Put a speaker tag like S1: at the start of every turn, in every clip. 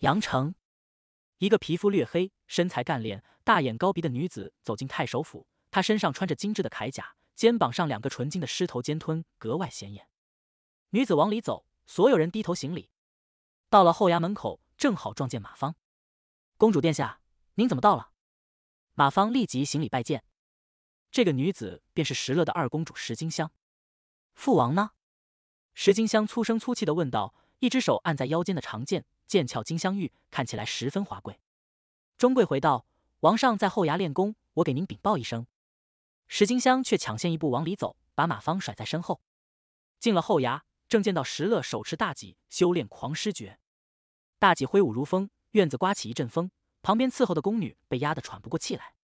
S1: 杨成。一个皮肤略黑、身材干练、大眼高鼻的女子走进太守府。她身上穿着精致的铠甲，肩膀上两个纯金的狮头肩吞格外显眼。女子往里走，所有人低头行礼。到了后衙门口，正好撞见马芳。公主殿下，您怎么到了？马芳立即行礼拜见。这个女子便是石勒的二公主石金香。父王呢？石金香粗声粗气的问道，一只手按在腰间的长剑。剑鞘金镶玉，看起来十分华贵。钟贵回道：“王上在后衙练功，我给您禀报一声。”石金香却抢先一步往里走，把马芳甩在身后。进了后衙，正见到石乐手持大戟修炼狂狮诀，大戟挥舞如风，院子刮起一阵风，旁边伺候的宫女被压得喘不过气来。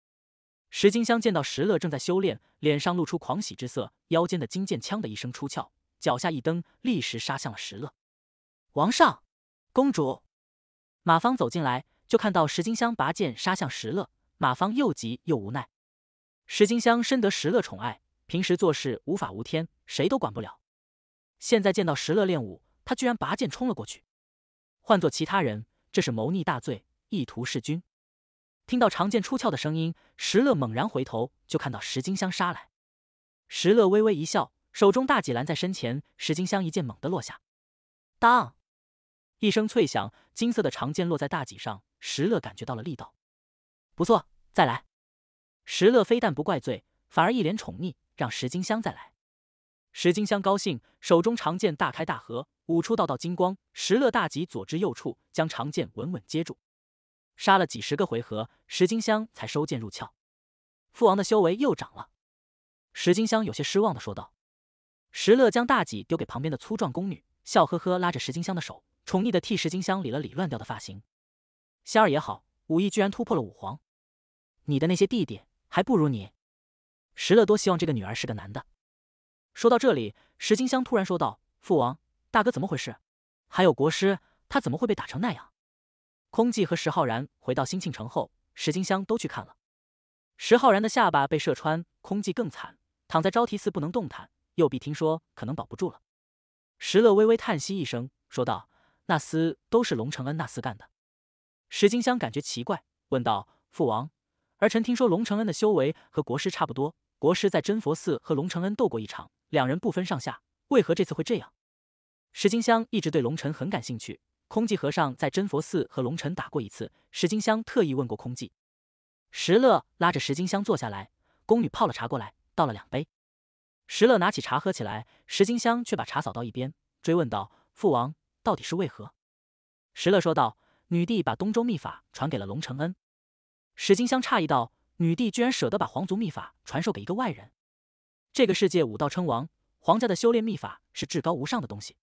S1: 石金香见到石乐正在修炼，脸上露出狂喜之色，腰间的金剑“锵”的一声出鞘，脚下一蹬，立时杀向了石乐。王上。公主，马芳走进来，就看到石金香拔剑杀向石乐。马芳又急又无奈。石金香深得石乐宠爱，平时做事无法无天，谁都管不了。现在见到石乐练武，他居然拔剑冲了过去。换做其他人，这是谋逆大罪，意图弑君。听到长剑出鞘的声音，石乐猛然回头，就看到石金香杀来。石乐微微一笑，手中大戟拦在身前。石金香一剑猛地落下，当。一声脆响，金色的长剑落在大戟上。石乐感觉到了力道，不错，再来。石乐非但不怪罪，反而一脸宠溺，让石金香再来。石金香高兴，手中长剑大开大合，舞出道道金光。石乐大戟左支右绌，将长剑稳稳接住。杀了几十个回合，石金香才收剑入鞘。父王的修为又长了，石金香有些失望的说道。石乐将大戟丢给旁边的粗壮宫女，笑呵呵拉着石金香的手。宠溺的替石金香理了理乱掉的发型，仙儿也好，武艺居然突破了五皇，你的那些弟弟还不如你。石乐多希望这个女儿是个男的。说到这里，石金香突然说道：“父王，大哥怎么回事？还有国师，他怎么会被打成那样？”空寂和石浩然回到兴庆城后，石金香都去看了。石浩然的下巴被射穿，空寂更惨，躺在招提寺不能动弹，右臂听说可能保不住了。石乐微微叹息一声，说道。那厮都是龙承恩那厮干的。石金香感觉奇怪，问道：“父王，儿臣听说龙承恩的修为和国师差不多，国师在真佛寺和龙承恩斗过一场，两人不分上下，为何这次会这样？”石金香一直对龙承很感兴趣。空寂和尚在真佛寺和龙承打过一次，石金香特意问过空寂。石乐拉着石金香坐下来，宫女泡了茶过来，倒了两杯。石乐拿起茶喝起来，石金香却把茶扫到一边，追问道：“父王。”到底是为何？石乐说道：“女帝把东周秘法传给了龙承恩。”石金香诧异道：“女帝居然舍得把皇族秘法传授给一个外人？这个世界武道称王，皇家的修炼秘法是至高无上的东西。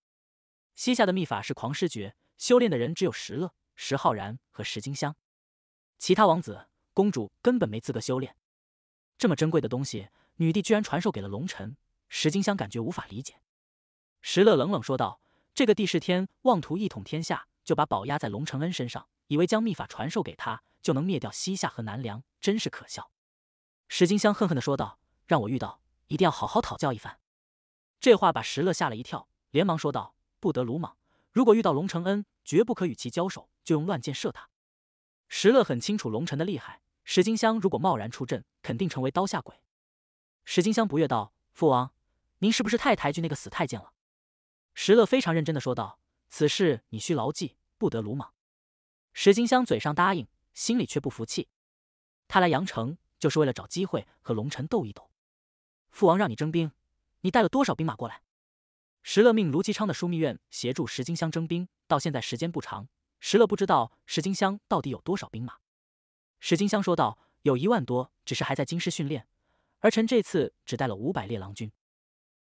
S1: 西夏的秘法是狂师诀，修炼的人只有石乐、石浩然和石金香，其他王子公主根本没资格修炼这么珍贵的东西。女帝居然传授给了龙臣。”石金香感觉无法理解。石乐冷冷说道。这个帝释天妄图一统天下，就把宝压在龙承恩身上，以为将秘法传授给他就能灭掉西夏和南梁，真是可笑。石金香恨恨的说道：“让我遇到，一定要好好讨教一番。”这话把石勒吓了一跳，连忙说道：“不得鲁莽，如果遇到龙承恩，绝不可与其交手，就用乱箭射他。”石勒很清楚龙臣的厉害，石金香如果贸然出阵，肯定成为刀下鬼。石金香不悦道：“父王，您是不是太抬举那个死太监了？”石乐非常认真的说道：“此事你需牢记，不得鲁莽。”石金香嘴上答应，心里却不服气。他来阳城就是为了找机会和龙臣斗一斗。父王让你征兵，你带了多少兵马过来？石乐命卢吉昌的枢密院协助石金香征兵，到现在时间不长，石乐不知道石金香到底有多少兵马。石金香说道：“有一万多，只是还在京师训练。儿臣这次只带了五百猎狼军。”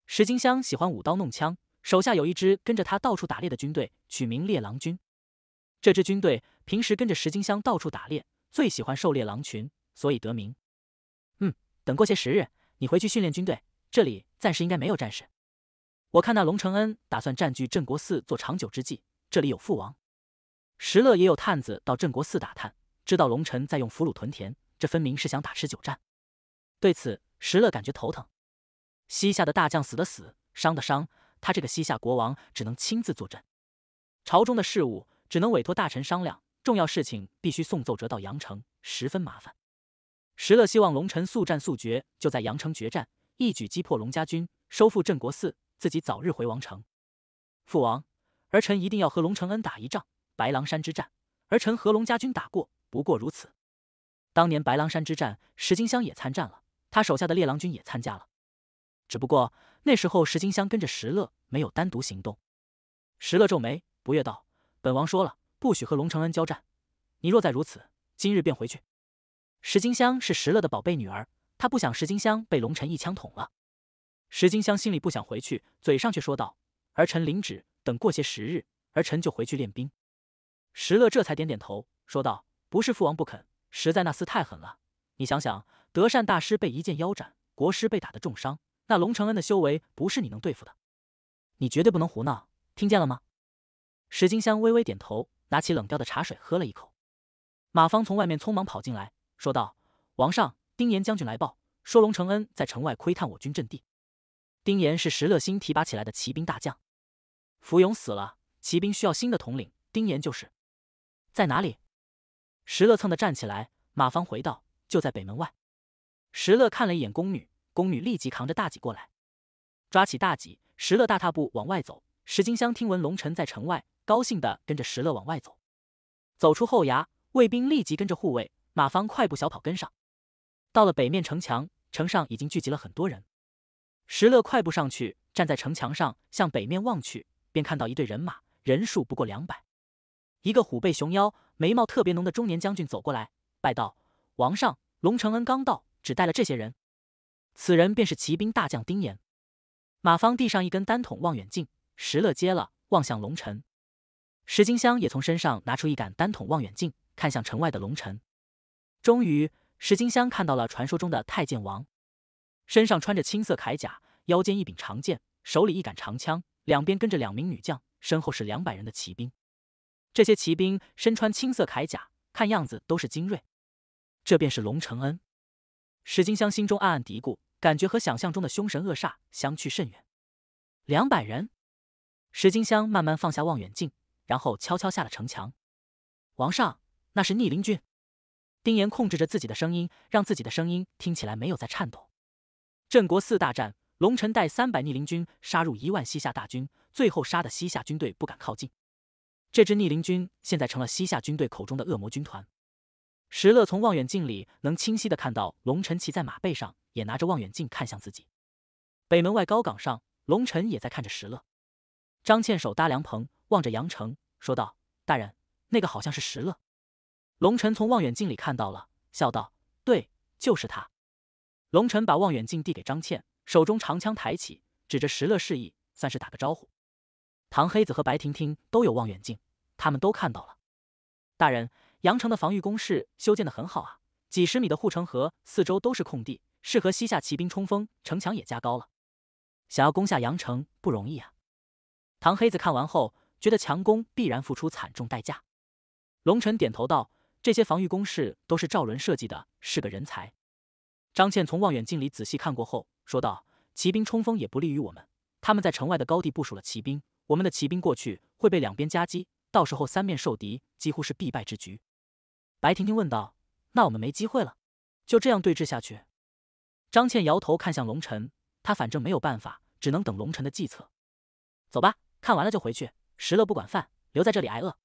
S1: 石金香喜欢舞刀弄枪。手下有一支跟着他到处打猎的军队，取名猎狼军。这支军队平时跟着石金香到处打猎，最喜欢狩猎狼群，所以得名。嗯，等过些时日，你回去训练军队。这里暂时应该没有战事。我看那龙承恩打算占据镇国寺做长久之计，这里有父王石勒也有探子到镇国寺打探，知道龙尘在用俘虏屯田，这分明是想打持久战。对此，石勒感觉头疼。西夏的大将死的死，伤的伤。他这个西夏国王只能亲自坐镇，朝中的事务只能委托大臣商量，重要事情必须送奏折到阳城，十分麻烦。石勒希望龙臣速战速决，就在阳城决战，一举击破龙家军，收复镇国寺，自己早日回王城。父王，儿臣一定要和龙承恩打一仗。白狼山之战，儿臣和龙家军打过，不过如此。当年白狼山之战，石金香也参战了，他手下的猎狼军也参加了，只不过。那时候石金香跟着石乐，没有单独行动。石乐皱眉不悦道：“本王说了，不许和龙承恩交战。你若再如此，今日便回去。”石金香是石乐的宝贝女儿，她不想石金香被龙臣一枪捅了。石金香心里不想回去，嘴上却说道：“儿臣领旨，等过些时日，儿臣就回去练兵。”石乐这才点点头，说道：“不是父王不肯，实在那厮太狠了。你想想，德善大师被一剑腰斩，国师被打得重伤。”那龙承恩的修为不是你能对付的，你绝对不能胡闹，听见了吗？石金香微微点头，拿起冷掉的茶水喝了一口。马芳从外面匆忙跑进来，说道：“王上，丁岩将军来报，说龙承恩在城外窥探我军阵地。”丁岩是石乐新提拔起来的骑兵大将，福勇死了，骑兵需要新的统领，丁岩就是。在哪里？石乐蹭的站起来。马芳回道：“就在北门外。”石乐看了一眼宫女。宫女立即扛着大戟过来，抓起大戟，石勒大踏步往外走。石金香听闻龙尘在城外，高兴的跟着石勒往外走。走出后衙，卫兵立即跟着护卫，马方快步小跑跟上。到了北面城墙，城上已经聚集了很多人。石勒快步上去，站在城墙上向北面望去，便看到一队人马，人数不过两百。一个虎背熊腰、眉毛特别浓的中年将军走过来，拜道：“王上，龙承恩刚到，只带了这些人。”此人便是骑兵大将丁岩。马方递上一根单筒望远镜，石勒接了，望向龙尘。石金香也从身上拿出一杆单筒望远镜，看向城外的龙尘。终于，石金香看到了传说中的太监王，身上穿着青色铠甲，腰间一柄长剑，手里一杆长枪，两边跟着两名女将，身后是两百人的骑兵。这些骑兵身穿青色铠甲，看样子都是精锐。这便是龙承恩。石金香心中暗暗嘀咕。感觉和想象中的凶神恶煞相去甚远。两百人，石金香慢慢放下望远镜，然后悄悄下了城墙。王上，那是逆鳞军。丁岩控制着自己的声音，让自己的声音听起来没有在颤抖。镇国四大战，龙臣带三百逆鳞军杀入一万西夏大军，最后杀的西夏军队不敢靠近。这支逆鳞军现在成了西夏军队口中的恶魔军团。石乐从望远镜里能清晰的看到龙臣骑在马背上。也拿着望远镜看向自己。北门外高岗上，龙晨也在看着石乐。张倩手搭凉棚，望着杨成，说道：“大人，那个好像是石乐。”龙晨从望远镜里看到了，笑道：“对，就是他。”龙晨把望远镜递给张倩，手中长枪抬起，指着石乐示意，算是打个招呼。唐黑子和白婷婷都有望远镜，他们都看到了。大人，杨城的防御工事修建的很好啊，几十米的护城河，四周都是空地。适合西夏骑兵冲锋，城墙也加高了，想要攻下阳城不容易啊！唐黑子看完后，觉得强攻必然付出惨重代价。龙晨点头道：“这些防御工事都是赵伦设计的，是个人才。”张倩从望远镜里仔细看过后，说道：“骑兵冲锋也不利于我们，他们在城外的高地部署了骑兵，我们的骑兵过去会被两边夹击，到时候三面受敌，几乎是必败之局。”白婷婷问道：“那我们没机会了？就这样对峙下去？”张倩摇头看向龙晨，她反正没有办法，只能等龙晨的计策。走吧，看完了就回去。石勒不管饭，留在这里挨饿。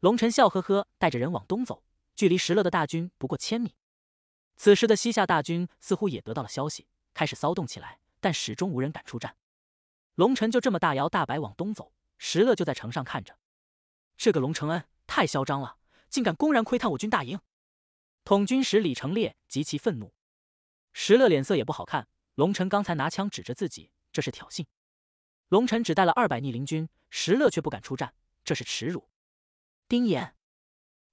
S1: 龙晨笑呵呵带着人往东走，距离石勒的大军不过千米。此时的西夏大军似乎也得到了消息，开始骚动起来，但始终无人敢出战。龙晨就这么大摇大摆往东走，石勒就在城上看着。这个龙承恩太嚣张了，竟敢公然窥探我军大营！统军使李成烈极其愤怒。石乐脸色也不好看，龙尘刚才拿枪指着自己，这是挑衅。龙尘只带了二百逆鳞军，石乐却不敢出战，这是耻辱。丁岩，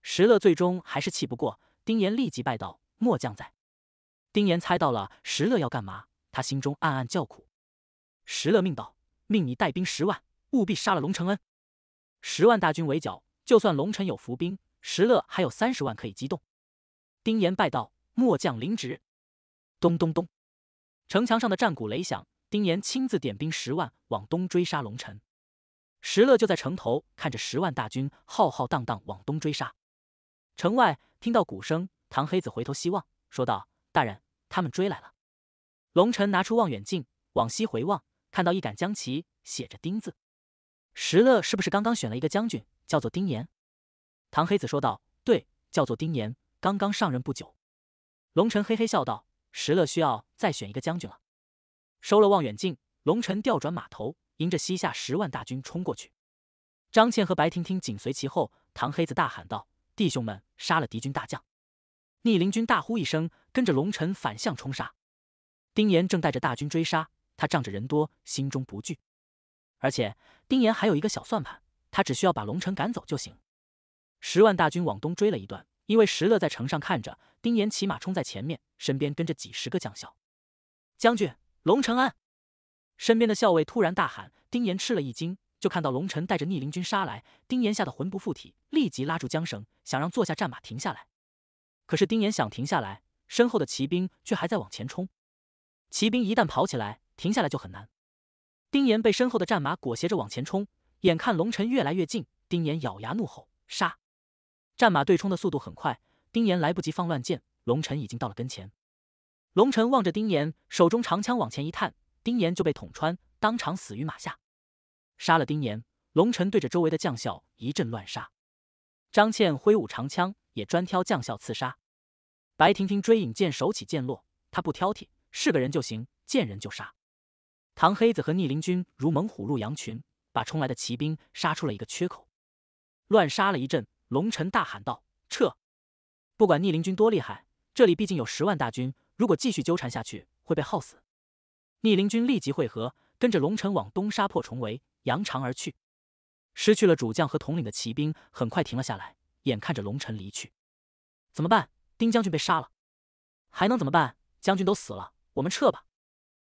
S1: 石乐最终还是气不过，丁岩立即拜道：“末将在。”丁岩猜到了石乐要干嘛，他心中暗暗叫苦。石乐命道：“命你带兵十万，务必杀了龙承恩。十万大军围剿，就算龙臣有伏兵，石乐还有三十万可以机动。”丁岩拜道：“末将领旨。”咚咚咚！城墙上的战鼓雷响，丁岩亲自点兵十万往东追杀龙尘。石勒就在城头看着十万大军浩浩荡荡往东追杀。城外听到鼓声，唐黑子回头希望说道：“大人，他们追来了。”龙臣拿出望远镜往西回望，看到一杆将旗写着“丁”字。石勒是不是刚刚选了一个将军，叫做丁岩？唐黑子说道：“对，叫做丁岩，刚刚上任不久。”龙臣嘿嘿笑道。石勒需要再选一个将军了。收了望远镜，龙尘调转马头，迎着西夏十万大军冲过去。张倩和白婷婷紧随其后。唐黑子大喊道：“弟兄们，杀了敌军大将！”逆鳞军大呼一声，跟着龙尘反向冲杀。丁岩正带着大军追杀，他仗着人多，心中不惧。而且丁岩还有一个小算盘，他只需要把龙尘赶走就行。十万大军往东追了一段。因为石勒在城上看着，丁岩骑马冲在前面，身边跟着几十个将校。将军龙城安！身边的校尉突然大喊，丁岩吃了一惊，就看到龙尘带着逆鳞军杀来，丁岩吓得魂不附体，立即拉住缰绳，想让坐下战马停下来。可是丁岩想停下来，身后的骑兵却还在往前冲。骑兵一旦跑起来，停下来就很难。丁岩被身后的战马裹挟着往前冲，眼看龙尘越来越近，丁岩咬牙怒吼：“杀！”战马对冲的速度很快，丁岩来不及放乱箭，龙尘已经到了跟前。龙尘望着丁岩，手中长枪往前一探，丁岩就被捅穿，当场死于马下。杀了丁岩，龙尘对着周围的将校一阵乱杀。张倩挥舞长枪，也专挑将校刺杀。白婷婷追影剑手起剑落，她不挑剔，是个人就行，见人就杀。唐黑子和逆鳞军如猛虎入羊群，把冲来的骑兵杀出了一个缺口。乱杀了一阵。龙尘大喊道：“撤！不管逆鳞军多厉害，这里毕竟有十万大军，如果继续纠缠下去，会被耗死。”逆鳞军立即汇合，跟着龙尘往东杀破重围，扬长而去。失去了主将和统领的骑兵很快停了下来，眼看着龙尘离去，怎么办？丁将军被杀了，还能怎么办？将军都死了，我们撤吧，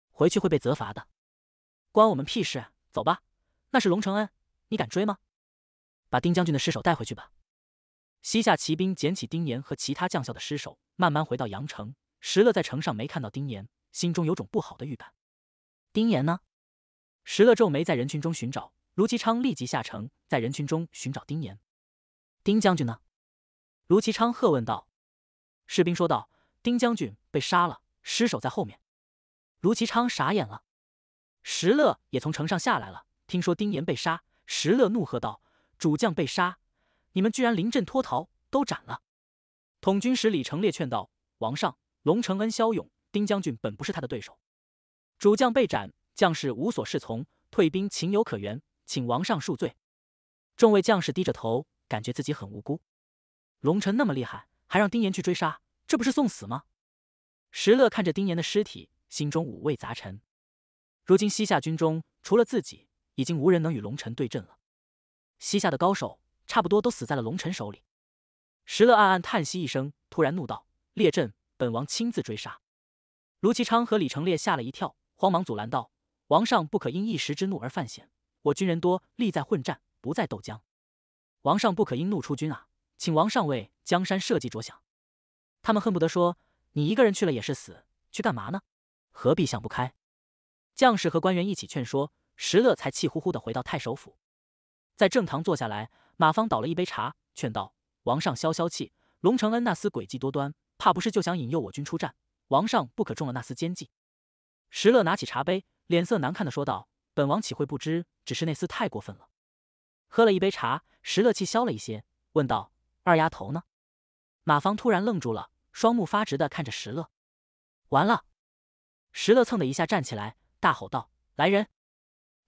S1: 回去会被责罚的，关我们屁事！走吧，那是龙承恩，你敢追吗？把丁将军的尸首带回去吧。西夏骑兵捡起丁岩和其他将校的尸首，慢慢回到阳城。石勒在城上没看到丁岩，心中有种不好的预感。丁岩呢？石勒皱眉在人群中寻找。卢其昌立即下城，在人群中寻找丁岩。丁将军呢？卢其昌喝问道。士兵说道：“丁将军被杀了，尸首在后面。”卢其昌傻眼了。石勒也从城上下来了，听说丁岩被杀，石勒怒喝道：“主将被杀！”你们居然临阵脱逃，都斩了！统军使李成烈劝道：“王上，龙承恩骁勇，丁将军本不是他的对手。主将被斩，将士无所适从，退兵情有可原，请王上恕罪。”众位将士低着头，感觉自己很无辜。龙臣那么厉害，还让丁岩去追杀，这不是送死吗？石勒看着丁岩的尸体，心中五味杂陈。如今西夏军中，除了自己，已经无人能与龙臣对阵了。西夏的高手。差不多都死在了龙臣手里，石勒暗暗叹息一声，突然怒道：“列阵，本王亲自追杀！”卢其昌和李成烈吓了一跳，慌忙阻拦道：“王上不可因一时之怒而犯险，我军人多，力在混战，不在斗将。王上不可因怒出军啊，请王上为江山社稷着想。”他们恨不得说：“你一个人去了也是死，去干嘛呢？何必想不开？”将士和官员一起劝说，石勒才气呼呼的回到太守府。在正堂坐下来，马芳倒了一杯茶，劝道：“王上消消气，龙承恩那厮诡计多端，怕不是就想引诱我军出战。王上不可中了那厮奸计。”石勒拿起茶杯，脸色难看的说道：“本王岂会不知？只是那厮太过分了。”喝了一杯茶，石勒气消了一些，问道：“二丫头呢？”马芳突然愣住了，双目发直的看着石勒。完了！石勒蹭的一下站起来，大吼道：“来人！”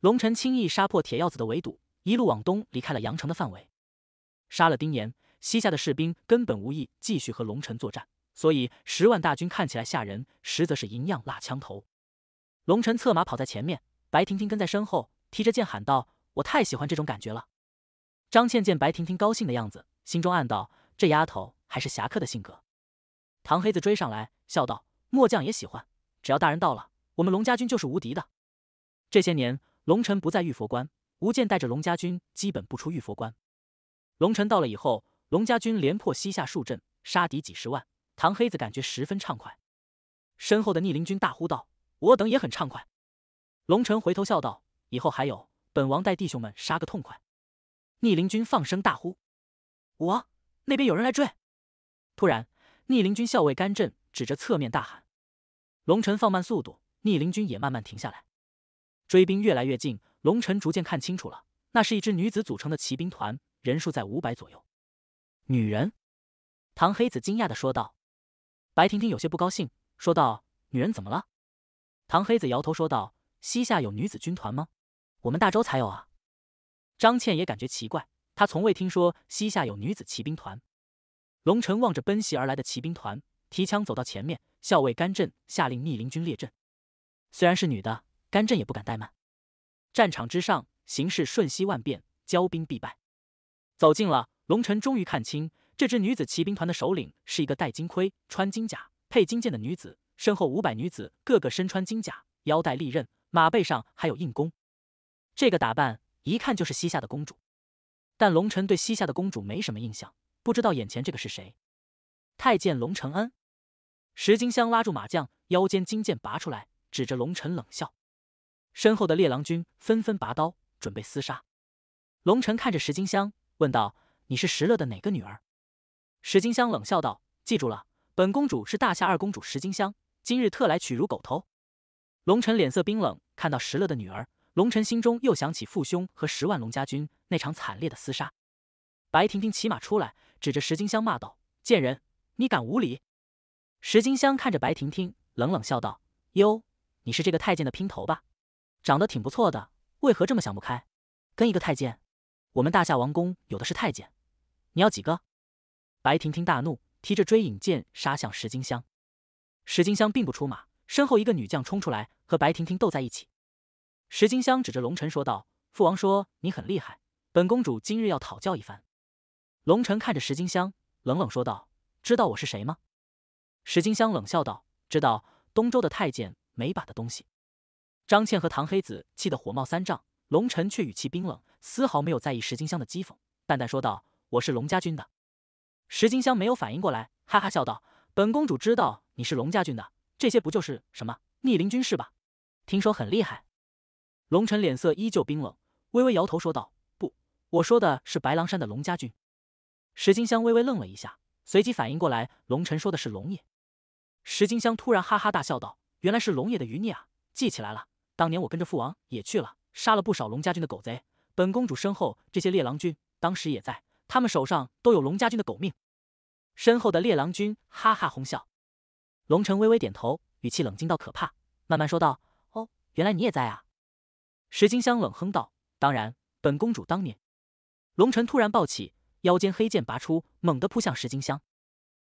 S1: 龙臣轻易杀破铁鹞子的围堵。一路往东离开了阳城的范围，杀了丁岩，西夏的士兵根本无意继续和龙尘作战，所以十万大军看起来吓人，实则是银样蜡枪头。龙尘策马跑在前面，白婷婷跟在身后，提着剑喊道：“我太喜欢这种感觉了。”张倩见白婷婷高兴的样子，心中暗道：“这丫头还是侠客的性格。”唐黑子追上来，笑道：“末将也喜欢，只要大人到了，我们龙家军就是无敌的。”这些年，龙尘不在玉佛关。吴健带着龙家军基本不出玉佛关。龙晨到了以后，龙家军连破西夏数阵，杀敌几十万。唐黑子感觉十分畅快，身后的逆鳞军大呼道：“我等也很畅快。”龙晨回头笑道：“以后还有，本王带弟兄们杀个痛快。”逆鳞军放声大呼：“我那边有人来追！”突然，逆鳞军校尉甘振指着侧面大喊：“龙晨放慢速度！”逆鳞军也慢慢停下来。追兵越来越近。龙尘逐渐看清楚了，那是一支女子组成的骑兵团，人数在五百左右。女人，唐黑子惊讶的说道。白婷婷有些不高兴，说道：“女人怎么了？”唐黑子摇头说道：“西夏有女子军团吗？我们大周才有啊。”张倩也感觉奇怪，她从未听说西夏有女子骑兵团。龙城望着奔袭而来的骑兵团，提枪走到前面，校尉甘震下令逆鳞军列阵。虽然是女的，甘震也不敢怠慢。战场之上，形势瞬息万变，骄兵必败。走近了，龙尘终于看清，这支女子骑兵团的首领是一个戴金盔、穿金甲、配金剑的女子，身后五百女子个个身穿金甲，腰带利刃，马背上还有硬弓。这个打扮一看就是西夏的公主。但龙尘对西夏的公主没什么印象，不知道眼前这个是谁。太监龙承恩，石金香拉住马将，腰间金剑拔出来，指着龙尘冷笑。身后的猎狼军纷纷拔刀准备厮杀，龙臣看着石金香问道：“你是石勒的哪个女儿？”石金香冷笑道：“记住了，本公主是大夏二公主石金香，今日特来取如狗头。”龙臣脸色冰冷，看到石勒的女儿，龙臣心中又想起父兄和十万龙家军那场惨烈的厮杀。白婷婷骑马出来，指着石金香骂道：“贱人，你敢无礼！”石金香看着白婷婷，冷冷笑道：“哟，你是这个太监的姘头吧？”长得挺不错的，为何这么想不开？跟一个太监？我们大夏王宫有的是太监，你要几个？白婷婷大怒，提着追影剑杀向石金香。石金香并不出马，身后一个女将冲出来，和白婷婷斗在一起。石金香指着龙晨说道：“父王说你很厉害，本公主今日要讨教一番。”龙晨看着石金香，冷冷说道：“知道我是谁吗？”石金香冷笑道：“知道，东周的太监，没把的东西。”张倩和唐黑子气得火冒三丈，龙晨却语气冰冷，丝毫没有在意石金香的讥讽，淡淡说道：“我是龙家军的。”石金香没有反应过来，哈哈笑道：“本公主知道你是龙家军的，这些不就是什么逆鳞军是吧？听说很厉害。”龙晨脸色依旧冰冷，微微摇头说道：“不，我说的是白狼山的龙家军。”石金香微微愣了一下，随即反应过来，龙晨说的是龙爷。石金香突然哈哈大笑道：“原来是龙爷的余孽啊！记起来了。”当年我跟着父王也去了，杀了不少龙家军的狗贼。本公主身后这些猎狼军当时也在，他们手上都有龙家军的狗命。身后的猎狼军哈哈哄笑。龙晨微微点头，语气冷静到可怕，慢慢说道：“哦，原来你也在啊。”石金香冷哼道：“当然，本公主当年……”龙晨突然暴起，腰间黑剑拔出，猛地扑向石金香。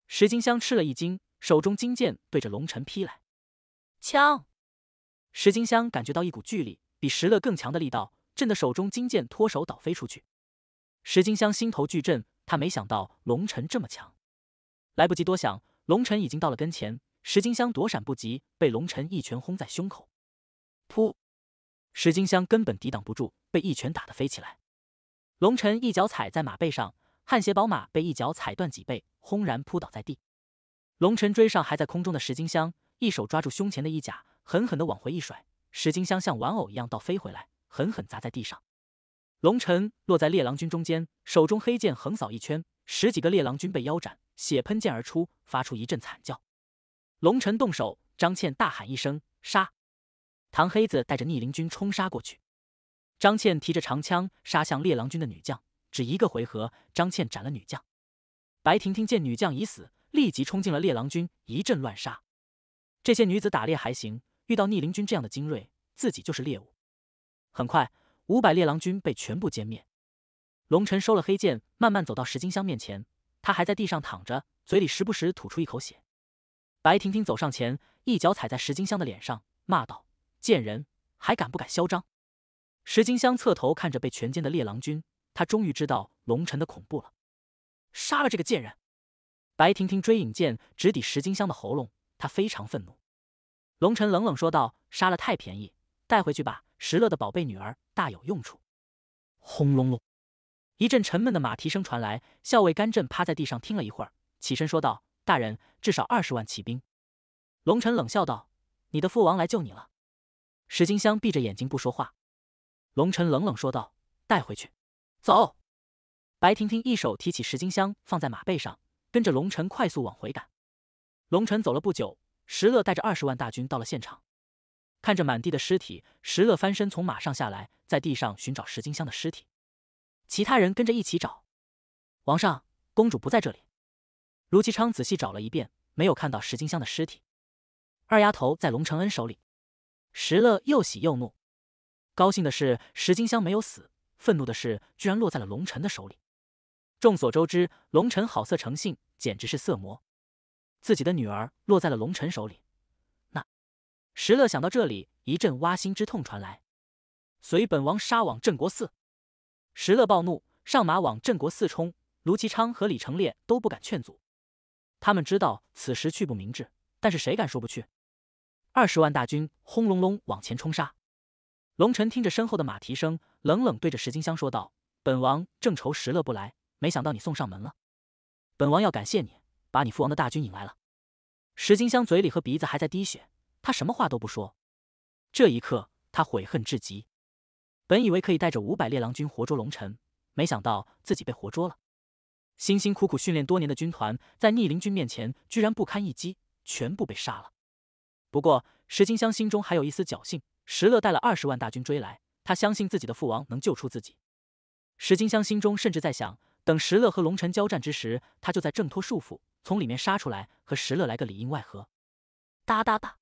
S1: 石金香吃了一惊，手中金剑对着龙晨劈来。枪！石金香感觉到一股巨力，比石勒更强的力道，震得手中金剑脱手倒飞出去。石金香心头巨震，他没想到龙晨这么强，来不及多想，龙晨已经到了跟前。石金香躲闪不及，被龙晨一拳轰在胸口，噗！石金香根本抵挡不住，被一拳打得飞起来。龙晨一脚踩在马背上，汗血宝马被一脚踩断脊背，轰然扑倒在地。龙晨追上还在空中的石金香，一手抓住胸前的衣甲。狠狠地往回一甩，石金香像玩偶一样倒飞回来，狠狠砸在地上。龙尘落在猎狼军中间，手中黑剑横扫一圈，十几个猎狼军被腰斩，血喷溅而出，发出一阵惨叫。龙尘动手，张倩大喊一声：“杀！”唐黑子带着逆鳞军冲杀过去，张倩提着长枪杀向猎狼军的女将，只一个回合，张倩斩了女将。白婷婷见女将已死，立即冲进了猎狼军，一阵乱杀。这些女子打猎还行。遇到逆鳞军这样的精锐，自己就是猎物。很快，五百猎狼军被全部歼灭。龙晨收了黑剑，慢慢走到石金香面前。他还在地上躺着，嘴里时不时吐出一口血。白婷婷走上前，一脚踩在石金香的脸上，骂道：“贱人，还敢不敢嚣张？”石金香侧头看着被全歼的猎狼军，他终于知道龙晨的恐怖了。杀了这个贱人！白婷婷追影剑直抵石金香的喉咙，她非常愤怒。龙尘冷冷说道：“杀了太便宜，带回去吧。石勒的宝贝女儿大有用处。”轰隆隆，一阵沉闷的马蹄声传来。校尉甘振趴在地上听了一会儿，起身说道：“大人，至少二十万骑兵。”龙尘冷笑道：“你的父王来救你了。”石金香闭着眼睛不说话。龙尘冷冷说道：“带回去，走。”白婷婷一手提起石金香放在马背上，跟着龙尘快速往回赶。龙尘走了不久。石勒带着二十万大军到了现场，看着满地的尸体，石勒翻身从马上下来，在地上寻找石金香的尸体，其他人跟着一起找。王上、公主不在这里。卢其昌仔细找了一遍，没有看到石金香的尸体。二丫头在龙承恩手里。石勒又喜又怒，高兴的是石金香没有死，愤怒的是居然落在了龙臣的手里。众所周知，龙臣好色成性，简直是色魔。自己的女儿落在了龙尘手里，那石勒想到这里，一阵挖心之痛传来。随本王杀往镇国寺！石勒暴怒，上马往镇国寺冲。卢其昌和李成烈都不敢劝阻，他们知道此时去不明智，但是谁敢说不去？二十万大军轰隆隆往前冲杀。龙尘听着身后的马蹄声，冷冷对着石金香说道：“本王正愁石勒不来，没想到你送上门了。本王要感谢你。”把你父王的大军引来了，石金香嘴里和鼻子还在滴血，他什么话都不说。这一刻，他悔恨至极。本以为可以带着五百猎狼军活捉龙尘，没想到自己被活捉了。辛辛苦苦训练多年的军团，在逆鳞军面前居然不堪一击，全部被杀了。不过，石金香心中还有一丝侥幸。石乐带了二十万大军追来，他相信自己的父王能救出自己。石金香心中甚至在想，等石乐和龙尘交战之时，他就在挣脱束缚。从里面杀出来，和石勒来个里应外合。哒哒哒！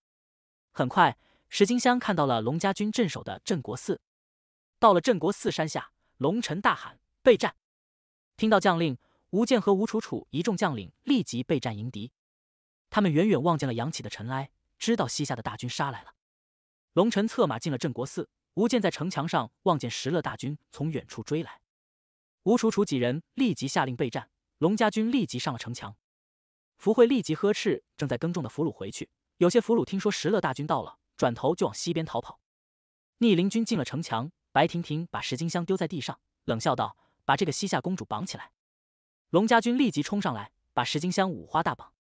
S1: 很快，石金香看到了龙家军镇守的镇国寺。到了镇国寺山下，龙晨大喊：“备战！”听到将令，吴健和吴楚楚一众将领立即备战迎敌。他们远远望见了扬起的尘埃，知道西夏的大军杀来了。龙晨策马进了镇国寺，吴健在城墙上望见石勒大军从远处追来，吴楚楚几人立即下令备战，龙家军立即上了城墙。福慧立即呵斥正在耕种的俘虏回去。有些俘虏听说石勒大军到了，转头就往西边逃跑。逆鳞军进了城墙，白婷婷把石金香丢在地上，冷笑道：“把这个西夏公主绑起来。”龙家军立即冲上来，把石金香五花大绑。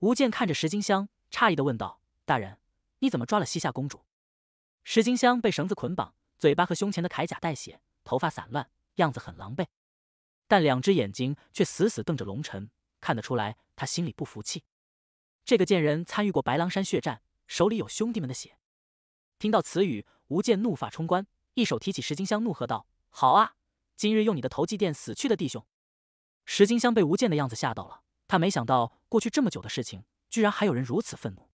S1: 吴健看着石金香，诧异的问道：“大人，你怎么抓了西夏公主？”石金香被绳子捆绑，嘴巴和胸前的铠甲带血，头发散乱，样子很狼狈，但两只眼睛却死死瞪着龙晨，看得出来。他心里不服气，这个贱人参与过白狼山血战，手里有兄弟们的血。听到此语，吴健怒发冲冠，一手提起石金香，怒喝道：“好啊，今日用你的头祭奠死去的弟兄！”石金香被吴健的样子吓到了，他没想到过去这么久的事情，居然还有人如此愤怒。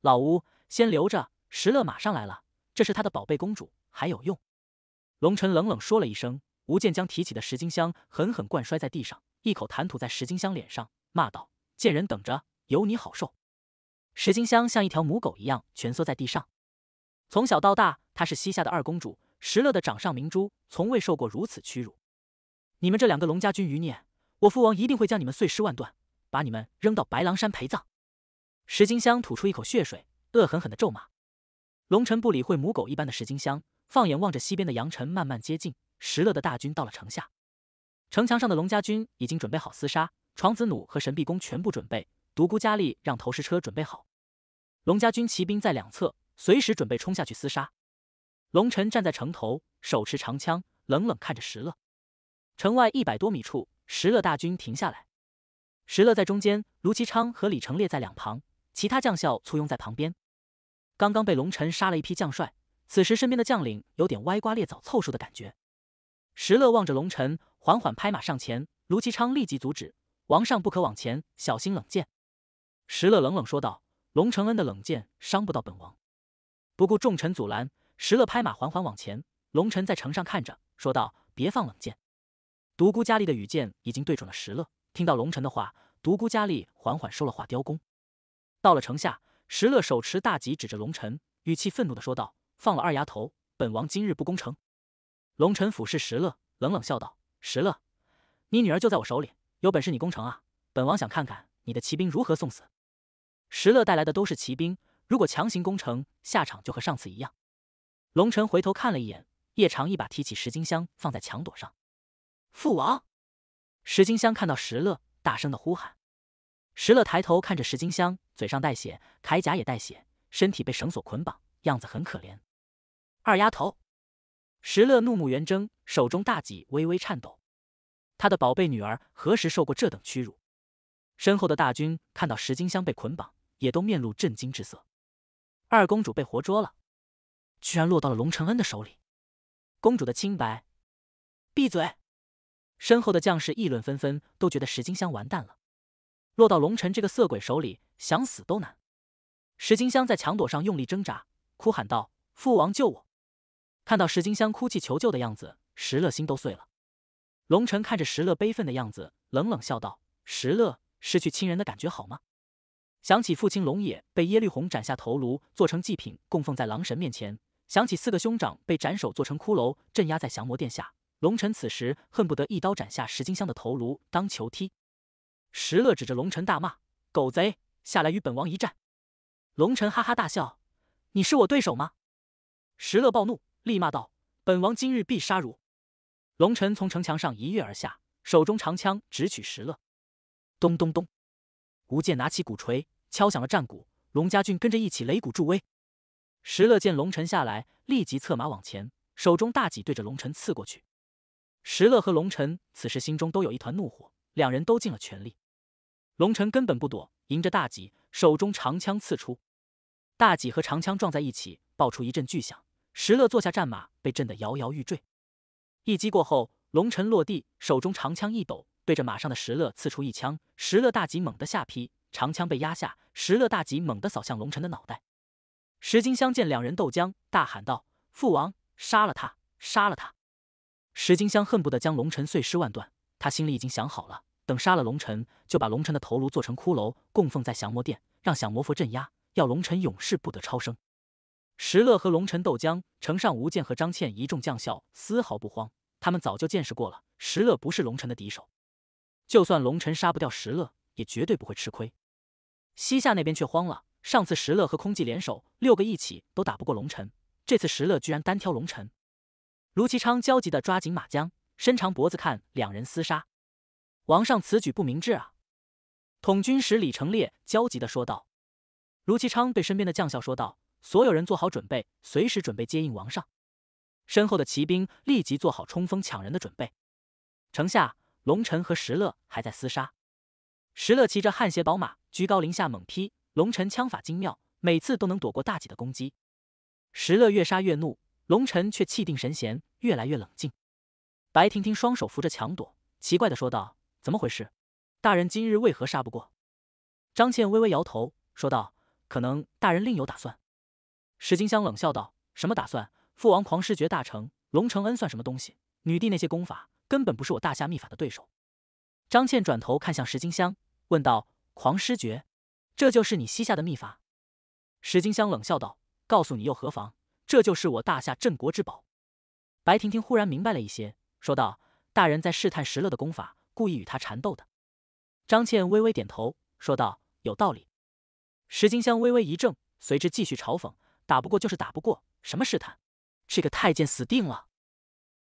S1: 老吴，先留着，石乐马上来了，这是他的宝贝公主，还有用。龙晨冷冷说了一声，吴健将提起的石金香狠狠灌摔在地上，一口痰吐在石金香脸上。骂道：“贱人，等着，有你好受！”石金香像一条母狗一样蜷缩在地上。从小到大，她是西夏的二公主，石勒的掌上明珠，从未受过如此屈辱。你们这两个龙家军余孽，我父王一定会将你们碎尸万段，把你们扔到白狼山陪葬！石金香吐出一口血水，恶狠狠的咒骂。龙尘不理会母狗一般的石金香，放眼望着西边的扬尘，慢慢接近。石勒的大军到了城下，城墙上的龙家军已经准备好厮杀。床子弩和神臂弓全部准备，独孤佳丽让投石车准备好，龙家军骑兵在两侧，随时准备冲下去厮杀。龙尘站在城头，手持长枪，冷冷看着石勒。城外一百多米处，石勒大军停下来。石勒在中间，卢其昌和李成烈在两旁，其他将校簇拥在旁边。刚刚被龙尘杀了一批将帅，此时身边的将领有点歪瓜裂枣凑数的感觉。石勒望着龙尘，缓缓拍马上前，卢其昌立即阻止。王上不可往前，小心冷箭。”石勒冷冷说道。“龙承恩的冷箭伤不到本王。”不顾众臣阻拦，石勒拍马缓缓往前。龙臣在城上看着，说道：“别放冷箭。”独孤伽利的羽箭已经对准了石勒。听到龙臣的话，独孤伽利缓缓收了画雕弓。到了城下，石勒手持大戟指着龙臣，语气愤怒的说道：“放了二丫头，本王今日不攻城。”龙臣俯视石勒，冷冷笑道：“石勒，你女儿就在我手里。”有本事你攻城啊！本王想看看你的骑兵如何送死。石勒带来的都是骑兵，如果强行攻城，下场就和上次一样。龙晨回头看了一眼，叶长一把提起石金香，放在墙垛上。父王！石金香看到石勒，大声的呼喊。石勒抬头看着石金香，嘴上带血，铠甲也带血，身体被绳索捆绑，样子很可怜。二丫头！石勒怒目圆睁，手中大戟微微颤抖。他的宝贝女儿何时受过这等屈辱？身后的大军看到石金香被捆绑，也都面露震惊之色。二公主被活捉了，居然落到了龙承恩的手里。公主的清白，闭嘴！身后的将士议论纷纷，都觉得石金香完蛋了，落到龙晨这个色鬼手里，想死都难。石金香在墙垛上用力挣扎，哭喊道：“父王救我！”看到石金香哭泣求救的样子，石乐心都碎了。龙尘看着石勒悲愤的样子，冷冷笑道：“石勒，失去亲人的感觉好吗？”想起父亲龙野被耶律洪斩下头颅做成祭品供奉在狼神面前，想起四个兄长被斩首做成骷髅镇压在降魔殿下，龙尘此时恨不得一刀斩下石金香的头颅当球踢。石勒指着龙尘大骂：“狗贼，下来与本王一战！”龙尘哈哈大笑：“你是我对手吗？”石勒暴怒，厉骂道：“本王今日必杀汝！”龙尘从城墙上一跃而下，手中长枪直取石勒。咚咚咚，吴健拿起鼓槌敲响了战鼓，龙家俊跟着一起擂鼓助威。石勒见龙尘下来，立即策马往前，手中大戟对着龙尘刺过去。石勒和龙尘此时心中都有一团怒火，两人都尽了全力。龙尘根本不躲，迎着大戟，手中长枪刺出。大戟和长枪撞在一起，爆出一阵巨响。石勒坐下战马，被震得摇摇欲坠。一击过后，龙尘落地，手中长枪一抖，对着马上的石勒刺出一枪。石勒大吉猛地下劈，长枪被压下。石勒大吉猛地扫向龙尘的脑袋。石金香见两人斗僵，大喊道：“父王，杀了他，杀了他！”石金香恨不得将龙尘碎尸万段。他心里已经想好了，等杀了龙尘，就把龙尘的头颅做成骷髅，供奉在降魔殿，让降魔佛镇压，要龙尘永世不得超生。石勒和龙尘斗将，城上吴健和张倩一众将校丝毫不慌，他们早就见识过了，石勒不是龙尘的敌手，就算龙晨杀不掉石勒，也绝对不会吃亏。西夏那边却慌了，上次石勒和空寂联手六个一起都打不过龙晨，这次石勒居然单挑龙晨，卢其昌焦急地抓紧马缰，伸长脖子看两人厮杀。王上此举不明智啊！统军使李成烈焦急地说道。卢其昌对身边的将校说道。所有人做好准备，随时准备接应王上。身后的骑兵立即做好冲锋抢人的准备。城下，龙尘和石乐还在厮杀。石乐骑着汗血宝马，居高临下猛劈。龙尘枪法精妙，每次都能躲过大戟的攻击。石乐越杀越怒，龙尘却气定神闲，越来越冷静。白婷婷双手扶着墙躲，奇怪的说道：“怎么回事？大人今日为何杀不过？”张倩微微摇头，说道：“可能大人另有打算。”石金香冷笑道：“什么打算？父王狂狮诀大成，龙承恩算什么东西？女帝那些功法根本不是我大夏秘法的对手。”张倩转头看向石金香，问道：“狂狮诀，这就是你西夏的秘法？”石金香冷笑道：“告诉你又何妨？这就是我大夏镇国之宝。”白婷婷忽然明白了一些，说道：“大人在试探石勒的功法，故意与他缠斗的。”张倩微微点头，说道：“有道理。”石金香微微一怔，随之继续嘲讽。打不过就是打不过，什么试探？这个太监死定了！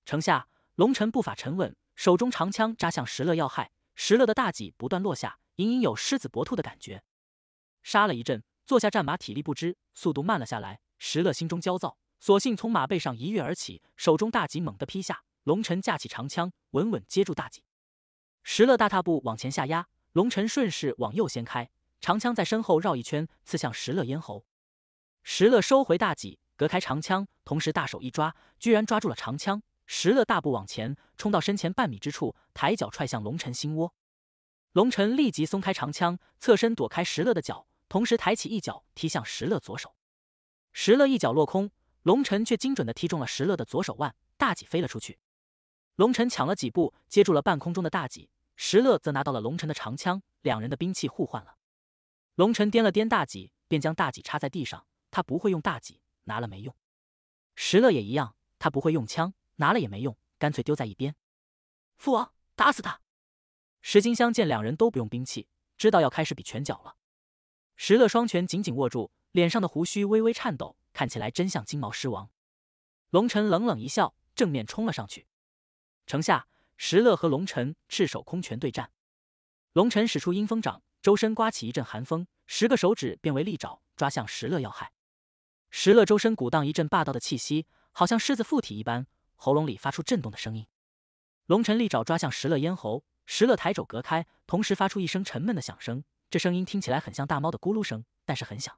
S1: 城下，龙臣步法沉稳，手中长枪扎向石勒要害。石勒的大戟不断落下，隐隐有狮子搏兔的感觉。杀了一阵，坐下战马体力不支，速度慢了下来。石勒心中焦躁，索性从马背上一跃而起，手中大戟猛地劈下。龙臣架起长枪，稳稳接住大戟。石勒大踏步往前下压，龙臣顺势往右掀开，长枪在身后绕一圈，刺向石勒咽喉。石乐收回大戟，隔开长枪，同时大手一抓，居然抓住了长枪。石乐大步往前冲到身前半米之处，抬脚踹向龙晨心窝。龙晨立即松开长枪，侧身躲开石乐的脚，同时抬起一脚踢向石乐左手。石乐一脚落空，龙晨却精准的踢中了石乐的左手腕，大戟飞了出去。龙晨抢了几步，接住了半空中的大戟，石乐则拿到了龙晨的长枪，两人的兵器互换了。龙晨掂了掂大戟，便将大戟插在地上。他不会用大戟，拿了没用。石乐也一样，他不会用枪，拿了也没用，干脆丢在一边。父王，打死他！石金香见两人都不用兵器，知道要开始比拳脚了。石乐双拳紧紧握住，脸上的胡须微微颤抖，看起来真像金毛狮王。龙晨冷冷一笑，正面冲了上去。城下，石乐和龙晨赤手空拳对战。龙晨使出阴风掌，周身刮起一阵寒风，十个手指变为利爪，抓向石乐要害。石勒周身鼓荡一阵霸道的气息，好像狮子附体一般，喉咙里发出震动的声音。龙晨利爪抓向石勒咽喉，石勒抬肘隔开，同时发出一声沉闷的响声。这声音听起来很像大猫的咕噜声，但是很响。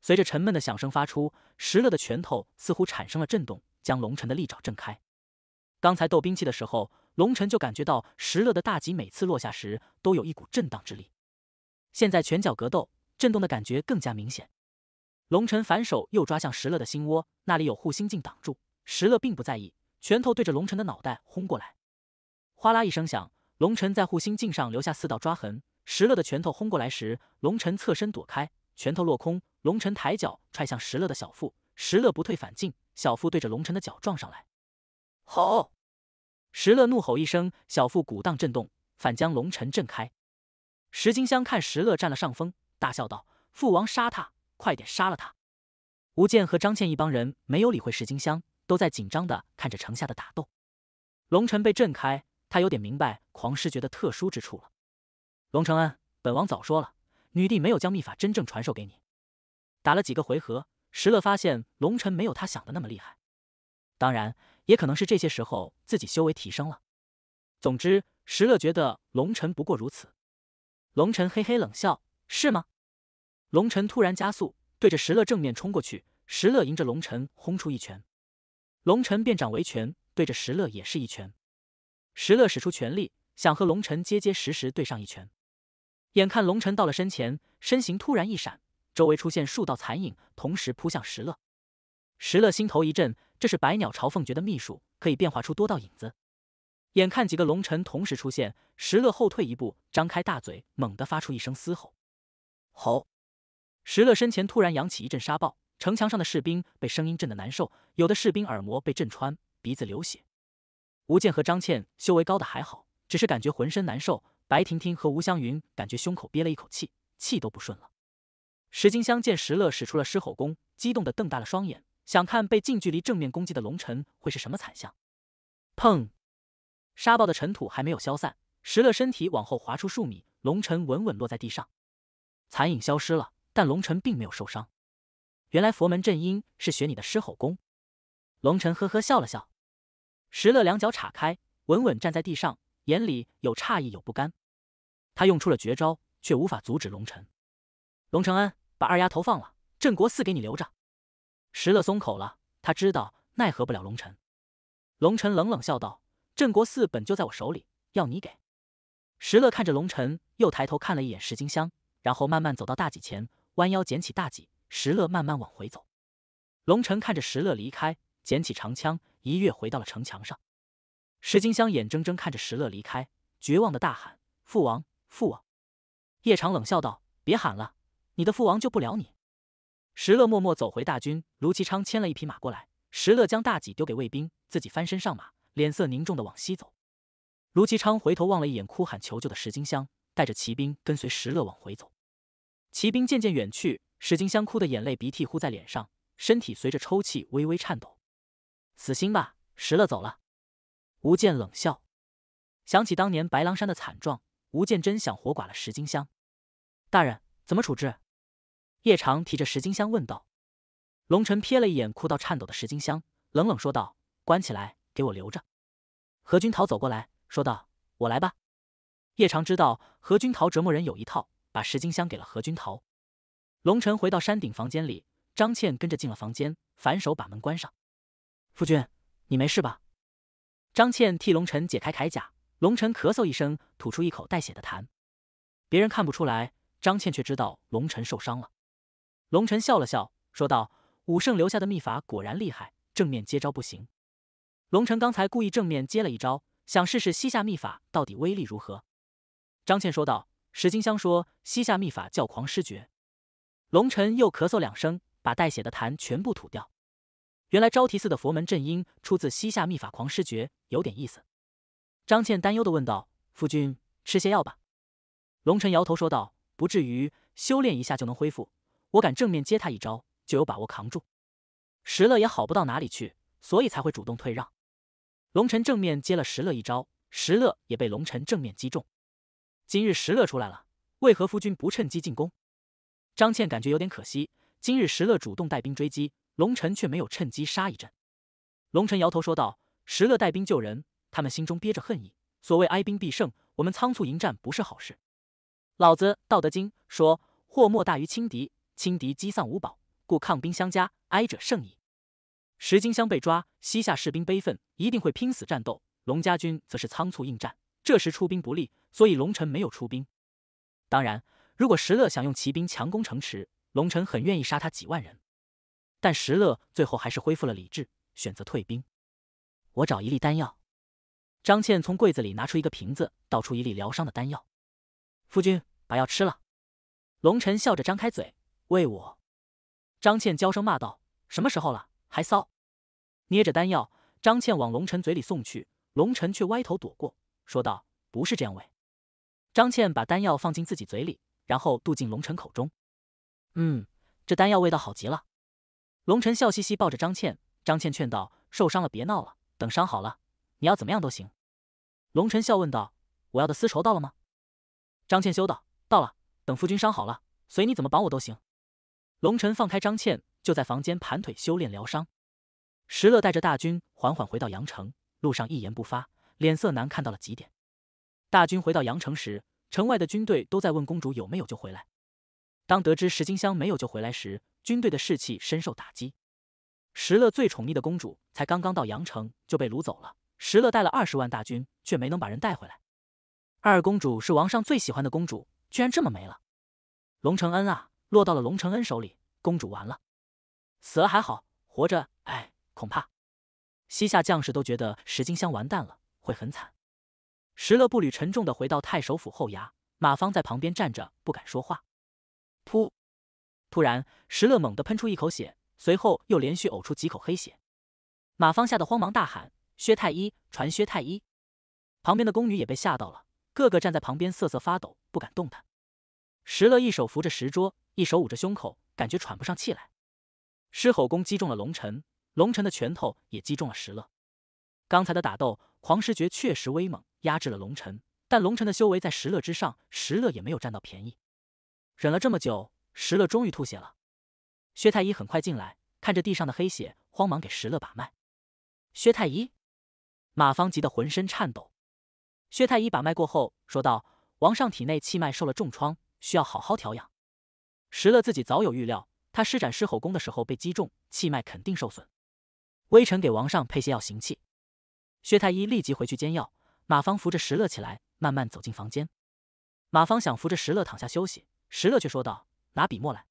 S1: 随着沉闷的响声发出，石勒的拳头似乎产生了震动，将龙晨的利爪震开。刚才斗兵器的时候，龙晨就感觉到石勒的大戟每次落下时都有一股震荡之力，现在拳脚格斗，震动的感觉更加明显。龙尘反手又抓向石乐的心窝，那里有护心镜挡住，石乐并不在意，拳头对着龙尘的脑袋轰过来，哗啦一声响，龙尘在护心镜上留下四道抓痕。石乐的拳头轰过来时，龙尘侧身躲开，拳头落空。龙尘抬脚踹向石乐的小腹，石乐不退反进，小腹对着龙尘的脚撞上来，吼！石乐怒吼一声，小腹鼓荡震动，反将龙尘震开。石金香看石乐占了上风，大笑道：“父王杀他！”快点杀了他！吴健和张倩一帮人没有理会石金香，都在紧张的看着城下的打斗。龙晨被震开，他有点明白狂师诀的特殊之处了。龙承恩，本王早说了，女帝没有将秘法真正传授给你。打了几个回合，石乐发现龙晨没有他想的那么厉害，当然也可能是这些时候自己修为提升了。总之，石乐觉得龙晨不过如此。龙晨嘿嘿冷笑：“是吗？”龙尘突然加速，对着石乐正面冲过去。石乐迎着龙尘轰出一拳，龙尘变掌为拳，对着石乐也是一拳。石乐使出全力，想和龙尘结结实实对上一拳。眼看龙尘到了身前，身形突然一闪，周围出现数道残影，同时扑向石乐。石乐心头一震，这是百鸟朝凤诀的秘术，可以变化出多道影子。眼看几个龙尘同时出现，石乐后退一步，张开大嘴，猛地发出一声嘶吼，吼！石乐身前突然扬起一阵沙暴，城墙上的士兵被声音震得难受，有的士兵耳膜被震穿，鼻子流血。吴健和张倩修为高的还好，只是感觉浑身难受。白婷婷和吴湘云感觉胸口憋了一口气，气都不顺了。石金香见石乐使出了狮吼功，激动地瞪大了双眼，想看被近距离正面攻击的龙尘会是什么惨象。砰！沙暴的尘土还没有消散，石乐身体往后滑出数米，龙尘稳稳落在地上，残影消失了。但龙尘并没有受伤，原来佛门正音是学你的狮吼功。龙尘呵呵笑了笑，石乐两脚岔开，稳稳站在地上，眼里有诧异，有不甘。他用出了绝招，却无法阻止龙尘。龙承恩把二丫头放了，镇国寺给你留着。石乐松口了，他知道奈何不了龙尘。龙尘冷冷笑道：“镇国寺本就在我手里，要你给。”石乐看着龙尘，又抬头看了一眼石金香，然后慢慢走到大戟前。弯腰捡起大戟，石勒慢慢往回走。龙尘看着石勒离开，捡起长枪，一跃回到了城墙上。石金香眼睁睁看着石勒离开，绝望的大喊：“父王，父王！”夜长冷笑道：“别喊了，你的父王救不了你。”石勒默默走回大军。卢其昌牵了一匹马过来，石勒将大戟丢给卫兵，自己翻身上马，脸色凝重的往西走。卢其昌回头望了一眼哭喊求救的石金香，带着骑兵跟随石勒往回走。骑兵渐渐远去，石金香哭的眼泪鼻涕糊在脸上，身体随着抽泣微微颤抖。死心吧，石乐走了。吴健冷笑，想起当年白狼山的惨状，吴健真想活剐了石金香。大人怎么处置？叶长提着石金香问道。龙晨瞥了一眼哭到颤抖的石金香，冷冷说道：“关起来，给我留着。”何君桃走过来说道：“我来吧。”叶长知道何君桃折磨人有一套。把石金香给了何君桃，龙尘回到山顶房间里，张倩跟着进了房间，反手把门关上。夫君，你没事吧？张倩替龙尘解开铠甲，龙尘咳嗽一声，吐出一口带血的痰。别人看不出来，张倩却知道龙尘受伤了。龙尘笑了笑，说道：“武圣留下的秘法果然厉害，正面接招不行。”龙尘刚才故意正面接了一招，想试试西夏秘法到底威力如何。张倩说道。石金香说：“西夏秘法叫狂狮诀。”龙尘又咳嗽两声，把带血的痰全部吐掉。原来招提寺的佛门正音出自西夏秘法狂狮诀，有点意思。张倩担忧地问道：“夫君，吃些药吧。”龙尘摇头说道：“不至于，修炼一下就能恢复。我敢正面接他一招，就有把握扛住。”石乐也好不到哪里去，所以才会主动退让。龙尘正面接了石乐一招，石乐也被龙尘正面击中。今日石勒出来了，为何夫君不趁机进攻？张倩感觉有点可惜。今日石勒主动带兵追击，龙尘却没有趁机杀一阵。龙尘摇头说道：“石勒带兵救人，他们心中憋着恨意。所谓哀兵必胜，我们仓促迎战不是好事。”老子《道德经》说：“祸莫大于轻敌，轻敌积丧无保，故抗兵相加，哀者胜矣。”石金香被抓，西夏士兵悲愤，一定会拼死战斗。龙家军则是仓促应战，这时出兵不利。所以龙臣没有出兵。当然，如果石勒想用骑兵强攻城池，龙臣很愿意杀他几万人。但石勒最后还是恢复了理智，选择退兵。我找一粒丹药。张倩从柜子里拿出一个瓶子，倒出一粒疗伤的丹药。夫君，把药吃了。龙臣笑着张开嘴喂我。张倩娇声骂道：“什么时候了，还骚？”捏着丹药，张倩往龙臣嘴里送去，龙臣却歪头躲过，说道：“不是这样喂。”张倩把丹药放进自己嘴里，然后渡进龙尘口中。嗯，这丹药味道好极了。龙尘笑嘻嘻抱着张倩，张倩劝道：“受伤了别闹了，等伤好了，你要怎么样都行。”龙尘笑问道：“我要的丝绸到了吗？”张倩羞道：“到了，等夫君伤好了，随你怎么绑我都行。”龙尘放开张倩，就在房间盘腿修炼疗伤。石勒带着大军缓缓回到阳城，路上一言不发，脸色难看到了极点。大军回到阳城时，城外的军队都在问公主有没有救回来。当得知石金香没有救回来时，军队的士气深受打击。石勒最宠溺的公主才刚刚到阳城就被掳走了，石勒带了二十万大军却没能把人带回来。二公主是王上最喜欢的公主，居然这么没了。龙承恩啊，落到了龙承恩手里，公主完了。死了还好，活着哎，恐怕。西夏将士都觉得石金香完蛋了，会很惨。石勒步履沉重的回到太守府后衙，马芳在旁边站着，不敢说话。噗！突然，石勒猛地喷出一口血，随后又连续呕出几口黑血。马芳吓得慌忙大喊：“薛太医，传薛太医！”旁边的宫女也被吓到了，个个站在旁边瑟瑟发抖，不敢动弹。石勒一手扶着石桌，一手捂着胸口，感觉喘不上气来。狮吼功击中了龙尘，龙尘的拳头也击中了石勒。刚才的打斗。黄石诀确实威猛，压制了龙尘，但龙尘的修为在石乐之上，石乐也没有占到便宜。忍了这么久，石乐终于吐血了。薛太医很快进来，看着地上的黑血，慌忙给石乐把脉。薛太医，马芳急得浑身颤抖。薛太医把脉过后，说道：“王上体内气脉受了重创，需要好好调养。”石乐自己早有预料，他施展狮吼功的时候被击中，气脉肯定受损。微臣给王上配些药行气。薛太医立即回去煎药，马芳扶着石乐起来，慢慢走进房间。马芳想扶着石乐躺下休息，石乐却说道：“拿笔墨来。”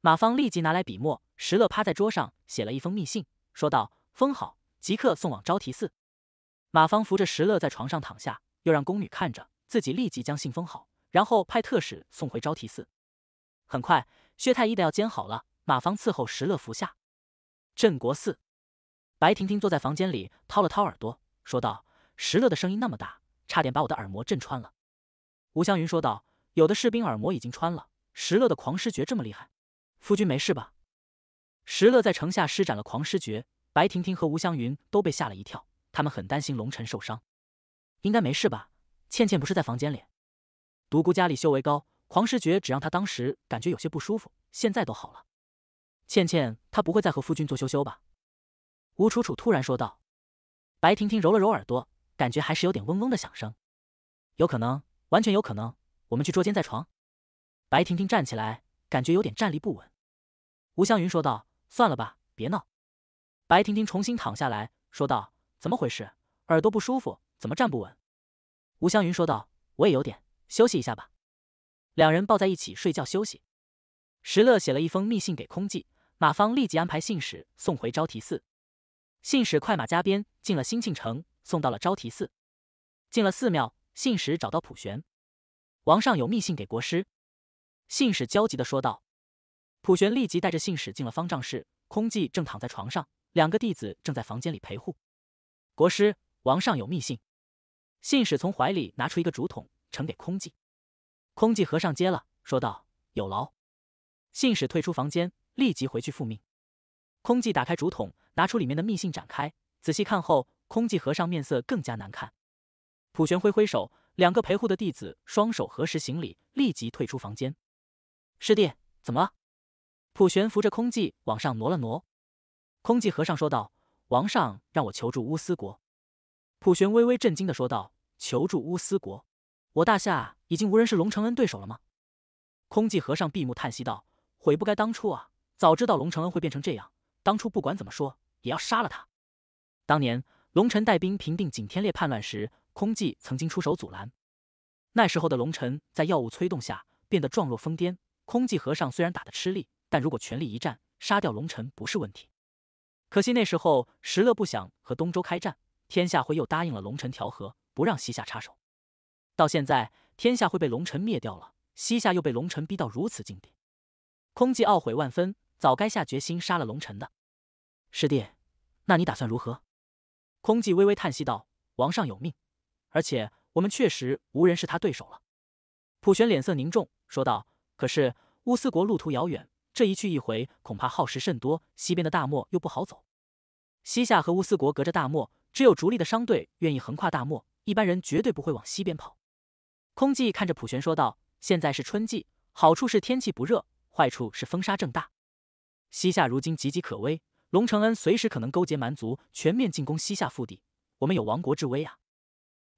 S1: 马芳立即拿来笔墨，石乐趴在桌上写了一封密信，说道：“封好，即刻送往昭提寺。”马芳扶着石乐在床上躺下，又让宫女看着，自己立即将信封好，然后派特使送回昭提寺。很快，薛太医的药煎好了，马芳伺候石乐服下。镇国寺。白婷婷坐在房间里，掏了掏耳朵，说道：“石乐的声音那么大，差点把我的耳膜震穿了。”吴香云说道：“有的士兵耳膜已经穿了。石乐的狂狮诀这么厉害，夫君没事吧？”石乐在城下施展了狂狮诀，白婷婷和吴香云都被吓了一跳，他们很担心龙晨受伤。应该没事吧？倩倩不是在房间里？独孤家里修为高，狂狮诀只让他当时感觉有些不舒服，现在都好了。倩倩她不会再和夫君做羞羞吧？吴楚楚突然说道，白婷婷揉了揉耳朵，感觉还是有点嗡嗡的响声，有可能，完全有可能，我们去捉奸在床。白婷婷站起来，感觉有点站立不稳。吴湘云说道：“算了吧，别闹。”白婷婷重新躺下来，说道：“怎么回事？耳朵不舒服，怎么站不稳？”吴湘云说道：“我也有点，休息一下吧。”两人抱在一起睡觉休息。石乐写了一封密信给空寂，马芳立即安排信使送回昭提寺。信使快马加鞭，进了兴庆城，送到了昭提寺。进了寺庙，信使找到普玄，王上有密信给国师。信使焦急的说道。普玄立即带着信使进了方丈室，空寂正躺在床上，两个弟子正在房间里陪护。国师王上有密信，信使从怀里拿出一个竹筒，呈给空寂。空寂和尚接了，说道：“有劳。”信使退出房间，立即回去复命。空寂打开竹筒，拿出里面的密信，展开仔细看后，空寂和尚面色更加难看。普玄挥挥手，两个陪护的弟子双手合十行礼，立即退出房间。师弟，怎么了？普玄扶着空寂往上挪了挪。空寂和尚说道：“王上让我求助乌斯国。”普玄微微震惊的说道：“求助乌斯国？我大夏已经无人是龙承恩对手了吗？”空寂和尚闭目叹息道：“悔不该当初啊！早知道龙承恩会变成这样。”当初不管怎么说，也要杀了他。当年龙臣带兵平定景天烈叛乱时，空寂曾经出手阻拦。那时候的龙臣在药物催动下变得状若疯癫，空寂和尚虽然打得吃力，但如果全力一战，杀掉龙臣不是问题。可惜那时候石勒不想和东周开战，天下会又答应了龙臣调和，不让西夏插手。到现在，天下会被龙臣灭掉了，西夏又被龙臣逼到如此境地，空寂懊悔万分，早该下决心杀了龙臣的。师弟，那你打算如何？空寂微微叹息道：“王上有命，而且我们确实无人是他对手了。”普玄脸色凝重说道：“可是乌斯国路途遥远，这一去一回恐怕耗时甚多。西边的大漠又不好走。西夏和乌斯国隔着大漠，只有逐利的商队愿意横跨大漠，一般人绝对不会往西边跑。”空寂看着普玄说道：“现在是春季，好处是天气不热，坏处是风沙正大。西夏如今岌岌可危。”龙承恩随时可能勾结蛮族，全面进攻西夏腹地，我们有亡国之危啊！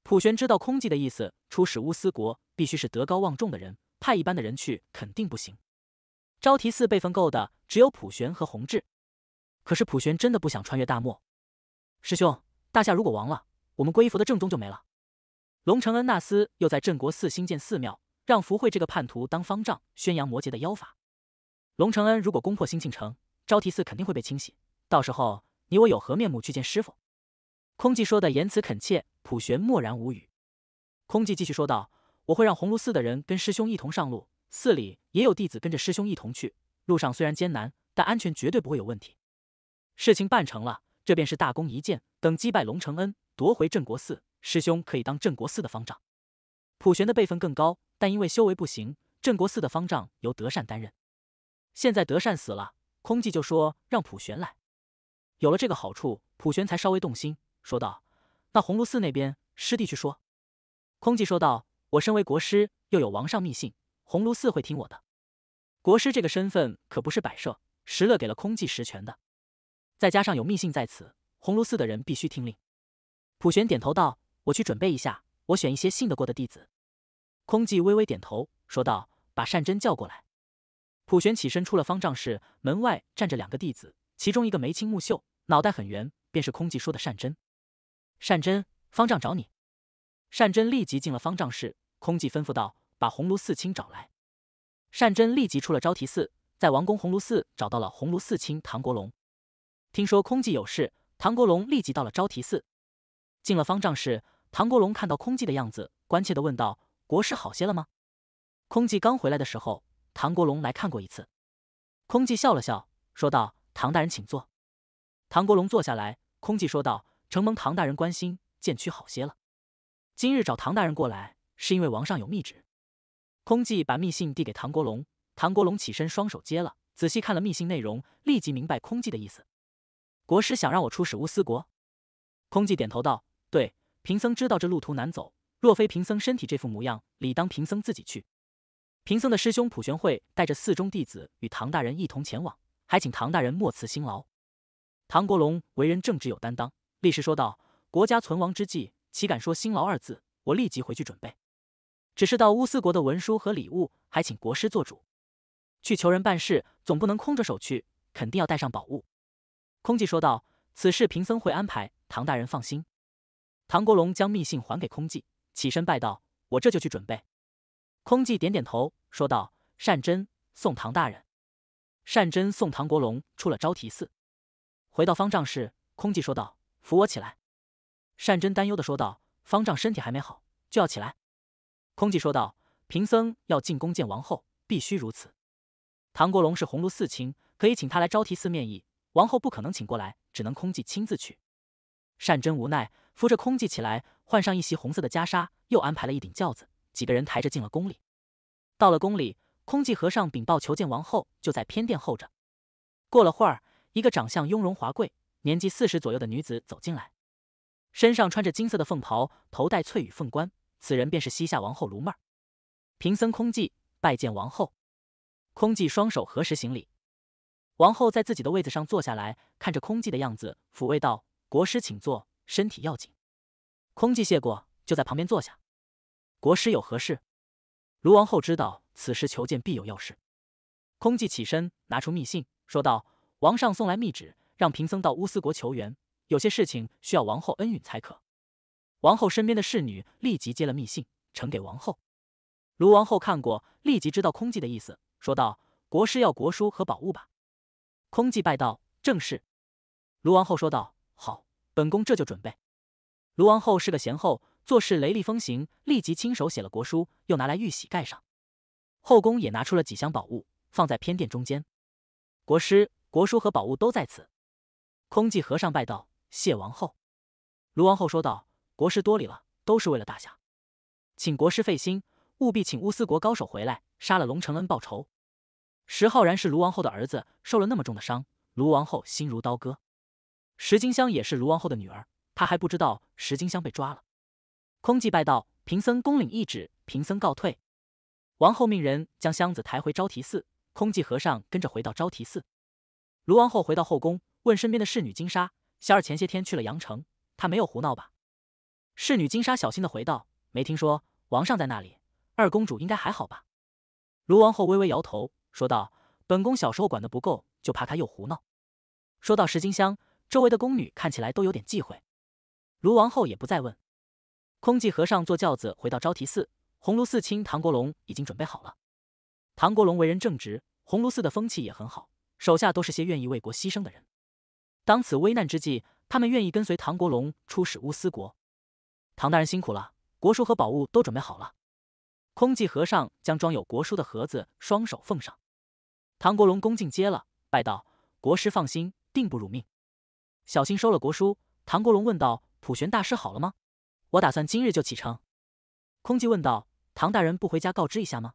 S1: 普玄知道空寂的意思，出使乌斯国必须是德高望重的人，派一般的人去肯定不行。招提寺辈分够的只有普玄和弘志，可是普玄真的不想穿越大漠。师兄，大夏如果亡了，我们皈依佛的正宗就没了。龙承恩那厮又在镇国寺新建寺庙，让福慧这个叛徒当方丈，宣扬摩羯的妖法。龙承恩如果攻破兴庆城，昭提寺肯定会被清洗，到时候你我有何面目去见师傅？空寂说的言辞恳切，普玄默然无语。空寂继续说道：“我会让红炉寺的人跟师兄一同上路，寺里也有弟子跟着师兄一同去。路上虽然艰难，但安全绝对不会有问题。事情办成了，这便是大功一件。等击败龙承恩，夺回镇国寺，师兄可以当镇国寺的方丈。普玄的辈分更高，但因为修为不行，镇国寺的方丈由德善担任。现在德善死了。”空寂就说：“让普玄来。”有了这个好处，普玄才稍微动心，说道：“那鸿胪寺那边，师弟去说。”空寂说道：“我身为国师，又有王上密信，鸿胪寺会听我的。国师这个身份可不是摆设，石勒给了空寂实权的，再加上有密信在此，鸿胪寺的人必须听令。”普玄点头道：“我去准备一下，我选一些信得过的弟子。”空寂微微点头，说道：“把善真叫过来。”普玄起身出了方丈室，门外站着两个弟子，其中一个眉清目秀，脑袋很圆，便是空寂说的善真。善真，方丈找你。善真立即进了方丈室，空寂吩咐道：“把红炉四清找来。”善真立即出了招提寺，在王宫红炉寺找到了红炉四清唐国龙。听说空寂有事，唐国龙立即到了招提寺，进了方丈室。唐国龙看到空寂的样子，关切的问道：“国师好些了吗？”空寂刚回来的时候。唐国龙来看过一次，空寂笑了笑，说道：“唐大人，请坐。”唐国龙坐下来，空寂说道：“承蒙唐大人关心，剑区好些了。今日找唐大人过来，是因为王上有密旨。”空寂把密信递给唐国龙，唐国龙起身，双手接了，仔细看了密信内容，立即明白空寂的意思。国师想让我出使乌斯国，空寂点头道：“对，贫僧知道这路途难走，若非贫僧身体这副模样，理当贫僧自己去。”贫僧的师兄普玄慧带着寺中弟子与唐大人一同前往，还请唐大人莫辞辛劳。唐国龙为人正直有担当，立时说道：“国家存亡之际，岂敢说辛劳二字？我立即回去准备。只是到乌斯国的文书和礼物，还请国师做主。去求人办事，总不能空着手去，肯定要带上宝物。”空寂说道：“此事贫僧会安排，唐大人放心。”唐国龙将密信还给空寂，起身拜道：“我这就去准备。”空寂点点头，说道：“善真送唐大人。”善真送唐国龙出了招提寺，回到方丈室，空寂说道：“扶我起来。”善真担忧的说道：“方丈身体还没好，就要起来？”空寂说道：“贫僧要进宫见王后，必须如此。唐国龙是鸿胪寺卿，可以请他来招提寺面议。王后不可能请过来，只能空寂亲自去。”善真无奈，扶着空寂起来，换上一袭红色的袈裟，又安排了一顶轿子。几个人抬着进了宫里。到了宫里，空寂和尚禀报求见王后，就在偏殿候着。过了会儿，一个长相雍容华贵、年纪四十左右的女子走进来，身上穿着金色的凤袍，头戴翠羽凤冠。此人便是西夏王后卢妹儿。贫僧空寂拜见王后。空寂双手合十行礼。王后在自己的位子上坐下来看着空寂的样子，抚慰道：“国师请坐，身体要紧。”空寂谢过，就在旁边坐下。国师有何事？卢王后知道此事求见必有要事。空寂起身拿出密信，说道：“王上送来密旨，让贫僧到乌斯国求援，有些事情需要王后恩允才可。”王后身边的侍女立即接了密信，呈给王后。卢王后看过，立即知道空寂的意思，说道：“国师要国书和宝物吧？”空寂拜道：“正是。”卢王后说道：“好，本宫这就准备。”卢王后是个贤后。做事雷厉风行，立即亲手写了国书，又拿来玉玺盖上。后宫也拿出了几箱宝物，放在偏殿中间。国师、国书和宝物都在此。空寂和尚拜道：“谢王后。”卢王后说道：“国师多礼了，都是为了大夏，请国师费心，务必请乌斯国高手回来杀了龙承恩报仇。”石浩然是卢王后的儿子，受了那么重的伤，卢王后心如刀割。石金香也是卢王后的女儿，她还不知道石金香被抓了。空寂拜道：“贫僧恭领懿旨，贫僧告退。”王后命人将箱子抬回昭提寺，空寂和尚跟着回到昭提寺。卢王后回到后宫，问身边的侍女金莎：“萧儿前些天去了阳城，他没有胡闹吧？”侍女金莎小心的回道：“没听说，王上在那里，二公主应该还好吧？”卢王后微微摇头，说道：“本宫小时候管的不够，就怕她又胡闹。”说到石金香，周围的宫女看起来都有点忌讳，卢王后也不再问。空寂和尚坐轿子回到昭提寺，红炉寺卿唐国龙已经准备好了。唐国龙为人正直，红炉寺的风气也很好，手下都是些愿意为国牺牲的人。当此危难之际，他们愿意跟随唐国龙出使乌斯国。唐大人辛苦了，国书和宝物都准备好了。空寂和尚将装有国书的盒子双手奉上，唐国龙恭敬接了，拜道：“国师放心，定不辱命。”小心收了国书。唐国龙问道：“普玄大师好了吗？”我打算今日就启程，空寂问道：“唐大人不回家告知一下吗？”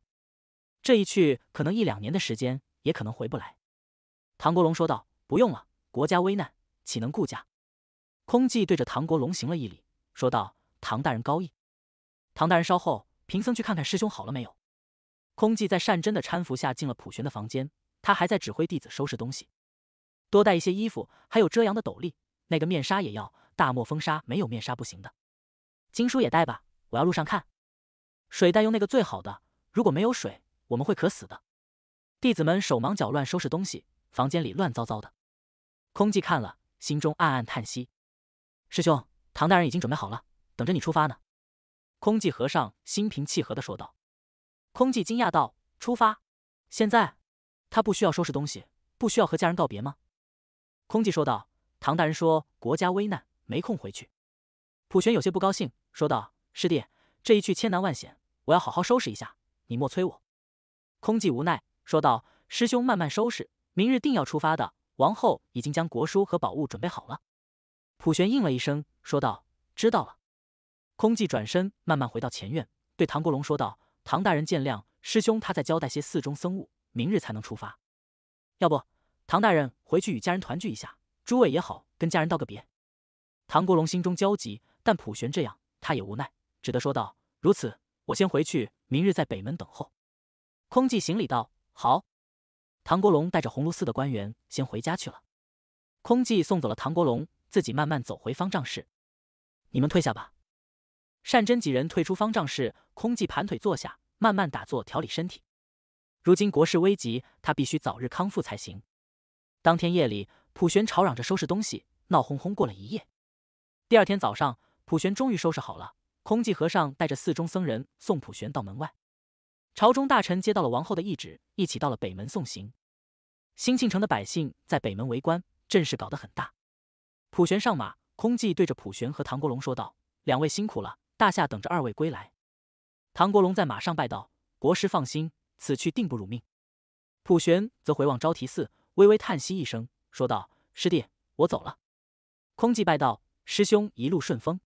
S1: 这一去可能一两年的时间，也可能回不来。唐国龙说道：“不用了，国家危难，岂能顾家？”空寂对着唐国龙行了一礼，说道：“唐大人高义。”唐大人稍后，贫僧去看看师兄好了没有。空寂在善真的搀扶下进了普玄的房间，他还在指挥弟子收拾东西，多带一些衣服，还有遮阳的斗笠，那个面纱也要，大漠风沙，没有面纱不行的。经书也带吧，我要路上看。水袋用那个最好的，如果没有水，我们会渴死的。弟子们手忙脚乱收拾东西，房间里乱糟糟的。空寂看了，心中暗暗叹息。师兄，唐大人已经准备好了，等着你出发呢。空寂和尚心平气和的说道。空寂惊讶道：“出发？现在？他不需要收拾东西，不需要和家人告别吗？”空寂说道：“唐大人说国家危难，没空回去。”普玄有些不高兴。说道：“师弟，这一去千难万险，我要好好收拾一下，你莫催我。”空寂无奈说道：“师兄，慢慢收拾，明日定要出发的。王后已经将国书和宝物准备好了。”普玄应了一声说道：“知道了。”空寂转身慢慢回到前院，对唐国龙说道：“唐大人见谅，师兄他在交代些寺中僧务，明日才能出发。要不，唐大人回去与家人团聚一下，诸位也好跟家人道个别。”唐国龙心中焦急，但普玄这样。他也无奈，只得说道：“如此，我先回去，明日在北门等候。”空寂行礼道：“好。”唐国龙带着鸿胪寺的官员先回家去了。空寂送走了唐国龙，自己慢慢走回方丈室。你们退下吧。善真几人退出方丈室，空寂盘腿坐下，慢慢打坐调理身体。如今国事危急，他必须早日康复才行。当天夜里，普玄吵嚷着收拾东西，闹哄哄过了一夜。第二天早上。普玄终于收拾好了，空寂和尚带着寺中僧人送普玄到门外。朝中大臣接到了王后的懿旨，一起到了北门送行。兴庆城的百姓在北门围观，阵势搞得很大。普玄上马，空寂对着普玄和唐国龙说道：“两位辛苦了，大夏等着二位归来。”唐国龙在马上拜道：“国师放心，此去定不辱命。”普玄则回望昭提寺，微微叹息一声，说道：“师弟，我走了。”空寂拜道：“师兄一路顺风。”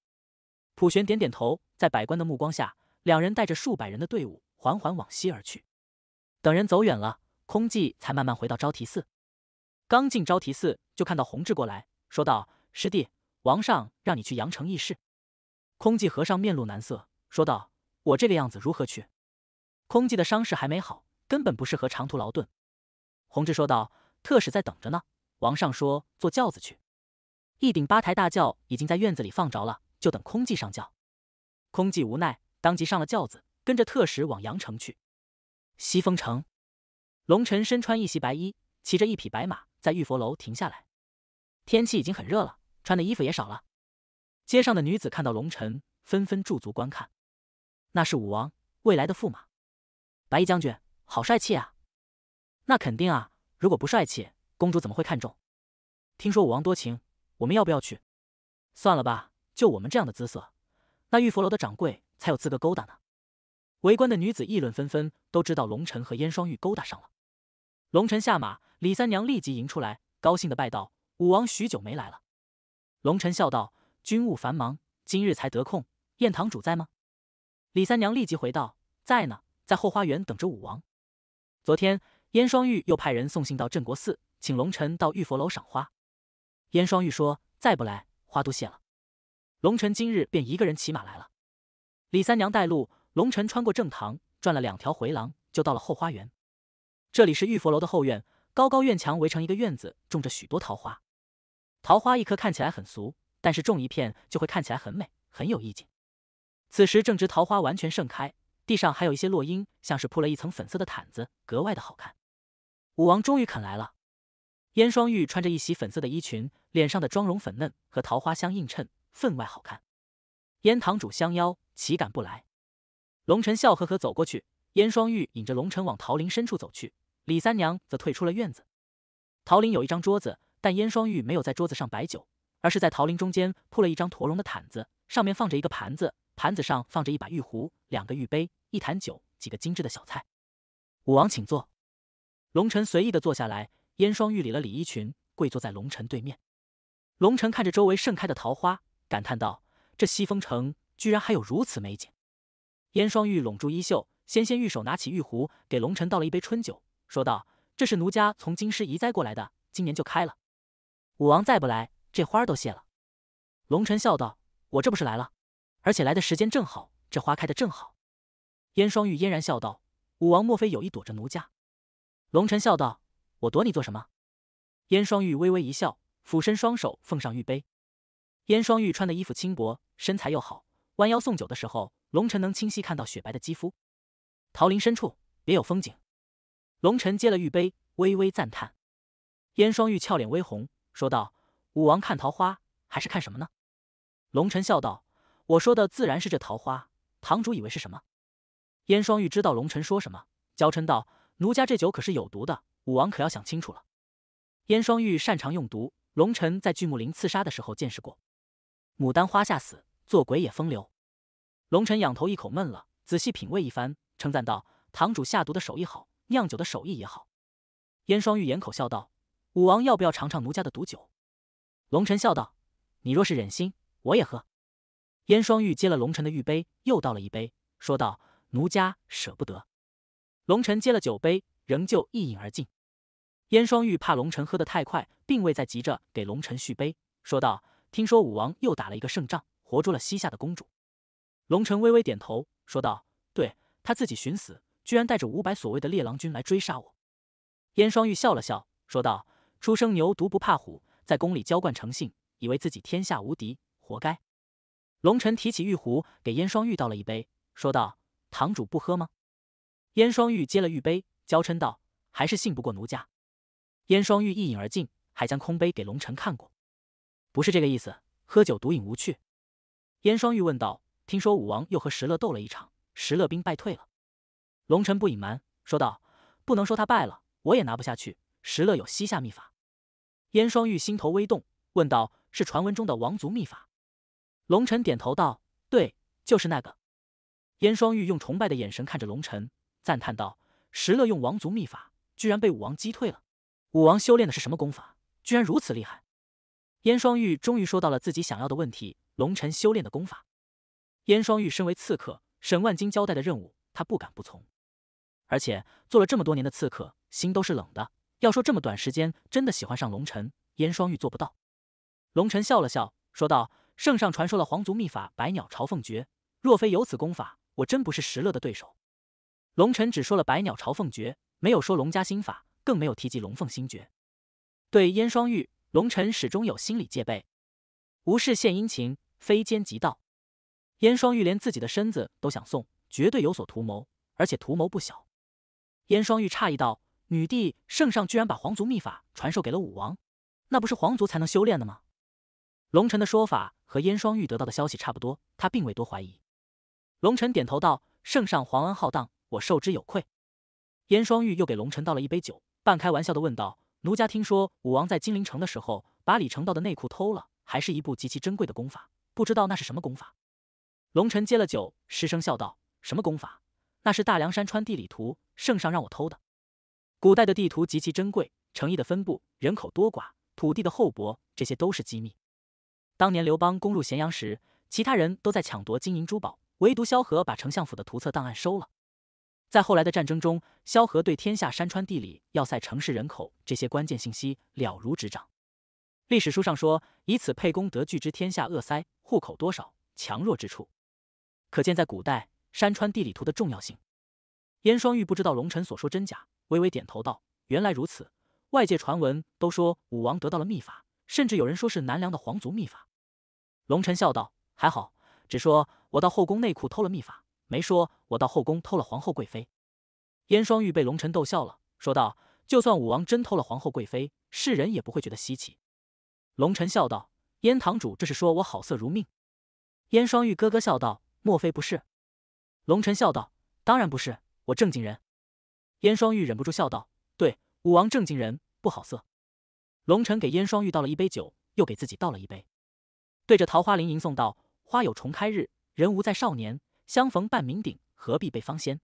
S1: 普玄点点头，在百官的目光下，两人带着数百人的队伍缓缓往西而去。等人走远了，空寂才慢慢回到昭提寺。刚进昭提寺，就看到弘志过来，说道：“师弟，王上让你去阳城议事。”空寂和尚面露难色，说道：“我这个样子如何去？”空寂的伤势还没好，根本不适合长途劳顿。弘志说道：“特使在等着呢，王上说坐轿子去，一顶八抬大轿已经在院子里放着了。”就等空寂上轿，空寂无奈，当即上了轿子，跟着特使往阳城去。西风城，龙尘身穿一袭白衣，骑着一匹白马，在玉佛楼停下来。天气已经很热了，穿的衣服也少了。街上的女子看到龙尘，纷纷驻足观看。那是武王未来的驸马，白衣将军，好帅气啊！那肯定啊，如果不帅气，公主怎么会看中？听说武王多情，我们要不要去？算了吧。就我们这样的姿色，那玉佛楼的掌柜才有资格勾搭呢。围观的女子议论纷纷，都知道龙晨和燕双玉勾搭上了。龙晨下马，李三娘立即迎出来，高兴的拜道：“武王许久没来了。”龙晨笑道：“军务繁忙，今日才得空。”燕堂主在吗？李三娘立即回道：“在呢，在后花园等着武王。”昨天，燕双玉又派人送信到镇国寺，请龙晨到玉佛楼赏花。燕双玉说：“再不来，花都谢了。”龙尘今日便一个人骑马来了。李三娘带路，龙尘穿过正堂，转了两条回廊，就到了后花园。这里是玉佛楼的后院，高高院墙围成一个院子，种着许多桃花。桃花一棵看起来很俗，但是种一片就会看起来很美，很有意境。此时正值桃花完全盛开，地上还有一些落英，像是铺了一层粉色的毯子，格外的好看。武王终于肯来了。燕双玉穿着一袭粉色的衣裙，脸上的妆容粉嫩，和桃花相映衬。分外好看，燕堂主相邀，岂敢不来？龙尘笑呵呵走过去，燕双玉引着龙尘往桃林深处走去，李三娘则退出了院子。桃林有一张桌子，但燕双玉没有在桌子上摆酒，而是在桃林中间铺了一张驼绒的毯子，上面放着一个盘子，盘子上放着一把玉壶、两个玉杯、一坛酒、几个精致的小菜。武王，请坐。龙尘随意的坐下来，燕双玉理了理衣裙，跪坐在龙尘对面。龙尘看着周围盛开的桃花。感叹道：“这西风城居然还有如此美景。”燕双玉拢住衣袖，纤纤玉手拿起玉壶，给龙臣倒了一杯春酒，说道：“这是奴家从京师移栽过来的，今年就开了。武王再不来，这花都谢了。”龙臣笑道：“我这不是来了，而且来的时间正好，这花开的正好。”燕双玉嫣然笑道：“武王莫非有意躲着奴家？”龙臣笑道：“我躲你做什么？”燕双玉微微一笑，俯身双手奉上玉杯。燕双玉穿的衣服轻薄，身材又好。弯腰送酒的时候，龙晨能清晰看到雪白的肌肤。桃林深处，别有风景。龙晨接了玉杯，微微赞叹。燕双玉俏脸微红，说道：“武王看桃花，还是看什么呢？”龙尘笑道：“我说的自然是这桃花。堂主以为是什么？”燕双玉知道龙晨说什么，娇嗔道：“奴家这酒可是有毒的，武王可要想清楚了。”燕双玉擅长用毒，龙晨在巨木林刺杀的时候见识过。牡丹花下死，做鬼也风流。龙尘仰头一口闷了，仔细品味一番，称赞道：“堂主下毒的手艺好，酿酒的手艺也好。”燕双玉掩口笑道：“武王要不要尝尝奴家的毒酒？”龙尘笑道：“你若是忍心，我也喝。”燕双玉接了龙尘的玉杯，又倒了一杯，说道：“奴家舍不得。”龙尘接了酒杯，仍旧一饮而尽。燕双玉怕龙尘喝得太快，并未再急着给龙尘续杯，说道。听说武王又打了一个胜仗，活捉了西夏的公主。龙臣微微点头，说道：“对他自己寻死，居然带着五百所谓的猎狼军来追杀我。”燕双玉笑了笑，说道：“初生牛犊不怕虎，在宫里娇惯成性，以为自己天下无敌，活该。”龙臣提起玉壶，给燕双玉倒了一杯，说道：“堂主不喝吗？”燕双玉接了玉杯，娇嗔道：“还是信不过奴家。”燕双玉一饮而尽，还将空杯给龙臣看过。不是这个意思，喝酒、毒瘾、无趣。燕双玉问道：“听说武王又和石勒斗了一场，石勒兵败退了。”龙臣不隐瞒说道：“不能说他败了，我也拿不下去。石勒有西夏秘法。”燕双玉心头微动，问道：“是传闻中的王族秘法？”龙臣点头道：“对，就是那个。”燕双玉用崇拜的眼神看着龙臣，赞叹道：“石勒用王族秘法，居然被武王击退了。武王修炼的是什么功法？居然如此厉害！”燕双玉终于说到了自己想要的问题：龙晨修炼的功法。燕双玉身为刺客，沈万金交代的任务，他不敢不从。而且做了这么多年的刺客，心都是冷的。要说这么短时间真的喜欢上龙晨，燕双玉做不到。龙晨笑了笑，说道：“圣上传授了皇族秘法《百鸟朝凤诀》，若非有此功法，我真不是石乐的对手。”龙晨只说了《百鸟朝凤诀》，没有说龙家心法，更没有提及龙凤心诀。对燕双玉。龙尘始终有心理戒备，无事献殷勤，非奸即盗。燕双玉连自己的身子都想送，绝对有所图谋，而且图谋不小。燕双玉诧异道：“女帝圣上居然把皇族秘法传授给了武王，那不是皇族才能修炼的吗？”龙尘的说法和燕双玉得到的消息差不多，他并未多怀疑。龙尘点头道：“圣上皇恩浩荡，我受之有愧。”燕双玉又给龙尘倒了一杯酒，半开玩笑的问道。奴家听说武王在金陵城的时候，把李成道的内裤偷了，还是一部极其珍贵的功法，不知道那是什么功法。龙尘接了酒，失声笑道：“什么功法？那是大梁山川地理图，圣上让我偷的。古代的地图极其珍贵，城邑的分布、人口多寡、土地的厚薄，这些都是机密。当年刘邦攻入咸阳时，其他人都在抢夺金银珠宝，唯独萧何把丞相府的图册档案收了。”在后来的战争中，萧何对天下山川地理、要塞、城市、人口这些关键信息了如指掌。历史书上说，以此沛公得据知天下恶塞、户口多少、强弱之处。可见在古代，山川地理图的重要性。燕双玉不知道龙臣所说真假，微微点头道：“原来如此。外界传闻都说武王得到了秘法，甚至有人说是南梁的皇族秘法。”龙臣笑道：“还好，只说我到后宫内库偷了秘法。”没说，我到后宫偷了皇后贵妃。燕双玉被龙臣逗笑了，说道：“就算武王真偷了皇后贵妃，世人也不会觉得稀奇。”龙臣笑道：“燕堂主，这是说我好色如命？”燕双玉咯咯笑道：“莫非不是？”龙臣笑道：“当然不是，我正经人。”燕双玉忍不住笑道：“对，武王正经人，不好色。”龙臣给燕双玉倒了一杯酒，又给自己倒了一杯，对着桃花林吟诵道：“花有重开日，人无再少年。”相逢半酩酊，何必被芳仙？”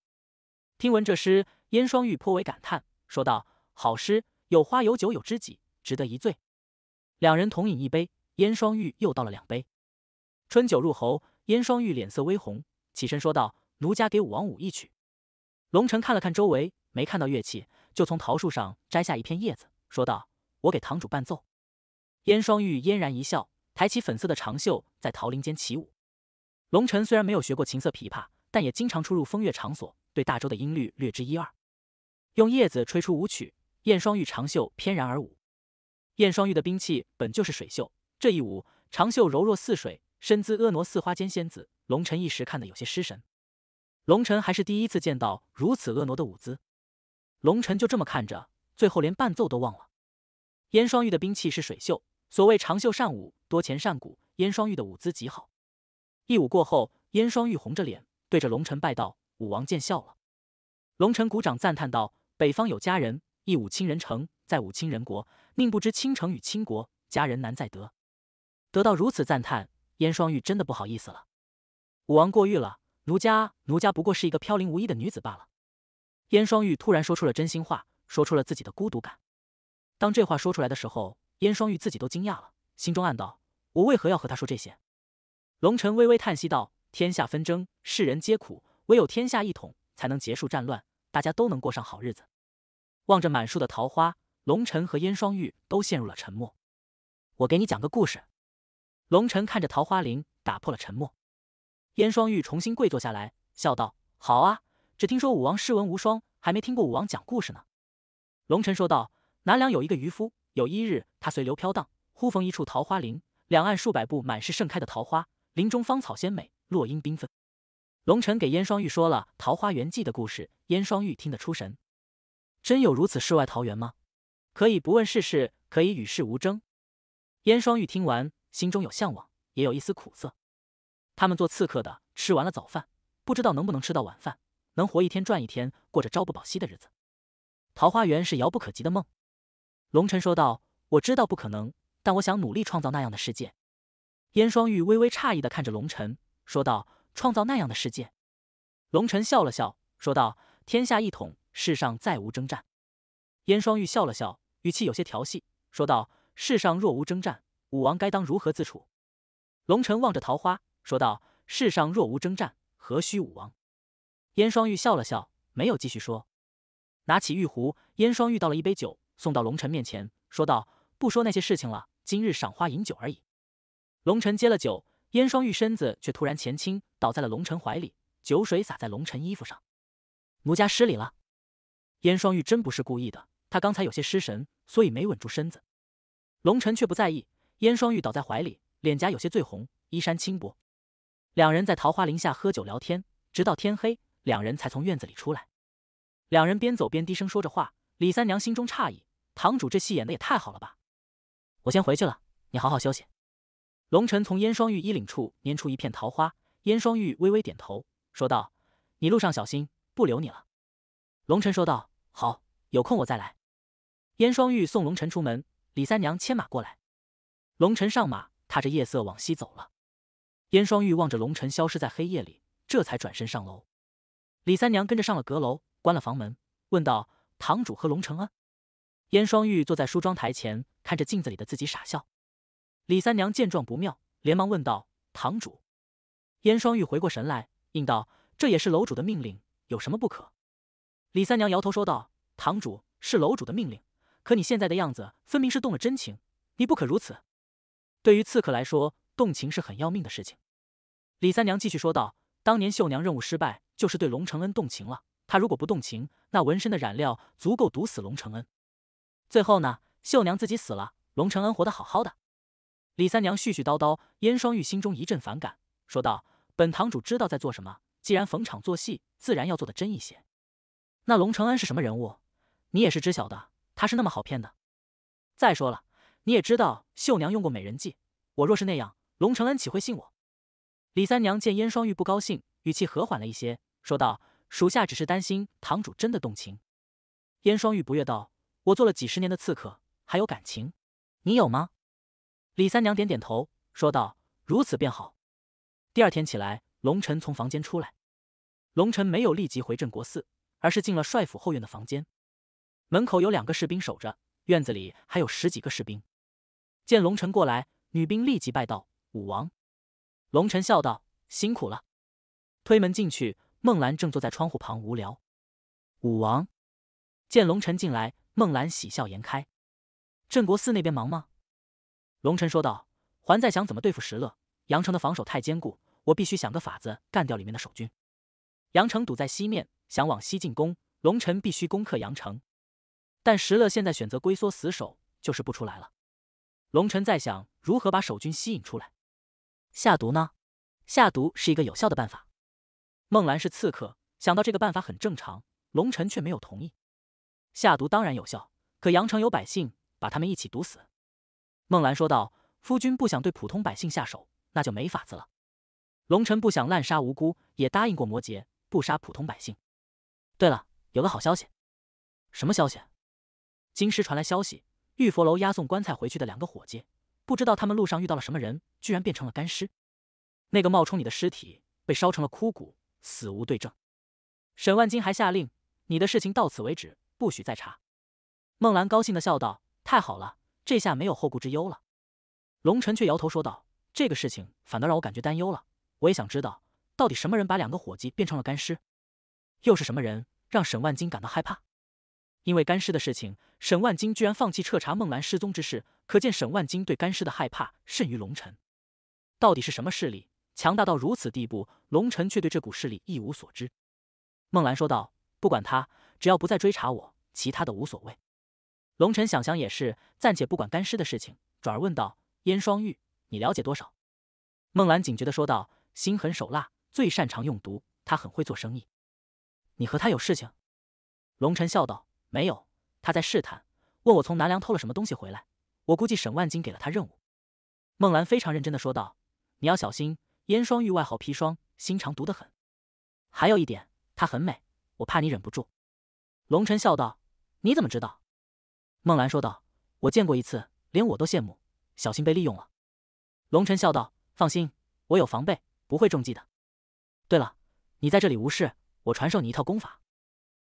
S1: 听闻这诗，燕双玉颇为感叹，说道：“好诗，有花有酒有知己，值得一醉。”两人同饮一杯，燕双玉又倒了两杯。春酒入喉，燕双玉脸色微红，起身说道：“奴家给武王舞一曲。”龙城看了看周围，没看到乐器，就从桃树上摘下一片叶子，说道：“我给堂主伴奏。”燕双玉嫣然一笑，抬起粉色的长袖，在桃林间起舞。龙尘虽然没有学过琴瑟琵琶，但也经常出入风月场所，对大周的音律略知一二。用叶子吹出舞曲，燕双玉长袖翩然而舞。燕双玉的兵器本就是水袖，这一舞，长袖柔若似水，身姿婀娜似花间仙子。龙尘一时看得有些失神。龙尘还是第一次见到如此婀娜的舞姿。龙尘就这么看着，最后连伴奏都忘了。燕双玉的兵器是水袖，所谓长袖善舞，多钱善鼓，燕双玉的舞姿极好。一舞过后，燕双玉红着脸，对着龙尘拜道：“武王见笑了。”龙尘鼓掌赞叹道：“北方有佳人，一舞倾人城，再舞倾人国，宁不知倾城与倾国，佳人难再得。”得到如此赞叹，燕双玉真的不好意思了。“武王过誉了，奴家，奴家不过是一个飘零无依的女子罢了。”燕双玉突然说出了真心话，说出了自己的孤独感。当这话说出来的时候，燕双玉自己都惊讶了，心中暗道：“我为何要和他说这些？”龙尘微微叹息道：“天下纷争，世人皆苦，唯有天下一统，才能结束战乱，大家都能过上好日子。”望着满树的桃花，龙尘和燕双玉都陷入了沉默。我给你讲个故事。龙臣看着桃花林，打破了沉默。燕双玉重新跪坐下来，笑道：“好啊，只听说武王诗文无双，还没听过武王讲故事呢。”龙臣说道：“南梁有一个渔夫，有一日，他随流飘荡，忽逢一处桃花林，两岸数百步满是盛开的桃花。”林中芳草鲜美，落英缤纷。龙晨给燕双玉说了《桃花源记》的故事，燕双玉听得出神。真有如此世外桃源吗？可以不问世事，可以与世无争。燕双玉听完，心中有向往，也有一丝苦涩。他们做刺客的，吃完了早饭，不知道能不能吃到晚饭，能活一天赚一天，过着朝不保夕的日子。桃花源是遥不可及的梦。龙晨说道：“我知道不可能，但我想努力创造那样的世界。”燕双玉微微诧异的看着龙尘，说道：“创造那样的世界。”龙尘笑了笑，说道：“天下一统，世上再无征战。”燕双玉笑了笑，语气有些调戏，说道：“世上若无征战，武王该当如何自处？”龙尘望着桃花，说道：“世上若无征战，何须武王？”燕双玉笑了笑，没有继续说。拿起玉壶，燕双玉倒了一杯酒，送到龙尘面前，说道：“不说那些事情了，今日赏花饮酒而已。”龙辰接了酒，燕双玉身子却突然前倾，倒在了龙辰怀里，酒水洒在龙辰衣服上。奴家失礼了，燕双玉真不是故意的，他刚才有些失神，所以没稳住身子。龙辰却不在意，燕双玉倒在怀里，脸颊有些醉红，衣衫轻薄。两人在桃花林下喝酒聊天，直到天黑，两人才从院子里出来。两人边走边低声说着话，李三娘心中诧异：堂主这戏演的也太好了吧？我先回去了，你好好休息。龙晨从燕双玉衣领处拈出一片桃花，燕双玉微微点头，说道：“你路上小心，不留你了。”龙晨说道：“好，有空我再来。”燕双玉送龙晨出门，李三娘牵马过来，龙晨上马，踏着夜色往西走了。燕双玉望着龙晨消失在黑夜里，这才转身上楼。李三娘跟着上了阁楼，关了房门，问道：“堂主和龙承恩？”燕双玉坐在梳妆台前，看着镜子里的自己傻笑。李三娘见状不妙，连忙问道：“堂主，燕双玉回过神来，应道：这也是楼主的命令，有什么不可？”李三娘摇头说道：“堂主是楼主的命令，可你现在的样子，分明是动了真情，你不可如此。对于刺客来说，动情是很要命的事情。”李三娘继续说道：“当年秀娘任务失败，就是对龙承恩动情了。她如果不动情，那纹身的染料足够毒死龙承恩。最后呢，秀娘自己死了，龙承恩活得好好的。”李三娘絮絮叨叨，燕双玉心中一阵反感，说道：“本堂主知道在做什么，既然逢场作戏，自然要做的真一些。那龙承恩是什么人物，你也是知晓的，他是那么好骗的。再说了，你也知道绣娘用过美人计，我若是那样，龙承恩岂会信我？”李三娘见燕双玉不高兴，语气和缓了一些，说道：“属下只是担心堂主真的动情。”燕双玉不悦道：“我做了几十年的刺客，还有感情？你有吗？”李三娘点点头，说道：“如此便好。”第二天起来，龙尘从房间出来。龙尘没有立即回镇国寺，而是进了帅府后院的房间。门口有两个士兵守着，院子里还有十几个士兵。见龙尘过来，女兵立即拜道：“武王。”龙臣笑道：“辛苦了。”推门进去，孟兰正坐在窗户旁无聊。武王见龙臣进来，孟兰喜笑颜开：“镇国寺那边忙吗？”龙尘说道：“还在想怎么对付石勒？阳城的防守太坚固，我必须想个法子干掉里面的守军。阳城堵在西面，想往西进攻，龙尘必须攻克阳城。但石勒现在选择龟缩死守，就是不出来了。龙尘在想如何把守军吸引出来。下毒呢？下毒是一个有效的办法。孟兰是刺客，想到这个办法很正常。龙尘却没有同意。下毒当然有效，可阳城有百姓，把他们一起毒死。”孟兰说道：“夫君不想对普通百姓下手，那就没法子了。龙臣不想滥杀无辜，也答应过摩羯不杀普通百姓。对了，有个好消息。什么消息？京师传来消息，玉佛楼押送棺材回去的两个伙计，不知道他们路上遇到了什么人，居然变成了干尸。那个冒充你的尸体被烧成了枯骨，死无对证。沈万金还下令，你的事情到此为止，不许再查。”孟兰高兴的笑道：“太好了。”这下没有后顾之忧了，龙尘却摇头说道：“这个事情反倒让我感觉担忧了。我也想知道，到底什么人把两个伙计变成了干尸，又是什么人让沈万金感到害怕？因为干尸的事情，沈万金居然放弃彻查孟兰失踪之事，可见沈万金对干尸的害怕甚于龙尘。到底是什么势力强大到如此地步？龙尘却对这股势力一无所知。”孟兰说道：“不管他，只要不再追查我，其他的无所谓。”龙尘想想也是，暂且不管干尸的事情，转而问道：“燕双玉，你了解多少？”孟兰警觉的说道：“心狠手辣，最擅长用毒，他很会做生意。你和他有事情？”龙臣笑道：“没有，他在试探，问我从南梁偷了什么东西回来。我估计沈万金给了他任务。”孟兰非常认真的说道：“你要小心，燕双玉外号砒霜，心肠毒得很。还有一点，她很美，我怕你忍不住。”龙臣笑道：“你怎么知道？”孟兰说道：“我见过一次，连我都羡慕。小心被利用了。”龙晨笑道：“放心，我有防备，不会中计的。”对了，你在这里无事，我传授你一套功法。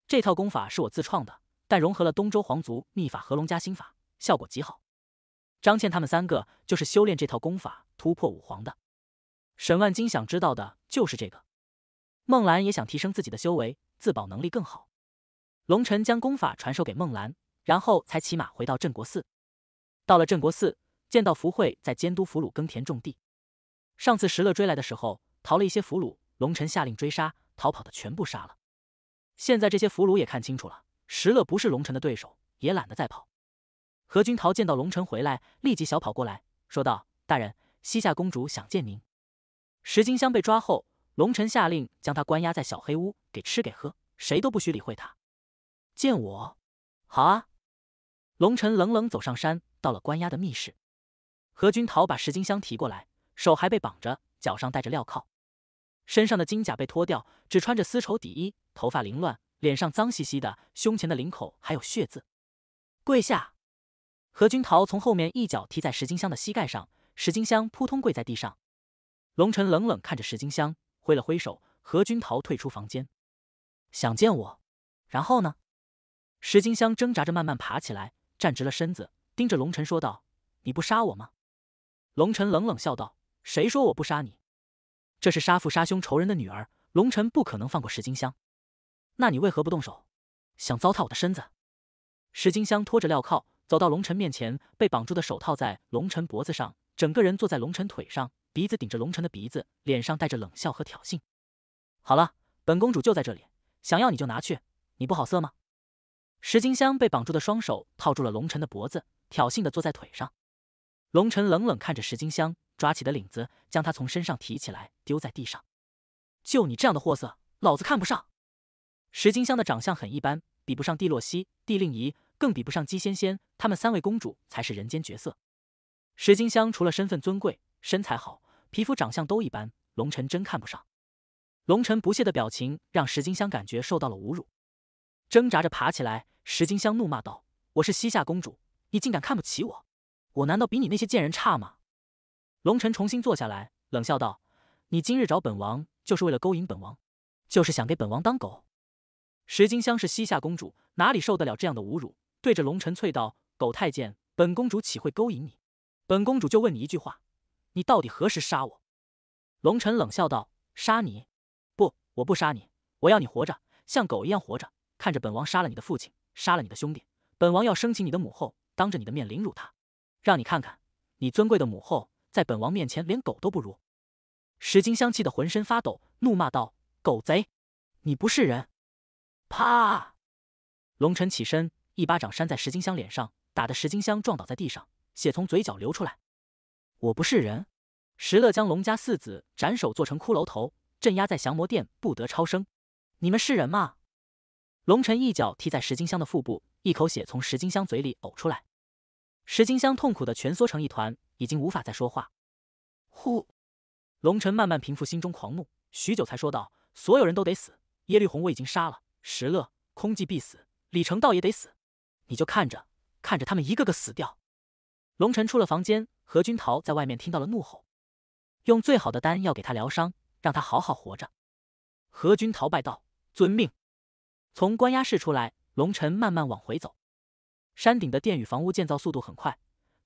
S1: 这套功法是我自创的，但融合了东周皇族秘法和龙家心法，效果极好。张倩他们三个就是修炼这套功法突破武皇的。沈万金想知道的就是这个。孟兰也想提升自己的修为，自保能力更好。龙晨将功法传授给孟兰。然后才骑马回到镇国寺。到了镇国寺，见到福慧在监督俘虏耕田种地。上次石勒追来的时候，逃了一些俘虏，龙臣下令追杀，逃跑的全部杀了。现在这些俘虏也看清楚了，石勒不是龙臣的对手，也懒得再跑。何君桃见到龙臣回来，立即小跑过来，说道：“大人，西夏公主想见您。”石金香被抓后，龙臣下令将她关押在小黑屋，给吃给喝，谁都不许理会她。见我？好啊。龙尘冷冷走上山，到了关押的密室。何君桃把石金香提过来，手还被绑着，脚上戴着镣铐，身上的金甲被脱掉，只穿着丝绸底衣，头发凌乱，脸上脏兮兮的，胸前的领口还有血渍。跪下！何君桃从后面一脚踢在石金香的膝盖上，石金香扑通跪在地上。龙臣冷冷看着石金香，挥了挥手，何君桃退出房间。想见我？然后呢？石金香挣扎着慢慢爬起来。站直了身子，盯着龙晨说道：“你不杀我吗？”龙晨冷冷笑道：“谁说我不杀你？这是杀父杀兄仇人的女儿，龙晨不可能放过石金香。那你为何不动手？想糟蹋我的身子？”石金香拖着镣铐走到龙晨面前，被绑住的手套在龙晨脖子上，整个人坐在龙晨腿上，鼻子顶着龙晨的鼻子，脸上带着冷笑和挑衅。好了，本公主就在这里，想要你就拿去，你不好色吗？石金香被绑住的双手套住了龙尘的脖子，挑衅的坐在腿上。龙尘冷冷看着石金香，抓起的领子将她从身上提起来，丢在地上。就你这样的货色，老子看不上。石金香的长相很一般，比不上帝洛西、帝令仪，更比不上姬仙仙。她们三位公主才是人间绝色。石金香除了身份尊贵、身材好、皮肤长相都一般，龙辰真看不上。龙辰不屑的表情让石金香感觉受到了侮辱，挣扎着爬起来。石金香怒骂道：“我是西夏公主，你竟敢看不起我？我难道比你那些贱人差吗？”龙尘重新坐下来，冷笑道：“你今日找本王就是为了勾引本王，就是想给本王当狗。”石金香是西夏公主，哪里受得了这样的侮辱？对着龙尘啐道：“狗太监，本公主岂会勾引你？本公主就问你一句话：你到底何时杀我？”龙尘冷笑道：“杀你？不，我不杀你，我要你活着，像狗一样活着，看着本王杀了你的父亲。”杀了你的兄弟，本王要生擒你的母后，当着你的面凌辱他，让你看看你尊贵的母后在本王面前连狗都不如。石金香气得浑身发抖，怒骂道：“狗贼，你不是人！”啪！龙晨起身，一巴掌扇在石金香脸上，打的石金香撞倒在地上，血从嘴角流出来。我不是人！石乐将龙家四子斩首，做成骷髅头，镇压在降魔殿，不得超生。你们是人吗？龙晨一脚踢在石金香的腹部，一口血从石金香嘴里呕出来。石金香痛苦的蜷缩成一团，已经无法再说话。呼，龙晨慢慢平复心中狂怒，许久才说道：“所有人都得死。耶律洪我已经杀了，石勒、空寂必死，李成道也得死。你就看着，看着他们一个个死掉。”龙晨出了房间，何君桃在外面听到了怒吼，用最好的丹药给他疗伤，让他好好活着。何君桃拜道：“遵命。”从关押室出来，龙尘慢慢往回走。山顶的殿宇房屋建造速度很快，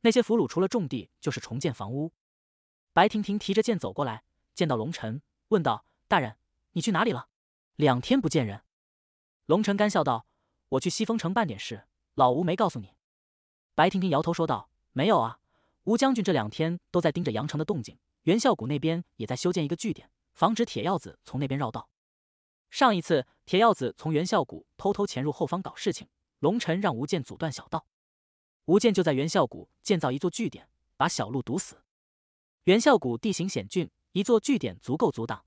S1: 那些俘虏除了种地，就是重建房屋。白婷婷提着剑走过来，见到龙尘，问道：“大人，你去哪里了？两天不见人。”龙晨干笑道：“我去西风城办点事，老吴没告诉你。”白婷婷摇头说道：“没有啊，吴将军这两天都在盯着阳城的动静，袁孝谷那边也在修建一个据点，防止铁鹞子从那边绕道。”上一次，铁鹞子从元孝谷偷偷潜入后方搞事情，龙尘让吴健阻断小道，吴健就在元孝谷建造一座据点，把小路堵死。元孝谷地形险峻，一座据点足够阻挡。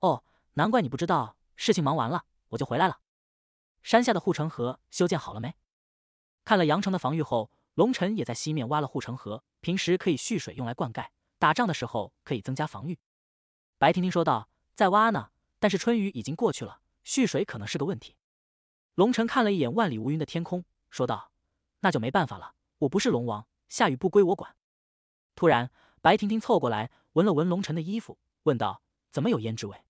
S1: 哦，难怪你不知道。事情忙完了，我就回来了。山下的护城河修建好了没？看了阳城的防御后，龙尘也在西面挖了护城河，平时可以蓄水用来灌溉，打仗的时候可以增加防御。白婷婷说道：“在挖呢。”但是春雨已经过去了，蓄水可能是个问题。龙尘看了一眼万里无云的天空，说道：“那就没办法了，我不是龙王，下雨不归我管。”突然，白婷婷凑过来闻了闻龙尘的衣服，问道：“怎么有胭脂味？”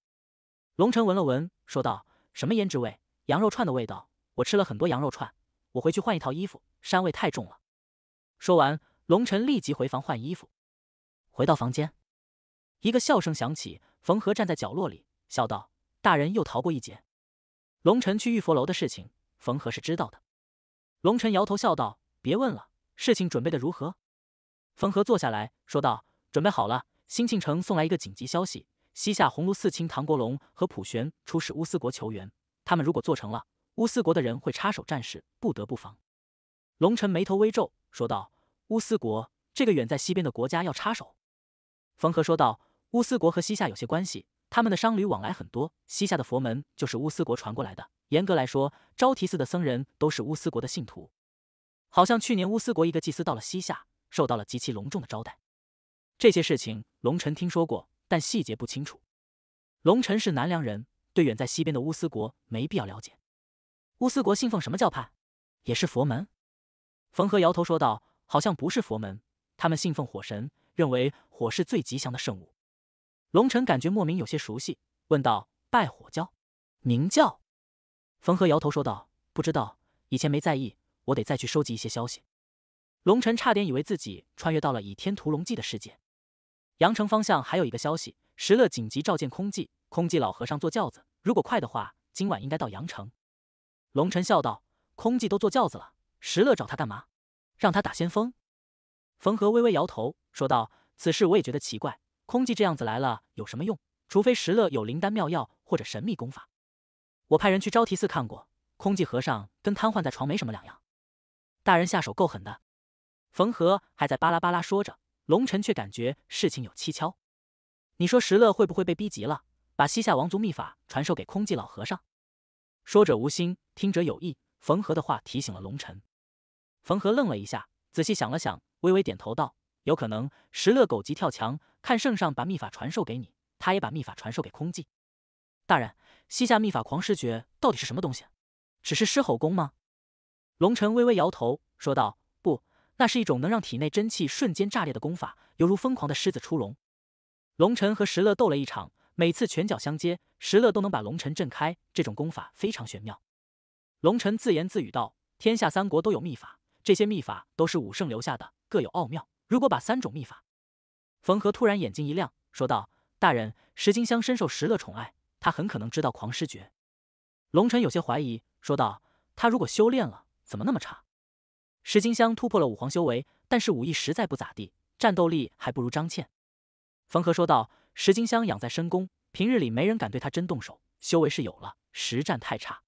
S1: 龙尘闻了闻，说道：“什么胭脂味？羊肉串的味道。我吃了很多羊肉串。我回去换一套衣服，膻味太重了。”说完，龙尘立即回房换衣服。回到房间，一个笑声响起，冯和站在角落里。笑道：“大人又逃过一劫。”龙臣去玉佛楼的事情，冯和是知道的。龙尘摇头笑道：“别问了，事情准备的如何？”冯和坐下来说道：“准备好了。兴庆城送来一个紧急消息：西夏红胪四卿唐国龙和普玄出使乌斯国求援。他们如果做成了，乌斯国的人会插手战事，不得不防。”龙尘眉头微皱，说道：“乌斯国这个远在西边的国家要插手？”冯和说道：“乌斯国和西夏有些关系。”他们的商旅往来很多，西夏的佛门就是乌斯国传过来的。严格来说，昭提寺的僧人都是乌斯国的信徒。好像去年乌斯国一个祭司到了西夏，受到了极其隆重的招待。这些事情龙尘听说过，但细节不清楚。龙尘是南梁人，对远在西边的乌斯国没必要了解。乌斯国信奉什么教派？也是佛门？冯和摇头说道：“好像不是佛门，他们信奉火神，认为火是最吉祥的圣物。”龙尘感觉莫名有些熟悉，问道：“拜火教，明教？”冯和摇头说道：“不知道，以前没在意。”我得再去收集一些消息。龙尘差点以为自己穿越到了《倚天屠龙记》的世界。阳城方向还有一个消息，石勒紧急召见空寂，空寂老和尚坐轿子，如果快的话，今晚应该到阳城。龙尘笑道：“空寂都坐轿子了，石勒找他干嘛？让他打先锋？”冯和微微摇头说道：“此事我也觉得奇怪。”空寂这样子来了有什么用？除非石乐有灵丹妙药或者神秘功法。我派人去昭提寺看过，空寂和尚跟瘫痪在床没什么两样。大人下手够狠的。冯和还在巴拉巴拉说着，龙尘却感觉事情有蹊跷。你说石乐会不会被逼急了，把西夏王族秘法传授给空寂老和尚？说者无心，听者有意。冯和的话提醒了龙尘。冯和愣了一下，仔细想了想，微微点头道。有可能石乐狗急跳墙，看圣上把秘法传授给你，他也把秘法传授给空寂。大人，西夏秘法狂狮诀到底是什么东西？只是狮吼功吗？龙晨微微摇头说道：“不，那是一种能让体内真气瞬间炸裂的功法，犹如疯狂的狮子出笼。”龙晨和石乐斗了一场，每次拳脚相接，石乐都能把龙尘震开。这种功法非常玄妙。龙晨自言自语道：“天下三国都有秘法，这些秘法都是武圣留下的，各有奥妙。”如果把三种秘法，冯和突然眼睛一亮，说道：“大人，石金香深受石勒宠爱，他很可能知道狂师诀。”龙尘有些怀疑，说道：“他如果修炼了，怎么那么差？”石金香突破了武皇修为，但是武艺实在不咋地，战斗力还不如张倩。冯和说道：“石金香养在深宫，平日里没人敢对他真动手，修为是有了，实战太差。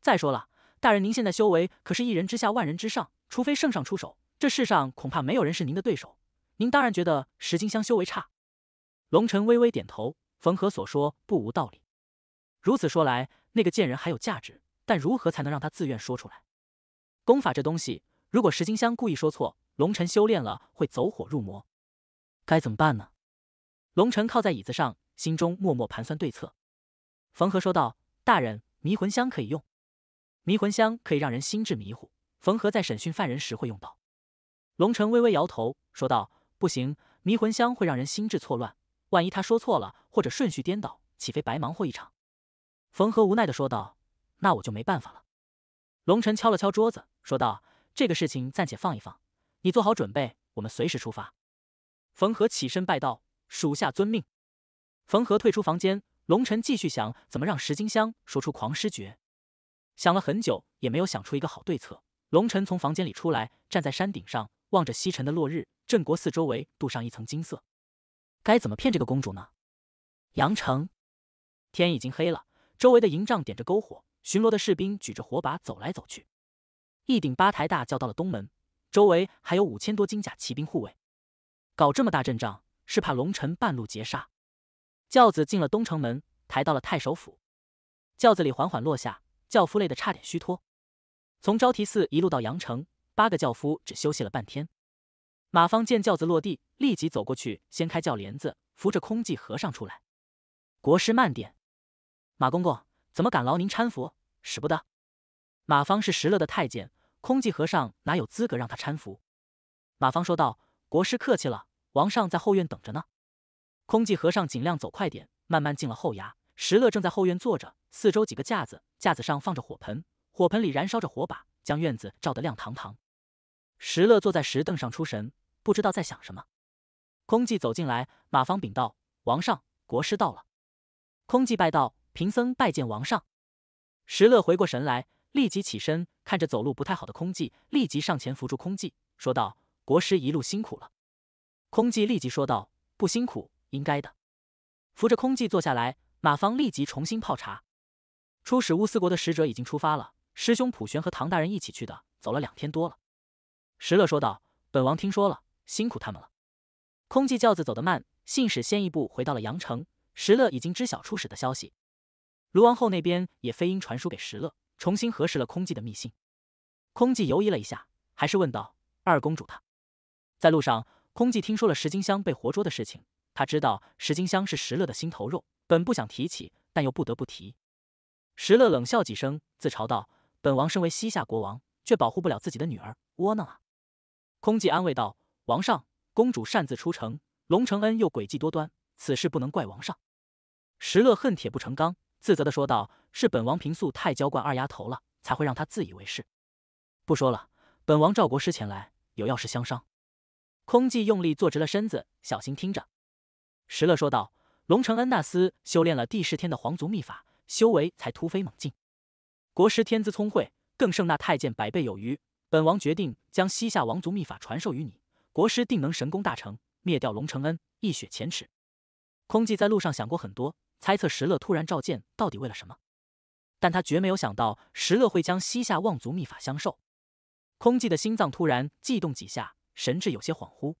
S1: 再说了，大人您现在修为可是一人之下万人之上，除非圣上出手。”这世上恐怕没有人是您的对手，您当然觉得石金香修为差。龙晨微微点头，冯和所说不无道理。如此说来，那个贱人还有价值，但如何才能让他自愿说出来？功法这东西，如果石金香故意说错，龙晨修炼了会走火入魔，该怎么办呢？龙晨靠在椅子上，心中默默盘算对策。冯和说道：“大人，迷魂香可以用。迷魂香可以让人心智迷糊，冯和在审讯犯人时会用到。”龙尘微微摇头，说道：“不行，迷魂香会让人心智错乱，万一他说错了或者顺序颠倒，岂非白忙活一场？”冯和无奈的说道：“那我就没办法了。”龙尘敲了敲桌子，说道：“这个事情暂且放一放，你做好准备，我们随时出发。”冯和起身拜道：“属下遵命。”冯和退出房间，龙尘继续想怎么让石金香说出狂狮诀，想了很久也没有想出一个好对策。龙尘从房间里出来，站在山顶上。望着西沉的落日，镇国寺周围镀上一层金色。该怎么骗这个公主呢？阳城，天已经黑了，周围的营帐点着篝火，巡逻的士兵举着火把走来走去。一顶八抬大轿到了东门，周围还有五千多金甲骑兵护卫。搞这么大阵仗，是怕龙臣半路劫杀。轿子进了东城门，抬到了太守府。轿子里缓缓落下，轿夫累得差点虚脱。从昭提寺一路到阳城。八个轿夫只休息了半天。马方见轿子落地，立即走过去，掀开轿帘子，扶着空寂和尚出来。国师慢点。马公公怎么敢劳您搀扶？使不得。马方是石勒的太监，空寂和尚哪有资格让他搀扶？马方说道：“国师客气了，王上在后院等着呢。”空寂和尚尽量走快点，慢慢进了后衙。石勒正在后院坐着，四周几个架子，架子上放着火盆，火盆里燃烧着火把。将院子照得亮堂堂，石勒坐在石凳上出神，不知道在想什么。空寂走进来，马方禀道：“王上，国师到了。”空寂拜道：“贫僧拜见王上。”石勒回过神来，立即起身，看着走路不太好的空寂，立即上前扶住空寂，说道：“国师一路辛苦了。”空寂立即说道：“不辛苦，应该的。”扶着空寂坐下来，马方立即重新泡茶。出使乌斯国的使者已经出发了。师兄普玄和唐大人一起去的，走了两天多了。石勒说道：“本王听说了，辛苦他们了。”空寂轿子走得慢，信使先一步回到了阳城。石勒已经知晓出使的消息，卢王后那边也飞鹰传书给石勒，重新核实了空寂的密信。空寂犹疑了一下，还是问道：“二公主她……”在路上，空寂听说了石金香被活捉的事情，他知道石金香是石勒的心头肉，本不想提起，但又不得不提。石勒冷笑几声，自嘲道。本王身为西夏国王，却保护不了自己的女儿，窝囊啊！空寂安慰道：“王上，公主擅自出城，龙承恩又诡计多端，此事不能怪王上。”石乐恨铁不成钢，自责的说道：“是本王平素太娇惯二丫头了，才会让她自以为是。”不说了，本王赵国师前来，有要事相商。空寂用力坐直了身子，小心听着。石乐说道：“龙承恩那厮修炼了第十天的皇族秘法，修为才突飞猛进。”国师天资聪慧，更胜那太监百倍有余。本王决定将西夏王族秘法传授于你，国师定能神功大成，灭掉龙承恩，一雪前耻。空寂在路上想过很多，猜测石勒突然召见到底为了什么，但他绝没有想到石勒会将西夏望族秘法相授。空寂的心脏突然悸动几下，神志有些恍惚。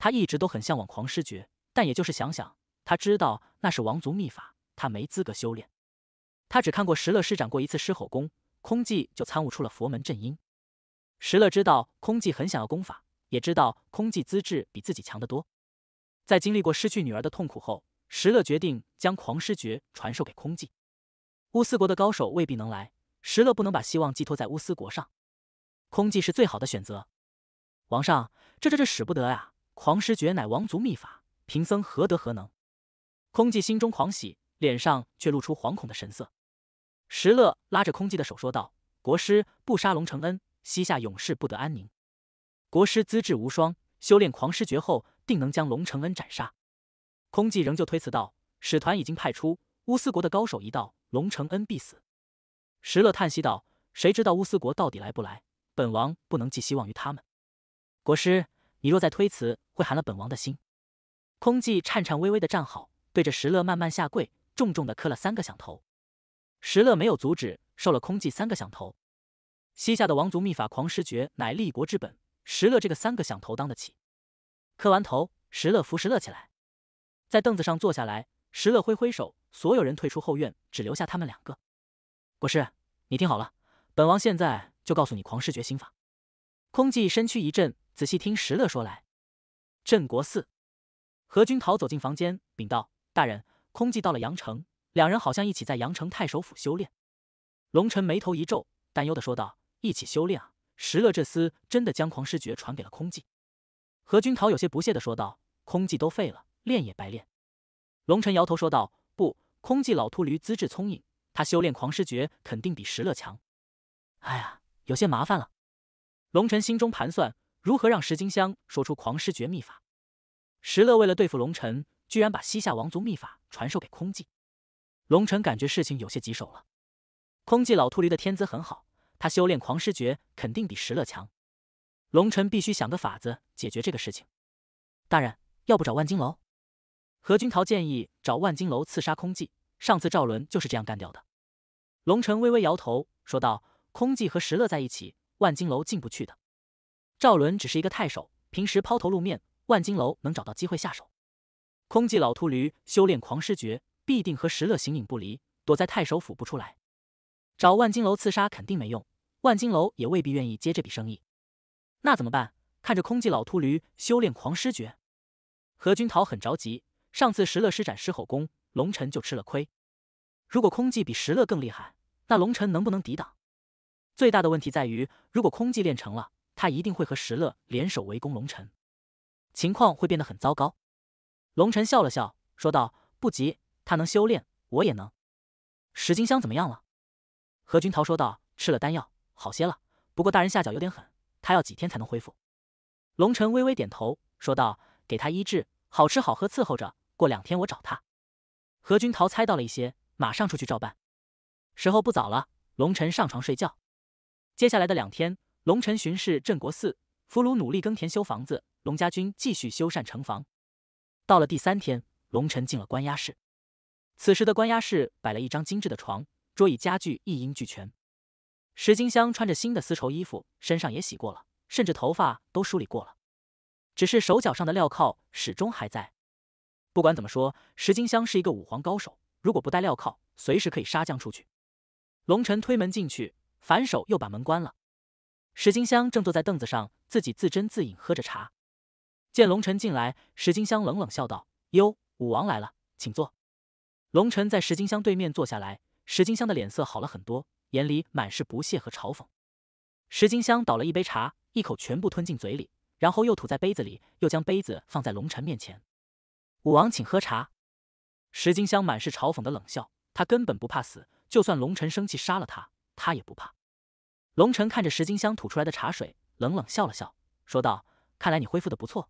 S1: 他一直都很向往狂师诀，但也就是想想。他知道那是王族秘法，他没资格修炼。他只看过石勒施展过一次狮吼功，空寂就参悟出了佛门正音。石勒知道空寂很想要功法，也知道空寂资质比自己强得多。在经历过失去女儿的痛苦后，石勒决定将狂狮诀传授给空寂。乌斯国的高手未必能来，石勒不能把希望寄托在乌斯国上。空寂是最好的选择。王上，这这这使不得呀！狂狮诀乃王族秘法，贫僧何德何能？空寂心中狂喜，脸上却露出惶恐的神色。石乐拉着空寂的手说道：“国师不杀龙承恩，西夏永世不得安宁。国师资质无双，修炼狂师诀后，定能将龙承恩斩杀。”空寂仍旧推辞道：“使团已经派出乌斯国的高手，一到龙承恩必死。”石乐叹息道：“谁知道乌斯国到底来不来？本王不能寄希望于他们。国师，你若再推辞，会寒了本王的心。”空寂颤颤巍巍地站好，对着石乐慢慢下跪，重重地磕了三个响头。石乐没有阻止，受了空寂三个响头。西夏的王族秘法《狂狮诀》乃立国之本，石乐这个三个响头当得起。磕完头，石乐扶石乐起来，在凳子上坐下来。石乐挥挥手，所有人退出后院，只留下他们两个。国师，你听好了，本王现在就告诉你《狂狮诀》心法。空寂身躯一震，仔细听石乐说来。镇国寺，何君陶走进房间，禀道：“大人，空寂到了阳城。”两人好像一起在阳城太守府修炼，龙尘眉头一皱，担忧的说道：“一起修炼啊！石乐这厮真的将狂狮诀传给了空寂？”何君桃有些不屑的说道：“空寂都废了，练也白练。”龙晨摇头说道：“不，空寂老秃驴资质聪颖，他修炼狂狮诀肯定比石乐强。”哎呀，有些麻烦了。龙尘心中盘算如何让石金香说出狂狮诀秘法。石乐为了对付龙尘，居然把西夏王族秘法传授给空寂。龙尘感觉事情有些棘手了。空寂老秃驴的天资很好，他修炼狂狮诀肯定比石乐强。龙尘必须想个法子解决这个事情。大人，要不找万金楼？何君桃建议找万金楼刺杀空寂。上次赵伦就是这样干掉的。龙尘微微摇头，说道：“空寂和石乐在一起，万金楼进不去的。赵伦只是一个太守，平时抛头露面，万金楼能找到机会下手。空寂老秃驴修炼狂狮诀。”必定和石勒形影不离，躲在太守府不出来，找万金楼刺杀肯定没用，万金楼也未必愿意接这笔生意。那怎么办？看着空寂老秃驴修炼狂狮诀，何君陶很着急。上次石勒施展狮吼功，龙尘就吃了亏。如果空寂比石勒更厉害，那龙尘能不能抵挡？最大的问题在于，如果空寂练成了，他一定会和石勒联手围攻龙尘，情况会变得很糟糕。龙尘笑了笑，说道：“不急。”他能修炼，我也能。石金香怎么样了？何君陶说道：“吃了丹药，好些了。不过大人下脚有点狠，他要几天才能恢复？”龙尘微微点头说道：“给他医治，好吃好喝伺候着。过两天我找他。”何君陶猜到了一些，马上出去照办。时候不早了，龙晨上床睡觉。接下来的两天，龙晨巡视镇国寺，俘虏努力耕田修房子，龙家军继续修缮城防。到了第三天，龙晨进了关押室。此时的关押室摆了一张精致的床，桌椅家具一应俱全。石金香穿着新的丝绸衣服，身上也洗过了，甚至头发都梳理过了，只是手脚上的镣铐始终还在。不管怎么说，石金香是一个武皇高手，如果不戴镣铐，随时可以杀将出去。龙晨推门进去，反手又把门关了。石金香正坐在凳子上，自己自斟自饮，喝着茶。见龙晨进来，石金香冷冷笑道：“哟，武王来了，请坐。”龙尘在石金香对面坐下来，石金香的脸色好了很多，眼里满是不屑和嘲讽。石金香倒了一杯茶，一口全部吞进嘴里，然后又吐在杯子里，又将杯子放在龙尘面前。武王，请喝茶。石金香满是嘲讽的冷笑，他根本不怕死，就算龙辰生气杀了他，他也不怕。龙辰看着石金香吐出来的茶水，冷冷笑了笑，说道：“看来你恢复的不错。”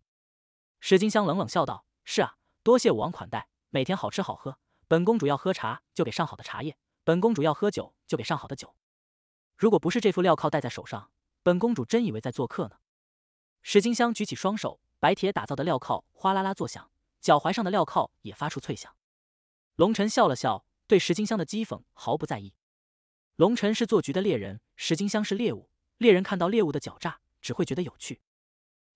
S1: 石金香冷冷笑道：“是啊，多谢武王款待，每天好吃好喝。”本公主要喝茶，就给上好的茶叶；本公主要喝酒，就给上好的酒。如果不是这副镣铐戴在手上，本公主真以为在做客呢。石金香举起双手，白铁打造的镣铐哗啦啦作响，脚踝上的镣铐也发出脆响。龙晨笑了笑，对石金香的讥讽毫不在意。龙晨是做局的猎人，石金香是猎物，猎人看到猎物的狡诈，只会觉得有趣。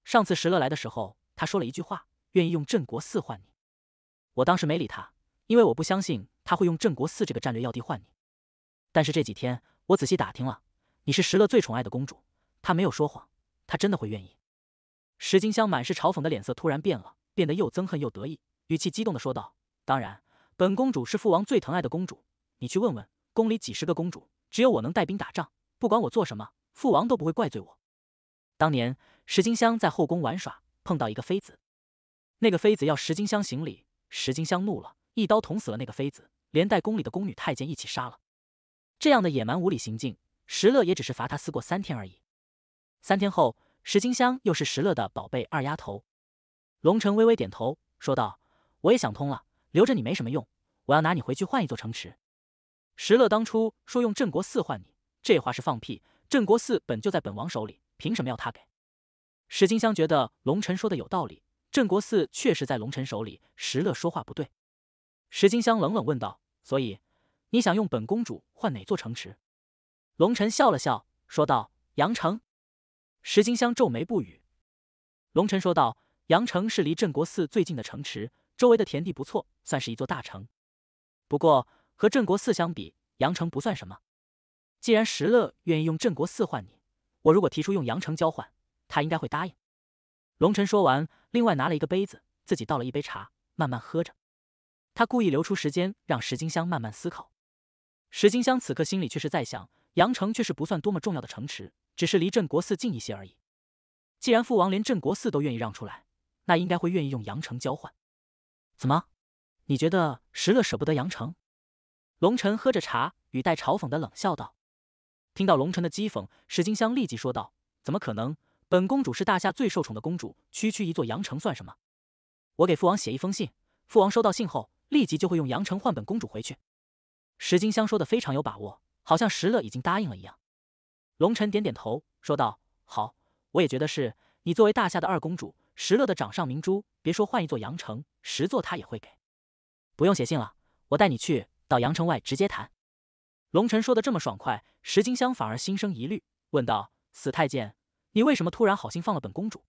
S1: 上次石勒来的时候，他说了一句话，愿意用镇国寺换你，我当时没理他。因为我不相信他会用镇国寺这个战略要地换你，但是这几天我仔细打听了，你是石勒最宠爱的公主，他没有说谎，他真的会愿意。石金香满是嘲讽的脸色突然变了，变得又憎恨又得意，语气激动的说道：“当然，本公主是父王最疼爱的公主，你去问问宫里几十个公主，只有我能带兵打仗，不管我做什么，父王都不会怪罪我。”当年石金香在后宫玩耍，碰到一个妃子，那个妃子要石金香行礼，石金香怒了。一刀捅死了那个妃子，连带宫里的宫女太监一起杀了。这样的野蛮无理行径，石乐也只是罚他思过三天而已。三天后，石金香又是石乐的宝贝二丫头。龙城微微点头，说道：“我也想通了，留着你没什么用，我要拿你回去换一座城池。”石乐当初说用镇国寺换你，这话是放屁。镇国寺本就在本王手里，凭什么要他给？石金香觉得龙尘说的有道理，镇国寺确实在龙尘手里，石乐说话不对。石金香冷冷问道：“所以你想用本公主换哪座城池？”龙晨笑了笑，说道：“阳城。”石金香皱眉不语。龙晨说道：“阳城是离镇国寺最近的城池，周围的田地不错，算是一座大城。不过和镇国寺相比，阳城不算什么。既然石乐愿意用镇国寺换你，我如果提出用阳城交换，他应该会答应。”龙晨说完，另外拿了一个杯子，自己倒了一杯茶，慢慢喝着。他故意留出时间，让石金香慢慢思考。石金香此刻心里却是在想：阳城却是不算多么重要的城池，只是离镇国寺近一些而已。既然父王连镇国寺都愿意让出来，那应该会愿意用阳城交换。怎么？你觉得石乐舍不得阳城？龙尘喝着茶，语带嘲讽的冷笑道。听到龙晨的讥讽，石金香立即说道：“怎么可能？本公主是大夏最受宠的公主，区区一座阳城算什么？我给父王写一封信，父王收到信后。”立即就会用阳城换本公主回去。石金香说的非常有把握，好像石勒已经答应了一样。龙尘点点头说道：“好，我也觉得是你作为大夏的二公主，石勒的掌上明珠，别说换一座阳城，十座他也会给。不用写信了，我带你去到阳城外直接谈。”龙尘说的这么爽快，石金香反而心生疑虑，问道：“死太监，你为什么突然好心放了本公主？”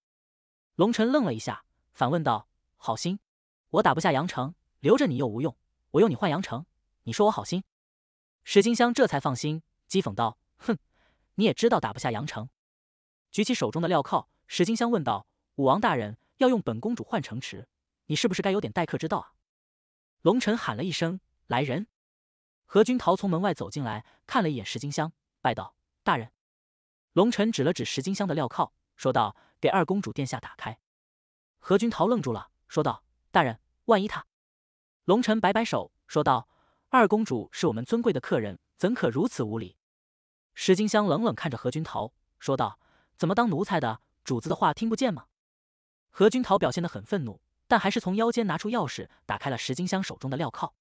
S1: 龙尘愣了一下，反问道：“好心？我打不下阳城。”留着你又无用，我用你换阳城，你说我好心？石金香这才放心，讥讽道：“哼，你也知道打不下阳城。”举起手中的镣铐，石金香问道：“武王大人要用本公主换城池，你是不是该有点待客之道啊？”龙尘喊了一声：“来人！”何君桃从门外走进来，看了一眼石金香，拜道：“大人。”龙尘指了指石金香的镣铐，说道：“给二公主殿下打开。”何君桃愣住了，说道：“大人，万一他……”龙臣摆摆手，说道：“二公主是我们尊贵的客人，怎可如此无礼？”石金香冷冷看着何君桃，说道：“怎么当奴才的主子的话听不见吗？”何君桃表现得很愤怒，但还是从腰间拿出钥匙，打开了石金香手中的镣铐。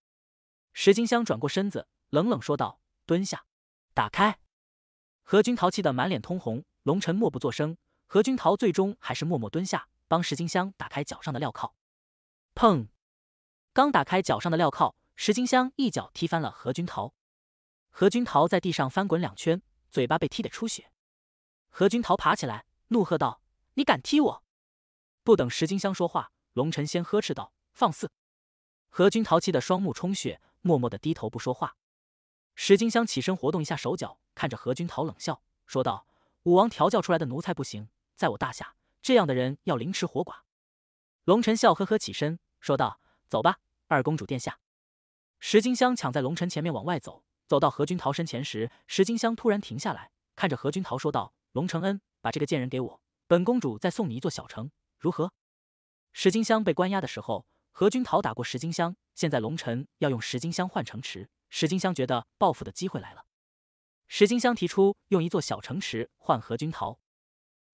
S1: 石金香转过身子，冷冷说道：“蹲下，打开。”何君桃气得满脸通红。龙臣默不作声。何君桃最终还是默默蹲下，帮石金香打开脚上的镣铐。砰！刚打开脚上的镣铐，石金香一脚踢翻了何君桃，何君桃在地上翻滚两圈，嘴巴被踢得出血。何君桃爬起来，怒喝道：“你敢踢我！”不等石金香说话，龙晨先呵斥道：“放肆！”何君桃气得双目充血，默默的低头不说话。石金香起身活动一下手脚，看着何君桃冷笑，说道：“武王调教出来的奴才不行，在我大夏，这样的人要凌迟活剐。”龙晨笑呵呵起身，说道：“走吧。”二公主殿下，石金香抢在龙尘前面往外走，走到何君桃身前时，石金香突然停下来，看着何君桃说道：“龙承恩，把这个贱人给我，本公主再送你一座小城，如何？”石金香被关押的时候，何君桃打过石金香，现在龙尘要用石金香换城池，石金香觉得报复的机会来了。石金香提出用一座小城池换何君桃。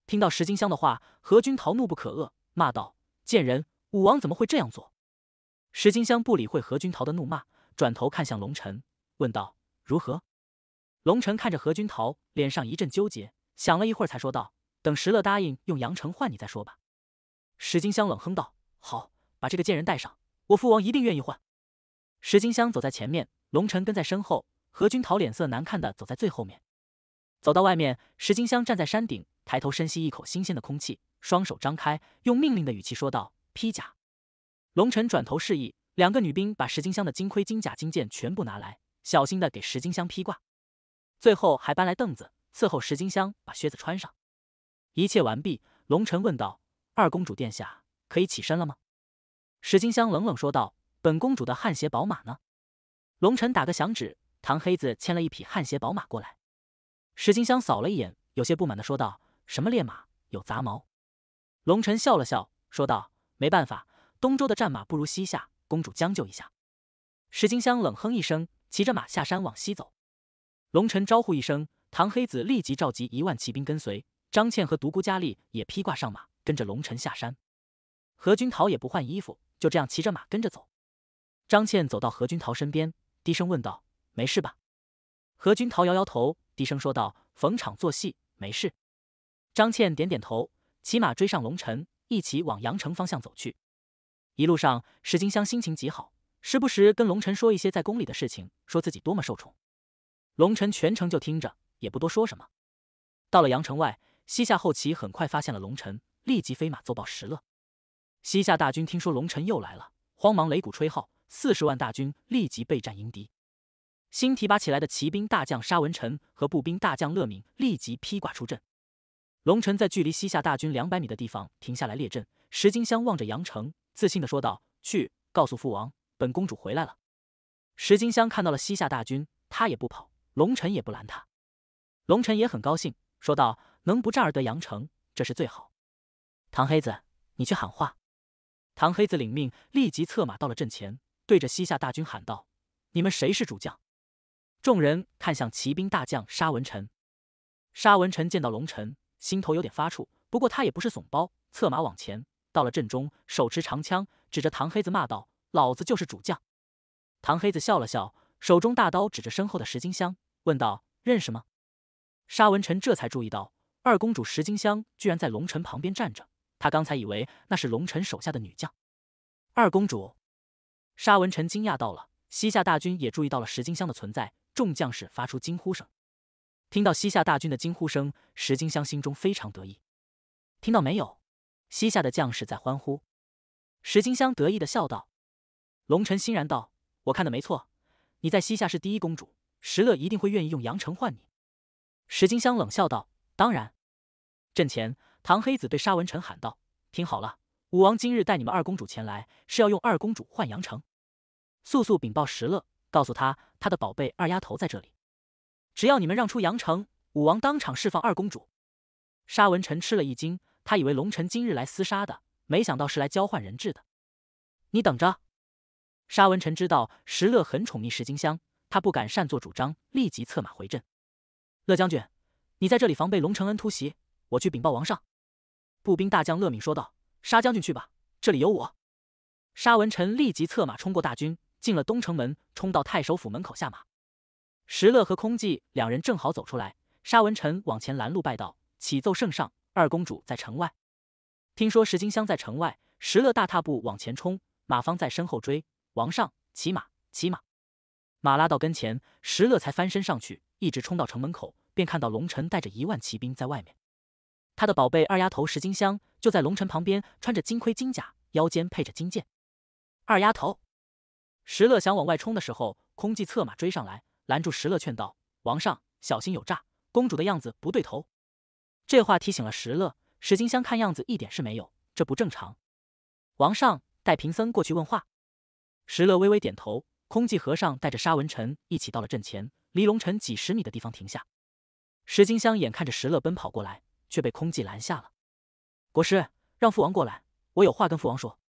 S1: 听到石金香的话，何君桃怒不可遏，骂道：“贱人，武王怎么会这样做？”石金香不理会何君桃的怒骂，转头看向龙晨，问道：“如何？”龙晨看着何君桃，脸上一阵纠结，想了一会儿才说道：“等石乐答应用杨城换你再说吧。”石金香冷哼道：“好，把这个贱人带上，我父王一定愿意换。”石金香走在前面，龙晨跟在身后，何君桃脸色难看的走在最后面。走到外面，石金香站在山顶，抬头深吸一口新鲜的空气，双手张开，用命令的语气说道：“披甲。”龙晨转头示意两个女兵把石金香的金盔、金甲、金剑全部拿来，小心的给石金香披挂，最后还搬来凳子伺候石金香把靴子穿上。一切完毕，龙晨问道：“二公主殿下可以起身了吗？”石金香冷冷说道：“本公主的汗鞋宝马呢？”龙晨打个响指，唐黑子牵了一匹汗鞋宝马过来。石金香扫了一眼，有些不满的说道：“什么烈马有杂毛？”龙晨笑了笑说道：“没办法。”东周的战马不如西夏，公主将就一下。石金香冷哼一声，骑着马下山往西走。龙尘招呼一声，唐黑子立即召集一万骑兵跟随。张倩和独孤佳丽也披挂上马，跟着龙尘下山。何君桃也不换衣服，就这样骑着马跟着走。张倩走到何君桃身边，低声问道：“没事吧？”何君桃摇摇头，低声说道：“逢场作戏，没事。”张倩点点头，骑马追上龙晨，一起往阳城方向走去。一路上，石金香心情极好，时不时跟龙臣说一些在宫里的事情，说自己多么受宠。龙臣全程就听着，也不多说什么。到了阳城外，西夏后旗很快发现了龙臣，立即飞马奏报石勒。西夏大军听说龙臣又来了，慌忙擂鼓吹号，四十万大军立即备战迎敌。新提拔起来的骑兵大将沙文臣和步兵大将乐敏立即披挂出阵。龙臣在距离西夏大军两百米的地方停下来列阵，石金香望着阳城。自信的说道：“去告诉父王，本公主回来了。”石金香看到了西夏大军，他也不跑，龙臣也不拦他。龙臣也很高兴，说道：“能不战而得阳城，这是最好。”唐黑子，你去喊话。唐黑子领命，立即策马到了阵前，对着西夏大军喊道：“你们谁是主将？”众人看向骑兵大将沙文臣。沙文臣见到龙臣，心头有点发怵，不过他也不是怂包，策马往前。到了阵中，手持长枪，指着唐黑子骂道：“老子就是主将。”唐黑子笑了笑，手中大刀指着身后的石金香，问道：“认识吗？”沙文臣这才注意到，二公主石金香居然在龙尘旁边站着。他刚才以为那是龙尘手下的女将。二公主，沙文臣惊讶到了。西夏大军也注意到了石金香的存在，众将士发出惊呼声。听到西夏大军的惊呼声，石金香心中非常得意。听到没有？西夏的将士在欢呼，石金香得意的笑道：“龙臣欣然道，我看的没错，你在西夏是第一公主，石勒一定会愿意用阳城换你。”石金香冷笑道：“当然。”阵前，唐黑子对沙文臣喊道：“听好了，武王今日带你们二公主前来，是要用二公主换阳城。速速禀报石勒，告诉他，他的宝贝二丫头在这里。只要你们让出阳城，武王当场释放二公主。”沙文臣吃了一惊。他以为龙臣今日来厮杀的，没想到是来交换人质的。你等着。沙文臣知道石勒很宠溺石金香，他不敢擅作主张，立即策马回阵。乐将军，你在这里防备龙承恩突袭，我去禀报王上。步兵大将乐敏说道：“沙将军去吧，这里有我。”沙文臣立即策马冲过大军，进了东城门，冲到太守府门口下马。石勒和空寂两人正好走出来，沙文臣往前拦路拜道：“启奏圣上。”二公主在城外，听说石金香在城外，石勒大踏步往前冲，马方在身后追。王上，骑马，骑马，马拉到跟前，石勒才翻身上去，一直冲到城门口，便看到龙臣带着一万骑兵在外面。他的宝贝二丫头石金香就在龙臣旁边，穿着金盔金甲，腰间配着金剑。二丫头，石勒想往外冲的时候，空寂策马追上来，拦住石勒，劝道：“王上，小心有诈，公主的样子不对头。”这话提醒了石乐，石金香看样子一点事没有，这不正常。王上，带贫僧过去问话。石乐微微点头。空寂和尚带着沙文臣一起到了阵前，离龙尘几十米的地方停下。石金香眼看着石乐奔跑过来，却被空寂拦下了。国师，让父王过来，我有话跟父王说。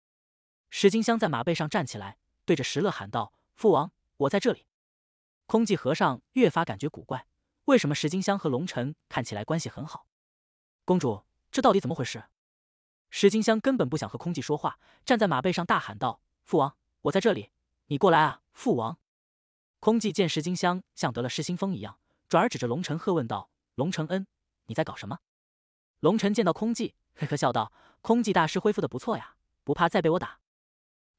S1: 石金香在马背上站起来，对着石乐喊道：“父王，我在这里。”空寂和尚越发感觉古怪，为什么石金香和龙臣看起来关系很好？公主，这到底怎么回事？石金香根本不想和空寂说话，站在马背上大喊道：“父王，我在这里，你过来啊！”父王，空寂见石金香像得了失心疯一样，转而指着龙尘鹤问道：“龙承恩，你在搞什么？”龙尘见到空寂，呵呵笑道：“空寂大师恢复的不错呀，不怕再被我打。”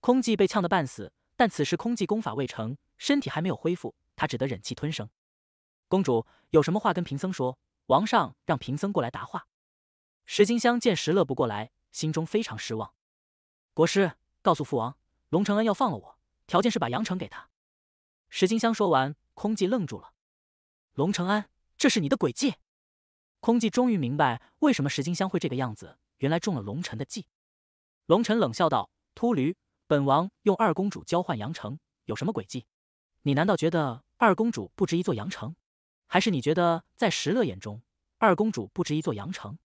S1: 空寂被呛得半死，但此时空寂功法未成，身体还没有恢复，他只得忍气吞声。公主有什么话跟贫僧说？王上让贫僧过来答话。石金香见石乐不过来，心中非常失望。国师，告诉父王，龙承恩要放了我，条件是把阳城给他。石金香说完，空寂愣住了。龙承恩，这是你的诡计！空寂终于明白为什么石金香会这个样子，原来中了龙臣的计。龙臣冷笑道：“秃驴，本王用二公主交换阳城，有什么诡计？你难道觉得二公主不值一座阳城？还是你觉得在石乐眼中，二公主不值一座阳城？”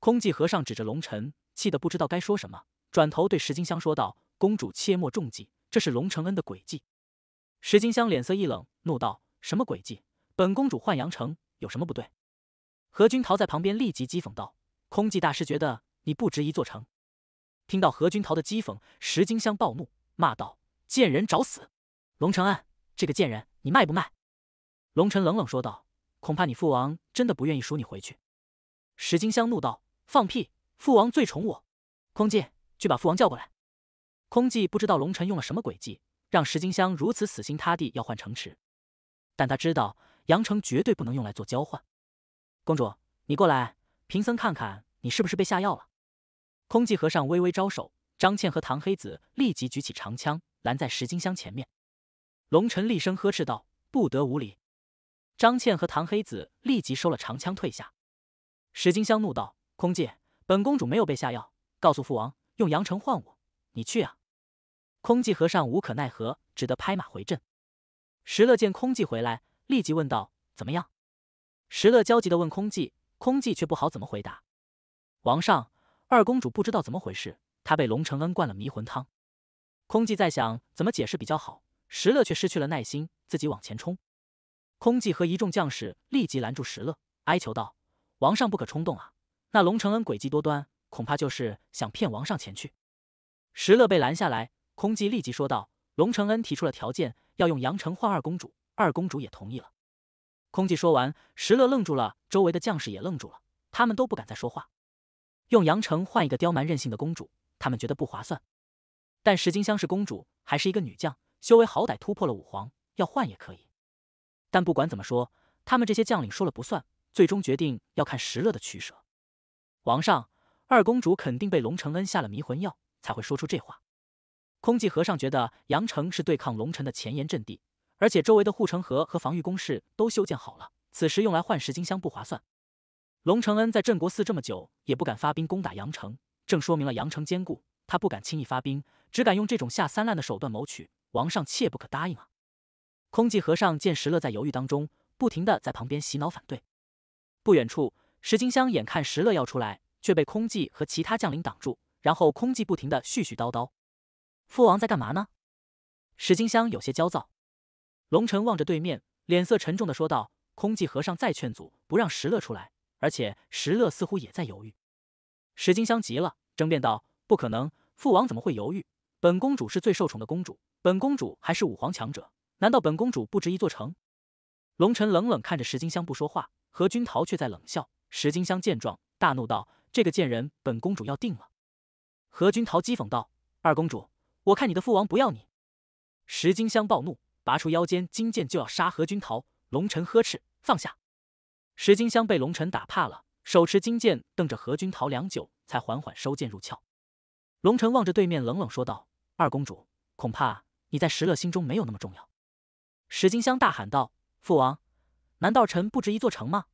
S1: 空寂和尚指着龙晨，气得不知道该说什么，转头对石金香说道：“公主切莫中计，这是龙承恩的诡计。”石金香脸色一冷，怒道：“什么诡计？本公主换阳城有什么不对？”何君陶在旁边立即讥讽道：“空寂大师觉得你不值一座城。”听到何君陶的讥讽，石金香暴怒，骂道：“贱人找死！龙承恩，这个贱人，你卖不卖？”龙晨冷冷说道：“恐怕你父王真的不愿意赎你回去。”石金香怒道。放屁！父王最宠我。空寂，去把父王叫过来。空寂不知道龙尘用了什么诡计，让石金香如此死心塌地要换城池，但他知道阳城绝对不能用来做交换。公主，你过来，贫僧看看你是不是被下药了。空寂和尚微微招手，张倩和唐黑子立即举起长枪拦在石金香前面。龙尘厉声呵斥道：“不得无礼！”张倩和唐黑子立即收了长枪退下。石金香怒道。空寂，本公主没有被下药。告诉父王，用阳城换我，你去啊！空寂和尚无可奈何，只得拍马回阵。石勒见空寂回来，立即问道：“怎么样？”石勒焦急的问空寂，空寂却不好怎么回答。王上，二公主不知道怎么回事，她被龙承恩灌了迷魂汤。空寂在想怎么解释比较好，石勒却失去了耐心，自己往前冲。空寂和一众将士立即拦住石勒，哀求道：“王上不可冲动啊！”那龙承恩诡计多端，恐怕就是想骗王上前去。石勒被拦下来，空寂立即说道：“龙承恩提出了条件，要用杨城换二公主，二公主也同意了。”空寂说完，石勒愣住了，周围的将士也愣住了，他们都不敢再说话。用杨城换一个刁蛮任性的公主，他们觉得不划算。但石金香是公主，还是一个女将，修为好歹突破了五皇，要换也可以。但不管怎么说，他们这些将领说了不算，最终决定要看石勒的取舍。王上，二公主肯定被龙承恩下了迷魂药，才会说出这话。空寂和尚觉得阳城是对抗龙城的前沿阵地，而且周围的护城河和防御工事都修建好了，此时用来换石金香不划算。龙承恩在镇国寺这么久，也不敢发兵攻打阳城，正说明了阳城坚固，他不敢轻易发兵，只敢用这种下三滥的手段谋取。王上切不可答应啊！空寂和尚见石乐在犹豫当中，不停的在旁边洗脑反对。不远处。石金香眼看石乐要出来，却被空寂和其他将领挡住。然后空寂不停地絮絮叨叨：“父王在干嘛呢？”石金香有些焦躁。龙晨望着对面，脸色沉重地说道：“空寂和尚再劝阻，不让石乐出来。而且石乐似乎也在犹豫。”石金香急了，争辩道：“不可能！父王怎么会犹豫？本公主是最受宠的公主，本公主还是武皇强者，难道本公主不值一座城？”龙晨冷冷看着石金香，不说话。何君陶却在冷笑。石金香见状，大怒道：“这个贱人，本公主要定了。”何君桃讥讽道：“二公主，我看你的父王不要你。”石金香暴怒，拔出腰间金剑就要杀何君桃。龙尘呵斥：“放下！”石金香被龙尘打怕了，手持金剑瞪着何君桃，良久才缓缓收剑入鞘。龙晨望着对面，冷冷说道：“二公主，恐怕你在石勒心中没有那么重要。”石金香大喊道：“父王，难道臣不值一座城吗？”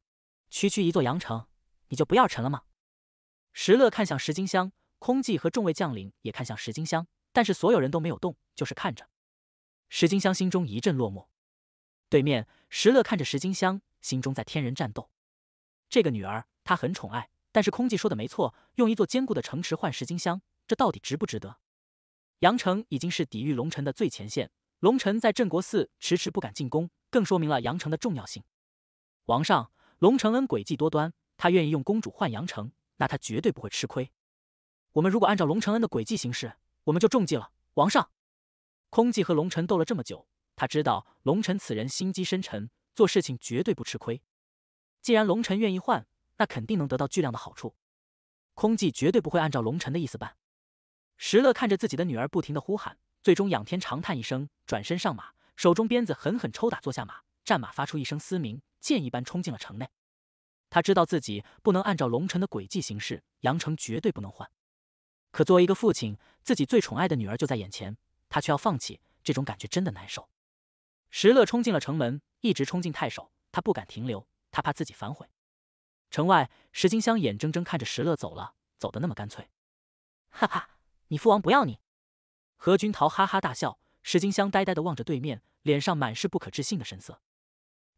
S1: 区区一座阳城，你就不要沉了吗？石勒看向石金香，空寂和众位将领也看向石金香，但是所有人都没有动，就是看着。石金香心中一阵落寞。对面，石勒看着石金香，心中在天人战斗。这个女儿，她很宠爱，但是空寂说的没错，用一座坚固的城池换石金香，这到底值不值得？阳城已经是抵御龙城的最前线，龙城在镇国寺迟迟不敢进攻，更说明了阳城的重要性。王上。龙承恩诡计多端，他愿意用公主换阳城，那他绝对不会吃亏。我们如果按照龙承恩的诡计行事，我们就中计了。王上，空寂和龙尘斗了这么久，他知道龙尘此人心机深沉，做事情绝对不吃亏。既然龙辰愿意换，那肯定能得到巨量的好处。空寂绝对不会按照龙辰的意思办。石乐看着自己的女儿不停的呼喊，最终仰天长叹一声，转身上马，手中鞭子狠狠抽打坐下马，战马发出一声嘶鸣。箭一般冲进了城内，他知道自己不能按照龙城的轨迹行事，阳城绝对不能换。可作为一个父亲，自己最宠爱的女儿就在眼前，他却要放弃，这种感觉真的难受。石乐冲进了城门，一直冲进太守，他不敢停留，他怕自己反悔。城外，石金香眼睁睁看着石乐走了，走得那么干脆。哈哈，你父王不要你？何君陶哈哈大笑，石金香呆呆的望着对面，脸上满是不可置信的神色。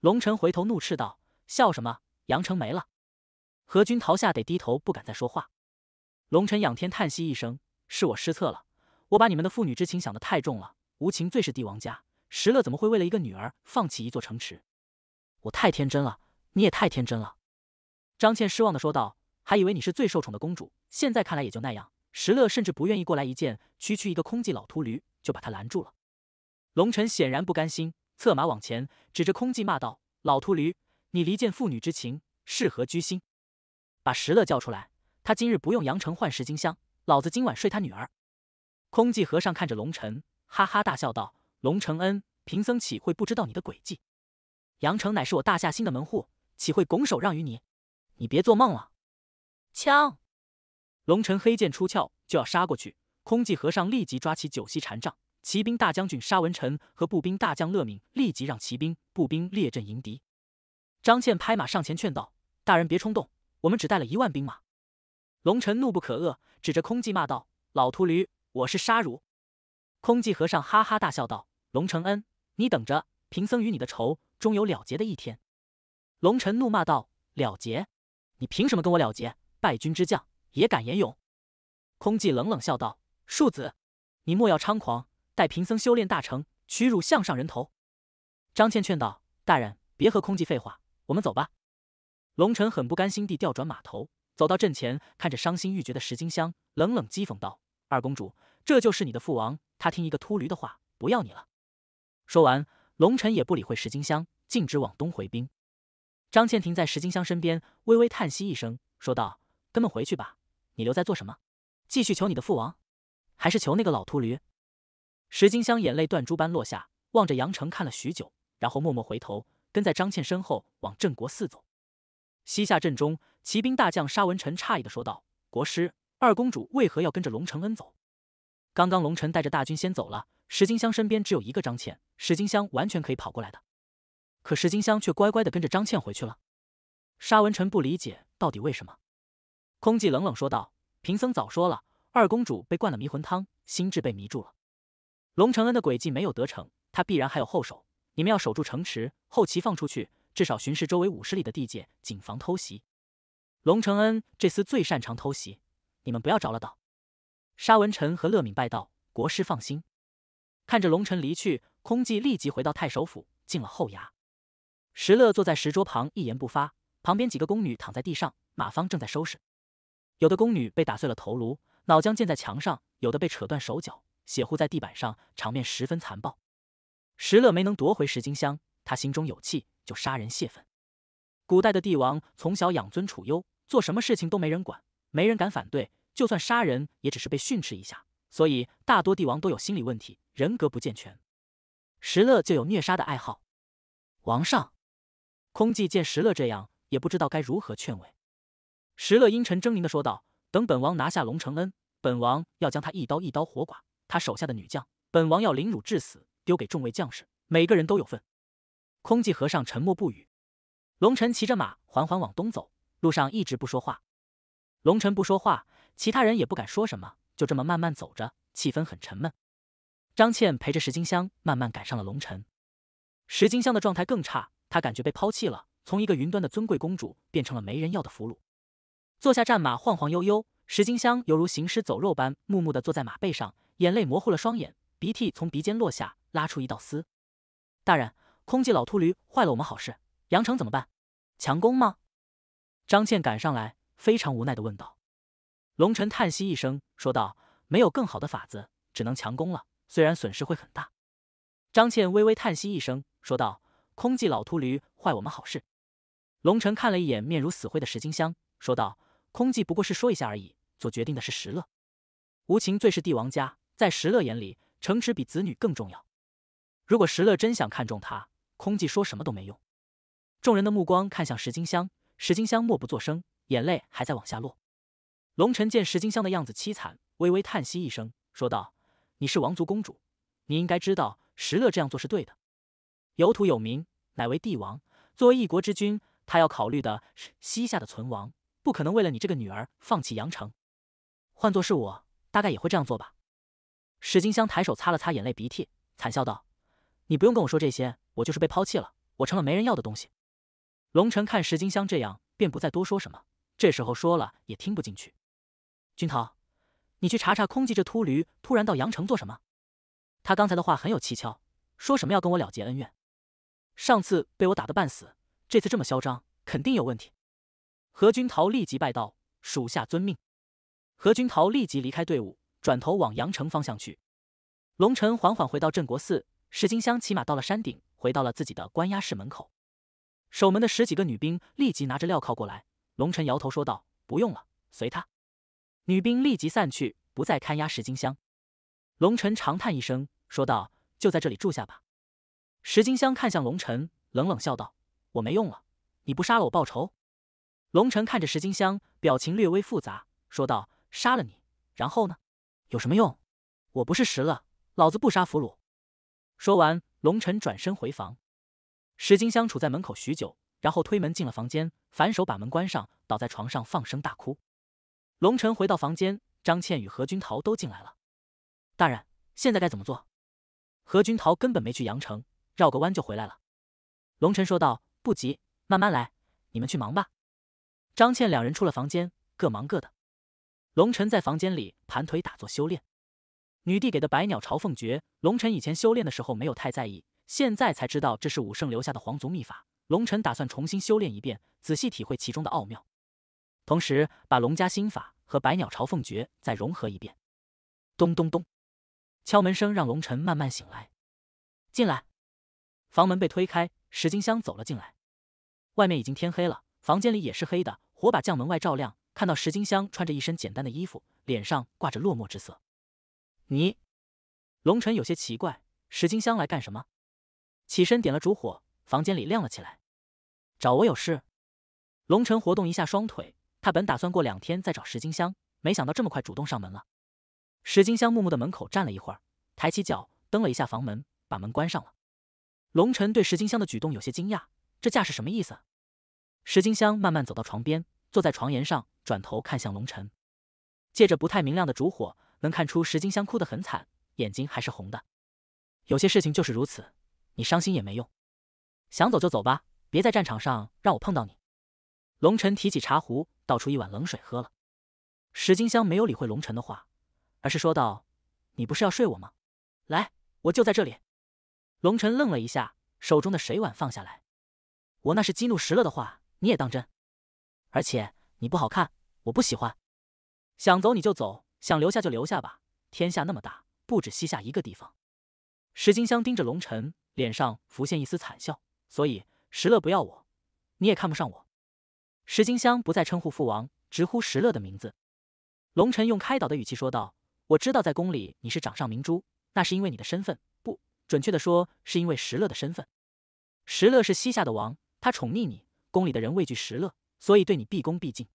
S1: 龙尘回头怒斥道：“笑什么？阳城没了！”何君逃下得低头，不敢再说话。龙尘仰天叹息一声：“是我失策了，我把你们的父女之情想得太重了。无情最是帝王家，石勒怎么会为了一个女儿放弃一座城池？我太天真了，你也太天真了。”张倩失望的说道：“还以为你是最受宠的公主，现在看来也就那样。”石勒甚至不愿意过来一见，区区一个空寂老秃驴就把他拦住了。龙尘显然不甘心。策马往前，指着空寂骂道：“老秃驴，你离间父女之情是何居心？把石勒叫出来，他今日不用杨城换十金香，老子今晚睡他女儿。”空寂和尚看着龙尘，哈哈大笑道：“龙承恩，贫僧岂会不知道你的诡计？杨城乃是我大夏新的门户，岂会拱手让与你？你别做梦了！”枪，龙尘黑剑出鞘就要杀过去，空寂和尚立即抓起九溪禅杖。骑兵大将军沙文臣和步兵大将乐敏立即让骑兵、步兵列阵迎敌。张倩拍马上前劝道：“大人别冲动，我们只带了一万兵马。”龙臣怒不可遏，指着空寂骂道：“老秃驴，我是杀汝！”空寂和尚哈哈大笑道：“龙承恩，你等着，贫僧与你的仇终有了结的一天。”龙臣怒骂道：“了结？你凭什么跟我了结？败军之将也敢言勇？”空寂冷冷笑道：“庶子，你莫要猖狂。”待贫僧修炼大成，取汝项上人头。”张倩劝道，“大人，别和空寂废话，我们走吧。”龙臣很不甘心地调转马头，走到阵前，看着伤心欲绝的石金香，冷冷讥讽道：“二公主，这就是你的父王？他听一个秃驴的话，不要你了。”说完，龙臣也不理会石金香，径直往东回兵。张倩停在石金香身边，微微叹息一声，说道：“跟们回去吧，你留在做什么？继续求你的父王，还是求那个老秃驴？”石金香眼泪断珠般落下，望着杨成看了许久，然后默默回头，跟在张倩身后往镇国寺走。西夏阵中，骑兵大将沙文臣诧异的说道：“国师，二公主为何要跟着龙承恩走？刚刚龙承带着大军先走了，石金香身边只有一个张倩，石金香完全可以跑过来的，可石金香却乖乖的跟着张倩回去了。”沙文臣不理解到底为什么。空寂冷冷说道：“贫僧早说了，二公主被灌了迷魂汤，心智被迷住了。”龙承恩的诡计没有得逞，他必然还有后手。你们要守住城池，后旗放出去，至少巡视周围五十里的地界，谨防偷袭。龙承恩这厮最擅长偷袭，你们不要着了道。沙文臣和乐敏拜道：“国师放心。”看着龙臣离去，空寂立即回到太守府，进了后衙。石乐坐在石桌旁一言不发，旁边几个宫女躺在地上，马方正在收拾。有的宫女被打碎了头颅，脑浆溅在墙上；有的被扯断手脚。血糊在地板上，场面十分残暴。石勒没能夺回石金香，他心中有气，就杀人泄愤。古代的帝王从小养尊处优，做什么事情都没人管，没人敢反对，就算杀人也只是被训斥一下。所以大多帝王都有心理问题，人格不健全。石勒就有虐杀的爱好。王上，空寂见石勒这样，也不知道该如何劝慰。石勒阴沉狰狞的说道：“等本王拿下龙承恩，本王要将他一刀一刀活剐。”他手下的女将，本王要凌辱致死，丢给众位将士，每个人都有份。空寂和尚沉默不语。龙尘骑着马缓缓往东走，路上一直不说话。龙尘不说话，其他人也不敢说什么，就这么慢慢走着，气氛很沉闷。张倩陪着石金香慢慢赶上了龙尘。石金香的状态更差，她感觉被抛弃了，从一个云端的尊贵公主变成了没人要的俘虏。坐下战马晃晃悠悠，石金香犹如行尸走肉般木木的坐在马背上。眼泪模糊了双眼，鼻涕从鼻尖落下，拉出一道丝。大人，空寂老秃驴坏了我们好事，杨成怎么办？强攻吗？张倩赶上来，非常无奈的问道。龙尘叹息一声，说道：“没有更好的法子，只能强攻了。虽然损失会很大。”张倩微微叹息一声，说道：“空寂老秃驴坏我们好事。”龙尘看了一眼面如死灰的石金香，说道：“空寂不过是说一下而已，做决定的是石乐。无情最是帝王家。”在石勒眼里，城池比子女更重要。如果石勒真想看中他，空寂说什么都没用。众人的目光看向石金香，石金香默不作声，眼泪还在往下落。龙晨见石金香的样子凄惨，微微叹息一声，说道：“你是王族公主，你应该知道石勒这样做是对的。有土有名，乃为帝王。作为一国之君，他要考虑的是西夏的存亡，不可能为了你这个女儿放弃阳城。换作是我，大概也会这样做吧。”石金香抬手擦了擦眼泪鼻涕，惨笑道：“你不用跟我说这些，我就是被抛弃了，我成了没人要的东西。”龙城看石金香这样，便不再多说什么。这时候说了也听不进去。君桃，你去查查空寂这秃驴突然到阳城做什么？他刚才的话很有蹊跷，说什么要跟我了结恩怨。上次被我打得半死，这次这么嚣张，肯定有问题。何君桃立即拜道：“属下遵命。”何君桃立即离开队伍。转头往阳城方向去。龙晨缓缓回到镇国寺，石金香骑马到了山顶，回到了自己的关押室门口。守门的十几个女兵立即拿着镣铐过来。龙晨摇头说道：“不用了，随他。”女兵立即散去，不再看押石金香。龙晨长叹一声，说道：“就在这里住下吧。”石金香看向龙晨，冷冷笑道：“我没用了，你不杀了我报仇？”龙晨看着石金香，表情略微复杂，说道：“杀了你，然后呢？”有什么用？我不是石了，老子不杀俘虏。说完，龙晨转身回房。石金香杵在门口许久，然后推门进了房间，反手把门关上，倒在床上放声大哭。龙晨回到房间，张倩与何君陶都进来了。大人，现在该怎么做？何君陶根本没去阳城，绕个弯就回来了。龙晨说道：“不急，慢慢来，你们去忙吧。”张倩两人出了房间，各忙各的。龙尘在房间里盘腿打坐修炼，女帝给的《百鸟朝凤诀》，龙尘以前修炼的时候没有太在意，现在才知道这是武圣留下的皇族秘法。龙尘打算重新修炼一遍，仔细体会其中的奥妙，同时把龙家心法和《百鸟朝凤诀》再融合一遍。咚咚咚，敲门声让龙尘慢慢醒来。进来，房门被推开，石金香走了进来。外面已经天黑了，房间里也是黑的，火把将门外照亮。看到石金香穿着一身简单的衣服，脸上挂着落寞之色，你，龙晨有些奇怪，石金香来干什么？起身点了烛火，房间里亮了起来。找我有事？龙晨活动一下双腿，他本打算过两天再找石金香，没想到这么快主动上门了。石金香木木的门口站了一会儿，抬起脚蹬了一下房门，把门关上了。龙晨对石金香的举动有些惊讶，这架势什么意思？石金香慢慢走到床边。坐在床沿上，转头看向龙晨，借着不太明亮的烛火，能看出石金香哭得很惨，眼睛还是红的。有些事情就是如此，你伤心也没用，想走就走吧，别在战场上让我碰到你。龙晨提起茶壶，倒出一碗冷水喝了。石金香没有理会龙晨的话，而是说道：“你不是要睡我吗？来，我就在这里。”龙晨愣了一下，手中的水碗放下来：“我那是激怒石乐的话，你也当真？”而且你不好看，我不喜欢。想走你就走，想留下就留下吧。天下那么大，不止西夏一个地方。石金香盯着龙尘，脸上浮现一丝惨笑。所以石乐不要我，你也看不上我。石金香不再称呼父王，直呼石乐的名字。龙尘用开导的语气说道：“我知道，在宫里你是掌上明珠，那是因为你的身份。不准确的说，是因为石乐的身份。石乐是西夏的王，他宠溺你，宫里的人畏惧石乐。”所以对你毕恭毕敬。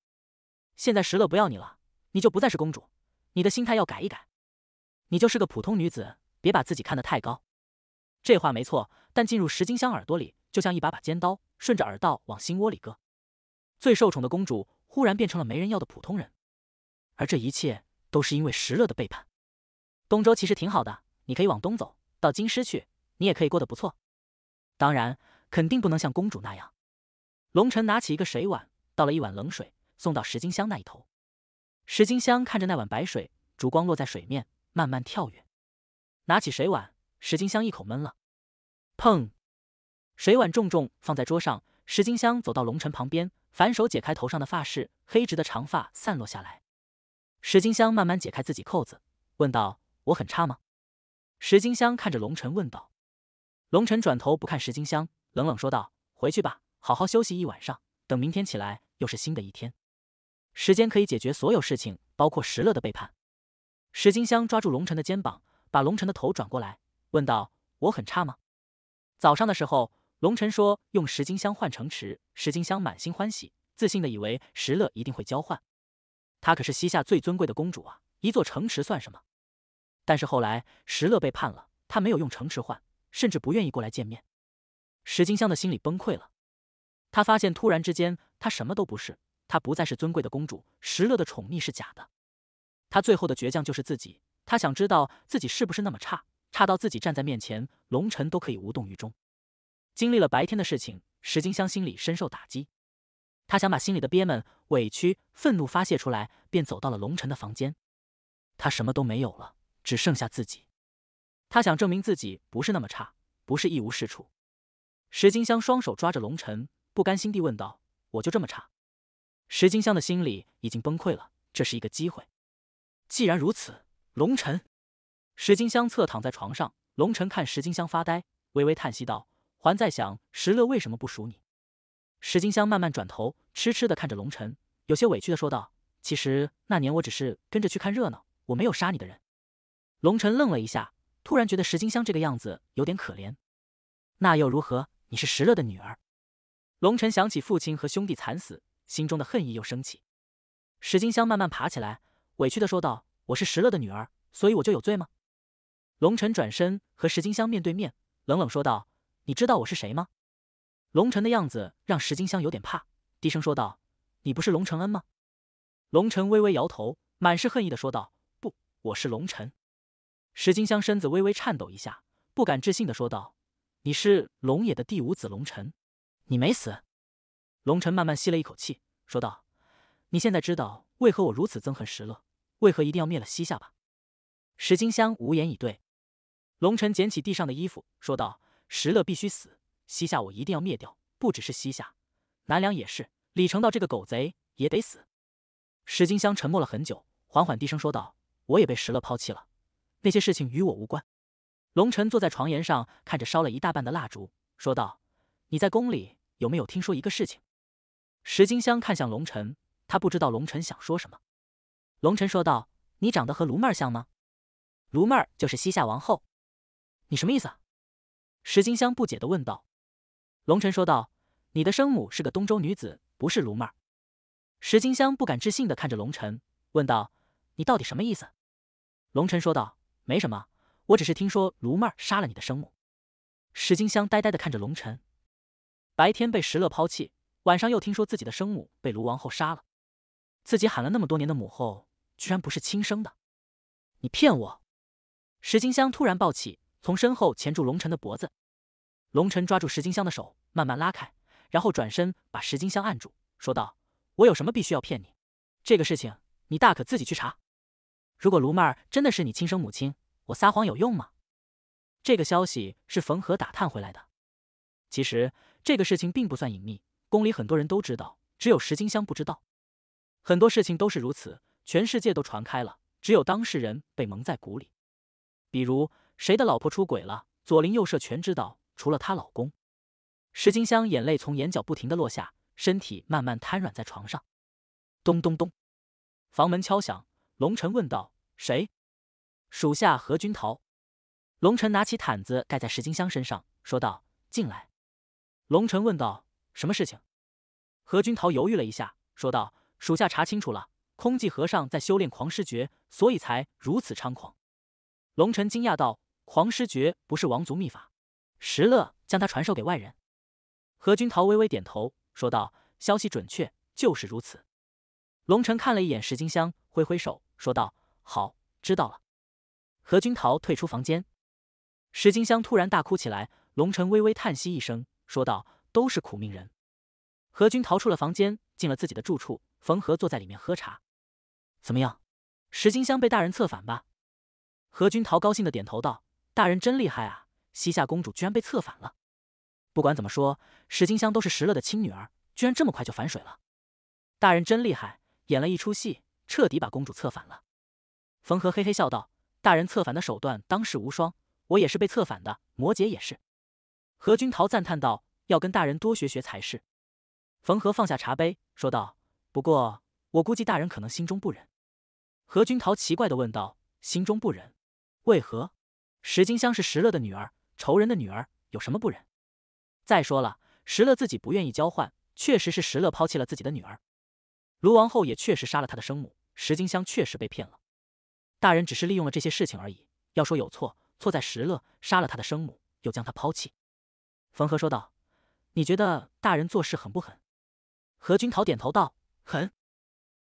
S1: 现在石乐不要你了，你就不再是公主，你的心态要改一改。你就是个普通女子，别把自己看得太高。这话没错，但进入石金香耳朵里，就像一把把尖刀，顺着耳道往心窝里割。最受宠的公主忽然变成了没人要的普通人，而这一切都是因为石乐的背叛。东周其实挺好的，你可以往东走到京师去，你也可以过得不错。当然，肯定不能像公主那样。龙辰拿起一个水碗。倒了一碗冷水，送到石金香那一头。石金香看着那碗白水，烛光落在水面，慢慢跳跃。拿起水碗，石金香一口闷了。砰！水碗重重放在桌上。石金香走到龙尘旁边，反手解开头上的发饰，黑直的长发散落下来。石金香慢慢解开自己扣子，问道：“我很差吗？”石金香看着龙尘问道。龙尘转头不看石金香，冷冷说道：“回去吧，好好休息一晚上，等明天起来。”又是新的一天，时间可以解决所有事情，包括石勒的背叛。石金香抓住龙晨的肩膀，把龙晨的头转过来，问道：“我很差吗？”早上的时候，龙晨说用石金香换城池，石金香满心欢喜，自信的以为石勒一定会交换。她可是西夏最尊贵的公主啊，一座城池算什么？但是后来石勒背叛了，他没有用城池换，甚至不愿意过来见面。石金香的心里崩溃了，他发现突然之间。她什么都不是，她不再是尊贵的公主，石乐的宠溺是假的，她最后的倔强就是自己。她想知道自己是不是那么差，差到自己站在面前，龙晨都可以无动于衷。经历了白天的事情，石金香心里深受打击，她想把心里的憋闷、委屈、愤怒发泄出来，便走到了龙晨的房间。她什么都没有了，只剩下自己。她想证明自己不是那么差，不是一无是处。石金香双手抓着龙晨，不甘心地问道。我就这么差，石金香的心里已经崩溃了。这是一个机会，既然如此，龙晨。石金香侧躺在床上，龙晨看石金香发呆，微微叹息道：“还在想石乐为什么不赎你？”石金香慢慢转头，痴痴的看着龙晨，有些委屈的说道：“其实那年我只是跟着去看热闹，我没有杀你的人。”龙晨愣了一下，突然觉得石金香这个样子有点可怜。那又如何？你是石乐的女儿。龙尘想起父亲和兄弟惨死，心中的恨意又升起。石金香慢慢爬起来，委屈的说道：“我是石乐的女儿，所以我就有罪吗？”龙尘转身和石金香面对面，冷冷说道：“你知道我是谁吗？”龙尘的样子让石金香有点怕，低声说道：“你不是龙承恩吗？”龙晨微微摇头，满是恨意的说道：“不，我是龙尘。”石金香身子微微颤抖一下，不敢置信的说道：“你是龙野的第五子龙晨？”你没死，龙晨慢慢吸了一口气，说道：“你现在知道为何我如此憎恨石乐，为何一定要灭了西夏吧？”石金香无言以对。龙晨捡起地上的衣服，说道：“石乐必须死，西夏我一定要灭掉。不只是西夏，南梁也是。李成道这个狗贼也得死。”石金香沉默了很久，缓缓低声说道：“我也被石乐抛弃了，那些事情与我无关。”龙晨坐在床沿上，看着烧了一大半的蜡烛，说道：“你在宫里。”有没有听说一个事情？石金香看向龙晨，他不知道龙晨想说什么。龙晨说道：“你长得和卢妹儿像吗？”卢妹儿就是西夏王后。你什么意思？石金香不解的问道。龙晨说道：“你的生母是个东周女子，不是卢妹儿。”石金香不敢置信的看着龙晨，问道：“你到底什么意思？”龙晨说道：“没什么，我只是听说卢妹儿杀了你的生母。”石金香呆呆的看着龙晨。白天被石乐抛弃，晚上又听说自己的生母被卢王后杀了，自己喊了那么多年的母后，居然不是亲生的！你骗我！石金香突然暴起，从身后钳住龙晨的脖子。龙晨抓住石金香的手，慢慢拉开，然后转身把石金香按住，说道：“我有什么必须要骗你？这个事情你大可自己去查。如果卢妹儿真的是你亲生母亲，我撒谎有用吗？这个消息是冯和打探回来的。其实……”这个事情并不算隐秘，宫里很多人都知道，只有石金香不知道。很多事情都是如此，全世界都传开了，只有当事人被蒙在鼓里。比如谁的老婆出轨了，左邻右舍全知道，除了她老公。石金香眼泪从眼角不停的落下，身体慢慢瘫软在床上。咚咚咚，房门敲响，龙晨问道：“谁？”属下何君陶。龙晨拿起毯子盖在石金香身上，说道：“进来。”龙尘问道：“什么事情？”何君陶犹豫了一下，说道：“属下查清楚了，空寂和尚在修炼狂狮诀，所以才如此猖狂。”龙辰惊讶道：“狂狮诀不是王族秘法，石乐将它传授给外人？”何君陶微微点头，说道：“消息准确，就是如此。”龙辰看了一眼石金香，挥挥手说道：“好，知道了。”何君陶退出房间，石金香突然大哭起来。龙辰微微叹息一声。说道：“都是苦命人。”何军逃出了房间，进了自己的住处。冯和坐在里面喝茶。怎么样？石金香被大人策反吧？何军逃高兴的点头道：“大人真厉害啊！西夏公主居然被策反了。不管怎么说，石金香都是石勒的亲女儿，居然这么快就反水了。大人真厉害，演了一出戏，彻底把公主策反了。”冯和嘿嘿笑道：“大人策反的手段当世无双，我也是被策反的，摩羯也是。”何君陶赞叹道：“要跟大人多学学才是。”冯和放下茶杯，说道：“不过，我估计大人可能心中不忍。”何君陶奇怪的问道：“心中不忍，为何？”石金香是石乐的女儿，仇人的女儿，有什么不忍？再说了，石乐自己不愿意交换，确实是石乐抛弃了自己的女儿。卢王后也确实杀了他的生母，石金香确实被骗了。大人只是利用了这些事情而已。要说有错，错在石乐，杀了他的生母，又将他抛弃。冯和说道：“你觉得大人做事狠不狠？”何君桃点头道：“狠。”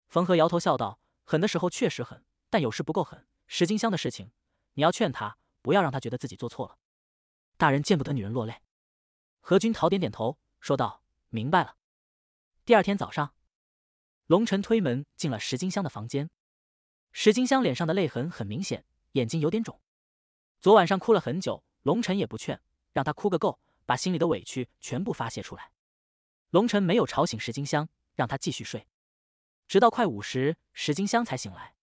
S1: 冯和摇头笑道：“狠的时候确实狠，但有时不够狠。石金香的事情，你要劝她，不要让她觉得自己做错了。大人见不得女人落泪。”何君桃点点头说道：“明白了。”第二天早上，龙晨推门进了石金香的房间，石金香脸上的泪痕很明显，眼睛有点肿，昨晚上哭了很久。龙晨也不劝，让她哭个够。把心里的委屈全部发泄出来。龙晨没有吵醒石金香，让他继续睡，直到快午时，石金香才醒来。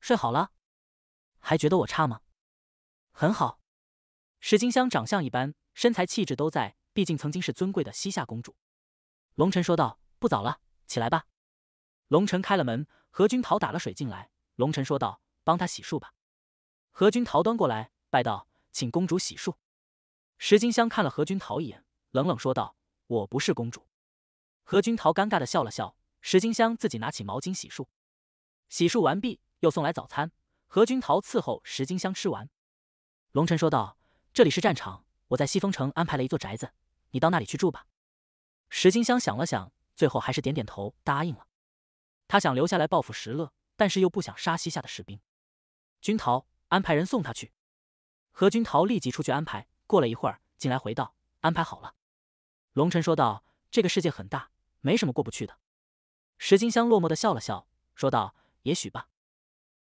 S1: 睡好了？还觉得我差吗？很好。石金香长相一般，身材气质都在，毕竟曾经是尊贵的西夏公主。龙晨说道：“不早了，起来吧。”龙晨开了门，何君陶打了水进来。龙晨说道：“帮他洗漱吧。”何君陶端过来，拜道：“请公主洗漱。”石金香看了何君桃一眼，冷冷说道：“我不是公主。”何君桃尴尬的笑了笑。石金香自己拿起毛巾洗漱，洗漱完毕，又送来早餐。何君桃伺候石金香吃完，龙晨说道：“这里是战场，我在西风城安排了一座宅子，你到那里去住吧。”石金香想了想，最后还是点点头答应了。他想留下来报复石乐，但是又不想杀西夏的士兵。君桃，安排人送他去。何君桃立即出去安排。过了一会儿，进来回道：“安排好了。”龙尘说道：“这个世界很大，没什么过不去的。”石金香落寞的笑了笑，说道：“也许吧。”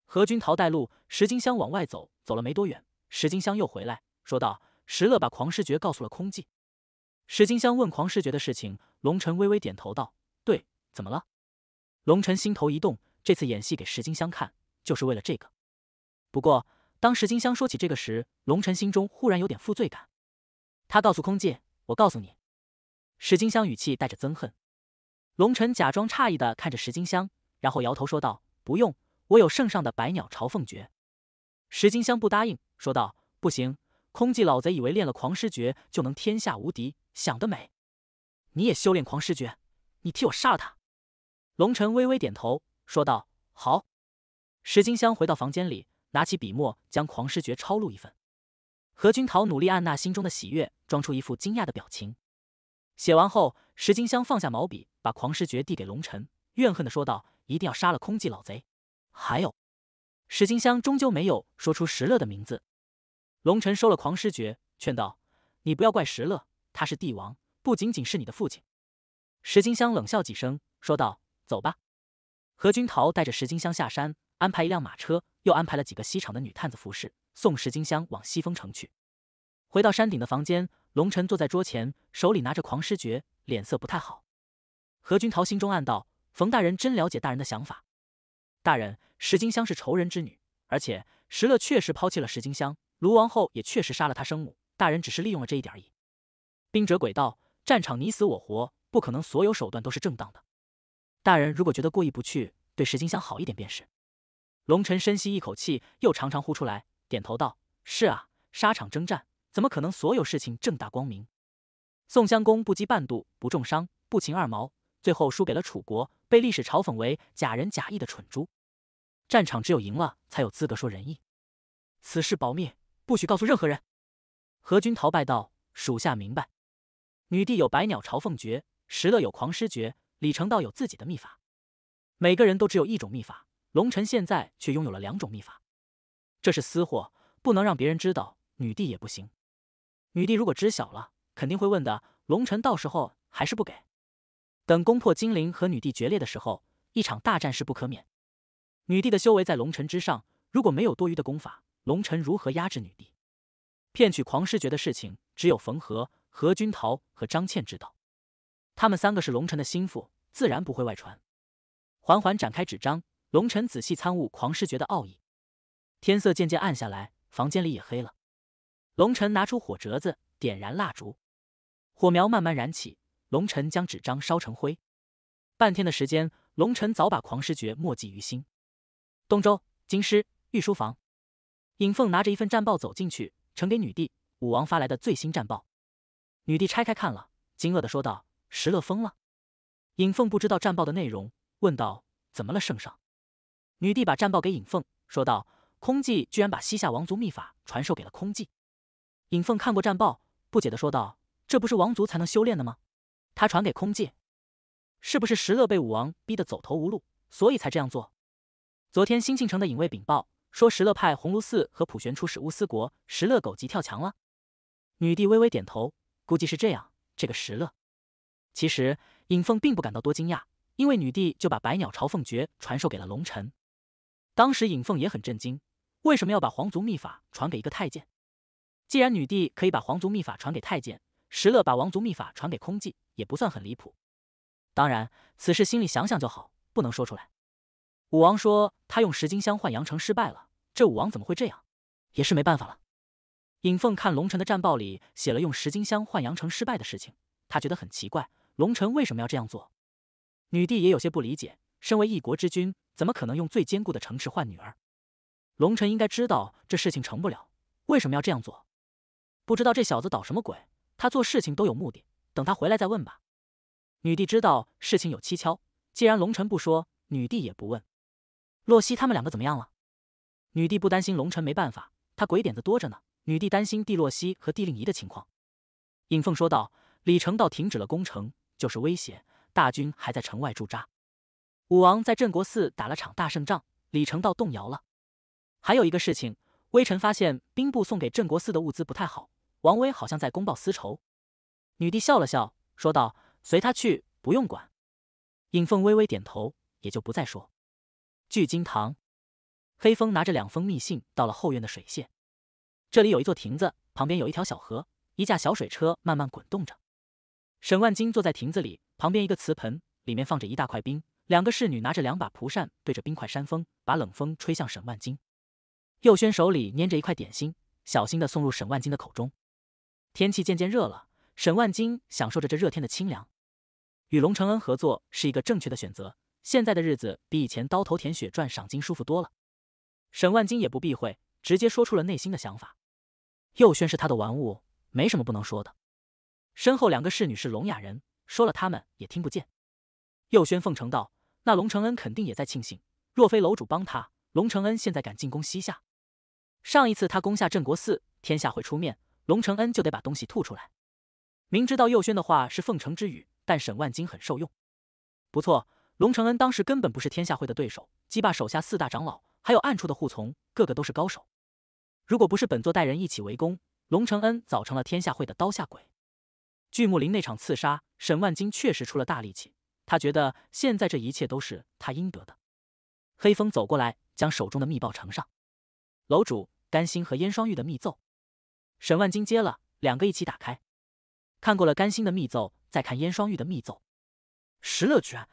S1: 何君陶带路，石金香往外走，走了没多远，石金香又回来，说道：“石乐把狂狮诀告诉了空寂。”石金香问狂狮诀的事情，龙晨微微点头道：“对，怎么了？”龙尘心头一动，这次演戏给石金香看，就是为了这个。不过。当石金香说起这个时，龙晨心中忽然有点负罪感。他告诉空寂：“我告诉你。”石金香语气带着憎恨。龙晨假装诧异的看着石金香，然后摇头说道：“不用，我有圣上的百鸟朝凤诀。”石金香不答应，说道：“不行，空寂老贼以为练了狂狮诀就能天下无敌，想得美！你也修炼狂狮诀，你替我杀了他。”龙晨微微点头，说道：“好。”石金香回到房间里。拿起笔墨，将《狂狮诀》抄录一份。何君陶努力按捺心中的喜悦，装出一副惊讶的表情。写完后，石金香放下毛笔，把《狂狮诀》递给龙晨，怨恨地说道：“一定要杀了空寂老贼。”还有，石金香终究没有说出石乐的名字。龙晨收了《狂狮诀》，劝道：“你不要怪石乐，他是帝王，不仅仅是你的父亲。”石金香冷笑几声，说道：“走吧。”何君陶带着石金香下山。安排一辆马车，又安排了几个西厂的女探子服侍，送石金香往西风城去。回到山顶的房间，龙晨坐在桌前，手里拿着狂狮诀，脸色不太好。何君陶心中暗道：“冯大人真了解大人的想法。大人，石金香是仇人之女，而且石勒确实抛弃了石金香，卢王后也确实杀了他生母。大人只是利用了这一点而已。兵者诡道，战场你死我活，不可能所有手段都是正当的。大人如果觉得过意不去，对石金香好一点便是。”龙尘深吸一口气，又长长呼出来，点头道：“是啊，沙场征战，怎么可能所有事情正大光明？宋襄公不羁半度，不重伤，不擒二毛，最后输给了楚国，被历史嘲讽为假仁假义的蠢猪。战场只有赢了，才有资格说仁义。此事保密，不许告诉任何人。”何军逃败道：“属下明白。”女帝有百鸟朝凤诀，石勒有狂狮诀，李成道有自己的秘法。每个人都只有一种秘法。龙尘现在却拥有了两种秘法，这是私货，不能让别人知道。女帝也不行，女帝如果知晓了，肯定会问的。龙尘到时候还是不给。等攻破金陵和女帝决裂的时候，一场大战是不可免。女帝的修为在龙尘之上，如果没有多余的功法，龙尘如何压制女帝？骗取狂师诀的事情，只有冯和何君陶和张倩知道。他们三个是龙尘的心腹，自然不会外传。缓缓展开纸张。龙尘仔细参悟狂师诀的奥义，天色渐渐暗下来，房间里也黑了。龙尘拿出火折子，点燃蜡烛，火苗慢慢燃起。龙尘将纸张烧成灰。半天的时间，龙尘早把狂师诀默记于心。东周京师御书房，尹凤拿着一份战报走进去，呈给女帝、武王发来的最新战报。女帝拆开看了，惊愕的说道：“石乐疯了！”尹凤不知道战报的内容，问道：“怎么了，圣上？”女帝把战报给尹凤，说道：“空寂居然把西夏王族秘法传授给了空寂。”尹凤看过战报，不解的说道：“这不是王族才能修炼的吗？他传给空寂，是不是石勒被武王逼得走投无路，所以才这样做？”昨天兴庆城的影卫禀报说，石勒派鸿胪寺和普玄出使乌斯国，石勒狗急跳墙了。女帝微微点头，估计是这样。这个石勒，其实尹凤并不感到多惊讶，因为女帝就把百鸟朝凤诀传授给了龙尘。当时尹凤也很震惊，为什么要把皇族秘法传给一个太监？既然女帝可以把皇族秘法传给太监，石勒把王族秘法传给空寂也不算很离谱。当然，此事心里想想就好，不能说出来。武王说他用十金香换阳城失败了，这武王怎么会这样？也是没办法了。尹凤看龙城的战报里写了用十金香换阳城失败的事情，他觉得很奇怪，龙城为什么要这样做？女帝也有些不理解，身为一国之君。怎么可能用最坚固的城池换女儿？龙尘应该知道这事情成不了，为什么要这样做？不知道这小子捣什么鬼，他做事情都有目的。等他回来再问吧。女帝知道事情有蹊跷，既然龙尘不说，女帝也不问。洛西他们两个怎么样了？女帝不担心龙尘没办法，他鬼点子多着呢。女帝担心帝洛西和帝令仪的情况。尹凤说道：“李成道停止了攻城，就是威胁，大军还在城外驻扎。”武王在镇国寺打了场大胜仗，李成道动摇了。还有一个事情，微臣发现兵部送给镇国寺的物资不太好，王威好像在公报私仇。女帝笑了笑，说道：“随他去，不用管。”尹凤微微点头，也就不再说。聚金堂，黑风拿着两封密信到了后院的水榭，这里有一座亭子，旁边有一条小河，一架小水车慢慢滚动着。沈万金坐在亭子里，旁边一个瓷盆里面放着一大块冰。两个侍女拿着两把蒲扇，对着冰块扇风，把冷风吹向沈万金。佑轩手里捏着一块点心，小心的送入沈万金的口中。天气渐渐热了，沈万金享受着这热天的清凉。与龙承恩合作是一个正确的选择，现在的日子比以前刀头舔血赚赏金舒服多了。沈万金也不避讳，直接说出了内心的想法。佑轩是他的玩物，没什么不能说的。身后两个侍女是聋哑人，说了他们也听不见。佑轩奉承道。那龙承恩肯定也在庆幸，若非楼主帮他，龙承恩现在敢进攻西夏？上一次他攻下镇国寺，天下会出面，龙承恩就得把东西吐出来。明知道佑轩的话是奉承之语，但沈万金很受用。不错，龙承恩当时根本不是天下会的对手，击败手下四大长老，还有暗处的护从，个个都是高手。如果不是本座带人一起围攻，龙承恩早成了天下会的刀下鬼。巨木林那场刺杀，沈万金确实出了大力气。他觉得现在这一切都是他应得的。黑风走过来，将手中的密报呈上。楼主甘心和燕双玉的密奏，沈万金接了，两个一起打开。看过了甘心的密奏，再看燕双玉的密奏。石乐居然，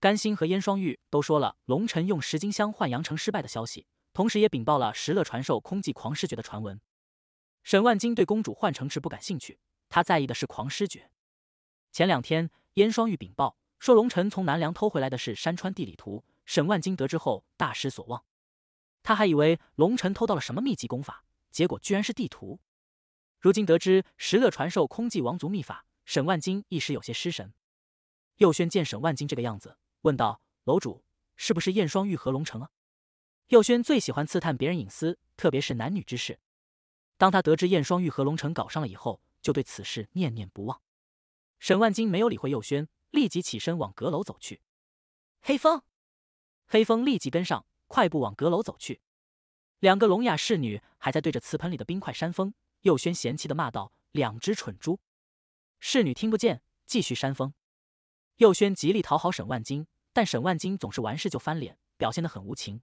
S1: 甘心和燕双玉都说了龙尘用十金香换阳城失败的消息，同时也禀报了石乐传授空寂狂师诀的传闻。沈万金对公主换城池不感兴趣，他在意的是狂师诀。前两天，燕双玉禀报。说龙辰从南梁偷回来的是山川地理图。沈万金得知后大失所望，他还以为龙辰偷到了什么秘籍功法，结果居然是地图。如今得知石乐传授空寂王族秘法，沈万金一时有些失神。佑轩见沈万金这个样子，问道：“楼主是不是燕双玉和龙城啊？”佑轩最喜欢刺探别人隐私，特别是男女之事。当他得知燕双玉和龙城搞上了以后，就对此事念念不忘。沈万金没有理会佑轩。立即起身往阁楼走去，黑风，黑风立即跟上，快步往阁楼走去。两个聋哑侍女还在对着瓷盆里的冰块扇风。右轩嫌弃的骂道：“两只蠢猪！”侍女听不见，继续扇风。右轩极力讨好沈万金，但沈万金总是完事就翻脸，表现的很无情。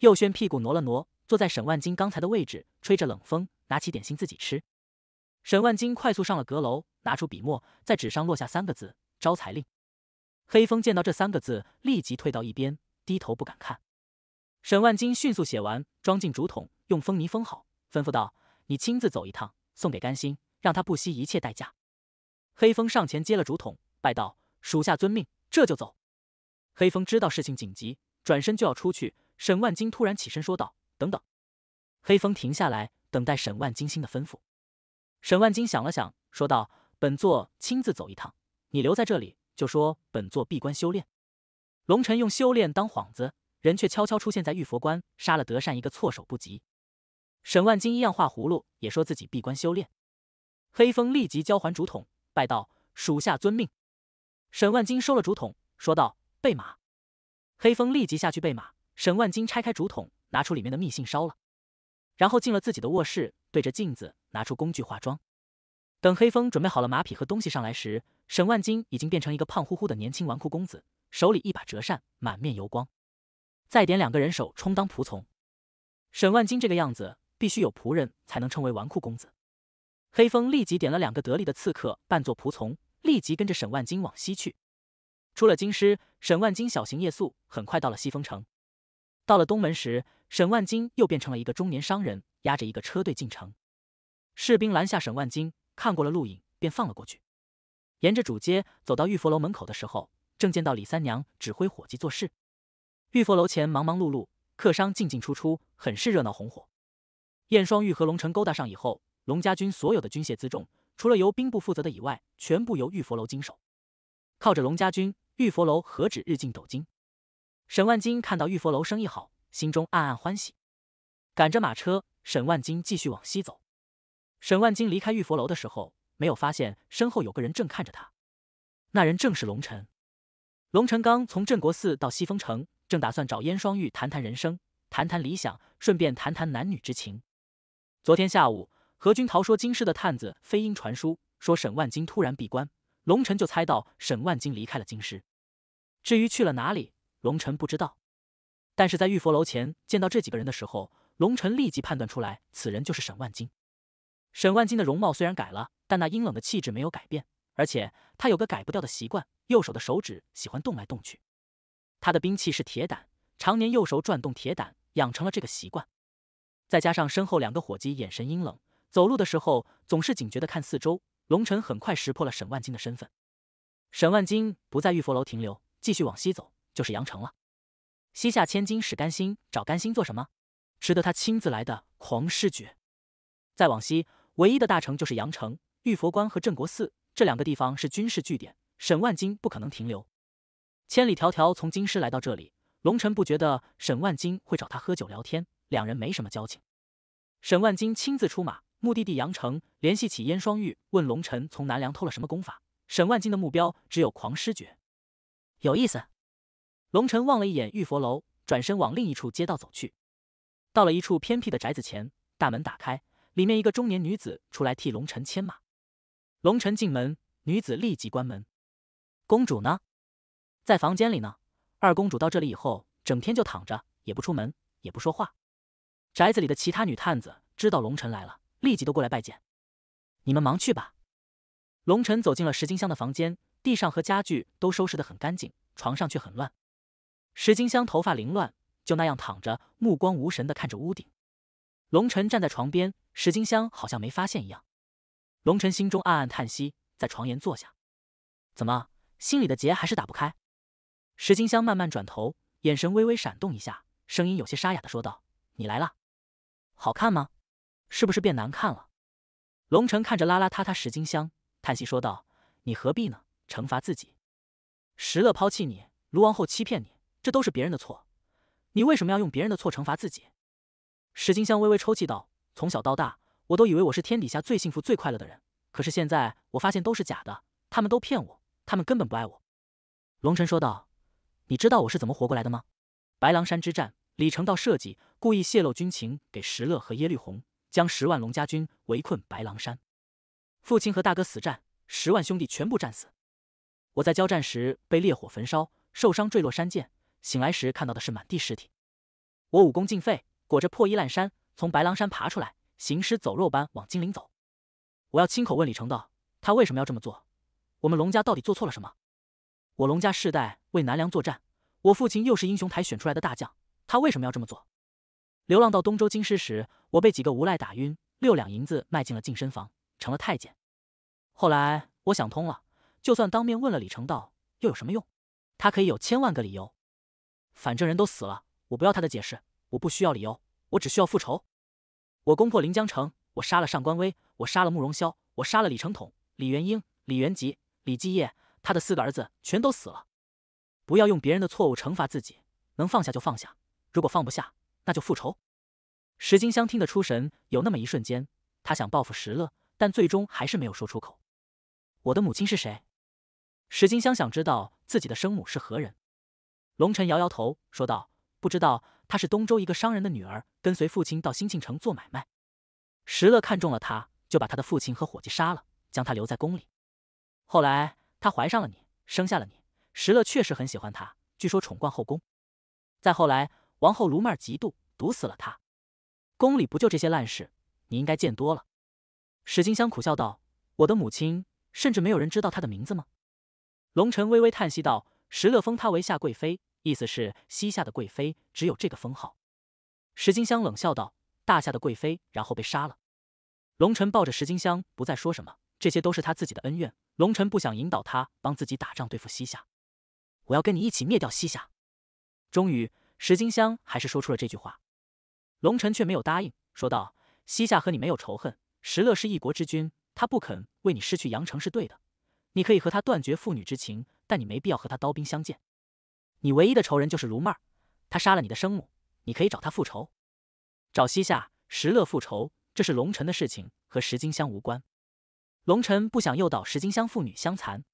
S1: 右轩屁股挪了挪，坐在沈万金刚才的位置，吹着冷风，拿起点心自己吃。沈万金快速上了阁楼，拿出笔墨，在纸上落下三个字。招财令，黑风见到这三个字，立即退到一边，低头不敢看。沈万金迅速写完，装进竹筒，用封泥封好，吩咐道：“你亲自走一趟，送给甘心，让他不惜一切代价。”黑风上前接了竹筒，拜道：“属下遵命，这就走。”黑风知道事情紧急，转身就要出去。沈万金突然起身说道：“等等！”黑风停下来，等待沈万金新的吩咐。沈万金想了想，说道：“本座亲自走一趟。”你留在这里，就说本座闭关修炼。龙尘用修炼当幌子，人却悄悄出现在玉佛关，杀了德善一个措手不及。沈万金一样画葫芦，也说自己闭关修炼。黑风立即交还竹筒，拜道：“属下遵命。”沈万金收了竹筒，说道：“备马。”黑风立即下去备马。沈万金拆开竹筒，拿出里面的密信烧了，然后进了自己的卧室，对着镜子拿出工具化妆。等黑风准备好了马匹和东西上来时，沈万金已经变成一个胖乎乎的年轻纨绔公子，手里一把折扇，满面油光。再点两个人手充当仆从。沈万金这个样子，必须有仆人才能称为纨绔公子。黑风立即点了两个得力的刺客扮作仆从，立即跟着沈万金往西去。出了京师，沈万金小型夜宿，很快到了西风城。到了东门时，沈万金又变成了一个中年商人，押着一个车队进城。士兵拦下沈万金。看过了录影，便放了过去。沿着主街走到玉佛楼门口的时候，正见到李三娘指挥伙计做事。玉佛楼前忙忙碌碌，客商进进出出，很是热闹红火。燕双玉和龙城勾搭上以后，龙家军所有的军械辎重，除了由兵部负责的以外，全部由玉佛楼经手。靠着龙家军，玉佛楼何止日进斗金？沈万金看到玉佛楼生意好，心中暗暗欢喜。赶着马车，沈万金继续往西走。沈万金离开玉佛楼的时候，没有发现身后有个人正看着他。那人正是龙晨。龙晨刚从镇国寺到西风城，正打算找燕双玉谈谈人生，谈谈理想，顺便谈谈男女之情。昨天下午，何君陶说京师的探子飞鹰传书说沈万金突然闭关，龙晨就猜到沈万金离开了京师。至于去了哪里，龙晨不知道。但是在玉佛楼前见到这几个人的时候，龙晨立即判断出来，此人就是沈万金。沈万金的容貌虽然改了，但那阴冷的气质没有改变。而且他有个改不掉的习惯，右手的手指喜欢动来动去。他的兵器是铁胆，常年右手转动铁胆，养成了这个习惯。再加上身后两个伙计眼神阴冷，走路的时候总是警觉的看四周。龙尘很快识破了沈万金的身份。沈万金不在玉佛楼停留，继续往西走，就是阳城了。西下千金使甘心，找甘心做什么？值得他亲自来的狂狮诀。再往西。唯一的大城就是阳城，玉佛观和镇国寺这两个地方是军事据点，沈万金不可能停留。千里迢迢从京师来到这里，龙尘不觉得沈万金会找他喝酒聊天，两人没什么交情。沈万金亲自出马，目的地阳城，联系起燕双玉，问龙尘从南梁偷了什么功法。沈万金的目标只有狂狮诀，有意思。龙辰望了一眼玉佛楼，转身往另一处街道走去。到了一处偏僻的宅子前，大门打开。里面一个中年女子出来替龙晨牵马，龙晨进门，女子立即关门。公主呢？在房间里呢。二公主到这里以后，整天就躺着，也不出门，也不说话。宅子里的其他女探子知道龙晨来了，立即都过来拜见。你们忙去吧。龙晨走进了石金香的房间，地上和家具都收拾得很干净，床上却很乱。石金香头发凌乱，就那样躺着，目光无神的看着屋顶。龙晨站在床边。石金香好像没发现一样，龙晨心中暗暗叹息，在床沿坐下。怎么，心里的结还是打不开？石金香慢慢转头，眼神微微闪动一下，声音有些沙哑的说道：“你来了，好看吗？是不是变难看了？”龙晨看着邋邋遢遢石金香，叹息说道：“你何必呢？惩罚自己。石乐抛弃你，卢王后欺骗你，这都是别人的错，你为什么要用别人的错惩罚自己？”石金香微微抽泣道。从小到大，我都以为我是天底下最幸福、最快乐的人。可是现在，我发现都是假的，他们都骗我，他们根本不爱我。龙晨说道：“你知道我是怎么活过来的吗？”白狼山之战，李成道设计，故意泄露军情给石勒和耶律洪，将十万龙家军围困白狼山。父亲和大哥死战，十万兄弟全部战死。我在交战时被烈火焚烧，受伤坠落山涧，醒来时看到的是满地尸体。我武功尽废，裹着破衣烂衫。从白狼山爬出来，行尸走肉般往金陵走。我要亲口问李成道，他为什么要这么做？我们龙家到底做错了什么？我龙家世代为南梁作战，我父亲又是英雄台选出来的大将，他为什么要这么做？流浪到东周京师时，我被几个无赖打晕，六两银子卖进了健身房，成了太监。后来我想通了，就算当面问了李成道，又有什么用？他可以有千万个理由。反正人都死了，我不要他的解释，我不需要理由。我只需要复仇。我攻破临江城，我杀了上官威，我杀了慕容萧，我杀了李承统、李元英、李元吉、李继业，他的四个儿子全都死了。不要用别人的错误惩罚自己，能放下就放下，如果放不下，那就复仇。石金香听得出神，有那么一瞬间，他想报复石勒，但最终还是没有说出口。我的母亲是谁？石金香想知道自己的生母是何人。龙晨摇摇头，说道：“不知道。”她是东周一个商人的女儿，跟随父亲到新庆城做买卖。石勒看中了她，就把她的父亲和伙计杀了，将她留在宫里。后来，她怀上了你，生下了你。石勒确实很喜欢她，据说宠冠后宫。再后来，王后卢曼嫉妒，毒死了她。宫里不就这些烂事？你应该见多了。石金香苦笑道：“我的母亲，甚至没有人知道她的名字吗？”龙尘微微叹息道：“石勒封她为夏贵妃。”意思是西夏的贵妃只有这个封号。石金香冷笑道：“大夏的贵妃，然后被杀了。”龙尘抱着石金香，不再说什么。这些都是他自己的恩怨，龙尘不想引导他帮自己打仗对付西夏。我要跟你一起灭掉西夏。终于，石金香还是说出了这句话。龙尘却没有答应，说道：“西夏和你没有仇恨，石勒是一国之君，他不肯为你失去阳城是对的。你可以和他断绝父女之情，但你没必要和他刀兵相见。”你唯一的仇人就是卢妹儿，她杀了你的生母，你可以找她复仇，找西夏石勒复仇，这是龙尘的事情，和石金香无关。龙尘不想诱导石金香父女相残。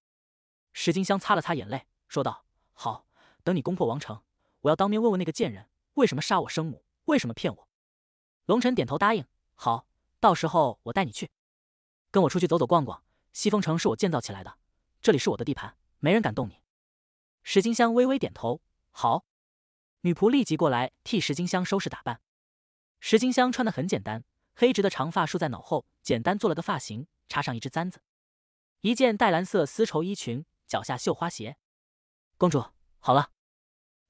S1: 石金香擦了擦眼泪，说道：“好，等你攻破王城，我要当面问问那个贱人，为什么杀我生母，为什么骗我。”龙臣点头答应：“好，到时候我带你去，跟我出去走走逛逛。西风城是我建造起来的，这里是我的地盘，没人敢动你。”石金香微微点头，好。女仆立即过来替石金香收拾打扮。石金香穿的很简单，黑直的长发梳在脑后，简单做了个发型，插上一只簪子，一件淡蓝色丝绸衣裙，脚下绣花鞋。公主好了。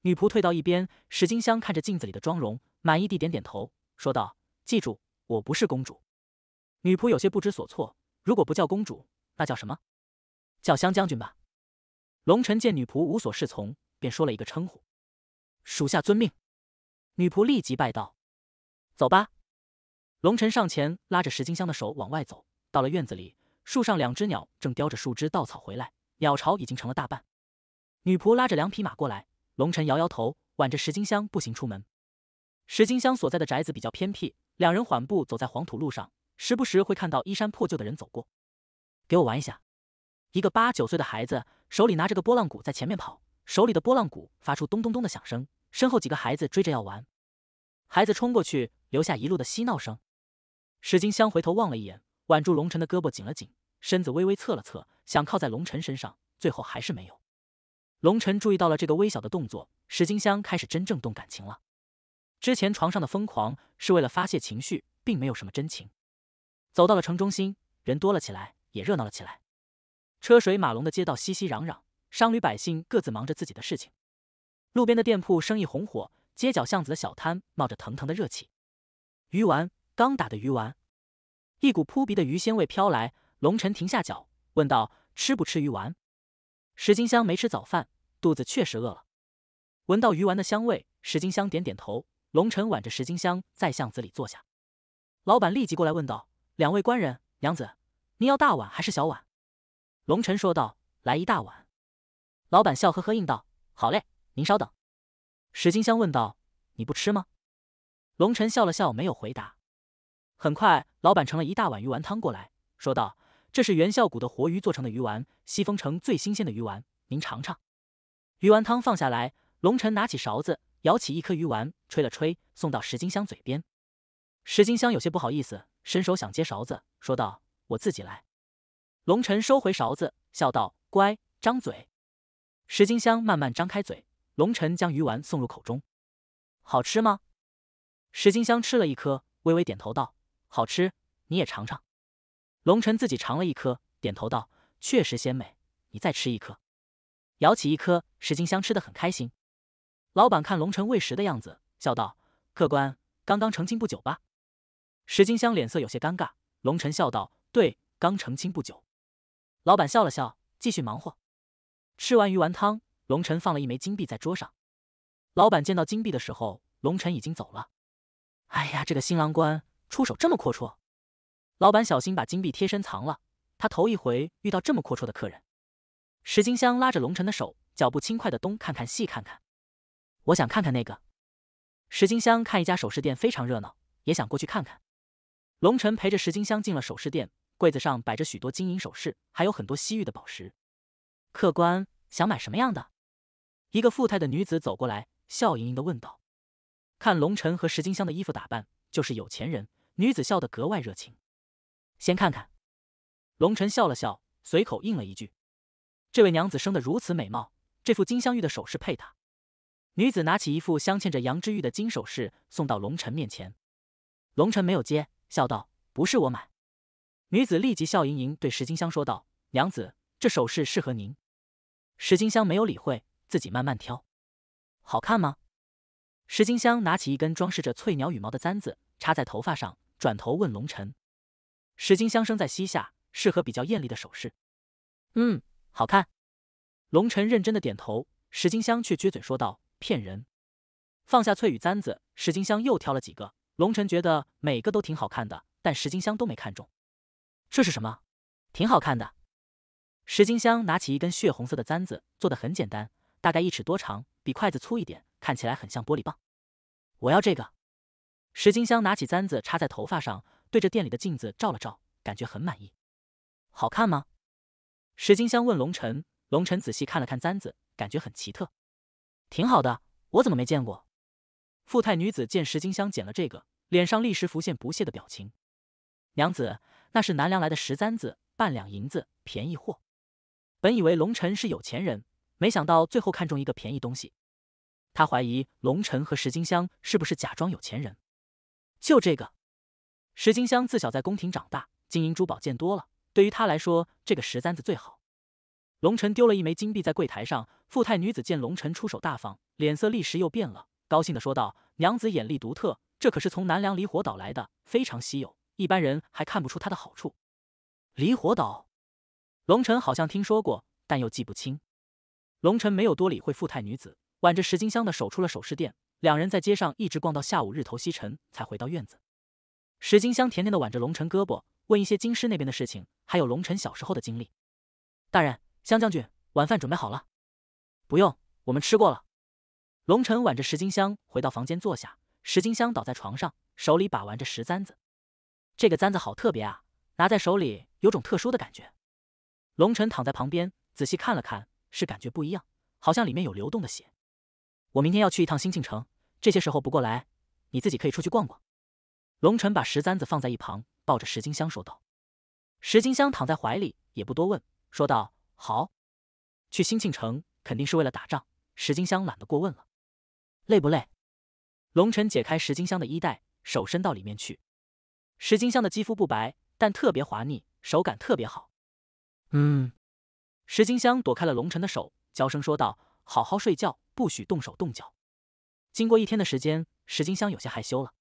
S1: 女仆退到一边，石金香看着镜子里的妆容，满意地点点头，说道：“记住，我不是公主。”女仆有些不知所措，如果不叫公主，那叫什么？叫香将军吧。龙晨见女仆无所适从，便说了一个称呼：“属下遵命。”女仆立即拜道：“走吧。”龙晨上前拉着石金香的手往外走，到了院子里，树上两只鸟正叼着树枝稻草回来，鸟巢已经成了大半。女仆拉着两匹马过来，龙晨摇摇头，挽着石金香步行出门。石金香所在的宅子比较偏僻，两人缓步走在黄土路上，时不时会看到衣衫破旧的人走过。给我玩一下。一个八九岁的孩子手里拿着个拨浪鼓在前面跑，手里的拨浪鼓发出咚咚咚的响声，身后几个孩子追着要玩。孩子冲过去，留下一路的嬉闹声。石金香回头望了一眼，挽住龙晨的胳膊紧了紧，身子微微侧了侧，想靠在龙晨身上，最后还是没有。龙晨注意到了这个微小的动作，石金香开始真正动感情了。之前床上的疯狂是为了发泄情绪，并没有什么真情。走到了城中心，人多了起来，也热闹了起来。车水马龙的街道，熙熙攘攘，商旅百姓各自忙着自己的事情。路边的店铺生意红火，街角巷子的小摊冒着腾腾的热气。鱼丸，刚打的鱼丸，一股扑鼻的鱼鲜味飘来。龙晨停下脚，问道：“吃不吃鱼丸？”石金香没吃早饭，肚子确实饿了。闻到鱼丸的香味，石金香点点头。龙晨挽着石金香在巷子里坐下。老板立即过来问道：“两位官人、娘子，您要大碗还是小碗？”龙晨说道：“来一大碗。”老板笑呵呵应道：“好嘞，您稍等。”石金香问道：“你不吃吗？”龙晨笑了笑，没有回答。很快，老板盛了一大碗鱼丸汤过来，说道：“这是元孝谷的活鱼做成的鱼丸，西风城最新鲜的鱼丸，您尝尝。”鱼丸汤放下来，龙晨拿起勺子，舀起一颗鱼丸，吹了吹，送到石金香嘴边。石金香有些不好意思，伸手想接勺子，说道：“我自己来。”龙尘收回勺子，笑道：“乖，张嘴。”石金香慢慢张开嘴，龙尘将鱼丸送入口中，好吃吗？石金香吃了一颗，微微点头道：“好吃。”你也尝尝。龙辰自己尝了一颗，点头道：“确实鲜美。”你再吃一颗。咬起一颗，石金香吃得很开心。老板看龙辰喂食的样子，笑道：“客官，刚刚成亲不久吧？”石金香脸色有些尴尬。龙辰笑道：“对，刚成亲不久。”老板笑了笑，继续忙活。吃完鱼丸汤，龙尘放了一枚金币在桌上。老板见到金币的时候，龙尘已经走了。哎呀，这个新郎官出手这么阔绰！老板小心把金币贴身藏了。他头一回遇到这么阔绰的客人。石金香拉着龙尘的手，脚步轻快的东看看，西看看。我想看看那个。石金香看一家首饰店非常热闹，也想过去看看。龙尘陪着石金香进了首饰店。柜子上摆着许多金银首饰，还有很多西域的宝石。客官想买什么样的？一个富态的女子走过来，笑盈盈的问道。看龙尘和石金香的衣服打扮，就是有钱人。女子笑得格外热情。先看看。龙晨笑了笑，随口应了一句。这位娘子生得如此美貌，这副金镶玉的首饰配她。女子拿起一副镶嵌着羊脂玉的金首饰，送到龙辰面前。龙辰没有接，笑道：“不是我买。”女子立即笑盈盈对石金香说道：“娘子，这首饰适合您。”石金香没有理会，自己慢慢挑。好看吗？石金香拿起一根装饰着翠鸟羽毛的簪子，插在头发上，转头问龙晨：“石金香生在西夏，适合比较艳丽的首饰。”“嗯，好看。”龙晨认真的点头。石金香却撅嘴说道：“骗人。”放下翠羽簪子，石金香又挑了几个。龙晨觉得每个都挺好看的，但石金香都没看中。这是什么？挺好看的。石金香拿起一根血红色的簪子，做的很简单，大概一尺多长，比筷子粗一点，看起来很像玻璃棒。我要这个。石金香拿起簪子插在头发上，对着店里的镜子照了照，感觉很满意。好看吗？石金香问龙晨。龙晨仔细看了看簪子，感觉很奇特。挺好的，我怎么没见过？富态女子见石金香捡了这个，脸上立时浮现不屑的表情。娘子。那是南梁来的石簪子，半两银子，便宜货。本以为龙尘是有钱人，没想到最后看中一个便宜东西。他怀疑龙尘和石金香是不是假装有钱人？就这个，石金香自小在宫廷长大，金银珠宝见多了，对于他来说，这个石簪子最好。龙尘丢了一枚金币在柜台上，富态女子见龙尘出手大方，脸色立时又变了，高兴的说道：“娘子眼力独特，这可是从南梁离火岛来的，非常稀有。”一般人还看不出他的好处。离火岛，龙尘好像听说过，但又记不清。龙尘没有多理会富态女子，挽着石金香的手出了首饰店。两人在街上一直逛到下午日头西沉，才回到院子。石金香甜甜的挽着龙辰胳膊，问一些京师那边的事情，还有龙辰小时候的经历。大人，香将军，晚饭准备好了。不用，我们吃过了。龙辰挽着石金香回到房间坐下，石金香倒在床上，手里把玩着石簪子。这个簪子好特别啊，拿在手里有种特殊的感觉。龙晨躺在旁边，仔细看了看，是感觉不一样，好像里面有流动的血。我明天要去一趟新庆城，这些时候不过来，你自己可以出去逛逛。龙晨把石簪子放在一旁，抱着石金香说道。石金香躺在怀里，也不多问，说道：“好。”去新庆城肯定是为了打仗，石金香懒得过问了。累不累？龙晨解开石金香的衣带，手伸到里面去。石金香的肌肤不白，但特别滑腻，手感特别好。嗯，石金香躲开了龙晨的手，娇声说道：“好好睡觉，不许动手动脚。”经过一天的时间，石金香有些害羞了，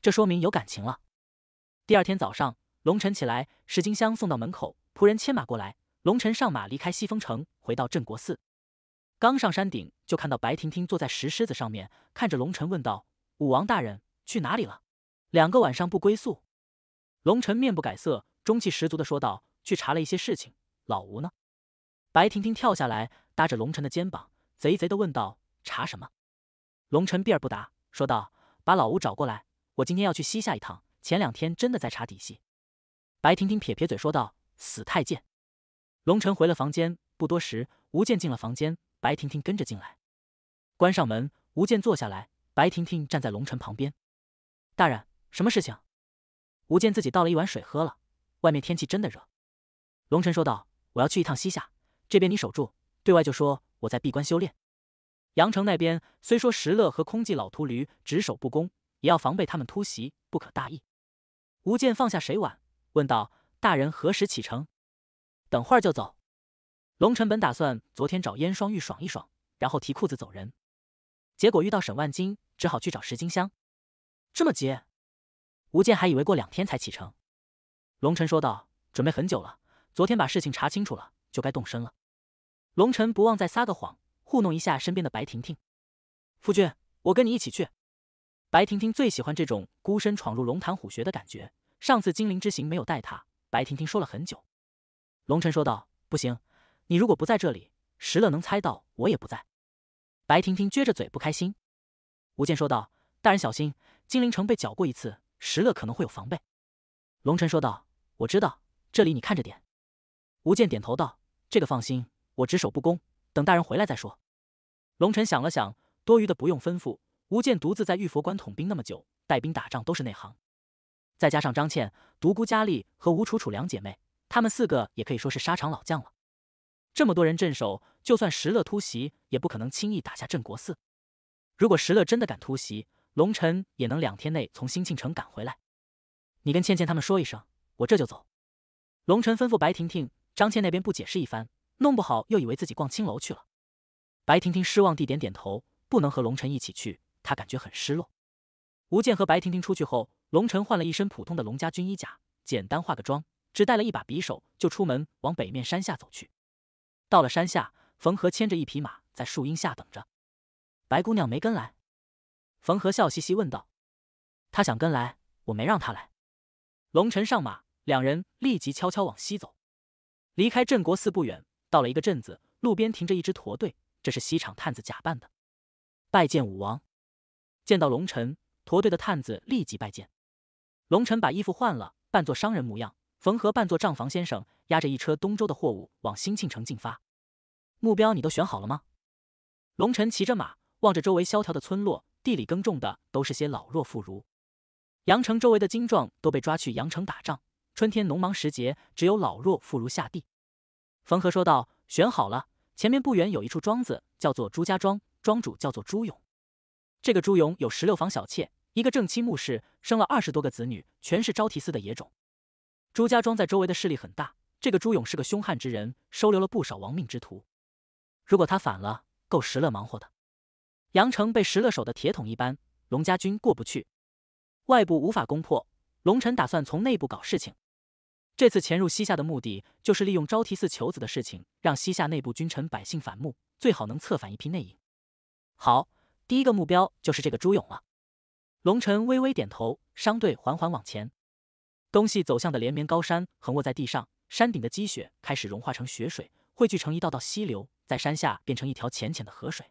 S1: 这说明有感情了。第二天早上，龙晨起来，石金香送到门口，仆人牵马过来，龙晨上马离开西风城，回到镇国寺。刚上山顶，就看到白婷婷坐在石狮子上面，看着龙晨问道：“武王大人去哪里了？”两个晚上不归宿，龙尘面不改色，中气十足的说道：“去查了一些事情，老吴呢？”白婷婷跳下来，搭着龙臣的肩膀，贼贼的问道：“查什么？”龙臣避而不答，说道：“把老吴找过来，我今天要去西夏一趟，前两天真的在查底细。”白婷婷撇撇嘴说道：“死太监。”龙臣回了房间，不多时，吴健进了房间，白婷婷跟着进来，关上门，吴健坐下来，白婷婷站在龙臣旁边，大人。什么事情？吴健自己倒了一碗水喝了。外面天气真的热，龙晨说道：“我要去一趟西夏，这边你守住，对外就说我在闭关修炼。阳城那边虽说石勒和空寂老秃驴只守不攻，也要防备他们突袭，不可大意。”吴健放下水碗，问道：“大人何时启程？”“等会儿就走。”龙晨本打算昨天找燕双玉爽一爽，然后提裤子走人，结果遇到沈万金，只好去找石金香。这么急？吴健还以为过两天才启程，龙尘说道：“准备很久了，昨天把事情查清楚了，就该动身了。”龙晨不忘再撒个谎，糊弄一下身边的白婷婷。“夫君，我跟你一起去。”白婷婷最喜欢这种孤身闯入龙潭虎穴的感觉。上次精灵之行没有带她，白婷婷说了很久。龙晨说道：“不行，你如果不在这里，石乐能猜到我也不在。”白婷婷撅着嘴不开心。吴健说道：“大人小心，金陵城被剿过一次。”石勒可能会有防备，龙晨说道：“我知道，这里你看着点。”吴健点头道：“这个放心，我只守不攻，等大人回来再说。”龙晨想了想，多余的不用吩咐。吴健独自在玉佛关统兵那么久，带兵打仗都是内行。再加上张倩、独孤佳丽和吴楚楚两姐妹，他们四个也可以说是沙场老将了。这么多人镇守，就算石勒突袭，也不可能轻易打下镇国寺。如果石勒真的敢突袭，龙晨也能两天内从兴庆城赶回来，你跟倩倩他们说一声，我这就走。龙晨吩咐白婷婷、张倩那边不解释一番，弄不好又以为自己逛青楼去了。白婷婷失望地点点头，不能和龙晨一起去，她感觉很失落。吴健和白婷婷出去后，龙晨换了一身普通的龙家军衣甲，简单化个妆，只带了一把匕首就出门，往北面山下走去。到了山下，冯和牵着一匹马在树荫下等着，白姑娘没跟来。冯和笑嘻嘻问道：“他想跟来，我没让他来。”龙尘上马，两人立即悄悄往西走。离开镇国寺不远，到了一个镇子，路边停着一支驼队，这是西厂探子假扮的。拜见武王！见到龙辰，驼队的探子立即拜见。龙辰把衣服换了，扮作商人模样；冯和扮作账房先生，押着一车东周的货物往兴庆城进发。目标你都选好了吗？龙辰骑着马，望着周围萧条的村落。地里耕种的都是些老弱妇孺，阳城周围的精壮都被抓去阳城打仗。春天农忙时节，只有老弱妇孺下地。冯和说道：“选好了，前面不远有一处庄子，叫做朱家庄，庄主叫做朱勇。这个朱勇有十六房小妾，一个正妻穆氏，生了二十多个子女，全是招提寺的野种。朱家庄在周围的势力很大，这个朱勇是个凶悍之人，收留了不少亡命之徒。如果他反了，够石勒忙活的。”杨成被石勒手的铁桶一般，龙家军过不去，外部无法攻破。龙尘打算从内部搞事情。这次潜入西夏的目的，就是利用昭提寺求子的事情，让西夏内部君臣百姓反目，最好能策反一批内应。好，第一个目标就是这个朱勇了。龙臣微微点头，商队缓缓往前。东西走向的连绵高山横卧在地上，山顶的积雪开始融化成雪水，汇聚成一道道溪流，在山下变成一条浅浅的河水。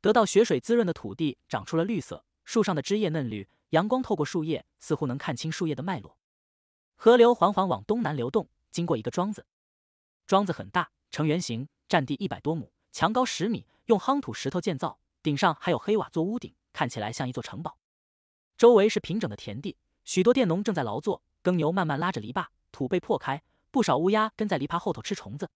S1: 得到雪水滋润的土地长出了绿色，树上的枝叶嫩绿，阳光透过树叶，似乎能看清树叶的脉络。河流缓缓往东南流动，经过一个庄子。庄子很大，呈圆形，占地一百多亩，墙高十米，用夯土石头建造，顶上还有黑瓦做屋顶，看起来像一座城堡。周围是平整的田地，许多佃农正在劳作，耕牛慢慢拉着篱笆，土被破开，不少乌鸦跟在篱笆后头吃虫子。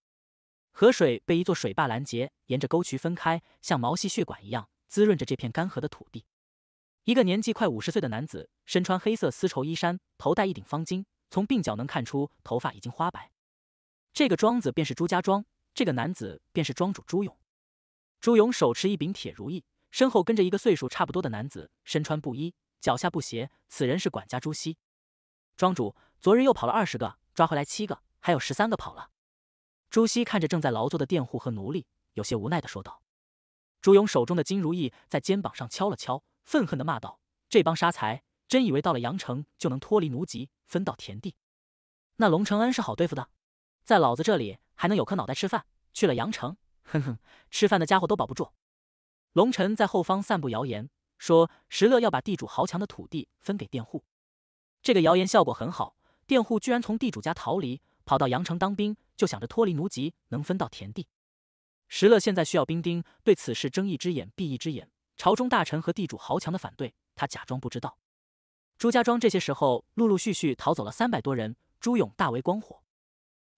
S1: 河水被一座水坝拦截，沿着沟渠分开，像毛细血管一样滋润着这片干涸的土地。一个年纪快五十岁的男子，身穿黑色丝绸衣衫，头戴一顶方巾，从鬓角能看出头发已经花白。这个庄子便是朱家庄，这个男子便是庄主朱勇。朱勇手持一柄铁如意，身后跟着一个岁数差不多的男子，身穿布衣，脚下布鞋。此人是管家朱熹。庄主，昨日又跑了二十个，抓回来七个，还有十三个跑了。朱熹看着正在劳作的佃户和奴隶，有些无奈地说道。朱勇手中的金如意在肩膀上敲了敲，愤恨地骂道：“这帮杀财，真以为到了阳城就能脱离奴籍，分到田地？那龙承恩是好对付的，在老子这里还能有颗脑袋吃饭。去了阳城，哼哼，吃饭的家伙都保不住。”龙臣在后方散布谣言，说石勒要把地主豪强的土地分给佃户。这个谣言效果很好，佃户居然从地主家逃离。跑到阳城当兵，就想着脱离奴籍，能分到田地。石勒现在需要兵丁，对此事睁一只眼闭一只眼。朝中大臣和地主豪强的反对，他假装不知道。朱家庄这些时候陆陆续续逃走了三百多人，朱勇大为光火。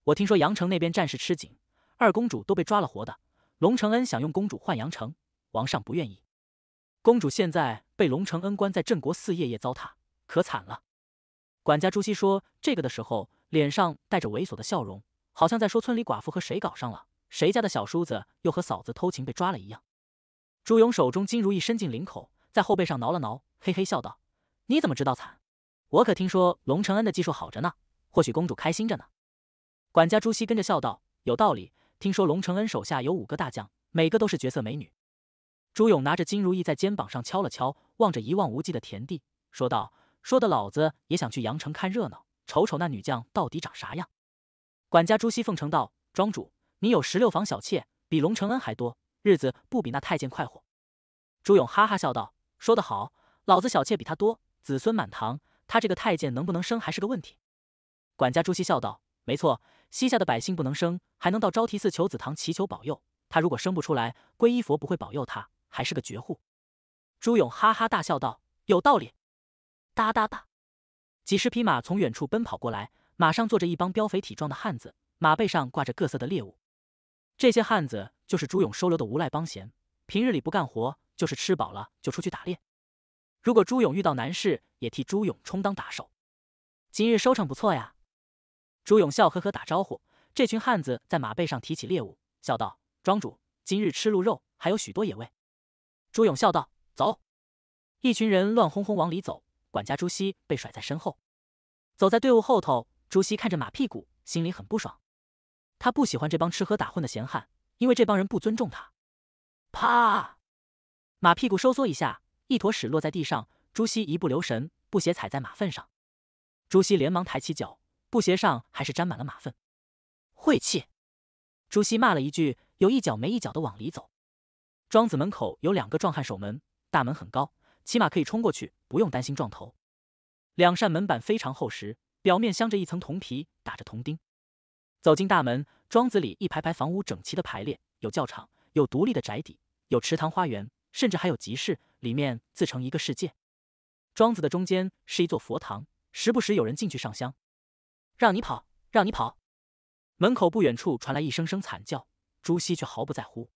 S1: 我听说阳城那边战事吃紧，二公主都被抓了活的。龙承恩想用公主换阳城，王上不愿意。公主现在被龙承恩关在镇国寺，夜夜糟蹋，可惨了。管家朱熹说这个的时候。脸上带着猥琐的笑容，好像在说村里寡妇和谁搞上了，谁家的小叔子又和嫂子偷情被抓了一样。朱勇手中金如意伸进领口，在后背上挠了挠，嘿嘿笑道：“你怎么知道惨？我可听说龙承恩的技术好着呢，或许公主开心着呢。”管家朱熹跟着笑道：“有道理，听说龙承恩手下有五个大将，每个都是绝色美女。”朱勇拿着金如意在肩膀上敲了敲，望着一望无际的田地，说道：“说的老子也想去阳城看热闹。”瞅瞅那女将到底长啥样？管家朱熹奉承道：“庄主，你有十六房小妾，比龙承恩还多，日子不比那太监快活。”朱勇哈哈笑道：“说得好，老子小妾比他多，子孙满堂。他这个太监能不能生还是个问题。”管家朱熹笑道：“没错，西夏的百姓不能生，还能到昭提寺求子堂祈求保佑。他如果生不出来，皈依佛不会保佑他，还是个绝户。”朱勇哈哈大笑道：“有道理。”哒哒哒。几十匹马从远处奔跑过来，马上坐着一帮膘肥体壮的汉子，马背上挂着各色的猎物。这些汉子就是朱勇收留的无赖帮闲，平日里不干活，就是吃饱了就出去打猎。如果朱勇遇到难事，也替朱勇充当打手。今日收成不错呀！朱勇笑呵呵打招呼。这群汉子在马背上提起猎物，笑道：“庄主，今日吃鹿肉，还有许多野味。”朱勇笑道：“走！”一群人乱哄哄往里走。管家朱熹被甩在身后，走在队伍后头。朱熹看着马屁股，心里很不爽。他不喜欢这帮吃喝打混的闲汉，因为这帮人不尊重他。啪！马屁股收缩一下，一坨屎落在地上。朱熹一不留神，布鞋踩在马粪上。朱熹连忙抬起脚，布鞋上还是沾满了马粪。晦气！朱熹骂了一句，有一脚没一脚的往里走。庄子门口有两个壮汉守门，大门很高。起码可以冲过去，不用担心撞头。两扇门板非常厚实，表面镶着一层铜皮，打着铜钉。走进大门，庄子里一排排房屋整齐的排列，有教场，有独立的宅邸，有池塘、花园，甚至还有集市，里面自成一个世界。庄子的中间是一座佛堂，时不时有人进去上香。让你跑，让你跑！门口不远处传来一声声惨叫，朱熹却毫不在乎。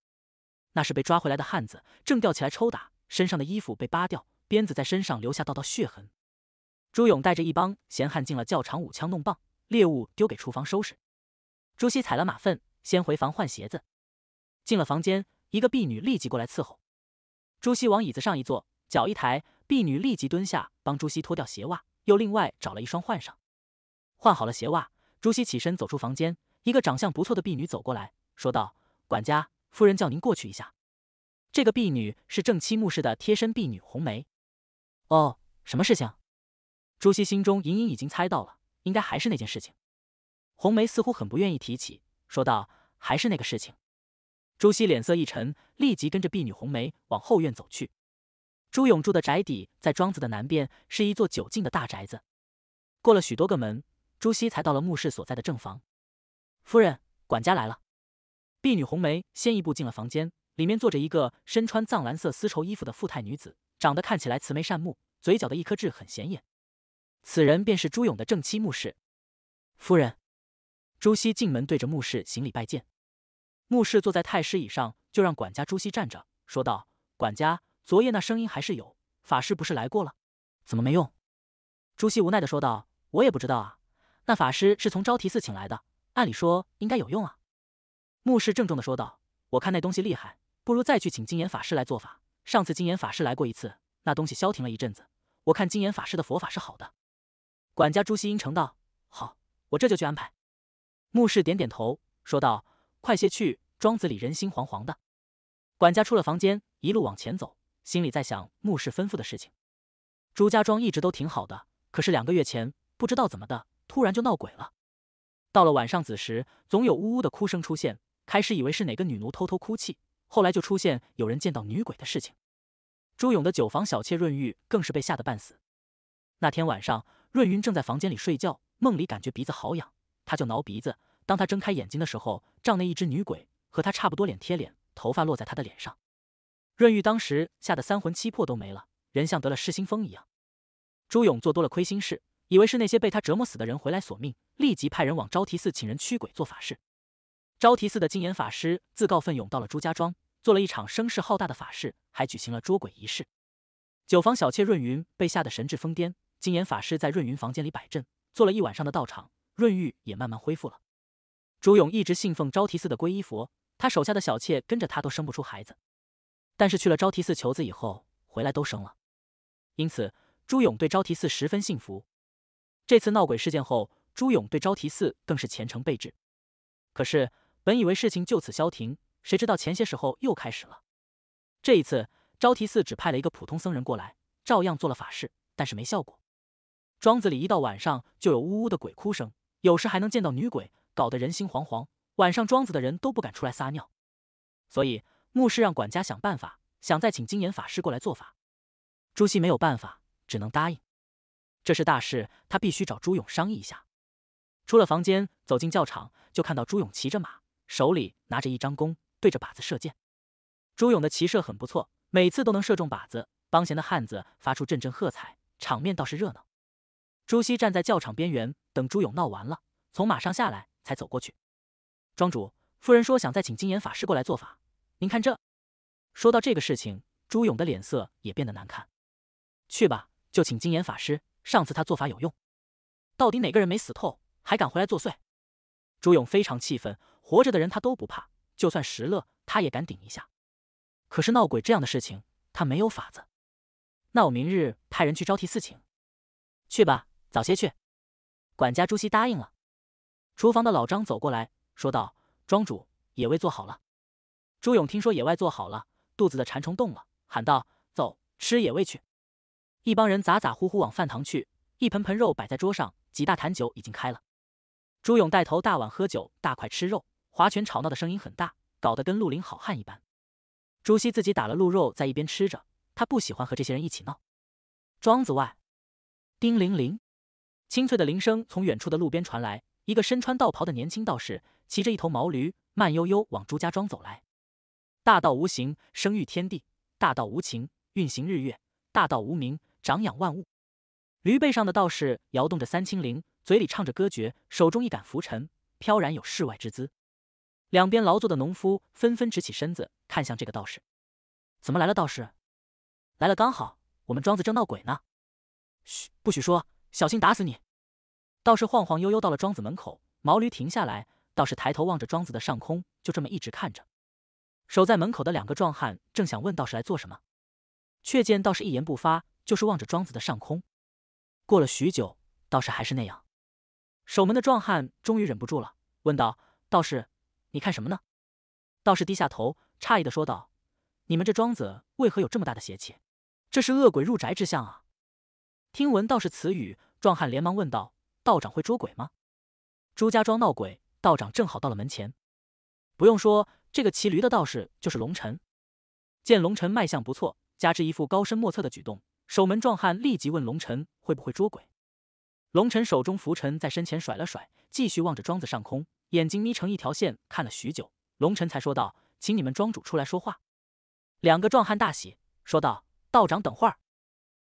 S1: 那是被抓回来的汉子，正吊起来抽打。身上的衣服被扒掉，鞭子在身上留下道道血痕。朱勇带着一帮闲汉进了教场舞枪弄棒，猎物丢给厨房收拾。朱熹踩了马粪，先回房换鞋子。进了房间，一个婢女立即过来伺候。朱熹往椅子上一坐，脚一抬，婢女立即蹲下帮朱熹脱掉鞋袜，又另外找了一双换上。换好了鞋袜，朱熹起身走出房间，一个长相不错的婢女走过来说道：“管家，夫人叫您过去一下。”这个婢女是正妻穆氏的贴身婢女红梅。哦，什么事情？朱熹心中隐隐已经猜到了，应该还是那件事情。红梅似乎很不愿意提起，说道：“还是那个事情。”朱熹脸色一沉，立即跟着婢女红梅往后院走去。朱永住的宅邸在庄子的南边，是一座久进的大宅子。过了许多个门，朱熹才到了穆氏所在的正房。夫人，管家来了。婢女红梅先一步进了房间。里面坐着一个身穿藏蓝色丝绸衣服的富态女子，长得看起来慈眉善目，嘴角的一颗痣很显眼。此人便是朱勇的正妻穆氏夫人。朱熹进门，对着穆氏行礼拜见。穆氏坐在太师椅上，就让管家朱熹站着，说道：“管家，昨夜那声音还是有。法师不是来过了，怎么没用？”朱熹无奈的说道：“我也不知道啊。那法师是从昭提寺请来的，按理说应该有用啊。”穆氏郑重的说道：“我看那东西厉害。”不如再去请金岩法师来做法。上次金岩法师来过一次，那东西消停了一阵子。我看金岩法师的佛法是好的。管家朱熹应承道：“好，我这就去安排。”牧氏点点头，说道：“快些去庄子里，人心惶惶的。”管家出了房间，一路往前走，心里在想牧氏吩咐的事情。朱家庄一直都挺好的，可是两个月前，不知道怎么的，突然就闹鬼了。到了晚上子时，总有呜呜的哭声出现。开始以为是哪个女奴偷偷哭泣。后来就出现有人见到女鬼的事情，朱勇的酒房小妾润玉更是被吓得半死。那天晚上，润云正在房间里睡觉，梦里感觉鼻子好痒，他就挠鼻子。当他睁开眼睛的时候，帐内一只女鬼和他差不多脸贴脸，头发落在他的脸上。润玉当时吓得三魂七魄都没了，人像得了失心疯一样。朱勇做多了亏心事，以为是那些被他折磨死的人回来索命，立即派人往招提寺请人驱鬼做法事。昭提寺的金岩法师自告奋勇到了朱家庄，做了一场声势浩大的法事，还举行了捉鬼仪式。九房小妾润云被吓得神志疯癫，金岩法师在润云房间里摆阵，做了一晚上的道场。润玉也慢慢恢复了。朱勇一直信奉昭提寺的皈依佛，他手下的小妾跟着他都生不出孩子，但是去了昭提寺求子以后，回来都生了。因此，朱勇对昭提寺十分信服。这次闹鬼事件后，朱勇对昭提寺更是虔诚备至。可是。本以为事情就此消停，谁知道前些时候又开始了。这一次，昭提寺只派了一个普通僧人过来，照样做了法事，但是没效果。庄子里一到晚上就有呜呜的鬼哭声，有时还能见到女鬼，搞得人心惶惶。晚上庄子的人都不敢出来撒尿。所以，牧师让管家想办法，想再请金眼法师过来做法。朱熹没有办法，只能答应。这是大事，他必须找朱勇商议一下。出了房间，走进教场，就看到朱勇骑着马。手里拿着一张弓，对着靶子射箭。朱勇的骑射很不错，每次都能射中靶子。帮闲的汉子发出阵阵喝彩，场面倒是热闹。朱熹站在教场边缘，等朱勇闹完了，从马上下来才走过去。庄主夫人说想再请金眼法师过来做法，您看这。说到这个事情，朱勇的脸色也变得难看。去吧，就请金眼法师。上次他做法有用，到底哪个人没死透，还敢回来作祟？朱勇非常气愤。活着的人他都不怕，就算石勒他也敢顶一下。可是闹鬼这样的事情他没有法子。那我明日派人去招替四请，去吧，早些去。管家朱熹答应了。厨房的老张走过来说道：“庄主，野味做好了。”朱勇听说野外做好了，肚子的馋虫动了，喊道：“走，吃野味去！”一帮人咋咋呼呼往饭堂去。一盆盆肉摆在桌上，几大坛酒已经开了。朱勇带头大碗喝酒，大块吃肉。划拳吵闹的声音很大，搞得跟绿林好汉一般。朱熹自己打了鹿肉，在一边吃着。他不喜欢和这些人一起闹。庄子外，叮铃铃，清脆的铃声从远处的路边传来。一个身穿道袍的年轻道士，骑着一头毛驴，慢悠悠往朱家庄走来。大道无形，生育天地；大道无情，运行日月；大道无名，长养万物。驴背上的道士摇动着三清铃，嘴里唱着歌诀，手中一杆拂尘，飘然有世外之姿。两边劳作的农夫纷纷直起身子，看向这个道士：“怎么来了？道士来了，刚好我们庄子正闹鬼呢。”“嘘，不许说，小心打死你！”道士晃晃悠悠到了庄子门口，毛驴停下来。道士抬头望着庄子的上空，就这么一直看着。守在门口的两个壮汉正想问道士来做什么，却见道士一言不发，就是望着庄子的上空。过了许久，道士还是那样。守门的壮汉终于忍不住了，问道：“道士？”你看什么呢？道士低下头，诧异的说道：“你们这庄子为何有这么大的邪气？这是恶鬼入宅之相啊！”听闻道士此语，壮汉连忙问道：“道长会捉鬼吗？”朱家庄闹鬼，道长正好到了门前。不用说，这个骑驴的道士就是龙晨。见龙晨卖相不错，加之一副高深莫测的举动，守门壮汉立即问龙晨会不会捉鬼。龙晨手中拂尘在身前甩了甩，继续望着庄子上空。眼睛眯成一条线，看了许久，龙尘才说道：“请你们庄主出来说话。”两个壮汉大喜，说道：“道长，等会儿。”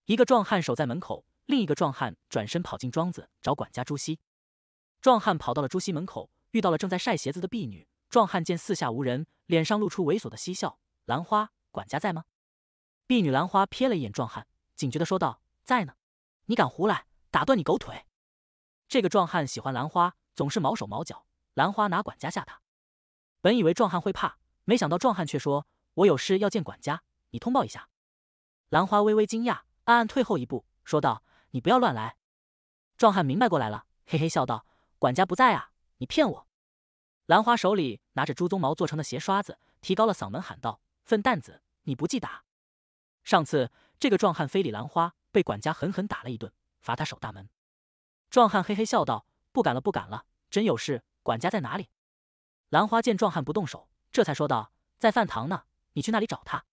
S1: 一个壮汉守在门口，另一个壮汉转身跑进庄子找管家朱熹。壮汉跑到了朱熹门口，遇到了正在晒鞋子的婢女。壮汉见四下无人，脸上露出猥琐的嬉笑：“兰花，管家在吗？”婢女兰花瞥了一眼壮汉，警觉的说道：“在呢，你敢胡来，打断你狗腿！”这个壮汉喜欢兰花，总是毛手毛脚。兰花拿管家吓他，本以为壮汉会怕，没想到壮汉却说：“我有事要见管家，你通报一下。”兰花微微惊讶，暗暗退后一步，说道：“你不要乱来。”壮汉明白过来了，嘿嘿笑道：“管家不在啊，你骗我！”兰花手里拿着猪鬃毛做成的鞋刷子，提高了嗓门喊道：“笨蛋子，你不记打？上次这个壮汉非礼兰花，被管家狠狠打了一顿，罚他守大门。”壮汉嘿嘿笑道：“不敢了，不敢了，真有事。”管家在哪里？兰花见壮汉不动手，这才说道：“在饭堂呢，你去那里找他。”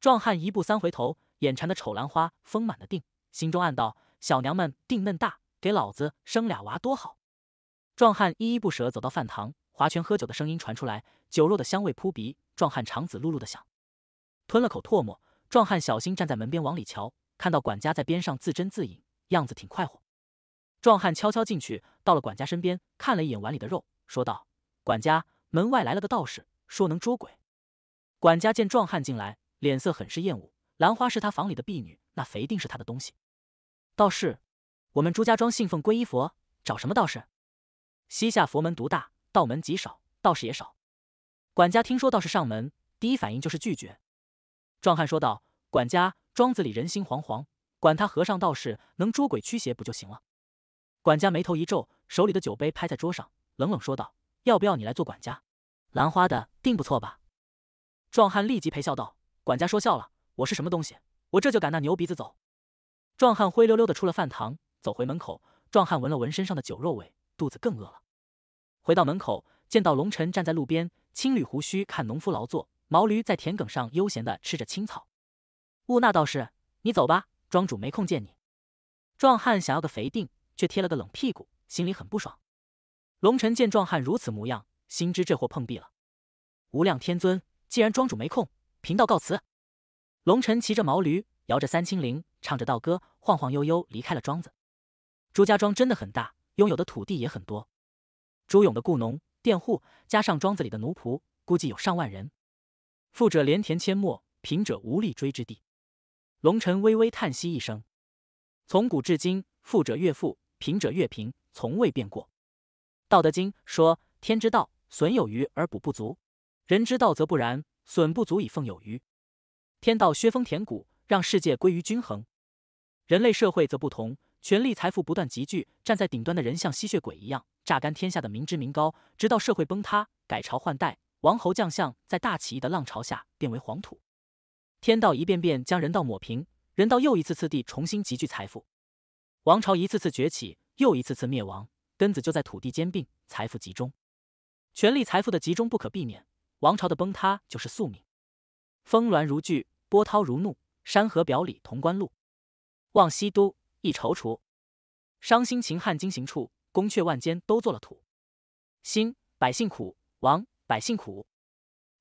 S1: 壮汉一步三回头，眼馋的瞅兰花，丰满的腚，心中暗道：“小娘们腚嫩大，给老子生俩娃多好！”壮汉依依不舍走到饭堂，划拳喝酒的声音传出来，酒肉的香味扑鼻，壮汉肠子辘辘的响，吞了口唾沫，壮汉小心站在门边往里瞧，看到管家在边上自斟自饮，样子挺快活。壮汉悄悄进去，到了管家身边，看了一眼碗里的肉，说道：“管家，门外来了个道士，说能捉鬼。”管家见壮汉进来，脸色很是厌恶。兰花是他房里的婢女，那肥定是他的东西。道士，我们朱家庄信奉皈依佛，找什么道士？西夏佛门独大，道门极少，道士也少。管家听说道士上门，第一反应就是拒绝。壮汉说道：“管家，庄子里人心惶惶，管他和尚道士，能捉鬼驱邪不就行了？”管家眉头一皱，手里的酒杯拍在桌上，冷冷说道：“要不要你来做管家？兰花的定不错吧？”壮汉立即陪笑道：“管家说笑了，我是什么东西？我这就赶那牛鼻子走。”壮汉灰溜溜的出了饭堂，走回门口。壮汉闻了闻身上的酒肉味，肚子更饿了。回到门口，见到龙晨站在路边，青缕胡须看农夫劳作，毛驴在田埂上悠闲的吃着青草。兀那道士，你走吧，庄主没空见你。壮汉想要个肥定。却贴了个冷屁股，心里很不爽。龙尘见壮汉如此模样，心知这货碰壁了。无量天尊，既然庄主没空，贫道告辞。龙尘骑着毛驴，摇着三清铃，唱着道歌，晃晃悠悠离开了庄子。朱家庄真的很大，拥有的土地也很多。朱勇的雇农、佃户，加上庄子里的奴仆，估计有上万人。富者连田阡陌，贫者无力追之地。龙尘微微叹息一声，从古至今，富者越富。平者越平，从未变过。道德经说：“天之道，损有余而补不足；人之道则不然，损不足以奉有余。”天道削峰填谷，让世界归于均衡。人类社会则不同，权力、财富不断集聚，站在顶端的人像吸血鬼一样榨干天下的民脂民膏，直到社会崩塌、改朝换代。王侯将相在大起义的浪潮下变为黄土。天道一遍遍将人道抹平，人道又一次次地重新集聚财富。王朝一次次崛起，又一次次灭亡，根子就在土地兼并、财富集中、权力财富的集中不可避免。王朝的崩塌就是宿命。峰峦如聚，波涛如怒，山河表里潼关路。望西都，一踌躇。伤心秦汉经行处，宫阙万间都做了土。兴，百姓苦；亡，百姓苦。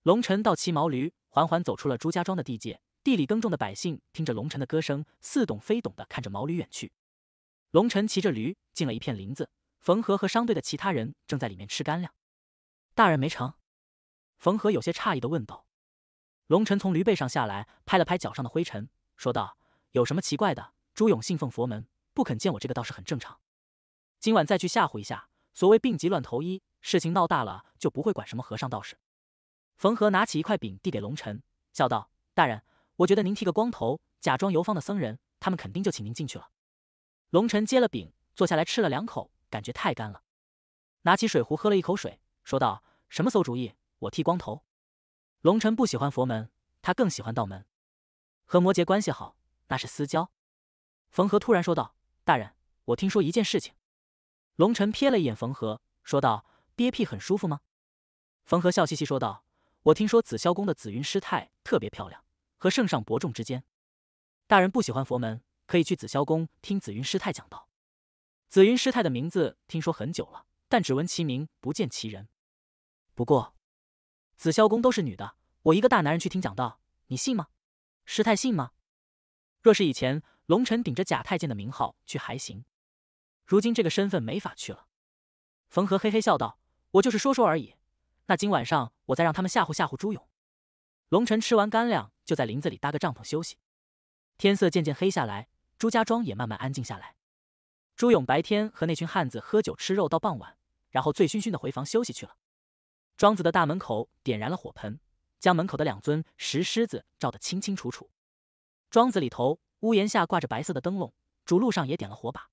S1: 龙臣到骑毛驴，缓缓走出了朱家庄的地界。地里耕种的百姓听着龙尘的歌声，似懂非懂的看着毛驴远去。龙尘骑着驴进了一片林子，冯和和商队的其他人正在里面吃干粮。大人没成，冯和有些诧异的问道。龙晨从驴背上下来，拍了拍脚上的灰尘，说道：“有什么奇怪的？朱勇信奉佛门，不肯见我，这个倒是很正常。今晚再去吓唬一下，所谓病急乱投医，事情闹大了就不会管什么和尚道士。”冯和拿起一块饼递给龙晨，笑道：“大人，我觉得您剃个光头，假装游方的僧人，他们肯定就请您进去了。”龙尘接了饼，坐下来吃了两口，感觉太干了，拿起水壶喝了一口水，说道：“什么馊主意？我剃光头。”龙尘不喜欢佛门，他更喜欢道门，和摩羯关系好，那是私交。冯和突然说道：“大人，我听说一件事情。”龙尘瞥了一眼冯和，说道：“憋屁很舒服吗？”冯和笑嘻嘻说道：“我听说紫霄宫的紫云师太特别漂亮，和圣上伯仲之间。大人不喜欢佛门。”可以去紫霄宫听紫云师太讲道。紫云师太的名字听说很久了，但只闻其名不见其人。不过，紫霄宫都是女的，我一个大男人去听讲道，你信吗？师太信吗？若是以前，龙尘顶着假太监的名号去还行，如今这个身份没法去了。冯和嘿嘿笑道：“我就是说说而已。”那今晚上我再让他们吓唬吓唬朱勇。龙尘吃完干粮，就在林子里搭个帐篷休息。天色渐渐黑下来。朱家庄也慢慢安静下来。朱勇白天和那群汉子喝酒吃肉到傍晚，然后醉醺醺的回房休息去了。庄子的大门口点燃了火盆，将门口的两尊石狮子照得清清楚楚。庄子里头屋檐下挂着白色的灯笼，主路上也点了火把。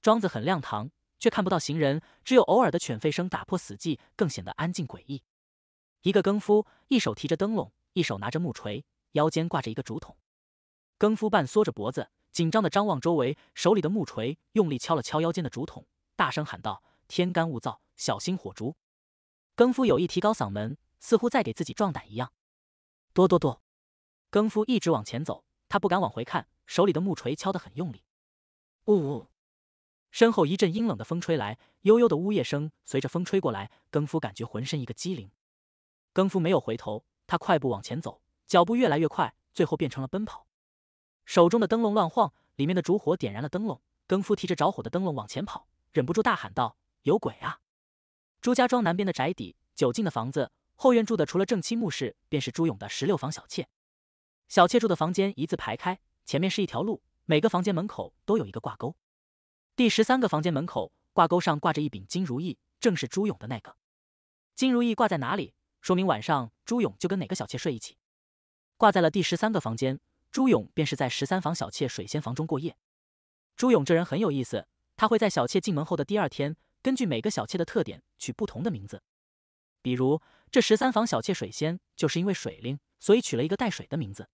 S1: 庄子很亮堂，却看不到行人，只有偶尔的犬吠声打破死寂，更显得安静诡异。一个更夫一手提着灯笼，一手拿着木锤，腰间挂着一个竹筒。更夫半缩着脖子。紧张的张望周围，手里的木锤用力敲了敲腰间的竹筒，大声喊道：“天干物燥，小心火烛。”更夫有意提高嗓门，似乎在给自己壮胆一样。哆哆哆，更夫一直往前走，他不敢往回看，手里的木锤敲得很用力。呜呜！身后一阵阴冷的风吹来，悠悠的呜咽声随着风吹过来，更夫感觉浑身一个激灵。更夫没有回头，他快步往前走，脚步越来越快，最后变成了奔跑。手中的灯笼乱晃，里面的烛火点燃了灯笼。更夫提着着火的灯笼往前跑，忍不住大喊道：“有鬼啊！”朱家庄南边的宅邸，九进的房子，后院住的除了正妻墓氏，便是朱勇的十六房小妾。小妾住的房间一字排开，前面是一条路，每个房间门口都有一个挂钩。第十三个房间门口挂钩上挂着一柄金如意，正是朱勇的那个。金如意挂在哪里，说明晚上朱勇就跟哪个小妾睡一起。挂在了第十三个房间。朱勇便是在十三房小妾水仙房中过夜。朱勇这人很有意思，他会在小妾进门后的第二天，根据每个小妾的特点取不同的名字。比如这十三房小妾水仙，就是因为水灵，所以取了一个带水的名字。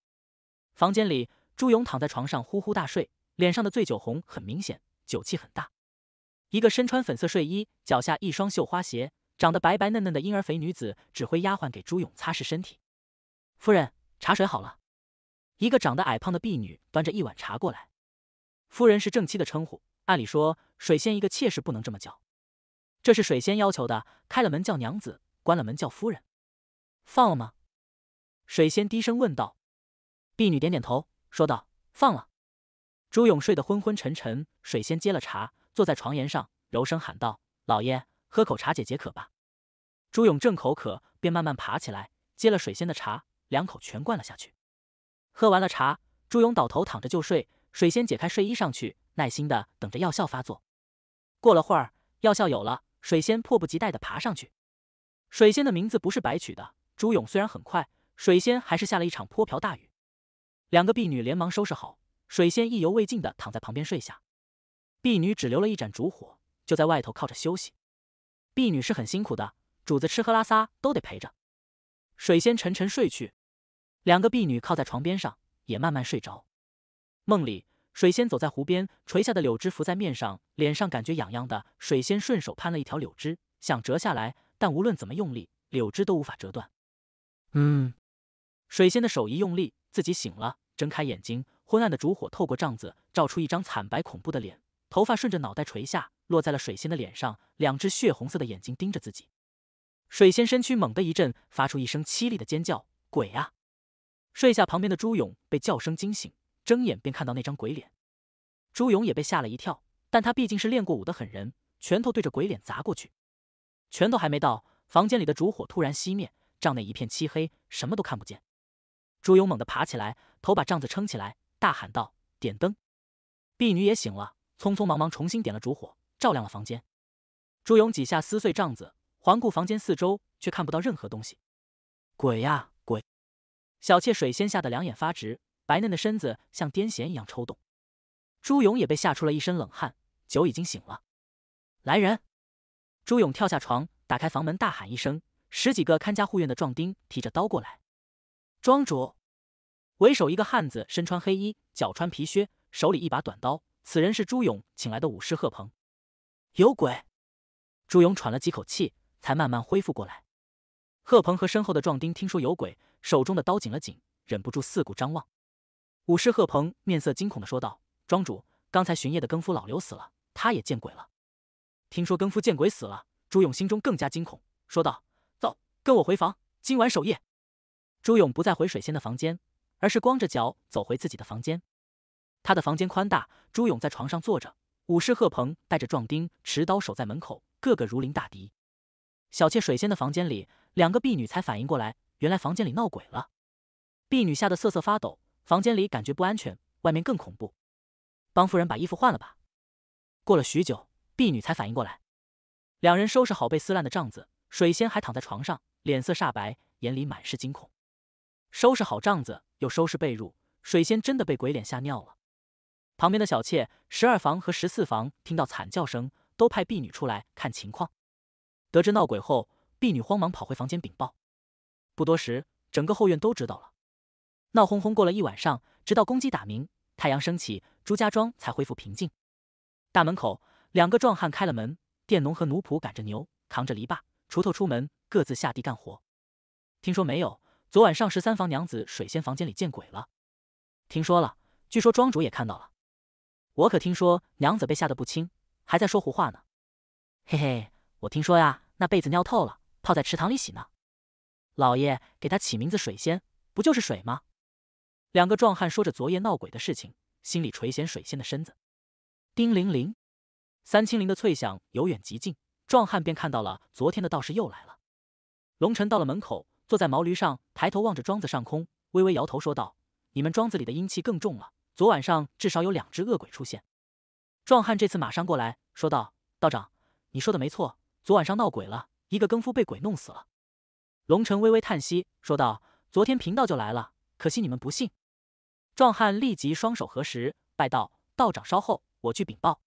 S1: 房间里，朱勇躺在床上呼呼大睡，脸上的醉酒红很明显，酒气很大。一个身穿粉色睡衣，脚下一双绣花鞋，长得白白嫩嫩的婴儿肥女子，指挥丫鬟给朱勇擦拭身体。夫人，茶水好了。一个长得矮胖的婢女端着一碗茶过来，夫人是正妻的称呼，按理说水仙一个妾室不能这么叫，这是水仙要求的。开了门叫娘子，关了门叫夫人。放了吗？水仙低声问道。婢女点点头，说道：“放了。”朱勇睡得昏昏沉沉，水仙接了茶，坐在床沿上，柔声喊道：“老爷，喝口茶解解渴吧。”朱勇正口渴，便慢慢爬起来，接了水仙的茶，两口全灌了下去。喝完了茶，朱勇倒头躺着就睡。水仙解开睡衣上去，耐心的等着药效发作。过了会儿，药效有了，水仙迫不及待的爬上去。水仙的名字不是白取的。朱勇虽然很快，水仙还是下了一场泼瓢大雨。两个婢女连忙收拾好，水仙意犹未尽的躺在旁边睡下。婢女只留了一盏烛火，就在外头靠着休息。婢女是很辛苦的，主子吃喝拉撒都得陪着。水仙沉沉睡去。两个婢女靠在床边上，也慢慢睡着。梦里，水仙走在湖边，垂下的柳枝浮在面上，脸上感觉痒痒的。水仙顺手攀了一条柳枝，想折下来，但无论怎么用力，柳枝都无法折断。嗯，水仙的手一用力，自己醒了，睁开眼睛，昏暗的烛火透过帐子照出一张惨白恐怖的脸，头发顺着脑袋垂下，落在了水仙的脸上，两只血红色的眼睛盯着自己。水仙身躯猛地一震，发出一声凄厉的尖叫：“鬼呀！”睡下旁边的朱勇被叫声惊醒，睁眼便看到那张鬼脸。朱勇也被吓了一跳，但他毕竟是练过武的狠人，拳头对着鬼脸砸过去。拳头还没到，房间里的烛火突然熄灭，帐内一片漆黑，什么都看不见。朱勇猛地爬起来，头把帐子撑起来，大喊道：“点灯！”婢女也醒了，匆匆忙忙重新点了烛火，照亮了房间。朱勇几下撕碎帐子，环顾房间四周，却看不到任何东西。鬼呀！小妾水仙吓得两眼发直，白嫩的身子像癫痫一样抽动。朱勇也被吓出了一身冷汗，酒已经醒了。来人！朱勇跳下床，打开房门，大喊一声。十几个看家护院的壮丁提着刀过来。庄主，为首一个汉子身穿黑衣，脚穿皮靴，手里一把短刀。此人是朱勇请来的武士贺鹏。有鬼！朱勇喘了几口气，才慢慢恢复过来。贺鹏和身后的壮丁听说有鬼。手中的刀紧了紧，忍不住四顾张望。武士贺鹏面色惊恐的说道：“庄主，刚才巡夜的更夫老刘死了，他也见鬼了。”听说更夫见鬼死了，朱勇心中更加惊恐，说道：“走，跟我回房，今晚守夜。”朱勇不再回水仙的房间，而是光着脚走回自己的房间。他的房间宽大，朱勇在床上坐着。武士贺鹏带着壮丁持刀守在门口，个个如临大敌。小妾水仙的房间里，两个婢女才反应过来。原来房间里闹鬼了，婢女吓得瑟瑟发抖，房间里感觉不安全，外面更恐怖。帮夫人把衣服换了吧。过了许久，婢女才反应过来。两人收拾好被撕烂的帐子，水仙还躺在床上，脸色煞白，眼里满是惊恐。收拾好帐子，又收拾被褥，水仙真的被鬼脸吓尿了。旁边的小妾十二房和十四房听到惨叫声，都派婢女出来看情况。得知闹鬼后，婢女慌忙跑回房间禀报。不多时，整个后院都知道了，闹哄哄过了一晚上，直到公鸡打鸣，太阳升起，朱家庄才恢复平静。大门口，两个壮汉开了门，佃农和奴仆赶着牛，扛着篱笆、锄头出门，各自下地干活。听说没有？昨晚上十三房娘子水仙房间里见鬼了。听说了，据说庄主也看到了。我可听说娘子被吓得不轻，还在说胡话呢。嘿嘿，我听说呀，那被子尿透了，泡在池塘里洗呢。老爷给他起名字水仙，不就是水吗？两个壮汉说着昨夜闹鬼的事情，心里垂涎水仙的身子。叮铃铃，三清铃的脆响由远及近，壮汉便看到了昨天的道士又来了。龙晨到了门口，坐在毛驴上，抬头望着庄子上空，微微摇头说道：“你们庄子里的阴气更重了，昨晚上至少有两只恶鬼出现。”壮汉这次马上过来说道：“道长，你说的没错，昨晚上闹鬼了，一个更夫被鬼弄死了。”龙城微微叹息，说道：“昨天贫道就来了，可惜你们不信。”壮汉立即双手合十，拜道：“道长稍后，我去禀报。”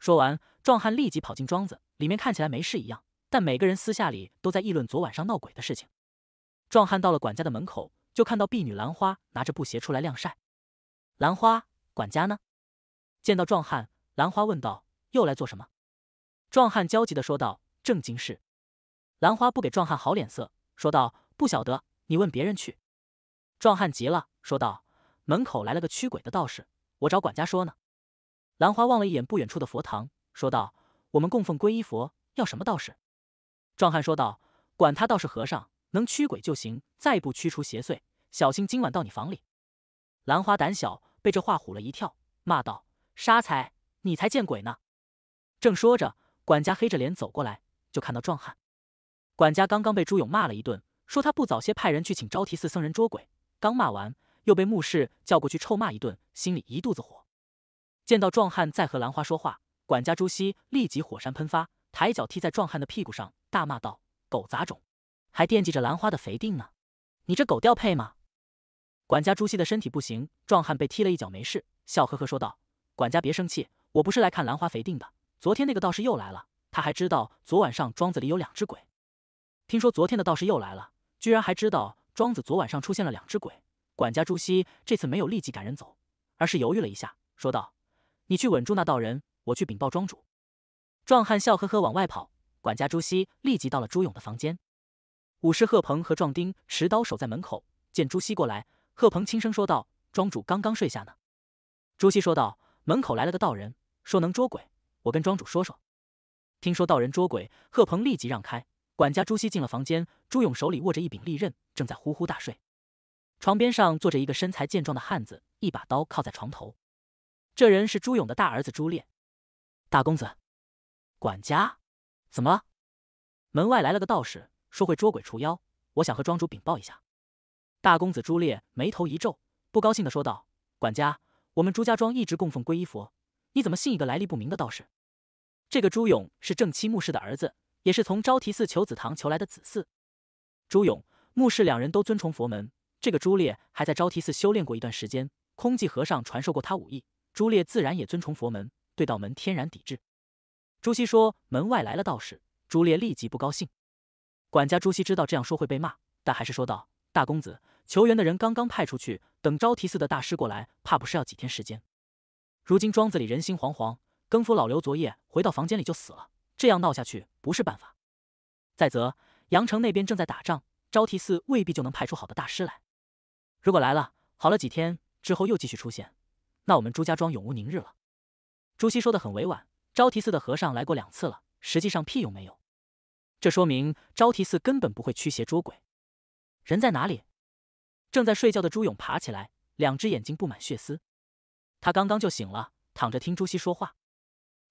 S1: 说完，壮汉立即跑进庄子，里面看起来没事一样，但每个人私下里都在议论昨晚上闹鬼的事情。壮汉到了管家的门口，就看到婢女兰花拿着布鞋出来晾晒。兰花，管家呢？见到壮汉，兰花问道：“又来做什么？”壮汉焦急的说道：“正经事。”兰花不给壮汉好脸色，说道：“不晓得，你问别人去。”壮汉急了，说道：“门口来了个驱鬼的道士，我找管家说呢。”兰花望了一眼不远处的佛堂，说道：“我们供奉皈依佛，要什么道士？”壮汉说道：“管他道士和尚，能驱鬼就行，再不驱除邪祟，小心今晚到你房里。”兰花胆小，被这话唬了一跳，骂道：“杀才，你才见鬼呢！”正说着，管家黑着脸走过来，就看到壮汉。管家刚刚被朱勇骂了一顿，说他不早些派人去请昭提寺僧人捉鬼。刚骂完，又被牧师叫过去臭骂一顿，心里一肚子火。见到壮汉在和兰花说话，管家朱熹立即火山喷发，抬脚踢在壮汉的屁股上，大骂道：“狗杂种，还惦记着兰花的肥定呢，你这狗调配吗？”管家朱熹的身体不行，壮汉被踢了一脚没事，笑呵呵说道：“管家别生气，我不是来看兰花肥定的。昨天那个道士又来了，他还知道昨晚上庄子里有两只鬼。”听说昨天的道士又来了，居然还知道庄子昨晚上出现了两只鬼。管家朱熹这次没有立即赶人走，而是犹豫了一下，说道：“你去稳住那道人，我去禀报庄主。”壮汉笑呵呵往外跑，管家朱熹立即到了朱勇的房间。武士贺鹏和壮丁持刀守在门口，见朱熹过来，贺鹏轻声说道：“庄主刚刚睡下呢。”朱熹说道：“门口来了个道人，说能捉鬼，我跟庄主说说。”听说道人捉鬼，贺鹏立即让开。管家朱熹进了房间，朱勇手里握着一柄利刃，正在呼呼大睡。床边上坐着一个身材健壮的汉子，一把刀靠在床头。这人是朱勇的大儿子朱烈。大公子，管家，怎么了？门外来了个道士，说会捉鬼除妖，我想和庄主禀报一下。大公子朱烈眉头一皱，不高兴地说道：“管家，我们朱家庄一直供奉皈依佛，你怎么信一个来历不明的道士？这个朱勇是正妻穆氏的儿子。”也是从昭提寺求子堂求来的子嗣。朱勇、穆氏两人都尊崇佛门，这个朱烈还在昭提寺修炼过一段时间，空寂和尚传授过他武艺。朱烈自然也尊崇佛门，对道门天然抵制。朱熹说：“门外来了道士。”朱烈立即不高兴。管家朱熹知道这样说会被骂，但还是说道：“大公子，求援的人刚刚派出去，等昭提寺的大师过来，怕不是要几天时间。如今庄子里人心惶惶，更夫老刘昨夜回到房间里就死了。”这样闹下去不是办法。再则，阳城那边正在打仗，昭提寺未必就能派出好的大师来。如果来了，好了几天之后又继续出现，那我们朱家庄永无宁日了。朱熹说的很委婉，昭提寺的和尚来过两次了，实际上屁用没有。这说明昭提寺根本不会驱邪捉鬼。人在哪里？正在睡觉的朱勇爬起来，两只眼睛布满血丝。他刚刚就醒了，躺着听朱熹说话。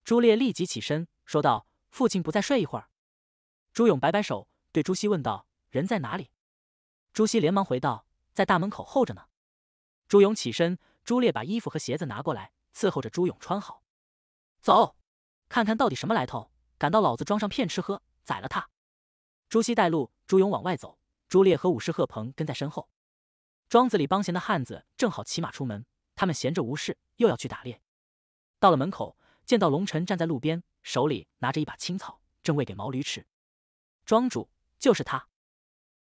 S1: 朱烈立即起身说道。父亲不再睡一会儿。朱勇摆摆手，对朱熹问道：“人在哪里？”朱熹连忙回道：“在大门口候着呢。”朱勇起身，朱烈把衣服和鞋子拿过来，伺候着朱勇穿好。走，看看到底什么来头，敢到老子庄上骗吃喝，宰了他！朱熹带路，朱勇往外走，朱烈和武士贺鹏跟在身后。庄子里帮闲的汉子正好骑马出门，他们闲着无事，又要去打猎。到了门口，见到龙尘站在路边。手里拿着一把青草，正喂给毛驴吃。庄主就是他。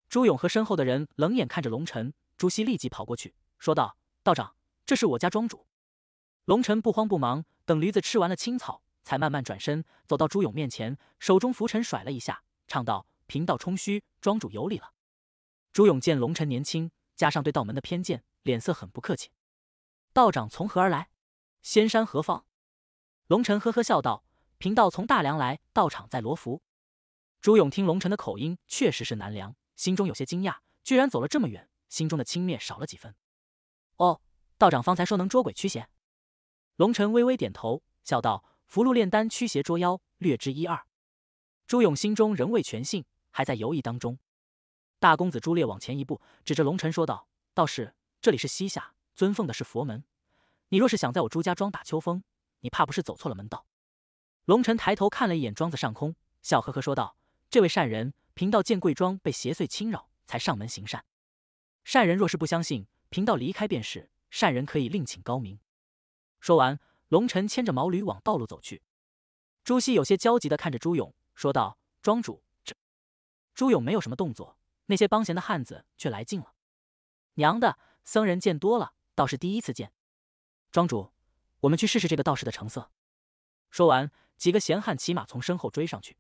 S1: 朱勇和身后的人冷眼看着龙晨。朱熹立即跑过去，说道：“道长，这是我家庄主。”龙晨不慌不忙，等驴子吃完了青草，才慢慢转身走到朱勇面前，手中拂尘甩了一下，唱道：“贫道冲虚，庄主有礼了。”朱勇见龙晨年轻，加上对道门的偏见，脸色很不客气：“道长从何而来？仙山何方？”龙晨呵呵笑道。贫道从大梁来，道场在罗浮。朱勇听龙臣的口音，确实是南梁，心中有些惊讶，居然走了这么远，心中的轻蔑少了几分。哦，道长方才说能捉鬼驱邪，龙臣微微点头，笑道：“符箓炼丹、驱邪捉妖，略知一二。”朱勇心中仍未全信，还在犹疑当中。大公子朱烈往前一步，指着龙臣说道：“道士，这里是西夏，尊奉的是佛门，你若是想在我朱家庄打秋风，你怕不是走错了门道。”龙尘抬头看了一眼庄子上空，笑呵呵说道：“这位善人，贫道见贵庄被邪祟侵扰，才上门行善。善人若是不相信，贫道离开便是。善人可以另请高明。”说完，龙尘牵着毛驴往道路走去。朱熹有些焦急的看着朱勇，说道：“庄主，这……”朱勇没有什么动作，那些帮闲的汉子却来劲了：“娘的，僧人见多了，倒是第一次见。庄主，我们去试试这个道士的成色。”说完。几个闲汉骑马从身后追上去，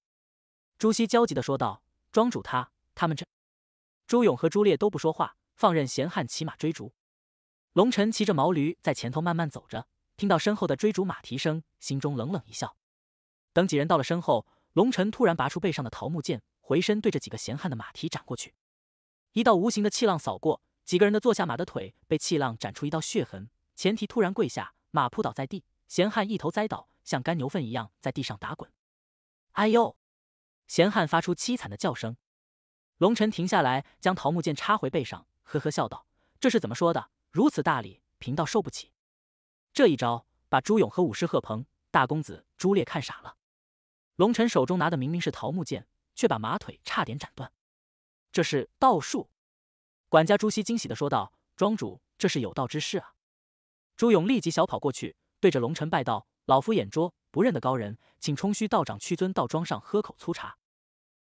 S1: 朱熹焦急的说道：“庄主，他他们这……”朱勇和朱烈都不说话，放任闲汉骑马追逐。龙尘骑着毛驴在前头慢慢走着，听到身后的追逐马蹄声，心中冷冷一笑。等几人到了身后，龙尘突然拔出背上的桃木剑，回身对着几个闲汉的马蹄斩过去。一道无形的气浪扫过，几个人的坐下马的腿被气浪斩出一道血痕，前蹄突然跪下，马扑倒在地，闲汉一头栽倒。像干牛粪一样在地上打滚，哎呦！闲汉发出凄惨的叫声。龙尘停下来，将桃木剑插回背上，呵呵笑道：“这是怎么说的？如此大礼，贫道受不起。”这一招把朱勇和武士贺鹏、大公子朱烈看傻了。龙尘手中拿的明明是桃木剑，却把马腿差点斩断。这是道术！管家朱熹惊喜的说道：“庄主，这是有道之事啊！”朱勇立即小跑过去，对着龙尘拜道。老夫眼拙，不认得高人，请冲虚道长屈尊到庄上喝口粗茶。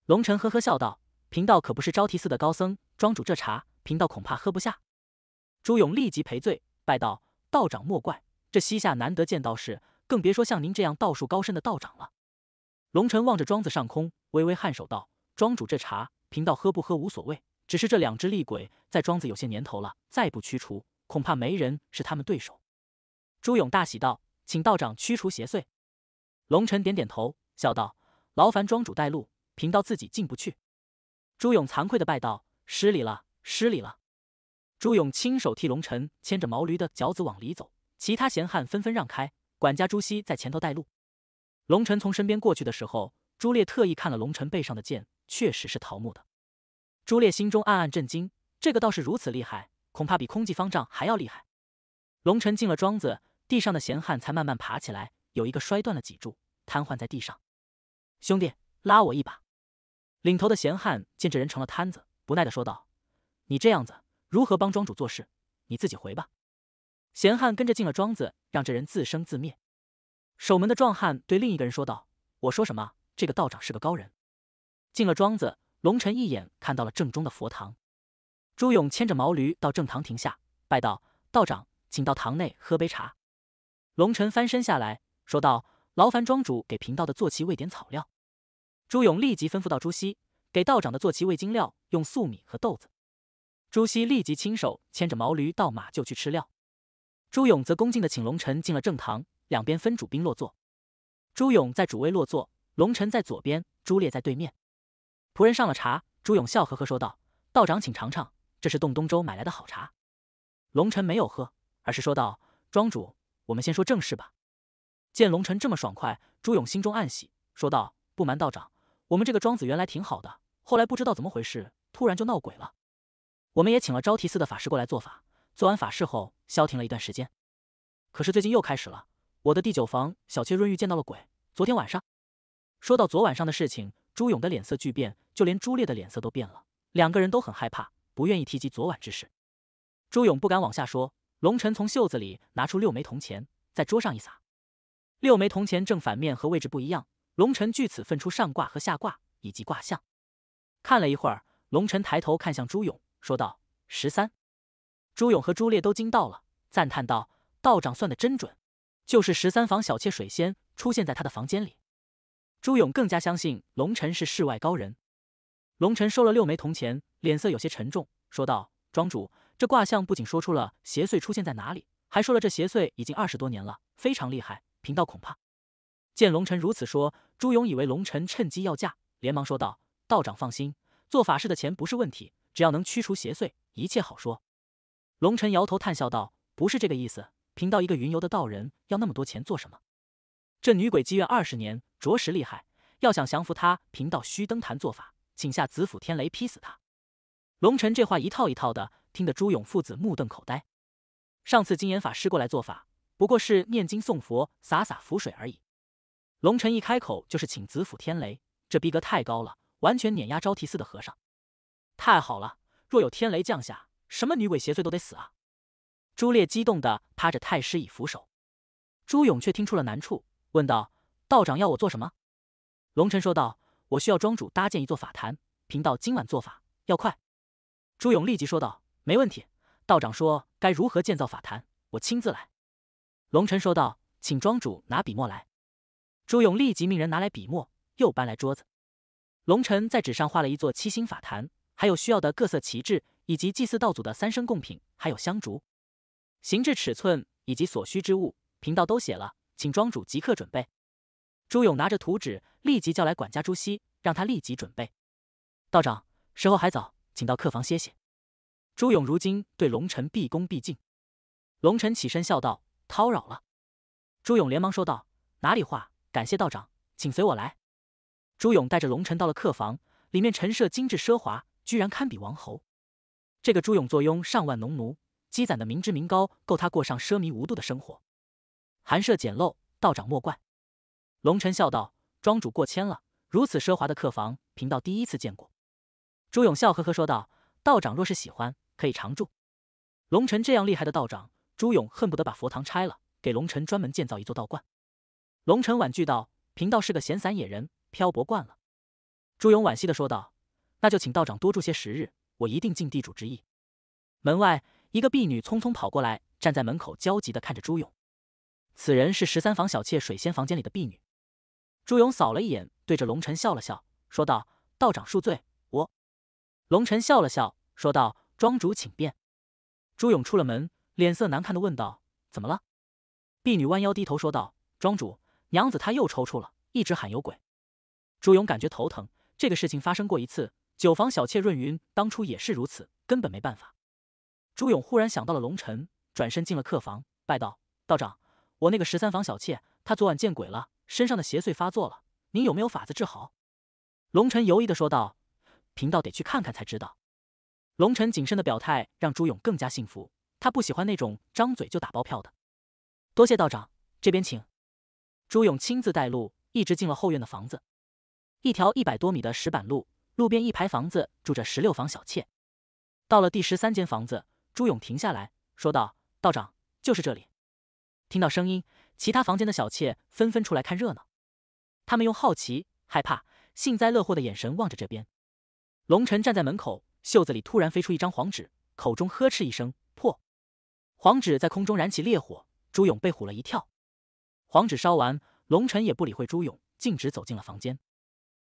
S1: 龙尘呵呵笑道：“贫道可不是招提寺的高僧，庄主这茶，贫道恐怕喝不下。”朱勇立即赔罪，拜道：“道长莫怪，这西夏难得见道士，更别说像您这样道术高深的道长了。”龙尘望着庄子上空，微微颔首道：“庄主这茶，贫道喝不喝无所谓，只是这两只厉鬼在庄子有些年头了，再不驱除，恐怕没人是他们对手。”朱勇大喜道。请道长驱除邪祟。龙尘点点头，笑道：“劳烦庄主带路，贫道自己进不去。”朱勇惭愧的拜道：“失礼了，失礼了。”朱勇亲手替龙尘牵着毛驴的脚子往里走，其他闲汉纷纷让开。管家朱熹在前头带路。龙尘从身边过去的时候，朱烈特意看了龙尘背上的剑，确实是桃木的。朱烈心中暗暗震惊：这个道士如此厉害，恐怕比空寂方丈还要厉害。龙尘进了庄子。地上的闲汉才慢慢爬起来，有一个摔断了脊柱，瘫痪在地上。兄弟，拉我一把！领头的闲汉见这人成了摊子，不耐的说道：“你这样子，如何帮庄主做事？你自己回吧。”闲汉跟着进了庄子，让这人自生自灭。守门的壮汉对另一个人说道：“我说什么？这个道长是个高人。”进了庄子，龙尘一眼看到了正中的佛堂。朱勇牵着毛驴到正堂停下，拜道：“道长，请到堂内喝杯茶。”龙尘翻身下来，说道：“劳烦庄主给贫道的坐骑喂点草料。”朱勇立即吩咐到：“朱熹给道长的坐骑喂精料，用粟米和豆子。”朱熹立即亲手牵着毛驴、到马就去吃料。朱勇则恭敬地请龙尘进了正堂，两边分主宾落座。朱勇在主位落座，龙尘在左边，朱烈在对面。仆人上了茶，朱勇笑呵呵说道：“道长，请尝尝，这是洞东州买来的好茶。”龙尘没有喝，而是说道：“庄主。”我们先说正事吧。见龙尘这么爽快，朱勇心中暗喜，说道：“不瞒道长，我们这个庄子原来挺好的，后来不知道怎么回事，突然就闹鬼了。我们也请了招提寺的法师过来做法，做完法事后，消停了一段时间。可是最近又开始了。我的第九房小妾润玉见到了鬼。昨天晚上……说到昨晚上的事情，朱勇的脸色巨变，就连朱烈的脸色都变了。两个人都很害怕，不愿意提及昨晚之事。朱勇不敢往下说。”龙尘从袖子里拿出六枚铜钱，在桌上一撒，六枚铜钱正反面和位置不一样。龙尘据此分出上卦和下卦以及卦象。看了一会儿，龙尘抬头看向朱勇，说道：“十三。”朱勇和朱烈都惊到了，赞叹道：“道长算得真准，就是十三房小妾水仙出现在他的房间里。”朱勇更加相信龙辰是世外高人。龙辰收了六枚铜钱，脸色有些沉重，说道：“庄主。”这卦象不仅说出了邪祟出现在哪里，还说了这邪祟已经二十多年了，非常厉害。贫道恐怕见龙尘如此说，朱勇以为龙尘趁机要价，连忙说道：“道长放心，做法事的钱不是问题，只要能驱除邪祟，一切好说。”龙尘摇头叹笑道：“不是这个意思，贫道一个云游的道人，要那么多钱做什么？这女鬼积怨二十年，着实厉害，要想降服她，贫道需登坛做法，请下紫府天雷劈死她。”龙尘这话一套一套的。听得朱勇父子目瞪口呆。上次金眼法师过来做法，不过是念经诵佛、洒洒符水而已。龙尘一开口就是请子府天雷，这逼格太高了，完全碾压招提寺的和尚。太好了，若有天雷降下，什么女鬼邪祟都得死啊！朱烈激动的趴着太师椅扶手。朱勇却听出了难处，问道：“道长要我做什么？”龙尘说道：“我需要庄主搭建一座法坛，贫道今晚做法要快。”朱勇立即说道。没问题，道长说该如何建造法坛，我亲自来。”龙尘说道，“请庄主拿笔墨来。”朱勇立即命人拿来笔墨，又搬来桌子。龙尘在纸上画了一座七星法坛，还有需要的各色旗帜，以及祭祀道祖的三生供品，还有香烛、形制、尺寸以及所需之物，贫道都写了，请庄主即刻准备。朱勇拿着图纸，立即叫来管家朱熹，让他立即准备。道长，时候还早，请到客房歇歇。朱勇如今对龙臣毕恭毕敬，龙臣起身笑道：“叨扰了。”朱勇连忙说道：“哪里话，感谢道长，请随我来。”朱勇带着龙臣到了客房，里面陈设精致奢华，居然堪比王侯。这个朱勇坐拥上万农奴，积攒的民脂民膏够他过上奢靡无度的生活。寒舍简陋，道长莫怪。龙臣笑道：“庄主过谦了，如此奢华的客房，贫道第一次见过。”朱勇笑呵呵说道：“道长若是喜欢。”可以常住，龙尘这样厉害的道长，朱勇恨不得把佛堂拆了，给龙尘专门建造一座道观。龙尘婉拒道：“贫道是个闲散野人，漂泊惯了。”朱勇惋惜的说道：“那就请道长多住些时日，我一定尽地主之谊。”门外一个婢女匆匆跑过来，站在门口焦急的看着朱勇。此人是十三房小妾水仙房间里的婢女。朱勇扫了一眼，对着龙尘笑了笑，说道：“道长恕罪，我。”龙尘笑了笑，说道。庄主请便。朱勇出了门，脸色难看的问道：“怎么了？”婢女弯腰低头说道：“庄主，娘子她又抽搐了，一直喊有鬼。”朱勇感觉头疼，这个事情发生过一次，酒房小妾润云当初也是如此，根本没办法。朱勇忽然想到了龙尘，转身进了客房，拜道：“道长，我那个十三房小妾，她昨晚见鬼了，身上的邪祟发作了，您有没有法子治好？”龙尘犹疑的说道：“贫道得去看看才知道。”龙晨谨慎的表态让朱勇更加信服，他不喜欢那种张嘴就打包票的。多谢道长，这边请。朱勇亲自带路，一直进了后院的房子。一条一百多米的石板路，路边一排房子住着十六房小妾。到了第十三间房子，朱勇停下来说道：“道长，就是这里。”听到声音，其他房间的小妾纷纷出来看热闹，他们用好奇、害怕、幸灾乐祸的眼神望着这边。龙晨站在门口。袖子里突然飞出一张黄纸，口中呵斥一声：“破！”黄纸在空中燃起烈火。朱勇被唬了一跳。黄纸烧完，龙尘也不理会朱勇，径直走进了房间。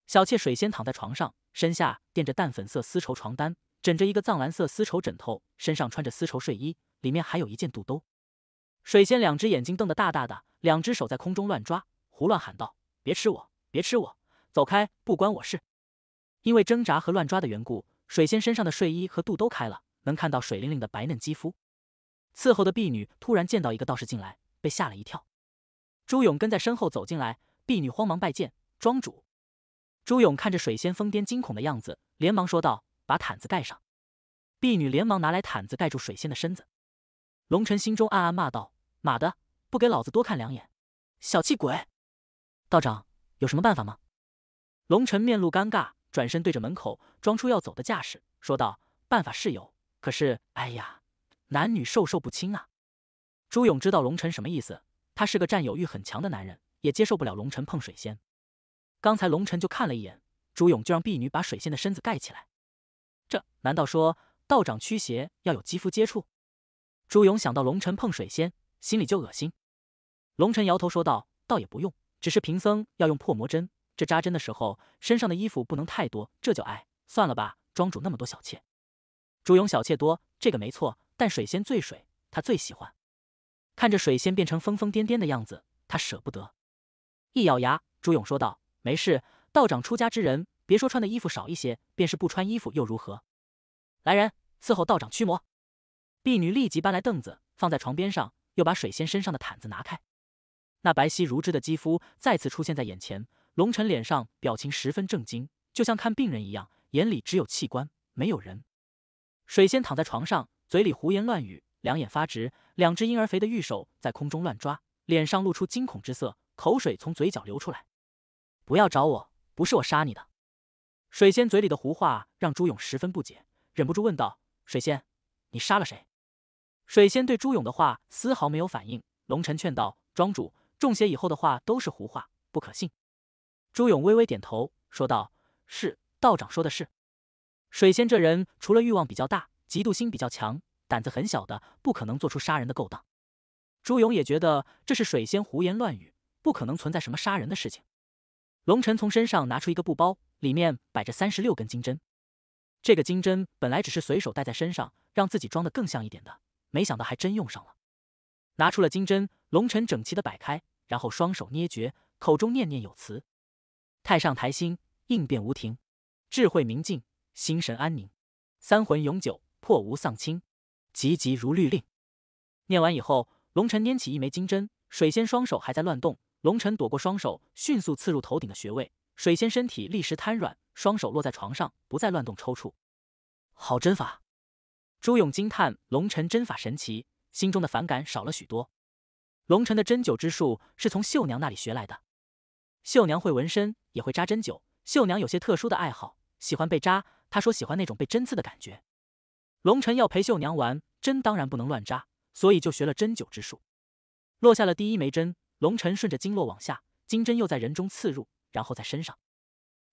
S1: 小妾水仙躺在床上，身下垫着淡粉色丝绸床单，枕着一个藏蓝色丝绸枕头，身上穿着丝绸睡衣，里面还有一件肚兜。水仙两只眼睛瞪得大大的，两只手在空中乱抓，胡乱喊道：“别吃我！别吃我！走开！不关我事！”因为挣扎和乱抓的缘故。水仙身上的睡衣和肚兜开了，能看到水灵灵的白嫩肌肤。伺候的婢女突然见到一个道士进来，被吓了一跳。朱勇跟在身后走进来，婢女慌忙拜见庄主。朱勇看着水仙疯癫惊恐的样子，连忙说道：“把毯子盖上。”婢女连忙拿来毯子盖住水仙的身子。龙尘心中暗暗骂道：“妈的，不给老子多看两眼，小气鬼！”道长有什么办法吗？龙尘面露尴尬，转身对着门口。装出要走的架势，说道：“办法是有，可是，哎呀，男女授受不亲啊！”朱勇知道龙尘什么意思，他是个占有欲很强的男人，也接受不了龙尘碰水仙。刚才龙尘就看了一眼朱勇，就让婢女把水仙的身子盖起来。这难道说道长驱邪要有肌肤接触？朱勇想到龙尘碰水仙，心里就恶心。龙尘摇头说道：“倒也不用，只是贫僧要用破魔针，这扎针的时候身上的衣服不能太多，这就哎。”算了吧，庄主那么多小妾，朱勇小妾多，这个没错。但水仙最水，他最喜欢看着水仙变成疯疯癫癫的样子，他舍不得。一咬牙，朱勇说道：“没事，道长出家之人，别说穿的衣服少一些，便是不穿衣服又如何？”来人，伺候道长驱魔。婢女立即搬来凳子放在床边上，又把水仙身上的毯子拿开，那白皙如脂的肌肤再次出现在眼前。龙尘脸上表情十分震惊，就像看病人一样。眼里只有器官，没有人。水仙躺在床上，嘴里胡言乱语，两眼发直，两只婴儿肥的玉手在空中乱抓，脸上露出惊恐之色，口水从嘴角流出来。不要找我，不是我杀你的。水仙嘴里的胡话让朱勇十分不解，忍不住问道：“水仙，你杀了谁？”水仙对朱勇的话丝毫没有反应。龙尘劝道：“庄主中邪以后的话都是胡话，不可信。”朱勇微微点头，说道：“是。”道长说的是，水仙这人除了欲望比较大、嫉妒心比较强、胆子很小的，不可能做出杀人的勾当。朱勇也觉得这是水仙胡言乱语，不可能存在什么杀人的事情。龙尘从身上拿出一个布包，里面摆着三十六根金针。这个金针本来只是随手带在身上，让自己装得更像一点的，没想到还真用上了。拿出了金针，龙尘整齐的摆开，然后双手捏诀，口中念念有词：“太上台心，应变无停。”智慧明净，心神安宁，三魂永久，破无丧亲，急急如律令。念完以后，龙晨拈起一枚金针，水仙双手还在乱动，龙晨躲过双手，迅速刺入头顶的穴位，水仙身体立时瘫软，双手落在床上，不再乱动抽搐。好针法，朱勇惊叹龙晨针法神奇，心中的反感少了许多。龙辰的针灸之术是从绣娘那里学来的，绣娘会纹身，也会扎针灸。绣娘有些特殊的爱好，喜欢被扎。她说喜欢那种被针刺的感觉。龙尘要陪绣娘玩针，当然不能乱扎，所以就学了针灸之术。落下了第一枚针，龙尘顺着经络往下，金针又在人中刺入，然后在身上。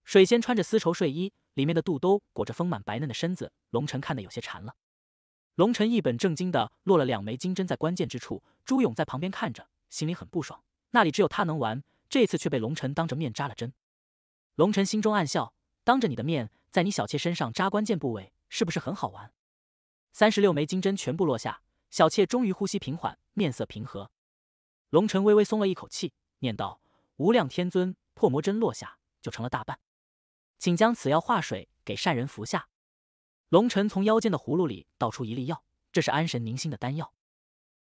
S1: 水仙穿着丝绸睡衣，里面的肚兜裹着丰满白嫩的身子，龙尘看得有些馋了。龙尘一本正经的落了两枚金针在关键之处。朱勇在旁边看着，心里很不爽，那里只有他能玩，这次却被龙尘当着面扎了针。龙尘心中暗笑，当着你的面，在你小妾身上扎关键部位，是不是很好玩？三十六枚金针全部落下，小妾终于呼吸平缓，面色平和。龙尘微微松了一口气，念道：“无量天尊，破魔针落下，就成了大半，请将此药化水，给善人服下。”龙臣从腰间的葫芦里倒出一粒药，这是安神宁心的丹药。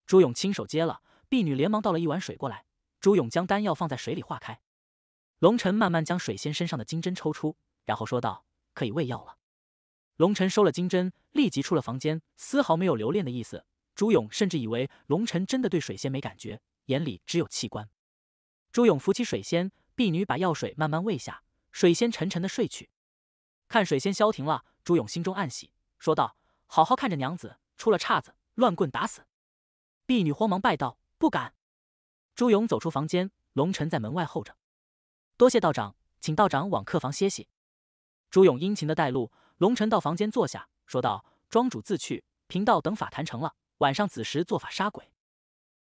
S1: 朱勇亲手接了，婢女连忙倒了一碗水过来。朱勇将丹药放在水里化开。龙尘慢慢将水仙身上的金针抽出，然后说道：“可以喂药了。”龙尘收了金针，立即出了房间，丝毫没有留恋的意思。朱勇甚至以为龙尘真的对水仙没感觉，眼里只有器官。朱勇扶起水仙，婢女把药水慢慢喂下，水仙沉沉的睡去。看水仙消停了，朱勇心中暗喜，说道：“好好看着娘子，出了岔子，乱棍打死。”婢女慌忙拜道：“不敢。”朱勇走出房间，龙臣在门外候着。多谢道长，请道长往客房歇息。朱勇殷勤的带路，龙尘到房间坐下，说道：“庄主自去，贫道等法坛成了，晚上子时做法杀鬼。”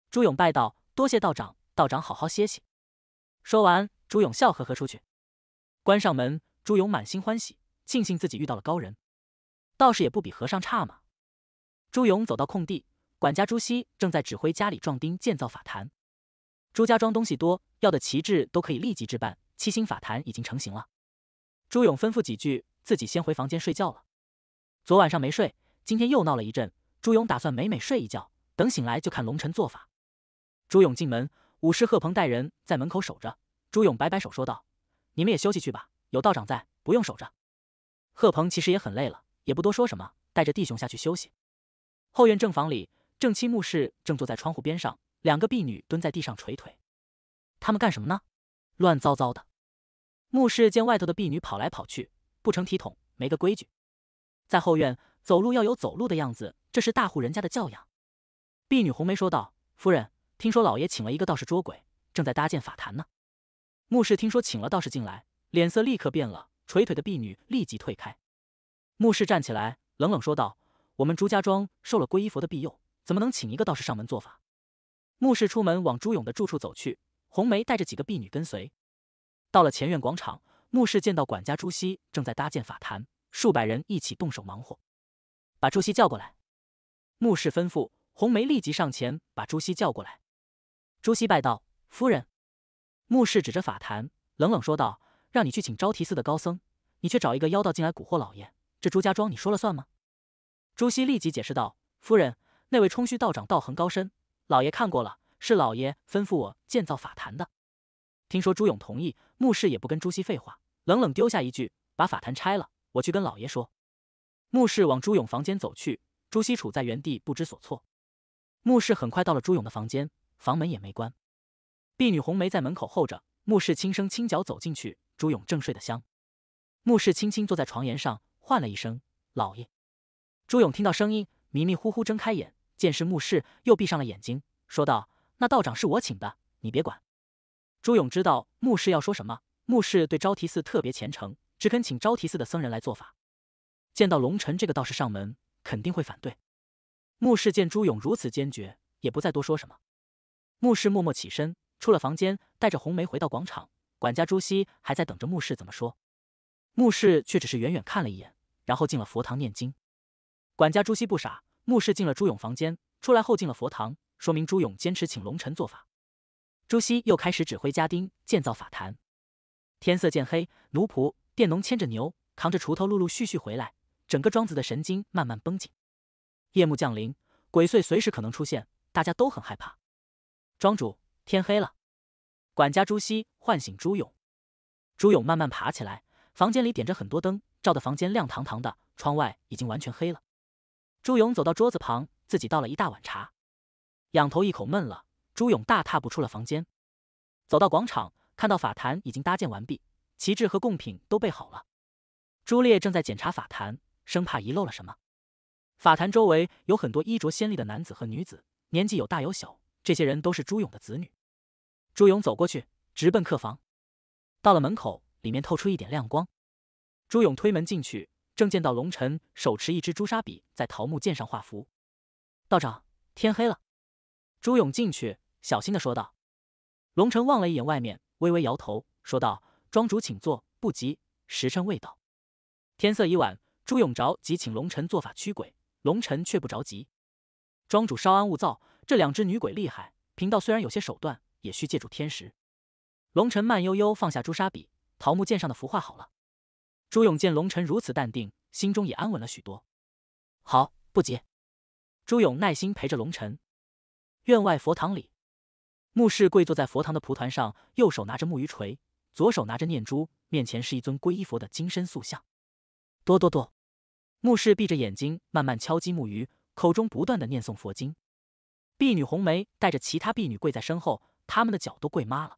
S1: 朱勇拜道：“多谢道长，道长好好歇息。”说完，朱勇笑呵呵出去，关上门。朱勇满心欢喜，庆幸自己遇到了高人，道士也不比和尚差嘛。朱勇走到空地，管家朱熹正在指挥家里壮丁建造法坛。朱家庄东西多，要的旗帜都可以立即置办。七星法坛已经成型了，朱勇吩咐几句，自己先回房间睡觉了。昨晚上没睡，今天又闹了一阵，朱勇打算美美睡一觉，等醒来就看龙臣做法。朱勇进门，武师贺鹏带人在门口守着。朱勇摆摆手说道：“你们也休息去吧，有道长在，不用守着。”贺鹏其实也很累了，也不多说什么，带着弟兄下去休息。后院正房里，正妻穆氏正坐在窗户边上，两个婢女蹲在地上捶腿，他们干什么呢？乱糟糟的，牧师见外头的婢女跑来跑去，不成体统，没个规矩。在后院走路要有走路的样子，这是大户人家的教养。婢女红梅说道：“夫人，听说老爷请了一个道士捉鬼，正在搭建法坛呢。”牧师听说请了道士进来，脸色立刻变了，捶腿的婢女立即退开。牧师站起来，冷冷说道：“我们朱家庄受了皈依佛的庇佑，怎么能请一个道士上门做法？”牧师出门往朱勇的住处走去。红梅带着几个婢女跟随，到了前院广场。穆氏见到管家朱熹正在搭建法坛，数百人一起动手忙活，把朱熹叫过来。穆氏吩咐红梅立即上前把朱熹叫过来。朱熹拜道：“夫人。”穆氏指着法坛，冷冷说道：“让你去请招提寺的高僧，你却找一个妖道进来蛊惑老爷。这朱家庄，你说了算吗？”朱熹立即解释道：“夫人，那位冲虚道长道行高深，老爷看过了。”是老爷吩咐我建造法坛的。听说朱勇同意，穆氏也不跟朱熹废话，冷冷丢下一句：“把法坛拆了，我去跟老爷说。”穆氏往朱勇房间走去，朱熹杵在原地不知所措。穆氏很快到了朱勇的房间，房门也没关，婢女红梅在门口候着。穆氏轻声轻脚走进去，朱勇正睡得香。穆氏轻轻坐在床沿上，唤了一声：“老爷。”朱勇听到声音，迷迷糊糊睁开眼，见是穆氏，又闭上了眼睛，说道。那道长是我请的，你别管。朱勇知道牧氏要说什么，牧氏对昭提寺特别虔诚，只肯请昭提寺的僧人来做法。见到龙尘这个道士上门，肯定会反对。牧氏见朱勇如此坚决，也不再多说什么。牧氏默默起身，出了房间，带着红梅回到广场。管家朱熹还在等着牧氏怎么说，牧氏却只是远远看了一眼，然后进了佛堂念经。管家朱熹不傻，牧氏进了朱勇房间，出来后进了佛堂。说明朱勇坚持请龙尘做法，朱熹又开始指挥家丁建造法坛。天色渐黑，奴仆、佃农牵着牛，扛着锄头陆陆续续回来。整个庄子的神经慢慢绷紧。夜幕降临，鬼祟随时可能出现，大家都很害怕。庄主，天黑了。管家朱熹唤醒朱勇，朱勇慢慢爬起来。房间里点着很多灯，照的房间亮堂堂的。窗外已经完全黑了。朱勇走到桌子旁，自己倒了一大碗茶。仰头一口闷了，朱勇大踏步出了房间，走到广场，看到法坛已经搭建完毕，旗帜和贡品都备好了。朱烈正在检查法坛，生怕遗漏了什么。法坛周围有很多衣着鲜丽的男子和女子，年纪有大有小。这些人都是朱勇的子女。朱勇走过去，直奔客房。到了门口，里面透出一点亮光。朱勇推门进去，正见到龙晨手持一支朱砂笔在桃木剑上画符。道长，天黑了。朱勇进去，小心的说道：“龙尘望了一眼外面，微微摇头，说道：庄主请坐，不急，时辰未到。天色已晚，朱勇着急请龙尘做法驱鬼，龙尘却不着急。庄主稍安勿躁，这两只女鬼厉害，贫道虽然有些手段，也需借助天时。”龙尘慢悠悠放下朱砂笔，桃木剑上的符画好了。朱勇见龙尘如此淡定，心中也安稳了许多。好，不急。朱勇耐心陪着龙尘，院外佛堂里，牧师跪坐在佛堂的蒲团上，右手拿着木鱼锤，左手拿着念珠，面前是一尊皈依佛的金身塑像。多多多，牧师闭着眼睛，慢慢敲击木鱼，口中不断的念诵佛经。婢女红梅带着其他婢女跪在身后，她们的脚都跪麻了。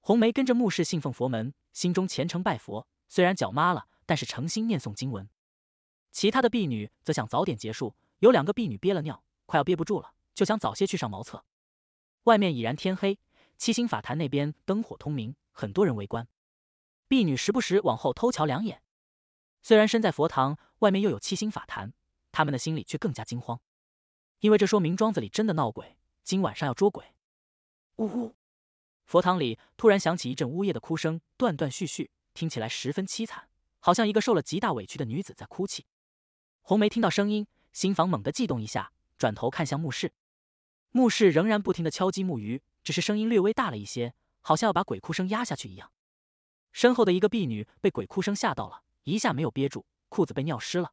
S1: 红梅跟着牧师信奉佛门，心中虔诚拜佛，虽然脚麻了，但是诚心念诵经文。其他的婢女则想早点结束，有两个婢女憋了尿，快要憋不住了。就想早些去上茅厕。外面已然天黑，七星法坛那边灯火通明，很多人围观。婢女时不时往后偷瞧两眼。虽然身在佛堂，外面又有七星法坛，他们的心里却更加惊慌，因为这说明庄子里真的闹鬼，今晚上要捉鬼。呜呜！佛堂里突然响起一阵呜咽的哭声，断断续续，听起来十分凄惨，好像一个受了极大委屈的女子在哭泣。红梅听到声音，心房猛地悸动一下，转头看向墓室。墓室仍然不停的敲击木鱼，只是声音略微大了一些，好像要把鬼哭声压下去一样。身后的一个婢女被鬼哭声吓到了，一下没有憋住，裤子被尿湿了。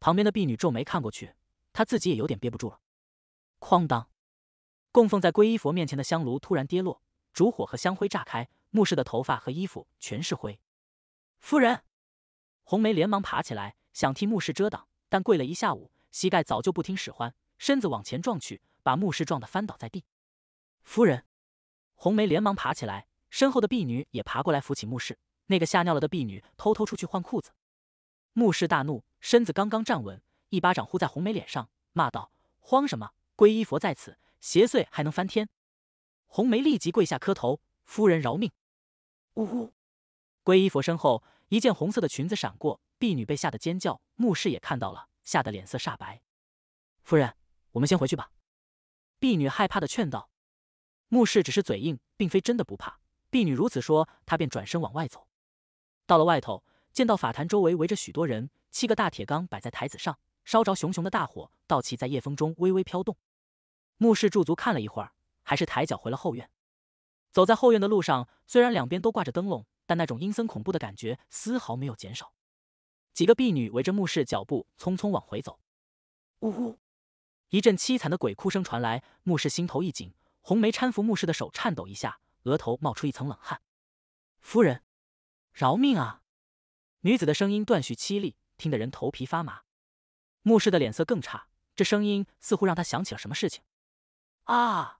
S1: 旁边的婢女皱眉看过去，她自己也有点憋不住了。哐当！供奉在皈依佛面前的香炉突然跌落，烛火和香灰炸开，墓室的头发和衣服全是灰。夫人，红梅连忙爬起来，想替墓室遮挡，但跪了一下午，膝盖早就不听使唤，身子往前撞去。把牧师撞得翻倒在地，夫人，红梅连忙爬起来，身后的婢女也爬过来扶起牧师。那个吓尿了的婢女偷偷出去换裤子。牧师大怒，身子刚刚站稳，一巴掌呼在红梅脸上，骂道：“慌什么？皈依佛在此，邪祟还能翻天？”红梅立即跪下磕头：“夫人饶命！”呜呜，皈依佛身后一件红色的裙子闪过，婢女被吓得尖叫，牧师也看到了，吓得脸色煞白。夫人，我们先回去吧。婢女害怕地劝道：“牧氏只是嘴硬，并非真的不怕。”婢女如此说，他便转身往外走。到了外头，见到法坛周围围着许多人，七个大铁缸摆在台子上，烧着熊熊的大火，道气在夜风中微微飘动。牧氏驻足看了一会儿，还是抬脚回了后院。走在后院的路上，虽然两边都挂着灯笼，但那种阴森恐怖的感觉丝毫没有减少。几个婢女围着牧氏，脚步匆匆往回走。呜呼！一阵凄惨的鬼哭声传来，牧师心头一紧，红梅搀扶牧师的手颤抖一下，额头冒出一层冷汗。夫人，饶命啊！女子的声音断续凄厉，听得人头皮发麻。牧师的脸色更差，这声音似乎让他想起了什么事情。啊！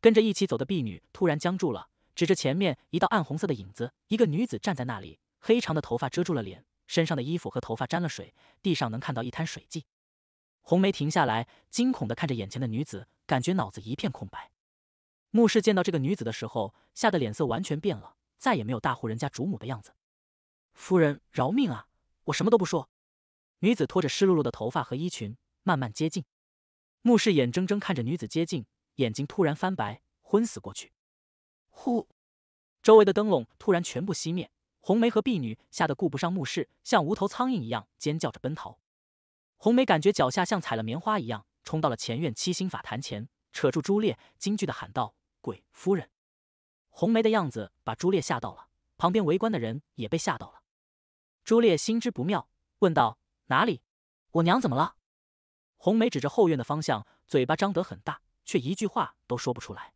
S1: 跟着一起走的婢女突然僵住了，指着前面一道暗红色的影子，一个女子站在那里，黑长的头发遮住了脸，身上的衣服和头发沾了水，地上能看到一滩水迹。红梅停下来，惊恐的看着眼前的女子，感觉脑子一片空白。牧师见到这个女子的时候，吓得脸色完全变了，再也没有大户人家主母的样子。夫人饶命啊！我什么都不说。女子拖着湿漉漉的头发和衣裙，慢慢接近。牧师眼睁睁看着女子接近，眼睛突然翻白，昏死过去。呼！周围的灯笼突然全部熄灭，红梅和婢女吓得顾不上牧师，像无头苍蝇一样尖叫着奔逃。红梅感觉脚下像踩了棉花一样，冲到了前院七星法坛前，扯住朱烈，惊惧地喊道：“鬼夫人！”红梅的样子把朱烈吓到了，旁边围观的人也被吓到了。朱烈心知不妙，问道：“哪里？我娘怎么了？”红梅指着后院的方向，嘴巴张得很大，却一句话都说不出来。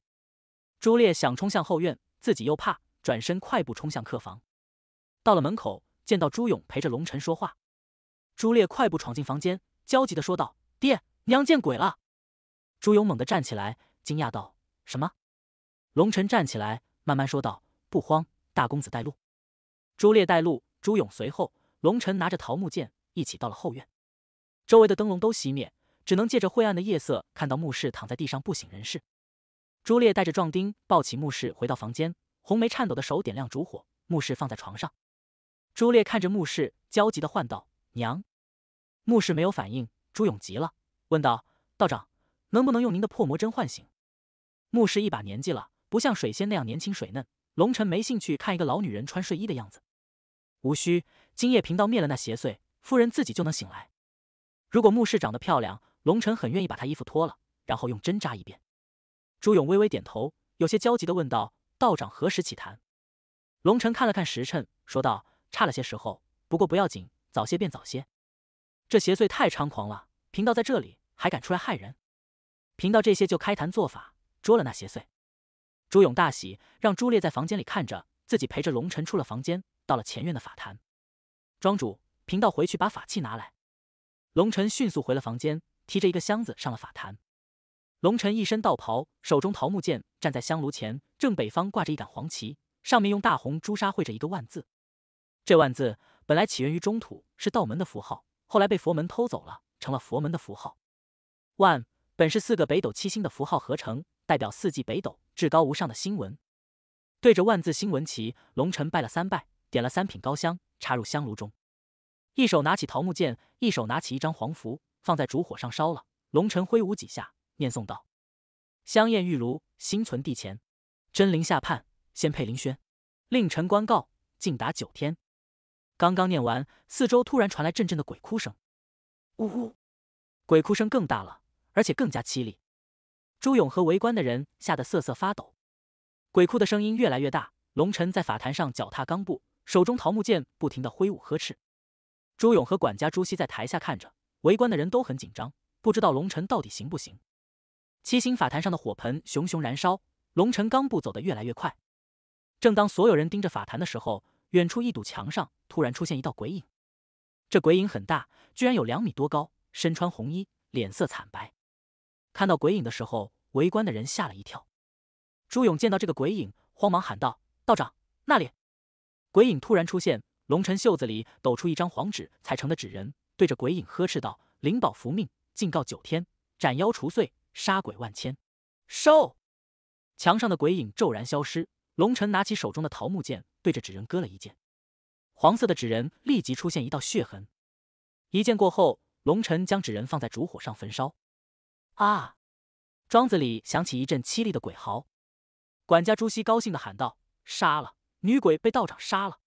S1: 朱烈想冲向后院，自己又怕，转身快步冲向客房。到了门口，见到朱勇陪着龙晨说话。朱烈快步闯进房间，焦急的说道：“爹娘见鬼了！”朱勇猛地站起来，惊讶道：“什么？”龙晨站起来，慢慢说道：“不慌，大公子带路。”朱烈带路，朱勇随后，龙晨拿着桃木剑，一起到了后院。周围的灯笼都熄灭，只能借着晦暗的夜色看到墓室躺在地上不省人事。朱烈带着壮丁抱起墓室回到房间，红梅颤抖的手点亮烛火，墓室放在床上。朱烈看着墓室，焦急的唤道：“娘！”墓室没有反应，朱勇急了，问道：“道长，能不能用您的破魔针唤醒？”墓室一把年纪了，不像水仙那样年轻水嫩。龙辰没兴趣看一个老女人穿睡衣的样子。无需，今夜贫道灭了那邪祟，夫人自己就能醒来。如果墓室长得漂亮，龙辰很愿意把她衣服脱了，然后用针扎一遍。朱勇微微点头，有些焦急的问道：“道长何时起坛？”龙辰看了看时辰，说道：“差了些时候，不过不要紧，早些便早些。”这邪祟太猖狂了，贫道在这里还敢出来害人？贫道这些就开坛做法，捉了那邪祟。朱勇大喜，让朱烈在房间里看着，自己陪着龙尘出了房间，到了前院的法坛。庄主，贫道回去把法器拿来。龙尘迅速回了房间，提着一个箱子上了法坛。龙尘一身道袍，手中桃木剑，站在香炉前正北方挂着一杆黄旗，上面用大红朱砂绘着一个万字。这万字本来起源于中土，是道门的符号。后来被佛门偷走了，成了佛门的符号。万本是四个北斗七星的符号合成，代表四季北斗至高无上的星文。对着万字星文旗，龙尘拜了三拜，点了三品高香，插入香炉中。一手拿起桃木剑，一手拿起一张黄符，放在烛火上烧了。龙尘挥舞几下，念诵道：“香艳玉炉，心存地前，真灵下盼，仙配灵轩，令臣观告，竟达九天。”刚刚念完，四周突然传来阵阵的鬼哭声，呜呜，鬼哭声更大了，而且更加凄厉。朱勇和围观的人吓得瑟瑟发抖。鬼哭的声音越来越大，龙尘在法坛上脚踏钢步，手中桃木剑不停的挥舞呵斥。朱勇和管家朱熹在台下看着，围观的人都很紧张，不知道龙尘到底行不行。七星法坛上的火盆熊熊燃烧，龙尘钢步走得越来越快。正当所有人盯着法坛的时候。远处一堵墙上突然出现一道鬼影，这鬼影很大，居然有两米多高，身穿红衣，脸色惨白。看到鬼影的时候，围观的人吓了一跳。朱勇见到这个鬼影，慌忙喊道：“道长，那里！”鬼影突然出现，龙晨袖子里抖出一张黄纸裁成的纸人，对着鬼影呵斥道：“灵宝符命，禁告九天，斩妖除祟，杀鬼万千。”收！墙上的鬼影骤然消失，龙晨拿起手中的桃木剑。对着纸人割了一剑，黄色的纸人立即出现一道血痕。一剑过后，龙尘将纸人放在烛火上焚烧。啊！庄子里响起一阵凄厉的鬼嚎。管家朱熹高兴的喊道：“杀了，女鬼被道长杀了。”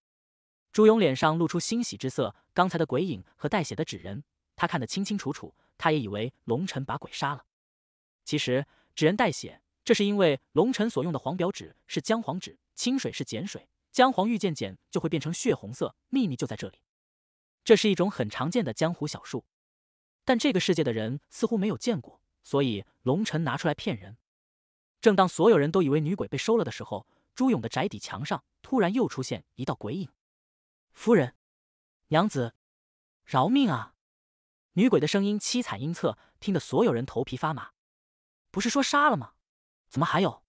S1: 朱勇脸上露出欣喜之色。刚才的鬼影和带血的纸人，他看得清清楚楚。他也以为龙尘把鬼杀了。其实纸人带血，这是因为龙尘所用的黄表纸是姜黄纸，清水是碱水。姜黄遇见碱就会变成血红色，秘密就在这里。这是一种很常见的江湖小术，但这个世界的人似乎没有见过，所以龙尘拿出来骗人。正当所有人都以为女鬼被收了的时候，朱勇的宅邸墙上突然又出现一道鬼影。“夫人，娘子，饶命啊！”女鬼的声音凄惨阴恻，听得所有人头皮发麻。不是说杀了吗？怎么还有？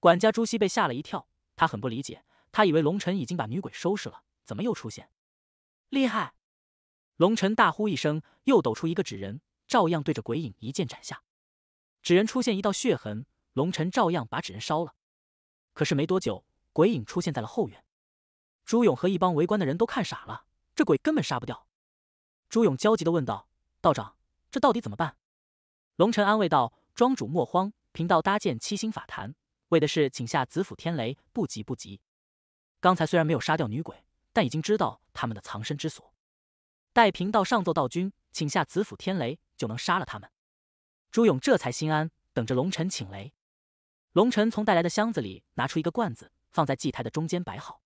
S1: 管家朱熹被吓了一跳，他很不理解。他以为龙尘已经把女鬼收拾了，怎么又出现？厉害！龙尘大呼一声，又抖出一个纸人，照样对着鬼影一剑斩下。纸人出现一道血痕，龙尘照样把纸人烧了。可是没多久，鬼影出现在了后院。朱勇和一帮围观的人都看傻了，这鬼根本杀不掉。朱勇焦急的问道：“道长，这到底怎么办？”龙尘安慰道：“庄主莫慌，贫道搭建七星法坛，为的是请下紫府天雷。不急不急。”刚才虽然没有杀掉女鬼，但已经知道他们的藏身之所。待贫道上奏道君，请下紫府天雷，就能杀了他们。朱勇这才心安，等着龙尘请雷。龙尘从带来的箱子里拿出一个罐子，放在祭台的中间摆好，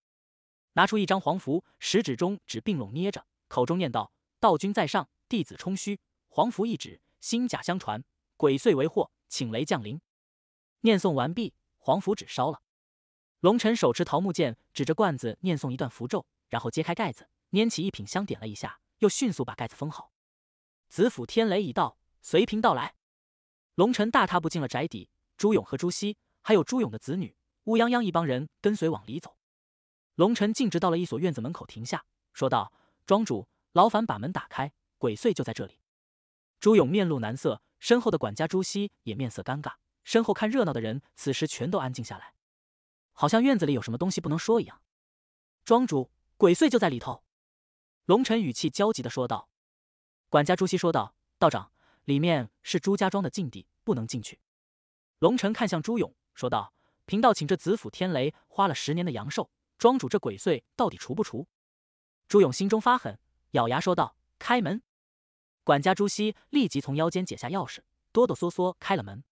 S1: 拿出一张黄符，食指中指并拢捏着，口中念道：“道君在上，弟子冲虚。黄符一指，心甲相传，鬼祟为祸，请雷降临。”念诵完毕，黄符纸烧了。龙尘手持桃木剑，指着罐子念诵一段符咒，然后揭开盖子，拈起一品香点了一下，又迅速把盖子封好。紫府天雷已到，随平道来。龙臣大踏步进了宅邸，朱勇和朱熹，还有朱勇的子女乌泱泱一帮人跟随往里走。龙臣径直到了一所院子门口，停下，说道：“庄主，劳烦把门打开，鬼祟就在这里。”朱勇面露难色，身后的管家朱熹也面色尴尬，身后看热闹的人此时全都安静下来。好像院子里有什么东西不能说一样。庄主，鬼祟就在里头。龙尘语气焦急的说道。管家朱熹说道：“道长，里面是朱家庄的禁地，不能进去。”龙尘看向朱勇，说道：“贫道请这紫府天雷花了十年的阳寿，庄主这鬼祟到底除不除？”朱勇心中发狠，咬牙说道：“开门！”管家朱熹立即从腰间解下钥匙，哆哆嗦嗦开了门。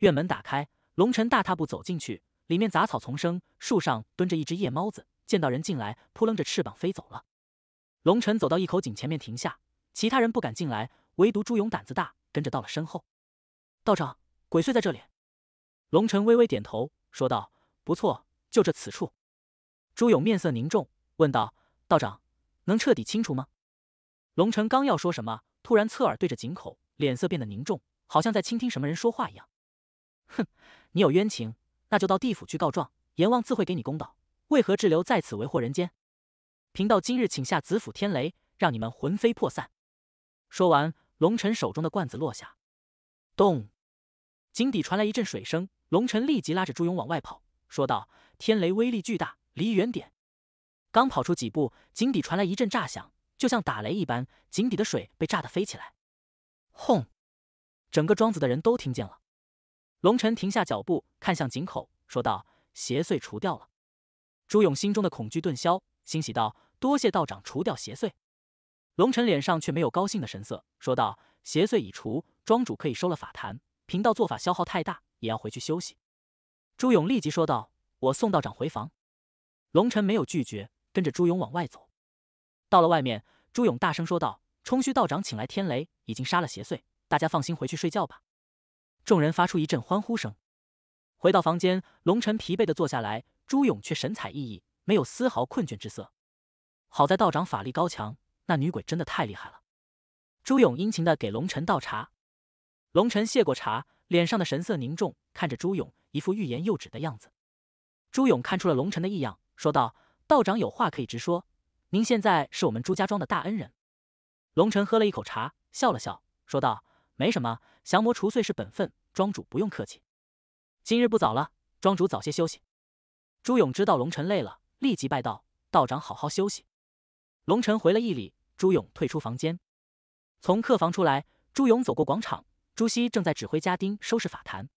S1: 院门打开，龙尘大踏步走进去。里面杂草丛生，树上蹲着一只夜猫子，见到人进来，扑棱着翅膀飞走了。龙晨走到一口井前面停下，其他人不敢进来，唯独朱勇胆子大，跟着到了身后。道长，鬼祟在这里。龙晨微微点头，说道：“不错，就这此处。”朱勇面色凝重，问道：“道长，能彻底清除吗？”龙晨刚要说什么，突然侧耳对着井口，脸色变得凝重，好像在倾听什么人说话一样。哼，你有冤情。那就到地府去告状，阎王自会给你公道。为何滞留在此为祸人间？贫道今日请下子府天雷，让你们魂飞魄散。说完，龙晨手中的罐子落下，咚，井底传来一阵水声。龙晨立即拉着朱勇往外跑，说道：“天雷威力巨大，离远点。”刚跑出几步，井底传来一阵炸响，就像打雷一般。井底的水被炸得飞起来，轰，整个庄子的人都听见了。龙尘停下脚步，看向井口，说道：“邪祟除掉了。”朱勇心中的恐惧顿消，欣喜道：“多谢道长除掉邪祟。”龙尘脸上却没有高兴的神色，说道：“邪祟已除，庄主可以收了法坛。贫道做法消耗太大，也要回去休息。”朱勇立即说道：“我送道长回房。”龙尘没有拒绝，跟着朱勇往外走。到了外面，朱勇大声说道：“冲虚道长请来天雷，已经杀了邪祟，大家放心回去睡觉吧。”众人发出一阵欢呼声，回到房间，龙晨疲惫的坐下来，朱勇却神采奕奕，没有丝毫困倦之色。好在道长法力高强，那女鬼真的太厉害了。朱勇殷勤的给龙晨倒茶，龙晨谢过茶，脸上的神色凝重，看着朱勇，一副欲言又止的样子。朱勇看出了龙晨的异样，说道：“道长有话可以直说，您现在是我们朱家庄的大恩人。”龙晨喝了一口茶，笑了笑，说道。没什么，降魔除祟是本分，庄主不用客气。今日不早了，庄主早些休息。朱勇知道龙尘累了，立即拜道：“道长好好休息。”龙尘回了一礼。朱勇退出房间，从客房出来，朱勇走过广场，朱熹正在指挥家丁收拾法坛。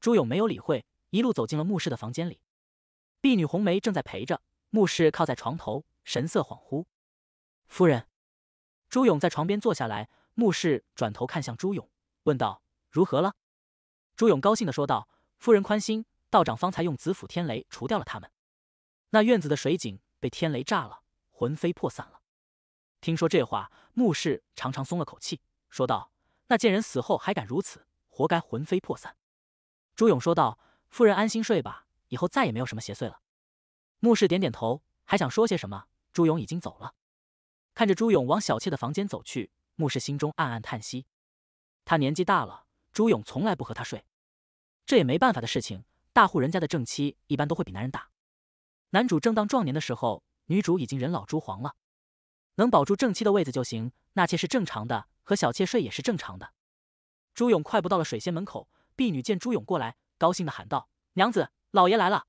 S1: 朱勇没有理会，一路走进了墓室的房间里。婢女红梅正在陪着墓室，靠在床头，神色恍惚。夫人，朱勇在床边坐下来。穆氏转头看向朱勇，问道：“如何了？”朱勇高兴的说道：“夫人宽心，道长方才用紫府天雷除掉了他们。那院子的水井被天雷炸了，魂飞魄散了。”听说这话，穆氏长长松了口气，说道：“那贱人死后还敢如此，活该魂飞魄散。”朱勇说道：“夫人安心睡吧，以后再也没有什么邪祟了。”穆氏点点头，还想说些什么，朱勇已经走了。看着朱勇往小妾的房间走去。牧师心中暗暗叹息，他年纪大了，朱勇从来不和他睡，这也没办法的事情。大户人家的正妻一般都会比男人大，男主正当壮年的时候，女主已经人老珠黄了，能保住正妻的位子就行，纳妾是正常的，和小妾睡也是正常的。朱勇快步到了水仙门口，婢女见朱勇过来，高兴的喊道：“娘子，老爷来了。”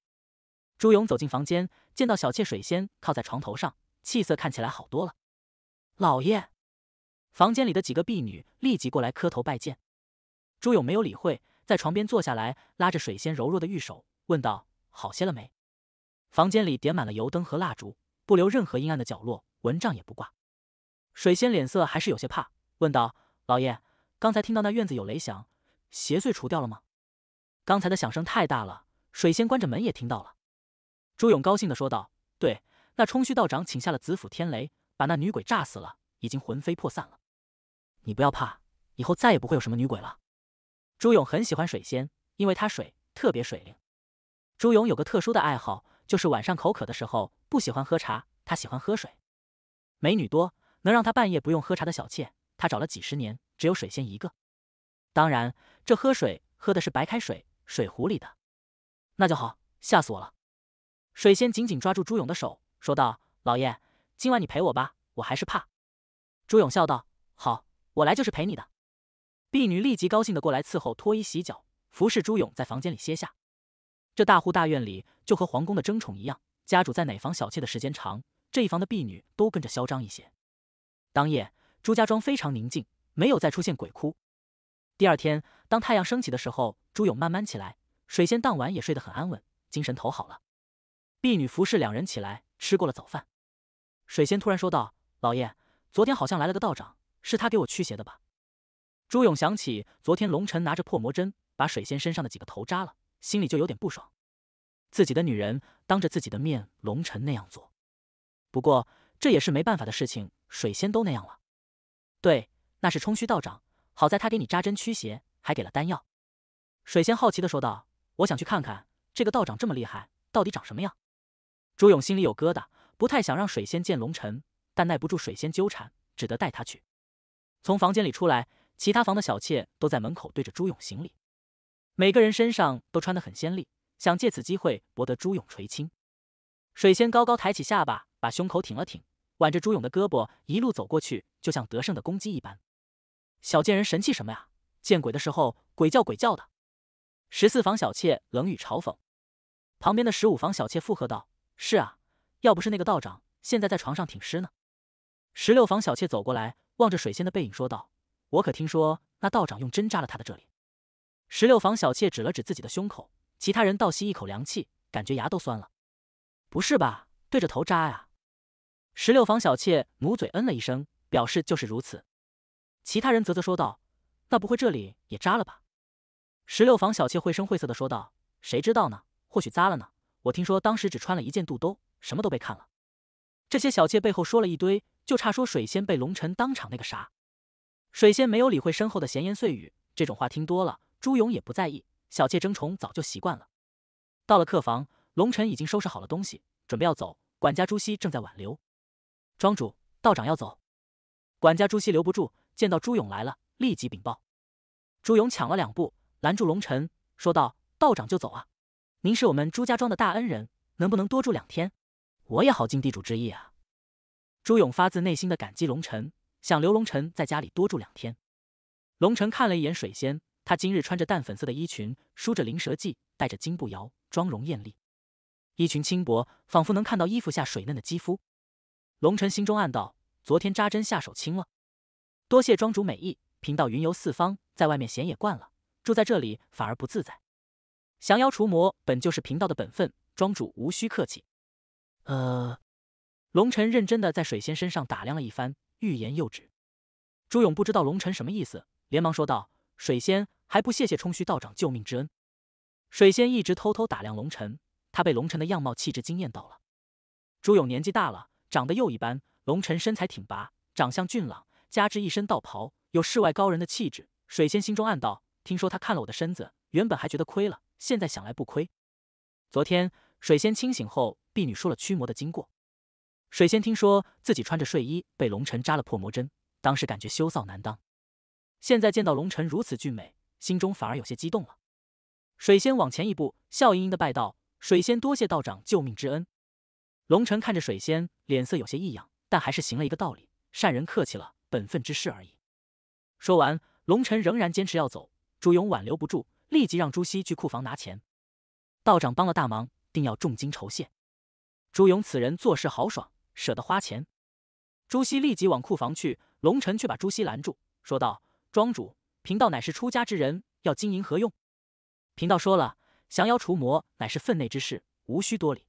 S1: 朱勇走进房间，见到小妾水仙靠在床头上，气色看起来好多了。老爷。房间里的几个婢女立即过来磕头拜见，朱勇没有理会，在床边坐下来，拉着水仙柔弱的玉手，问道：“好些了没？”房间里点满了油灯和蜡烛，不留任何阴暗的角落，蚊帐也不挂。水仙脸色还是有些怕，问道：“老爷，刚才听到那院子有雷响，邪祟除掉了吗？”“刚才的响声太大了，水仙关着门也听到了。”朱勇高兴的说道：“对，那冲虚道长请下了紫府天雷，把那女鬼炸死了，已经魂飞魄散了。”你不要怕，以后再也不会有什么女鬼了。朱勇很喜欢水仙，因为她水特别水灵。朱勇有个特殊的爱好，就是晚上口渴的时候不喜欢喝茶，他喜欢喝水。美女多，能让他半夜不用喝茶的小妾，他找了几十年，只有水仙一个。当然，这喝水喝的是白开水，水壶里的。那就好，吓死我了。水仙紧紧抓住朱勇的手，说道：“老爷，今晚你陪我吧，我还是怕。”朱勇笑道：“好。”我来就是陪你的。婢女立即高兴的过来伺候，脱衣洗脚，服侍朱勇在房间里歇下。这大户大院里就和皇宫的争宠一样，家主在哪房，小妾的时间长，这一房的婢女都跟着嚣张一些。当夜，朱家庄非常宁静，没有再出现鬼哭。第二天，当太阳升起的时候，朱勇慢慢起来。水仙当晚也睡得很安稳，精神头好了。婢女服侍两人起来，吃过了早饭。水仙突然说道：“老爷，昨天好像来了个道长。”是他给我驱邪的吧？朱勇想起昨天龙尘拿着破魔针把水仙身上的几个头扎了，心里就有点不爽。自己的女人当着自己的面，龙尘那样做。不过这也是没办法的事情，水仙都那样了。对，那是冲虚道长。好在他给你扎针驱邪，还给了丹药。水仙好奇的说道：“我想去看看这个道长这么厉害，到底长什么样？”朱勇心里有疙瘩，不太想让水仙见龙尘，但耐不住水仙纠缠，只得带他去。从房间里出来，其他房的小妾都在门口对着朱勇行礼，每个人身上都穿得很鲜丽，想借此机会博得朱勇垂青。水仙高高抬起下巴，把胸口挺了挺，挽着朱勇的胳膊一路走过去，就像得胜的公鸡一般。小贱人神气什么呀？见鬼的时候鬼叫鬼叫的！十四房小妾冷语嘲讽，旁边的十五房小妾附和道：“是啊，要不是那个道长，现在在床上挺尸呢。”十六房小妾走过来。望着水仙的背影说道：“我可听说那道长用针扎了他的这里。”十六房小妾指了指自己的胸口，其他人倒吸一口凉气，感觉牙都酸了。“不是吧？对着头扎呀？”十六房小妾努嘴嗯了一声，表示就是如此。其他人啧啧说道：“那不会这里也扎了吧？”十六房小妾绘声绘色的说道：“谁知道呢？或许扎了呢。我听说当时只穿了一件肚兜，什么都被看了。”这些小妾背后说了一堆。就差说水仙被龙尘当场那个啥。水仙没有理会身后的闲言碎语，这种话听多了，朱勇也不在意，小妾争宠早就习惯了。到了客房，龙尘已经收拾好了东西，准备要走。管家朱熹正在挽留，庄主道长要走。管家朱熹留不住，见到朱勇来了，立即禀报。朱勇抢了两步，拦住龙尘，说道：“道长就走啊，您是我们朱家庄的大恩人，能不能多住两天？我也好尽地主之谊啊。”朱勇发自内心的感激龙城，想留龙城在家里多住两天。龙城看了一眼水仙，他今日穿着淡粉色的衣裙，梳着灵蛇髻，戴着金步摇，妆容艳丽，衣裙轻薄，仿佛能看到衣服下水嫩的肌肤。龙城心中暗道：昨天扎针下手轻了，多谢庄主美意。贫道云游四方，在外面闲也惯了，住在这里反而不自在。降妖除魔本就是贫道的本分，庄主无需客气。呃。龙尘认真的在水仙身上打量了一番，欲言又止。朱勇不知道龙尘什么意思，连忙说道：“水仙还不谢谢冲虚道长救命之恩。”水仙一直偷偷打量龙尘，他被龙尘的样貌气质惊艳到了。朱勇年纪大了，长得又一般，龙尘身材挺拔，长相俊朗，加之一身道袍，有世外高人的气质。水仙心中暗道：听说他看了我的身子，原本还觉得亏了，现在想来不亏。昨天水仙清醒后，婢女说了驱魔的经过。水仙听说自己穿着睡衣被龙尘扎了破魔针，当时感觉羞臊难当。现在见到龙尘如此俊美，心中反而有些激动了。水仙往前一步，笑盈盈的拜道：“水仙多谢道长救命之恩。”龙尘看着水仙，脸色有些异样，但还是行了一个道理：“善人客气了，本分之事而已。”说完，龙尘仍然坚持要走。朱勇挽留不住，立即让朱熹去库房拿钱。道长帮了大忙，定要重金酬谢。朱勇此人做事豪爽。舍得花钱，朱熹立即往库房去。龙尘却把朱熹拦住，说道：“庄主，贫道乃是出家之人，要金银何用？贫道说了，降妖除魔乃是分内之事，无需多礼。”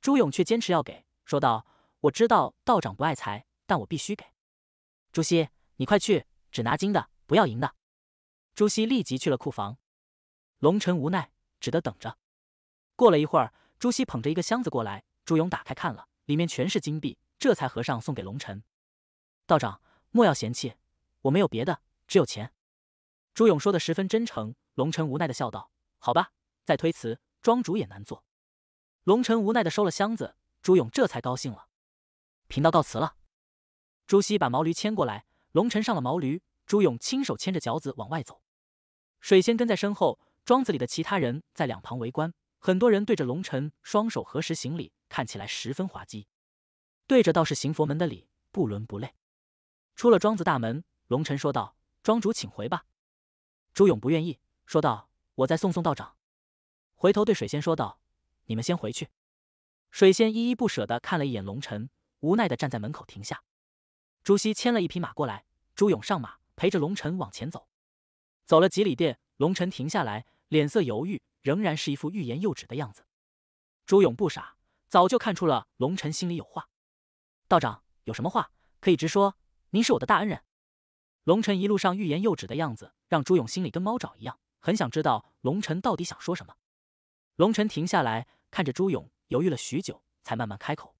S1: 朱勇却坚持要给，说道：“我知道道长不爱财，但我必须给。”朱熹，你快去，只拿金的，不要银的。朱熹立即去了库房，龙尘无奈，只得等着。过了一会儿，朱熹捧着一个箱子过来，朱勇打开看了。里面全是金币，这才合上，送给龙尘。道长莫要嫌弃，我没有别的，只有钱。朱勇说的十分真诚。龙尘无奈的笑道：“好吧，再推辞，庄主也难做。”龙尘无奈的收了箱子，朱勇这才高兴了。贫道告辞了。朱熹把毛驴牵过来，龙尘上了毛驴，朱勇亲手牵着脚子往外走。水仙跟在身后，庄子里的其他人在两旁围观，很多人对着龙尘双手合十行礼。看起来十分滑稽，对着倒是行佛门的礼，不伦不类。出了庄子大门，龙晨说道：“庄主，请回吧。”朱勇不愿意，说道：“我再送送道长。”回头对水仙说道：“你们先回去。”水仙依依不舍的看了一眼龙尘，无奈的站在门口停下。朱熹牵了一匹马过来，朱勇上马，陪着龙尘往前走。走了几里地，龙尘停下来，脸色犹豫，仍然是一副欲言又止的样子。朱勇不傻。早就看出了龙尘心里有话，道长有什么话可以直说？您是我的大恩人。龙尘一路上欲言又止的样子，让朱勇心里跟猫爪一样，很想知道龙尘到底想说什么。龙尘停下来，看着朱勇，犹豫了许久，才慢慢开口：“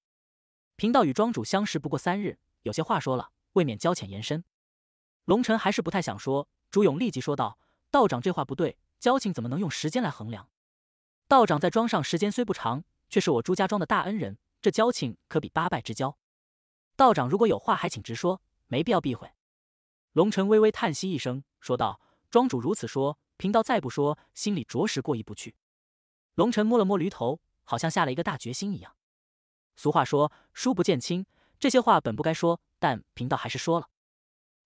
S1: 贫道与庄主相识不过三日，有些话说了，未免交浅言深。”龙尘还是不太想说，朱勇立即说道：“道长这话不对，交情怎么能用时间来衡量？道长在庄上时间虽不长。”却是我朱家庄的大恩人，这交情可比八拜之交。道长如果有话，还请直说，没必要避讳。龙尘微微叹息一声，说道：“庄主如此说，贫道再不说，心里着实过意不去。”龙尘摸了摸驴头，好像下了一个大决心一样。俗话说“书不见亲”，这些话本不该说，但贫道还是说了。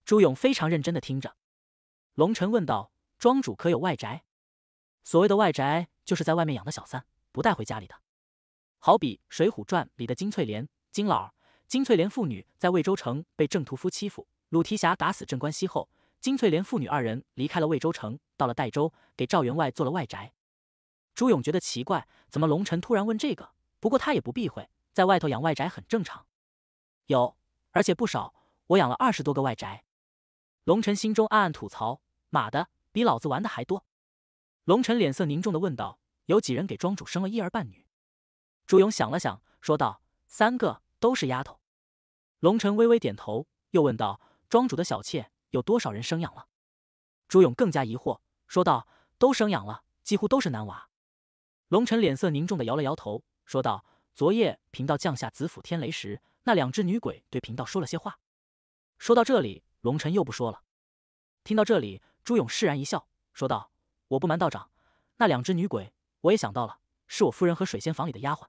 S1: 朱勇非常认真的听着。龙尘问道：“庄主可有外宅？”所谓的外宅，就是在外面养的小三，不带回家里的。好比《水浒传》里的金翠莲、金老儿。金翠莲父女在魏州城被郑屠夫欺负，鲁提辖打死镇关西后，金翠莲父女二人离开了魏州城，到了代州，给赵员外做了外宅。朱勇觉得奇怪，怎么龙尘突然问这个？不过他也不避讳，在外头养外宅很正常。有，而且不少，我养了二十多个外宅。龙尘心中暗暗吐槽：马的，比老子玩的还多。龙尘脸色凝重地问道：“有几人给庄主生了一儿半女？”朱勇想了想，说道：“三个都是丫头。”龙尘微微点头，又问道：“庄主的小妾有多少人生养了？”朱勇更加疑惑，说道：“都生养了，几乎都是男娃。”龙晨脸色凝重的摇了摇头，说道：“昨夜贫道降下紫府天雷时，那两只女鬼对贫道说了些话。”说到这里，龙臣又不说了。听到这里，朱勇释然一笑，说道：“我不瞒道长，那两只女鬼我也想到了，是我夫人和水仙房里的丫鬟。”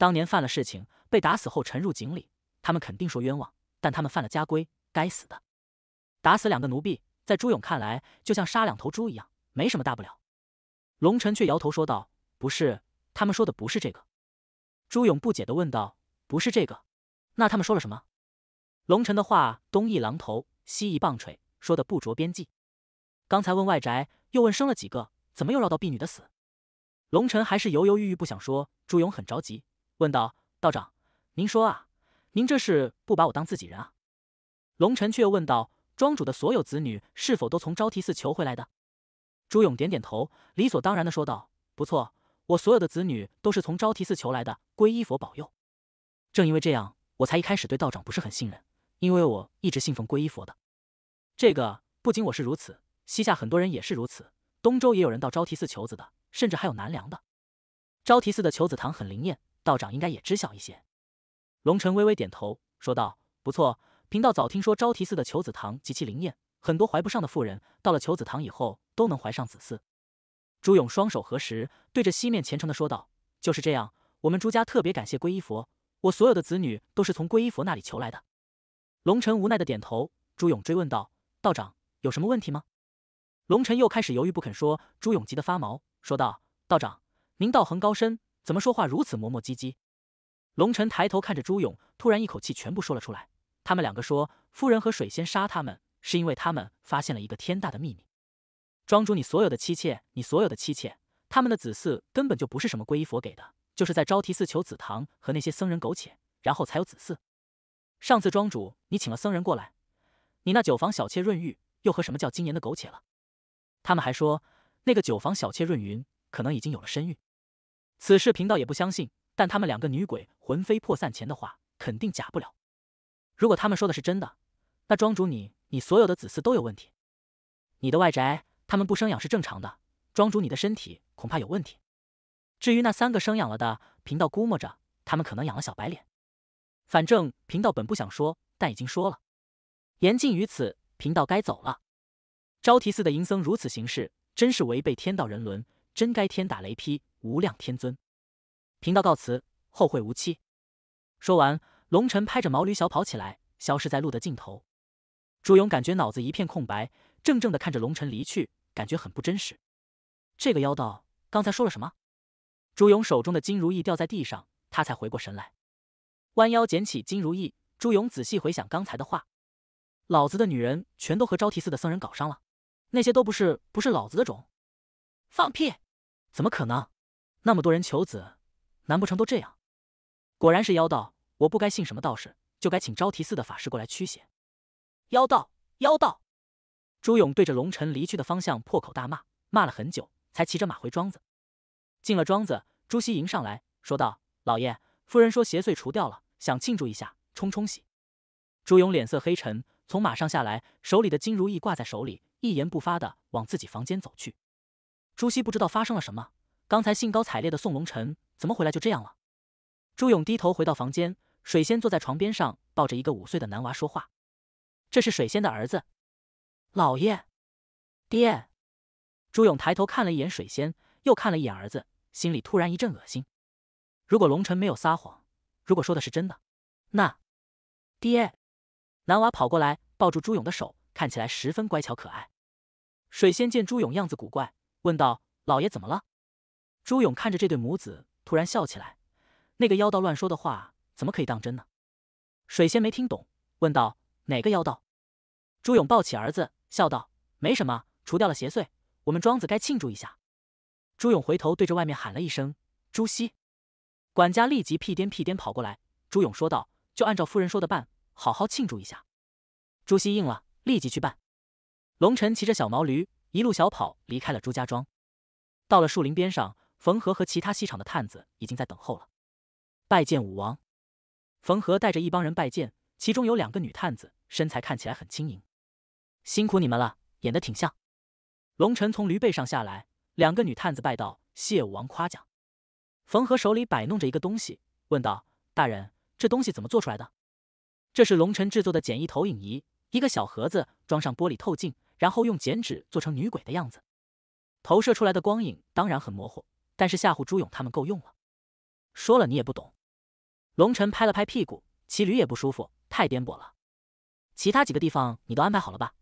S1: 当年犯了事情被打死后沉入井里，他们肯定说冤枉，但他们犯了家规，该死的，打死两个奴婢，在朱勇看来就像杀两头猪一样，没什么大不了。龙尘却摇头说道：“不是，他们说的不是这个。”朱勇不解的问道：“不是这个，那他们说了什么？”龙尘的话东一榔头西一棒槌，说的不着边际。刚才问外宅，又问生了几个，怎么又绕到婢女的死？龙尘还是犹犹豫豫不想说，朱勇很着急。问道：“道长，您说啊，您这是不把我当自己人啊？”龙尘却又问道：“庄主的所有子女是否都从昭提寺求回来的？”朱勇点点头，理所当然的说道：“不错，我所有的子女都是从昭提寺求来的，皈依佛保佑。正因为这样，我才一开始对道长不是很信任，因为我一直信奉皈依佛的。这个不仅我是如此，西夏很多人也是如此，东周也有人到昭提寺求子的，甚至还有南梁的。昭提寺的求子堂很灵验。”道长应该也知晓一些。龙尘微微点头，说道：“不错，贫道早听说昭提寺的求子堂极其灵验，很多怀不上的妇人到了求子堂以后都能怀上子嗣。”朱勇双手合十，对着西面虔诚的说道：“就是这样，我们朱家特别感谢皈依佛，我所有的子女都是从皈依佛那里求来的。”龙尘无奈的点头。朱勇追问道：“道长有什么问题吗？”龙尘又开始犹豫不肯说。朱勇急得发毛，说道：“道长，您道行高深。”怎么说话如此磨磨唧唧？龙尘抬头看着朱勇，突然一口气全部说了出来。他们两个说，夫人和水仙杀他们，是因为他们发现了一个天大的秘密。庄主，你所有的妻妾，你所有的妻妾，他们的子嗣根本就不是什么皈依佛给的，就是在昭提寺求子堂和那些僧人苟且，然后才有子嗣。上次庄主你请了僧人过来，你那酒房小妾润玉又和什么叫今年的苟且了。他们还说，那个酒房小妾润云可能已经有了身孕。此事贫道也不相信，但他们两个女鬼魂飞魄散前的话肯定假不了。如果他们说的是真的，那庄主你你所有的子嗣都有问题。你的外宅他们不生养是正常的，庄主你的身体恐怕有问题。至于那三个生养了的，贫道估摸着他们可能养了小白脸。反正贫道本不想说，但已经说了。言尽于此，贫道该走了。昭提寺的淫僧如此行事，真是违背天道人伦，真该天打雷劈。无量天尊，贫道告辞，后会无期。说完，龙尘拍着毛驴小跑起来，消失在路的尽头。朱勇感觉脑子一片空白，怔怔的看着龙尘离去，感觉很不真实。这个妖道刚才说了什么？朱勇手中的金如意掉在地上，他才回过神来，弯腰捡起金如意。朱勇仔细回想刚才的话：老子的女人全都和招提寺的僧人搞上了，那些都不是不是老子的种，放屁，怎么可能？那么多人求子，难不成都这样？果然是妖道！我不该信什么道士，就该请招提寺的法师过来驱邪。妖道，妖道！朱勇对着龙尘离去的方向破口大骂，骂了很久，才骑着马回庄子。进了庄子，朱熹迎上来说道：“老爷，夫人说邪祟除掉了，想庆祝一下，冲冲喜。”朱勇脸色黑沉，从马上下来，手里的金如意挂在手里，一言不发的往自己房间走去。朱熹不知道发生了什么。刚才兴高采烈的宋龙辰，怎么回来就这样了？朱勇低头回到房间，水仙坐在床边上，抱着一个五岁的男娃说话。这是水仙的儿子，老爷，爹。朱勇抬头看了一眼水仙，又看了一眼儿子，心里突然一阵恶心。如果龙辰没有撒谎，如果说的是真的，那爹。男娃跑过来抱住朱勇的手，看起来十分乖巧可爱。水仙见朱勇样子古怪，问道：“老爷怎么了？”朱勇看着这对母子，突然笑起来。那个妖道乱说的话，怎么可以当真呢？水仙没听懂，问道：“哪个妖道？”朱勇抱起儿子，笑道：“没什么，除掉了邪祟，我们庄子该庆祝一下。”朱勇回头对着外面喊了一声：“朱熹。”管家立即屁颠屁颠跑过来。朱勇说道：“就按照夫人说的办，好好庆祝一下。”朱熹应了，立即去办。龙晨骑着小毛驴，一路小跑离开了朱家庄，到了树林边上。冯和和其他戏场的探子已经在等候了。拜见武王！冯和带着一帮人拜见，其中有两个女探子，身材看起来很轻盈。辛苦你们了，演的挺像。龙尘从驴背上下来，两个女探子拜道：“谢武王夸奖。”冯和手里摆弄着一个东西，问道：“大人，这东西怎么做出来的？”“这是龙尘制作的简易投影仪，一个小盒子，装上玻璃透镜，然后用剪纸做成女鬼的样子，投射出来的光影当然很模糊。”但是吓唬朱勇他们够用了，说了你也不懂。龙晨拍了拍屁股，骑驴也不舒服，太颠簸了。其他几个地方你都安排好了吧？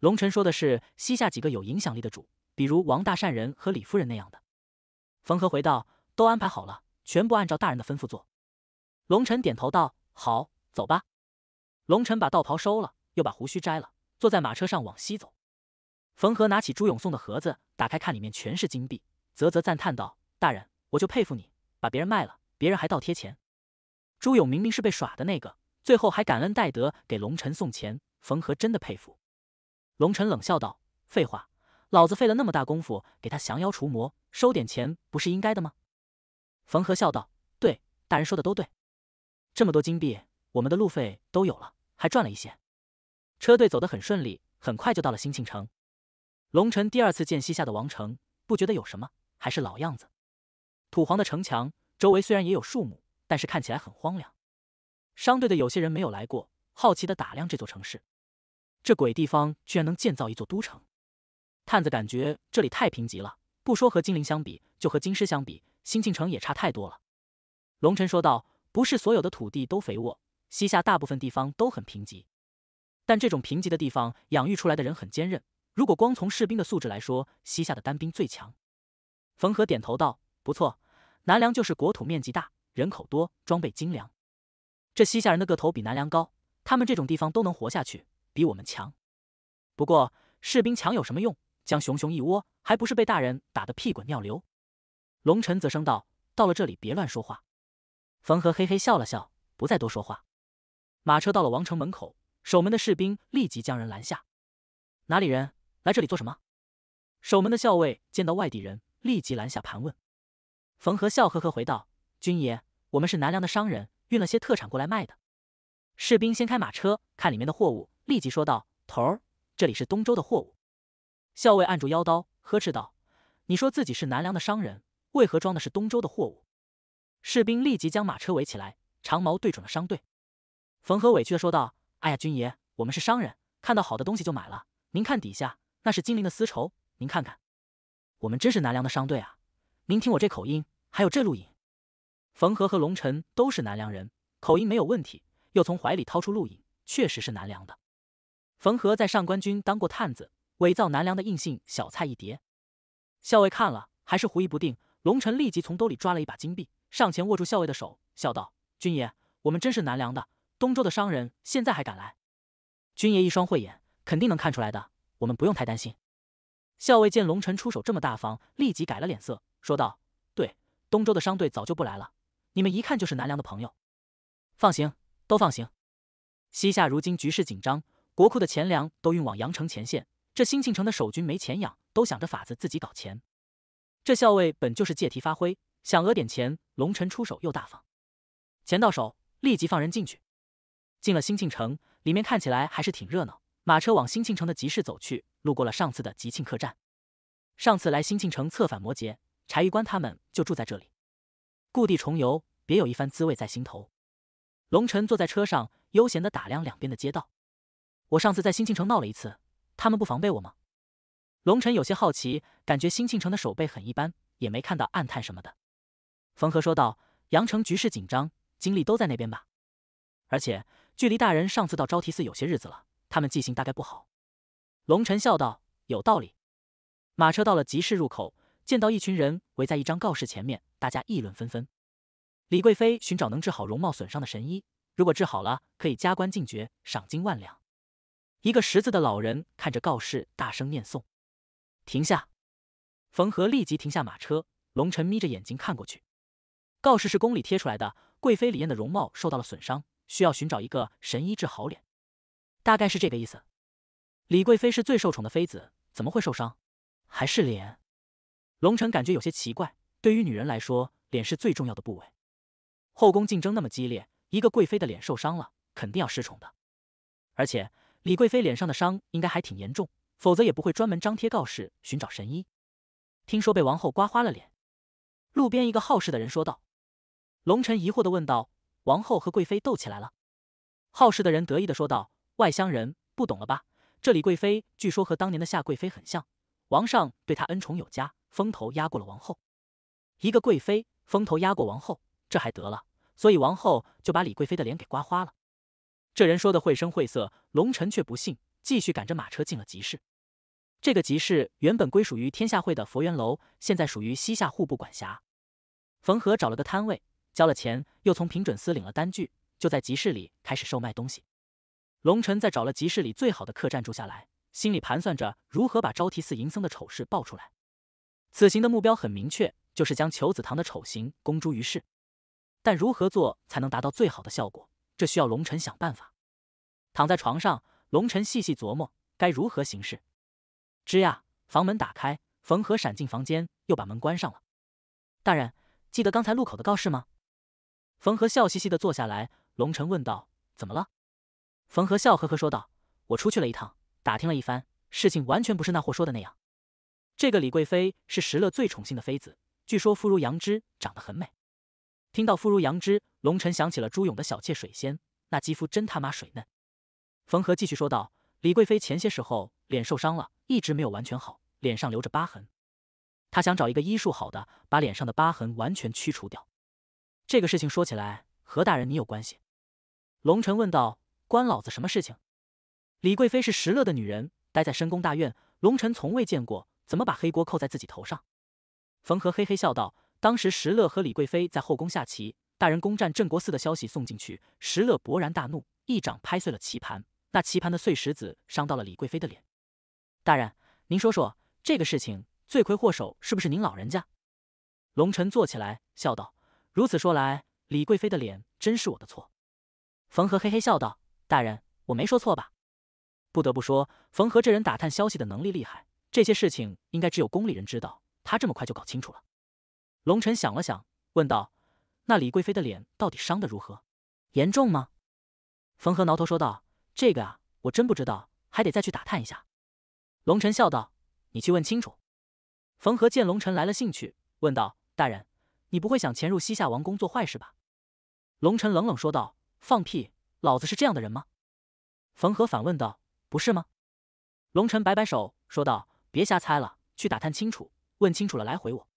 S1: 龙晨说的是西夏几个有影响力的主，比如王大善人和李夫人那样的。冯和回道：都安排好了，全部按照大人的吩咐做。龙晨点头道：好，走吧。龙晨把道袍收了，又把胡须摘了，坐在马车上往西走。冯和拿起朱勇送的盒子，打开看，里面全是金币。啧啧赞叹道：“大人，我就佩服你，把别人卖了，别人还倒贴钱。”朱勇明明是被耍的那个，最后还感恩戴德给龙尘送钱。冯和真的佩服。龙尘冷笑道：“废话，老子费了那么大功夫给他降妖除魔，收点钱不是应该的吗？”冯和笑道：“对，大人说的都对，这么多金币，我们的路费都有了，还赚了一些。”车队走得很顺利，很快就到了新庆城。龙尘第二次见西夏的王城，不觉得有什么。还是老样子，土黄的城墙周围虽然也有树木，但是看起来很荒凉。商队的有些人没有来过，好奇的打量这座城市。这鬼地方居然能建造一座都城！探子感觉这里太贫瘠了，不说和金陵相比，就和京师相比，新晋城也差太多了。龙晨说道：“不是所有的土地都肥沃，西夏大部分地方都很贫瘠，但这种贫瘠的地方养育出来的人很坚韧。如果光从士兵的素质来说，西夏的单兵最强。”冯和点头道：“不错，南梁就是国土面积大，人口多，装备精良。这西夏人的个头比南梁高，他们这种地方都能活下去，比我们强。不过士兵强有什么用？将熊熊一窝，还不是被大人打得屁滚尿流？”龙尘则声道：“到了这里，别乱说话。”冯和嘿嘿笑了笑，不再多说话。马车到了王城门口，守门的士兵立即将人拦下：“哪里人？来这里做什么？”守门的校尉见到外地人。立即拦下盘问，冯和笑呵呵回道：“军爷，我们是南梁的商人，运了些特产过来卖的。”士兵掀开马车，看里面的货物，立即说道：“头儿，这里是东周的货物。”校尉按住腰刀，呵斥道：“你说自己是南梁的商人，为何装的是东周的货物？”士兵立即将马车围起来，长矛对准了商队。冯和委屈的说道：“哎呀，军爷，我们是商人，看到好的东西就买了。您看底下，那是金陵的丝绸，您看看。”我们真是南梁的商队啊！您听我这口音，还有这录影，冯和和龙晨都是南梁人，口音没有问题。又从怀里掏出录影，确实是南梁的。冯和在上官军当过探子，伪造南梁的印信小菜一碟。校尉看了还是狐疑不定，龙晨立即从兜里抓了一把金币，上前握住校尉的手，笑道：“军爷，我们真是南梁的东周的商人，现在还敢来？军爷一双慧眼，肯定能看出来的。我们不用太担心。”校尉见龙尘出手这么大方，立即改了脸色，说道：“对，东周的商队早就不来了，你们一看就是南梁的朋友，放行，都放行。西夏如今局势紧张，国库的钱粮都运往阳城前线，这兴庆城的守军没钱养，都想着法子自己搞钱。这校尉本就是借题发挥，想讹点钱，龙臣出手又大方，钱到手，立即放人进去。进了兴庆城，里面看起来还是挺热闹。”马车往新庆城的集市走去，路过了上次的吉庆客栈。上次来新庆城策反摩羯，柴玉官他们就住在这里。故地重游，别有一番滋味在心头。龙晨坐在车上，悠闲的打量两边的街道。我上次在新庆城闹了一次，他们不防备我吗？龙晨有些好奇，感觉新庆城的守备很一般，也没看到暗探什么的。冯和说道：“阳城局势紧张，精力都在那边吧？而且距离大人上次到昭提寺有些日子了。”他们记性大概不好，龙尘笑道：“有道理。”马车到了集市入口，见到一群人围在一张告示前面，大家议论纷纷。李贵妃寻找能治好容貌损伤的神医，如果治好了，可以加官进爵，赏金万两。一个识字的老人看着告示，大声念诵：“停下！”冯和立即停下马车。龙尘眯着眼睛看过去，告示是宫里贴出来的。贵妃李艳的容貌受到了损伤，需要寻找一个神医治好脸。大概是这个意思。李贵妃是最受宠的妃子，怎么会受伤？还是脸？龙尘感觉有些奇怪。对于女人来说，脸是最重要的部位。后宫竞争那么激烈，一个贵妃的脸受伤了，肯定要失宠的。而且，李贵妃脸上的伤应该还挺严重，否则也不会专门张贴告示寻找神医。听说被王后刮花了脸。路边一个好事的人说道。龙尘疑惑的问道：“王后和贵妃斗起来了？”好事的人得意的说道。外乡人不懂了吧？这李贵妃据说和当年的夏贵妃很像，王上对她恩宠有加，风头压过了王后。一个贵妃风头压过王后，这还得了？所以王后就把李贵妃的脸给刮花了。这人说的绘声绘色，龙臣却不信，继续赶着马车进了集市。这个集市原本归属于天下会的佛缘楼，现在属于西夏户部管辖。冯和找了个摊位，交了钱，又从平准司领了单据，就在集市里开始售卖东西。龙尘在找了集市里最好的客栈住下来，心里盘算着如何把招提寺淫僧的丑事爆出来。此行的目标很明确，就是将裘子堂的丑行公诸于世。但如何做才能达到最好的效果，这需要龙尘想办法。躺在床上，龙尘细细琢磨该如何行事。吱呀，房门打开，冯和闪进房间，又把门关上了。大人，记得刚才路口的告示吗？冯和笑嘻嘻的坐下来，龙尘问道：“怎么了？”冯和笑呵呵说道：“我出去了一趟，打听了一番，事情完全不是那货说的那样。这个李贵妃是石勒最宠幸的妃子，据说肤如羊脂，长得很美。听到肤如羊脂，龙尘想起了朱勇的小妾水仙，那肌肤真他妈水嫩。”冯和继续说道：“李贵妃前些时候脸受伤了，一直没有完全好，脸上留着疤痕。她想找一个医术好的，把脸上的疤痕完全去除掉。这个事情说起来，和大人你有关系？”龙尘问道。关老子什么事情？李贵妃是石勒的女人，待在深宫大院，龙臣从未见过，怎么把黑锅扣在自己头上？冯和嘿嘿笑道：“当时石勒和李贵妃在后宫下棋，大人攻占镇国寺的消息送进去，石勒勃然大怒，一掌拍碎了棋盘，那棋盘的碎石子伤到了李贵妃的脸。大人，您说说，这个事情罪魁祸首是不是您老人家？”龙臣坐起来笑道：“如此说来，李贵妃的脸真是我的错。”冯和嘿嘿笑道。大人，我没说错吧？不得不说，冯和这人打探消息的能力厉害，这些事情应该只有宫里人知道，他这么快就搞清楚了。龙尘想了想，问道：“那李贵妃的脸到底伤得如何？严重吗？”冯和挠头说道：“这个啊，我真不知道，还得再去打探一下。”龙尘笑道：“你去问清楚。”冯和见龙尘来了兴趣，问道：“大人，你不会想潜入西夏王宫做坏事吧？”龙尘冷冷说道：“放屁！”老子是这样的人吗？冯和反问道：“不是吗？”龙尘摆摆手说道：“别瞎猜了，去打探清楚，问清楚了来回我。”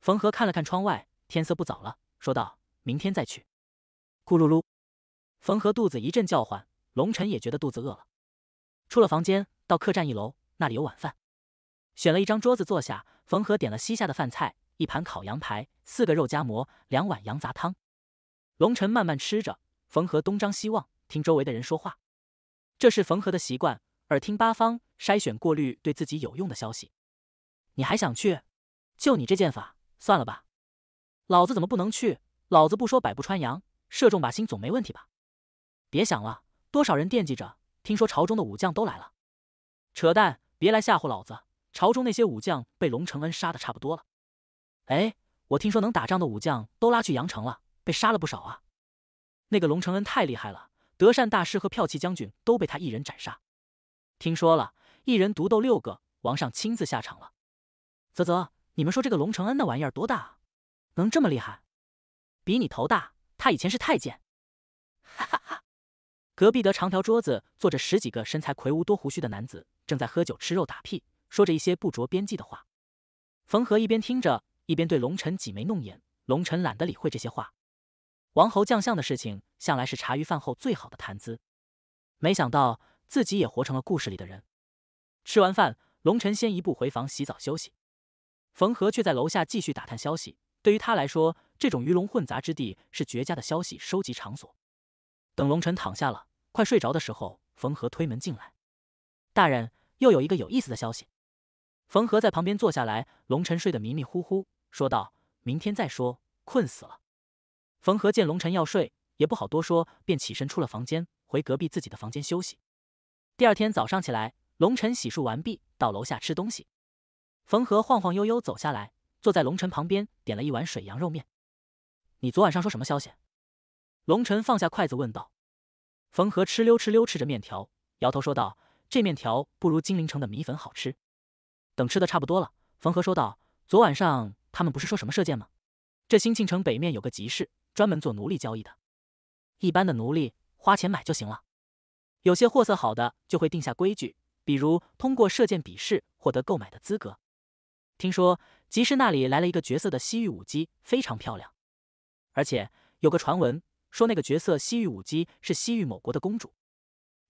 S1: 冯和看了看窗外，天色不早了，说道：“明天再去。”咕噜噜，冯和肚子一阵叫唤，龙尘也觉得肚子饿了。出了房间，到客栈一楼，那里有晚饭。选了一张桌子坐下，冯和点了西夏的饭菜：一盘烤羊排，四个肉夹馍，两碗羊杂汤。龙尘慢慢吃着。冯和东张西望，听周围的人说话，这是冯和的习惯，耳听八方，筛选过滤对自己有用的消息。你还想去？就你这剑法，算了吧。老子怎么不能去？老子不说百步穿杨，射中靶心总没问题吧？别想了，多少人惦记着。听说朝中的武将都来了，扯淡，别来吓唬老子。朝中那些武将被龙承恩杀的差不多了。哎，我听说能打仗的武将都拉去阳城了，被杀了不少啊。那个龙承恩太厉害了，德善大师和票骑将军都被他一人斩杀。听说了，一人独斗六个，王上亲自下场了。啧啧，你们说这个龙承恩那玩意儿多大啊？能这么厉害？比你头大。他以前是太监。哈哈哈。隔壁的长条桌子坐着十几个身材魁梧、多胡须的男子，正在喝酒、吃肉、打屁，说着一些不着边际的话。冯和一边听着，一边对龙晨挤眉弄眼。龙晨懒得理会这些话。王侯将相的事情，向来是茶余饭后最好的谈资。没想到自己也活成了故事里的人。吃完饭，龙晨先一步回房洗澡休息，冯和却在楼下继续打探消息。对于他来说，这种鱼龙混杂之地是绝佳的消息收集场所。等龙晨躺下了，快睡着的时候，冯和推门进来：“大人，又有一个有意思的消息。”冯和在旁边坐下来，龙晨睡得迷迷糊糊，说道：“明天再说，困死了。”冯和见龙晨要睡，也不好多说，便起身出了房间，回隔壁自己的房间休息。第二天早上起来，龙晨洗漱完毕，到楼下吃东西。冯和晃晃悠悠走下来，坐在龙晨旁边，点了一碗水羊肉面。“你昨晚上说什么消息？”龙晨放下筷子问道。冯和哧溜哧溜吃着面条，摇头说道：“这面条不如金陵城的米粉好吃。”等吃的差不多了，冯和说道：“昨晚上他们不是说什么射箭吗？这新庆城北面有个集市。”专门做奴隶交易的，一般的奴隶花钱买就行了。有些货色好的，就会定下规矩，比如通过射箭比试获得购买的资格。听说集市那里来了一个绝色的西域舞姬，非常漂亮。而且有个传闻说，那个绝色西域舞姬是西域某国的公主。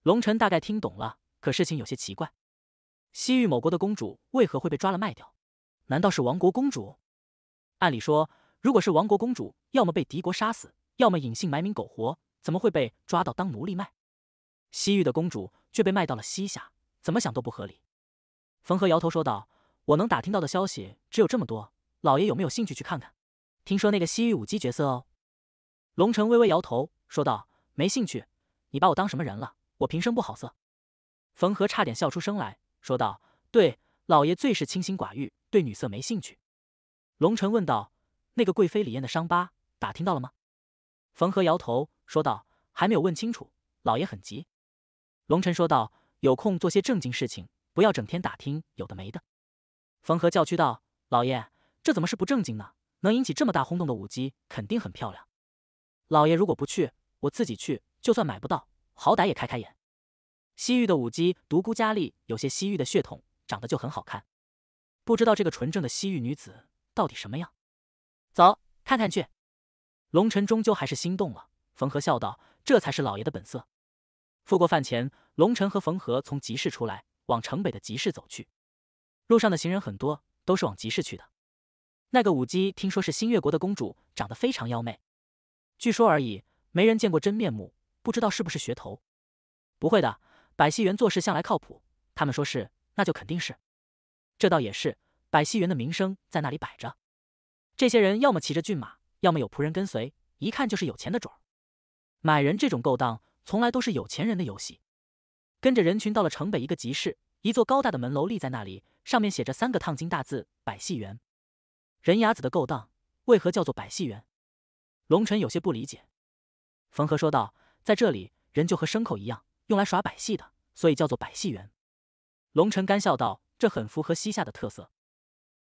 S1: 龙尘大概听懂了，可事情有些奇怪。西域某国的公主为何会被抓了卖掉？难道是王国公主？按理说。如果是王国公主，要么被敌国杀死，要么隐姓埋名苟活，怎么会被抓到当奴隶卖？西域的公主却被卖到了西夏，怎么想都不合理。冯和摇头说道：“我能打听到的消息只有这么多，老爷有没有兴趣去看看？听说那个西域舞姬角色哦。”龙尘微微摇头说道：“没兴趣。你把我当什么人了？我平生不好色。”冯和差点笑出声来，说道：“对，老爷最是清心寡欲，对女色没兴趣。”龙尘问道。那个贵妃李艳的伤疤打听到了吗？冯和摇头说道：“还没有问清楚。”老爷很急。龙尘说道：“有空做些正经事情，不要整天打听有的没的。”冯和叫屈道：“老爷，这怎么是不正经呢？能引起这么大轰动的舞姬，肯定很漂亮。老爷如果不去，我自己去。就算买不到，好歹也开开眼。西域的舞姬独孤佳丽有些西域的血统，长得就很好看。不知道这个纯正的西域女子到底什么样。”走，看看去。龙尘终究还是心动了。冯和笑道：“这才是老爷的本色。”付过饭前，龙尘和冯和从集市出来，往城北的集市走去。路上的行人很多，都是往集市去的。那个舞姬听说是新月国的公主，长得非常妖媚。据说而已，没人见过真面目，不知道是不是噱头。不会的，百戏园做事向来靠谱。他们说是，那就肯定是。这倒也是，百戏园的名声在那里摆着。这些人要么骑着骏马，要么有仆人跟随，一看就是有钱的主儿。买人这种勾当，从来都是有钱人的游戏。跟着人群到了城北一个集市，一座高大的门楼立在那里，上面写着三个烫金大字“百戏园”。人牙子的勾当，为何叫做百戏园？龙晨有些不理解。冯和说道：“在这里，人就和牲口一样，用来耍百戏的，所以叫做百戏园。”龙晨干笑道：“这很符合西夏的特色。”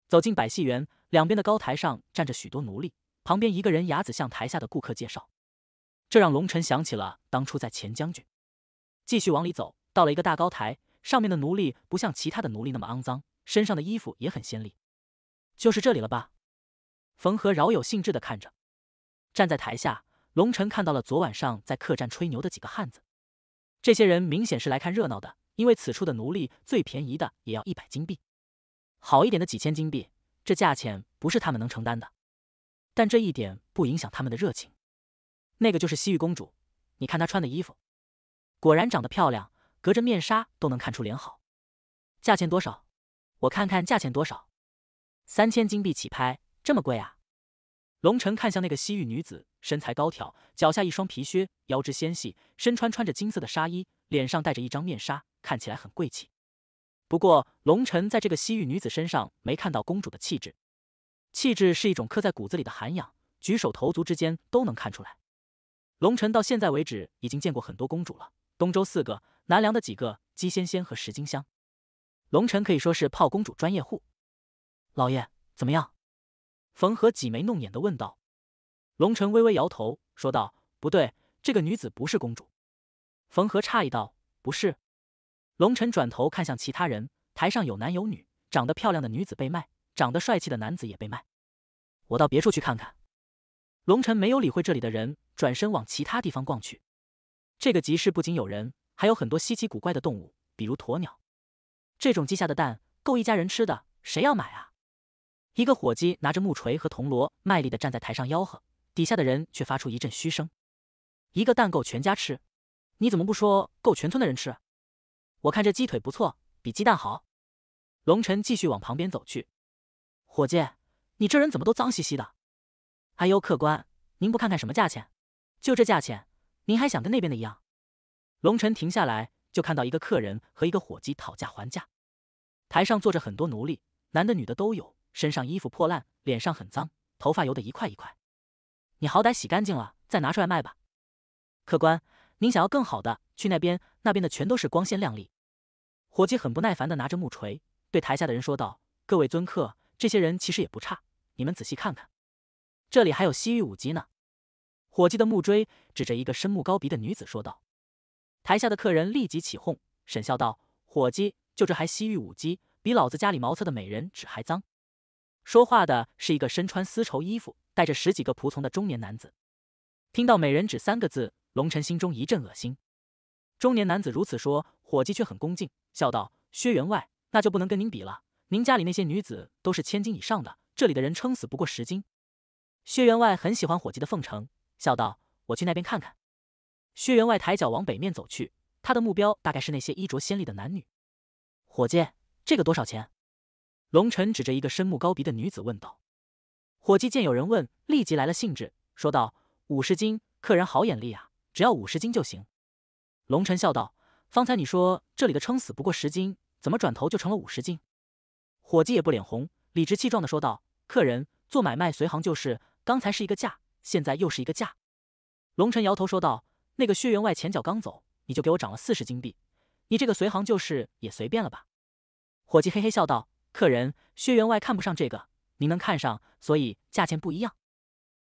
S1: 走进百戏园，两边的高台上站着许多奴隶，旁边一个人哑子向台下的顾客介绍。这让龙晨想起了当初在钱将军。继续往里走，到了一个大高台，上面的奴隶不像其他的奴隶那么肮脏，身上的衣服也很鲜丽。就是这里了吧？冯和饶有兴致的看着。站在台下，龙晨看到了昨晚上在客栈吹牛的几个汉子。这些人明显是来看热闹的，因为此处的奴隶最便宜的也要一百金币。好一点的几千金币，这价钱不是他们能承担的，但这一点不影响他们的热情。那个就是西域公主，你看她穿的衣服，果然长得漂亮，隔着面纱都能看出脸好。价钱多少？我看看价钱多少。三千金币起拍，这么贵啊！龙城看向那个西域女子，身材高挑，脚下一双皮靴，腰肢纤细，身穿穿着金色的纱衣，脸上戴着一张面纱，看起来很贵气。不过，龙尘在这个西域女子身上没看到公主的气质，气质是一种刻在骨子里的涵养，举手投足之间都能看出来。龙尘到现在为止已经见过很多公主了，东周四个，南梁的几个，姬仙仙和石金香，龙尘可以说是泡公主专业户。老爷怎么样？冯和挤眉弄眼的问道。龙尘微微摇头，说道：“不对，这个女子不是公主。”冯和诧异道：“不是？”龙晨转头看向其他人，台上有男有女，长得漂亮的女子被卖，长得帅气的男子也被卖。我到别处去看看。龙晨没有理会这里的人，转身往其他地方逛去。这个集市不仅有人，还有很多稀奇古怪的动物，比如鸵鸟。这种鸡下的蛋够一家人吃的，谁要买啊？一个伙计拿着木锤和铜锣，卖力的站在台上吆喝，底下的人却发出一阵嘘声。一个蛋够全家吃，你怎么不说够全村的人吃？我看这鸡腿不错，比鸡蛋好。龙晨继续往旁边走去。伙计，你这人怎么都脏兮兮的？哎呦，客官，您不看看什么价钱？就这价钱，您还想跟那边的一样？龙晨停下来，就看到一个客人和一个伙计讨价还价。台上坐着很多奴隶，男的女的都有，身上衣服破烂，脸上很脏，头发油的一块一块。你好歹洗干净了再拿出来卖吧。客官，您想要更好的，去那边。那边的全都是光鲜亮丽。伙计很不耐烦的拿着木锤，对台下的人说道：“各位尊客，这些人其实也不差，你们仔细看看，这里还有西域舞姬呢。”伙计的木锥指着一个深目高鼻的女子说道。台下的客人立即起哄，沈笑道：“伙计，就这还西域舞姬？比老子家里茅厕的美人纸还脏！”说话的是一个身穿丝绸衣服、带着十几个仆从的中年男子。听到“美人纸”三个字，龙晨心中一阵恶心。中年男子如此说，伙计却很恭敬，笑道：“薛员外，那就不能跟您比了。您家里那些女子都是千金以上的，这里的人撑死不过十斤。”薛员外很喜欢伙计的奉承，笑道：“我去那边看看。”薛员外抬脚往北面走去，他的目标大概是那些衣着鲜丽的男女。伙计，这个多少钱？龙尘指着一个深目高鼻的女子问道。伙计见有人问，立即来了兴致，说道：“五十斤，客人好眼力啊，只要五十斤就行。”龙臣笑道：“方才你说这里的撑死不过十斤，怎么转头就成了五十斤？”伙计也不脸红，理直气壮的说道：“客人做买卖随行就市，刚才是一个价，现在又是一个价。”龙臣摇头说道：“那个薛员外前脚刚走，你就给我涨了四十金币，你这个随行就市也随便了吧？”伙计嘿嘿笑道：“客人，薛员外看不上这个，您能看上，所以价钱不一样。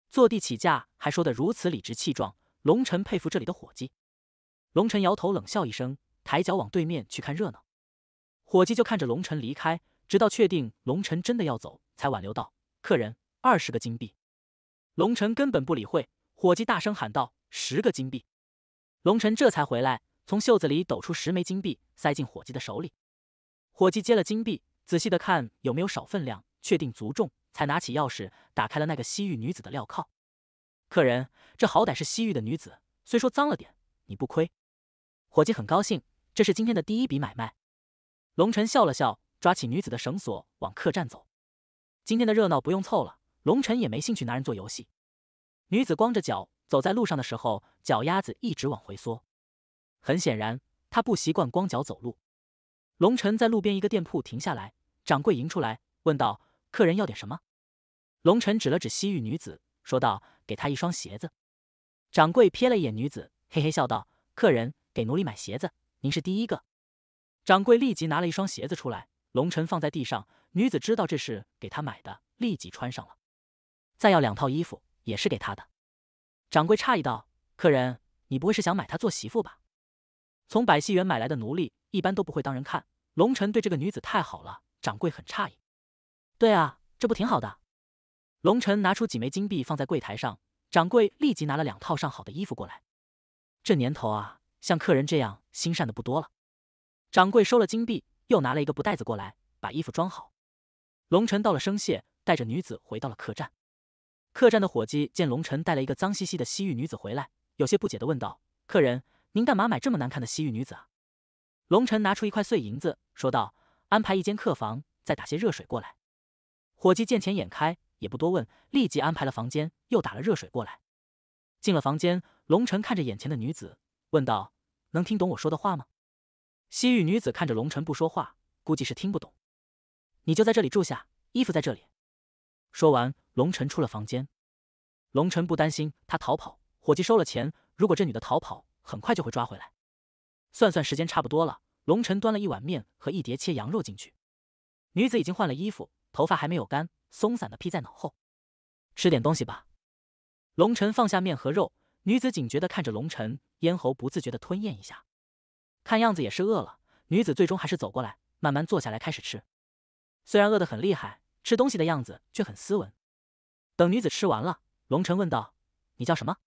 S1: 坐地起价还说得如此理直气壮，龙臣佩服这里的伙计。”龙晨摇头冷笑一声，抬脚往对面去看热闹。伙计就看着龙晨离开，直到确定龙晨真的要走，才挽留道：“客人，二十个金币。”龙晨根本不理会，伙计大声喊道：“十个金币！”龙晨这才回来，从袖子里抖出十枚金币，塞进伙计的手里。伙计接了金币，仔细的看有没有少分量，确定足重，才拿起钥匙打开了那个西域女子的镣铐。客人，这好歹是西域的女子，虽说脏了点，你不亏。伙计很高兴，这是今天的第一笔买卖。龙晨笑了笑，抓起女子的绳索往客栈走。今天的热闹不用凑了，龙晨也没兴趣拿人做游戏。女子光着脚走在路上的时候，脚丫子一直往回缩，很显然她不习惯光脚走路。龙晨在路边一个店铺停下来，掌柜迎出来，问道：“客人要点什么？”龙晨指了指西域女子，说道：“给她一双鞋子。”掌柜瞥了一眼女子，嘿嘿笑道：“客人。”给奴隶买鞋子，您是第一个。掌柜立即拿了一双鞋子出来，龙晨放在地上。女子知道这是给他买的，立即穿上了。再要两套衣服，也是给他的。掌柜诧异道：“客人，你不会是想买他做媳妇吧？”从百戏园买来的奴隶一般都不会当人看。龙晨对这个女子太好了，掌柜很诧异。对啊，这不挺好的。龙晨拿出几枚金币放在柜台上，掌柜立即拿了两套上好的衣服过来。这年头啊。像客人这样心善的不多了。掌柜收了金币，又拿了一个布袋子过来，把衣服装好。龙晨道了声谢，带着女子回到了客栈。客栈的伙计见龙晨带了一个脏兮兮的西域女子回来，有些不解的问道：“客人，您干嘛买这么难看的西域女子啊？”龙晨拿出一块碎银子，说道：“安排一间客房，再打些热水过来。”伙计见钱眼开，也不多问，立即安排了房间，又打了热水过来。进了房间，龙晨看着眼前的女子，问道：能听懂我说的话吗？西域女子看着龙晨不说话，估计是听不懂。你就在这里住下，衣服在这里。说完，龙晨出了房间。龙晨不担心他逃跑，伙计收了钱，如果这女的逃跑，很快就会抓回来。算算时间差不多了，龙晨端了一碗面和一碟切羊肉进去。女子已经换了衣服，头发还没有干，松散的披在脑后。吃点东西吧。龙晨放下面和肉，女子警觉的看着龙晨。咽喉不自觉的吞咽一下，看样子也是饿了。女子最终还是走过来，慢慢坐下来开始吃。虽然饿得很厉害，吃东西的样子却很斯文。等女子吃完了，龙晨问道：“你叫什么？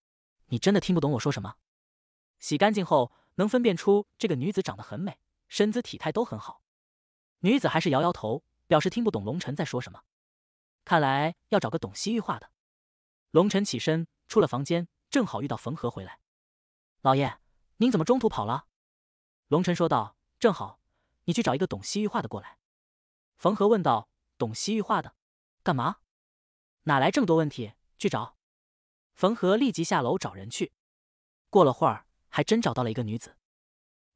S1: 你真的听不懂我说什么？”洗干净后，能分辨出这个女子长得很美，身姿体态都很好。女子还是摇摇头，表示听不懂龙晨在说什么。看来要找个懂西域话的。龙晨起身出了房间，正好遇到冯和回来。老爷，您怎么中途跑了？龙尘说道：“正好，你去找一个懂西域话的过来。”冯和问道：“懂西域话的，干嘛？哪来这么多问题？去找。”冯和立即下楼找人去。过了会儿，还真找到了一个女子。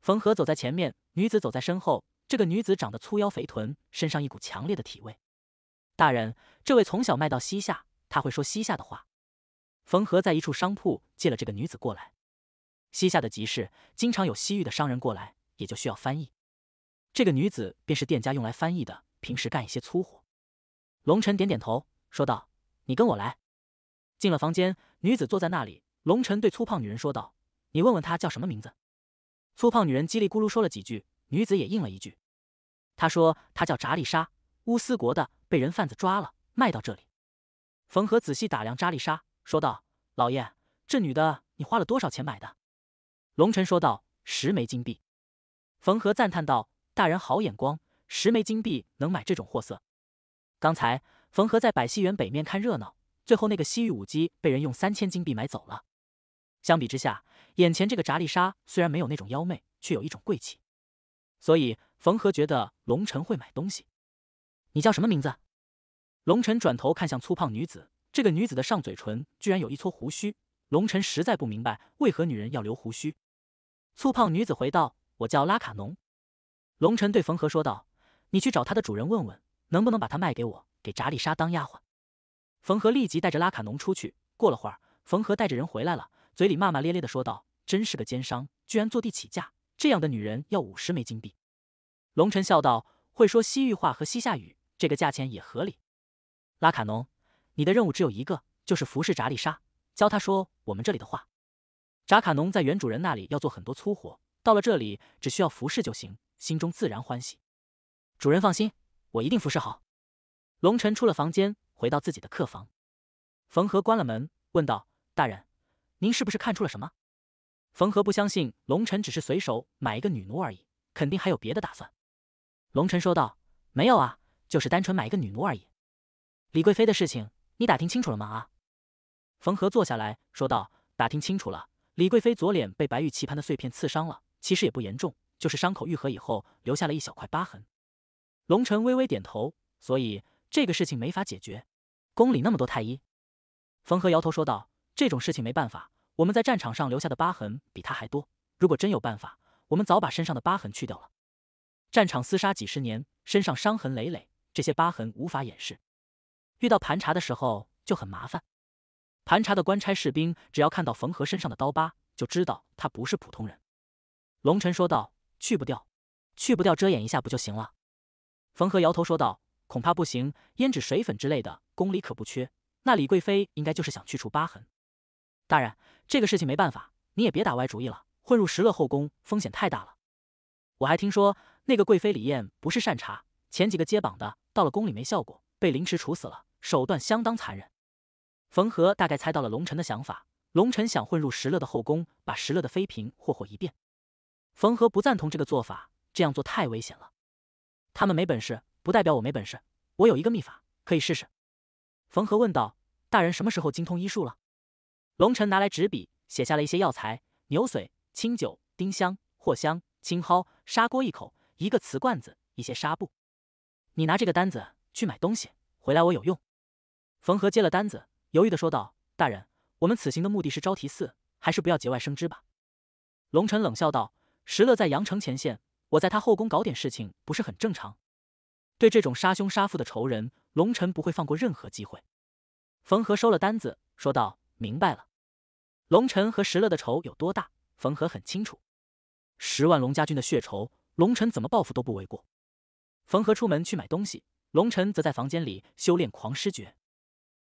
S1: 冯和走在前面，女子走在身后。这个女子长得粗腰肥臀，身上一股强烈的体味。大人，这位从小卖到西夏，她会说西夏的话。冯和在一处商铺借了这个女子过来。西夏的集市经常有西域的商人过来，也就需要翻译。这个女子便是店家用来翻译的，平时干一些粗活。龙晨点点头，说道：“你跟我来。”进了房间，女子坐在那里。龙晨对粗胖女人说道：“你问问她叫什么名字。”粗胖女人叽里咕噜说了几句，女子也应了一句：“她说她叫扎丽莎，乌斯国的，被人贩子抓了，卖到这里。”冯和仔细打量扎丽莎，说道：“老爷，这女的你花了多少钱买的？”龙尘说道：“十枚金币。”冯和赞叹道：“大人好眼光，十枚金币能买这种货色。”刚才冯和在百戏园北面看热闹，最后那个西域舞姬被人用三千金币买走了。相比之下，眼前这个炸丽莎虽然没有那种妖媚，却有一种贵气，所以冯和觉得龙尘会买东西。你叫什么名字？龙尘转头看向粗胖女子，这个女子的上嘴唇居然有一撮胡须。龙尘实在不明白为何女人要留胡须。粗胖女子回道：“我叫拉卡农。”龙尘对冯和说道：“你去找他的主人问问，能不能把他卖给我，给扎丽莎当丫鬟。”冯和立即带着拉卡农出去。过了会儿，冯和带着人回来了，嘴里骂骂咧咧的说道：“真是个奸商，居然坐地起价！这样的女人要五十枚金币。”龙尘笑道：“会说西域话和西夏语，这个价钱也合理。”拉卡农，你的任务只有一个，就是服侍扎丽莎。教他说我们这里的话。扎卡农在原主人那里要做很多粗活，到了这里只需要服侍就行，心中自然欢喜。主人放心，我一定服侍好。龙晨出了房间，回到自己的客房。冯和关了门，问道：“大人，您是不是看出了什么？”冯和不相信龙晨只是随手买一个女奴而已，肯定还有别的打算。龙晨说道：“没有啊，就是单纯买一个女奴而已。”李贵妃的事情，你打听清楚了吗？啊？冯和坐下来说道：“打听清楚了，李贵妃左脸被白玉棋盘的碎片刺伤了，其实也不严重，就是伤口愈合以后留下了一小块疤痕。”龙尘微微点头，所以这个事情没法解决。宫里那么多太医，冯和摇头说道：“这种事情没办法，我们在战场上留下的疤痕比他还多。如果真有办法，我们早把身上的疤痕去掉了。战场厮杀几十年，身上伤痕累累，这些疤痕无法掩饰，遇到盘查的时候就很麻烦。”盘查的官差士兵，只要看到缝合身上的刀疤，就知道他不是普通人。龙尘说道：“去不掉，去不掉，遮掩一下不就行了？”冯和摇头说道：“恐怕不行，胭脂水粉之类的，宫里可不缺。那李贵妃应该就是想去除疤痕。”大人，这个事情没办法，你也别打歪主意了，混入石勒后宫风险太大了。我还听说那个贵妃李艳不是善茬，前几个接榜的到了宫里没效果，被凌迟处死了，手段相当残忍。冯和大概猜到了龙尘的想法，龙尘想混入石勒的后宫，把石勒的妃嫔霍霍一遍。冯和不赞同这个做法，这样做太危险了。他们没本事，不代表我没本事。我有一个秘法，可以试试。冯和问道：“大人什么时候精通医术了？”龙尘拿来纸笔，写下了一些药材：牛髓、清酒、丁香、藿香、青蒿、砂锅一口、一个瓷罐子、一些纱布。你拿这个单子去买东西，回来我有用。冯和接了单子。犹豫的说道：“大人，我们此行的目的是昭提寺，还是不要节外生枝吧？”龙尘冷笑道：“石乐在阳城前线，我在他后宫搞点事情，不是很正常？”对这种杀兄杀父的仇人，龙尘不会放过任何机会。冯和收了单子，说道：“明白了。”龙尘和石乐的仇有多大？冯和很清楚，十万龙家军的血仇，龙尘怎么报复都不为过。冯和出门去买东西，龙尘则在房间里修炼狂狮诀。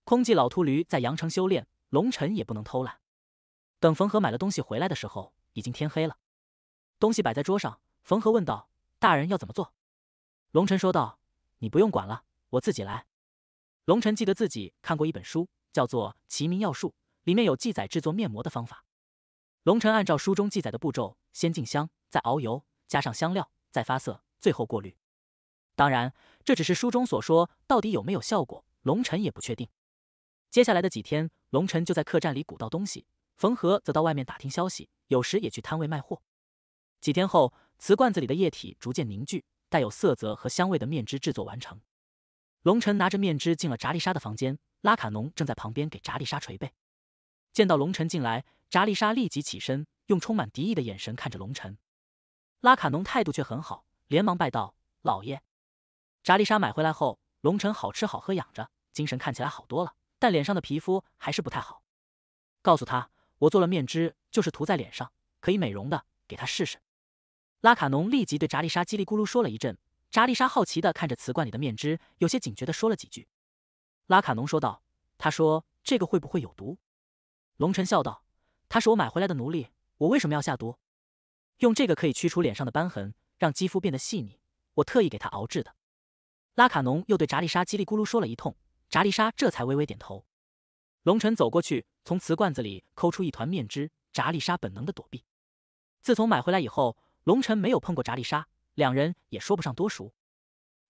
S1: 空寂老秃驴在阳城修炼，龙尘也不能偷懒。等冯和买了东西回来的时候，已经天黑了。东西摆在桌上，冯和问道：“大人要怎么做？”龙尘说道：“你不用管了，我自己来。”龙尘记得自己看过一本书，叫做《齐名要术》，里面有记载制作面膜的方法。龙尘按照书中记载的步骤，先进香，再熬油，加上香料，再发色，最后过滤。当然，这只是书中所说，到底有没有效果，龙尘也不确定。接下来的几天，龙晨就在客栈里鼓捣东西，冯和则到外面打听消息，有时也去摊位卖货。几天后，瓷罐子里的液体逐渐凝聚，带有色泽和香味的面汁制作完成。龙晨拿着面汁进了扎丽莎的房间，拉卡农正在旁边给扎丽莎捶背。见到龙晨进来，扎丽莎立即起身，用充满敌意的眼神看着龙晨。拉卡农态度却很好，连忙拜道：“老爷。”扎丽莎买回来后，龙晨好吃好喝养着，精神看起来好多了。但脸上的皮肤还是不太好。告诉他，我做了面脂，就是涂在脸上可以美容的，给他试试。拉卡农立即对扎丽莎叽里咕噜说了一阵。扎丽莎好奇的看着瓷罐里的面汁，有些警觉的说了几句。拉卡农说道：“他说这个会不会有毒？”龙晨笑道：“他是我买回来的奴隶，我为什么要下毒？用这个可以去除脸上的斑痕，让肌肤变得细腻。我特意给他熬制的。”拉卡农又对扎丽莎叽里咕噜说了一通。查丽莎这才微微点头，龙晨走过去，从瓷罐子里抠出一团面汁，查丽莎本能的躲避。自从买回来以后，龙晨没有碰过查丽莎，两人也说不上多熟，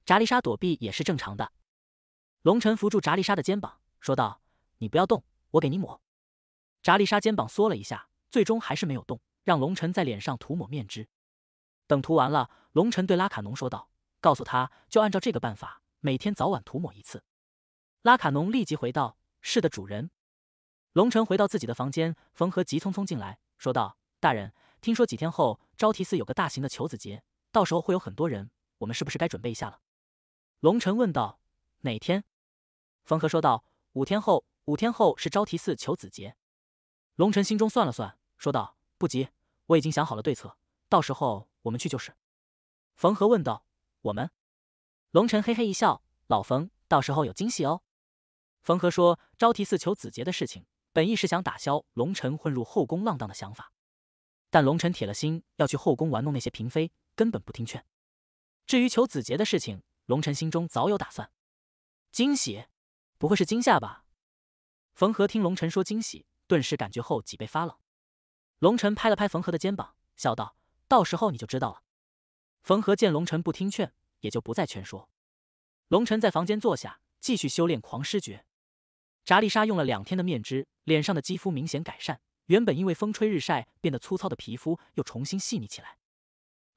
S1: 查丽莎躲避也是正常的。龙晨扶住查丽莎的肩膀，说道：“你不要动，我给你抹。”查丽莎肩膀缩了一下，最终还是没有动，让龙晨在脸上涂抹面汁。等涂完了，龙晨对拉卡农说道：“告诉他就按照这个办法，每天早晚涂抹一次。”拉卡农立即回道：“是的，主人。”龙尘回到自己的房间，冯和急匆匆进来，说道：“大人，听说几天后招提寺有个大型的求子节，到时候会有很多人，我们是不是该准备一下了？”龙尘问道：“哪天？”冯和说道：“五天后，五天后是招提寺求子节。”龙尘心中算了算，说道：“不急，我已经想好了对策，到时候我们去就是。”冯和问道：“我们？”龙尘嘿嘿一笑：“老冯，到时候有惊喜哦。”冯和说：“招提寺求子杰的事情，本意是想打消龙尘混入后宫浪荡的想法，但龙尘铁了心要去后宫玩弄那些嫔妃，根本不听劝。至于求子杰的事情，龙臣心中早有打算。惊喜，不会是惊吓吧？”冯和听龙臣说惊喜，顿时感觉后脊背发冷。龙臣拍了拍冯和的肩膀，笑道：“到时候你就知道了。”冯和见龙臣不听劝，也就不再劝说。龙臣在房间坐下，继续修炼狂狮诀。查丽莎用了两天的面脂，脸上的肌肤明显改善。原本因为风吹日晒变得粗糙的皮肤又重新细腻起来。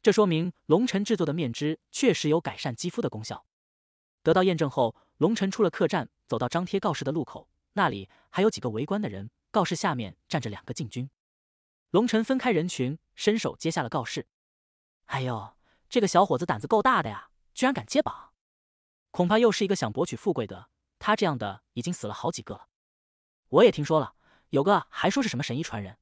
S1: 这说明龙晨制作的面脂确实有改善肌肤的功效。得到验证后，龙晨出了客栈，走到张贴告示的路口，那里还有几个围观的人。告示下面站着两个禁军。龙晨分开人群，伸手接下了告示。哎呦，这个小伙子胆子够大的呀，居然敢揭榜！恐怕又是一个想博取富贵的。他这样的已经死了好几个了，我也听说了，有个还说是什么神医传人。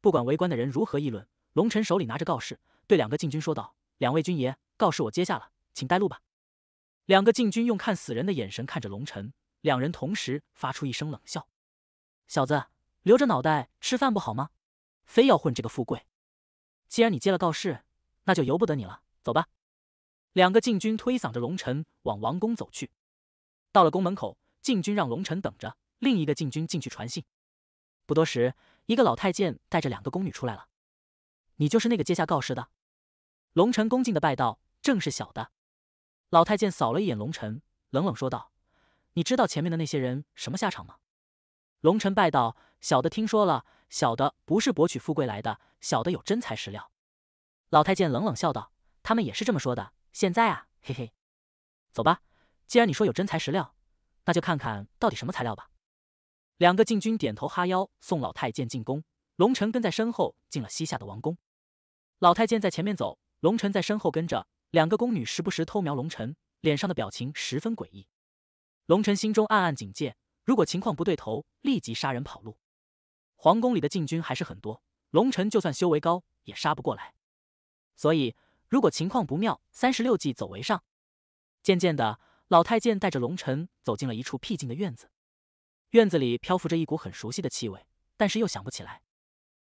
S1: 不管围观的人如何议论，龙尘手里拿着告示，对两个禁军说道：“两位军爷，告示我接下了，请带路吧。”两个禁军用看死人的眼神看着龙尘，两人同时发出一声冷笑：“小子，留着脑袋吃饭不好吗？非要混这个富贵？既然你接了告示，那就由不得你了，走吧。”两个禁军推搡着龙尘往王宫走去。到了宫门口，禁军让龙臣等着，另一个禁军进去传信。不多时，一个老太监带着两个宫女出来了。你就是那个接下告示的？龙臣恭敬的拜道：“正是小的。”老太监扫了一眼龙臣，冷冷说道：“你知道前面的那些人什么下场吗？”龙臣拜道：“小的听说了，小的不是博取富贵来的，小的有真材实料。”老太监冷冷笑道：“他们也是这么说的。现在啊，嘿嘿，走吧。”既然你说有真材实料，那就看看到底什么材料吧。两个禁军点头哈腰，送老太监进宫。龙尘跟在身后进了西夏的王宫。老太监在前面走，龙尘在身后跟着。两个宫女时不时偷瞄龙尘，脸上的表情十分诡异。龙尘心中暗暗警戒，如果情况不对头，立即杀人跑路。皇宫里的禁军还是很多，龙尘就算修为高也杀不过来。所以，如果情况不妙，三十六计走为上。渐渐的。老太监带着龙尘走进了一处僻静的院子，院子里漂浮着一股很熟悉的气味，但是又想不起来。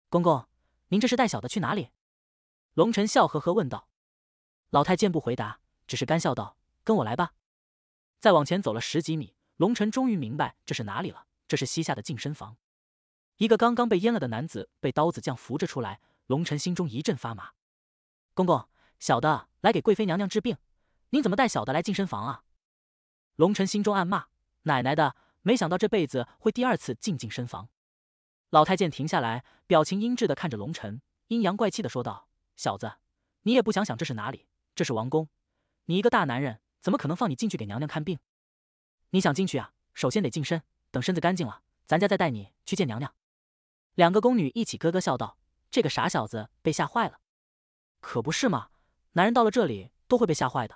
S1: 公公，您这是带小的去哪里？龙尘笑呵呵问道。老太监不回答，只是干笑道：“跟我来吧。”再往前走了十几米，龙尘终于明白这是哪里了。这是西夏的健身房。一个刚刚被阉了的男子被刀子匠扶着出来，龙尘心中一阵发麻。公公，小的来给贵妃娘娘治病，您怎么带小的来健身房啊？龙尘心中暗骂：“奶奶的，没想到这辈子会第二次进健身房。”老太监停下来，表情阴鸷的看着龙尘，阴阳怪气的说道：“小子，你也不想想这是哪里？这是王宫，你一个大男人，怎么可能放你进去给娘娘看病？你想进去啊，首先得净身，等身子干净了，咱家再带你去见娘娘。”两个宫女一起咯咯笑道：“这个傻小子被吓坏了，可不是嘛，男人到了这里都会被吓坏的。”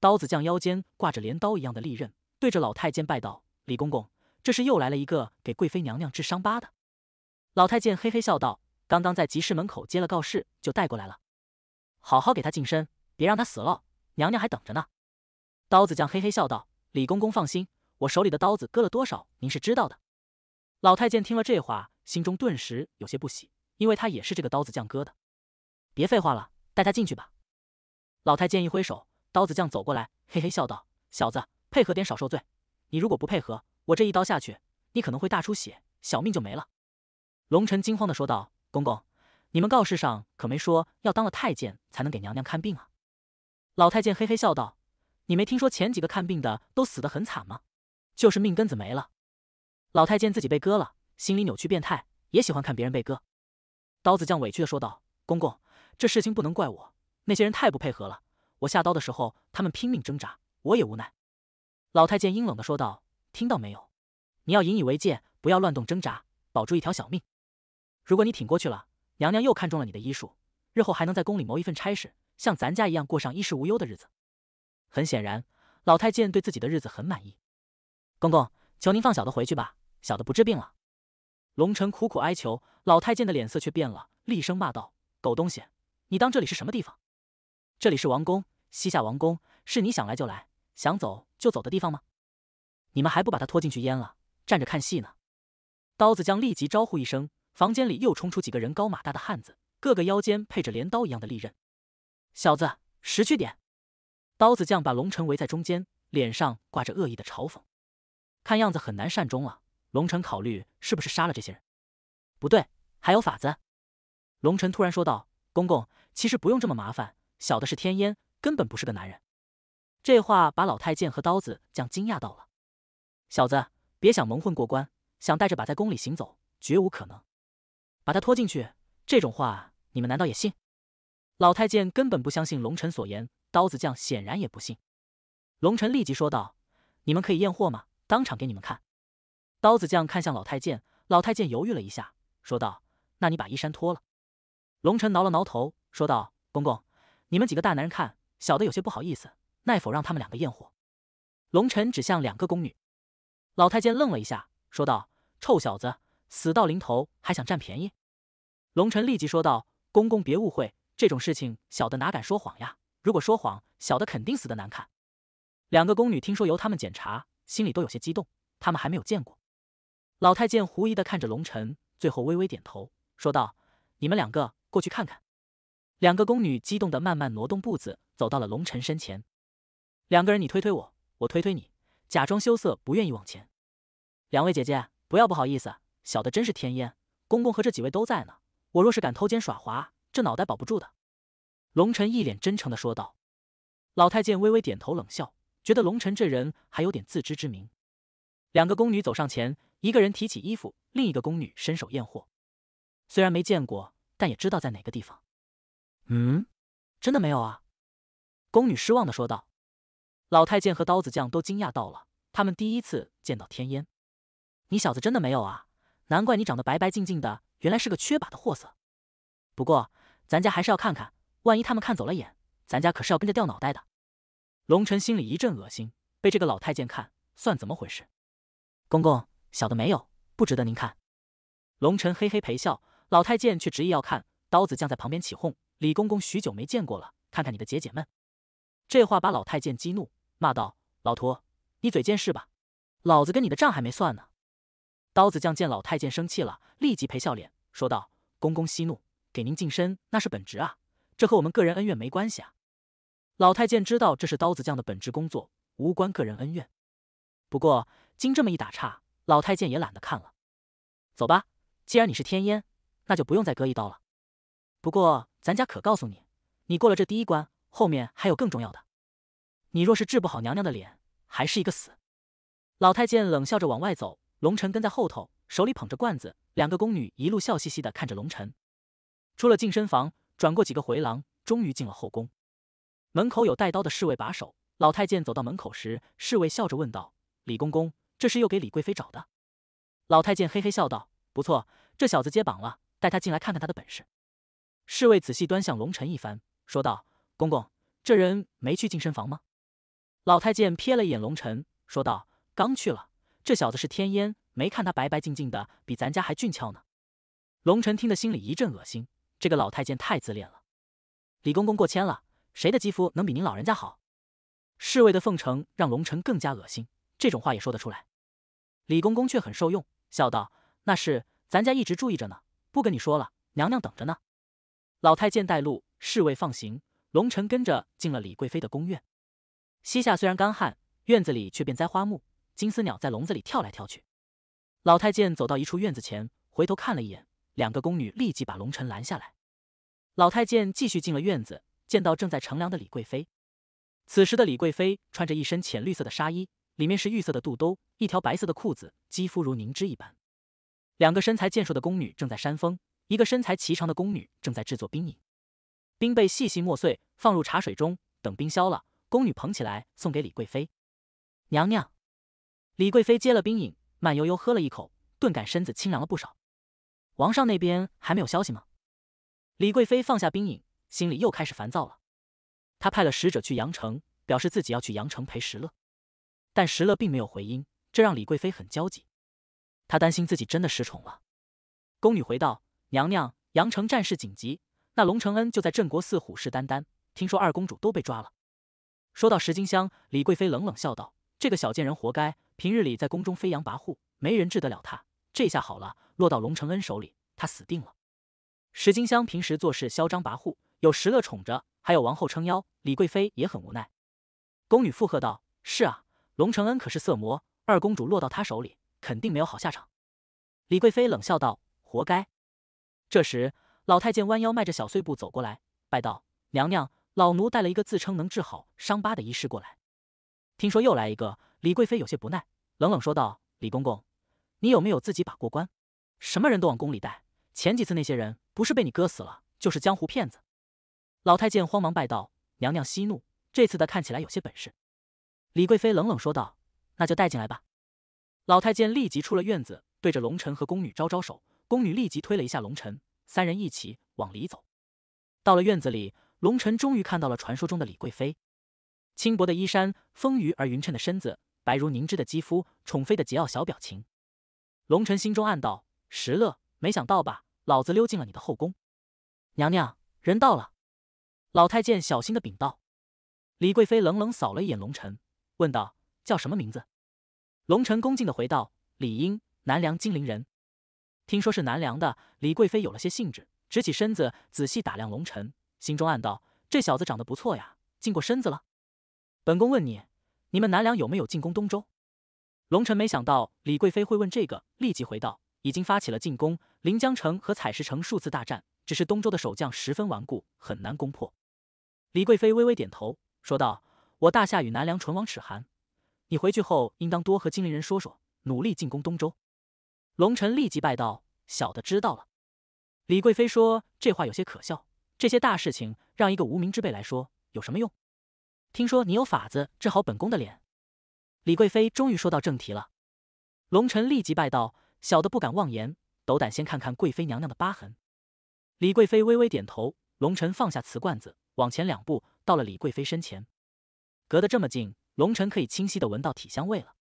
S1: 刀子将腰间挂着镰刀一样的利刃，对着老太监拜道：“李公公，这是又来了一个给贵妃娘娘治伤疤的。”老太监嘿嘿笑道：“刚刚在集市门口接了告示，就带过来了。好好给他净身，别让他死了，娘娘还等着呢。”刀子将嘿嘿笑道：“李公公放心，我手里的刀子割了多少，您是知道的。”老太监听了这话，心中顿时有些不喜，因为他也是这个刀子匠割的。别废话了，带他进去吧。老太监一挥手。刀子将走过来，嘿嘿笑道：“小子，配合点，少受罪。你如果不配合，我这一刀下去，你可能会大出血，小命就没了。”龙尘惊慌的说道：“公公，你们告示上可没说要当了太监才能给娘娘看病啊！”老太监嘿嘿笑道：“你没听说前几个看病的都死得很惨吗？就是命根子没了。”老太监自己被割了，心里扭曲变态，也喜欢看别人被割。刀子将委屈的说道：“公公，这事情不能怪我，那些人太不配合了。”我下刀的时候，他们拼命挣扎，我也无奈。老太监阴冷的说道：“听到没有？你要引以为戒，不要乱动挣扎，保住一条小命。如果你挺过去了，娘娘又看中了你的医术，日后还能在宫里谋一份差事，像咱家一样过上衣食无忧的日子。”很显然，老太监对自己的日子很满意。公公，求您放小的回去吧，小的不治病了。龙尘苦苦哀求，老太监的脸色却变了，厉声骂道：“狗东西，你当这里是什么地方？”这里是王宫，西夏王宫，是你想来就来、想走就走的地方吗？你们还不把他拖进去阉了，站着看戏呢？刀子将立即招呼一声，房间里又冲出几个人高马大的汉子，个个腰间配着镰刀一样的利刃。小子识趣点！刀子将把龙尘围在中间，脸上挂着恶意的嘲讽，看样子很难善终了。龙城考虑是不是杀了这些人？不对，还有法子。龙城突然说道：“公公，其实不用这么麻烦。”小的是天烟，根本不是个男人。这话把老太监和刀子匠惊讶到了。小子，别想蒙混过关，想带着把在宫里行走，绝无可能。把他拖进去！这种话你们难道也信？老太监根本不相信龙尘所言，刀子匠显然也不信。龙尘立即说道：“你们可以验货吗？当场给你们看。”刀子匠看向老太监，老太监犹豫了一下，说道：“那你把衣衫脱了。”龙尘挠了挠头，说道：“公公。”你们几个大男人看，小的有些不好意思，奈否让他们两个验货？龙晨指向两个宫女，老太监愣了一下，说道：“臭小子，死到临头还想占便宜？”龙晨立即说道：“公公别误会，这种事情小的哪敢说谎呀？如果说谎，小的肯定死的难看。”两个宫女听说由他们检查，心里都有些激动，他们还没有见过。老太监狐疑的看着龙晨，最后微微点头，说道：“你们两个过去看看。”两个宫女激动的慢慢挪动步子，走到了龙臣身前。两个人你推推我，我推推你，假装羞涩，不愿意往前。两位姐姐，不要不好意思，小的真是天阉，公公和这几位都在呢。我若是敢偷奸耍滑，这脑袋保不住的。龙臣一脸真诚的说道。老太监微微点头，冷笑，觉得龙辰这人还有点自知之明。两个宫女走上前，一个人提起衣服，另一个宫女伸手验货。虽然没见过，但也知道在哪个地方。嗯，真的没有啊！宫女失望的说道。老太监和刀子匠都惊讶到了，他们第一次见到天烟。你小子真的没有啊？难怪你长得白白净净的，原来是个缺把的货色。不过咱家还是要看看，万一他们看走了眼，咱家可是要跟着掉脑袋的。龙尘心里一阵恶心，被这个老太监看算怎么回事？公公，小的没有，不值得您看。龙尘嘿嘿陪笑，老太监却执意要看，刀子匠在旁边起哄。李公公许久没见过了，看看你的解解闷。这话把老太监激怒，骂道：“老秃，你嘴贱是吧？老子跟你的账还没算呢！”刀子将见老太监生气了，立即赔笑脸，说道：“公公息怒，给您净身那是本职啊，这和我们个人恩怨没关系啊。”老太监知道这是刀子匠的本职工作，无关个人恩怨。不过经这么一打岔，老太监也懒得看了。走吧，既然你是天烟，那就不用再割一刀了。不过，咱家可告诉你，你过了这第一关，后面还有更重要的。你若是治不好娘娘的脸，还是一个死。老太监冷笑着往外走，龙尘跟在后头，手里捧着罐子。两个宫女一路笑嘻嘻的看着龙尘，出了净身房，转过几个回廊，终于进了后宫。门口有带刀的侍卫把守。老太监走到门口时，侍卫笑着问道：“李公公，这是又给李贵妃找的？”老太监嘿嘿笑道：“不错，这小子接榜了，带他进来，看看他的本事。”侍卫仔细端详龙尘一番，说道：“公公，这人没去健身房吗？”老太监瞥了一眼龙尘，说道：“刚去了，这小子是天烟，没看他白白净净的，比咱家还俊俏呢。”龙尘听得心里一阵恶心，这个老太监太自恋了。李公公过谦了，谁的肌肤能比您老人家好？侍卫的奉承让龙尘更加恶心，这种话也说得出来。李公公却很受用，笑道：“那是，咱家一直注意着呢。不跟你说了，娘娘等着呢。”老太监带路，侍卫放行，龙臣跟着进了李贵妃的宫院。西夏虽然干旱，院子里却遍栽花木，金丝鸟在笼子里跳来跳去。老太监走到一处院子前，回头看了一眼，两个宫女立即把龙臣拦下来。老太监继续进了院子，见到正在乘凉的李贵妃。此时的李贵妃穿着一身浅绿色的纱衣，里面是玉色的肚兜，一条白色的裤子，肌肤如凝脂一般。两个身材健硕的宫女正在扇风。一个身材颀长的宫女正在制作冰饮，冰被细细磨碎，放入茶水中，等冰消了，宫女捧起来送给李贵妃。娘娘，李贵妃接了冰饮，慢悠悠喝了一口，顿感身子清凉了不少。王上那边还没有消息吗？李贵妃放下冰饮，心里又开始烦躁了。她派了使者去阳城，表示自己要去阳城陪石乐，但石乐并没有回音，这让李贵妃很焦急。她担心自己真的失宠了。宫女回道。娘娘，阳城战事紧急，那龙承恩就在镇国寺虎视眈眈。听说二公主都被抓了。说到石金香，李贵妃冷冷笑道：“这个小贱人活该，平日里在宫中飞扬跋扈，没人治得了她。这下好了，落到龙承恩手里，她死定了。”石金香平时做事嚣张跋扈，有石乐宠着，还有王后撑腰，李贵妃也很无奈。宫女附和道：“是啊，龙承恩可是色魔，二公主落到他手里，肯定没有好下场。”李贵妃冷笑道：“活该。”这时，老太监弯腰迈着小碎步走过来，拜道：“娘娘，老奴带了一个自称能治好伤疤的医师过来。听说又来一个。”李贵妃有些不耐，冷冷说道：“李公公，你有没有自己把过关？什么人都往宫里带，前几次那些人不是被你割死了，就是江湖骗子。”老太监慌忙拜道：“娘娘息怒，这次的看起来有些本事。”李贵妃冷冷说道：“那就带进来吧。”老太监立即出了院子，对着龙臣和宫女招招手。宫女立即推了一下龙尘，三人一起往里走。到了院子里，龙尘终于看到了传说中的李贵妃，轻薄的衣衫，丰腴而匀称的身子，白如凝脂的肌肤，宠妃的桀骜小表情。龙尘心中暗道：石乐，没想到吧，老子溜进了你的后宫。娘娘，人到了。老太监小心的禀道。李贵妃冷冷扫了一眼龙尘，问道：叫什么名字？龙尘恭敬的回道：李英，南梁金陵人。听说是南梁的李贵妃有了些兴致，直起身子仔细打量龙尘，心中暗道：“这小子长得不错呀。”进过身子了，本宫问你，你们南梁有没有进攻东周？龙尘没想到李贵妃会问这个，立即回道：“已经发起了进攻，临江城和采石城数次大战，只是东周的守将十分顽固，很难攻破。”李贵妃微微点头，说道：“我大夏与南梁唇亡齿寒，你回去后应当多和金陵人说说，努力进攻东周。”龙臣立即拜道：“小的知道了。”李贵妃说：“这话有些可笑，这些大事情让一个无名之辈来说有什么用？”听说你有法子治好本宫的脸，李贵妃终于说到正题了。龙臣立即拜道：“小的不敢妄言，斗胆先看看贵妃娘娘的疤痕。”李贵妃微微点头。龙臣放下瓷罐子，往前两步，到了李贵妃身前。隔得这么近，龙臣可以清晰的闻到体香味了。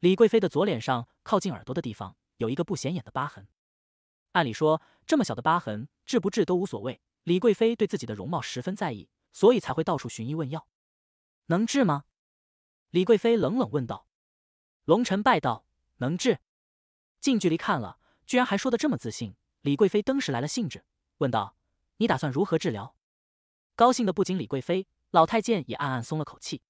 S1: 李贵妃的左脸上，靠近耳朵的地方。有一个不显眼的疤痕，按理说这么小的疤痕治不治都无所谓。李贵妃对自己的容貌十分在意，所以才会到处寻医问药。能治吗？李贵妃冷冷问道。龙臣拜道：“能治。”近距离看了，居然还说的这么自信。李贵妃登时来了兴致，问道：“你打算如何治疗？”高兴的不仅李贵妃，老太监也暗暗松了口气。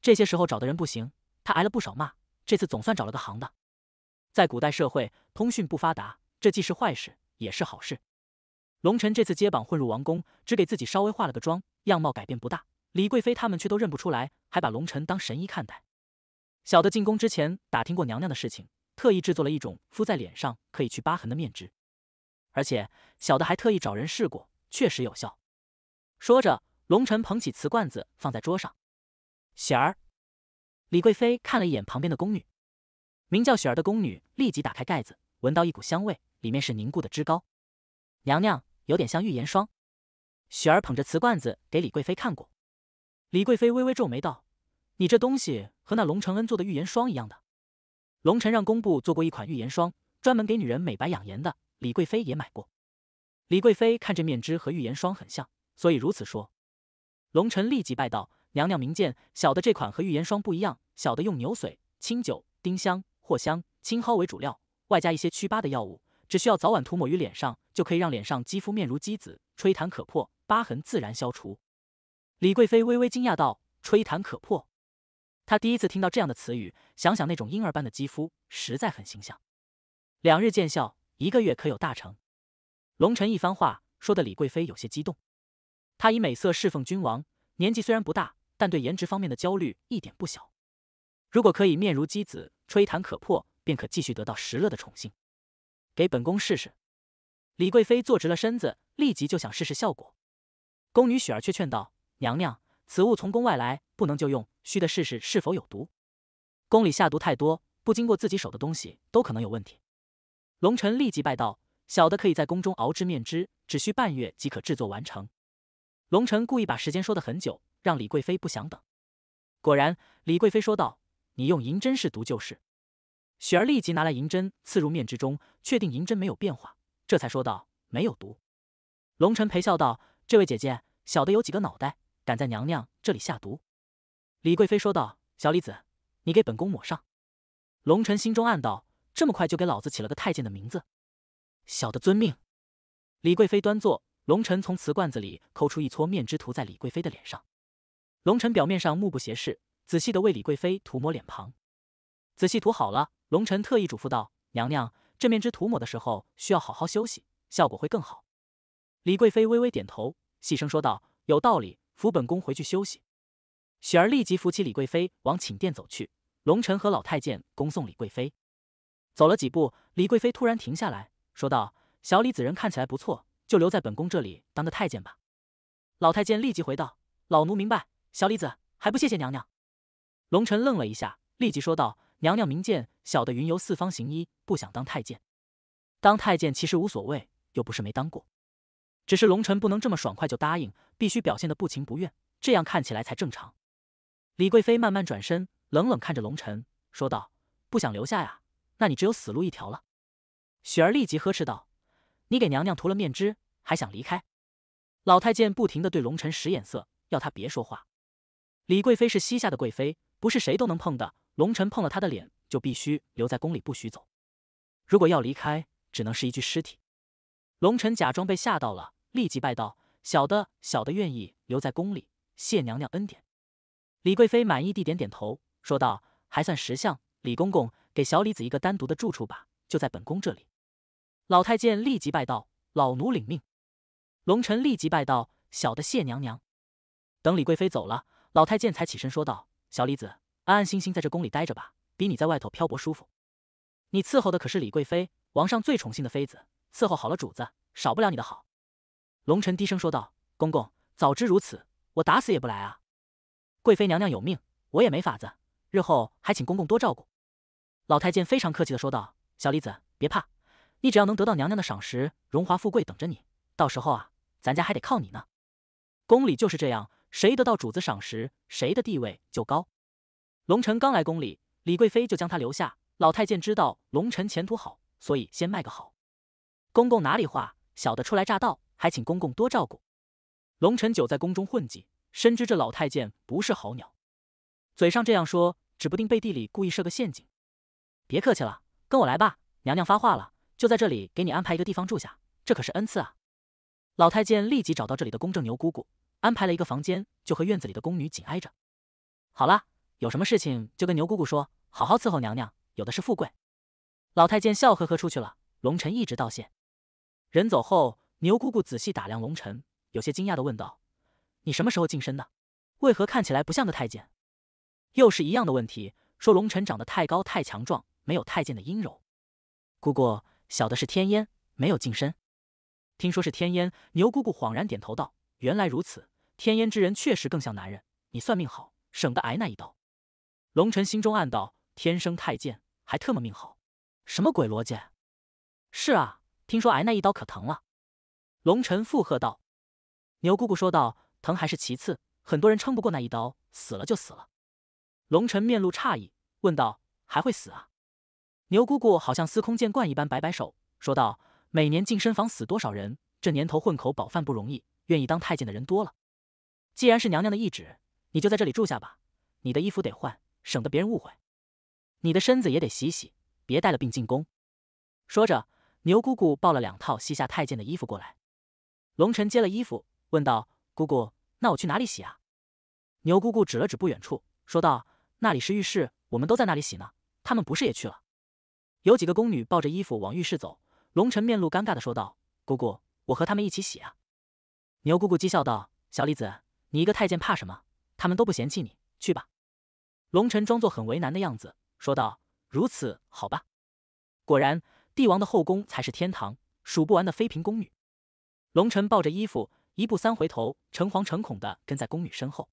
S1: 这些时候找的人不行，他挨了不少骂。这次总算找了个行的。在古代社会，通讯不发达，这既是坏事，也是好事。龙晨这次接榜混入王宫，只给自己稍微化了个妆，样貌改变不大。李贵妃他们却都认不出来，还把龙晨当神医看待。小的进宫之前打听过娘娘的事情，特意制作了一种敷在脸上可以去疤痕的面纸，而且小的还特意找人试过，确实有效。说着，龙晨捧起瓷罐子放在桌上。喜儿，李贵妃看了一眼旁边的宫女。名叫雪儿的宫女立即打开盖子，闻到一股香味，里面是凝固的脂膏，娘娘有点像玉颜霜。雪儿捧着瓷罐子给李贵妃看过，李贵妃微微皱眉道：“你这东西和那龙承恩做的玉颜霜一样的？”龙臣让工部做过一款玉颜霜，专门给女人美白养颜的。李贵妃也买过。李贵妃看这面脂和玉颜霜很像，所以如此说。龙臣立即拜道：“娘娘明鉴，小的这款和玉颜霜不一样，小的用牛髓、清酒、丁香。”藿香、青蒿为主料，外加一些祛疤的药物，只需要早晚涂抹于脸上，就可以让脸上肌肤面如鸡子，吹弹可破，疤痕自然消除。李贵妃微微惊讶道：“吹弹可破？”她第一次听到这样的词语，想想那种婴儿般的肌肤，实在很形象。两日见效，一个月可有大成。龙臣一番话说的李贵妃有些激动。她以美色侍奉君王，年纪虽然不大，但对颜值方面的焦虑一点不小。如果可以面如鸡子。吹弹可破，便可继续得到石勒的宠幸。给本宫试试。李贵妃坐直了身子，立即就想试试效果。宫女雪儿却劝道：“娘娘，此物从宫外来，不能就用，需得试试是否有毒。宫里下毒太多，不经过自己手的东西都可能有问题。”龙臣立即拜道：“小的可以在宫中熬制面汁，只需半月即可制作完成。”龙臣故意把时间说的很久，让李贵妃不想等。果然，李贵妃说道。你用银针试毒就是，雪儿立即拿来银针刺入面之中，确定银针没有变化，这才说道：“没有毒。”龙尘陪笑道：“这位姐姐，小的有几个脑袋，敢在娘娘这里下毒？”李贵妃说道：“小李子，你给本宫抹上。”龙尘心中暗道：“这么快就给老子起了个太监的名字。”小的遵命。李贵妃端坐，龙尘从瓷罐子里抠出一撮面汁涂在李贵妃的脸上。龙尘表面上目不斜视。仔细的为李贵妃涂抹脸庞，仔细涂好了，龙尘特意嘱咐道：“娘娘，这面脂涂抹的时候需要好好休息，效果会更好。”李贵妃微微点头，细声说道：“有道理，扶本宫回去休息。”雪儿立即扶起李贵妃往寝殿走去。龙尘和老太监恭送李贵妃，走了几步，李贵妃突然停下来，说道：“小李子人看起来不错，就留在本宫这里当个太监吧。”老太监立即回道：“老奴明白，小李子还不谢谢娘娘。”龙臣愣了一下，立即说道：“娘娘明鉴，小的云游四方行医，不想当太监。当太监其实无所谓，又不是没当过。只是龙臣不能这么爽快就答应，必须表现得不情不愿，这样看起来才正常。”李贵妃慢慢转身，冷冷看着龙臣，说道：“不想留下呀？那你只有死路一条了。”雪儿立即呵斥道：“你给娘娘涂了面脂，还想离开？”老太监不停地对龙臣使眼色，要他别说话。李贵妃是西夏的贵妃。不是谁都能碰的。龙尘碰了他的脸，就必须留在宫里不许走。如果要离开，只能是一具尸体。龙尘假装被吓到了，立即拜道：“小的，小的愿意留在宫里，谢娘娘恩典。”李贵妃满意地点点头，说道：“还算识相，李公公，给小李子一个单独的住处吧，就在本宫这里。”老太监立即拜道：“老奴领命。”龙尘立即拜道：“小的谢娘娘。”等李贵妃走了，老太监才起身说道。小李子，安安心心在这宫里待着吧，比你在外头漂泊舒服。你伺候的可是李贵妃，王上最宠幸的妃子，伺候好了主子，少不了你的好。龙臣低声说道：“公公，早知如此，我打死也不来啊！贵妃娘娘有命，我也没法子。日后还请公公多照顾。”老太监非常客气的说道：“小李子，别怕，你只要能得到娘娘的赏识，荣华富贵等着你。到时候啊，咱家还得靠你呢。宫里就是这样。”谁得到主子赏识，谁的地位就高。龙臣刚来宫里，李贵妃就将他留下。老太监知道龙臣前途好，所以先卖个好。公公哪里话，小的初来乍到，还请公公多照顾。龙臣久在宫中混迹，深知这老太监不是好鸟，嘴上这样说，指不定背地里故意设个陷阱。别客气了，跟我来吧。娘娘发话了，就在这里给你安排一个地方住下，这可是恩赐啊。老太监立即找到这里的公正牛姑姑。安排了一个房间，就和院子里的宫女紧挨着。好了，有什么事情就跟牛姑姑说，好好伺候娘娘，有的是富贵。老太监笑呵呵出去了。龙尘一直道谢。人走后，牛姑姑仔细打量龙尘，有些惊讶的问道：“你什么时候净身的？为何看起来不像个太监？”又是一样的问题，说龙臣长得太高太强壮，没有太监的阴柔。姑姑，小的是天烟，没有近身。听说是天烟，牛姑姑恍然点头道：“原来如此。”天阉之人确实更像男人。你算命好，省得挨那一刀。龙尘心中暗道：天生太监，还特么命好？什么鬼逻辑？是啊，听说挨那一刀可疼了。龙晨附和道。牛姑姑说道：“疼还是其次，很多人撑不过那一刀，死了就死了。”龙晨面露诧异，问道：“还会死啊？”牛姑姑好像司空见惯一般，摆摆手说道：“每年净身房死多少人？这年头混口饱饭不容易，愿意当太监的人多了。”既然是娘娘的懿旨，你就在这里住下吧。你的衣服得换，省得别人误会。你的身子也得洗洗，别带了病进宫。说着，牛姑姑抱了两套西夏太监的衣服过来。龙尘接了衣服，问道：“姑姑，那我去哪里洗啊？”牛姑姑指了指不远处，说道：“那里是浴室，我们都在那里洗呢。他们不是也去了？”有几个宫女抱着衣服往浴室走。龙尘面露尴尬的说道：“姑姑，我和他们一起洗啊。”牛姑姑讥笑道：“小李子。”你一个太监怕什么？他们都不嫌弃你，去吧。龙尘装作很为难的样子说道：“如此好吧。”果然，帝王的后宫才是天堂，数不完的妃嫔宫女。龙尘抱着衣服，一步三回头，诚惶诚恐的跟在宫女身后。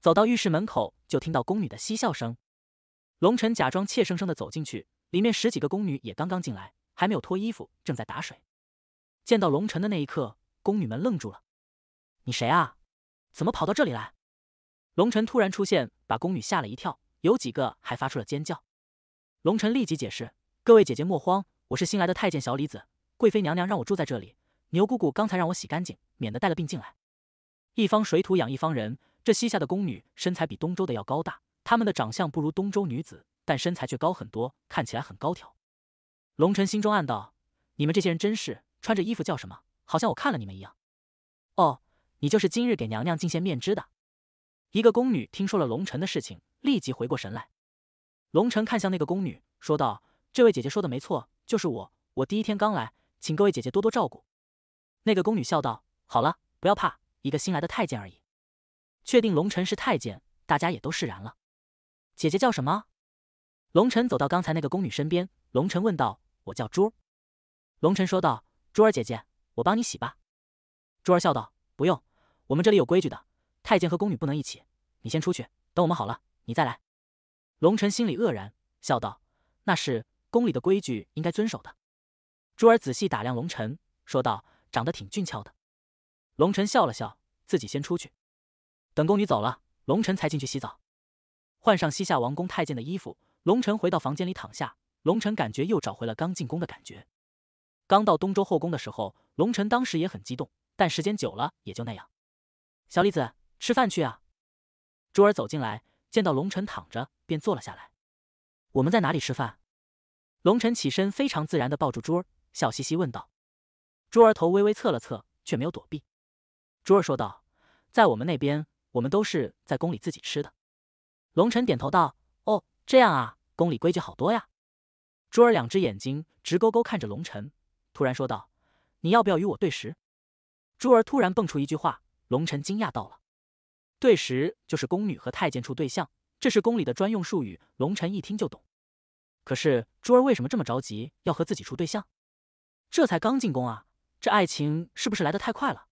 S1: 走到浴室门口，就听到宫女的嬉笑声。龙尘假装怯生生的走进去，里面十几个宫女也刚刚进来，还没有脱衣服，正在打水。见到龙尘的那一刻，宫女们愣住了：“你谁啊？”怎么跑到这里来？龙尘突然出现，把宫女吓了一跳，有几个还发出了尖叫。龙尘立即解释：“各位姐姐莫慌，我是新来的太监小李子，贵妃娘娘让我住在这里。牛姑姑刚才让我洗干净，免得带了病进来。”一方水土养一方人，这西夏的宫女身材比东周的要高大，她们的长相不如东周女子，但身材却高很多，看起来很高挑。龙尘心中暗道：“你们这些人真是，穿着衣服叫什么？好像我看了你们一样。”你就是今日给娘娘进献面脂的，一个宫女听说了龙尘的事情，立即回过神来。龙尘看向那个宫女，说道：“这位姐姐说的没错，就是我。我第一天刚来，请各位姐姐多多照顾。”那个宫女笑道：“好了，不要怕，一个新来的太监而已。”确定龙尘是太监，大家也都释然了。姐姐叫什么？龙尘走到刚才那个宫女身边，龙尘问道：“我叫珠。”儿。”龙尘说道：“珠儿姐姐，我帮你洗吧。”珠儿笑道：“不用。”我们这里有规矩的，太监和宫女不能一起。你先出去，等我们好了，你再来。龙晨心里愕然，笑道：“那是宫里的规矩，应该遵守的。”珠儿仔细打量龙晨说道：“长得挺俊俏的。”龙晨笑了笑，自己先出去。等宫女走了，龙晨才进去洗澡，换上西夏王宫太监的衣服。龙晨回到房间里躺下，龙晨感觉又找回了刚进宫的感觉。刚到东周后宫的时候，龙晨当时也很激动，但时间久了也就那样。小李子，吃饭去啊！珠儿走进来，见到龙晨躺着，便坐了下来。我们在哪里吃饭？龙晨起身，非常自然的抱住珠儿，笑嘻嘻问道。珠儿头微微侧了侧，却没有躲避。珠儿说道：“在我们那边，我们都是在宫里自己吃的。”龙晨点头道：“哦，这样啊，宫里规矩好多呀。”珠儿两只眼睛直勾勾看着龙晨，突然说道：“你要不要与我对食？”珠儿突然蹦出一句话。龙晨惊讶到了，对时就是宫女和太监处对象，这是宫里的专用术语，龙晨一听就懂。可是珠儿为什么这么着急要和自己处对象？这才刚进宫啊，这爱情是不是来得太快了？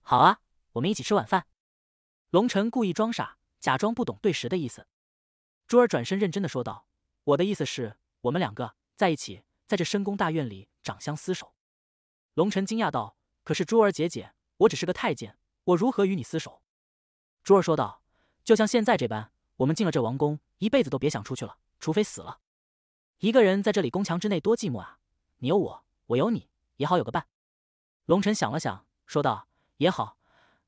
S1: 好啊，我们一起吃晚饭。龙晨故意装傻，假装不懂对时的意思。珠儿转身认真的说道：“我的意思是，我们两个在一起，在这深宫大院里长相厮守。”龙晨惊讶道：“可是珠儿姐姐，我只是个太监。”我如何与你厮守？珠儿说道：“就像现在这般，我们进了这王宫，一辈子都别想出去了，除非死了。一个人在这里宫墙之内，多寂寞啊！你有我，我有你，也好有个伴。”龙晨想了想，说道：“也好，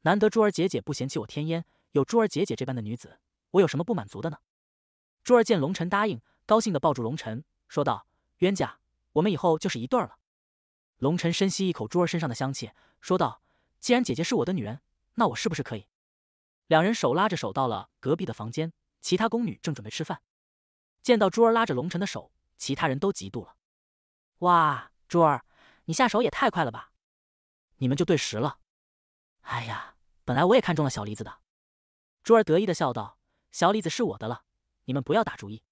S1: 难得珠儿姐姐不嫌弃我天烟，有珠儿姐姐这般的女子，我有什么不满足的呢？”珠儿见龙晨答应，高兴地抱住龙晨，说道：“冤家，我们以后就是一对儿了。”龙晨深吸一口珠儿身上的香气，说道。既然姐姐是我的女人，那我是不是可以？两人手拉着手到了隔壁的房间，其他宫女正准备吃饭，见到珠儿拉着龙辰的手，其他人都嫉妒了。哇，珠儿，你下手也太快了吧！你们就对时了。哎呀，本来我也看中了小李子的。珠儿得意的笑道：“小李子是我的了，你们不要打主意。”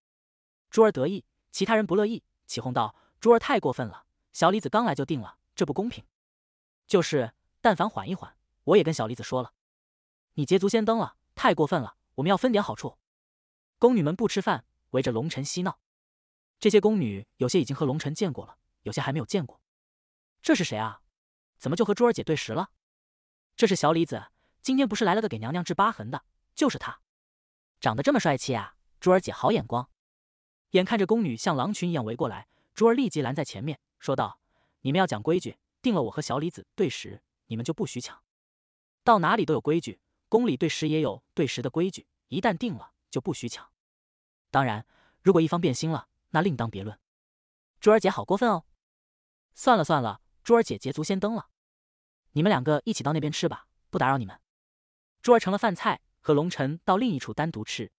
S1: 珠儿得意，其他人不乐意，起哄道：“珠儿太过分了，小李子刚来就定了，这不公平。”就是。但凡缓一缓，我也跟小李子说了，你捷足先登了，太过分了，我们要分点好处。宫女们不吃饭，围着龙晨嬉闹。这些宫女有些已经和龙晨见过了，有些还没有见过。这是谁啊？怎么就和珠儿姐对食了？这是小李子，今天不是来了个给娘娘治疤痕的，就是他，长得这么帅气啊！珠儿姐好眼光。眼看着宫女像狼群一样围过来，珠儿立即拦在前面，说道：“你们要讲规矩，定了我和小李子对食。”你们就不许抢，到哪里都有规矩，宫里对食也有对食的规矩，一旦定了就不许抢。当然，如果一方变心了，那另当别论。珠儿姐好过分哦！算了算了，珠儿姐捷足先登了，你们两个一起到那边吃吧，不打扰你们。珠儿盛了饭菜，和龙晨到另一处单独吃。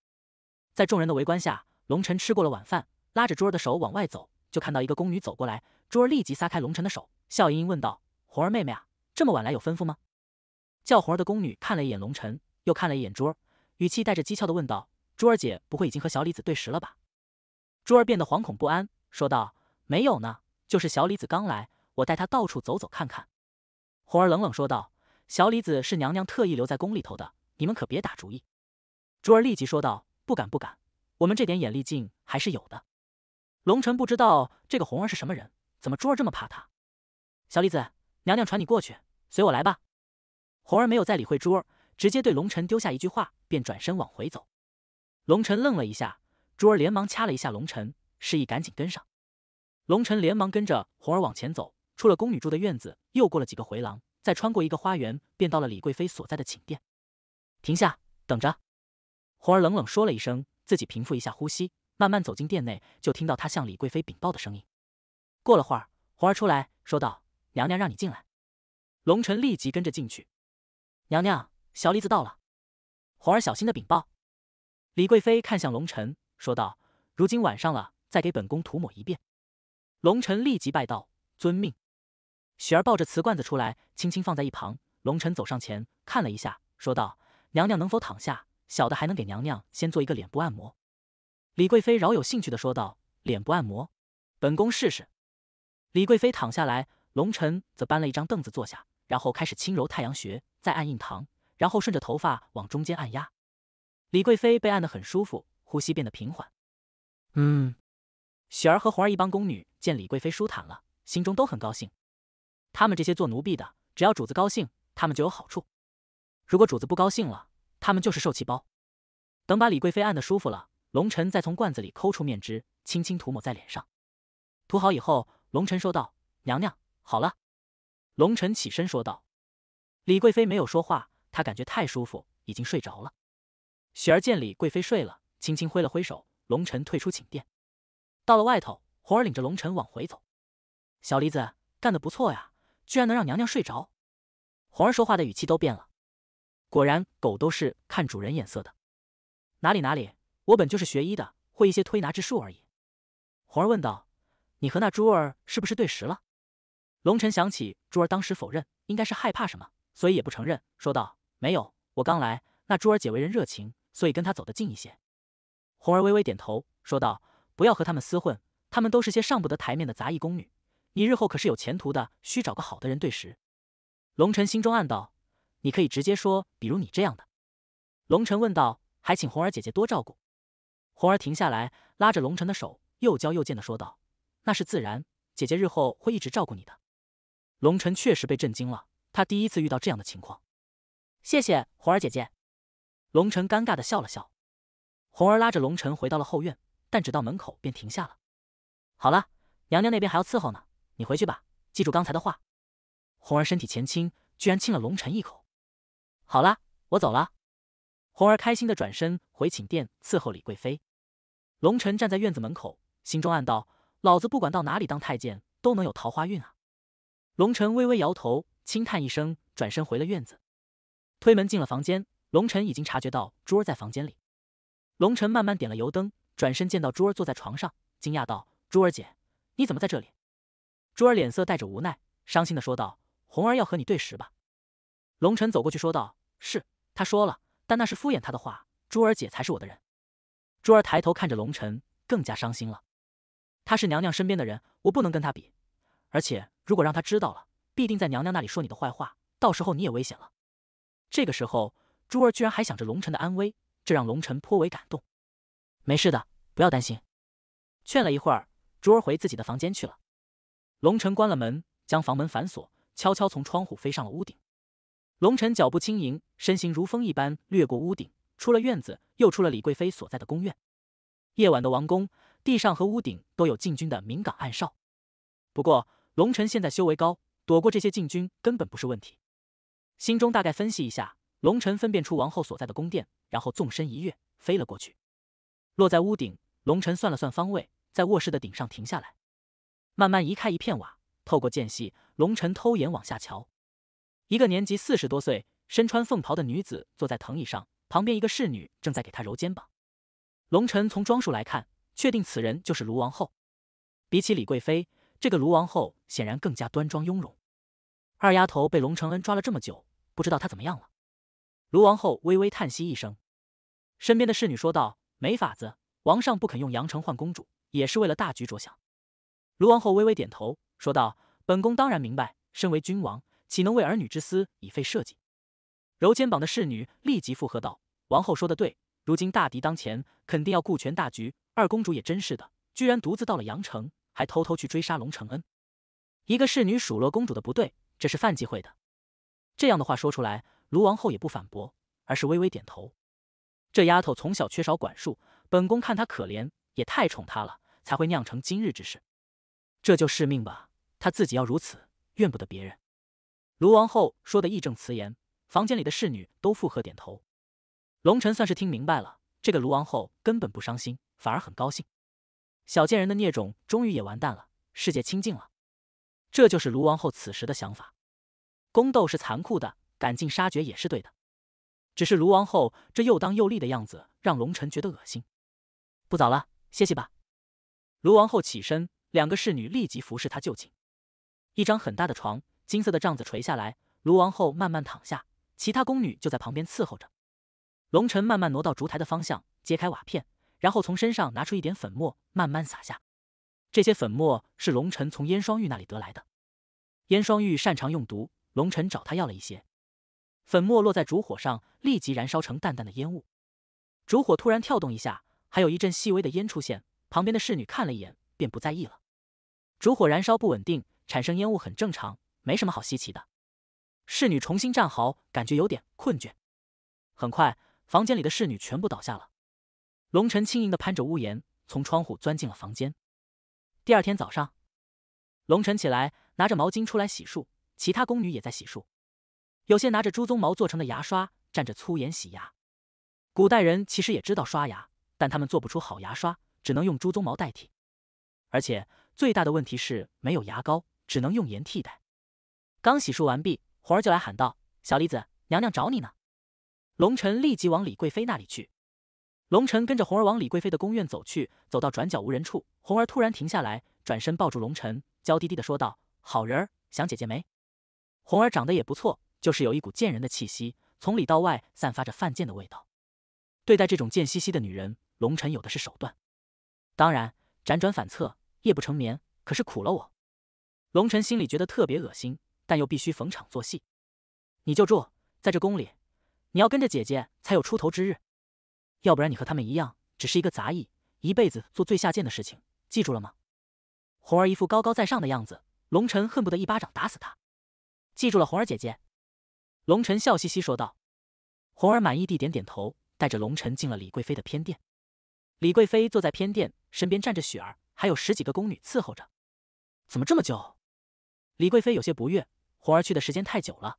S1: 在众人的围观下，龙晨吃过了晚饭，拉着珠儿的手往外走，就看到一个宫女走过来，珠儿立即撒开龙晨的手，笑盈盈问道：“红儿妹妹啊？”这么晚来有吩咐吗？叫红儿的宫女看了一眼龙尘，又看了一眼珠儿，语气带着讥诮的问道：“珠儿姐，不会已经和小李子对食了吧？”珠儿变得惶恐不安，说道：“没有呢，就是小李子刚来，我带他到处走走看看。”红儿冷冷说道：“小李子是娘娘特意留在宫里头的，你们可别打主意。”珠儿立即说道：“不敢不敢，我们这点眼力劲还是有的。”龙尘不知道这个红儿是什么人，怎么珠儿这么怕他？小李子。娘娘传你过去，随我来吧。红儿没有再理会珠儿，直接对龙尘丢下一句话，便转身往回走。龙尘愣了一下，珠儿连忙掐了一下龙尘，示意赶紧跟上。龙臣连忙跟着红儿往前走，出了宫女住的院子，又过了几个回廊，再穿过一个花园，便到了李贵妃所在的寝殿。停下，等着。红儿冷冷说了一声，自己平复一下呼吸，慢慢走进殿内，就听到她向李贵妃禀报的声音。过了会儿，红儿出来，说道。娘娘让你进来，龙尘立即跟着进去。娘娘，小梨子到了，红儿小心的禀报。李贵妃看向龙尘，说道：“如今晚上了，再给本宫涂抹一遍。”龙尘立即拜道：“遵命。”雪儿抱着瓷罐子出来，轻轻放在一旁。龙尘走上前看了一下，说道：“娘娘能否躺下？小的还能给娘娘先做一个脸部按摩。”李贵妃饶有兴趣的说道：“脸部按摩，本宫试试。”李贵妃躺下来。龙尘则搬了一张凳子坐下，然后开始轻揉太阳穴，再按印堂，然后顺着头发往中间按压。李贵妃被按得很舒服，呼吸变得平缓。嗯。雪儿和红儿一帮宫女见李贵妃舒坦了，心中都很高兴。他们这些做奴婢的，只要主子高兴，他们就有好处；如果主子不高兴了，他们就是受气包。等把李贵妃按得舒服了，龙尘再从罐子里抠出面汁，轻轻涂抹在脸上。涂好以后，龙尘说道：“娘娘。”好了，龙晨起身说道。李贵妃没有说话，她感觉太舒服，已经睡着了。雪儿见李贵妃睡了，轻轻挥了挥手。龙晨退出寝殿，到了外头，红儿领着龙晨往回走。小梨子干得不错呀，居然能让娘娘睡着。红儿说话的语气都变了。果然，狗都是看主人眼色的。哪里哪里，我本就是学医的，会一些推拿之术而已。红儿问道：“你和那珠儿是不是对食了？”龙晨想起珠儿当时否认，应该是害怕什么，所以也不承认，说道：“没有，我刚来，那珠儿姐为人热情，所以跟她走得近一些。”红儿微微点头，说道：“不要和他们厮混，他们都是些上不得台面的杂役宫女，你日后可是有前途的，需找个好的人对食。”龙晨心中暗道：“你可以直接说，比如你这样的。”龙晨问道：“还请红儿姐姐多照顾。”红儿停下来，拉着龙晨的手，又娇又贱的说道：“那是自然，姐姐日后会一直照顾你的。”龙尘确实被震惊了，他第一次遇到这样的情况。谢谢红儿姐姐，龙尘尴尬的笑了笑。红儿拉着龙尘回到了后院，但只到门口便停下了。好了，娘娘那边还要伺候呢，你回去吧，记住刚才的话。红儿身体前倾，居然亲了龙臣一口。好了，我走了。红儿开心的转身回寝殿伺候李贵妃。龙臣站在院子门口，心中暗道：老子不管到哪里当太监，都能有桃花运啊！龙臣微微摇头，轻叹一声，转身回了院子。推门进了房间，龙臣已经察觉到珠儿在房间里。龙臣慢慢点了油灯，转身见到珠儿坐在床上，惊讶道：“珠儿姐，你怎么在这里？”珠儿脸色带着无奈，伤心的说道：“红儿要和你对食吧。”龙臣走过去说道：“是，他说了，但那是敷衍他的话。珠儿姐才是我的人。”珠儿抬头看着龙臣，更加伤心了。她是娘娘身边的人，我不能跟她比，而且。如果让他知道了，必定在娘娘那里说你的坏话，到时候你也危险了。这个时候，珠儿居然还想着龙辰的安危，这让龙辰颇为感动。没事的，不要担心。劝了一会儿，珠儿回自己的房间去了。龙辰关了门，将房门反锁，悄悄从窗户飞上了屋顶。龙辰脚步轻盈，身形如风一般掠过屋顶，出了院子，又出了李贵妃所在的宫院。夜晚的王宫，地上和屋顶都有禁军的明岗暗哨，不过。龙尘现在修为高，躲过这些禁军根本不是问题。心中大概分析一下，龙尘分辨出王后所在的宫殿，然后纵身一跃，飞了过去，落在屋顶。龙尘算了算方位，在卧室的顶上停下来，慢慢移开一片瓦，透过间隙，龙尘偷眼往下瞧，一个年纪四十多岁、身穿凤袍的女子坐在藤椅上，旁边一个侍女正在给她揉肩膀。龙尘从装束来看，确定此人就是卢王后。比起李贵妃。这个卢王后显然更加端庄雍容。二丫头被龙承恩抓了这么久，不知道她怎么样了。卢王后微微叹息一声，身边的侍女说道：“没法子，王上不肯用杨城换公主，也是为了大局着想。”卢王后微微点头，说道：“本宫当然明白，身为君王，岂能为儿女之私以废社稷？”揉肩膀的侍女立即附和道：“王后说的对，如今大敌当前，肯定要顾全大局。二公主也真是的，居然独自到了杨城。”还偷偷去追杀龙承恩，一个侍女数落公主的不对，这是犯忌讳的。这样的话说出来，卢王后也不反驳，而是微微点头。这丫头从小缺少管束，本宫看她可怜，也太宠她了，才会酿成今日之事。这就是命吧，她自己要如此，怨不得别人。卢王后说的义正辞严，房间里的侍女都附和点头。龙臣算是听明白了，这个卢王后根本不伤心，反而很高兴。小贱人的孽种终于也完蛋了，世界清净了。这就是卢王后此时的想法。宫斗是残酷的，赶尽杀绝也是对的。只是卢王后这又当又立的样子让龙臣觉得恶心。不早了，歇息吧。卢王后起身，两个侍女立即服侍她就寝。一张很大的床，金色的帐子垂下来。卢王后慢慢躺下，其他宫女就在旁边伺候着。龙臣慢慢挪到烛台的方向，揭开瓦片。然后从身上拿出一点粉末，慢慢撒下。这些粉末是龙晨从燕双玉那里得来的。燕双玉擅长用毒，龙晨找他要了一些。粉末落在烛火上，立即燃烧成淡淡的烟雾。烛火突然跳动一下，还有一阵细微的烟出现。旁边的侍女看了一眼，便不在意了。烛火燃烧不稳定，产生烟雾很正常，没什么好稀奇的。侍女重新站好，感觉有点困倦。很快，房间里的侍女全部倒下了。龙晨轻盈的攀着屋檐，从窗户钻进了房间。第二天早上，龙晨起来，拿着毛巾出来洗漱。其他宫女也在洗漱，有些拿着猪鬃毛做成的牙刷，蘸着粗盐洗牙。古代人其实也知道刷牙，但他们做不出好牙刷，只能用猪鬃毛代替。而且最大的问题是没有牙膏，只能用盐替代。刚洗漱完毕，红儿就来喊道：“小李子，娘娘找你呢。”龙晨立即往李贵妃那里去。龙尘跟着红儿往李贵妃的宫院走去，走到转角无人处，红儿突然停下来，转身抱住龙尘，娇滴滴的说道：“好人儿，想姐姐没？”红儿长得也不错，就是有一股贱人的气息，从里到外散发着犯贱的味道。对待这种贱兮兮的女人，龙臣有的是手段。当然，辗转反侧，夜不成眠，可是苦了我。龙臣心里觉得特别恶心，但又必须逢场作戏。你就住在这宫里，你要跟着姐姐才有出头之日。要不然你和他们一样，只是一个杂役，一辈子做最下贱的事情，记住了吗？红儿一副高高在上的样子，龙尘恨不得一巴掌打死他。记住了，红儿姐姐。龙晨笑嘻嘻说道。红儿满意地点点头，带着龙晨进了李贵妃的偏殿。李贵妃坐在偏殿，身边站着雪儿，还有十几个宫女伺候着。怎么这么久？李贵妃有些不悦，红儿去的时间太久了。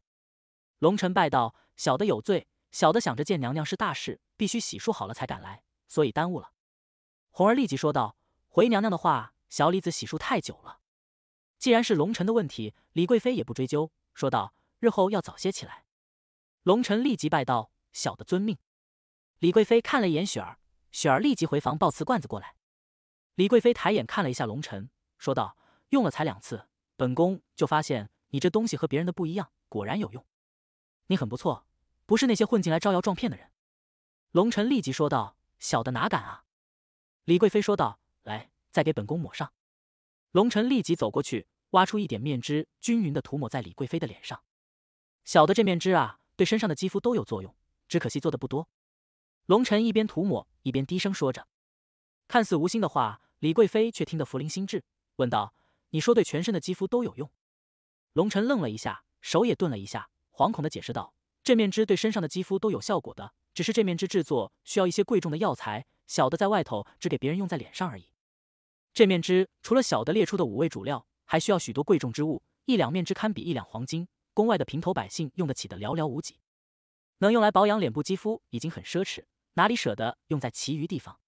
S1: 龙晨拜道：“小的有罪。”小的想着见娘娘是大事，必须洗漱好了才敢来，所以耽误了。红儿立即说道：“回娘娘的话，小李子洗漱太久了。既然是龙臣的问题，李贵妃也不追究。”说道：“日后要早些起来。”龙臣立即拜道：“小的遵命。”李贵妃看了一眼雪儿，雪儿立即回房抱瓷罐子过来。李贵妃抬眼看了一下龙臣，说道：“用了才两次，本宫就发现你这东西和别人的不一样，果然有用。你很不错。”不是那些混进来招摇撞骗的人，龙尘立即说道：“小的哪敢啊！”李贵妃说道：“来，再给本宫抹上。”龙尘立即走过去，挖出一点面汁，均匀的涂抹在李贵妃的脸上。小的这面汁啊，对身上的肌肤都有作用，只可惜做的不多。龙尘一边涂抹，一边低声说着，看似无心的话，李贵妃却听得福灵心智，问道：“你说对全身的肌肤都有用？”龙尘愣了一下，手也顿了一下，惶恐的解释道。这面脂对身上的肌肤都有效果的，只是这面脂制作需要一些贵重的药材。小的在外头只给别人用在脸上而已。这面脂除了小的列出的五味主料，还需要许多贵重之物。一两面脂堪比一两黄金，宫外的平头百姓用得起的寥寥无几，能用来保养脸部肌肤已经很奢侈，哪里舍得用在其余地方？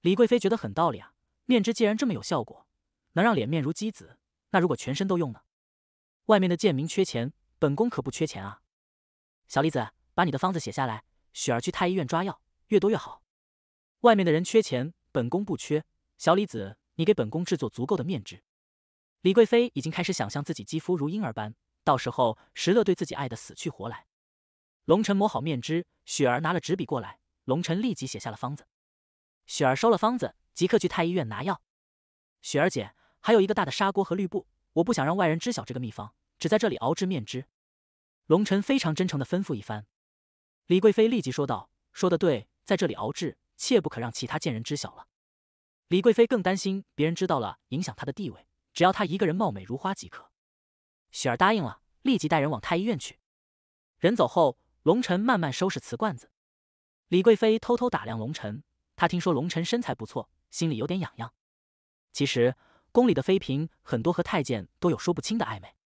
S1: 李贵妃觉得很道理啊。面脂既然这么有效果，能让脸面如鸡子，那如果全身都用呢？外面的贱民缺钱，本宫可不缺钱啊。小李子，把你的方子写下来。雪儿去太医院抓药，越多越好。外面的人缺钱，本宫不缺。小李子，你给本宫制作足够的面汁。李贵妃已经开始想象自己肌肤如婴儿般，到时候石乐对自己爱的死去活来。龙尘磨好面汁，雪儿拿了纸笔过来，龙尘立即写下了方子。雪儿收了方子，即刻去太医院拿药。雪儿姐，还有一个大的砂锅和绿布，我不想让外人知晓这个秘方，只在这里熬制面汁。龙尘非常真诚的吩咐一番，李贵妃立即说道：“说的对，在这里熬制，切不可让其他贱人知晓了。”李贵妃更担心别人知道了，影响她的地位。只要她一个人貌美如花即可。雪儿答应了，立即带人往太医院去。人走后，龙尘慢慢收拾瓷罐子。李贵妃偷偷打量龙臣，她听说龙臣身材不错，心里有点痒痒。其实，宫里的妃嫔很多和太监都有说不清的暧昧，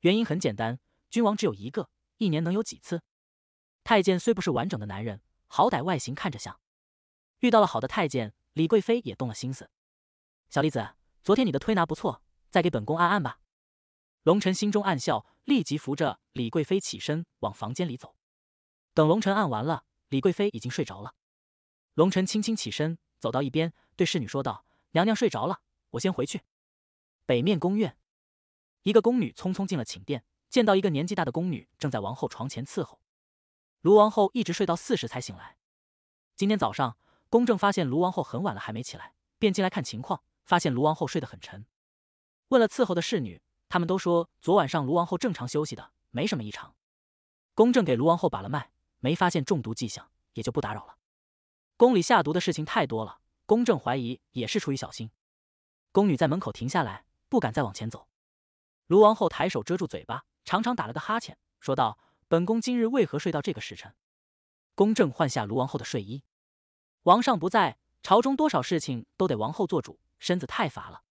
S1: 原因很简单。君王只有一个，一年能有几次？太监虽不是完整的男人，好歹外形看着像。遇到了好的太监，李贵妃也动了心思。小丽子，昨天你的推拿不错，再给本宫按按吧。龙尘心中暗笑，立即扶着李贵妃起身往房间里走。等龙尘按完了，李贵妃已经睡着了。龙尘轻轻起身，走到一边，对侍女说道：“娘娘睡着了，我先回去。”北面宫院，一个宫女匆匆进了寝殿。见到一个年纪大的宫女正在王后床前伺候，卢王后一直睡到四时才醒来。今天早上，公正发现卢王后很晚了还没起来，便进来看情况，发现卢王后睡得很沉。问了伺候的侍女，他们都说昨晚上卢王后正常休息的，没什么异常。公正给卢王后把了脉，没发现中毒迹象，也就不打扰了。宫里下毒的事情太多了，公正怀疑也是出于小心。宫女在门口停下来，不敢再往前走。卢王后抬手遮住嘴巴。常常打了个哈欠，说道：“本宫今日为何睡到这个时辰？”公正换下卢王后的睡衣。王上不在，朝中多少事情都得王后做主，身子太乏了。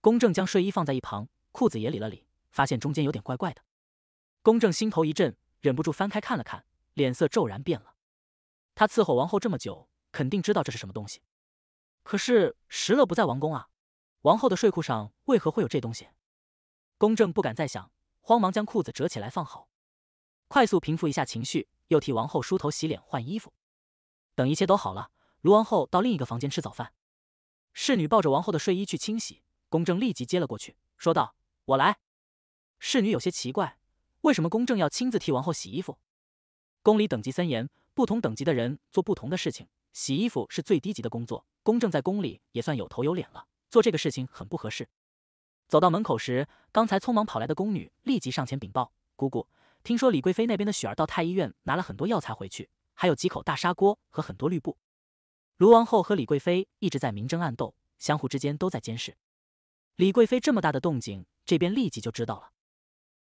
S1: 公正将睡衣放在一旁，裤子也理了理，发现中间有点怪怪的。公正心头一震，忍不住翻开看了看，脸色骤然变了。他伺候王后这么久，肯定知道这是什么东西。可是石乐不在王宫啊，王后的睡裤上为何会有这东西？公正不敢再想。慌忙将裤子折起来放好，快速平复一下情绪，又替王后梳头、洗脸、换衣服。等一切都好了，卢王后到另一个房间吃早饭。侍女抱着王后的睡衣去清洗，公正立即接了过去，说道：“我来。”侍女有些奇怪，为什么公正要亲自替王后洗衣服？宫里等级森严，不同等级的人做不同的事情，洗衣服是最低级的工作。公正在宫里也算有头有脸了，做这个事情很不合适。走到门口时，刚才匆忙跑来的宫女立即上前禀报：“姑姑，听说李贵妃那边的雪儿到太医院拿了很多药材回去，还有几口大砂锅和很多绿布。”卢王后和李贵妃一直在明争暗斗，相互之间都在监视。李贵妃这么大的动静，这边立即就知道了。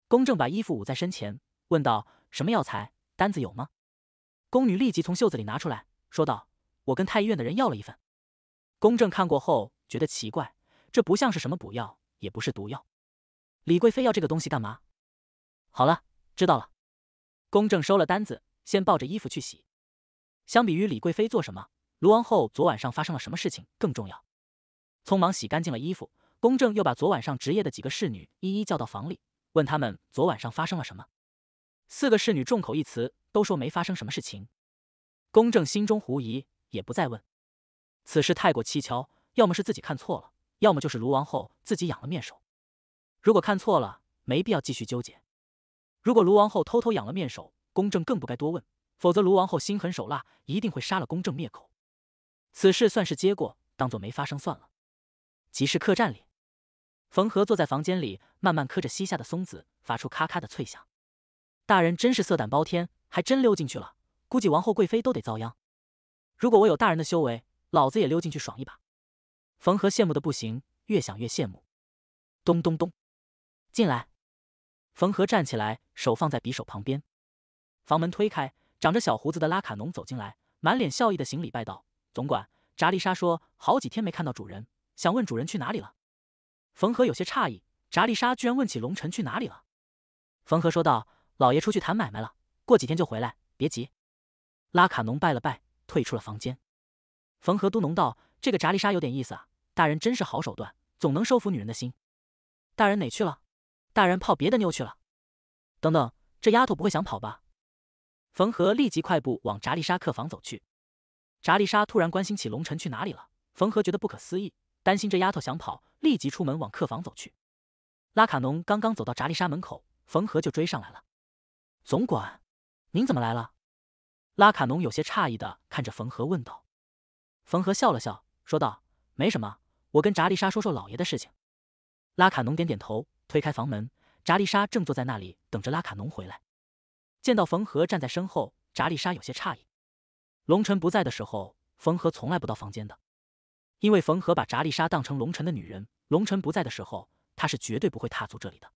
S1: 公正把衣服捂在身前，问道：“什么药材？单子有吗？”宫女立即从袖子里拿出来，说道：“我跟太医院的人要了一份。”公正看过后觉得奇怪，这不像是什么补药。也不是毒药，李贵妃要这个东西干嘛？好了，知道了。公正收了单子，先抱着衣服去洗。相比于李贵妃做什么，卢王后昨晚上发生了什么事情更重要。匆忙洗干净了衣服，公正又把昨晚上值夜的几个侍女一一叫到房里，问他们昨晚上发生了什么。四个侍女众口一词，都说没发生什么事情。公正心中狐疑，也不再问。此事太过蹊跷，要么是自己看错了。要么就是卢王后自己养了面首，如果看错了，没必要继续纠结。如果卢王后偷偷养了面首，公正更不该多问，否则卢王后心狠手辣，一定会杀了公正灭口。此事算是接过，当做没发生算了。集市客栈里，冯和坐在房间里，慢慢磕着膝下的松子，发出咔咔的脆响。大人真是色胆包天，还真溜进去了，估计王后贵妃都得遭殃。如果我有大人的修为，老子也溜进去爽一把。冯和羡慕的不行，越想越羡慕。咚咚咚，进来！冯和站起来，手放在匕首旁边。房门推开，长着小胡子的拉卡农走进来，满脸笑意的行礼拜道：“总管，扎丽莎说好几天没看到主人，想问主人去哪里了。”冯和有些诧异，扎丽莎居然问起龙尘去哪里了。冯和说道：“老爷出去谈买卖了，过几天就回来，别急。”拉卡农拜了拜，退出了房间。冯和嘟哝道：“这个扎丽莎有点意思啊。”大人真是好手段，总能收服女人的心。大人哪去了？大人泡别的妞去了。等等，这丫头不会想跑吧？冯和立即快步往扎丽莎客房走去。扎丽莎突然关心起龙晨去哪里了。冯和觉得不可思议，担心这丫头想跑，立即出门往客房走去。拉卡农刚刚走到扎丽莎门口，冯和就追上来了。总管，您怎么来了？拉卡农有些诧异的看着冯和问道。冯和笑了笑，说道：“没什么。”我跟扎丽莎说说老爷的事情。拉卡农点点头，推开房门。扎丽莎正坐在那里等着拉卡农回来。见到冯和站在身后，扎丽莎有些诧异。龙晨不在的时候，冯和从来不到房间的。因为冯和把扎丽莎当成龙晨的女人，龙晨不在的时候，他是绝对不会踏足这里的。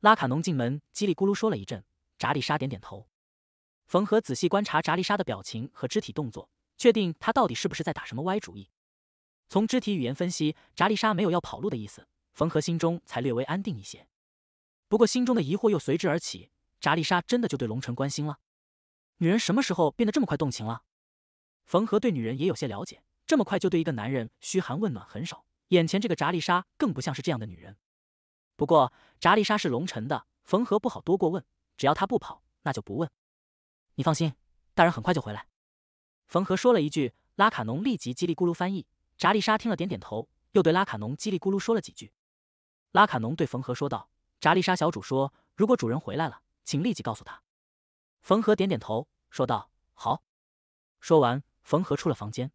S1: 拉卡农进门，叽里咕噜说了一阵。扎丽莎点点头。冯和仔细观察扎丽莎的表情和肢体动作，确定她到底是不是在打什么歪主意。从肢体语言分析，查理莎没有要跑路的意思，缝合心中才略微安定一些。不过心中的疑惑又随之而起：查理莎真的就对龙尘关心了？女人什么时候变得这么快动情了？缝合对女人也有些了解，这么快就对一个男人嘘寒问暖很少。眼前这个查理莎更不像是这样的女人。不过查理莎是龙尘的，缝合不好多过问，只要她不跑，那就不问。你放心，大人很快就回来。缝合说了一句，拉卡农立即叽里咕噜翻译。查丽莎听了，点点头，又对拉卡农叽里咕噜说了几句。拉卡农对冯和说道：“查丽莎小主说，如果主人回来了，请立即告诉他。”冯和点点头，说道：“好。”说完，冯和出了房间。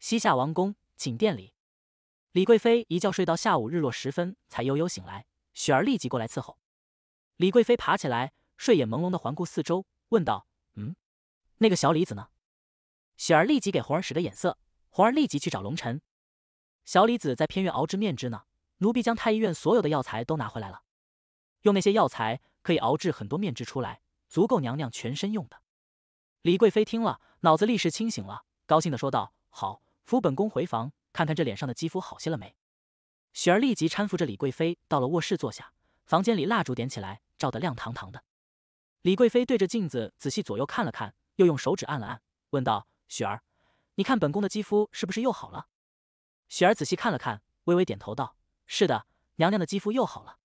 S1: 西夏王宫寝殿里，李贵妃一觉睡到下午日落时分才悠悠醒来。雪儿立即过来伺候。李贵妃爬起来，睡眼朦胧的环顾四周，问道：“嗯，那个小李子呢？”雪儿立即给红儿使个眼色。红儿立即去找龙尘。小李子在偏院熬制面汁呢。奴婢将太医院所有的药材都拿回来了，用那些药材可以熬制很多面汁出来，足够娘娘全身用的。李贵妃听了，脑子立时清醒了，高兴的说道：“好，扶本宫回房，看看这脸上的肌肤好些了没。”雪儿立即搀扶着李贵妃到了卧室坐下。房间里蜡烛点起来，照得亮堂堂的。李贵妃对着镜子仔细左右看了看，又用手指按了按，问道：“雪儿。”你看本宫的肌肤是不是又好了？雪儿仔细看了看，微微点头道：“是的，娘娘的肌肤又好了。”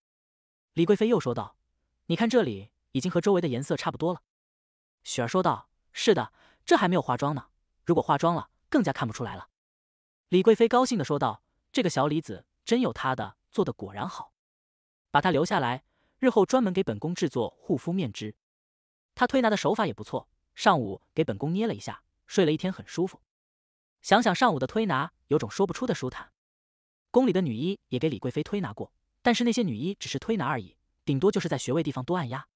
S1: 李贵妃又说道：“你看这里已经和周围的颜色差不多了。”雪儿说道：“是的，这还没有化妆呢。如果化妆了，更加看不出来了。”李贵妃高兴的说道：“这个小李子真有他的，做的果然好，把他留下来，日后专门给本宫制作护肤面脂。他推拿的手法也不错，上午给本宫捏了一下，睡了一天很舒服。”想想上午的推拿，有种说不出的舒坦。宫里的女医也给李贵妃推拿过，但是那些女医只是推拿而已，顶多就是在穴位地方多按压。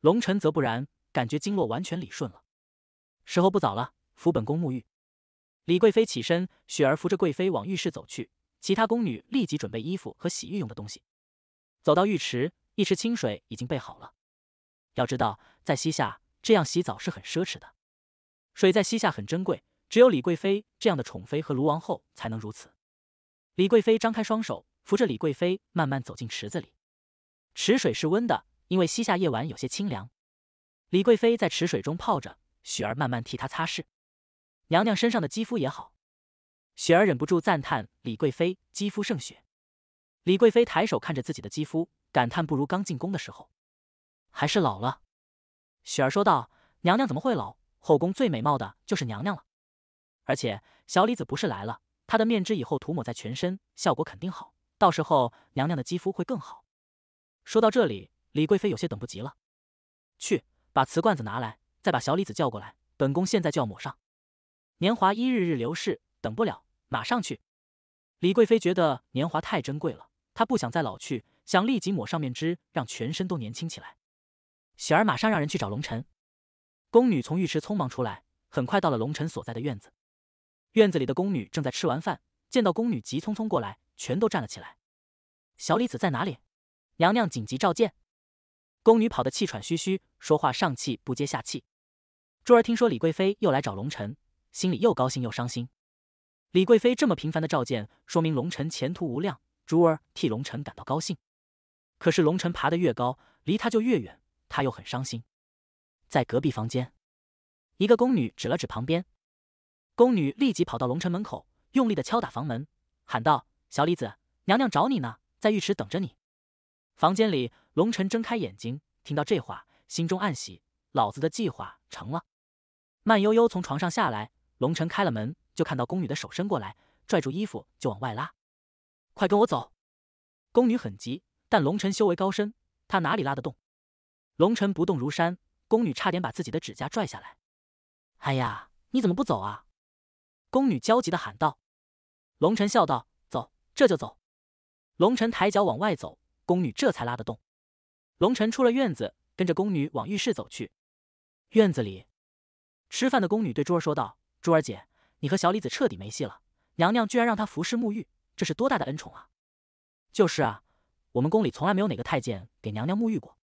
S1: 龙辰则不然，感觉经络完全理顺了。时候不早了，扶本宫沐浴。李贵妃起身，雪儿扶着贵妃往浴室走去，其他宫女立即准备衣服和洗浴用的东西。走到浴池，一池清水已经备好了。要知道，在西夏，这样洗澡是很奢侈的，水在西夏很珍贵。只有李贵妃这样的宠妃和卢王后才能如此。李贵妃张开双手扶着，李贵妃慢慢走进池子里。池水是温的，因为西夏夜晚有些清凉。李贵妃在池水中泡着，雪儿慢慢替她擦拭。娘娘身上的肌肤也好，雪儿忍不住赞叹李贵妃肌肤胜雪。李贵妃抬手看着自己的肌肤，感叹不如刚进宫的时候，还是老了。雪儿说道：“娘娘怎么会老？后宫最美貌的就是娘娘了。”而且小李子不是来了，他的面脂以后涂抹在全身，效果肯定好。到时候娘娘的肌肤会更好。说到这里，李贵妃有些等不及了，去把瓷罐子拿来，再把小李子叫过来。本宫现在就要抹上。年华一日日流逝，等不了，马上去。李贵妃觉得年华太珍贵了，她不想再老去，想立即抹上面脂，让全身都年轻起来。喜儿马上让人去找龙尘。宫女从浴池匆忙出来，很快到了龙尘所在的院子。院子里的宫女正在吃完饭，见到宫女急匆匆过来，全都站了起来。小李子在哪里？娘娘紧急召见。宫女跑得气喘吁吁，说话上气不接下气。珠儿听说李贵妃又来找龙臣，心里又高兴又伤心。李贵妃这么频繁的召见，说明龙臣前途无量，珠儿替龙臣感到高兴。可是龙臣爬得越高，离他就越远，他又很伤心。在隔壁房间，一个宫女指了指旁边。宫女立即跑到龙城门口，用力的敲打房门，喊道：“小李子，娘娘找你呢，在浴池等着你。”房间里，龙晨睁开眼睛，听到这话，心中暗喜，老子的计划成了。慢悠悠从床上下来，龙晨开了门，就看到宫女的手伸过来，拽住衣服就往外拉，“快跟我走！”宫女很急，但龙晨修为高深，她哪里拉得动？龙晨不动如山，宫女差点把自己的指甲拽下来。“哎呀，你怎么不走啊？”宫女焦急的喊道：“龙臣，笑道，走，这就走。”龙臣抬脚往外走，宫女这才拉得动。龙臣出了院子，跟着宫女往浴室走去。院子里，吃饭的宫女对珠儿说道：“珠儿姐，你和小李子彻底没戏了。娘娘居然让他服侍沐浴，这是多大的恩宠啊！就是啊，我们宫里从来没有哪个太监给娘娘沐浴过。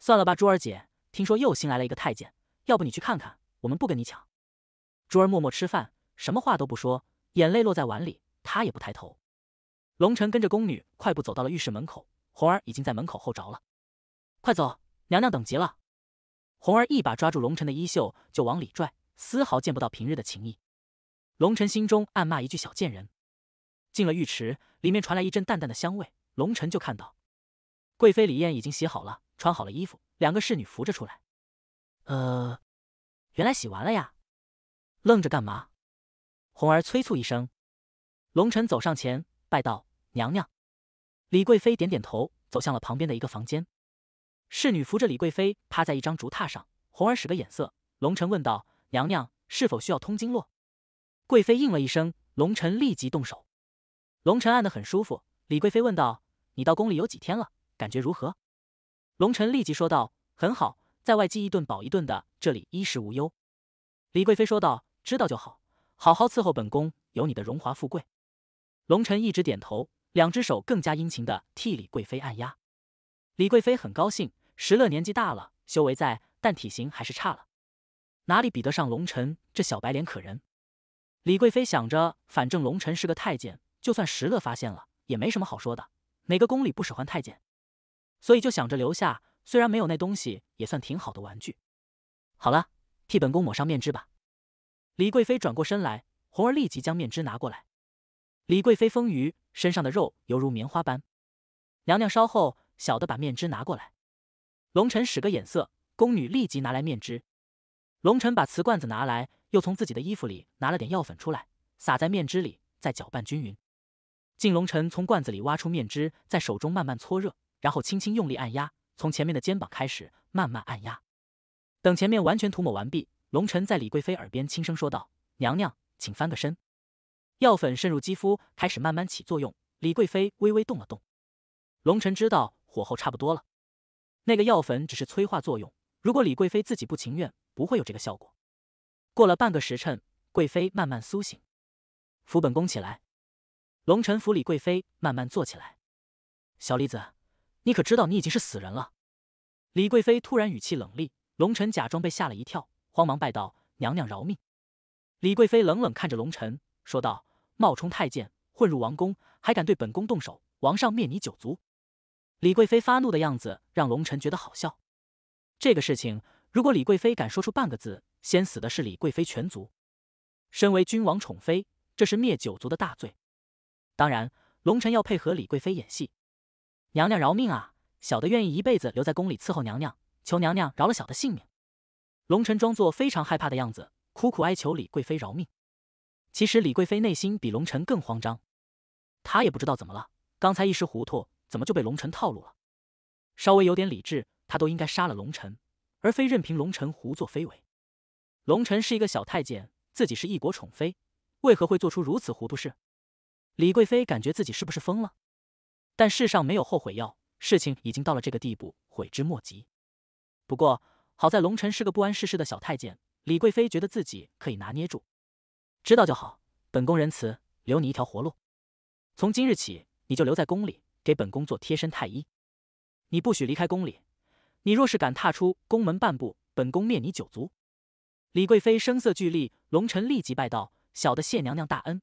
S1: 算了吧，珠儿姐，听说又新来了一个太监，要不你去看看？我们不跟你抢。”珠儿默默吃饭。什么话都不说，眼泪落在碗里，她也不抬头。龙尘跟着宫女快步走到了浴室门口，红儿已经在门口候着了。快走，娘娘等急了！红儿一把抓住龙臣的衣袖就往里拽，丝毫见不到平日的情谊。龙臣心中暗骂一句：“小贱人！”进了浴池，里面传来一阵淡淡的香味，龙臣就看到贵妃李艳已经洗好了，穿好了衣服，两个侍女扶着出来。呃，原来洗完了呀，愣着干嘛？红儿催促一声，龙尘走上前拜道：“娘娘。”李贵妃点点头，走向了旁边的一个房间。侍女扶着李贵妃趴在一张竹榻上，红儿使个眼色，龙尘问道：“娘娘是否需要通经络？”贵妃应了一声，龙尘立即动手。龙尘按得很舒服，李贵妃问道：“你到宫里有几天了？感觉如何？”龙尘立即说道：“很好，在外饥一顿饱一顿的，这里衣食无忧。”李贵妃说道：“知道就好。”好好伺候本宫，有你的荣华富贵。龙尘一直点头，两只手更加殷勤的替李贵妃按压。李贵妃很高兴，石乐年纪大了，修为在，但体型还是差了，哪里比得上龙尘这小白脸可人。李贵妃想着，反正龙臣是个太监，就算石乐发现了也没什么好说的，哪个宫里不使唤太监？所以就想着留下，虽然没有那东西，也算挺好的玩具。好了，替本宫抹上面汁吧。李贵妃转过身来，红儿立即将面汁拿过来。李贵妃丰腴，身上的肉犹如棉花般。娘娘稍后，小的把面汁拿过来。龙臣使个眼色，宫女立即拿来面汁。龙臣把瓷罐子拿来，又从自己的衣服里拿了点药粉出来，撒在面汁里，再搅拌均匀。晋龙臣从罐子里挖出面汁，在手中慢慢搓热，然后轻轻用力按压，从前面的肩膀开始慢慢按压，等前面完全涂抹完毕。龙尘在李贵妃耳边轻声说道：“娘娘，请翻个身。”药粉渗入肌肤，开始慢慢起作用。李贵妃微微动了动，龙尘知道火候差不多了。那个药粉只是催化作用，如果李贵妃自己不情愿，不会有这个效果。过了半个时辰，贵妃慢慢苏醒，扶本宫起来。龙尘扶李贵妃慢慢坐起来。小李子，你可知道你已经是死人了？李贵妃突然语气冷厉，龙臣假装被吓了一跳。慌忙拜道：“娘娘饶命！”李贵妃冷冷看着龙臣，说道：“冒充太监，混入王宫，还敢对本宫动手，王上灭你九族！”李贵妃发怒的样子让龙臣觉得好笑。这个事情，如果李贵妃敢说出半个字，先死的是李贵妃全族。身为君王宠妃，这是灭九族的大罪。当然，龙臣要配合李贵妃演戏。“娘娘饶命啊！小的愿意一辈子留在宫里伺候娘娘，求娘娘饶了小的性命。”龙晨装作非常害怕的样子，苦苦哀求李贵妃饶命。其实李贵妃内心比龙晨更慌张，她也不知道怎么了，刚才一时糊涂，怎么就被龙晨套路了？稍微有点理智，她都应该杀了龙晨，而非任凭龙晨胡作非为。龙晨是一个小太监，自己是一国宠妃，为何会做出如此糊涂事？李贵妃感觉自己是不是疯了？但世上没有后悔药，事情已经到了这个地步，悔之莫及。不过。好在龙尘是个不谙世事的小太监，李贵妃觉得自己可以拿捏住。知道就好，本宫仁慈，留你一条活路。从今日起，你就留在宫里，给本宫做贴身太医。你不许离开宫里，你若是敢踏出宫门半步，本宫灭你九族！李贵妃声色俱厉，龙尘立即拜道：“小的谢娘娘大恩。”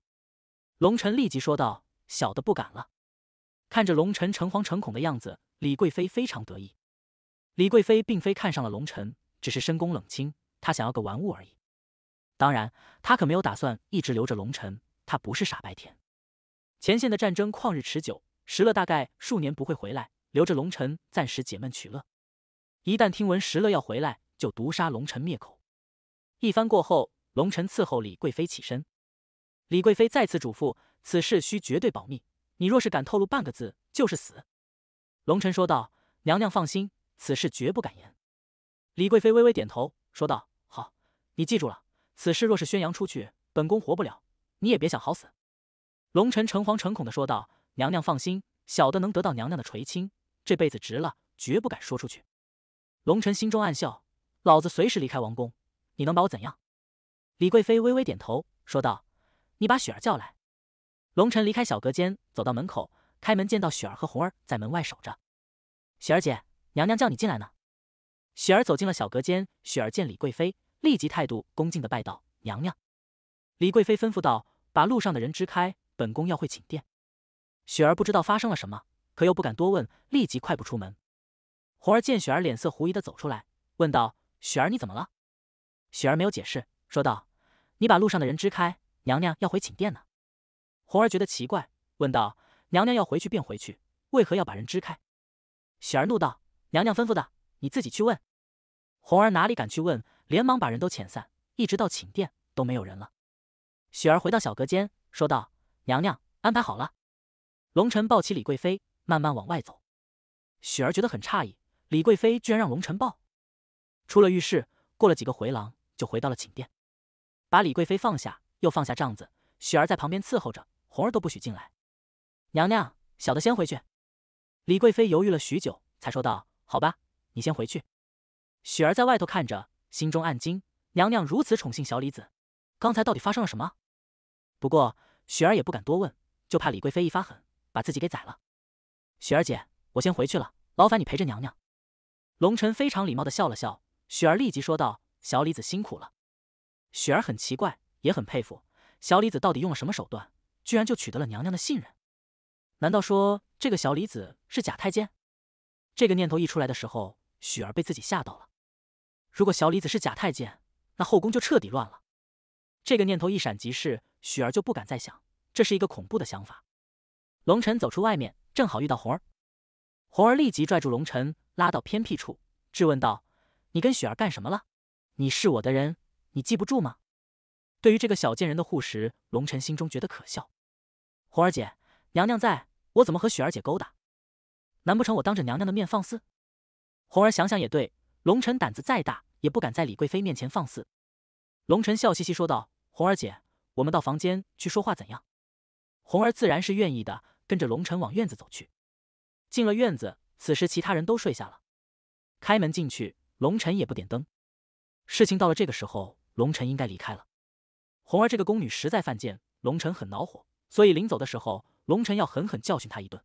S1: 龙尘立即说道：“小的不敢了。”看着龙尘诚惶诚恐的样子，李贵妃非常得意。李贵妃并非看上了龙尘，只是深宫冷清，她想要个玩物而已。当然，她可没有打算一直留着龙尘，她不是傻白甜。前线的战争旷日持久，石勒大概数年不会回来，留着龙尘暂时解闷取乐。一旦听闻石勒要回来，就毒杀龙尘灭口。一番过后，龙尘伺候李贵妃起身。李贵妃再次嘱咐此事需绝对保密，你若是敢透露半个字，就是死。龙尘说道：“娘娘放心。”此事绝不敢言。李贵妃微微点头，说道：“好，你记住了。此事若是宣扬出去，本宫活不了，你也别想好死。”龙臣诚惶诚恐的说道：“娘娘放心，小的能得到娘娘的垂青，这辈子值了，绝不敢说出去。”龙臣心中暗笑，老子随时离开王宫，你能把我怎样？李贵妃微微点头，说道：“你把雪儿叫来。”龙臣离开小隔间，走到门口，开门见到雪儿和红儿在门外守着。雪儿姐。娘娘叫你进来呢。雪儿走进了小隔间。雪儿见李贵妃，立即态度恭敬的拜道：“娘娘。”李贵妃吩咐道：“把路上的人支开，本宫要回寝殿。”雪儿不知道发生了什么，可又不敢多问，立即快步出门。红儿见雪儿脸色狐疑的走出来，问道：“雪儿，你怎么了？”雪儿没有解释，说道：“你把路上的人支开，娘娘要回寝殿呢。”红儿觉得奇怪，问道：“娘娘要回去便回去，为何要把人支开？”雪儿怒道。娘娘吩咐的，你自己去问。红儿哪里敢去问，连忙把人都遣散，一直到寝殿都没有人了。雪儿回到小隔间，说道：“娘娘安排好了。”龙尘抱起李贵妃，慢慢往外走。雪儿觉得很诧异，李贵妃居然让龙尘抱。出了浴室，过了几个回廊，就回到了寝殿，把李贵妃放下，又放下帐子。雪儿在旁边伺候着，红儿都不许进来。娘娘，小的先回去。李贵妃犹豫了许久，才说道。好吧，你先回去。雪儿在外头看着，心中暗惊：娘娘如此宠幸小李子，刚才到底发生了什么？不过雪儿也不敢多问，就怕李贵妃一发狠，把自己给宰了。雪儿姐，我先回去了，劳烦你陪着娘娘。龙尘非常礼貌的笑了笑，雪儿立即说道：“小李子辛苦了。”雪儿很奇怪，也很佩服小李子到底用了什么手段，居然就取得了娘娘的信任。难道说这个小李子是假太监？这个念头一出来的时候，雪儿被自己吓到了。如果小李子是假太监，那后宫就彻底乱了。这个念头一闪即逝，雪儿就不敢再想，这是一个恐怖的想法。龙晨走出外面，正好遇到红儿，红儿立即拽住龙晨，拉到偏僻处，质问道：“你跟雪儿干什么了？你是我的人，你记不住吗？”对于这个小贱人的护食，龙晨心中觉得可笑。红儿姐，娘娘在，我怎么和雪儿姐勾搭？难不成我当着娘娘的面放肆？红儿想想也对，龙臣胆子再大也不敢在李贵妃面前放肆。龙臣笑嘻嘻说道：“红儿姐，我们到房间去说话怎样？”红儿自然是愿意的，跟着龙臣往院子走去。进了院子，此时其他人都睡下了。开门进去，龙臣也不点灯。事情到了这个时候，龙臣应该离开了。红儿这个宫女实在犯贱，龙臣很恼火，所以临走的时候，龙臣要狠狠教训她一顿。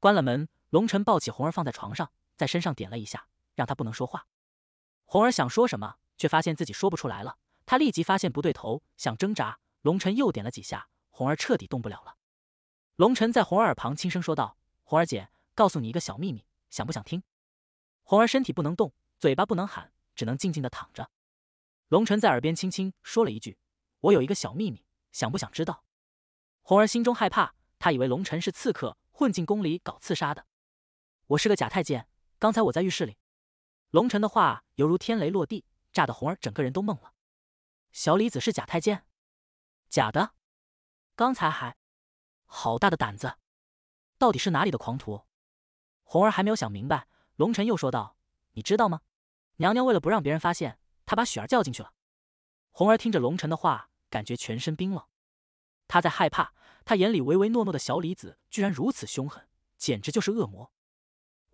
S1: 关了门。龙晨抱起红儿放在床上，在身上点了一下，让她不能说话。红儿想说什么，却发现自己说不出来了。她立即发现不对头，想挣扎。龙晨又点了几下，红儿彻底动不了了。龙晨在红儿耳旁轻声说道：“红儿姐，告诉你一个小秘密，想不想听？”红儿身体不能动，嘴巴不能喊，只能静静的躺着。龙晨在耳边轻轻说了一句：“我有一个小秘密，想不想知道？”红儿心中害怕，她以为龙晨是刺客，混进宫里搞刺杀的。我是个假太监。刚才我在浴室里。龙晨的话犹如天雷落地，炸的红儿整个人都懵了。小李子是假太监，假的。刚才还，好大的胆子，到底是哪里的狂徒？红儿还没有想明白，龙晨又说道：“你知道吗？娘娘为了不让别人发现，她把雪儿叫进去了。”红儿听着龙晨的话，感觉全身冰冷。他在害怕，他眼里唯唯诺诺的小李子居然如此凶狠，简直就是恶魔。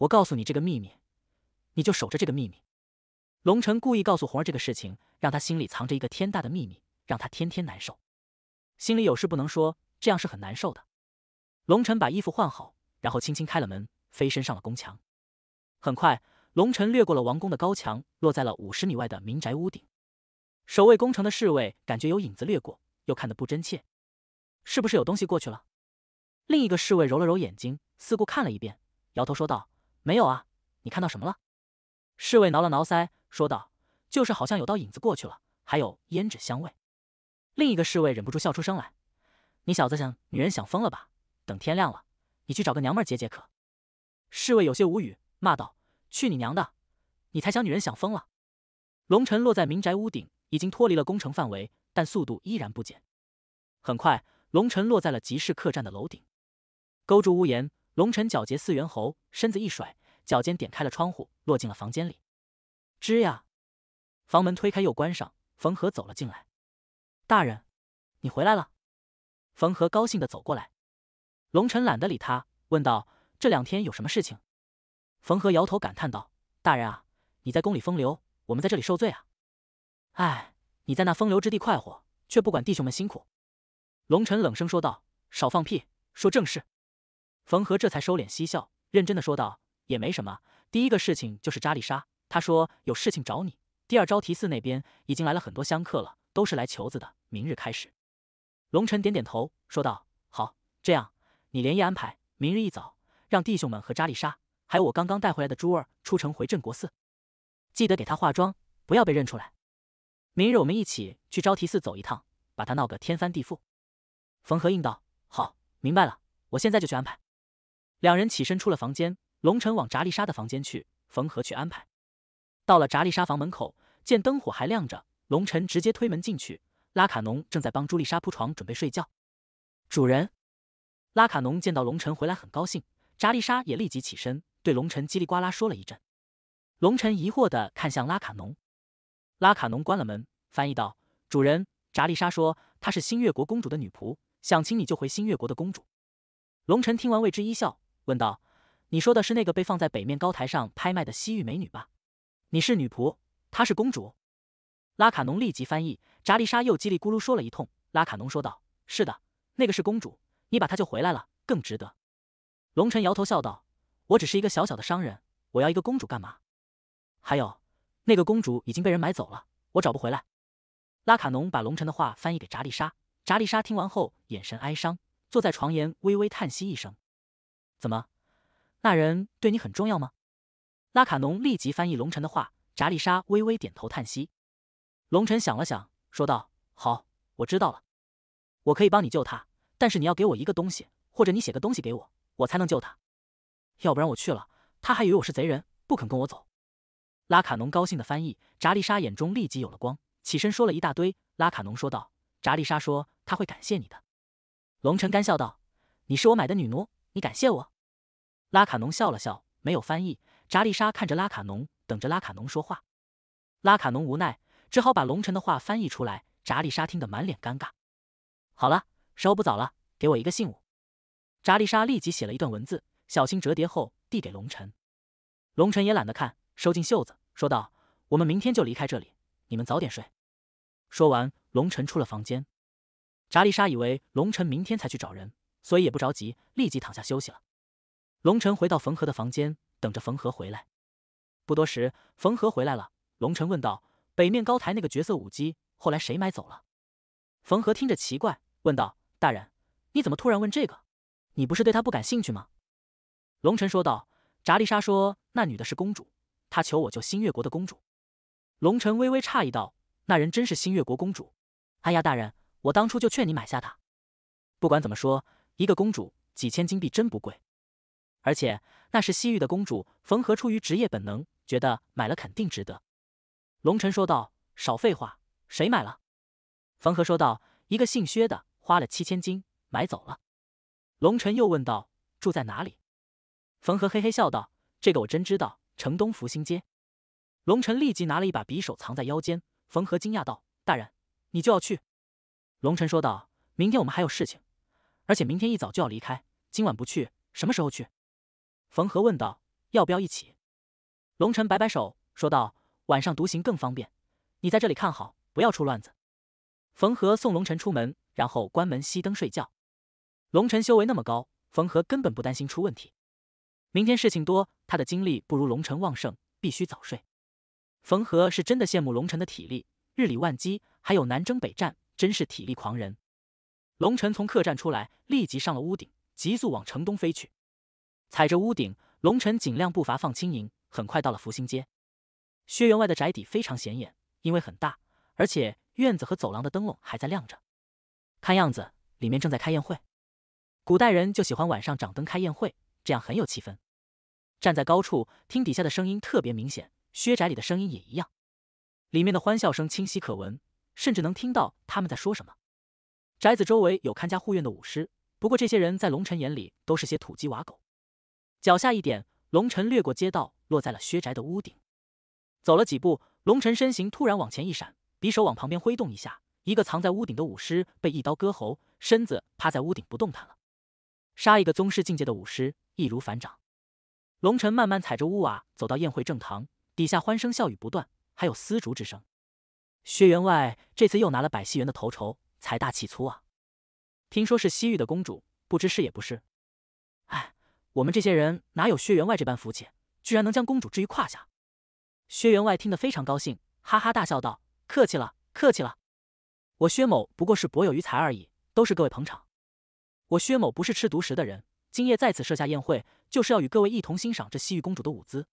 S1: 我告诉你这个秘密，你就守着这个秘密。龙晨故意告诉红儿这个事情，让他心里藏着一个天大的秘密，让他天天难受。心里有事不能说，这样是很难受的。龙晨把衣服换好，然后轻轻开了门，飞身上了宫墙。很快，龙晨掠过了王宫的高墙，落在了五十米外的民宅屋顶。守卫宫城的侍卫感觉有影子掠过，又看得不真切，是不是有东西过去了？另一个侍卫揉了揉眼睛，四顾看了一遍，摇头说道。没有啊，你看到什么了？侍卫挠了挠腮，说道：“就是好像有道影子过去了，还有胭脂香味。”另一个侍卫忍不住笑出声来：“你小子想女人想疯了吧？等天亮了，你去找个娘们解解渴。”侍卫有些无语，骂道：“去你娘的！你才想女人想疯了！”龙尘落在民宅屋顶，已经脱离了攻城范围，但速度依然不减。很快，龙尘落在了集市客栈的楼顶，勾住屋檐。龙尘皎洁似猿猴，身子一甩，脚尖点开了窗户，落进了房间里。吱呀，房门推开又关上。冯和走了进来。大人，你回来了。冯和高兴的走过来。龙晨懒得理他，问道：“这两天有什么事情？”冯和摇头感叹道：“大人啊，你在宫里风流，我们在这里受罪啊！哎，你在那风流之地快活，却不管弟兄们辛苦。”龙晨冷声说道：“少放屁，说正事。”冯和这才收敛嬉笑，认真地说道：“也没什么，第一个事情就是扎丽莎，她说有事情找你。第二，招提寺那边已经来了很多香客了，都是来求子的。明日开始。”龙晨点点头，说道：“好，这样，你连夜安排，明日一早让弟兄们和扎丽莎，还有我刚刚带回来的珠儿出城回镇国寺，记得给她化妆，不要被认出来。明日我们一起去招提寺走一趟，把她闹个天翻地覆。”冯和应道：“好，明白了，我现在就去安排。”两人起身出了房间，龙尘往查丽莎的房间去缝合去安排。到了查丽莎房门口，见灯火还亮着，龙尘直接推门进去。拉卡农正在帮朱丽莎铺床准备睡觉。主人，拉卡农见到龙晨回来很高兴，扎丽莎也立即起身，对龙晨叽里呱啦说了一阵。龙晨疑惑的看向拉卡农，拉卡农关了门，翻译道：“主人，扎丽莎说她是新月国公主的女仆，想请你救回新月国的公主。”龙晨听完为之一笑。问道：“你说的是那个被放在北面高台上拍卖的西域美女吧？你是女仆，她是公主。”拉卡农立即翻译。扎丽莎又叽里咕噜说了一通。拉卡农说道：“是的，那个是公主。你把她救回来了，更值得。”龙尘摇头笑道：“我只是一个小小的商人，我要一个公主干嘛？还有，那个公主已经被人买走了，我找不回来。”拉卡农把龙尘的话翻译给扎丽莎。扎丽莎听完后，眼神哀伤，坐在床沿，微微叹息一声。怎么，那人对你很重要吗？拉卡农立即翻译龙晨的话，扎丽莎微微点头叹息。龙晨想了想，说道：“好，我知道了，我可以帮你救他，但是你要给我一个东西，或者你写个东西给我，我才能救他。要不然我去了，他还以为我是贼人，不肯跟我走。”拉卡农高兴的翻译，扎丽莎眼中立即有了光，起身说了一大堆。拉卡农说道：“扎丽莎说他会感谢你的。”龙晨干笑道：“你是我买的女奴，你感谢我？”拉卡农笑了笑，没有翻译。扎丽莎看着拉卡农，等着拉卡农说话。拉卡农无奈，只好把龙晨的话翻译出来。扎丽莎听得满脸尴尬。好了，时候不早了，给我一个信物。扎丽莎立即写了一段文字，小心折叠后递给龙晨。龙晨也懒得看，收进袖子，说道：“我们明天就离开这里，你们早点睡。”说完，龙晨出了房间。扎丽莎以为龙晨明天才去找人，所以也不着急，立即躺下休息了。龙尘回到冯和的房间，等着冯和回来。不多时，冯和回来了。龙尘问道：“北面高台那个绝色舞姬，后来谁买走了？”冯和听着奇怪，问道：“大人，你怎么突然问这个？你不是对她不感兴趣吗？”龙晨说道：“扎丽莎说，那女的是公主，她求我救新月国的公主。”龙晨微微诧异道：“那人真是新月国公主？”“哎呀，大人，我当初就劝你买下她。不管怎么说，一个公主几千金币真不贵。”而且那是西域的公主，缝合出于职业本能，觉得买了肯定值得。龙尘说道：“少废话，谁买了？”缝合说道：“一个姓薛的，花了七千金买走了。”龙晨又问道：“住在哪里？”缝合嘿嘿笑道：“这个我真知道，城东福兴街。”龙晨立即拿了一把匕首藏在腰间。缝合惊讶道：“大人，你就要去？”龙晨说道：“明天我们还有事情，而且明天一早就要离开，今晚不去，什么时候去？”冯和问道：“要不要一起？”龙尘摆摆手，说道：“晚上独行更方便。你在这里看好，不要出乱子。”冯和送龙尘出门，然后关门熄灯睡觉。龙尘修为那么高，冯和根本不担心出问题。明天事情多，他的精力不如龙尘旺盛，必须早睡。冯和是真的羡慕龙尘的体力，日理万机，还有南征北战，真是体力狂人。龙尘从客栈出来，立即上了屋顶，急速往城东飞去。踩着屋顶，龙晨尽量步伐放轻盈，很快到了福星街。薛员外的宅邸非常显眼，因为很大，而且院子和走廊的灯笼还在亮着，看样子里面正在开宴会。古代人就喜欢晚上掌灯开宴会，这样很有气氛。站在高处听底下的声音特别明显，薛宅里的声音也一样，里面的欢笑声清晰可闻，甚至能听到他们在说什么。宅子周围有看家护院的武师，不过这些人在龙尘眼里都是些土鸡瓦狗。脚下一点，龙尘掠过街道，落在了薛宅的屋顶。走了几步，龙尘身形突然往前一闪，匕首往旁边挥动一下，一个藏在屋顶的武师被一刀割喉，身子趴在屋顶不动弹了。杀一个宗师境界的武师，易如反掌。龙尘慢慢踩着屋瓦走到宴会正堂，底下欢声笑语不断，还有丝竹之声。薛员外这次又拿了百戏园的头筹，财大气粗啊！听说是西域的公主，不知是也不是。我们这些人哪有薛员外这般福气，居然能将公主置于胯下？薛员外听得非常高兴，哈哈大笑道：“客气了，客气了！我薛某不过是博有余财而已，都是各位捧场。我薛某不是吃独食的人，今夜在此设下宴会，就是要与各位一同欣赏这西域公主的舞姿。”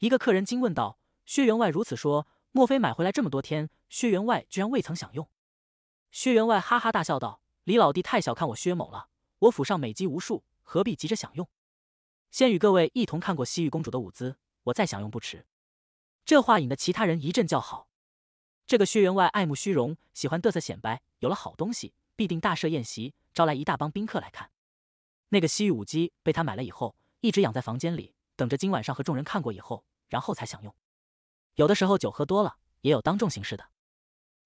S1: 一个客人惊问道：“薛员外如此说，莫非买回来这么多天，薛员外居然未曾享用？”薛员外哈哈大笑道：“李老弟太小看我薛某了，我府上美姬无数。”何必急着享用？先与各位一同看过西域公主的舞姿，我再享用不迟。这话引得其他人一阵叫好。这个薛员外爱慕虚荣，喜欢嘚瑟显摆，有了好东西必定大设宴席，招来一大帮宾客来看。那个西域舞姬被他买了以后，一直养在房间里，等着今晚上和众人看过以后，然后才享用。有的时候酒喝多了，也有当众行事的。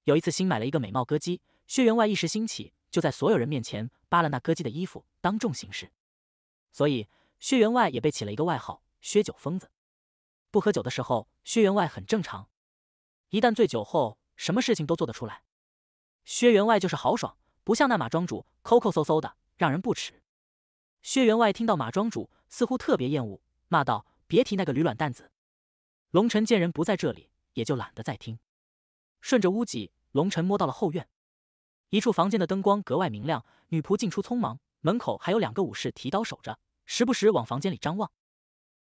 S1: 有一次新买了一个美貌歌姬，薛员外一时兴起，就在所有人面前扒了那歌姬的衣服，当众行事。所以，薛员外也被起了一个外号“薛酒疯子”。不喝酒的时候，薛员外很正常；一旦醉酒后，什么事情都做得出来。薛员外就是豪爽，不像那马庄主抠抠搜搜的，让人不齿。薛员外听到马庄主似乎特别厌恶，骂道：“别提那个驴卵蛋子！”龙尘见人不在这里，也就懒得再听。顺着屋脊，龙尘摸到了后院，一处房间的灯光格外明亮，女仆进出匆忙。门口还有两个武士提刀守着，时不时往房间里张望。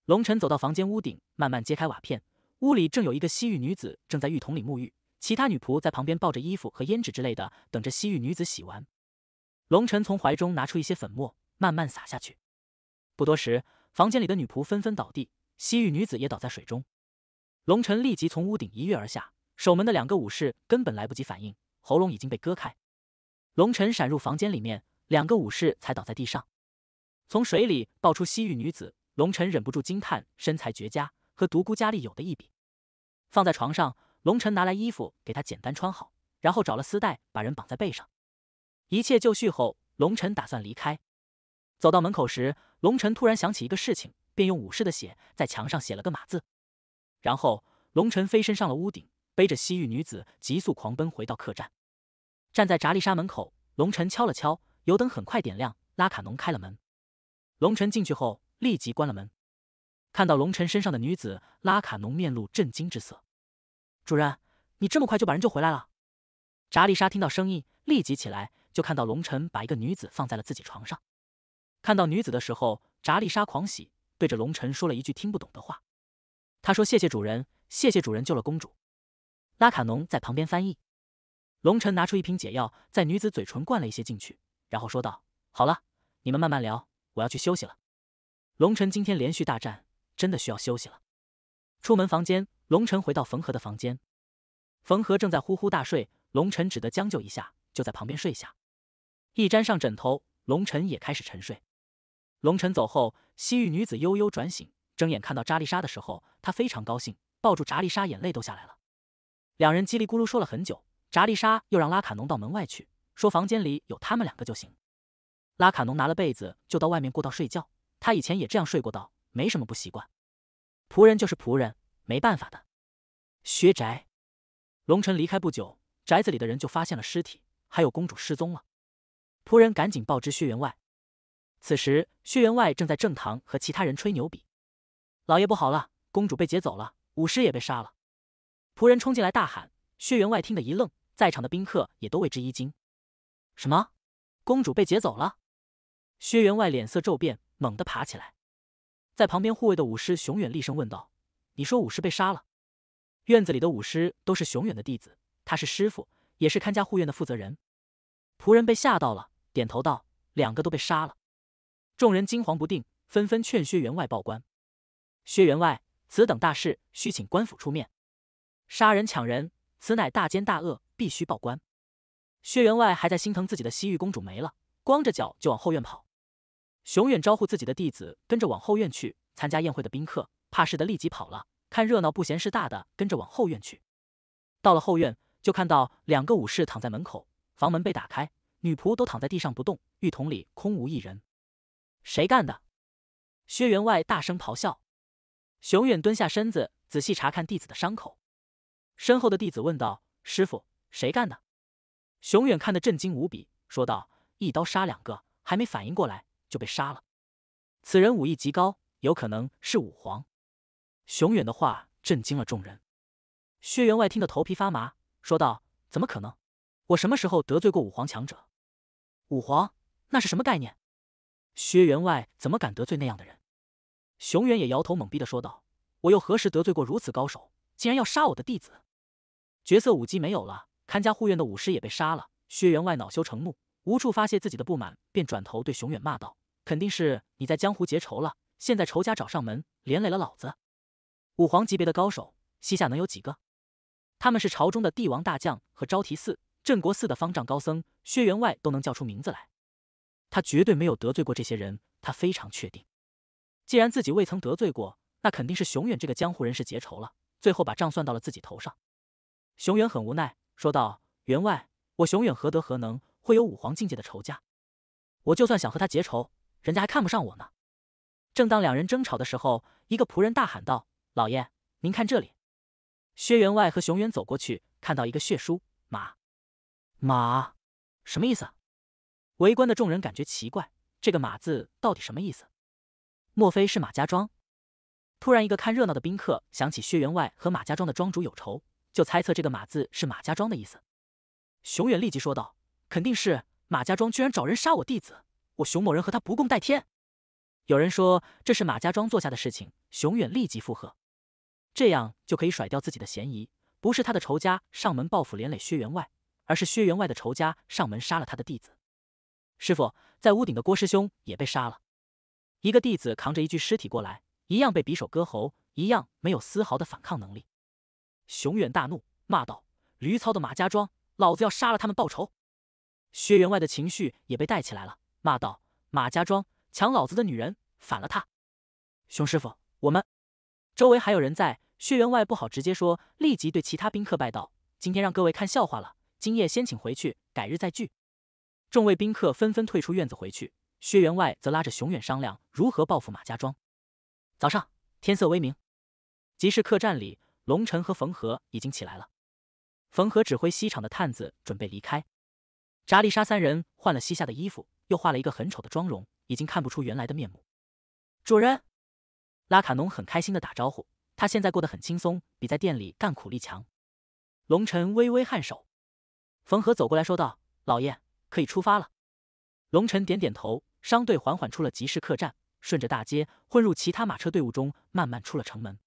S1: 龙晨走到房间屋顶，慢慢揭开瓦片。屋里正有一个西域女子正在浴桶里沐浴，其他女仆在旁边抱着衣服和胭脂之类的，等着西域女子洗完。龙晨从怀中拿出一些粉末，慢慢撒下去。不多时，房间里的女仆纷纷倒地，西域女子也倒在水中。龙晨立即从屋顶一跃而下，守门的两个武士根本来不及反应，喉咙已经被割开。龙晨闪入房间里面。两个武士才倒在地上，从水里抱出西域女子，龙晨忍不住惊叹：身材绝佳，和独孤佳丽有的一比。放在床上，龙晨拿来衣服给她简单穿好，然后找了丝带把人绑在背上。一切就绪后，龙晨打算离开。走到门口时，龙晨突然想起一个事情，便用武士的血在墙上写了个马字。然后，龙晨飞身上了屋顶，背着西域女子急速狂奔回到客栈。站在扎丽莎门口，龙晨敲了敲。油灯很快点亮，拉卡农开了门。龙晨进去后立即关了门。看到龙晨身上的女子，拉卡农面露震惊之色：“主人，你这么快就把人救回来了？”查丽莎听到声音，立即起来，就看到龙晨把一个女子放在了自己床上。看到女子的时候，查丽莎狂喜，对着龙晨说了一句听不懂的话。他说：“谢谢主人，谢谢主人救了公主。”拉卡农在旁边翻译。龙晨拿出一瓶解药，在女子嘴唇灌了一些进去。然后说道：“好了，你们慢慢聊，我要去休息了。”龙晨今天连续大战，真的需要休息了。出门房间，龙晨回到冯和的房间，冯和正在呼呼大睡，龙晨只得将就一下，就在旁边睡下。一沾上枕头，龙晨也开始沉睡。龙晨走后，西域女子悠悠转醒，睁眼看到扎丽莎的时候，她非常高兴，抱住扎丽莎，眼泪都下来了。两人叽里咕噜说了很久，扎丽莎又让拉卡农到门外去。说房间里有他们两个就行。拉卡农拿了被子就到外面过道睡觉，他以前也这样睡过道，没什么不习惯。仆人就是仆人，没办法的。薛宅，龙臣离开不久，宅子里的人就发现了尸体，还有公主失踪了。仆人赶紧报知薛员外。此时薛员外正在正堂和其他人吹牛比，老爷不好了，公主被劫走了，武师也被杀了。仆人冲进来大喊，薛员外听得一愣，在场的宾客也都为之一惊。什么？公主被劫走了！薛员外脸色骤变，猛地爬起来，在旁边护卫的武师熊远厉声问道：“你说武师被杀了？”院子里的武师都是熊远的弟子，他是师傅，也是看家护院的负责人。仆人被吓到了，点头道：“两个都被杀了。”众人惊惶不定，纷纷劝薛员外报官。薛员外，此等大事需请官府出面。杀人抢人，此乃大奸大恶，必须报官。薛员外还在心疼自己的西域公主没了，光着脚就往后院跑。熊远招呼自己的弟子跟着往后院去。参加宴会的宾客怕事的立即跑了，看热闹不嫌事大的跟着往后院去。到了后院，就看到两个武士躺在门口，房门被打开，女仆都躺在地上不动，浴桶里空无一人。谁干的？薛员外大声咆哮。熊远蹲下身子，仔细查看弟子的伤口。身后的弟子问道：“师傅，谁干的？”熊远看得震惊无比，说道：“一刀杀两个，还没反应过来就被杀了。此人武艺极高，有可能是武皇。”熊远的话震惊了众人。薛员外听得头皮发麻，说道：“怎么可能？我什么时候得罪过武皇强者？武皇那是什么概念？薛员外怎么敢得罪那样的人？”熊远也摇头懵逼的说道：“我又何时得罪过如此高手？竟然要杀我的弟子？绝色舞姬没有了。”看家护院的武师也被杀了，薛员外恼羞成怒，无处发泄自己的不满，便转头对熊远骂道：“肯定是你在江湖结仇了，现在仇家找上门，连累了老子。”武皇级别的高手，西夏能有几个？他们是朝中的帝王大将和昭提寺、镇国寺的方丈高僧，薛员外都能叫出名字来。他绝对没有得罪过这些人，他非常确定。既然自己未曾得罪过，那肯定是熊远这个江湖人士结仇了，最后把账算到了自己头上。熊远很无奈。说道：“员外，我熊远何德何能，会有武皇境界的仇家？我就算想和他结仇，人家还看不上我呢。”正当两人争吵的时候，一个仆人大喊道：“老爷，您看这里！”薛员外和熊远走过去，看到一个血书：“马马，什么意思？”围观的众人感觉奇怪，这个“马”字到底什么意思？莫非是马家庄？突然，一个看热闹的宾客想起薛员外和马家庄的庄主有仇。就猜测这个马字是马家庄的意思。熊远立即说道：“肯定是马家庄居然找人杀我弟子，我熊某人和他不共戴天。”有人说这是马家庄做下的事情，熊远立即附和，这样就可以甩掉自己的嫌疑，不是他的仇家上门报复连累薛员外，而是薛员外的仇家上门杀了他的弟子。师傅在屋顶的郭师兄也被杀了，一个弟子扛着一具尸体过来，一样被匕首割喉，一样没有丝毫的反抗能力。熊远大怒，骂道：“驴操的马家庄，老子要杀了他们报仇！”薛员外的情绪也被带起来了，骂道：“马家庄抢老子的女人，反了他！”熊师傅，我们周围还有人在，薛员外不好直接说，立即对其他宾客拜道：“今天让各位看笑话了，今夜先请回去，改日再聚。”众位宾客纷纷退出院子回去，薛员外则拉着熊远商量如何报复马家庄。早上，天色微明，集市客栈里。龙晨和冯和已经起来了，冯和指挥西厂的探子准备离开。扎丽莎三人换了西夏的衣服，又画了一个很丑的妆容，已经看不出原来的面目。主人，拉卡农很开心的打招呼，他现在过得很轻松，比在店里干苦力强。龙晨微微颔首，冯和走过来说道：“老爷，可以出发了。”龙晨点点头，商队缓缓出了集市客栈，顺着大街混入其他马车队伍中，慢慢出了城门。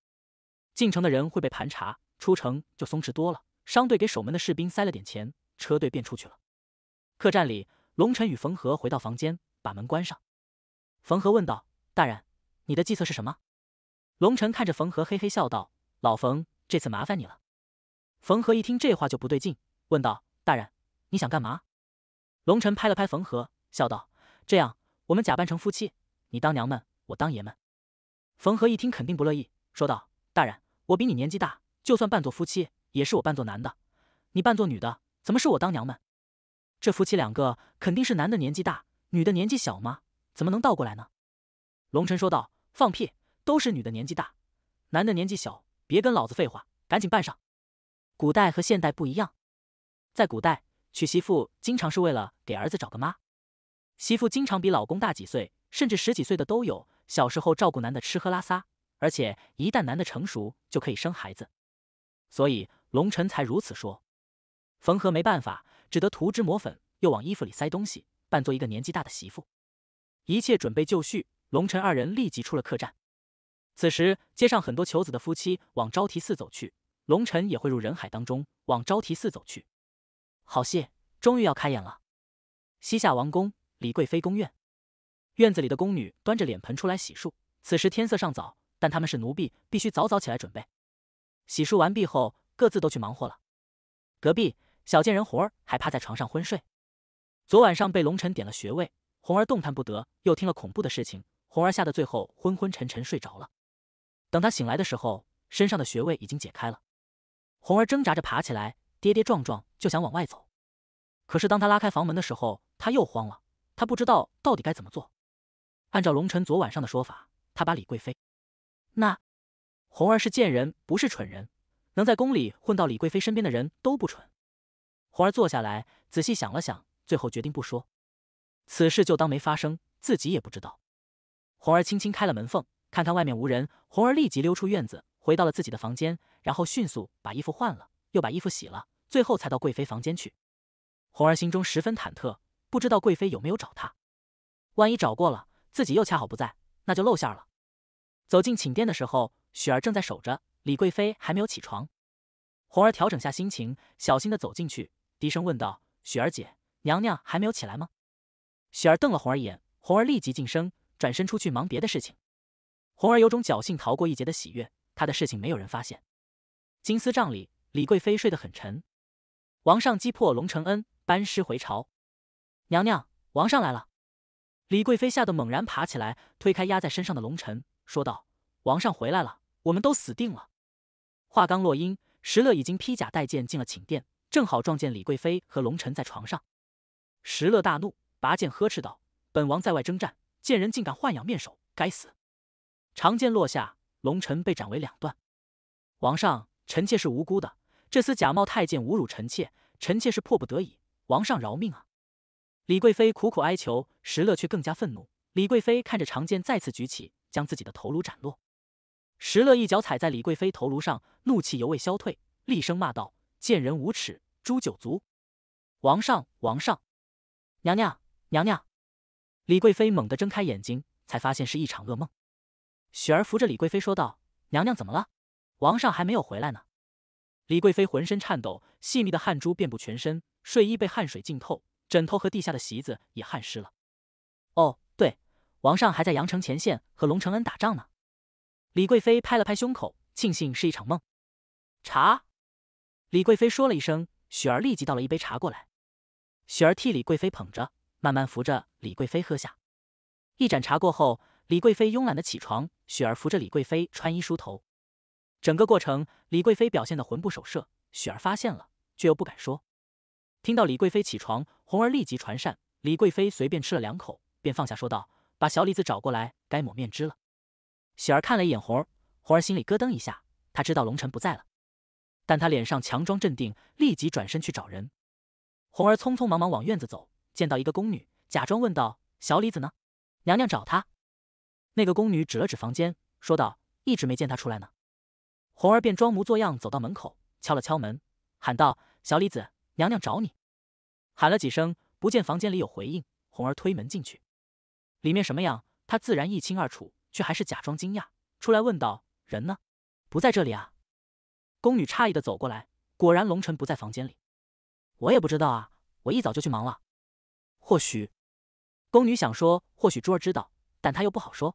S1: 进城的人会被盘查，出城就松弛多了。商队给守门的士兵塞了点钱，车队便出去了。客栈里，龙晨与冯和回到房间，把门关上。冯和问道：“大人，你的计策是什么？”龙晨看着冯和，嘿嘿笑道：“老冯，这次麻烦你了。”冯和一听这话就不对劲，问道：“大人，你想干嘛？”龙晨拍了拍冯和，笑道：“这样，我们假扮成夫妻，你当娘们，我当爷们。”冯和一听肯定不乐意，说道：“大人。”我比你年纪大，就算扮作夫妻，也是我扮作男的，你扮作女的，怎么是我当娘们？这夫妻两个肯定是男的年纪大，女的年纪小吗？怎么能倒过来呢？龙晨说道：“放屁，都是女的年纪大，男的年纪小。别跟老子废话，赶紧扮上。古代和现代不一样，在古代娶媳妇经常是为了给儿子找个妈，媳妇经常比老公大几岁，甚至十几岁的都有，小时候照顾男的吃喝拉撒。”而且一旦男的成熟，就可以生孩子，所以龙尘才如此说。冯和没办法，只得涂脂抹粉，又往衣服里塞东西，扮作一个年纪大的媳妇。一切准备就绪，龙尘二人立即出了客栈。此时街上很多求子的夫妻往招提寺走去，龙尘也会入人海当中，往招提寺走去。好戏终于要开演了。西夏王宫李贵妃宫院，院子里的宫女端着脸盆出来洗漱。此时天色尚早。但他们是奴婢，必须早早起来准备。洗漱完毕后，各自都去忙活了。隔壁小贱人红儿还趴在床上昏睡。昨晚上被龙晨点了穴位，红儿动弹不得，又听了恐怖的事情，红儿吓得最后昏昏沉沉睡着了。等他醒来的时候，身上的穴位已经解开了。红儿挣扎着爬起来，跌跌撞撞就想往外走。可是当他拉开房门的时候，他又慌了，他不知道到底该怎么做。按照龙晨昨晚上的说法，他把李贵妃。那，红儿是贱人不是蠢人，能在宫里混到李贵妃身边的人都不蠢。红儿坐下来仔细想了想，最后决定不说此事，就当没发生，自己也不知道。红儿轻轻开了门缝，看看外面无人，红儿立即溜出院子，回到了自己的房间，然后迅速把衣服换了，又把衣服洗了，最后才到贵妃房间去。红儿心中十分忐忑，不知道贵妃有没有找她，万一找过了，自己又恰好不在，那就露馅了。走进寝殿的时候，雪儿正在守着，李贵妃还没有起床。红儿调整下心情，小心的走进去，低声问道：“雪儿姐，娘娘还没有起来吗？”雪儿瞪了红儿一眼，红儿立即噤声，转身出去忙别的事情。红儿有种侥幸逃过一劫的喜悦，她的事情没有人发现。金丝帐里，李贵妃睡得很沉。王上击破龙承恩，班师回朝。娘娘，王上来了！李贵妃吓得猛然爬起来，推开压在身上的龙尘。说道：“王上回来了，我们都死定了。”话刚落音，石勒已经披甲带剑进了寝殿，正好撞见李贵妃和龙臣在床上。石勒大怒，拔剑呵斥道：“本王在外征战，贱人竟敢豢养面首，该死！”长剑落下，龙臣被斩为两段。王上，臣妾是无辜的，这厮假冒太监，侮辱臣妾，臣妾是迫不得已。王上饶命啊！李贵妃苦苦哀求，石勒却更加愤怒。李贵妃看着长剑再次举起。将自己的头颅斩落，石勒一脚踩在李贵妃头颅上，怒气犹未消退，厉声骂道：“贱人无耻，诛九族！”王上，王上，娘娘，娘娘！李贵妃猛地睁开眼睛，才发现是一场噩梦。雪儿扶着李贵妃说道：“娘娘怎么了？王上还没有回来呢。”李贵妃浑身颤抖，细密的汗珠遍布全身，睡衣被汗水浸透，枕头和地下的席子也汗湿了。哦。王上还在阳城前线和龙承恩打仗呢，李贵妃拍了拍胸口，庆幸是一场梦。茶，李贵妃说了一声，雪儿立即倒了一杯茶过来，雪儿替李贵妃捧着，慢慢扶着李贵妃喝下。一盏茶过后，李贵妃慵懒的起床，雪儿扶着李贵妃穿衣梳头。整个过程，李贵妃表现的魂不守舍，雪儿发现了，却又不敢说。听到李贵妃起床，红儿立即传膳。李贵妃随便吃了两口，便放下说道。把小李子找过来，该抹面汁了。喜儿看了一眼红儿，红儿心里咯噔一下，她知道龙臣不在了，但她脸上强装镇定，立即转身去找人。红儿匆匆忙忙往院子走，见到一个宫女，假装问道：“小李子呢？娘娘找她？”那个宫女指了指房间，说道：“一直没见她出来呢。”红儿便装模作样走到门口，敲了敲门，喊道：“小李子，娘娘找你。”喊了几声，不见房间里有回应，红儿推门进去。里面什么样？他自然一清二楚，却还是假装惊讶出来问道：“人呢？不在这里啊？”宫女诧异的走过来，果然龙尘不在房间里。我也不知道啊，我一早就去忙了。或许，宫女想说或许珠儿知道，但她又不好说。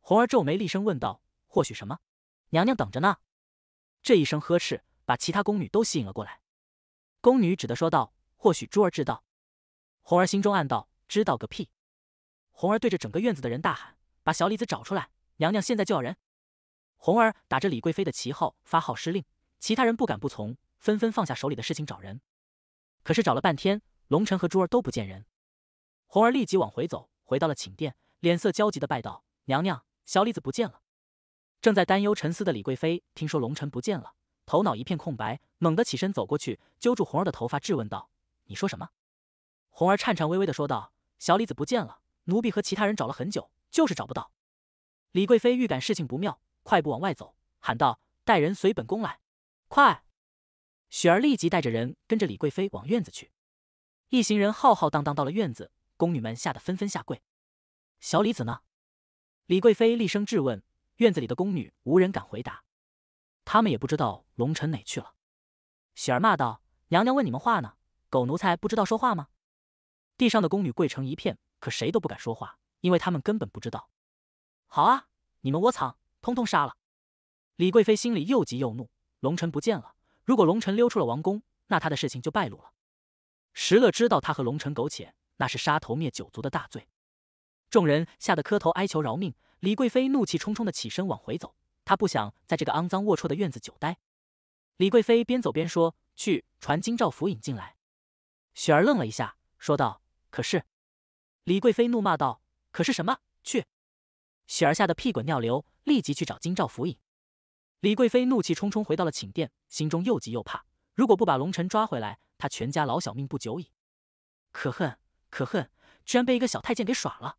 S1: 红儿皱眉厉声问道：“或许什么？娘娘等着呢！”这一声呵斥把其他宫女都吸引了过来。宫女只得说道：“或许珠儿知道。”红儿心中暗道：“知道个屁！”红儿对着整个院子的人大喊：“把小李子找出来！娘娘现在就要人！”红儿打着李贵妃的旗号发号施令，其他人不敢不从，纷纷放下手里的事情找人。可是找了半天，龙晨和珠儿都不见人。红儿立即往回走，回到了寝殿，脸色焦急的拜道：“娘娘，小李子不见了！”正在担忧沉思的李贵妃听说龙晨不见了，头脑一片空白，猛地起身走过去，揪住红儿的头发质问道：“你说什么？”红儿颤颤巍巍的说道：“小李子不见了。”奴婢和其他人找了很久，就是找不到。李贵妃预感事情不妙，快步往外走，喊道：“带人随本宫来！”快！雪儿立即带着人跟着李贵妃往院子去。一行人浩浩荡荡到了院子，宫女们吓得纷纷下跪。小李子呢？李贵妃厉声质问。院子里的宫女无人敢回答，他们也不知道龙臣哪去了。雪儿骂道：“娘娘问你们话呢，狗奴才不知道说话吗？”地上的宫女跪成一片。可谁都不敢说话，因为他们根本不知道。好啊，你们窝藏，通通杀了！李贵妃心里又急又怒，龙臣不见了。如果龙臣溜出了王宫，那他的事情就败露了。石勒知道他和龙臣苟且，那是杀头灭九族的大罪。众人吓得磕头哀求饶命。李贵妃怒气冲冲的起身往回走，她不想在这个肮脏龌龊的院子久待。李贵妃边走边说：“去传金兆府引进来。”雪儿愣了一下，说道：“可是。”李贵妃怒骂道：“可是什么去？”雪儿吓得屁滚尿流，立即去找金兆府尹。李贵妃怒气冲冲回到了寝殿，心中又急又怕。如果不把龙臣抓回来，她全家老小命不久矣。可恨可恨，居然被一个小太监给耍了！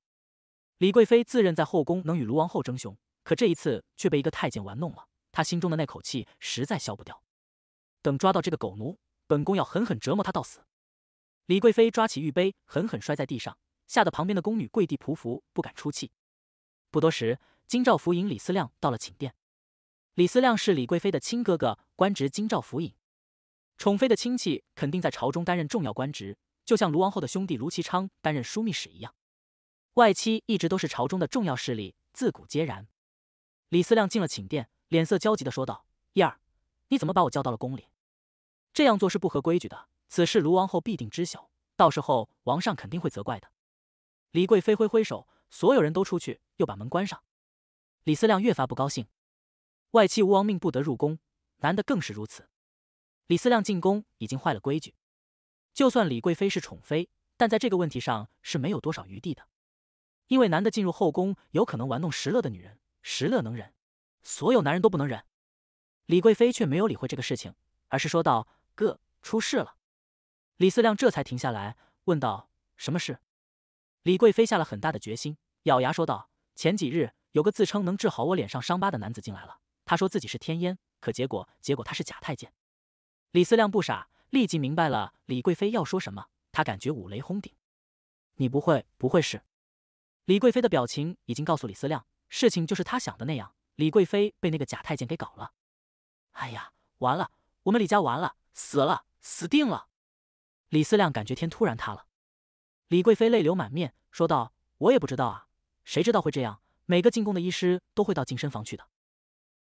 S1: 李贵妃自认在后宫能与卢王后争雄，可这一次却被一个太监玩弄了。她心中的那口气实在消不掉。等抓到这个狗奴，本宫要狠狠折磨他到死！李贵妃抓起玉杯，狠狠摔在地上。吓得旁边的宫女跪地匍匐，不敢出气。不多时，京兆府尹李思亮到了寝殿。李思亮是李贵妃的亲哥哥，官职京兆府尹。宠妃的亲戚肯定在朝中担任重要官职，就像卢王后的兄弟卢其昌担任枢密使一样。外戚一直都是朝中的重要势力，自古皆然。李思亮进了寝殿，脸色焦急的说道：“燕儿，你怎么把我叫到了宫里？这样做是不合规矩的。此事卢王后必定知晓，到时候王上肯定会责怪的。”李贵妃挥挥手，所有人都出去，又把门关上。李思亮越发不高兴。外戚无王命不得入宫，男的更是如此。李思亮进宫已经坏了规矩。就算李贵妃是宠妃，但在这个问题上是没有多少余地的。因为男的进入后宫，有可能玩弄石乐的女人。石乐能忍，所有男人都不能忍。李贵妃却没有理会这个事情，而是说道：“哥，出事了。”李思亮这才停下来，问道：“什么事？”李贵妃下了很大的决心，咬牙说道：“前几日有个自称能治好我脸上伤疤的男子进来了，他说自己是天烟，可结果……结果他是假太监。”李思亮不傻，立即明白了李贵妃要说什么。他感觉五雷轰顶：“你不会不会是……”李贵妃的表情已经告诉李思亮，事情就是他想的那样。李贵妃被那个假太监给搞了。哎呀，完了，我们李家完了，死了，死定了！李思亮感觉天突然塌了。李贵妃泪流满面说道：“我也不知道啊，谁知道会这样？每个进宫的医师都会到净身房去的，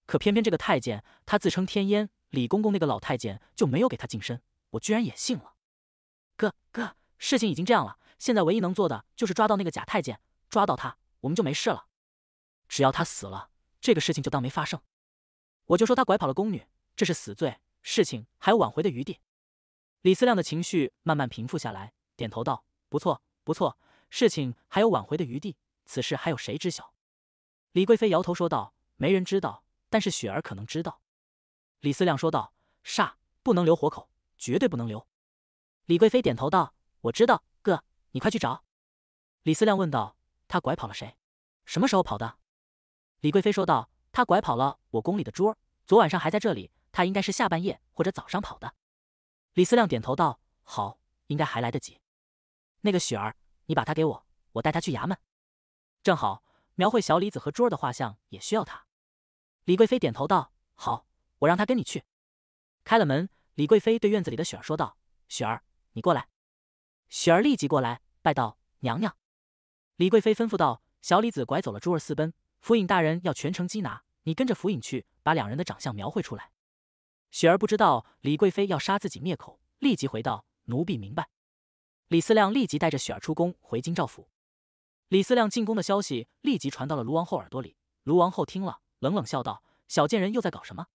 S1: 可偏偏这个太监，他自称天烟李公公，那个老太监就没有给他净身，我居然也信了。哥哥，事情已经这样了，现在唯一能做的就是抓到那个假太监，抓到他，我们就没事了。只要他死了，这个事情就当没发生。我就说他拐跑了宫女，这是死罪，事情还有挽回的余地。”李思亮的情绪慢慢平复下来，点头道。不错，不错，事情还有挽回的余地。此事还有谁知晓？李贵妃摇头说道：“没人知道，但是雪儿可能知道。”李思亮说道：“煞，不能留活口，绝对不能留。”李贵妃点头道：“我知道，哥，你快去找。”李思亮问道：“他拐跑了谁？什么时候跑的？”李贵妃说道：“他拐跑了我宫里的珠儿，昨晚上还在这里，他应该是下半夜或者早上跑的。”李思亮点头道：“好，应该还来得及。”那个雪儿，你把她给我，我带她去衙门。正好描绘小李子和珠儿的画像也需要她。李贵妃点头道：“好，我让她跟你去。”开了门，李贵妃对院子里的雪儿说道：“雪儿，你过来。”雪儿立即过来拜道：“娘娘。”李贵妃吩咐道：“小李子拐走了珠儿私奔，府尹大人要全程缉拿，你跟着府尹去，把两人的长相描绘出来。”雪儿不知道李贵妃要杀自己灭口，立即回道：“奴婢明白。”李思亮立即带着雪儿出宫回京兆府。李思亮进宫的消息立即传到了卢王后耳朵里。卢王后听了，冷冷笑道：“小贱人又在搞什么？”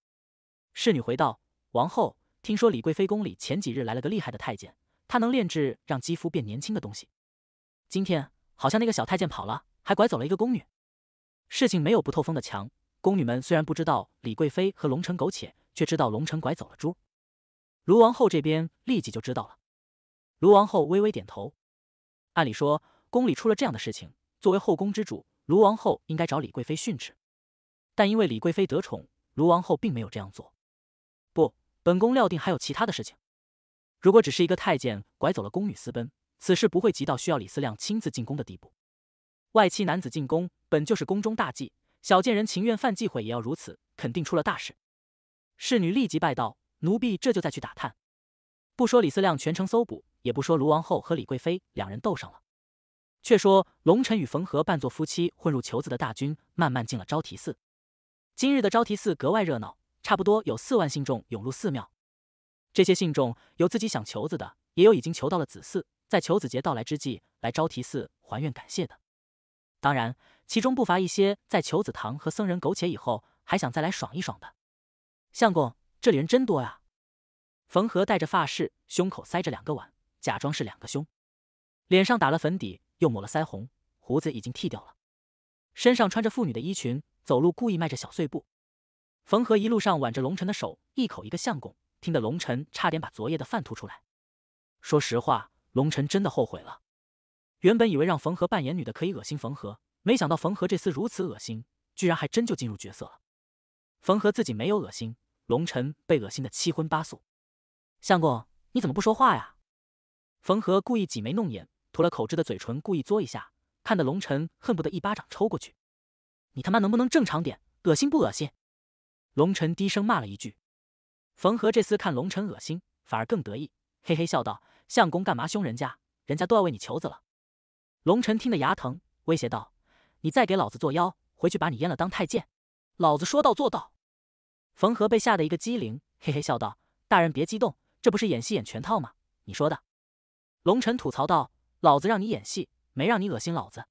S1: 侍女回道：“王后，听说李贵妃宫里前几日来了个厉害的太监，他能炼制让肌肤变年轻的东西。今天好像那个小太监跑了，还拐走了一个宫女。事情没有不透风的墙，宫女们虽然不知道李贵妃和龙城苟且，却知道龙城拐走了珠。卢王后这边立即就知道了。”卢王后微微点头。按理说，宫里出了这样的事情，作为后宫之主，卢王后应该找李贵妃训斥。但因为李贵妃得宠，卢王后并没有这样做。不，本宫料定还有其他的事情。如果只是一个太监拐走了宫女私奔，此事不会急到需要李思亮亲自进宫的地步。外戚男子进宫本就是宫中大忌，小贱人情愿犯忌讳也要如此，肯定出了大事。侍女立即拜道：“奴婢这就再去打探。”不说李思亮全城搜捕。也不说卢王后和李贵妃两人斗上了，却说龙尘与冯和扮作夫妻混入求子的大军，慢慢进了昭提寺。今日的昭提寺格外热闹，差不多有四万信众涌入寺庙。这些信众有自己想求子的，也有已经求到了子嗣，在求子节到来之际来昭提寺还愿感谢的。当然，其中不乏一些在求子堂和僧人苟且以后，还想再来爽一爽的。相公，这里人真多呀！冯和带着发饰，胸口塞着两个碗。假装是两个胸，脸上打了粉底，又抹了腮红，胡子已经剃掉了，身上穿着妇女的衣裙，走路故意迈着小碎步。冯和一路上挽着龙晨的手，一口一个相公，听得龙晨差点把昨夜的饭吐出来。说实话，龙晨真的后悔了。原本以为让冯和扮演女的可以恶心冯和，没想到冯和这厮如此恶心，居然还真就进入角色了。冯和自己没有恶心，龙晨被恶心的七荤八素。相公，你怎么不说话呀？冯和故意挤眉弄眼，涂了口脂的嘴唇故意作一下，看得龙尘恨不得一巴掌抽过去。你他妈能不能正常点？恶心不恶心？龙尘低声骂了一句。冯和这厮看龙尘恶心，反而更得意，嘿嘿笑道：“相公干嘛凶人家？人家都要为你求子了。”龙尘听得牙疼，威胁道：“你再给老子作妖，回去把你阉了当太监，老子说到做到。”冯和被吓得一个机灵，嘿嘿笑道：“大人别激动，这不是演戏演全套吗？你说的。”龙晨吐槽道：“老子让你演戏，没让你恶心老子。”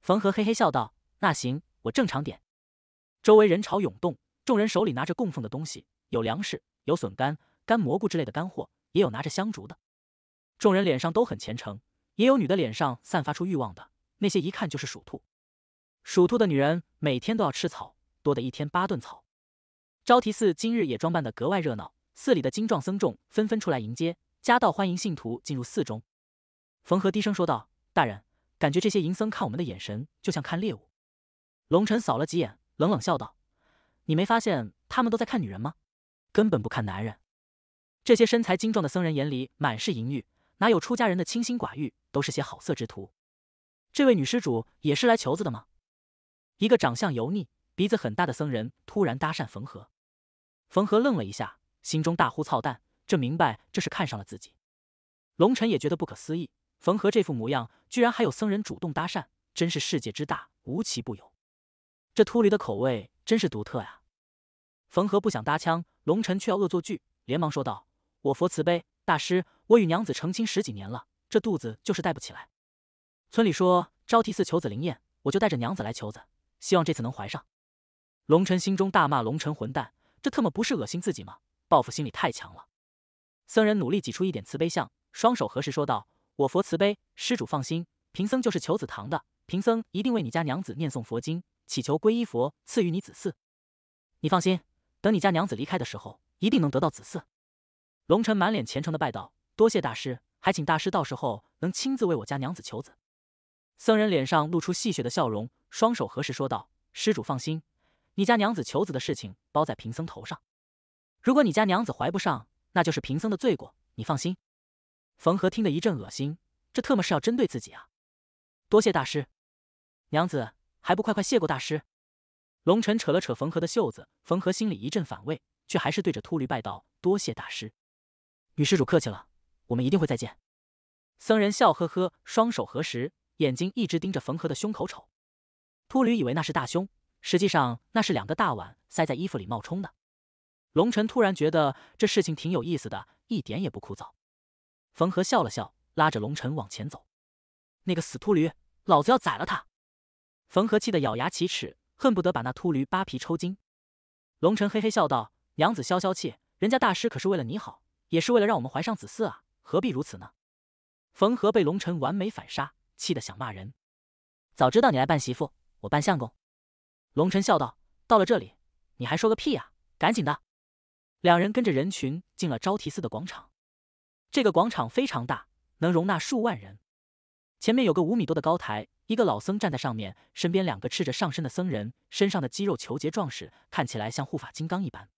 S1: 冯和嘿嘿笑道：“那行，我正常点。”周围人潮涌动，众人手里拿着供奉的东西，有粮食，有笋干、干蘑菇之类的干货，也有拿着香烛的。众人脸上都很虔诚，也有女的脸上散发出欲望的，那些一看就是属兔。属兔的女人每天都要吃草，多的一天八顿草。昭提寺今日也装扮的格外热闹，寺里的精壮僧众纷纷出来迎接。家道欢迎信徒进入寺中，冯和低声说道：“大人，感觉这些银僧看我们的眼神就像看猎物。”龙晨扫了几眼，冷冷笑道：“你没发现他们都在看女人吗？根本不看男人。这些身材精壮的僧人眼里满是淫欲，哪有出家人的清心寡欲？都是些好色之徒。这位女施主也是来求子的吗？”一个长相油腻、鼻子很大的僧人突然搭讪冯和，冯和愣了一下，心中大呼操蛋。这明白，这是看上了自己。龙尘也觉得不可思议，冯和这副模样，居然还有僧人主动搭讪，真是世界之大，无奇不有。这秃驴的口味真是独特呀！冯和不想搭腔，龙尘却要恶作剧，连忙说道：“我佛慈悲，大师，我与娘子成亲十几年了，这肚子就是带不起来。村里说招提寺求子灵验，我就带着娘子来求子，希望这次能怀上。”龙尘心中大骂：“龙尘混蛋，这特么不是恶心自己吗？报复心理太强了！”僧人努力挤出一点慈悲相，双手合十说道：“我佛慈悲，施主放心，贫僧就是求子堂的，贫僧一定为你家娘子念诵佛经，祈求皈依佛赐予你子嗣。你放心，等你家娘子离开的时候，一定能得到子嗣。”龙晨满脸虔诚的拜道：“多谢大师，还请大师到时候能亲自为我家娘子求子。”僧人脸上露出戏谑的笑容，双手合十说道：“施主放心，你家娘子求子的事情包在贫僧头上。如果你家娘子怀不上……”那就是贫僧的罪过，你放心。冯和听得一阵恶心，这特么是要针对自己啊！多谢大师，娘子还不快快谢过大师。龙尘扯了扯冯和的袖子，冯和心里一阵反胃，却还是对着秃驴拜道：“多谢大师。”女施主客气了，我们一定会再见。僧人笑呵呵，双手合十，眼睛一直盯着冯和的胸口瞅。秃驴以为那是大胸，实际上那是两个大碗塞在衣服里冒充的。龙晨突然觉得这事情挺有意思的，一点也不枯燥。冯和笑了笑，拉着龙晨往前走。那个死秃驴，老子要宰了他！冯和气得咬牙切齿，恨不得把那秃驴扒皮抽筋。龙晨嘿嘿笑道：“娘子，消消气，人家大师可是为了你好，也是为了让我们怀上子嗣啊，何必如此呢？”冯和被龙晨完美反杀，气得想骂人。早知道你来扮媳妇，我扮相公。龙晨笑道：“到了这里，你还说个屁呀！赶紧的。”两人跟着人群进了昭提寺的广场。这个广场非常大，能容纳数万人。前面有个五米多的高台，一个老僧站在上面，身边两个赤着上身的僧人，身上的肌肉虬结壮实，看起来像护法金刚一般。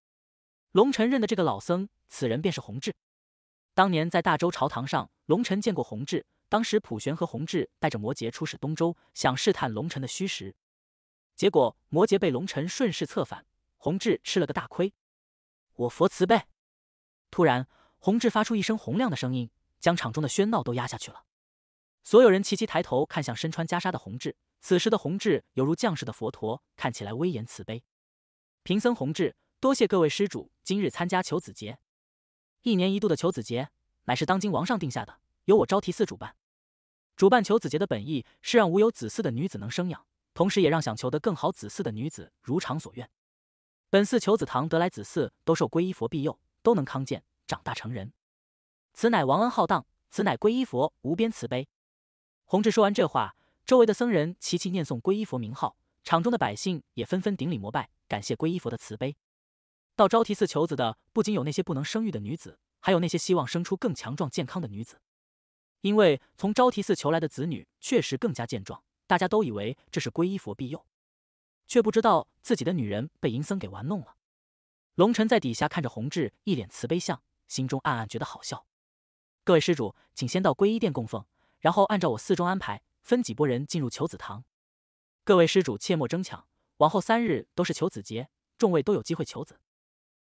S1: 龙尘认得这个老僧，此人便是洪志。当年在大周朝堂上，龙尘见过洪志。当时普玄和洪志带着摩羯出使东周，想试探龙尘的虚实，结果摩羯被龙尘顺势策反，洪志吃了个大亏。我佛慈悲！突然，弘志发出一声洪亮的声音，将场中的喧闹都压下去了。所有人齐齐抬头看向身穿袈裟的弘志。此时的弘志犹如将士的佛陀，看起来威严慈悲。贫僧弘志，多谢各位施主今日参加求子节。一年一度的求子节，乃是当今王上定下的，由我招提寺主办。主办求子节的本意是让无有子嗣的女子能生养，同时也让想求得更好子嗣的女子如偿所愿。本寺求子堂得来子嗣都受皈依佛庇佑，都能康健长大成人。此乃王恩浩荡，此乃皈依佛无边慈悲。弘治说完这话，周围的僧人齐齐念诵皈依佛名号，场中的百姓也纷纷顶礼膜拜，感谢皈依佛的慈悲。到昭提寺求子的不仅有那些不能生育的女子，还有那些希望生出更强壮健康的女子。因为从昭提寺求来的子女确实更加健壮，大家都以为这是皈依佛庇佑。却不知道自己的女人被银僧给玩弄了。龙尘在底下看着洪志，一脸慈悲相，心中暗暗觉得好笑。各位施主，请先到皈依殿供奉，然后按照我寺中安排，分几拨人进入求子堂。各位施主切莫争抢，往后三日都是求子节，众位都有机会求子。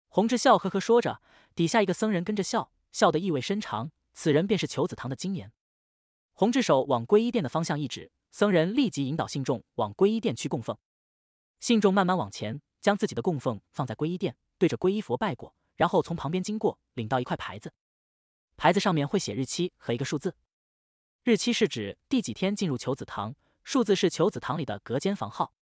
S1: 洪志笑呵呵说着，底下一个僧人跟着笑，笑得意味深长。此人便是求子堂的金岩。洪志手往皈依殿的方向一指，僧人立即引导信众往皈依殿去供奉。信众慢慢往前，将自己的供奉放在皈依殿，对着皈依佛拜过，然后从旁边经过，领到一块牌子。牌子上面会写日期和一个数字，日期是指第几天进入求子堂，数字是求子堂里的隔间房号。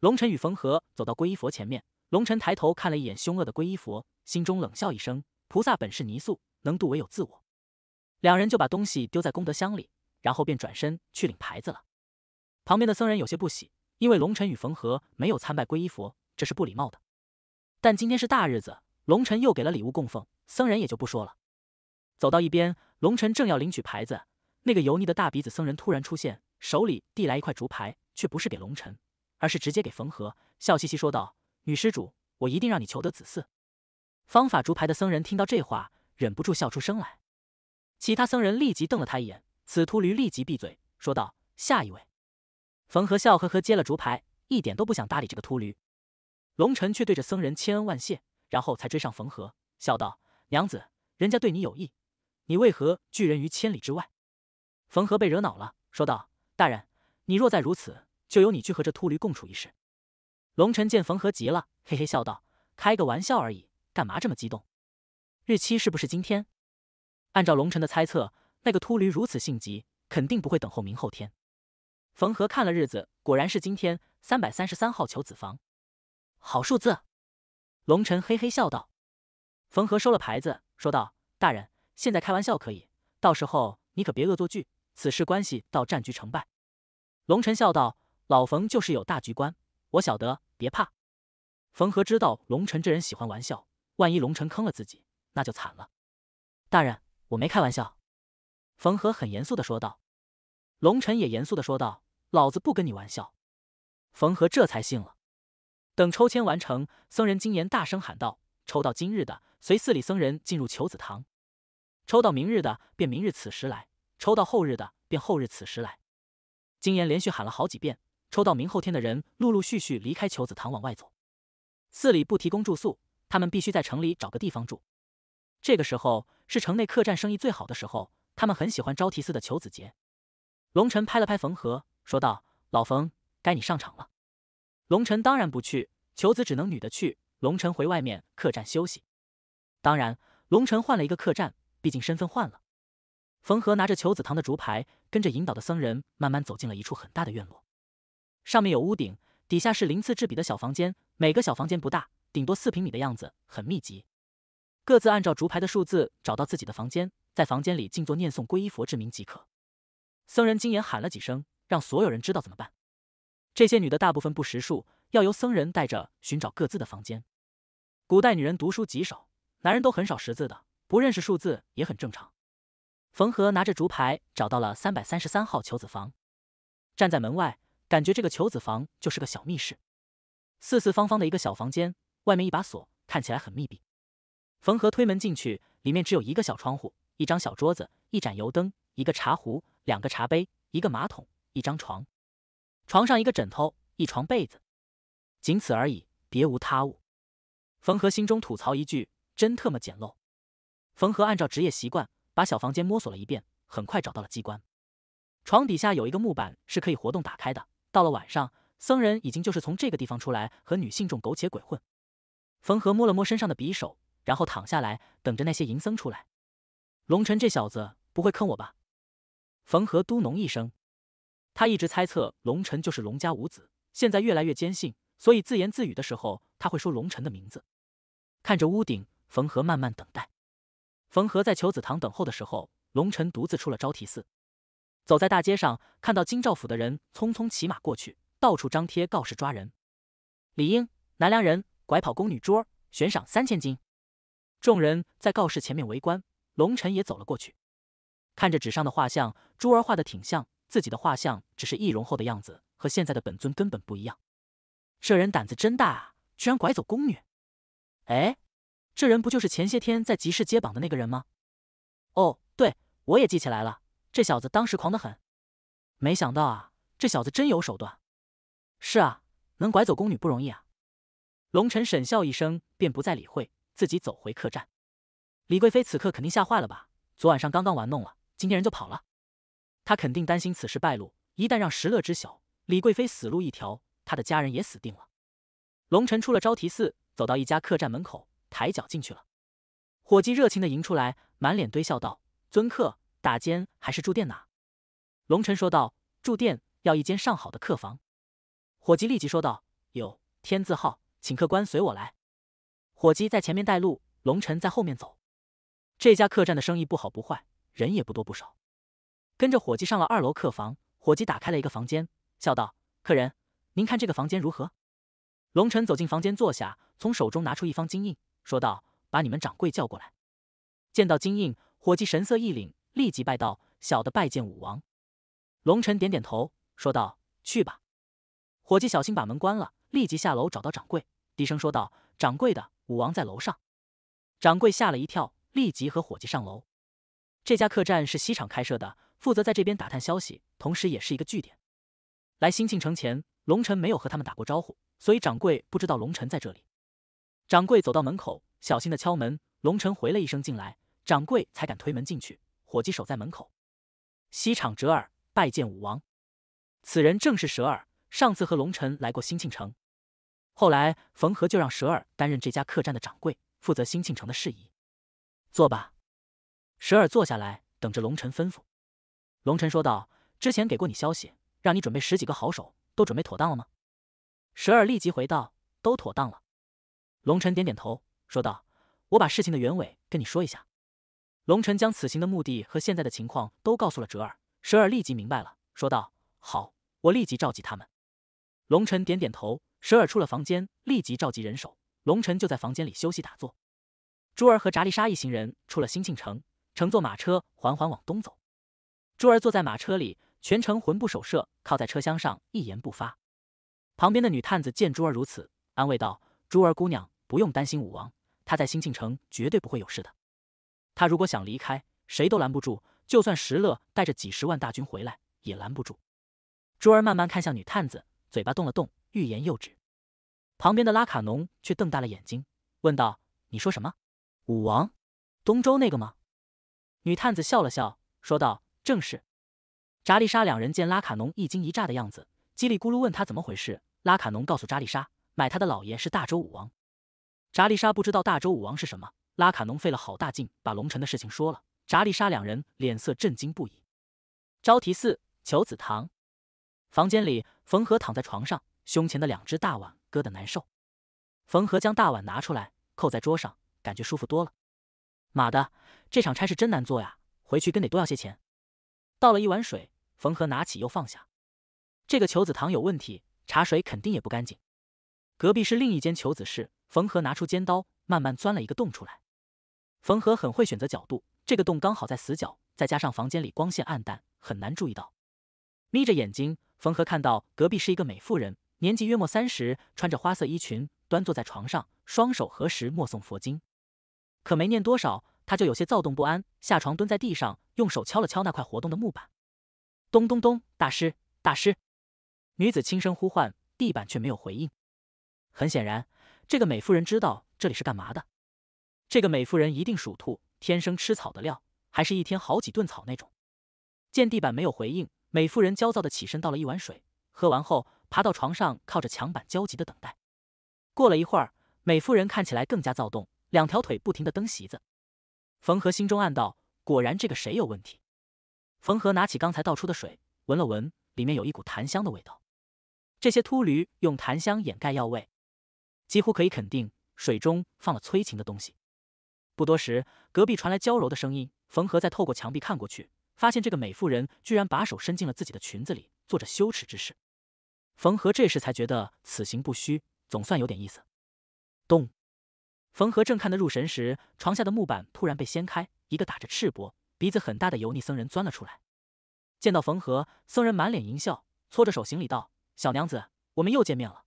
S1: 龙尘与冯和走到皈依佛前面，龙尘抬头看了一眼凶恶的皈依佛，心中冷笑一声：“菩萨本是泥塑，能度唯有自我。”两人就把东西丢在功德箱里，然后便转身去领牌子了。旁边的僧人有些不喜。因为龙尘与冯和没有参拜皈依佛，这是不礼貌的。但今天是大日子，龙尘又给了礼物供奉，僧人也就不说了。走到一边，龙尘正要领取牌子，那个油腻的大鼻子僧人突然出现，手里递来一块竹牌，却不是给龙尘，而是直接给冯和，笑嘻嘻说道：“女施主，我一定让你求得子嗣。”方法竹牌的僧人听到这话，忍不住笑出声来。其他僧人立即瞪了他一眼，此秃驴立即闭嘴，说道：“下一位。”冯和笑呵呵接了竹牌，一点都不想搭理这个秃驴。龙尘却对着僧人千恩万谢，然后才追上冯和，笑道：“娘子，人家对你有意，你为何拒人于千里之外？”冯和被惹恼了，说道：“大人，你若再如此，就由你去和这秃驴共处一室。”龙尘见冯和急了，嘿嘿笑道：“开个玩笑而已，干嘛这么激动？日期是不是今天？按照龙尘的猜测，那个秃驴如此性急，肯定不会等候明后天。”冯和看了日子，果然是今天三百三十三号求子房，好数字。龙尘嘿嘿笑道：“冯和收了牌子，说道，大人，现在开玩笑可以，到时候你可别恶作剧，此事关系到战局成败。”龙尘笑道：“老冯就是有大局观，我晓得，别怕。”冯和知道龙尘这人喜欢玩笑，万一龙尘坑了自己，那就惨了。大人，我没开玩笑。”冯和很严肃的说道。龙尘也严肃的说道。老子不跟你玩笑。冯和这才信了。等抽签完成，僧人金岩大声喊道：“抽到今日的，随寺里僧人进入求子堂；抽到明日的，便明日此时来；抽到后日的，便后日此时来。”金岩连续喊了好几遍，抽到明后天的人陆陆续续离开求子堂往外走。寺里不提供住宿，他们必须在城里找个地方住。这个时候是城内客栈生意最好的时候，他们很喜欢招提寺的求子节。龙尘拍了拍冯和。说道：“老冯，该你上场了。”龙尘当然不去，求子只能女的去。龙尘回外面客栈休息。当然，龙尘换了一个客栈，毕竟身份换了。冯和拿着求子堂的竹牌，跟着引导的僧人慢慢走进了一处很大的院落，上面有屋顶，底下是鳞次栉比的小房间。每个小房间不大，顶多四平米的样子，很密集。各自按照竹牌的数字找到自己的房间，在房间里静坐念诵皈依佛之名即可。僧人金言喊了几声。让所有人知道怎么办。这些女的大部分不识数，要由僧人带着寻找各自的房间。古代女人读书极少，男人都很少识字的，不认识数字也很正常。冯和拿着竹牌找到了三百三十三号求子房，站在门外，感觉这个求子房就是个小密室，四四方方的一个小房间，外面一把锁，看起来很密闭。冯和推门进去，里面只有一个小窗户、一张小桌子、一盏油灯、一个茶壶、两个茶杯、一个马桶。一张床，床上一个枕头，一床被子，仅此而已，别无他物。缝合心中吐槽一句：“真特么简陋。”缝合按照职业习惯，把小房间摸索了一遍，很快找到了机关。床底下有一个木板是可以活动打开的。到了晚上，僧人已经就是从这个地方出来和女性众苟且鬼混。缝合摸了摸身上的匕首，然后躺下来，等着那些淫僧出来。龙尘这小子不会坑我吧？缝合嘟哝一声。他一直猜测龙尘就是龙家五子，现在越来越坚信，所以自言自语的时候，他会说龙尘的名字。看着屋顶，冯和慢慢等待。冯和在求子堂等候的时候，龙尘独自出了招提寺，走在大街上，看到京兆府的人匆匆骑马过去，到处张贴告示抓人。李英，南梁人，拐跑宫女桌，悬赏三千金。众人在告示前面围观，龙晨也走了过去，看着纸上的画像，珠儿画的挺像。自己的画像只是易容后的样子，和现在的本尊根本不一样。这人胆子真大啊，居然拐走宫女！哎，这人不就是前些天在集市揭榜的那个人吗？哦，对，我也记起来了，这小子当时狂得很。没想到啊，这小子真有手段。是啊，能拐走宫女不容易啊。龙尘沈笑一声，便不再理会，自己走回客栈。李贵妃此刻肯定吓坏了吧？昨晚上刚刚玩弄了，今天人就跑了。他肯定担心此事败露，一旦让石乐知晓，李贵妃死路一条，他的家人也死定了。龙晨出了招提寺，走到一家客栈门口，抬脚进去了。伙计热情的迎出来，满脸堆笑道：“尊客打尖还是住店哪？”龙晨说道：“住店，要一间上好的客房。”伙计立即说道：“有天字号，请客官随我来。”伙计在前面带路，龙晨在后面走。这家客栈的生意不好不坏，人也不多不少。跟着伙计上了二楼客房，伙计打开了一个房间，笑道：“客人，您看这个房间如何？”龙晨走进房间坐下，从手中拿出一方金印，说道：“把你们掌柜叫过来。”见到金印，伙计神色一凛，立即拜道：“小的拜见武王。”龙晨点点头，说道：“去吧。”伙计小心把门关了，立即下楼找到掌柜，低声说道：“掌柜的，武王在楼上。”掌柜吓了一跳，立即和伙计上楼。这家客栈是西厂开设的。负责在这边打探消息，同时也是一个据点。来新庆城前，龙尘没有和他们打过招呼，所以掌柜不知道龙尘在这里。掌柜走到门口，小心的敲门，龙尘回了一声进来，掌柜才敢推门进去。伙计守在门口。西厂哲耳拜见武王，此人正是蛇耳，上次和龙尘来过新庆城，后来冯和就让蛇耳担任这家客栈的掌柜，负责新庆城的事宜。坐吧。蛇耳坐下来，等着龙尘吩咐。龙尘说道：“之前给过你消息，让你准备十几个好手，都准备妥当了吗？”哲尔立即回道：“都妥当了。”龙臣点点头，说道：“我把事情的原委跟你说一下。”龙臣将此行的目的和现在的情况都告诉了哲儿，哲儿立即明白了，说道：“好，我立即召集他们。”龙臣点点头，哲儿出了房间，立即召集人手。龙臣就在房间里休息打坐。珠儿和扎丽莎一行人出了新庆城，乘坐马车缓缓往东走。珠儿坐在马车里，全程魂不守舍，靠在车厢上一言不发。旁边的女探子见珠儿如此，安慰道：“珠儿姑娘，不用担心武王，他在兴庆城绝对不会有事的。他如果想离开，谁都拦不住，就算石勒带着几十万大军回来也拦不住。”珠儿慢慢看向女探子，嘴巴动了动，欲言又止。旁边的拉卡农却瞪大了眼睛，问道：“你说什么？武王，东周那个吗？”女探子笑了笑，说道。正是，扎丽莎两人见拉卡农一惊一乍的样子，叽里咕噜问他怎么回事。拉卡农告诉扎丽莎，买他的老爷是大周武王。扎丽莎不知道大周武王是什么，拉卡农费了好大劲把龙晨的事情说了。扎丽莎两人脸色震惊不已。招提四，求子堂。房间里，冯和躺在床上，胸前的两只大碗硌得难受。冯和将大碗拿出来，扣在桌上，感觉舒服多了。妈的，这场差事真难做呀！回去跟得多要些钱。倒了一碗水，缝合拿起又放下。这个求子堂有问题，茶水肯定也不干净。隔壁是另一间求子室，缝合拿出尖刀，慢慢钻了一个洞出来。缝合很会选择角度，这个洞刚好在死角，再加上房间里光线暗淡，很难注意到。眯着眼睛，冯和看到隔壁是一个美妇人，年纪约莫三十，穿着花色衣裙，端坐在床上，双手合十默诵佛经，可没念多少。他就有些躁动不安，下床蹲在地上，用手敲了敲那块活动的木板，咚咚咚！大师，大师！女子轻声呼唤，地板却没有回应。很显然，这个美妇人知道这里是干嘛的。这个美妇人一定属兔，天生吃草的料，还是一天好几顿草那种。见地板没有回应，美妇人焦躁的起身倒了一碗水，喝完后爬到床上，靠着墙板焦急的等待。过了一会儿，美妇人看起来更加躁动，两条腿不停的蹬席子。冯和心中暗道：“果然这个谁有问题。”冯和拿起刚才倒出的水，闻了闻，里面有一股檀香的味道。这些秃驴用檀香掩盖药味，几乎可以肯定水中放了催情的东西。不多时，隔壁传来娇柔的声音。冯和再透过墙壁看过去，发现这个美妇人居然把手伸进了自己的裙子里，做着羞耻之事。冯和这时才觉得此行不虚，总算有点意思。咚。冯和正看得入神时，床下的木板突然被掀开，一个打着赤膊、鼻子很大的油腻僧人钻了出来。见到冯和，僧人满脸淫笑，搓着手行礼道：“小娘子，我们又见面了。”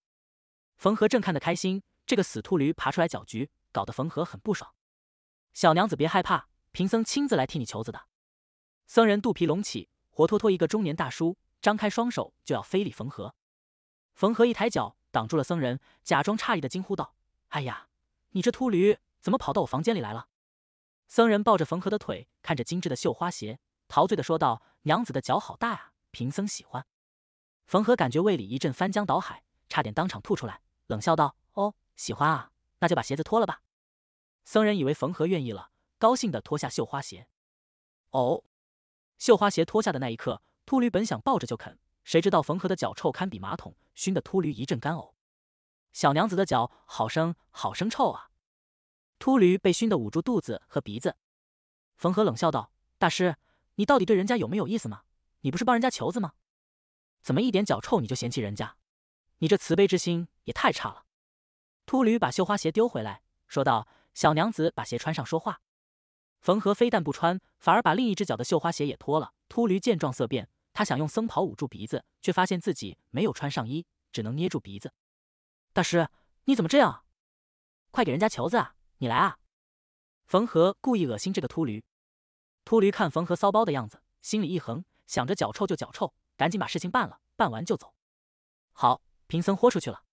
S1: 冯和正看得开心，这个死秃驴爬出来搅局，搞得冯和很不爽。“小娘子别害怕，贫僧亲自来替你求子的。”僧人肚皮隆起，活脱脱一个中年大叔，张开双手就要非礼冯和。冯和一抬脚挡住了僧人，假装诧异的惊呼道：“哎呀！”你这秃驴怎么跑到我房间里来了？僧人抱着缝合的腿，看着精致的绣花鞋，陶醉的说道：“娘子的脚好大啊，贫僧喜欢。”缝合感觉胃里一阵翻江倒海，差点当场吐出来，冷笑道：“哦，喜欢啊，那就把鞋子脱了吧。”僧人以为缝合愿意了，高兴的脱下绣花鞋。哦，绣花鞋脱下的那一刻，秃驴本想抱着就啃，谁知道缝合的脚臭堪比马桶，熏得秃驴一阵干呕。小娘子的脚好生好生臭啊！秃驴被熏得捂住肚子和鼻子。冯和冷笑道：“大师，你到底对人家有没有意思吗？你不是帮人家求子吗？怎么一点脚臭你就嫌弃人家？你这慈悲之心也太差了！”秃驴把绣花鞋丢回来，说道：“小娘子，把鞋穿上说话。”冯和非但不穿，反而把另一只脚的绣花鞋也脱了。秃驴见状色变，他想用僧袍捂住鼻子，却发现自己没有穿上衣，只能捏住鼻子。大师，你怎么这样啊？快给人家球子啊！你来啊！缝合故意恶心这个秃驴。秃驴看缝合骚包的样子，心里一横，想着脚臭就脚臭，赶紧把事情办了，办完就走。好，贫僧豁出去了。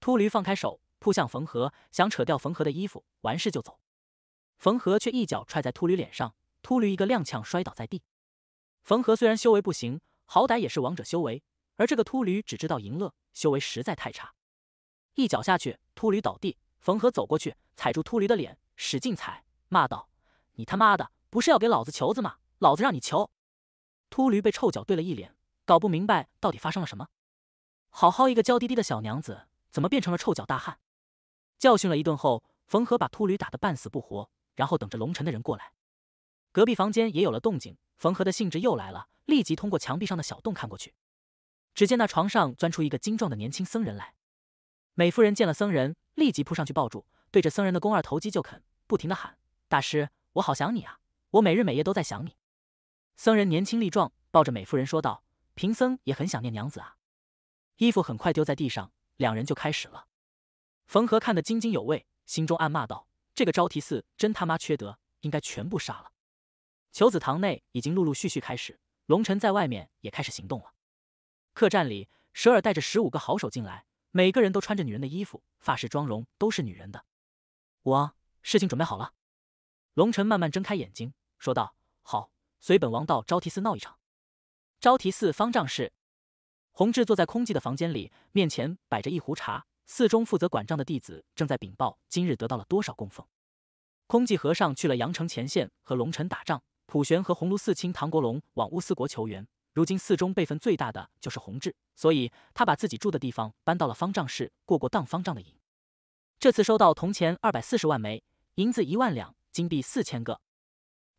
S1: 秃驴放开手，扑向缝合，想扯掉缝合的衣服。完事就走。缝合却一脚踹在秃驴脸上，秃驴一个踉跄摔倒在地。缝合虽然修为不行，好歹也是王者修为，而这个秃驴只知道淫乐，修为实在太差。一脚下去，秃驴倒地。冯和走过去，踩住秃驴的脸，使劲踩，骂道：“你他妈的不是要给老子求子吗？老子让你求！”秃驴被臭脚对了一脸，搞不明白到底发生了什么。好好一个娇滴滴的小娘子，怎么变成了臭脚大汉？教训了一顿后，冯和把秃驴打得半死不活，然后等着龙晨的人过来。隔壁房间也有了动静，冯和的兴致又来了，立即通过墙壁上的小洞看过去，只见那床上钻出一个精壮的年轻僧人来。美夫人见了僧人，立即扑上去抱住，对着僧人的肱二头肌就啃，不停的喊：“大师，我好想你啊！我每日每夜都在想你。”僧人年轻力壮，抱着美夫人说道：“贫僧也很想念娘子啊。”衣服很快丢在地上，两人就开始了。冯和看得津津有味，心中暗骂道：“这个招提寺真他妈缺德，应该全部杀了。”求子堂内已经陆陆续续开始，龙尘在外面也开始行动了。客栈里，舍尔带着十五个好手进来。每个人都穿着女人的衣服，发饰、妆容都是女人的。我事情准备好了。龙尘慢慢睁开眼睛，说道：“好，随本王到昭提寺闹一场。”昭提寺方丈是洪志，坐在空寂的房间里，面前摆着一壶茶。寺中负责管账的弟子正在禀报今日得到了多少供奉。空寂和尚去了阳城前线和龙尘打仗，普玄和红炉四卿唐国龙往乌斯国求援。如今寺中辈分最大的就是弘志，所以他把自己住的地方搬到了方丈室，过过当方丈的瘾。这次收到铜钱二百四十万枚，银子一万两，金币四千个，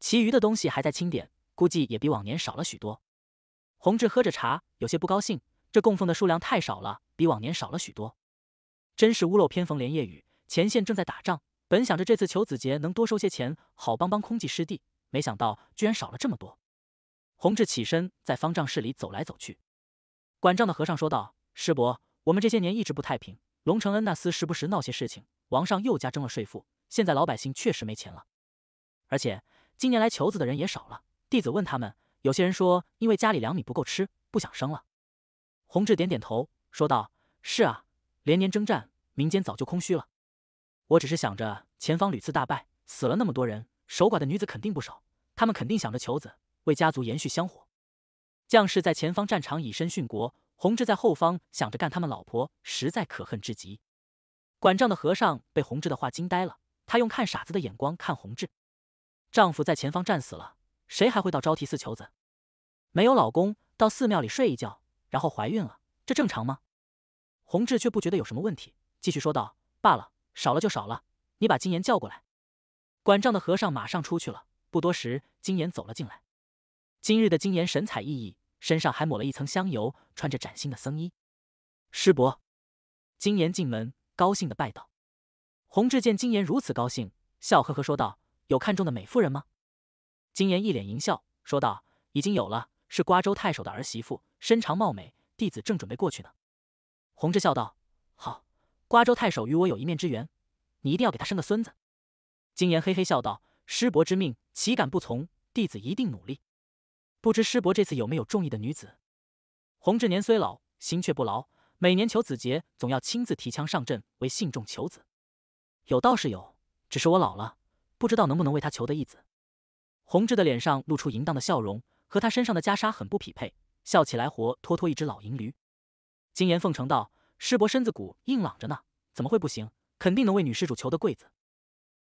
S1: 其余的东西还在清点，估计也比往年少了许多。弘志喝着茶，有些不高兴，这供奉的数量太少了，比往年少了许多。真是屋漏偏逢连夜雨，前线正在打仗，本想着这次求子节能多收些钱，好帮帮空寂师弟，没想到居然少了这么多。弘治起身，在方丈室里走来走去。管账的和尚说道：“师伯，我们这些年一直不太平，龙承恩那厮时不时闹些事情，王上又加征了税赋，现在老百姓确实没钱了。而且今年来求子的人也少了。弟子问他们，有些人说因为家里粮米不够吃，不想生了。”弘治点点头，说道：“是啊，连年征战，民间早就空虚了。我只是想着，前方屡次大败，死了那么多人，守寡的女子肯定不少，他们肯定想着求子。”为家族延续香火，将士在前方战场以身殉国，弘志在后方想着干他们老婆，实在可恨至极。管账的和尚被弘志的话惊呆了，他用看傻子的眼光看弘志。丈夫在前方战死了，谁还会到昭提寺求子？没有老公，到寺庙里睡一觉，然后怀孕了，这正常吗？弘志却不觉得有什么问题，继续说道：“罢了，少了就少了。你把金岩叫过来。”管账的和尚马上出去了。不多时，金岩走了进来。今日的金岩神采奕奕，身上还抹了一层香油，穿着崭新的僧衣。师伯，金岩进门，高兴的拜道。洪志见金岩如此高兴，笑呵呵说道：“有看中的美妇人吗？”金岩一脸淫笑，说道：“已经有了，是瓜州太守的儿媳妇，身长貌美，弟子正准备过去呢。”洪志笑道：“好，瓜州太守与我有一面之缘，你一定要给他生个孙子。”金岩嘿嘿笑道：“师伯之命，岂敢不从？弟子一定努力。”不知师伯这次有没有中意的女子？洪志年虽老，心却不老。每年求子节，总要亲自提枪上阵，为信众求子。有倒是有，只是我老了，不知道能不能为他求得一子。洪志的脸上露出淫荡的笑容，和他身上的袈裟很不匹配，笑起来活脱脱一只老淫驴。金岩奉承道：“师伯身子骨硬朗着呢，怎么会不行？肯定能为女施主求得贵子。”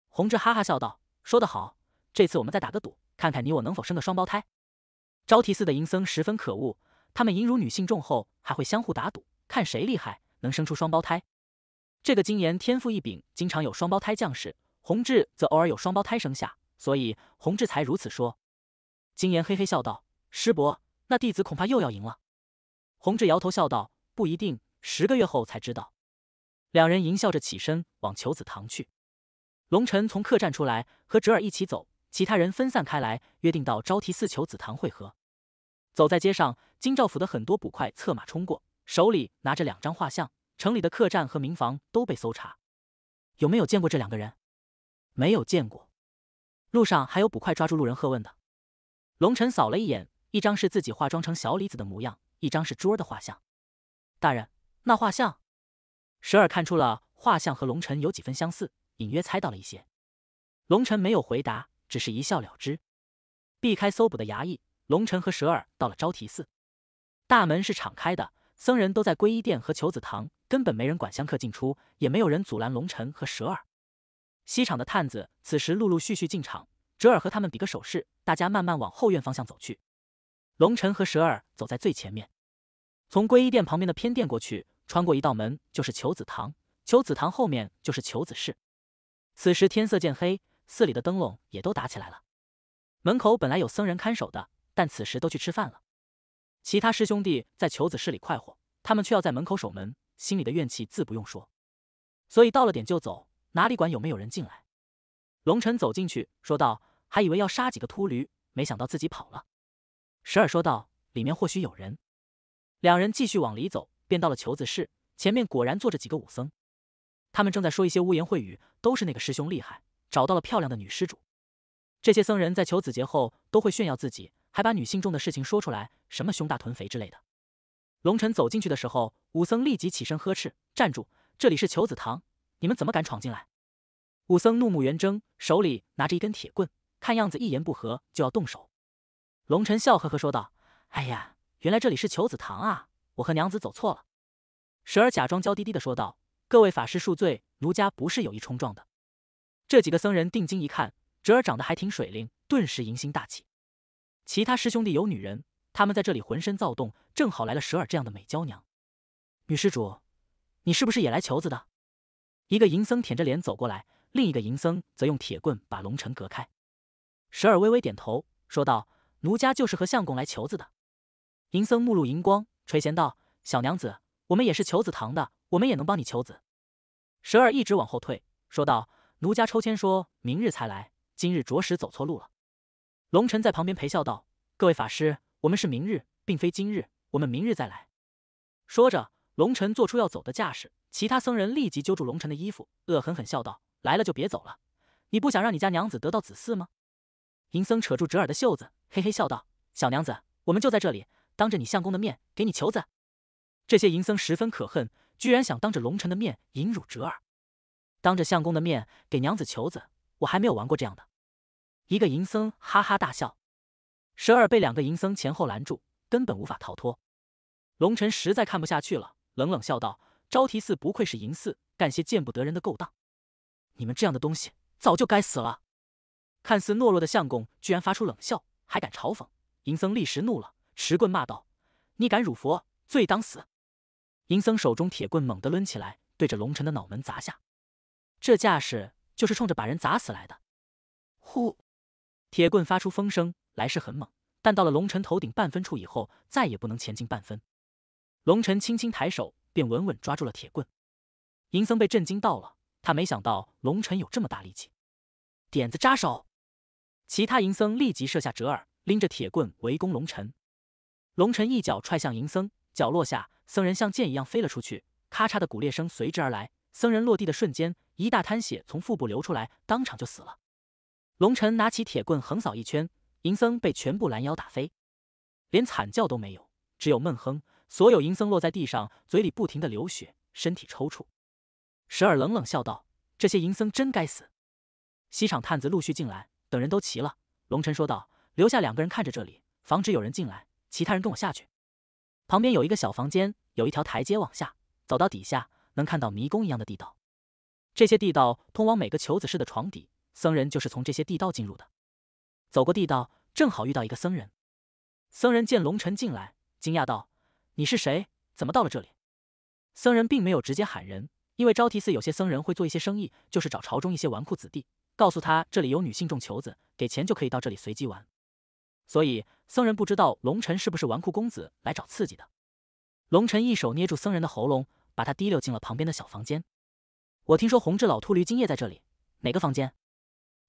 S1: 洪志哈哈笑道：“说得好！这次我们再打个赌，看看你我能否生个双胞胎。”昭提寺的淫僧十分可恶，他们淫辱女性众后，还会相互打赌，看谁厉害，能生出双胞胎。这个金岩天赋异禀，经常有双胞胎降世；洪志则偶尔有双胞胎生下，所以洪志才如此说。金岩嘿嘿笑道：“师伯，那弟子恐怕又要赢了。”洪志摇头笑道：“不一定，十个月后才知道。”两人淫笑着起身往求子堂去。龙晨从客栈出来，和哲尔一起走。其他人分散开来，约定到昭提寺求紫檀会合。走在街上，京兆府的很多捕快策马冲过，手里拿着两张画像。城里的客栈和民房都被搜查。有没有见过这两个人？没有见过。路上还有捕快抓住路人喝问的。龙尘扫了一眼，一张是自己化妆成小李子的模样，一张是珠儿的画像。大人，那画像？蛇儿看出了画像和龙尘有几分相似，隐约猜到了一些。龙尘没有回答。只是一笑了之，避开搜捕的衙役，龙尘和蛇儿到了招提寺。大门是敞开的，僧人都在皈依殿和求子堂，根本没人管香客进出，也没有人阻拦龙尘和蛇儿。西厂的探子此时陆陆续续进场，哲尔和他们比个手势，大家慢慢往后院方向走去。龙尘和蛇儿走在最前面，从皈依殿旁边的偏殿过去，穿过一道门就是求子堂。求子堂后面就是求子室。此时天色渐黑。寺里的灯笼也都打起来了，门口本来有僧人看守的，但此时都去吃饭了。其他师兄弟在求子室里快活，他们却要在门口守门，心里的怨气自不用说。所以到了点就走，哪里管有没有人进来？龙尘走进去说道：“还以为要杀几个秃驴，没想到自己跑了。”时而说道：“里面或许有人。”两人继续往里走，便到了求子室。前面果然坐着几个武僧，他们正在说一些污言秽语，都是那个师兄厉害。找到了漂亮的女施主，这些僧人在求子节后都会炫耀自己，还把女性中的事情说出来，什么胸大臀肥之类的。龙尘走进去的时候，武僧立即起身呵斥：“站住！这里是求子堂，你们怎么敢闯进来？”武僧怒目圆睁，手里拿着一根铁棍，看样子一言不合就要动手。龙尘笑呵呵说道：“哎呀，原来这里是求子堂啊！我和娘子走错了。”时而假装娇滴滴的说道：“各位法师恕罪，奴家不是有意冲撞的。”这几个僧人定睛一看，侄儿长得还挺水灵，顿时淫心大起。其他师兄弟有女人，他们在这里浑身躁动，正好来了蛇儿这样的美娇娘。女施主，你是不是也来求子的？一个银僧舔着脸走过来，另一个银僧则用铁棍把龙尘隔开。蛇儿微微点头，说道：“奴家就是和相公来求子的。”银僧目露银光，垂涎道：“小娘子，我们也是求子堂的，我们也能帮你求子。”蛇儿一直往后退，说道。奴家抽签说，明日才来，今日着实走错路了。龙尘在旁边陪笑道：“各位法师，我们是明日，并非今日，我们明日再来。”说着，龙尘做出要走的架势，其他僧人立即揪住龙尘的衣服，恶狠狠笑道：“来了就别走了，你不想让你家娘子得到子嗣吗？”银僧扯住哲尔的袖子，嘿嘿笑道：“小娘子，我们就在这里，当着你相公的面给你求子。”这些银僧十分可恨，居然想当着龙尘的面引辱哲尔。当着相公的面给娘子求子，我还没有玩过这样的。一个淫僧哈哈大笑，舍尔被两个淫僧前后拦住，根本无法逃脱。龙尘实在看不下去了，冷冷笑道：“招提寺不愧是淫寺，干些见不得人的勾当。你们这样的东西早就该死了。”看似懦弱的相公居然发出冷笑，还敢嘲讽银僧，立时怒了，持棍骂道：“你敢辱佛，罪当死！”银僧手中铁棍猛地抡起来，对着龙尘的脑门砸下。这架势就是冲着把人砸死来的。呼，铁棍发出风声，来势很猛，但到了龙尘头顶半分处以后，再也不能前进半分。龙尘轻轻抬手，便稳稳抓住了铁棍。银僧被震惊到了，他没想到龙尘有这么大力气，点子扎手。其他银僧立即射下折耳，拎着铁棍围攻龙尘。龙尘一脚踹向银僧，脚落下，僧人像箭一样飞了出去，咔嚓的骨裂声随之而来。僧人落地的瞬间，一大滩血从腹部流出来，当场就死了。龙晨拿起铁棍横扫一圈，银僧被全部拦腰打飞，连惨叫都没有，只有闷哼。所有银僧落在地上，嘴里不停的流血，身体抽搐。时而冷冷笑道：“这些银僧真该死。”西厂探子陆续进来，等人都齐了，龙晨说道：“留下两个人看着这里，防止有人进来。其他人跟我下去。”旁边有一个小房间，有一条台阶往下走到底下。能看到迷宫一样的地道，这些地道通往每个求子室的床底，僧人就是从这些地道进入的。走过地道，正好遇到一个僧人。僧人见龙尘进来，惊讶道：“你是谁？怎么到了这里？”僧人并没有直接喊人，因为昭提寺有些僧人会做一些生意，就是找朝中一些纨绔子弟，告诉他这里有女性众球子，给钱就可以到这里随机玩。所以僧人不知道龙尘是不是纨绔公子来找刺激的。龙尘一手捏住僧人的喉咙。把他提溜进了旁边的小房间。我听说洪志老秃驴今夜在这里，哪个房间？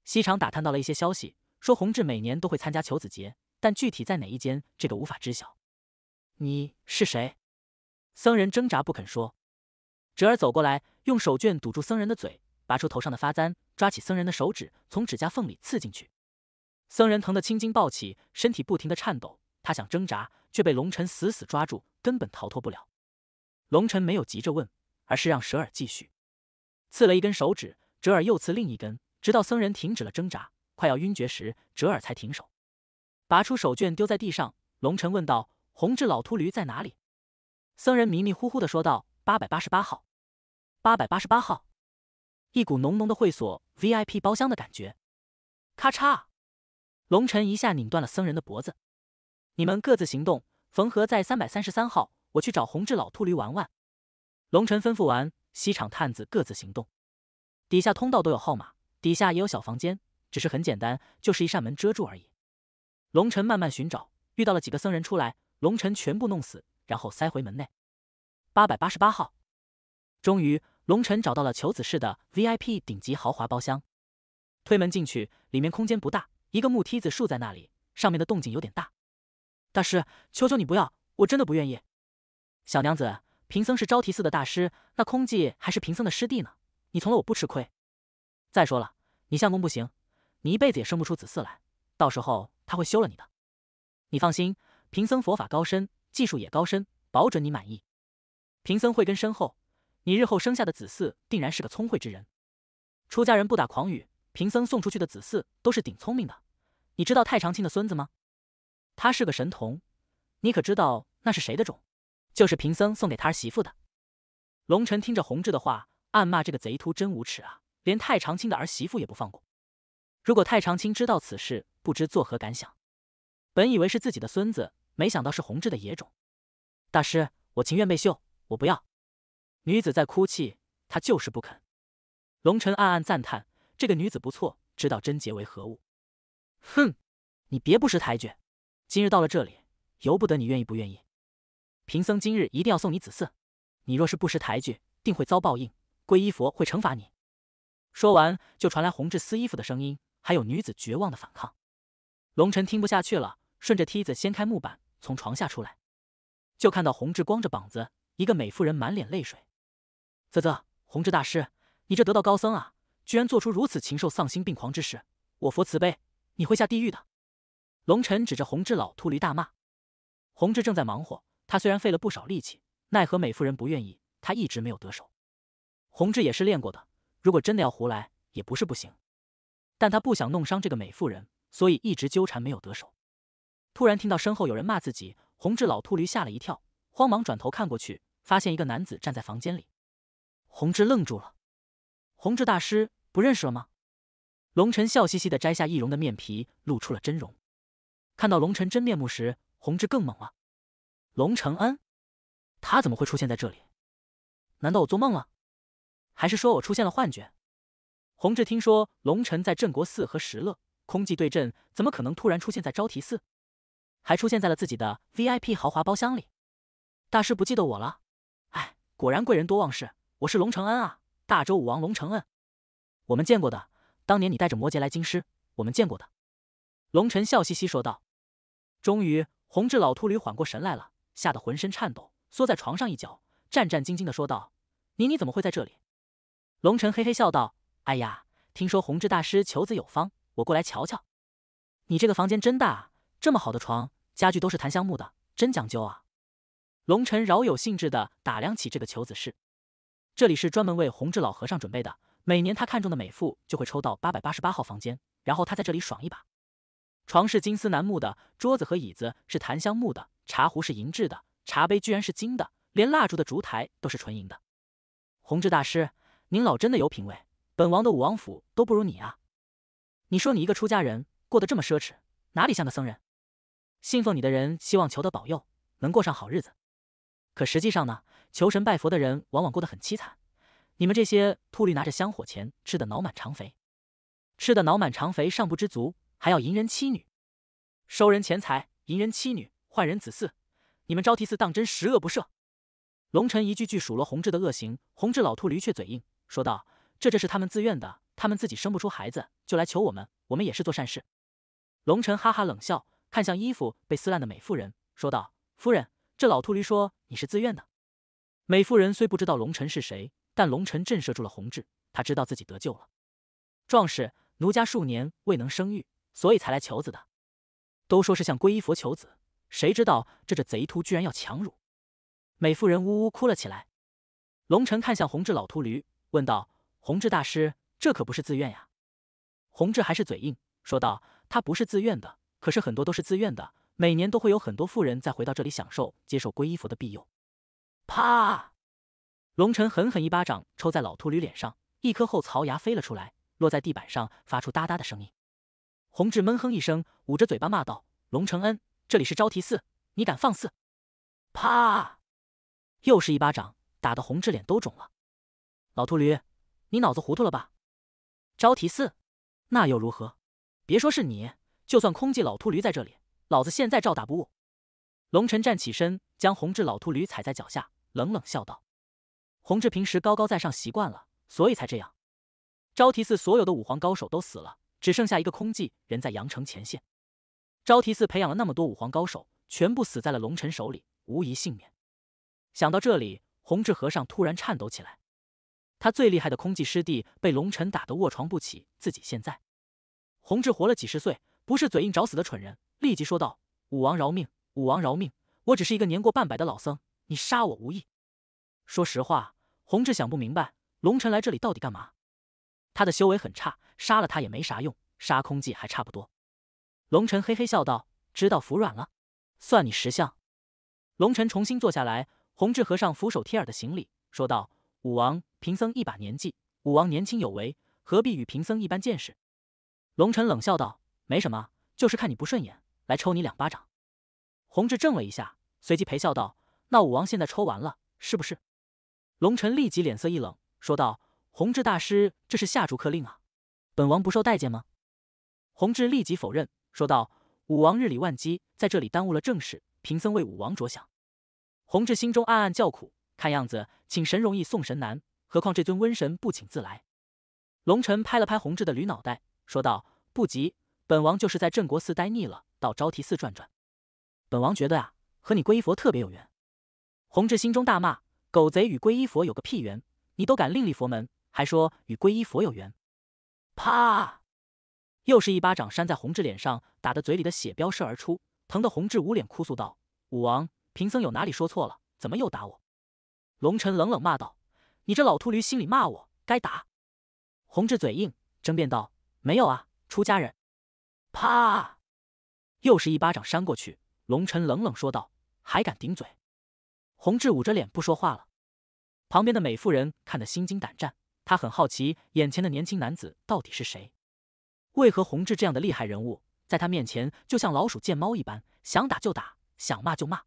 S1: 西厂打探到了一些消息，说洪志每年都会参加求子节，但具体在哪一间，这个无法知晓。你是谁？僧人挣扎不肯说。哲儿走过来，用手绢堵住僧人的嘴，拔出头上的发簪，抓起僧人的手指，从指甲缝里刺进去。僧人疼得青筋暴起，身体不停的颤抖。他想挣扎，却被龙尘死死抓住，根本逃脱不了。龙尘没有急着问，而是让折尔继续刺了一根手指，折耳又刺另一根，直到僧人停止了挣扎，快要晕厥时，折耳才停手，拔出手绢丢在地上。龙尘问道：“红痣老秃驴在哪里？”僧人迷迷糊糊的说道：“八百八十八号。”八百八十八号，一股浓浓的会所 VIP 包厢的感觉。咔嚓，龙臣一下拧断了僧人的脖子。你们各自行动，缝合在三百三十三号。我去找红痣老秃驴玩玩。龙尘吩咐完，西厂探子各自行动。底下通道都有号码，底下也有小房间，只是很简单，就是一扇门遮住而已。龙晨慢慢寻找，遇到了几个僧人出来，龙晨全部弄死，然后塞回门内。八百八十八号，终于龙晨找到了求子室的 VIP 顶级豪华包厢。推门进去，里面空间不大，一个木梯子竖在那里，上面的动静有点大。大师，求求你不要，我真的不愿意。小娘子，贫僧是招提寺的大师，那空寂还是贫僧的师弟呢。你从了我不吃亏。再说了，你相公不行，你一辈子也生不出子嗣来，到时候他会休了你的。你放心，贫僧佛法高深，技术也高深，保准你满意。贫僧慧根深厚，你日后生下的子嗣定然是个聪慧之人。出家人不打诳语，贫僧送出去的子嗣都是顶聪明的。你知道太长青的孙子吗？他是个神童，你可知道那是谁的种？就是贫僧送给他儿媳妇的。龙尘听着洪志的话，暗骂这个贼秃真无耻啊，连太长卿的儿媳妇也不放过。如果太长卿知道此事，不知作何感想。本以为是自己的孙子，没想到是洪志的野种。大师，我情愿被秀，我不要。女子在哭泣，她就是不肯。龙尘暗暗赞叹，这个女子不错，知道贞洁为何物。哼，你别不识抬举。今日到了这里，由不得你愿意不愿意。贫僧今日一定要送你子嗣，你若是不识抬举，定会遭报应，皈依佛会惩罚你。说完，就传来洪志撕衣服的声音，还有女子绝望的反抗。龙尘听不下去了，顺着梯子掀开木板，从床下出来，就看到洪志光着膀子，一个美妇人满脸泪水。啧啧，洪志大师，你这得道高僧啊，居然做出如此禽兽丧心病狂之事！我佛慈悲，你会下地狱的！龙尘指着洪志老秃驴大骂。洪志正在忙活。他虽然费了不少力气，奈何美妇人不愿意，他一直没有得手。洪志也是练过的，如果真的要胡来也不是不行，但他不想弄伤这个美妇人，所以一直纠缠没有得手。突然听到身后有人骂自己，洪志老秃驴吓了一跳，慌忙转头看过去，发现一个男子站在房间里。洪志愣住了。洪志大师不认识了吗？龙晨笑嘻嘻的摘下易容的面皮，露出了真容。看到龙晨真面目时，洪志更猛了。龙承恩，他怎么会出现在这里？难道我做梦了？还是说我出现了幻觉？洪志听说龙辰在镇国寺和石勒空寂对阵，怎么可能突然出现在招提寺？还出现在了自己的 VIP 豪华包厢里？大师不记得我了？哎，果然贵人多忘事。我是龙承恩啊，大周武王龙承恩。我们见过的，当年你带着摩羯来京师，我们见过的。龙晨笑嘻嘻说道。终于，洪志老秃驴缓过神来了。吓得浑身颤抖，缩在床上一角，战战兢兢的说道：“你你怎么会在这里？”龙晨嘿嘿笑道：“哎呀，听说弘治大师求子有方，我过来瞧瞧。你这个房间真大，这么好的床，家具都是檀香木的，真讲究啊！”龙晨饶有兴致的打量起这个求子室，这里是专门为弘治老和尚准备的，每年他看中的美妇就会抽到八百八十八号房间，然后他在这里爽一把。床是金丝楠木的，桌子和椅子是檀香木的。茶壶是银制的，茶杯居然是金的，连蜡烛的烛台都是纯银的。弘治大师，您老真的有品味，本王的武王府都不如你啊！你说你一个出家人，过得这么奢侈，哪里像个僧人？信奉你的人希望求得保佑，能过上好日子，可实际上呢，求神拜佛的人往往过得很凄惨。你们这些秃驴拿着香火钱，吃得脑满肠肥，吃得脑满肠肥尚不知足，还要淫人妻女，收人钱财，淫人妻女。换人子嗣，你们招提寺当真十恶不赦！龙尘一句句数落洪志的恶行，洪志老秃驴却嘴硬，说道：“这这是他们自愿的，他们自己生不出孩子，就来求我们，我们也是做善事。”龙尘哈哈冷笑，看向衣服被撕烂的美妇人，说道：“夫人，这老秃驴说你是自愿的。”美妇人虽不知道龙臣是谁，但龙臣震慑住了洪志，他知道自己得救了。壮士，奴家数年未能生育，所以才来求子的。都说是向皈依佛求子。谁知道这这贼秃居然要强辱，美妇人呜呜哭了起来。龙尘看向红志老秃驴，问道：“红志大师，这可不是自愿呀。”红志还是嘴硬，说道：“他不是自愿的，可是很多都是自愿的，每年都会有很多妇人再回到这里享受接受皈依佛的庇佑。”啪！龙城狠狠一巴掌抽在老秃驴脸上，一颗后槽牙飞了出来，落在地板上，发出哒哒的声音。红志闷哼一声，捂着嘴巴骂道：“龙承恩！”这里是招提寺，你敢放肆！啪！又是一巴掌，打得洪志脸都肿了。老秃驴，你脑子糊涂了吧？招提寺，那又如何？别说是你，就算空寂老秃驴在这里，老子现在照打不误。龙晨站起身，将洪志老秃驴踩在脚下，冷冷笑道：“洪志平时高高在上习惯了，所以才这样。招提寺所有的武皇高手都死了，只剩下一个空寂，人在阳城前线。”昭提寺培养了那么多武皇高手，全部死在了龙尘手里，无一幸免。想到这里，弘治和尚突然颤抖起来。他最厉害的空寂师弟被龙尘打得卧床不起，自己现在，弘治活了几十岁，不是嘴硬找死的蠢人，立即说道：“武王饶命，武王饶命！我只是一个年过半百的老僧，你杀我无益。”说实话，弘治想不明白，龙尘来这里到底干嘛？他的修为很差，杀了他也没啥用，杀空寂还差不多。龙尘嘿嘿笑道：“知道服软了，算你识相。”龙尘重新坐下来，弘志和尚俯首贴耳的行礼，说道：“武王，贫僧一把年纪，武王年轻有为，何必与贫僧一般见识？”龙尘冷笑道：“没什么，就是看你不顺眼，来抽你两巴掌。”弘志怔了一下，随即陪笑道：“那武王现在抽完了，是不是？”龙尘立即脸色一冷，说道：“弘志大师，这是下逐客令啊！本王不受待见吗？”弘志立即否认。说道：“武王日理万机，在这里耽误了正事，贫僧为武王着想。”弘治心中暗暗叫苦，看样子请神容易送神难，何况这尊瘟神不请自来。龙臣拍了拍弘治的驴脑袋，说道：“不急，本王就是在镇国寺待腻了，到昭提寺转转。本王觉得啊，和你皈依佛特别有缘。”弘治心中大骂：“狗贼与皈依佛有个屁缘！你都敢另立佛门，还说与皈依佛有缘？怕！”又是一巴掌扇在洪志脸上，打得嘴里的血飙射而出，疼得洪志捂脸哭诉道：“武王，贫僧有哪里说错了？怎么又打我？”龙尘冷冷骂道：“你这老秃驴，心里骂我该打。”洪志嘴硬争辩道：“没有啊，出家人。”啪！又是一巴掌扇过去，龙尘冷冷说道：“还敢顶嘴？”洪志捂着脸不说话了。旁边的美妇人看得心惊胆战，她很好奇眼前的年轻男子到底是谁。为何洪志这样的厉害人物，在他面前就像老鼠见猫一般，想打就打，想骂就骂。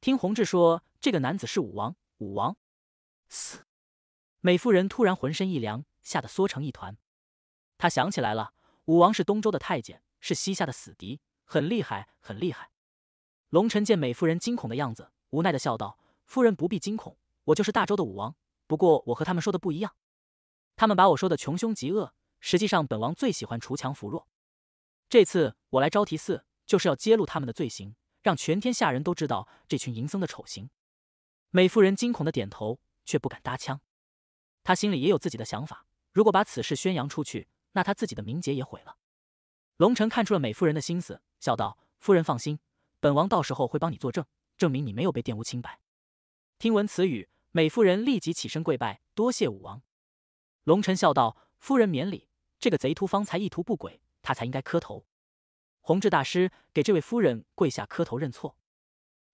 S1: 听洪志说，这个男子是武王。武王。嘶！美妇人突然浑身一凉，吓得缩成一团。她想起来了，武王是东周的太监，是西夏的死敌，很厉害，很厉害。龙臣见美妇人惊恐的样子，无奈的笑道：“夫人不必惊恐，我就是大周的武王。不过我和他们说的不一样，他们把我说的穷凶极恶。”实际上，本王最喜欢锄强扶弱。这次我来招提寺，就是要揭露他们的罪行，让全天下人都知道这群淫僧的丑行。美妇人惊恐的点头，却不敢搭腔。她心里也有自己的想法。如果把此事宣扬出去，那她自己的名节也毁了。龙尘看出了美妇人的心思，笑道：“夫人放心，本王到时候会帮你作证，证明你没有被玷污清白。”听闻此语，美妇人立即起身跪拜，多谢武王。龙尘笑道：“夫人免礼。”这个贼秃方才意图不轨，他才应该磕头。弘治大师给这位夫人跪下磕头认错。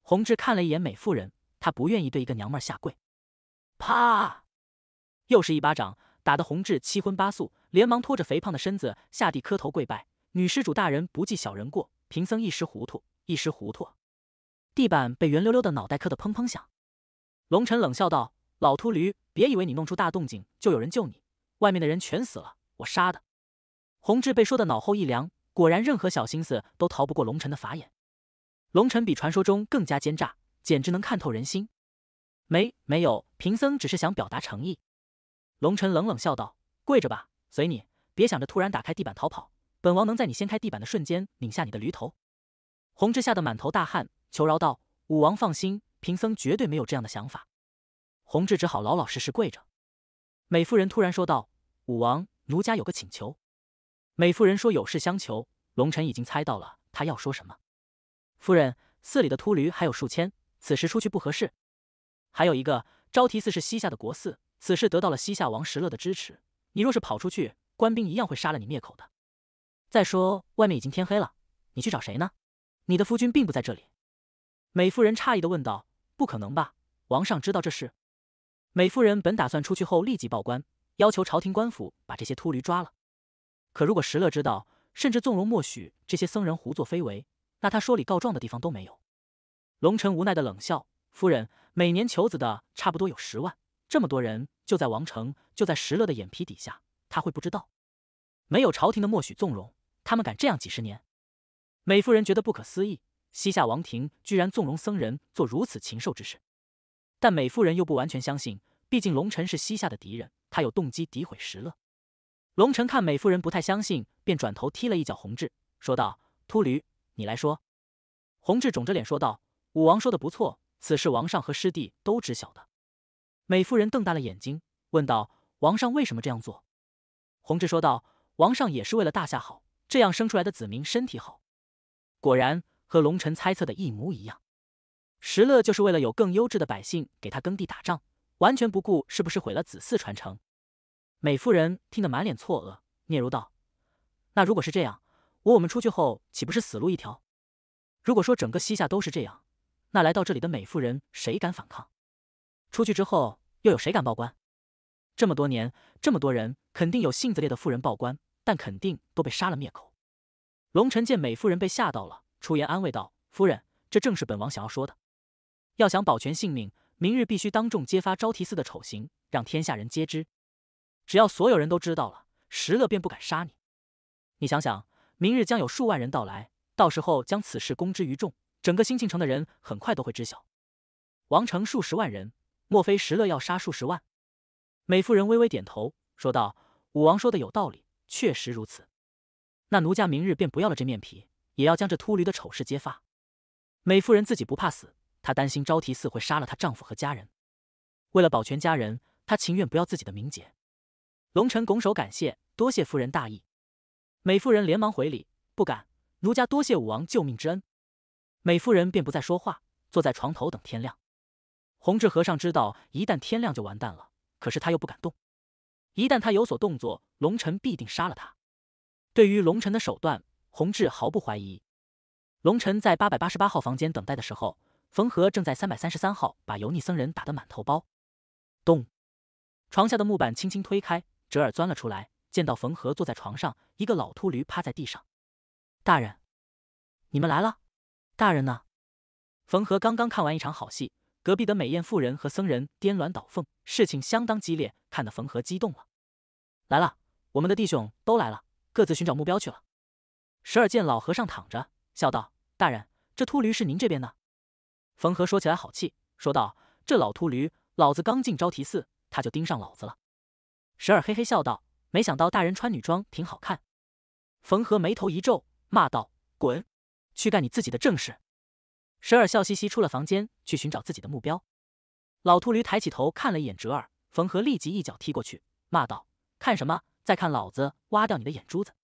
S1: 弘治看了一眼美妇人，他不愿意对一个娘们下跪。啪！又是一巴掌，打得弘治七荤八素，连忙拖着肥胖的身子下地磕头跪拜。女施主大人不计小人过，贫僧一时糊涂，一时糊涂。地板被圆溜溜的脑袋磕得砰砰响。龙晨冷笑道：“老秃驴，别以为你弄出大动静就有人救你，外面的人全死了。”我杀的，洪志被说的脑后一凉，果然任何小心思都逃不过龙尘的法眼。龙尘比传说中更加奸诈，简直能看透人心。没没有，贫僧只是想表达诚意。龙尘冷冷笑道：“跪着吧，随你，别想着突然打开地板逃跑。本王能在你掀开地板的瞬间拧下你的驴头。”洪志吓得满头大汗，求饶道：“武王放心，贫僧绝对没有这样的想法。”洪志只好老老实实跪着。美妇人突然说道：“武王。”奴家有个请求，美妇人说有事相求。龙尘已经猜到了他要说什么。夫人，寺里的秃驴还有数千，此时出去不合适。还有一个，昭提寺是西夏的国寺，此事得到了西夏王石勒的支持。你若是跑出去，官兵一样会杀了你灭口的。再说，外面已经天黑了，你去找谁呢？你的夫君并不在这里。美妇人诧异的问道：“不可能吧？王上知道这事？”美夫人本打算出去后立即报官。要求朝廷官府把这些秃驴抓了。可如果石勒知道，甚至纵容默许这些僧人胡作非为，那他说理告状的地方都没有。龙臣无奈的冷笑：“夫人，每年求子的差不多有十万，这么多人就在王城，就在石勒的眼皮底下，他会不知道？没有朝廷的默许纵容，他们敢这样几十年？”美妇人觉得不可思议，西夏王庭居然纵容僧人做如此禽兽之事。但美妇人又不完全相信，毕竟龙臣是西夏的敌人。他有动机诋毁石乐，龙尘看美妇人不太相信，便转头踢了一脚弘志，说道：“秃驴，你来说。”弘志肿着脸说道：“武王说的不错，此事王上和师弟都知晓的。”美妇人瞪大了眼睛，问道：“王上为什么这样做？”弘志说道：“王上也是为了大夏好，这样生出来的子民身体好。”果然和龙城猜测的一模一样，石乐就是为了有更优质的百姓给他耕地打仗。完全不顾是不是毁了子嗣传承，美妇人听得满脸错愕，嗫嚅道：“那如果是这样，我我们出去后岂不是死路一条？如果说整个西夏都是这样，那来到这里的美妇人谁敢反抗？出去之后又有谁敢报官？这么多年，这么多人，肯定有性子烈的妇人报官，但肯定都被杀了灭口。”龙臣见美妇人被吓到了，出言安慰道：“夫人，这正是本王想要说的。要想保全性命。”明日必须当众揭发招提寺的丑行，让天下人皆知。只要所有人都知道了，石勒便不敢杀你。你想想，明日将有数万人到来，到时候将此事公之于众，整个新庆城的人很快都会知晓。王城数十万人，莫非石勒要杀数十万？美妇人微微点头，说道：“武王说的有道理，确实如此。那奴家明日便不要了这面皮，也要将这秃驴的丑事揭发。”美妇人自己不怕死。她担心招提寺会杀了她丈夫和家人，为了保全家人，她情愿不要自己的名节。龙尘拱手感谢，多谢夫人大义。美妇人连忙回礼，不敢，奴家多谢武王救命之恩。美妇人便不再说话，坐在床头等天亮。弘志和尚知道，一旦天亮就完蛋了，可是他又不敢动。一旦他有所动作，龙尘必定杀了他。对于龙尘的手段，弘志毫不怀疑。龙尘在八百八十八号房间等待的时候。冯和正在三百三十三号把油腻僧人打得满头包，咚，床下的木板轻轻推开，哲尔钻了出来，见到冯和坐在床上，一个老秃驴趴在地上。大人，你们来了，大人呢？冯和刚刚看完一场好戏，隔壁的美艳妇人和僧人颠鸾倒凤，事情相当激烈，看得冯和激动了。来了，我们的弟兄都来了，各自寻找目标去了。时尔见老和尚躺着，笑道：“大人，这秃驴是您这边的。”冯和说起来好气，说道：“这老秃驴，老子刚进招提寺，他就盯上老子了。”十而嘿嘿笑道：“没想到大人穿女装挺好看。”冯和眉头一皱，骂道：“滚，去干你自己的正事。”十而笑嘻嘻出了房间，去寻找自己的目标。老秃驴抬起头看了一眼折耳，冯和立即一脚踢过去，骂道：“看什么？再看老子，挖掉你的眼珠子！”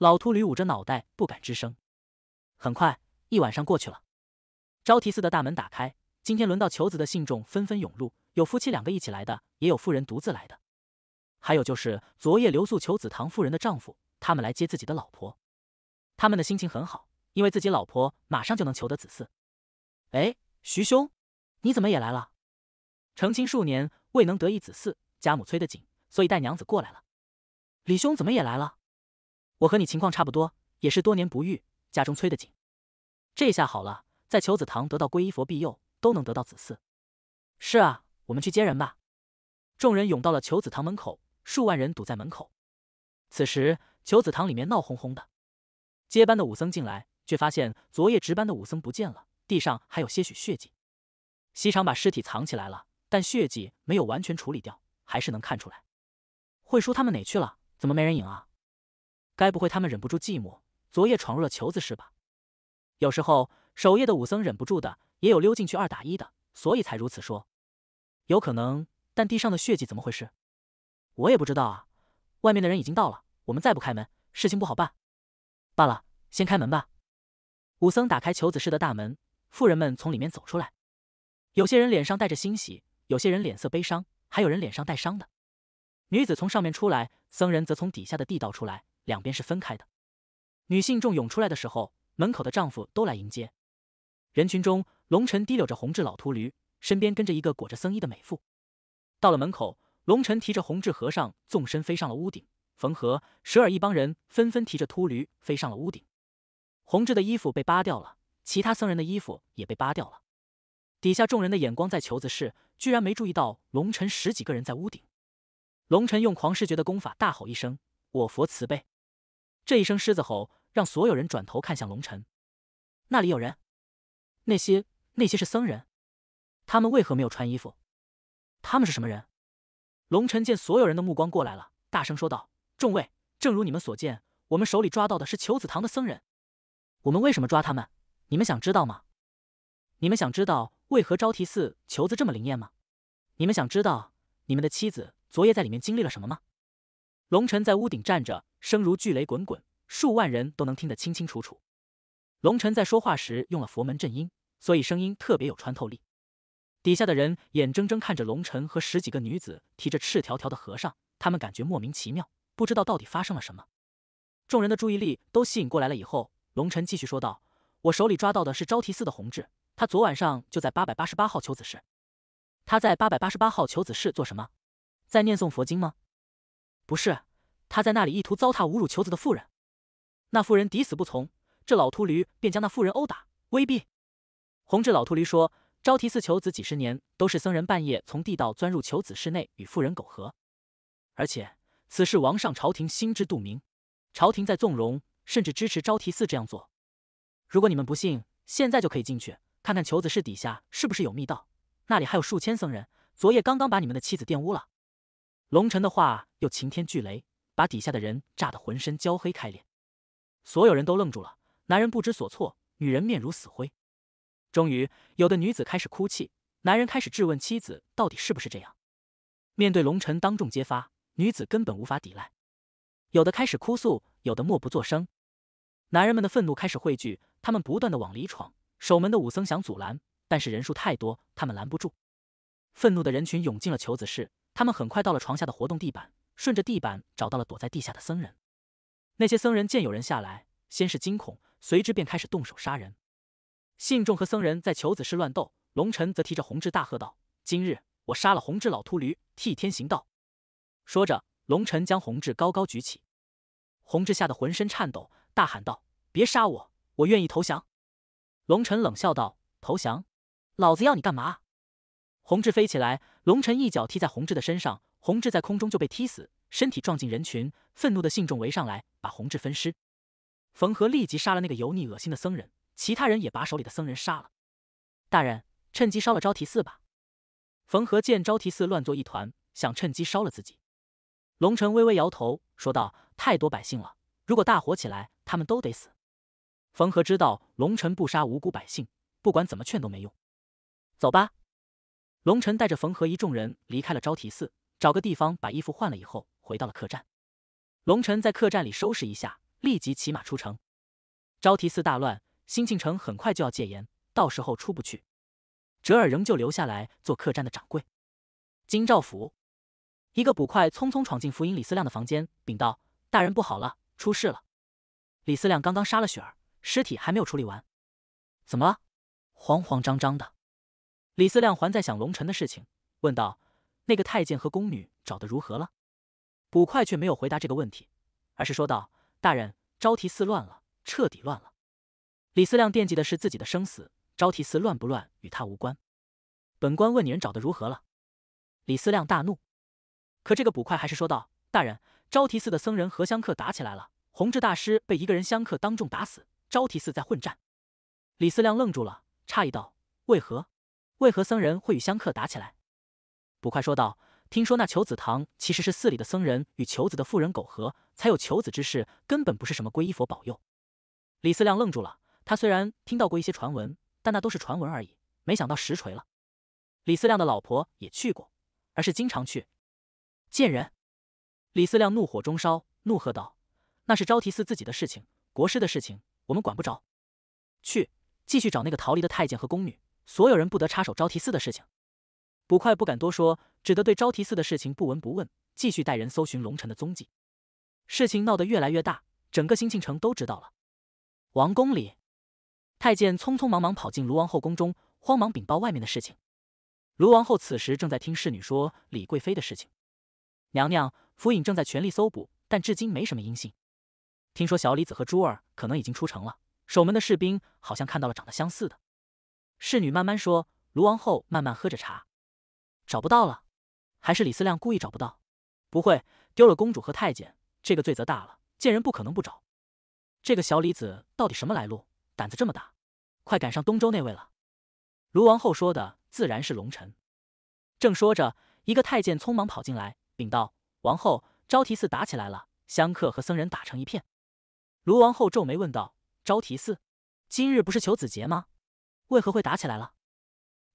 S1: 老秃驴捂着脑袋不敢吱声。很快，一晚上过去了。招提寺的大门打开，今天轮到求子的信众纷纷涌入，有夫妻两个一起来的，也有妇人独自来的，还有就是昨夜留宿求子堂妇人的丈夫，他们来接自己的老婆。他们的心情很好，因为自己老婆马上就能求得子嗣。哎，徐兄，你怎么也来了？成亲数年未能得一子嗣，家母催得紧，所以带娘子过来了。李兄怎么也来了？我和你情况差不多，也是多年不遇，家中催得紧。这下好了。在求子堂得到皈依佛庇佑，都能得到子嗣。是啊，我们去接人吧。众人涌到了求子堂门口，数万人堵在门口。此时，求子堂里面闹哄哄的。接班的武僧进来，却发现昨夜值班的武僧不见了，地上还有些许血迹。西厂把尸体藏起来了，但血迹没有完全处理掉，还是能看出来。慧叔他们哪去了？怎么没人影啊？该不会他们忍不住寂寞，昨夜闯入了求子室吧？有时候。守夜的武僧忍不住的，也有溜进去二打一的，所以才如此说。有可能，但地上的血迹怎么回事？我也不知道啊。外面的人已经到了，我们再不开门，事情不好办。罢了，先开门吧。武僧打开求子室的大门，妇人们从里面走出来，有些人脸上带着欣喜，有些人脸色悲伤，还有人脸上带伤的。女子从上面出来，僧人则从底下的地道出来，两边是分开的。女性众涌出来的时候，门口的丈夫都来迎接。人群中，龙晨提溜着弘智老秃驴，身边跟着一个裹着僧衣的美妇。到了门口，龙晨提着弘智和尚纵身飞上了屋顶。冯和舍尔一帮人纷纷提着秃驴飞上了屋顶。弘治的衣服被扒掉了，其他僧人的衣服也被扒掉了。底下众人的眼光在求子室，居然没注意到龙晨十几个人在屋顶。龙晨用狂狮觉的功法大吼一声：“我佛慈悲！”这一声狮子吼让所有人转头看向龙晨。那里有人？那些那些是僧人，他们为何没有穿衣服？他们是什么人？龙晨见所有人的目光过来了，大声说道：“众位，正如你们所见，我们手里抓到的是求子堂的僧人。我们为什么抓他们？你们想知道吗？你们想知道为何招提寺求子这么灵验吗？你们想知道你们的妻子昨夜在里面经历了什么吗？”龙晨在屋顶站着，声如巨雷滚滚，数万人都能听得清清楚楚。龙晨在说话时用了佛门震音。所以声音特别有穿透力，底下的人眼睁睁看着龙晨和十几个女子提着赤条条的和尚，他们感觉莫名其妙，不知道到底发生了什么。众人的注意力都吸引过来了以后，龙晨继续说道：“我手里抓到的是昭提寺的弘治，他昨晚上就在八百八十八号求子室。他在八百八十八号求子室做什么？在念诵佛经吗？不是，他在那里意图糟蹋侮辱求子的妇人。那妇人抵死不从，这老秃驴便将那妇人殴打、威逼。”弘治老秃驴说：“昭提寺求子几十年，都是僧人半夜从地道钻入求子室内与妇人苟合，而且此事王上朝廷心知肚明，朝廷在纵容甚至支持昭提寺这样做。如果你们不信，现在就可以进去看看求子室底下是不是有密道，那里还有数千僧人，昨夜刚刚把你们的妻子玷污了。”龙臣的话又晴天巨雷，把底下的人炸得浑身焦黑开裂，所有人都愣住了，男人不知所措，女人面如死灰。终于，有的女子开始哭泣，男人开始质问妻子到底是不是这样。面对龙晨当众揭发，女子根本无法抵赖。有的开始哭诉，有的默不作声。男人们的愤怒开始汇聚，他们不断的往里闯。守门的武僧想阻拦，但是人数太多，他们拦不住。愤怒的人群涌进了求子室，他们很快到了床下的活动地板，顺着地板找到了躲在地下的僧人。那些僧人见有人下来，先是惊恐，随之便开始动手杀人。信众和僧人在求子室乱斗，龙尘则提着洪志大喝道：“今日我杀了洪志老秃驴，替天行道！”说着，龙尘将洪志高高举起，洪志吓得浑身颤抖，大喊道：“别杀我，我愿意投降！”龙尘冷笑道：“投降？老子要你干嘛？”洪志飞起来，龙尘一脚踢在洪志的身上，洪志在空中就被踢死，身体撞进人群，愤怒的信众围上来把洪志分尸。冯和立即杀了那个油腻恶心的僧人。其他人也把手里的僧人杀了，大人，趁机烧了昭提寺吧。冯和见昭提寺乱作一团，想趁机烧了自己。龙城微微摇头，说道：“太多百姓了，如果大火起来，他们都得死。”冯和知道龙城不杀无辜百姓，不管怎么劝都没用。走吧。龙晨带着冯和一众人离开了昭提寺，找个地方把衣服换了以后，回到了客栈。龙晨在客栈里收拾一下，立即骑马出城。昭提寺大乱。新庆城很快就要戒严，到时候出不去。哲尔仍旧留下来做客栈的掌柜。金兆福，一个捕快匆匆闯进府尹李思亮的房间，禀道：“大人不好了，出事了！李思亮刚刚杀了雪儿，尸体还没有处理完。”“怎么了？”慌慌张张的，李思亮还在想龙辰的事情，问道：“那个太监和宫女找的如何了？”捕快却没有回答这个问题，而是说道：“大人，招提寺乱了，彻底乱了。”李思亮惦记的是自己的生死，昭提寺乱不乱与他无关。本官问你人找的如何了？李思亮大怒。可这个捕快还是说道：“大人，昭提寺的僧人和香客打起来了，弘智大师被一个人香客当众打死，昭提寺在混战。”李思亮愣住了，诧异道：“为何？为何僧人会与香客打起来？”捕快说道：“听说那求子堂其实是寺里的僧人与求子的妇人苟合，才有求子之事，根本不是什么皈依佛保佑。”李思亮愣住了。他虽然听到过一些传闻，但那都是传闻而已。没想到实锤了，李思亮的老婆也去过，而是经常去贱人。李思亮怒火中烧，怒喝道：“那是昭提寺自己的事情，国师的事情我们管不着。”去，继续找那个逃离的太监和宫女，所有人不得插手昭提寺的事情。捕快不敢多说，只得对昭提寺的事情不闻不问，继续带人搜寻龙尘的踪迹。事情闹得越来越大，整个兴庆城都知道了，王宫里。太监匆匆忙忙跑进卢王后宫中，慌忙禀报外面的事情。卢王后此时正在听侍女说李贵妃的事情。娘娘，府尹正在全力搜捕，但至今没什么音信。听说小李子和珠儿可能已经出城了，守门的士兵好像看到了长得相似的。侍女慢慢说，卢王后慢慢喝着茶。找不到了？还是李思亮故意找不到？不会，丢了公主和太监，这个罪责大了，见人不可能不找。这个小李子到底什么来路？胆子这么大？快赶上东周那位了，卢王后说的自然是龙臣。正说着，一个太监匆忙跑进来，禀道：“王后，昭提寺打起来了，香客和僧人打成一片。”卢王后皱眉问道：“昭提寺今日不是求子节吗？为何会打起来了？”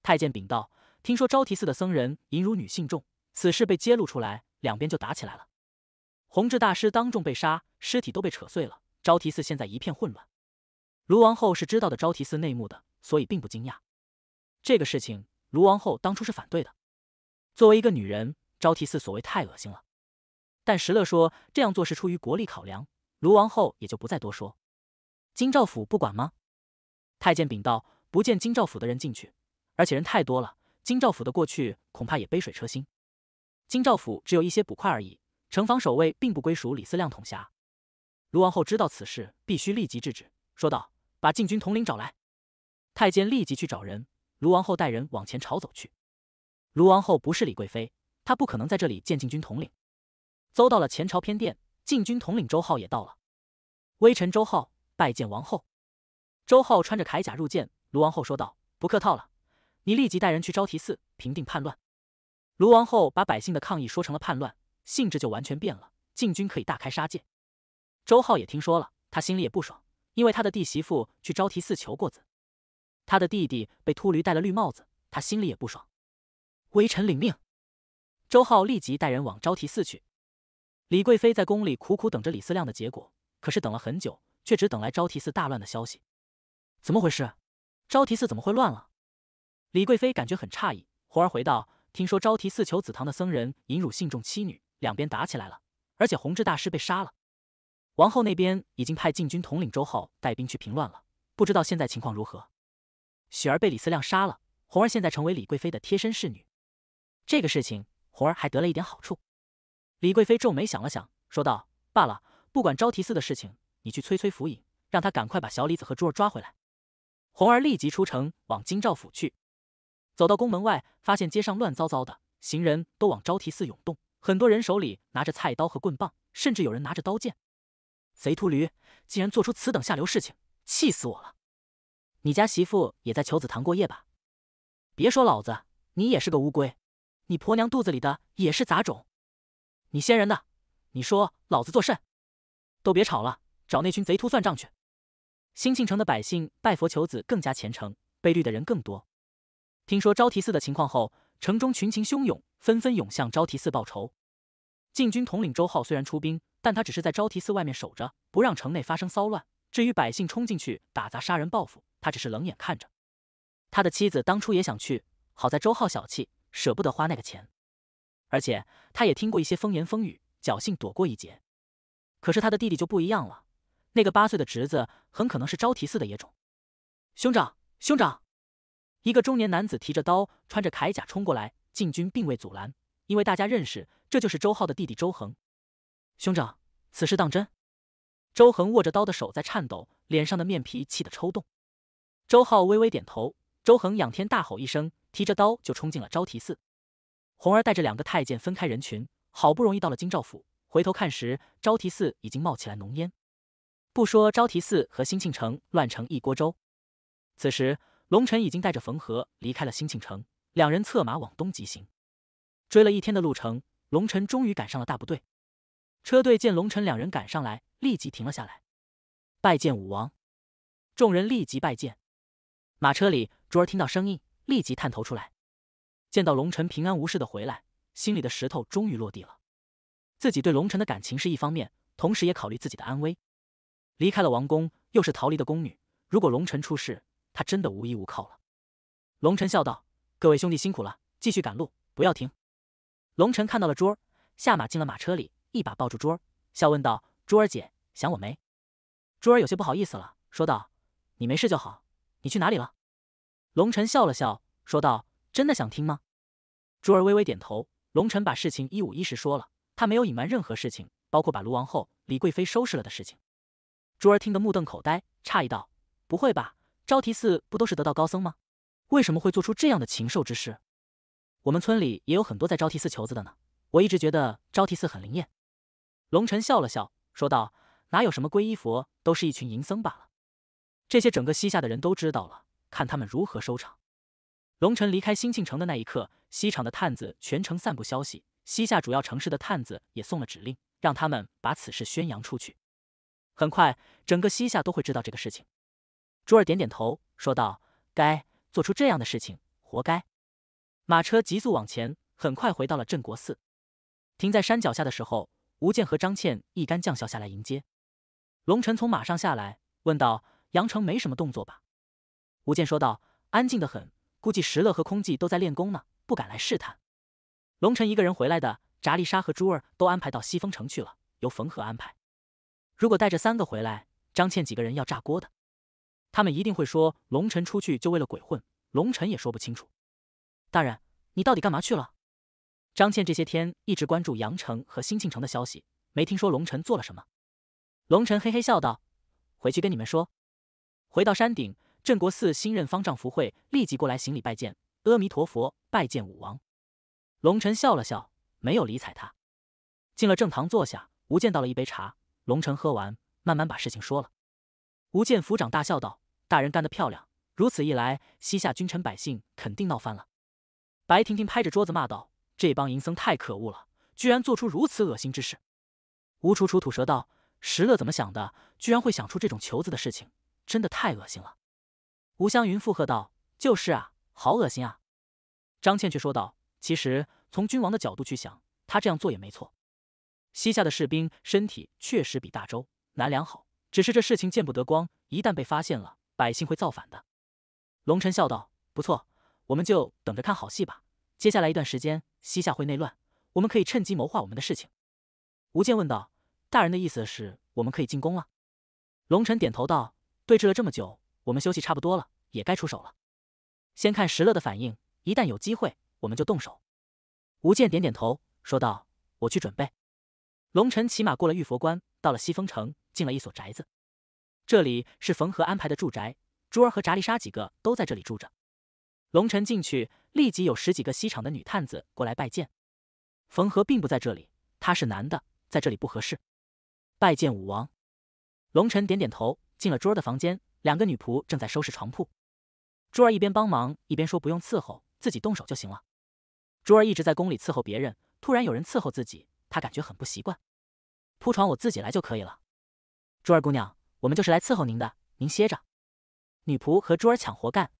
S1: 太监禀道：“听说昭提寺的僧人淫辱女性众，此事被揭露出来，两边就打起来了。弘治大师当众被杀，尸体都被扯碎了。昭提寺现在一片混乱。”卢王后是知道的昭提寺内幕的，所以并不惊讶。这个事情，卢王后当初是反对的。作为一个女人，昭提寺所为太恶心了。但石勒说这样做是出于国力考量，卢王后也就不再多说。金兆府不管吗？太监禀道：“不见金兆府的人进去，而且人太多了。金兆府的过去恐怕也杯水车薪。金兆府只有一些捕快而已，城防守卫并不归属李思亮统辖。”卢王后知道此事必须立即制止，说道。把禁军统领找来，太监立即去找人。卢王后带人往前朝走去。卢王后不是李贵妃，她不可能在这里见禁军统领。走到了前朝偏殿，禁军统领周浩也到了。微臣周浩拜见王后。周浩穿着铠甲入见。卢王后说道：“不客套了，你立即带人去昭提寺平定叛乱。”卢王后把百姓的抗议说成了叛乱，性质就完全变了，禁军可以大开杀戒。周浩也听说了，他心里也不爽。因为他的弟媳妇去招提寺求过子，他的弟弟被秃驴戴了绿帽子，他心里也不爽。微臣领命。周浩立即带人往招提寺去。李贵妃在宫里苦苦等着李思亮的结果，可是等了很久，却只等来招提寺大乱的消息。怎么回事？招提寺怎么会乱了？李贵妃感觉很诧异。忽而回道：听说招提寺求子堂的僧人引辱信众妻女，两边打起来了，而且弘治大师被杀了。王后那边已经派禁军统领周浩带兵去平乱了，不知道现在情况如何。雪儿被李思亮杀了，红儿现在成为李贵妃的贴身侍女，这个事情红儿还得了一点好处。李贵妃皱眉想了想，说道：“罢了，不管昭提寺的事情，你去催催府尹，让他赶快把小李子和珠儿抓回来。”红儿立即出城往京兆府去。走到宫门外，发现街上乱糟糟的，行人都往昭提寺涌动，很多人手里拿着菜刀和棍棒，甚至有人拿着刀剑。贼秃驴，竟然做出此等下流事情，气死我了！你家媳妇也在求子堂过夜吧？别说老子，你也是个乌龟，你婆娘肚子里的也是杂种。你先人的，你说老子作甚？都别吵了，找那群贼秃算账去！新庆城的百姓拜佛求子更加虔诚，被绿的人更多。听说昭提寺的情况后，城中群情汹涌，纷纷涌向昭提寺报仇。禁军统领周浩虽然出兵。但他只是在昭提寺外面守着，不让城内发生骚乱。至于百姓冲进去打砸杀人报复，他只是冷眼看着。他的妻子当初也想去，好在周浩小气，舍不得花那个钱。而且他也听过一些风言风语，侥幸躲过一劫。可是他的弟弟就不一样了，那个八岁的侄子很可能是昭提寺的野种。兄长，兄长！一个中年男子提着刀，穿着铠甲冲过来。禁军并未阻拦，因为大家认识，这就是周浩的弟弟周恒。兄长，此事当真？周恒握着刀的手在颤抖，脸上的面皮气得抽动。周浩微微点头。周恒仰天大吼一声，提着刀就冲进了昭提寺。红儿带着两个太监分开人群，好不容易到了京兆府，回头看时，昭提寺已经冒起来浓烟。不说昭提寺和兴庆城乱成一锅粥，此时龙尘已经带着冯和离开了兴庆城，两人策马往东疾行。追了一天的路程，龙尘终于赶上了大部队。车队见龙晨两人赶上来，立即停了下来，拜见武王。众人立即拜见。马车里，卓儿听到声音，立即探头出来，见到龙晨平安无事的回来，心里的石头终于落地了。自己对龙晨的感情是一方面，同时也考虑自己的安危。离开了王宫，又是逃离的宫女，如果龙晨出事，他真的无依无靠了。龙晨笑道：“各位兄弟辛苦了，继续赶路，不要停。”龙晨看到了卓儿，下马进了马车里。一把抱住珠儿，笑问道：“珠儿姐，想我没？”珠儿有些不好意思了，说道：“你没事就好。你去哪里了？”龙晨笑了笑，说道：“真的想听吗？”珠儿微微点头。龙晨把事情一五一十说了，他没有隐瞒任何事情，包括把卢王后、李贵妃收拾了的事情。珠儿听得目瞪口呆，诧异道：“不会吧？招提寺不都是得道高僧吗？为什么会做出这样的禽兽之事？”我们村里也有很多在招提寺求子的呢。我一直觉得招提寺很灵验。龙尘笑了笑，说道：“哪有什么皈依佛，都是一群淫僧罢了。这些整个西夏的人都知道了，看他们如何收场。”龙尘离开兴庆城的那一刻，西厂的探子全城散布消息，西夏主要城市的探子也送了指令，让他们把此事宣扬出去。很快，整个西夏都会知道这个事情。朱儿点点头，说道：“该做出这样的事情，活该。”马车急速往前，很快回到了镇国寺。停在山脚下的时候。吴健和张倩一干将校下来迎接，龙晨从马上下来，问道：“杨成没什么动作吧？”吴健说道：“安静的很，估计石勒和空寂都在练功呢，不敢来试探。”龙晨一个人回来的，扎丽莎和珠儿都安排到西风城去了，由冯和安排。如果带着三个回来，张倩几个人要炸锅的，他们一定会说龙晨出去就为了鬼混。龙晨也说不清楚。大人，你到底干嘛去了？张倩这些天一直关注阳城和新庆城的消息，没听说龙城做了什么。龙城嘿嘿笑道：“回去跟你们说。”回到山顶，镇国寺新任方丈福慧立即过来行礼拜见：“阿弥陀佛，拜见武王。”龙晨笑了笑，没有理睬他。进了正堂坐下，吴健倒了一杯茶，龙晨喝完，慢慢把事情说了。吴健抚掌大笑道：“大人干得漂亮！如此一来，西夏君臣百姓肯定闹翻了。”白婷婷拍着桌子骂道。这帮淫僧太可恶了，居然做出如此恶心之事！吴楚楚吐舌道：“石勒怎么想的？居然会想出这种求子的事情，真的太恶心了。”吴湘云附和道：“就是啊，好恶心啊！”张倩却说道：“其实从君王的角度去想，他这样做也没错。西夏的士兵身体确实比大周、南梁好，只是这事情见不得光，一旦被发现了，百姓会造反的。”龙晨笑道：“不错，我们就等着看好戏吧。”接下来一段时间，西夏会内乱，我们可以趁机谋划我们的事情。吴健问道：“大人的意思是我们可以进攻了？”龙尘点头道：“对峙了这么久，我们休息差不多了，也该出手了。先看石勒的反应，一旦有机会，我们就动手。”吴健点点头说道：“我去准备。”龙臣骑马过了玉佛关，到了西风城，进了一所宅子，这里是冯和安排的住宅，珠儿和扎丽莎几个都在这里住着。龙臣进去。立即有十几个西厂的女探子过来拜见，冯和并不在这里，他是男的，在这里不合适。拜见武王，龙尘点点头，进了珠儿的房间。两个女仆正在收拾床铺，珠儿一边帮忙一边说：“不用伺候，自己动手就行了。”珠儿一直在宫里伺候别人，突然有人伺候自己，她感觉很不习惯。铺床我自己来就可以了。珠儿姑娘，我们就是来伺候您的，您歇着。女仆和珠儿抢活干，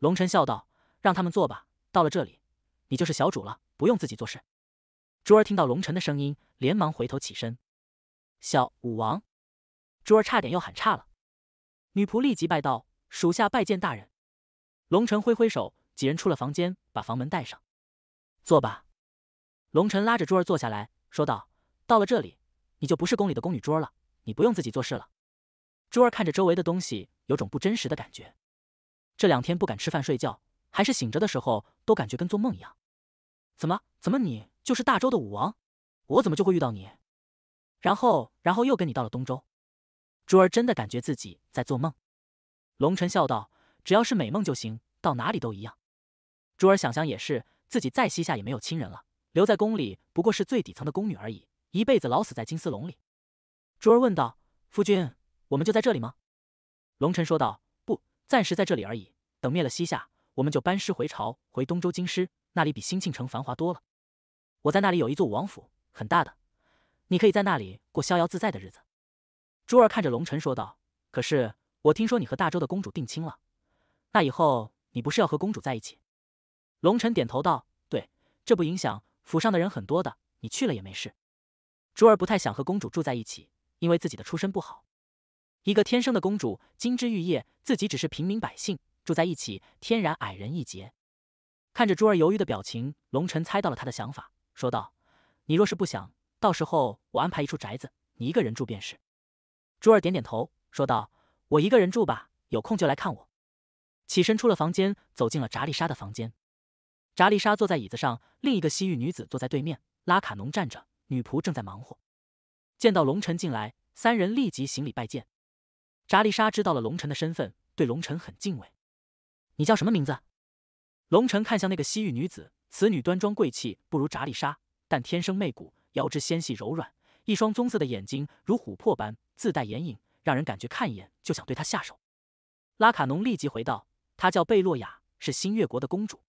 S1: 龙臣笑道。让他们做吧。到了这里，你就是小主了，不用自己做事。珠儿听到龙晨的声音，连忙回头起身。小舞王，珠儿差点又喊岔了。女仆立即拜道：“属下拜见大人。”龙晨挥挥手，几人出了房间，把房门带上。坐吧。龙晨拉着珠儿坐下来，说道：“到了这里，你就不是宫里的宫女珠儿了，你不用自己做事了。”珠儿看着周围的东西，有种不真实的感觉。这两天不敢吃饭睡觉。还是醒着的时候，都感觉跟做梦一样。怎么？怎么你就是大周的武王？我怎么就会遇到你？然后，然后又跟你到了东周。珠儿真的感觉自己在做梦。龙晨笑道：“只要是美梦就行，到哪里都一样。”珠儿想想也是，自己在西夏也没有亲人了，留在宫里不过是最底层的宫女而已，一辈子老死在金丝笼里。珠儿问道：“夫君，我们就在这里吗？”龙晨说道：“不，暂时在这里而已，等灭了西夏。”我们就班师回朝，回东周京师，那里比兴庆城繁华多了。我在那里有一座武王府，很大的，你可以在那里过逍遥自在的日子。珠儿看着龙晨说道：“可是我听说你和大周的公主定亲了，那以后你不是要和公主在一起？”龙晨点头道：“对，这不影响。府上的人很多的，你去了也没事。”珠儿不太想和公主住在一起，因为自己的出身不好，一个天生的公主金枝玉叶，自己只是平民百姓。住在一起，天然矮人一截。看着珠儿犹豫的表情，龙晨猜到了他的想法，说道：“你若是不想，到时候我安排一处宅子，你一个人住便是。”珠儿点点头，说道：“我一个人住吧，有空就来看我。”起身出了房间，走进了扎丽莎的房间。扎丽莎坐在椅子上，另一个西域女子坐在对面，拉卡农站着，女仆正在忙活。见到龙晨进来，三人立即行礼拜见。扎丽莎知道了龙晨的身份，对龙晨很敬畏。你叫什么名字？龙城看向那个西域女子，此女端庄贵气，不如扎丽莎，但天生媚骨，腰肢纤细柔软，一双棕色的眼睛如琥珀般自带眼影，让人感觉看一眼就想对她下手。拉卡农立即回道：“她叫贝洛雅，是新月国的公主。”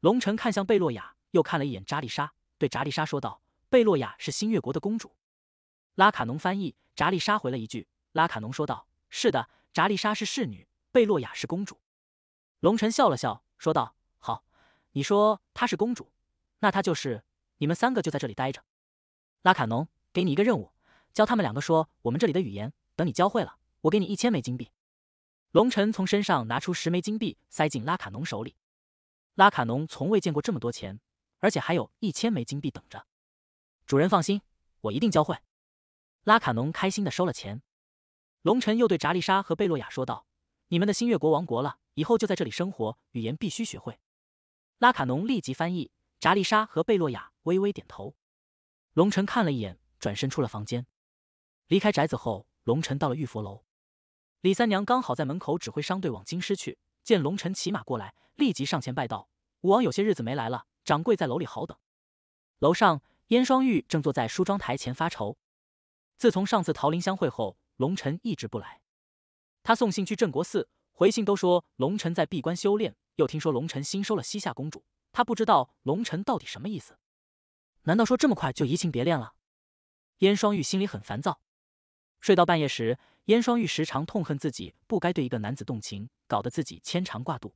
S1: 龙城看向贝洛雅，又看了一眼扎丽莎，对扎丽莎说道：“贝洛雅是新月国的公主。”拉卡农翻译，扎丽莎回了一句。拉卡农说道：“是的，扎丽莎是侍女，贝洛雅是公主。”龙晨笑了笑，说道：“好，你说她是公主，那她就是你们三个就在这里待着。拉卡农，给你一个任务，教他们两个说我们这里的语言。等你教会了，我给你一千枚金币。”龙晨从身上拿出十枚金币，塞进拉卡农手里。拉卡农从未见过这么多钱，而且还有一千枚金币等着。主人放心，我一定教会。拉卡农开心的收了钱。龙晨又对扎丽莎和贝洛亚说道。你们的新月国王国了，以后就在这里生活，语言必须学会。拉卡农立即翻译，扎丽莎和贝洛雅微微点头。龙晨看了一眼，转身出了房间。离开宅子后，龙晨到了玉佛楼，李三娘刚好在门口指挥商队往京师去，见龙晨骑马过来，立即上前拜道：“武王有些日子没来了，掌柜在楼里好等。”楼上，燕双玉正坐在梳妆台前发愁，自从上次桃林相会后，龙晨一直不来。他送信去镇国寺，回信都说龙尘在闭关修炼，又听说龙尘新收了西夏公主，他不知道龙尘到底什么意思？难道说这么快就移情别恋了？燕双玉心里很烦躁。睡到半夜时，燕双玉时常痛恨自己不该对一个男子动情，搞得自己牵肠挂肚。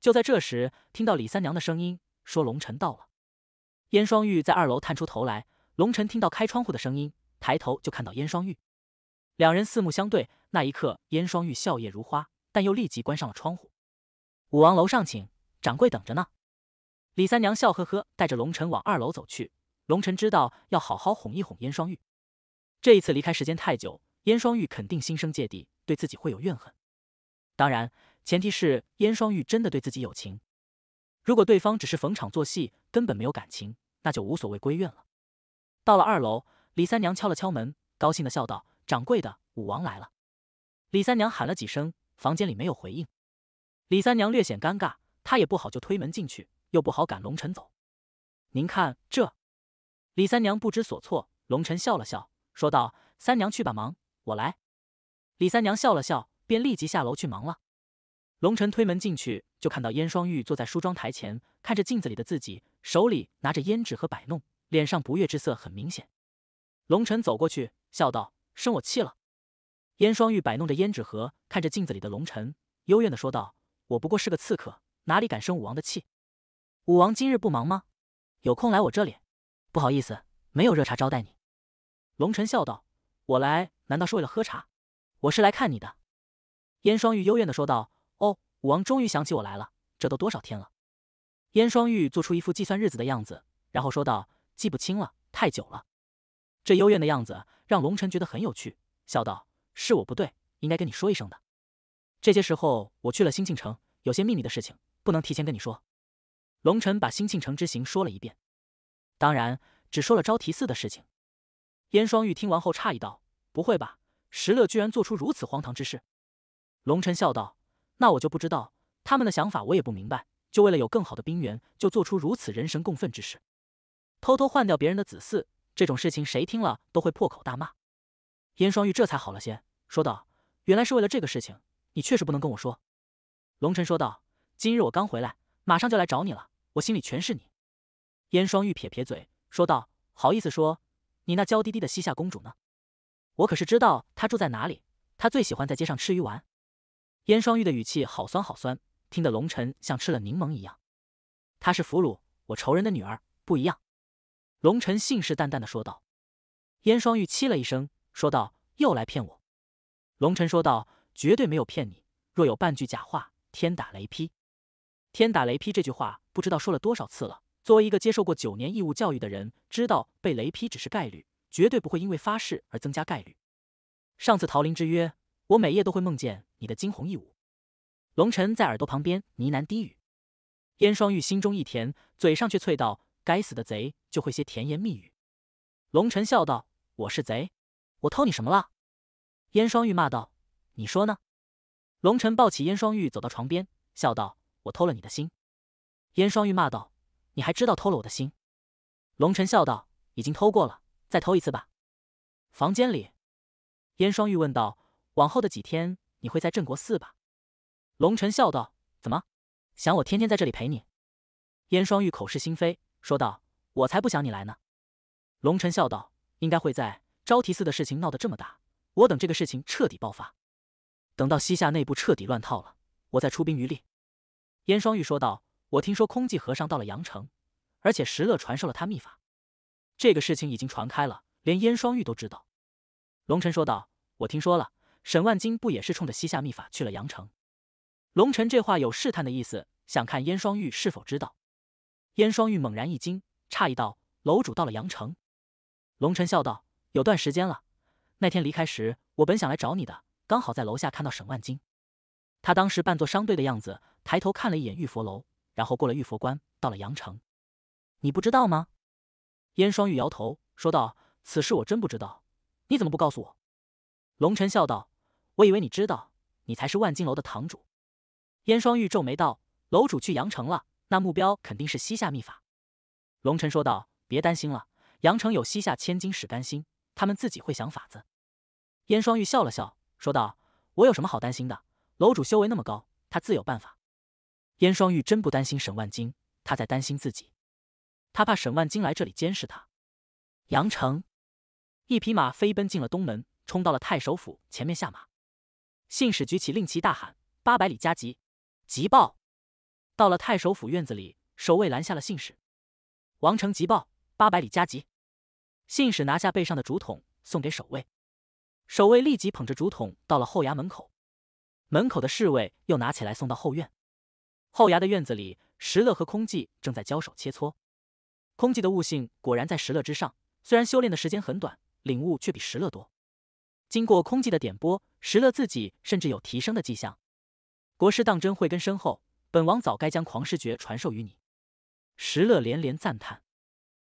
S1: 就在这时，听到李三娘的声音说龙尘到了。燕双玉在二楼探出头来，龙尘听到开窗户的声音，抬头就看到燕双玉。两人四目相对，那一刻，燕双玉笑靥如花，但又立即关上了窗户。武王楼上请，掌柜等着呢。李三娘笑呵呵，带着龙尘往二楼走去。龙尘知道要好好哄一哄燕双玉。这一次离开时间太久，燕双玉肯定心生芥蒂，对自己会有怨恨。当然，前提是燕双玉真的对自己有情。如果对方只是逢场作戏，根本没有感情，那就无所谓归怨了。到了二楼，李三娘敲了敲门，高兴的笑道。掌柜的，武王来了！李三娘喊了几声，房间里没有回应。李三娘略显尴尬，她也不好，就推门进去，又不好赶龙晨走。您看这……李三娘不知所措。龙晨笑了笑，说道：“三娘去吧，忙我来。”李三娘笑了笑，便立即下楼去忙了。龙晨推门进去，就看到燕双玉坐在梳妆台前，看着镜子里的自己，手里拿着胭脂和摆弄，脸上不悦之色很明显。龙晨走过去，笑道。生我气了，燕双玉摆弄着胭脂盒，看着镜子里的龙尘，幽怨的说道：“我不过是个刺客，哪里敢生武王的气？武王今日不忙吗？有空来我这里。不好意思，没有热茶招待你。”龙尘笑道：“我来难道是为了喝茶？我是来看你的。”燕双玉幽怨的说道：“哦，武王终于想起我来了，这都多少天了？”燕双玉做出一副计算日子的样子，然后说道：“记不清了，太久了。”这幽怨的样子让龙晨觉得很有趣，笑道：“是我不对，应该跟你说一声的。这些时候我去了兴庆城，有些秘密的事情不能提前跟你说。”龙晨把兴庆城之行说了一遍，当然只说了昭提寺的事情。燕双玉听完后诧异道：“不会吧？石勒居然做出如此荒唐之事？”龙晨笑道：“那我就不知道他们的想法，我也不明白，就为了有更好的兵源，就做出如此人神共愤之事，偷偷换掉别人的子嗣。”这种事情谁听了都会破口大骂。燕双玉这才好了些，说道：“原来是为了这个事情，你确实不能跟我说。”龙晨说道：“今日我刚回来，马上就来找你了，我心里全是你。”燕双玉撇撇嘴，说道：“好意思说，你那娇滴滴的西夏公主呢？我可是知道她住在哪里，她最喜欢在街上吃鱼丸。”燕双玉的语气好酸好酸，听得龙晨像吃了柠檬一样。她是俘虏，我仇人的女儿，不一样。龙尘信誓旦旦的说道，燕双玉嘁了一声，说道：“又来骗我。”龙尘说道：“绝对没有骗你，若有半句假话，天打雷劈！”天打雷劈这句话不知道说了多少次了。作为一个接受过九年义务教育的人，知道被雷劈只是概率，绝对不会因为发誓而增加概率。上次桃林之约，我每夜都会梦见你的惊鸿一舞。龙臣在耳朵旁边呢喃低语，燕双玉心中一甜，嘴上却啐道。该死的贼就会些甜言蜜语，龙晨笑道：“我是贼，我偷你什么了？”燕双玉骂道：“你说呢？”龙晨抱起燕双玉走到床边，笑道：“我偷了你的心。”燕双玉骂道：“你还知道偷了我的心？”龙晨笑道：“已经偷过了，再偷一次吧。”房间里，燕双玉问道：“往后的几天你会在镇国寺吧？”龙晨笑道：“怎么想我天天在这里陪你？”燕双玉口是心非。说道：“我才不想你来呢。”龙尘笑道：“应该会在招提寺的事情闹得这么大，我等这个事情彻底爆发，等到西夏内部彻底乱套了，我再出兵于力。”燕双玉说道：“我听说空寂和尚到了阳城，而且石勒传授了他秘法，这个事情已经传开了，连燕双玉都知道。”龙尘说道：“我听说了，沈万金不也是冲着西夏秘法去了阳城？”龙尘这话有试探的意思，想看燕双玉是否知道。燕双玉猛然一惊，诧异道：“楼主到了阳城？”龙尘笑道：“有段时间了。那天离开时，我本想来找你的，刚好在楼下看到沈万金。他当时扮作商队的样子，抬头看了一眼玉佛楼，然后过了玉佛关，到了阳城。你不知道吗？”燕双玉摇头说道：“此事我真不知道。你怎么不告诉我？”龙尘笑道：“我以为你知道，你才是万金楼的堂主。”燕双玉皱眉道：“楼主去阳城了。”那目标肯定是西夏秘法，龙尘说道：“别担心了，杨城有西夏千金使甘心，他们自己会想法子。”燕双玉笑了笑说道：“我有什么好担心的？楼主修为那么高，他自有办法。”燕双玉真不担心沈万金，他在担心自己，他怕沈万金来这里监视他。杨城一匹马飞奔进了东门，冲到了太守府前面下马，信使举起令旗大喊：“八百里加急，急报！”到了太守府院子里，守卫拦下了信使。王城急报，八百里加急。信使拿下背上的竹筒，送给守卫。守卫立即捧着竹筒到了后衙门口。门口的侍卫又拿起来送到后院。后衙的院子里，石勒和空寂正在交手切磋。空寂的悟性果然在石勒之上，虽然修炼的时间很短，领悟却比石勒多。经过空寂的点拨，石勒自己甚至有提升的迹象。国师当真慧根深厚。本王早该将狂师诀传授于你，石乐连连赞叹。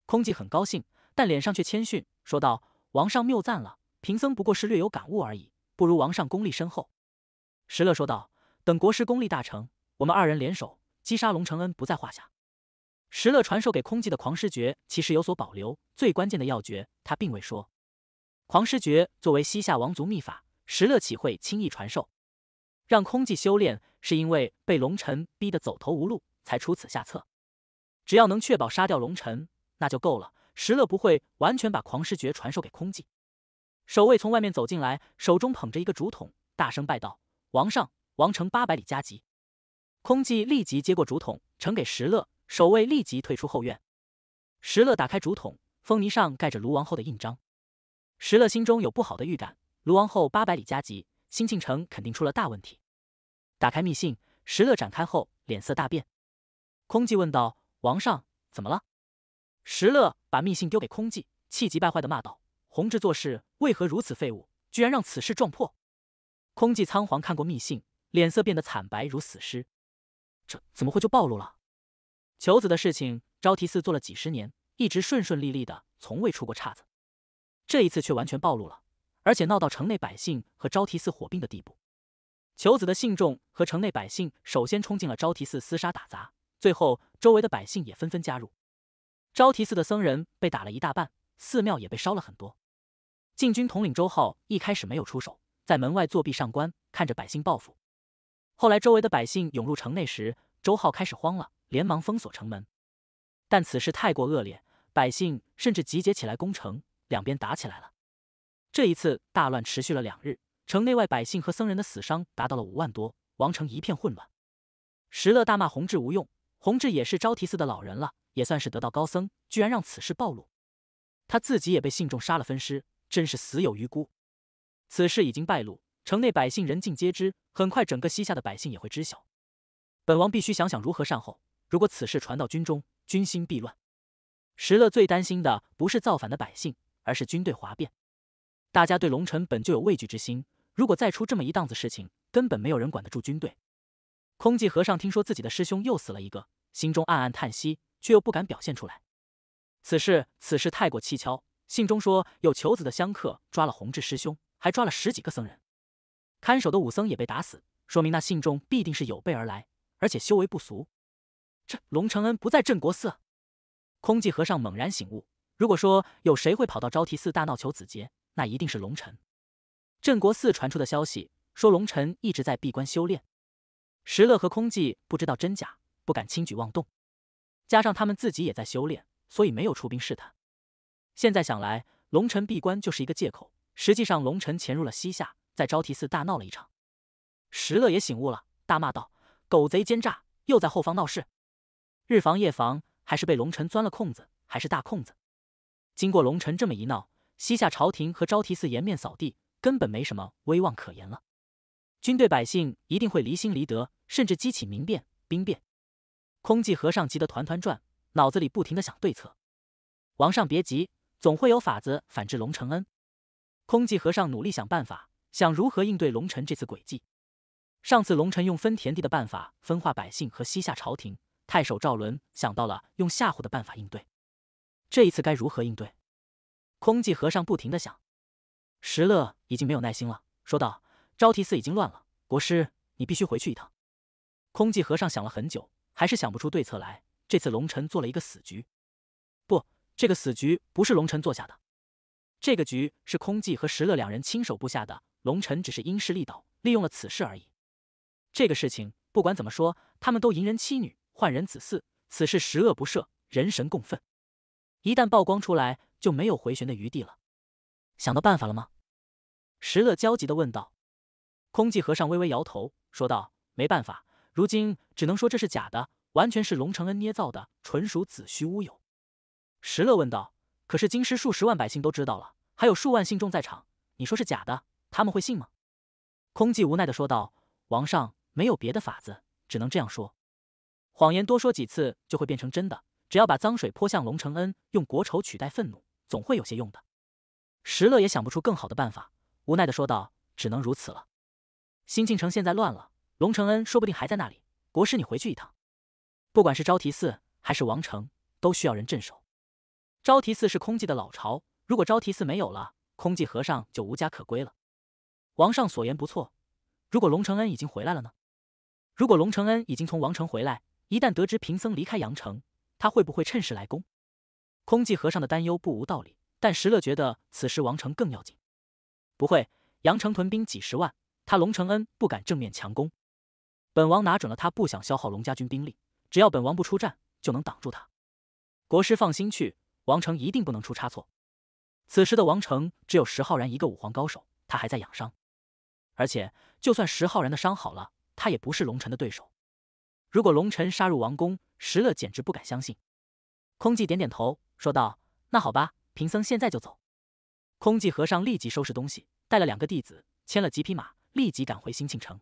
S1: 空寂很高兴，但脸上却谦逊说道：“王上谬赞了，贫僧不过是略有感悟而已，不如王上功力深厚。”石乐说道：“等国师功力大成，我们二人联手击杀龙承恩不在话下。”石乐传授给空寂的狂师诀其实有所保留，最关键的要诀他并未说。狂师诀作为西夏王族秘法，石乐岂会轻易传授？让空寂修炼，是因为被龙尘逼得走投无路，才出此下策。只要能确保杀掉龙尘，那就够了。石乐不会完全把狂狮诀传授给空寂。守卫从外面走进来，手中捧着一个竹筒，大声拜道：“王上，王城八百里加急。”空寂立即接过竹筒，呈给石乐。守卫立即退出后院。石乐打开竹筒，封泥上盖着卢王后的印章。石乐心中有不好的预感，卢王后八百里加急。新庆城肯定出了大问题。打开密信，石勒展开后脸色大变。空寂问道：“王上，怎么了？”石勒把密信丢给空寂，气急败坏的骂道：“弘治做事为何如此废物？居然让此事撞破！”空寂仓皇看过密信，脸色变得惨白如死尸。这怎么会就暴露了？求子的事情，昭提寺做了几十年，一直顺顺利利的，从未出过岔子。这一次却完全暴露了。而且闹到城内百姓和昭提寺火并的地步，求子的信众和城内百姓首先冲进了昭提寺厮杀打砸，最后周围的百姓也纷纷加入。昭提寺的僧人被打了一大半，寺庙也被烧了很多。禁军统领周浩一开始没有出手，在门外作壁上观，看着百姓报复。后来周围的百姓涌入城内时，周浩开始慌了，连忙封锁城门。但此事太过恶劣，百姓甚至集结起来攻城，两边打起来了。这一次大乱持续了两日，城内外百姓和僧人的死伤达到了五万多，王城一片混乱。石勒大骂弘治无用，弘治也是昭提寺的老人了，也算是得道高僧，居然让此事暴露，他自己也被信众杀了分尸，真是死有余辜。此事已经败露，城内百姓人尽皆知，很快整个西夏的百姓也会知晓。本王必须想想如何善后，如果此事传到军中，军心必乱。石勒最担心的不是造反的百姓，而是军队哗变。大家对龙尘本就有畏惧之心，如果再出这么一档子事情，根本没有人管得住军队。空寂和尚听说自己的师兄又死了一个，心中暗暗叹息，却又不敢表现出来。此事此事太过蹊跷，信中说有求子的香客抓了弘志师兄，还抓了十几个僧人，看守的武僧也被打死，说明那信众必定是有备而来，而且修为不俗。这龙承恩不在镇国寺，空寂和尚猛然醒悟，如果说有谁会跑到招提寺大闹求子节？那一定是龙尘。镇国寺传出的消息说，龙尘一直在闭关修炼。石勒和空寂不知道真假，不敢轻举妄动。加上他们自己也在修炼，所以没有出兵试探。现在想来，龙尘闭关就是一个借口，实际上龙尘潜入了西夏，在昭提寺大闹了一场。石勒也醒悟了，大骂道：“狗贼奸诈，又在后方闹事！日防夜防，还是被龙尘钻了空子，还是大空子。”经过龙尘这么一闹。西夏朝廷和昭提寺颜面扫地，根本没什么威望可言了。军队百姓一定会离心离德，甚至激起民变、兵变。空寂和尚急得团团转，脑子里不停的想对策。王上别急，总会有法子反制龙承恩。空寂和尚努力想办法，想如何应对龙臣这次诡计。上次龙臣用分田地的办法分化百姓和西夏朝廷，太守赵伦想到了用吓唬的办法应对。这一次该如何应对？空寂和尚不停的想，石乐已经没有耐心了，说道：“昭提寺已经乱了，国师，你必须回去一趟。”空寂和尚想了很久，还是想不出对策来。这次龙臣做了一个死局，不，这个死局不是龙臣做下的，这个局是空寂和石乐两人亲手布下的，龙臣只是因势利导，利用了此事而已。这个事情不管怎么说，他们都淫人妻女，换人子嗣，此事十恶不赦，人神共愤。一旦曝光出来。就没有回旋的余地了。想到办法了吗？石乐焦急的问道。空寂和尚微微摇头，说道：“没办法，如今只能说这是假的，完全是龙承恩捏造的，纯属子虚乌有。”石乐问道：“可是京师数十万百姓都知道了，还有数万信众在场，你说是假的，他们会信吗？”空寂无奈的说道：“王上，没有别的法子，只能这样说。谎言多说几次就会变成真的，只要把脏水泼向龙承恩，用国仇取代愤怒。”总会有些用的，石勒也想不出更好的办法，无奈的说道：“只能如此了。”新晋城现在乱了，龙承恩说不定还在那里。国师，你回去一趟，不管是昭提寺还是王城，都需要人镇守。昭提寺是空寂的老巢，如果昭提寺没有了，空寂和尚就无家可归了。王上所言不错，如果龙承恩已经回来了呢？如果龙承恩已经从王城回来，一旦得知贫僧离开阳城，他会不会趁势来攻？空寂和尚的担忧不无道理，但石勒觉得此时王城更要紧。不会，杨成屯兵几十万，他龙承恩不敢正面强攻。本王拿准了，他不想消耗龙家军兵力，只要本王不出战，就能挡住他。国师放心去，王城一定不能出差错。此时的王城只有石浩然一个五皇高手，他还在养伤。而且，就算石浩然的伤好了，他也不是龙承的对手。如果龙承杀入王宫，石勒简直不敢相信。空寂点点头。说道：“那好吧，贫僧现在就走。”空寂和尚立即收拾东西，带了两个弟子，牵了几匹马，立即赶回新庆城。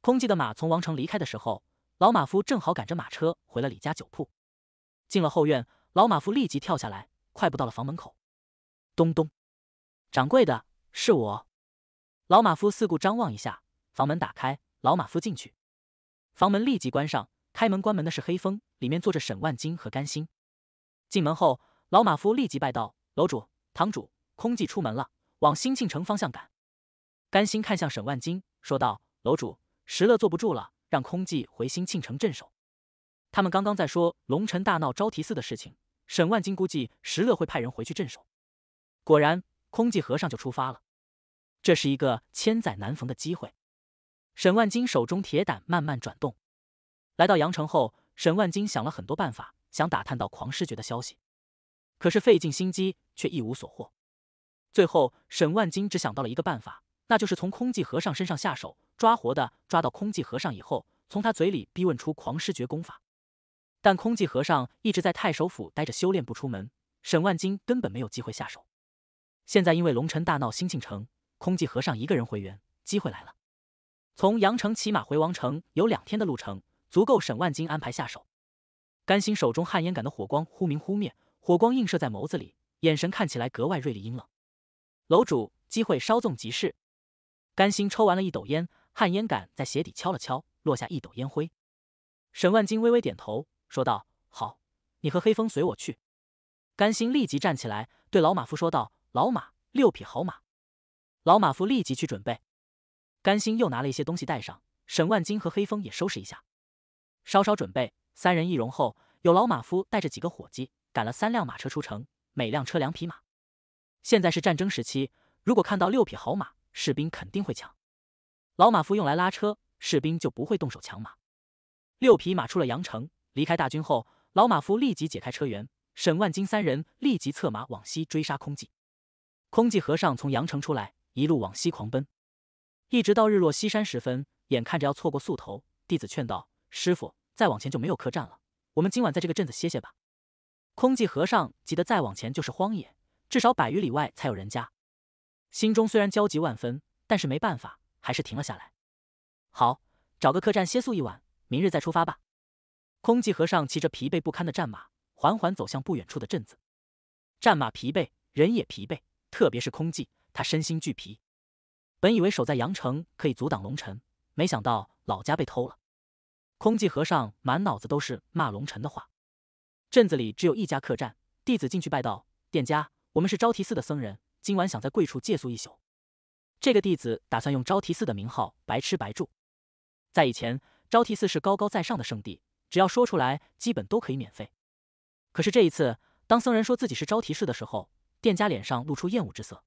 S1: 空寂的马从王城离开的时候，老马夫正好赶着马车回了李家酒铺。进了后院，老马夫立即跳下来，快步到了房门口。咚咚，掌柜的，是我。老马夫四顾张望一下，房门打开，老马夫进去，房门立即关上。开门关门的是黑风，里面坐着沈万金和甘心。进门后，老马夫立即拜道：“楼主、堂主，空寂出门了，往新庆城方向赶。”甘心看向沈万金，说道：“楼主，石乐坐不住了，让空寂回新庆城镇守。他们刚刚在说龙城大闹招提寺的事情，沈万金估计石乐会派人回去镇守。”果然，空寂和尚就出发了。这是一个千载难逢的机会。沈万金手中铁胆慢慢转动。来到阳城后，沈万金想了很多办法。想打探到狂狮诀的消息，可是费尽心机却一无所获。最后，沈万金只想到了一个办法，那就是从空寂和尚身上下手，抓活的。抓到空寂和尚以后，从他嘴里逼问出狂狮诀功法。但空寂和尚一直在太守府待着，修炼不出门，沈万金根本没有机会下手。现在因为龙尘大闹新庆城，空寂和尚一个人回援，机会来了。从阳城骑马回王城有两天的路程，足够沈万金安排下手。甘心手中旱烟杆的火光忽明忽灭，火光映射在眸子里，眼神看起来格外锐利阴冷。楼主，机会稍纵即逝。甘心抽完了一斗烟，旱烟杆在鞋底敲了敲，落下一斗烟灰。沈万金微微点头，说道：“好，你和黑风随我去。”甘心立即站起来，对老马夫说道：“老马，六匹好马。”老马夫立即去准备。甘心又拿了一些东西带上，沈万金和黑风也收拾一下，稍稍准备。三人易容后，有老马夫带着几个伙计赶了三辆马车出城，每辆车两匹马。现在是战争时期，如果看到六匹好马，士兵肯定会抢。老马夫用来拉车，士兵就不会动手抢马。六匹马出了阳城，离开大军后，老马夫立即解开车辕，沈万金三人立即策马往西追杀空寂。空寂和尚从阳城出来，一路往西狂奔，一直到日落西山时分，眼看着要错过宿头，弟子劝道：“师傅。”再往前就没有客栈了，我们今晚在这个镇子歇歇吧。空寂和尚急得再往前就是荒野，至少百余里外才有人家。心中虽然焦急万分，但是没办法，还是停了下来。好，找个客栈歇宿一晚，明日再出发吧。空寂和尚骑着疲惫不堪的战马，缓缓走向不远处的镇子。战马疲惫，人也疲惫，特别是空寂，他身心俱疲。本以为守在阳城可以阻挡龙尘，没想到老家被偷了。空寂和尚满脑子都是骂龙尘的话。镇子里只有一家客栈，弟子进去拜道：“店家，我们是招提寺的僧人，今晚想在贵处借宿一宿。”这个弟子打算用招提寺的名号白吃白住。在以前，招提寺是高高在上的圣地，只要说出来，基本都可以免费。可是这一次，当僧人说自己是招提寺的时候，店家脸上露出厌恶之色。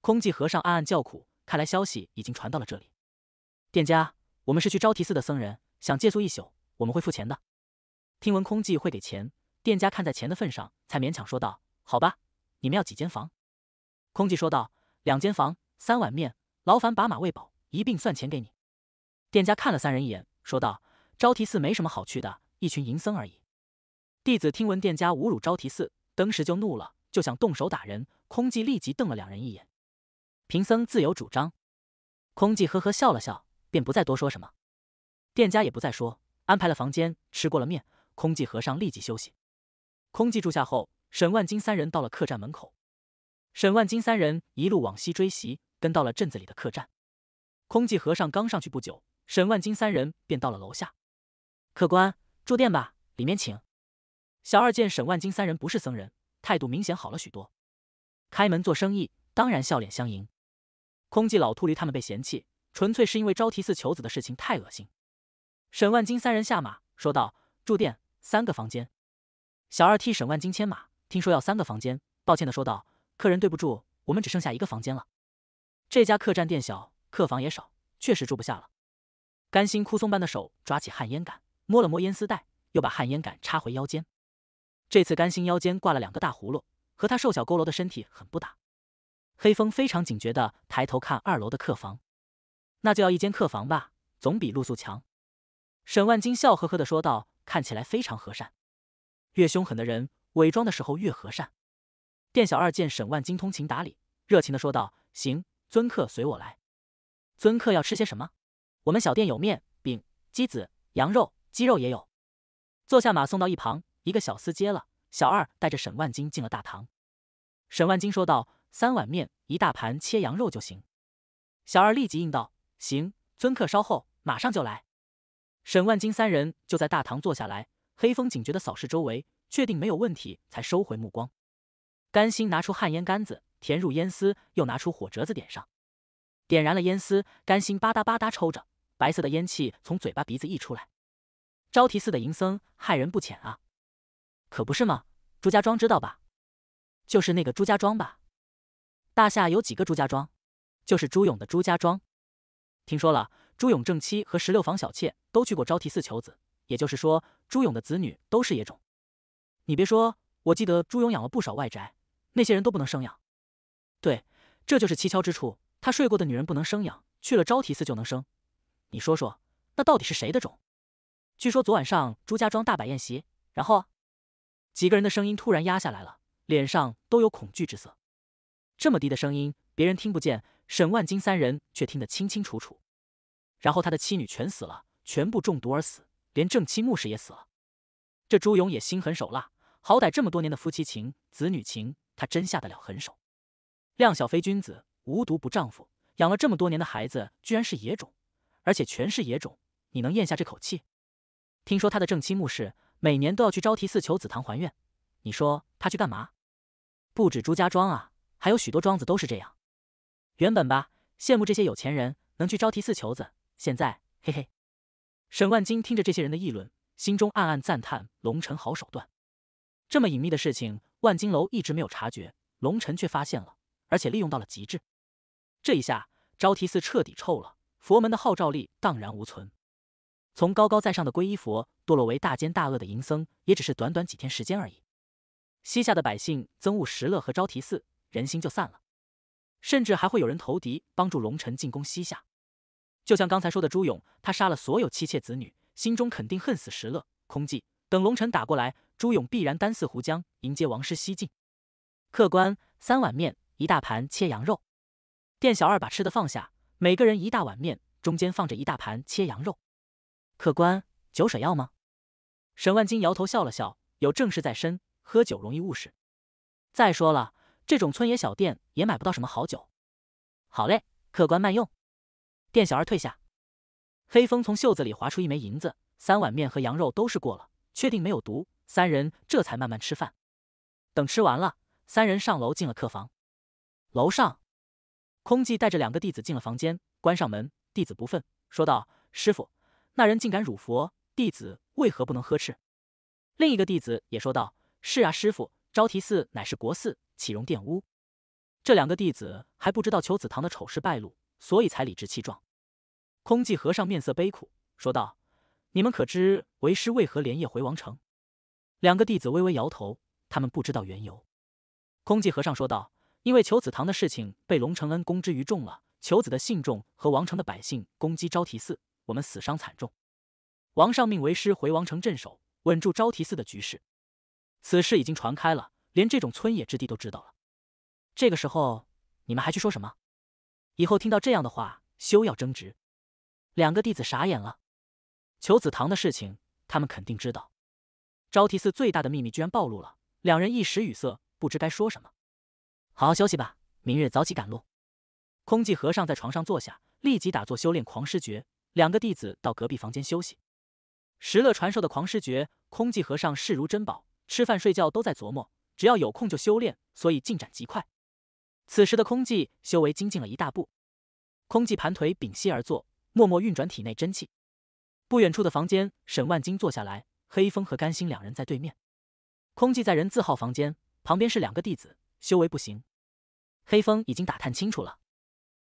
S1: 空寂和尚暗暗叫苦，看来消息已经传到了这里。店家，我们是去招提寺的僧人。想借宿一宿，我们会付钱的。听闻空寂会给钱，店家看在钱的份上，才勉强说道：“好吧，你们要几间房？”空寂说道：“两间房，三碗面，劳烦把马喂饱，一并算钱给你。”店家看了三人一眼，说道：“招提寺没什么好去的，一群淫僧而已。”弟子听闻店家侮辱招提寺，登时就怒了，就想动手打人。空寂立即瞪了两人一眼：“贫僧自有主张。”空寂呵呵笑了笑，便不再多说什么。店家也不再说，安排了房间，吃过了面，空寂和尚立即休息。空寂住下后，沈万金三人到了客栈门口。沈万金三人一路往西追袭，跟到了镇子里的客栈。空寂和尚刚上去不久，沈万金三人便到了楼下。客官住店吧，里面请。小二见沈万金三人不是僧人，态度明显好了许多。开门做生意，当然笑脸相迎。空寂老秃驴他们被嫌弃，纯粹是因为招提寺求子的事情太恶心。沈万金三人下马，说道：“住店，三个房间。”小二替沈万金牵马，听说要三个房间，抱歉的说道：“客人对不住，我们只剩下一个房间了。这家客栈店小，客房也少，确实住不下了。”甘心枯松般的手抓起旱烟杆，摸了摸烟丝袋，又把旱烟杆插回腰间。这次甘心腰间挂了两个大葫芦，和他瘦小佝偻的身体很不搭。黑风非常警觉的抬头看二楼的客房，那就要一间客房吧，总比露宿强。沈万金笑呵呵的说道：“看起来非常和善，越凶狠的人伪装的时候越和善。”店小二见沈万金通情达理，热情的说道：“行，尊客随我来，尊客要吃些什么？我们小店有面、饼、鸡子、羊肉、鸡肉也有。”坐下马送到一旁，一个小厮接了，小二带着沈万金进了大堂。沈万金说道：“三碗面，一大盘切羊肉就行。”小二立即应道：“行，尊客稍后，马上就来。”沈万金三人就在大堂坐下来，黑风警觉的扫视周围，确定没有问题，才收回目光。甘心拿出旱烟杆子，填入烟丝，又拿出火折子点上，点燃了烟丝。甘心吧嗒吧嗒抽着，白色的烟气从嘴巴鼻子溢出来。招提寺的淫僧害人不浅啊，可不是吗？朱家庄知道吧？就是那个朱家庄吧？大夏有几个朱家庄？就是朱勇的朱家庄，听说了。朱勇正妻和十六房小妾都去过招提寺求子，也就是说，朱勇的子女都是野种。你别说，我记得朱勇养了不少外宅，那些人都不能生养。对，这就是蹊跷之处。他睡过的女人不能生养，去了招提寺就能生。你说说，那到底是谁的种？据说昨晚上朱家庄大摆宴席，然后几个人的声音突然压下来了，脸上都有恐惧之色。这么低的声音，别人听不见，沈万金三人却听得清清楚楚。然后他的妻女全死了，全部中毒而死，连正妻穆氏也死了。这朱勇也心狠手辣，好歹这么多年的夫妻情、子女情，他真下得了狠手。量小非君子，无毒不丈夫。养了这么多年的孩子，居然是野种，而且全是野种，你能咽下这口气？听说他的正妻穆氏每年都要去招提寺求子堂还愿，你说他去干嘛？不止朱家庄啊，还有许多庄子都是这样。原本吧，羡慕这些有钱人能去招提寺求子。现在，嘿嘿，沈万金听着这些人的议论，心中暗暗赞叹龙尘好手段。这么隐秘的事情，万金楼一直没有察觉，龙尘却发现了，而且利用到了极致。这一下，招提寺彻底臭了，佛门的号召力荡然无存。从高高在上的皈依佛堕落为大奸大恶的淫僧，也只是短短几天时间而已。西夏的百姓憎恶石勒和招提寺，人心就散了，甚至还会有人投敌，帮助龙尘进攻西夏。就像刚才说的，朱勇他杀了所有妻妾子女，心中肯定恨死石勒、空寂等。龙辰打过来，朱勇必然单四胡江迎接王师西进。客官，三碗面，一大盘切羊肉。店小二把吃的放下，每个人一大碗面，中间放着一大盘切羊肉。客官，酒水要吗？沈万金摇头笑了笑，有正事在身，喝酒容易误事。再说了，这种村野小店也买不到什么好酒。好嘞，客官慢用。店小二退下，黑风从袖子里划出一枚银子，三碗面和羊肉都是过了，确定没有毒，三人这才慢慢吃饭。等吃完了，三人上楼进了客房。楼上，空寂带着两个弟子进了房间，关上门。弟子不忿，说道：“师傅，那人竟敢辱佛，弟子为何不能呵斥？”另一个弟子也说道：“是啊，师傅，昭提寺乃是国寺，岂容玷污？”这两个弟子还不知道求子堂的丑事败露。所以才理直气壮。空寂和尚面色悲苦，说道：“你们可知为师为何连夜回王城？”两个弟子微微摇头，他们不知道缘由。空寂和尚说道：“因为求子堂的事情被龙承恩公之于众了，求子的信众和王城的百姓攻击招提寺，我们死伤惨重。王上命为师回王城镇守，稳住招提寺的局势。此事已经传开了，连这种村野之地都知道了。这个时候，你们还去说什么？”以后听到这样的话，休要争执。两个弟子傻眼了，求子堂的事情他们肯定知道。昭提寺最大的秘密居然暴露了，两人一时语塞，不知该说什么。好好休息吧，明日早起赶路。空寂和尚在床上坐下，立即打坐修炼狂师诀。两个弟子到隔壁房间休息。石乐传授的狂师诀，空寂和尚视如珍宝，吃饭睡觉都在琢磨，只要有空就修炼，所以进展极快。此时的空寂修为精进了一大步，空寂盘腿屏息而坐，默默运转体内真气。不远处的房间，沈万金坐下来，黑风和甘心两人在对面。空寂在人字号房间旁边是两个弟子，修为不行。黑风已经打探清楚了。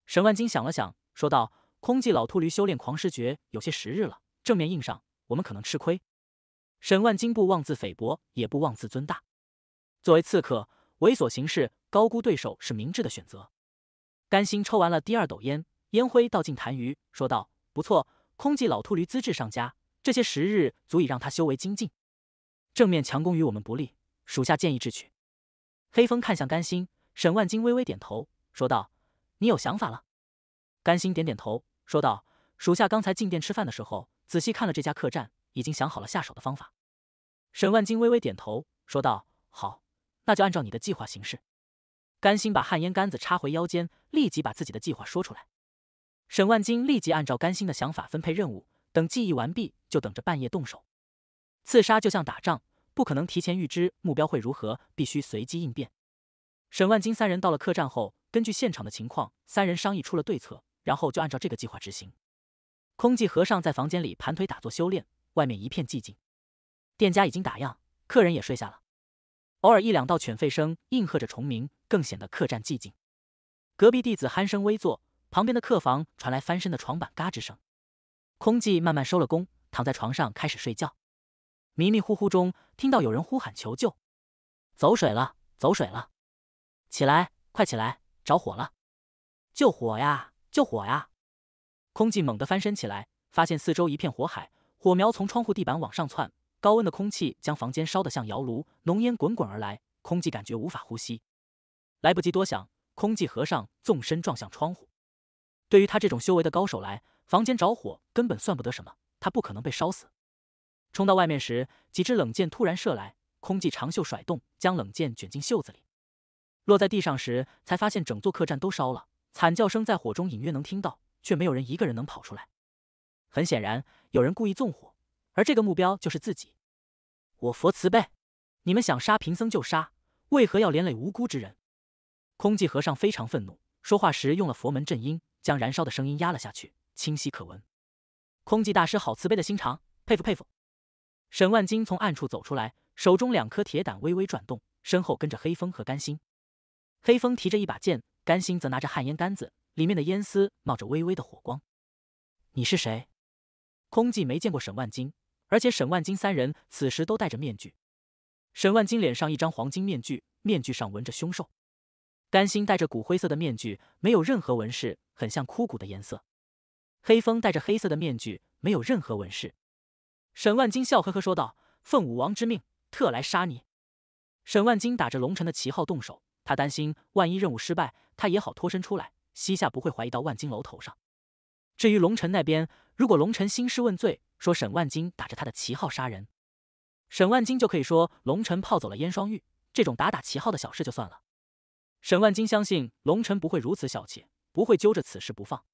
S1: 沈万金想了想，说道：“空寂老秃驴修炼狂师诀有些时日了，正面硬上，我们可能吃亏。”沈万金不妄自菲薄，也不妄自尊大，作为刺客。猥琐行事，高估对手是明智的选择。甘心抽完了第二斗烟，烟灰倒进痰盂，说道：“不错，空寂老秃驴资质上佳，这些时日足以让他修为精进。正面强攻于我们不利，属下建议智取。”黑风看向甘心，沈万金微微点头，说道：“你有想法了？”甘心点点头，说道：“属下刚才进店吃饭的时候，仔细看了这家客栈，已经想好了下手的方法。”沈万金微微点头，说道：“好。”那就按照你的计划行事。甘心把旱烟杆子插回腰间，立即把自己的计划说出来。沈万金立即按照甘心的想法分配任务，等记忆完毕，就等着半夜动手。刺杀就像打仗，不可能提前预知目标会如何，必须随机应变。沈万金三人到了客栈后，根据现场的情况，三人商议出了对策，然后就按照这个计划执行。空寂和尚在房间里盘腿打坐修炼，外面一片寂静，店家已经打烊，客人也睡下了。偶尔一两道犬吠声应和着虫鸣，更显得客栈寂静。隔壁弟子鼾声微作，旁边的客房传来翻身的床板嘎吱声。空寂慢慢收了工，躺在床上开始睡觉。迷迷糊糊中，听到有人呼喊求救：“走水了，走水了！起来，快起来！着火了，救火呀，救火呀！”空寂猛地翻身起来，发现四周一片火海，火苗从窗户、地板往上窜。高温的空气将房间烧得像窑炉，浓烟滚滚而来，空寂感觉无法呼吸。来不及多想，空寂合上，纵身撞向窗户。对于他这种修为的高手来，房间着火根本算不得什么，他不可能被烧死。冲到外面时，几支冷箭突然射来，空寂长袖甩动，将冷箭卷进袖子里。落在地上时，才发现整座客栈都烧了，惨叫声在火中隐约能听到，却没有人一个人能跑出来。很显然，有人故意纵火。而这个目标就是自己。我佛慈悲，你们想杀贫僧就杀，为何要连累无辜之人？空寂和尚非常愤怒，说话时用了佛门震音，将燃烧的声音压了下去，清晰可闻。空寂大师好慈悲的心肠，佩服佩服。沈万金从暗处走出来，手中两颗铁胆微微转动，身后跟着黑风和甘心。黑风提着一把剑，甘心则拿着旱烟杆子，里面的烟丝冒着微微的火光。你是谁？空寂没见过沈万金。而且沈万金三人此时都戴着面具，沈万金脸上一张黄金面具，面具上纹着凶兽；甘心戴着古灰色的面具，没有任何纹饰，很像枯骨的颜色；黑风戴着黑色的面具，没有任何纹饰。沈万金笑呵呵说道：“奉武王之命，特来杀你。”沈万金打着龙城的旗号动手，他担心万一任务失败，他也好脱身出来，西夏不会怀疑到万金楼头上。至于龙城那边。如果龙晨兴师问罪，说沈万金打着他的旗号杀人，沈万金就可以说龙晨泡走了燕双玉。这种打打旗号的小事就算了。沈万金相信龙晨不会如此小气，不会揪着此事不放。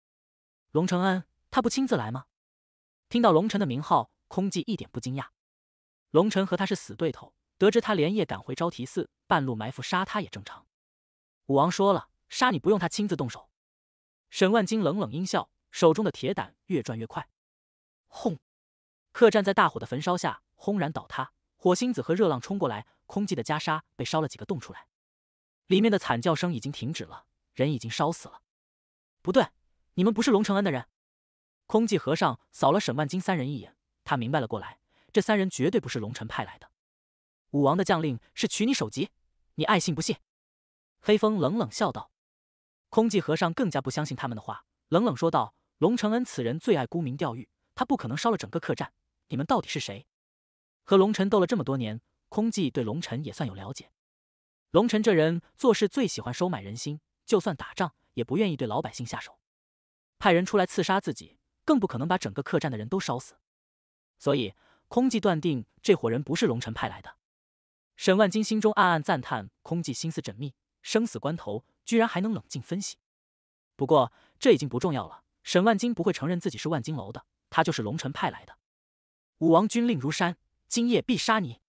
S1: 龙承恩，他不亲自来吗？听到龙晨的名号，空寂一点不惊讶。龙晨和他是死对头，得知他连夜赶回招提寺，半路埋伏杀他也正常。武王说了，杀你不用他亲自动手。沈万金冷冷阴笑。手中的铁胆越转越快，轰！客栈在大火的焚烧下轰然倒塌，火星子和热浪冲过来，空寂的袈裟被烧了几个洞出来。里面的惨叫声已经停止了，人已经烧死了。不对，你们不是龙承恩的人。空寂和尚扫了沈万金三人一眼，他明白了过来，这三人绝对不是龙城派来的。武王的将令是取你首级，你爱信不信。黑风冷冷笑道。空寂和尚更加不相信他们的话，冷冷说道。龙承恩此人最爱沽名钓誉，他不可能烧了整个客栈。你们到底是谁？和龙晨斗了这么多年，空寂对龙晨也算有了解。龙晨这人做事最喜欢收买人心，就算打仗也不愿意对老百姓下手，派人出来刺杀自己，更不可能把整个客栈的人都烧死。所以，空寂断定这伙人不是龙晨派来的。沈万金心中暗暗赞叹，空寂心思缜密，生死关头居然还能冷静分析。不过，这已经不重要了。沈万金不会承认自己是万金楼的，他就是龙尘派来的。武王军令如山，今夜必杀你！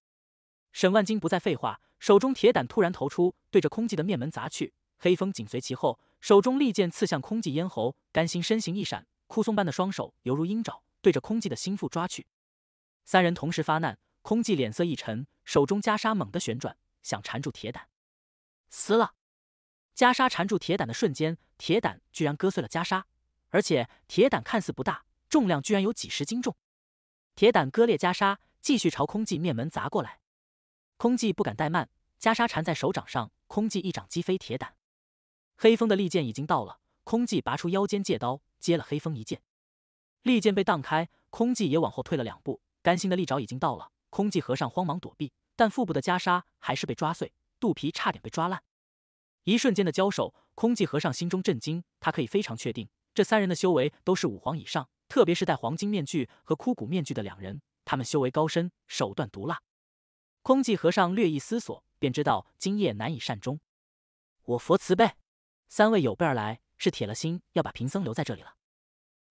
S1: 沈万金不再废话，手中铁胆突然投出，对着空寂的面门砸去，黑风紧随其后，手中利剑刺向空寂咽喉。甘心身形一闪，枯松般的双手犹如鹰爪，对着空寂的心腹抓去。三人同时发难，空寂脸色一沉，手中袈裟猛地旋转，想缠住铁胆。撕了！袈裟缠住铁胆的瞬间，铁胆居然割碎了袈裟。而且铁胆看似不大，重量居然有几十斤重。铁胆割裂袈裟，继续朝空寂面门砸过来。空寂不敢怠慢，袈裟缠在手掌上。空寂一掌击飞铁胆。黑风的利剑已经到了，空寂拔出腰间戒刀，接了黑风一剑。利剑被荡开，空寂也往后退了两步。甘心的利爪已经到了，空寂和尚慌忙躲避，但腹部的袈裟还是被抓碎，肚皮差点被抓烂。一瞬间的交手，空寂和尚心中震惊，他可以非常确定。这三人的修为都是五皇以上，特别是戴黄金面具和枯骨面具的两人，他们修为高深，手段毒辣。空寂和尚略一思索，便知道今夜难以善终。我佛慈悲，三位有备而来，是铁了心要把贫僧留在这里了。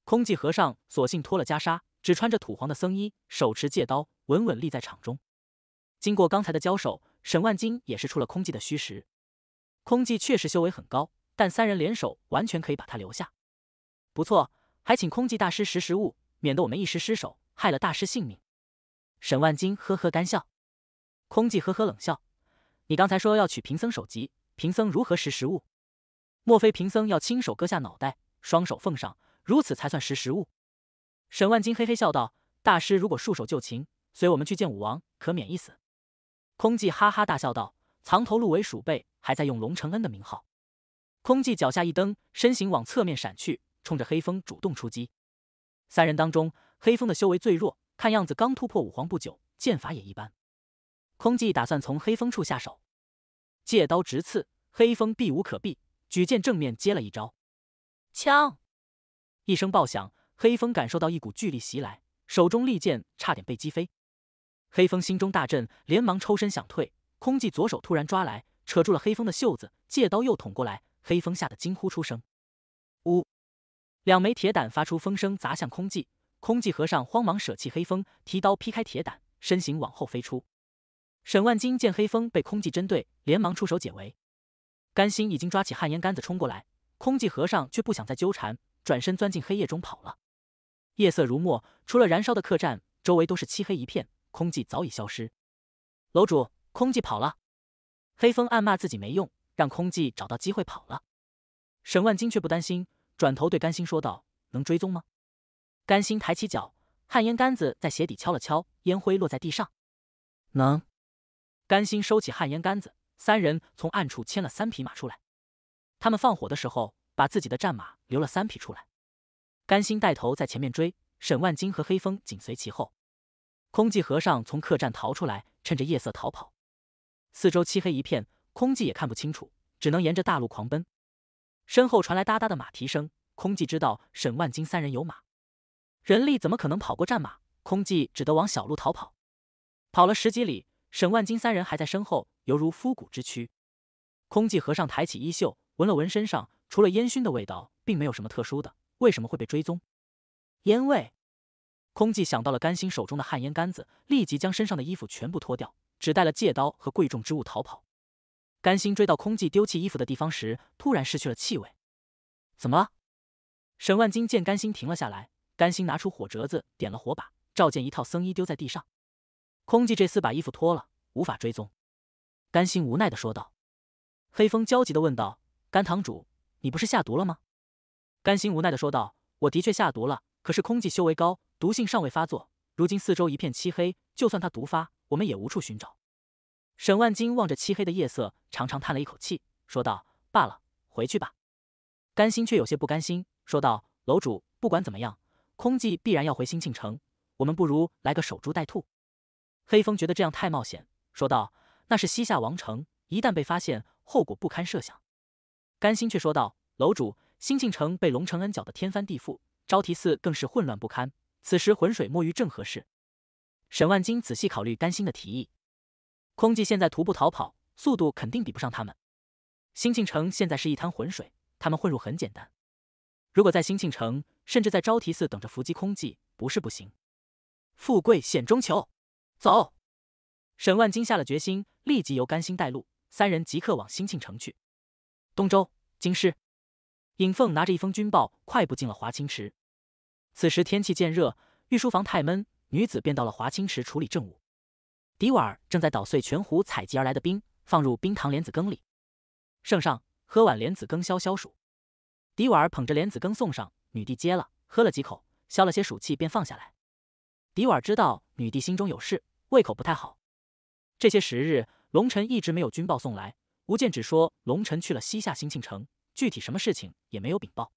S1: 空寂和尚索性脱了袈裟，只穿着土黄的僧衣，手持戒刀，稳稳立在场中。经过刚才的交手，沈万金也是出了空寂的虚实。空寂确实修为很高，但三人联手完全可以把他留下。不错，还请空寂大师识时务，免得我们一时失手，害了大师性命。沈万金呵呵干笑，空寂呵呵冷笑：“你刚才说要取贫僧首级，贫僧如何识时务？莫非贫僧要亲手割下脑袋，双手奉上，如此才算识时务？”沈万金嘿嘿笑道：“大师如果束手就擒，随我们去见武王，可免一死。”空寂哈哈大笑道：“藏头露尾鼠辈，还在用龙承恩的名号。”空寂脚下一蹬，身形往侧面闪去。冲着黑风主动出击，三人当中黑风的修为最弱，看样子刚突破五皇不久，剑法也一般。空寂打算从黑风处下手，借刀直刺，黑风避无可避，举剑正面接了一招。枪，一声爆响，黑风感受到一股巨力袭来，手中利剑差点被击飞。黑风心中大震，连忙抽身想退，空寂左手突然抓来，扯住了黑风的袖子，借刀又捅过来，黑风吓得惊呼出声，呜。两枚铁胆发出风声砸向空寂，空寂和尚慌忙舍弃黑风，提刀劈开铁胆，身形往后飞出。沈万金见黑风被空寂针对，连忙出手解围。甘心已经抓起旱烟杆子冲过来，空寂和尚却不想再纠缠，转身钻进黑夜中跑了。夜色如墨，除了燃烧的客栈，周围都是漆黑一片。空寂早已消失。楼主，空寂跑了。黑风暗骂自己没用，让空寂找到机会跑了。沈万金却不担心。转头对甘心说道：“能追踪吗？”甘心抬起脚，旱烟杆子在鞋底敲了敲，烟灰落在地上。能。甘心收起旱烟杆子，三人从暗处牵了三匹马出来。他们放火的时候，把自己的战马留了三匹出来。甘心带头在前面追，沈万金和黑风紧随其后。空寂和尚从客栈逃出来，趁着夜色逃跑。四周漆黑一片，空寂也看不清楚，只能沿着大路狂奔。身后传来哒哒的马蹄声，空寂知道沈万金三人有马，人力怎么可能跑过战马？空寂只得往小路逃跑。跑了十几里，沈万金三人还在身后，犹如枯骨之躯。空寂和尚抬起衣袖，闻了闻身上，除了烟熏的味道，并没有什么特殊的。为什么会被追踪？烟味。空寂想到了甘心手中的旱烟杆子，立即将身上的衣服全部脱掉，只带了戒刀和贵重之物逃跑。甘心追到空寂丢弃衣服的地方时，突然失去了气味。怎么了？沈万金见甘心停了下来，甘心拿出火折子点了火把，照见一套僧衣丢在地上。空寂这厮把衣服脱了，无法追踪。甘心无奈的说道。黑风焦急的问道：“甘堂主，你不是下毒了吗？”甘心无奈的说道：“我的确下毒了，可是空寂修为高，毒性尚未发作。如今四周一片漆黑，就算他毒发，我们也无处寻找。”沈万金望着漆黑的夜色，长长叹了一口气，说道：“罢了，回去吧。”甘心却有些不甘心，说道：“楼主，不管怎么样，空寂必然要回兴庆城，我们不如来个守株待兔。”黑风觉得这样太冒险，说道：“那是西夏王城，一旦被发现，后果不堪设想。”甘心却说道：“楼主，兴庆城被龙承恩搅得天翻地覆，昭提寺更是混乱不堪，此时浑水摸鱼正合适。”沈万金仔细考虑甘心的提议。空寂现在徒步逃跑，速度肯定比不上他们。兴庆城现在是一滩浑水，他们混入很简单。如果在兴庆城，甚至在招提寺等着伏击空寂，不是不行。富贵险中求，走！沈万金下了决心，立即由甘心带路，三人即刻往兴庆城去。东周京师，尹凤拿着一封军报，快步进了华清池。此时天气渐热，御书房太闷，女子便到了华清池处理政务。迪瓦尔正在捣碎全湖采集而来的冰，放入冰糖莲子羹里。圣上，喝碗莲子羹消消暑。迪瓦尔捧着莲子羹送上，女帝接了，喝了几口，消了些暑气，便放下来。迪瓦尔知道女帝心中有事，胃口不太好。这些时日，龙尘一直没有军报送来，吴健只说龙尘去了西夏兴庆城，具体什么事情也没有禀报。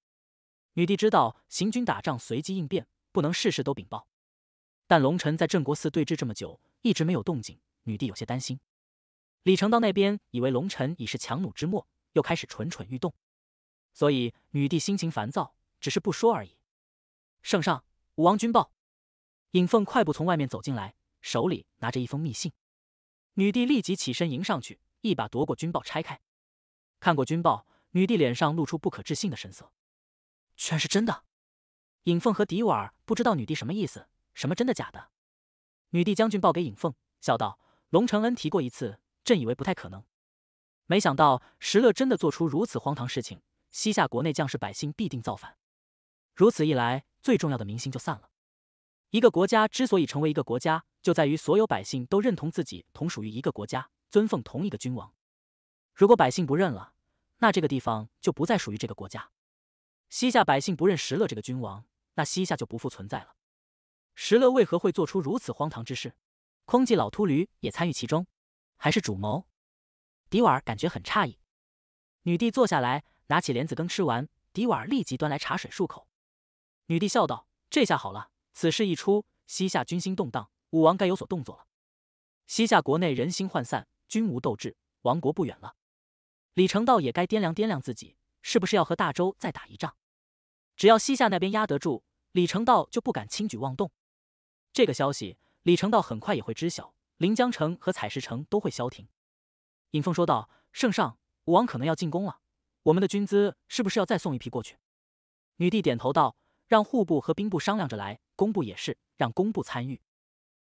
S1: 女帝知道行军打仗随机应变，不能事事都禀报。但龙尘在镇国寺对峙这么久。一直没有动静，女帝有些担心。李成道那边以为龙尘已是强弩之末，又开始蠢蠢欲动，所以女帝心情烦躁，只是不说而已。圣上，武王军报。尹凤快步从外面走进来，手里拿着一封密信。女帝立即起身迎上去，一把夺过军报拆开。看过军报，女帝脸上露出不可置信的神色，居然是真的。尹凤和迪瓦尔不知道女帝什么意思，什么真的假的。女帝将军报给尹凤，笑道：“龙承恩提过一次，朕以为不太可能，没想到石勒真的做出如此荒唐事情。西夏国内将士百姓必定造反，如此一来，最重要的民心就散了。一个国家之所以成为一个国家，就在于所有百姓都认同自己同属于一个国家，尊奉同一个君王。如果百姓不认了，那这个地方就不再属于这个国家。西夏百姓不认石勒这个君王，那西夏就不复存在了。”石勒为何会做出如此荒唐之事？空寂老秃驴也参与其中，还是主谋？迪瓦尔感觉很诧异。女帝坐下来，拿起莲子羹吃完，迪瓦尔立即端来茶水漱口。女帝笑道：“这下好了，此事一出，西夏军心动荡，武王该有所动作了。西夏国内人心涣散，军无斗志，亡国不远了。李成道也该掂量掂量自己，是不是要和大周再打一仗？只要西夏那边压得住，李成道就不敢轻举妄动。”这个消息，李成道很快也会知晓。临江城和采石城都会消停。尹凤说道：“圣上，武王可能要进宫了，我们的军资是不是要再送一批过去？”女帝点头道：“让户部和兵部商量着来，工部也是，让工部参与。”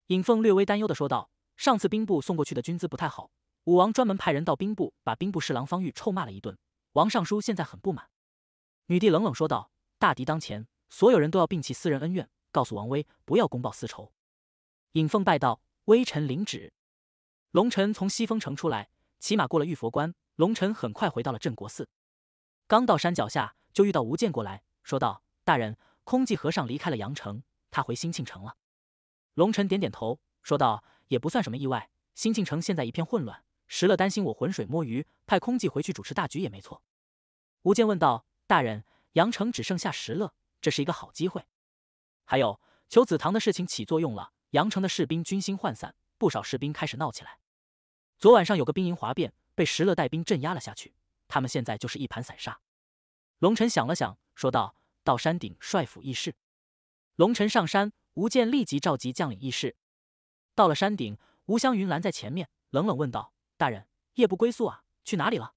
S1: 尹凤略微担忧的说道：“上次兵部送过去的军资不太好，武王专门派人到兵部把兵部侍郎方玉臭骂了一顿，王尚书现在很不满。”女帝冷冷说道：“大敌当前，所有人都要摒弃私人恩怨。”告诉王威不要公报私仇。尹凤拜道：“微臣领旨。”龙臣从西风城出来，骑马过了玉佛关，龙臣很快回到了镇国寺。刚到山脚下，就遇到吴健过来，说道：“大人，空寂和尚离开了阳城，他回新庆城了。”龙臣点点头，说道：“也不算什么意外。新庆城现在一片混乱，石乐担心我浑水摸鱼，派空寂回去主持大局也没错。”吴健问道：“大人，阳城只剩下石乐，这是一个好机会。”还有求子堂的事情起作用了，阳城的士兵军心涣散，不少士兵开始闹起来。昨晚上有个兵营哗变，被石勒带兵镇压了下去。他们现在就是一盘散沙。龙尘想了想，说道：“到山顶帅府议事。”龙尘上山，吴健立即召集将领议事。到了山顶，吴湘云拦在前面，冷冷问道：“大人夜不归宿啊？去哪里了？”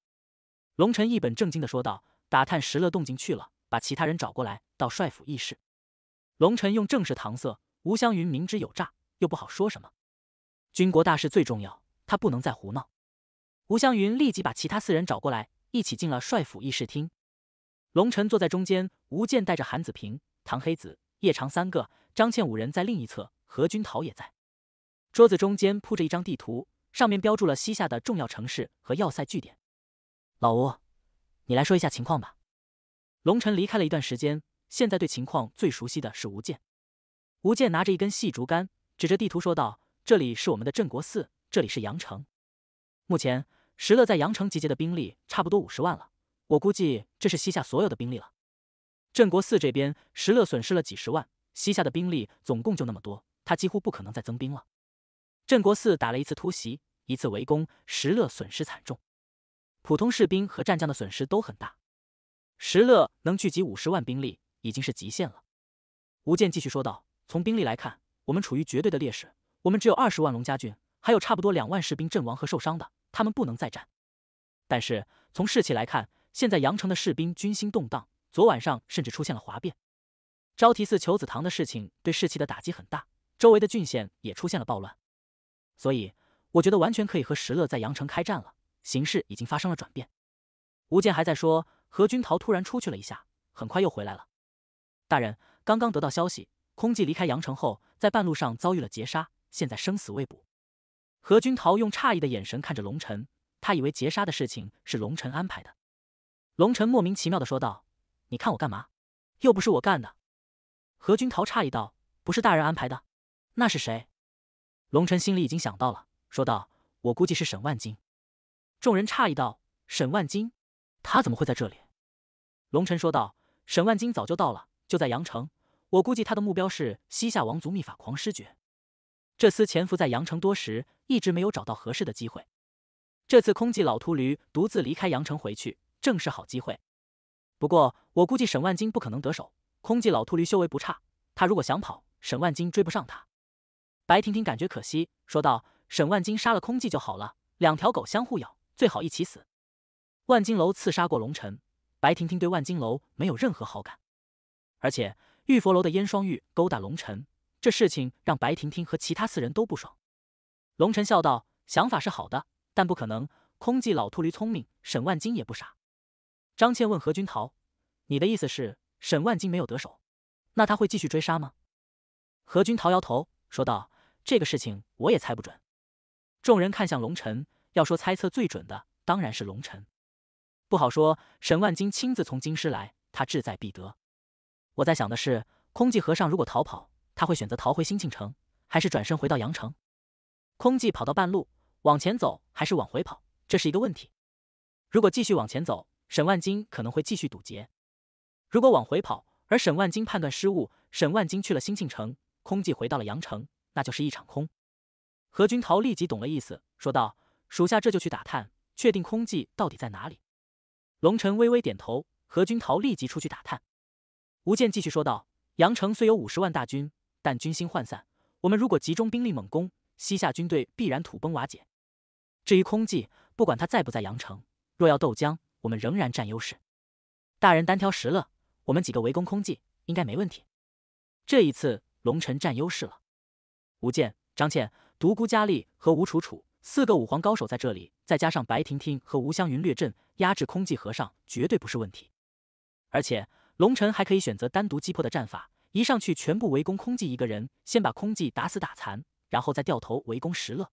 S1: 龙尘一本正经的说道：“打探石勒动静去了，把其他人找过来，到帅府议事。”龙尘用正式搪塞吴湘云，明知有诈又不好说什么。军国大事最重要，他不能再胡闹。吴湘云立即把其他四人找过来，一起进了帅府议事厅。龙臣坐在中间，吴健带着韩子平、唐黑子、叶长三个，张倩五人在另一侧，何君桃也在。桌子中间铺着一张地图，上面标注了西夏的重要城市和要塞据点。老吴，你来说一下情况吧。龙臣离开了一段时间。现在对情况最熟悉的是吴健。吴健拿着一根细竹竿，指着地图说道：“这里是我们的镇国寺，这里是阳城。目前石勒在阳城集结的兵力差不多五十万了，我估计这是西夏所有的兵力了。镇国寺这边石勒损失了几十万，西夏的兵力总共就那么多，他几乎不可能再增兵了。镇国寺打了一次突袭，一次围攻，石勒损失惨重，普通士兵和战将的损失都很大。石勒能聚集五十万兵力。”已经是极限了，吴健继续说道：“从兵力来看，我们处于绝对的劣势。我们只有二十万龙家军，还有差不多两万士兵阵亡和受伤的，他们不能再战。但是从士气来看，现在阳城的士兵军心动荡，昨晚上甚至出现了哗变。昭提寺求子堂的事情对士气的打击很大，周围的郡县也出现了暴乱。所以我觉得完全可以和石勒在阳城开战了，形势已经发生了转变。”吴健还在说，何军陶突然出去了一下，很快又回来了。大人刚刚得到消息，空寂离开阳城后，在半路上遭遇了劫杀，现在生死未卜。何君桃用诧异的眼神看着龙晨，他以为劫杀的事情是龙晨安排的。龙晨莫名其妙的说道：“你看我干嘛？又不是我干的。”何君桃诧异道：“不是大人安排的？那是谁？”龙晨心里已经想到了，说道：“我估计是沈万金。”众人诧异道：“沈万金？他怎么会在这里？”龙晨说道：“沈万金早就到了。”就在阳城，我估计他的目标是西夏王族秘法《狂狮诀》。这厮潜伏在阳城多时，一直没有找到合适的机会。这次空寂老秃驴独自离开阳城回去，正是好机会。不过，我估计沈万金不可能得手。空寂老秃驴修为不差，他如果想跑，沈万金追不上他。白婷婷感觉可惜，说道：“沈万金杀了空寂就好了，两条狗相互咬，最好一起死。”万金楼刺杀过龙辰，白婷婷对万金楼没有任何好感。而且玉佛楼的燕双玉勾搭龙辰，这事情让白婷婷和其他四人都不爽。龙辰笑道：“想法是好的，但不可能。空寂老秃驴聪明，沈万金也不傻。”张倩问何君桃：“你的意思是沈万金没有得手，那他会继续追杀吗？”何君桃摇头说道：“这个事情我也猜不准。”众人看向龙辰，要说猜测最准的，当然是龙辰。不好说，沈万金亲自从京师来，他志在必得。我在想的是，空寂和尚如果逃跑，他会选择逃回兴庆城，还是转身回到阳城？空寂跑到半路，往前走还是往回跑，这是一个问题。如果继续往前走，沈万金可能会继续堵截；如果往回跑，而沈万金判断失误，沈万金去了兴庆城，空寂回到了阳城，那就是一场空。何君桃立即懂了意思，说道：“属下这就去打探，确定空寂到底在哪里。”龙尘微微点头，何君桃立即出去打探。吴健继续说道：“阳城虽有五十万大军，但军心涣散。我们如果集中兵力猛攻，西夏军队必然土崩瓦解。至于空寂，不管他在不在阳城，若要斗将，我们仍然占优势。大人单挑石勒，我们几个围攻空寂，应该没问题。这一次龙尘占优势了。吴健、张倩、独孤佳丽和吴楚楚四个武皇高手在这里，再加上白婷婷和吴湘云略阵压制空寂和尚，绝对不是问题。而且。”龙尘还可以选择单独击破的战法，一上去全部围攻空寂一个人，先把空寂打死打残，然后再掉头围攻石勒。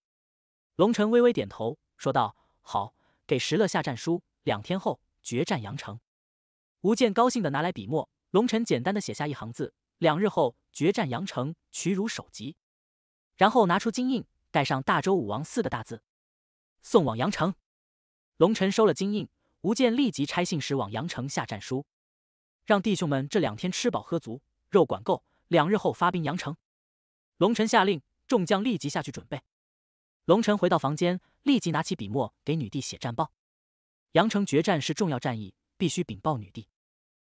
S1: 龙尘微微点头，说道：“好，给石勒下战书，两天后决战阳城。”吴健高兴的拿来笔墨，龙尘简单的写下一行字：“两日后决战阳城，取汝首级。”然后拿出金印，盖上“大周武王”四个大字，送往阳城。龙尘收了金印，吴健立即拆信使往阳城下战书。让弟兄们这两天吃饱喝足，肉管够，两日后发兵阳城。龙臣下令，众将立即下去准备。龙臣回到房间，立即拿起笔墨给女帝写战报。阳城决战是重要战役，必须禀报女帝。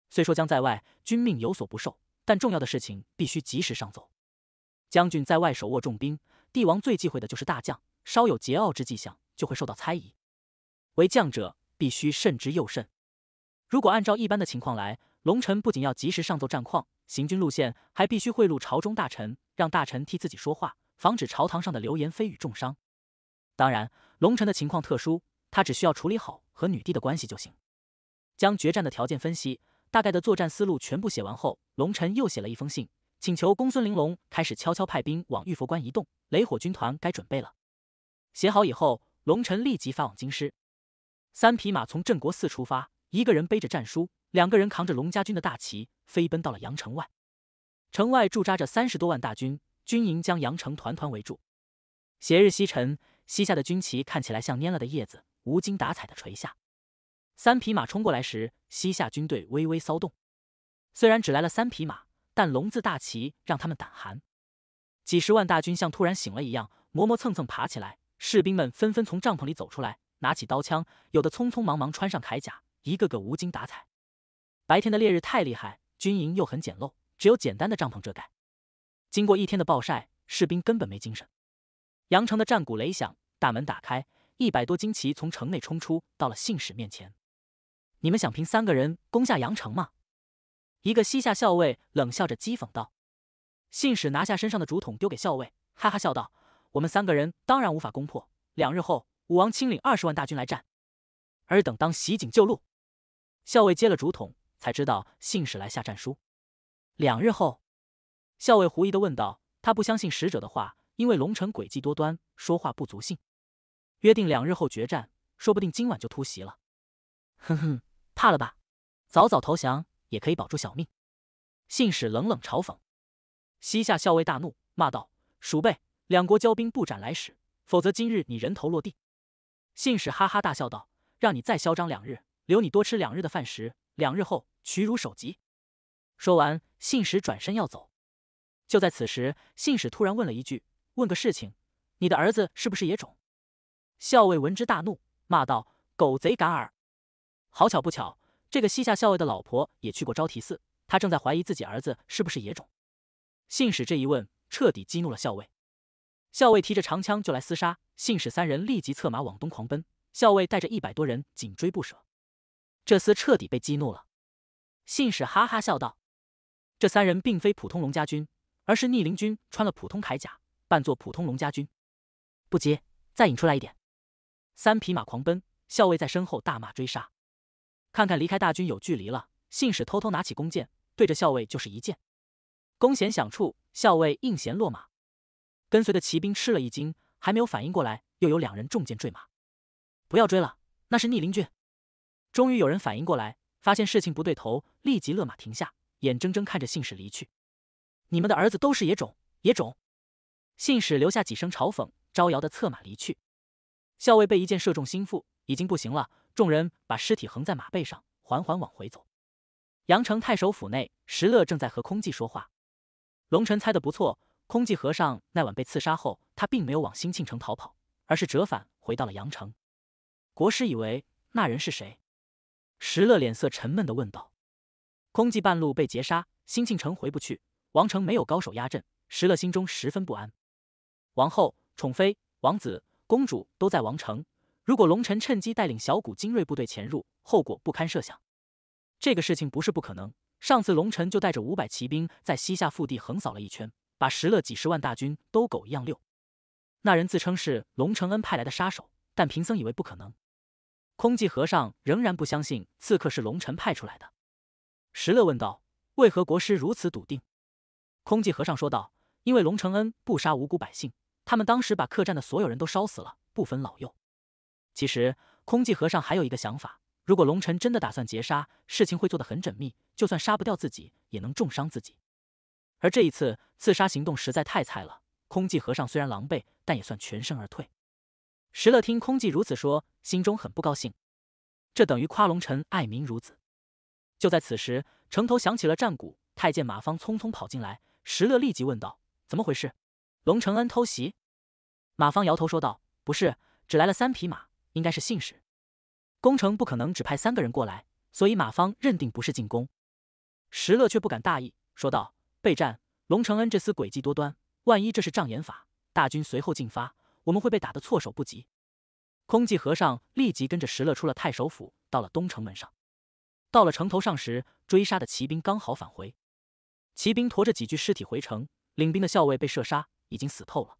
S1: 虽说将在外，军命有所不受，但重要的事情必须及时上奏。将军在外手握重兵，帝王最忌讳的就是大将稍有桀骜之迹象，就会受到猜疑。为将者必须慎之又慎。如果按照一般的情况来，龙臣不仅要及时上奏战况、行军路线，还必须贿赂朝中大臣，让大臣替自己说话，防止朝堂上的流言蜚语重伤。当然，龙臣的情况特殊，他只需要处理好和女帝的关系就行。将决战的条件分析、大概的作战思路全部写完后，龙臣又写了一封信，请求公孙玲珑开始悄悄派兵往玉佛关移动。雷火军团该准备了。写好以后，龙臣立即发往京师，三匹马从镇国寺出发。一个人背着战书，两个人扛着龙家军的大旗，飞奔到了阳城外。城外驻扎着三十多万大军，军营将阳城团团围住。斜日西沉，西夏的军旗看起来像蔫了的叶子，无精打采的垂下。三匹马冲过来时，西夏军队微微骚动。虽然只来了三匹马，但龙字大旗让他们胆寒。几十万大军像突然醒了一样，磨磨蹭蹭爬起来，士兵们纷纷从帐篷里走出来，拿起刀枪，有的匆匆忙忙穿上铠甲。一个个无精打采。白天的烈日太厉害，军营又很简陋，只有简单的帐篷遮盖。经过一天的暴晒，士兵根本没精神。阳城的战鼓雷响，大门打开，一百多精骑从城内冲出，到了信使面前。“你们想凭三个人攻下阳城吗？”一个西夏校尉冷笑着讥讽道。信使拿下身上的竹筒，丢给校尉，哈哈笑道：“我们三个人当然无法攻破。两日后，武王亲领二十万大军来战，尔等当袭警救路。”校尉接了竹筒，才知道信使来下战书。两日后，校尉狐疑地问道：“他不相信使者的话，因为龙城诡计多端，说话不足信。约定两日后决战，说不定今晚就突袭了。”“哼哼，怕了吧？早早投降也可以保住小命。”信使冷冷嘲讽。西夏校尉大怒，骂道：“鼠辈！两国交兵不斩来使，否则今日你人头落地！”信使哈哈大笑道：“让你再嚣张两日。”留你多吃两日的饭食，两日后取汝首级。说完，信使转身要走。就在此时，信使突然问了一句：“问个事情，你的儿子是不是野种？”校尉闻之大怒，骂道：“狗贼敢耳！”好巧不巧，这个西夏校尉的老婆也去过昭提寺，他正在怀疑自己儿子是不是野种。信使这一问，彻底激怒了校尉。校尉提着长枪就来厮杀，信使三人立即策马往东狂奔，校尉带着一百多人紧追不舍。这厮彻底被激怒了，信使哈哈笑道：“这三人并非普通龙家军，而是逆鳞军，穿了普通铠甲，扮作普通龙家军。不急，再引出来一点。”三匹马狂奔，校尉在身后大骂追杀。看看离开大军有距离了，信使偷偷拿起弓箭，对着校尉就是一箭。弓弦响处，校尉应弦落马。跟随的骑兵吃了一惊，还没有反应过来，又有两人中箭坠马。不要追了，那是逆鳞军。终于有人反应过来，发现事情不对头，立即勒马停下，眼睁睁看着信使离去。你们的儿子都是野种！野种！信使留下几声嘲讽，招摇的策马离去。校尉被一箭射中心腹，已经不行了。众人把尸体横在马背上，缓缓往回走。阳城太守府内，石勒正在和空寂说话。龙尘猜的不错，空寂和尚那晚被刺杀后，他并没有往兴庆城逃跑，而是折返回到了阳城。国师以为那人是谁？石乐脸色沉闷地问道：“空寂半路被截杀，新庆城回不去，王城没有高手压阵，石乐心中十分不安。王后、宠妃、王子、公主都在王城，如果龙晨趁机带领小股精锐部队潜入，后果不堪设想。这个事情不是不可能，上次龙晨就带着五百骑兵在西夏腹地横扫了一圈，把石乐几十万大军都狗一样溜。那人自称是龙承恩派来的杀手，但贫僧以为不可能。”空寂和尚仍然不相信刺客是龙尘派出来的。石勒问道：“为何国师如此笃定？”空寂和尚说道：“因为龙承恩不杀无辜百姓，他们当时把客栈的所有人都烧死了，不分老幼。”其实，空寂和尚还有一个想法：如果龙尘真的打算劫杀，事情会做得很缜密，就算杀不掉自己，也能重伤自己。而这一次刺杀行动实在太菜了，空寂和尚虽然狼狈，但也算全身而退。石勒听空寂如此说，心中很不高兴。这等于夸龙臣爱民如子。就在此时，城头响起了战鼓。太监马方匆匆跑进来，石勒立即问道：“怎么回事？”“龙承恩偷袭？”马方摇头说道：“不是，只来了三匹马，应该是信使。攻城不可能只派三个人过来，所以马方认定不是进攻。”石勒却不敢大意，说道：“备战！龙承恩这厮诡计多端，万一这是障眼法，大军随后进发。”我们会被打得措手不及。空寂和尚立即跟着石勒出了太守府，到了东城门上。到了城头上时，追杀的骑兵刚好返回。骑兵驮着几具尸体回城，领兵的校尉被射杀，已经死透了。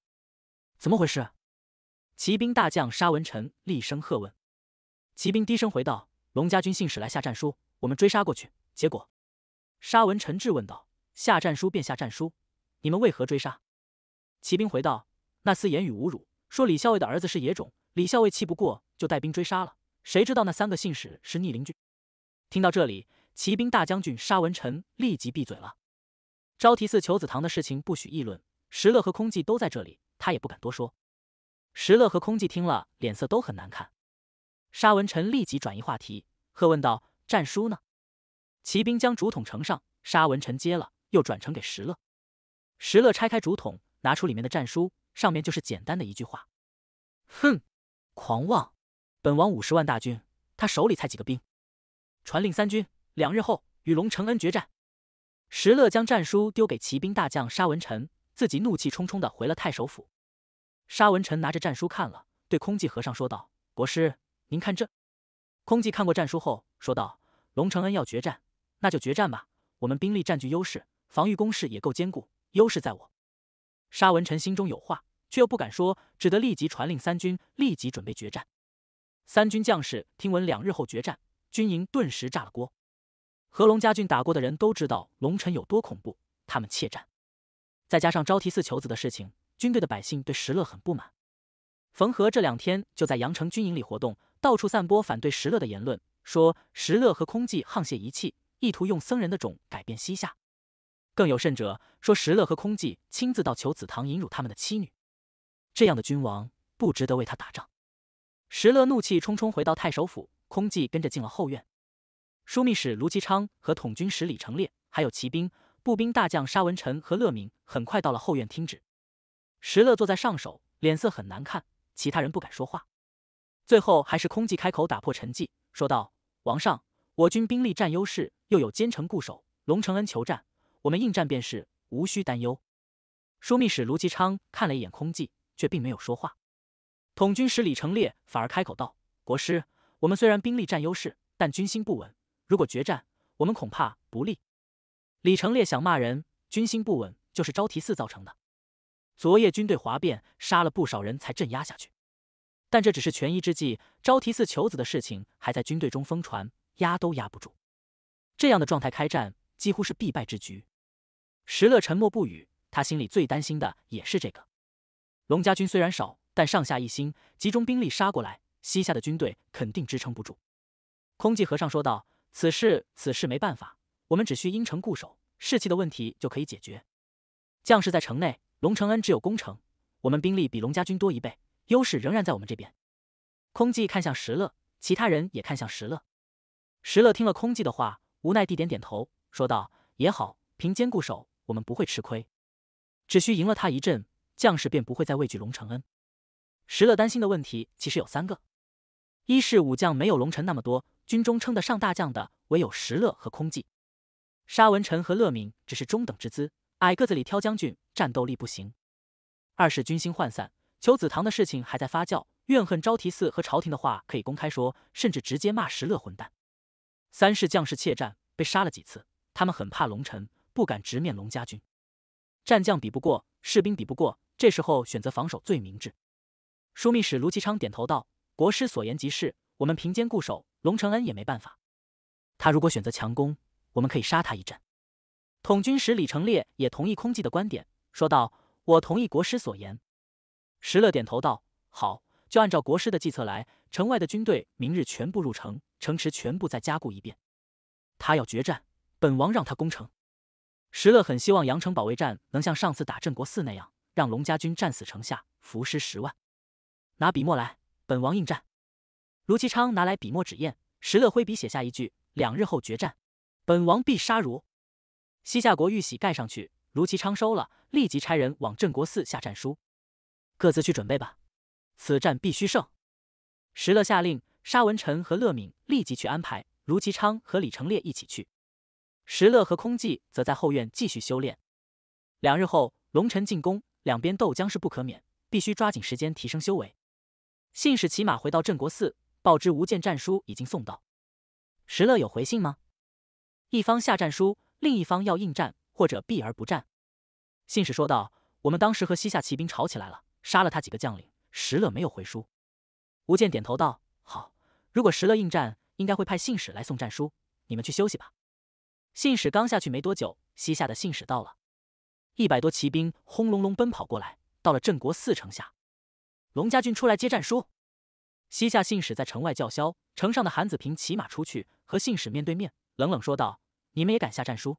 S1: 怎么回事？骑兵大将沙文臣厉声喝问。骑兵低声回道：“龙家军信使来下战书，我们追杀过去，结果……”沙文臣质问道：“下战书便下战书，你们为何追杀？”骑兵回道：“那厮言语侮辱。”说李校尉的儿子是野种，李校尉气不过就带兵追杀了。谁知道那三个信使是逆鳞军？听到这里，骑兵大将军沙文臣立即闭嘴了。昭提寺求子堂的事情不许议论。石勒和空寂都在这里，他也不敢多说。石勒和空寂听了，脸色都很难看。沙文臣立即转移话题，喝问道：“战书呢？”骑兵将竹筒呈上，沙文臣接了，又转呈给石勒。石勒拆开竹筒，拿出里面的战书。上面就是简单的一句话，哼，狂妄！本王五十万大军，他手里才几个兵？传令三军，两日后与龙承恩决战。石勒将战书丢给骑兵大将沙文臣，自己怒气冲冲的回了太守府。沙文臣拿着战书看了，对空寂和尚说道：“国师，您看这。”空寂看过战书后说道：“龙承恩要决战，那就决战吧。我们兵力占据优势，防御工事也够坚固，优势在我。”沙文臣心中有话。却又不敢说，只得立即传令三军，立即准备决战。三军将士听闻两日后决战，军营顿时炸了锅。和龙家军打过的人都知道龙城有多恐怖，他们怯战。再加上招提寺求子的事情，军队的百姓对石勒很不满。冯和这两天就在阳城军营里活动，到处散播反对石勒的言论，说石勒和空寂沆瀣一气，意图用僧人的种改变西夏。更有甚者，说石勒和空寂亲自到求子堂引辱他们的妻女。这样的君王不值得为他打仗。石勒怒气冲冲回到太守府，空寂跟着进了后院。枢密使卢其昌和统军使李成烈，还有骑兵、步兵大将沙文臣和乐敏，很快到了后院听旨。石勒坐在上首，脸色很难看，其他人不敢说话。最后还是空寂开口打破沉寂，说道：“王上，我军兵力占优势，又有坚城固守。龙承恩求战，我们应战便是，无需担忧。”枢密使卢其昌看了一眼空寂。却并没有说话，统军使李成烈反而开口道：“国师，我们虽然兵力占优势，但军心不稳。如果决战，我们恐怕不利。”李成烈想骂人，军心不稳就是招提寺造成的。昨夜军队哗变，杀了不少人才镇压下去，但这只是权宜之计。招提寺求子的事情还在军队中疯传，压都压不住。这样的状态开战，几乎是必败之局。石勒沉默不语，他心里最担心的也是这个。龙家军虽然少，但上下一心，集中兵力杀过来，西夏的军队肯定支撑不住。空寂和尚说道：“此事，此事没办法，我们只需因城固守，士气的问题就可以解决。将士在城内，龙承恩只有攻城，我们兵力比龙家军多一倍，优势仍然在我们这边。”空寂看向石勒，其他人也看向石勒。石勒听了空寂的话，无奈地点点头，说道：“也好，凭坚固守，我们不会吃亏，只需赢了他一阵。”将士便不会再畏惧龙承恩。石勒担心的问题其实有三个：一是武将没有龙臣那么多，军中称得上大将的唯有石勒和空寂，沙文臣和乐敏只是中等之资，矮个子里挑将军，战斗力不行；二是军心涣散，求子堂的事情还在发酵，怨恨招提寺和朝廷的话可以公开说，甚至直接骂石勒混蛋；三是将士怯战，被杀了几次，他们很怕龙臣，不敢直面龙家军，战将比不过，士兵比不过。这时候选择防守最明智。枢密使卢其昌点头道：“国师所言极是，我们平坚固守，龙承恩也没办法。他如果选择强攻，我们可以杀他一阵。”统军使李成烈也同意空寂的观点，说道：“我同意国师所言。”石勒点头道：“好，就按照国师的计策来。城外的军队明日全部入城，城池全部再加固一遍。他要决战，本王让他攻城。”石勒很希望阳城保卫战能像上次打镇国寺那样。让龙家军战死城下，伏尸十万。拿笔墨来，本王应战。卢其昌拿来笔墨纸砚，石勒挥笔写下一句：“两日后决战，本王必杀汝。”西夏国玉玺盖上去，卢其昌收了，立即差人往镇国寺下战书。各自去准备吧，此战必须胜。石勒下令，沙文臣和乐敏立即去安排，卢其昌和李成烈一起去。石勒和空寂则在后院继续修炼。两日后，龙臣进宫。两边斗将是不可免，必须抓紧时间提升修为。信使骑马回到镇国寺，报知吴健战书已经送到。石勒有回信吗？一方下战书，另一方要应战或者避而不战。信使说道：“我们当时和西夏骑兵吵起来了，杀了他几个将领。石勒没有回书。”吴健点头道：“好，如果石勒应战，应该会派信使来送战书。你们去休息吧。”信使刚下去没多久，西夏的信使到了。一百多骑兵轰隆隆奔跑过来，到了镇国寺城下，龙家军出来接战书。西夏信使在城外叫嚣，城上的韩子平骑马出去，和信使面对面，冷冷说道：“你们也敢下战书？”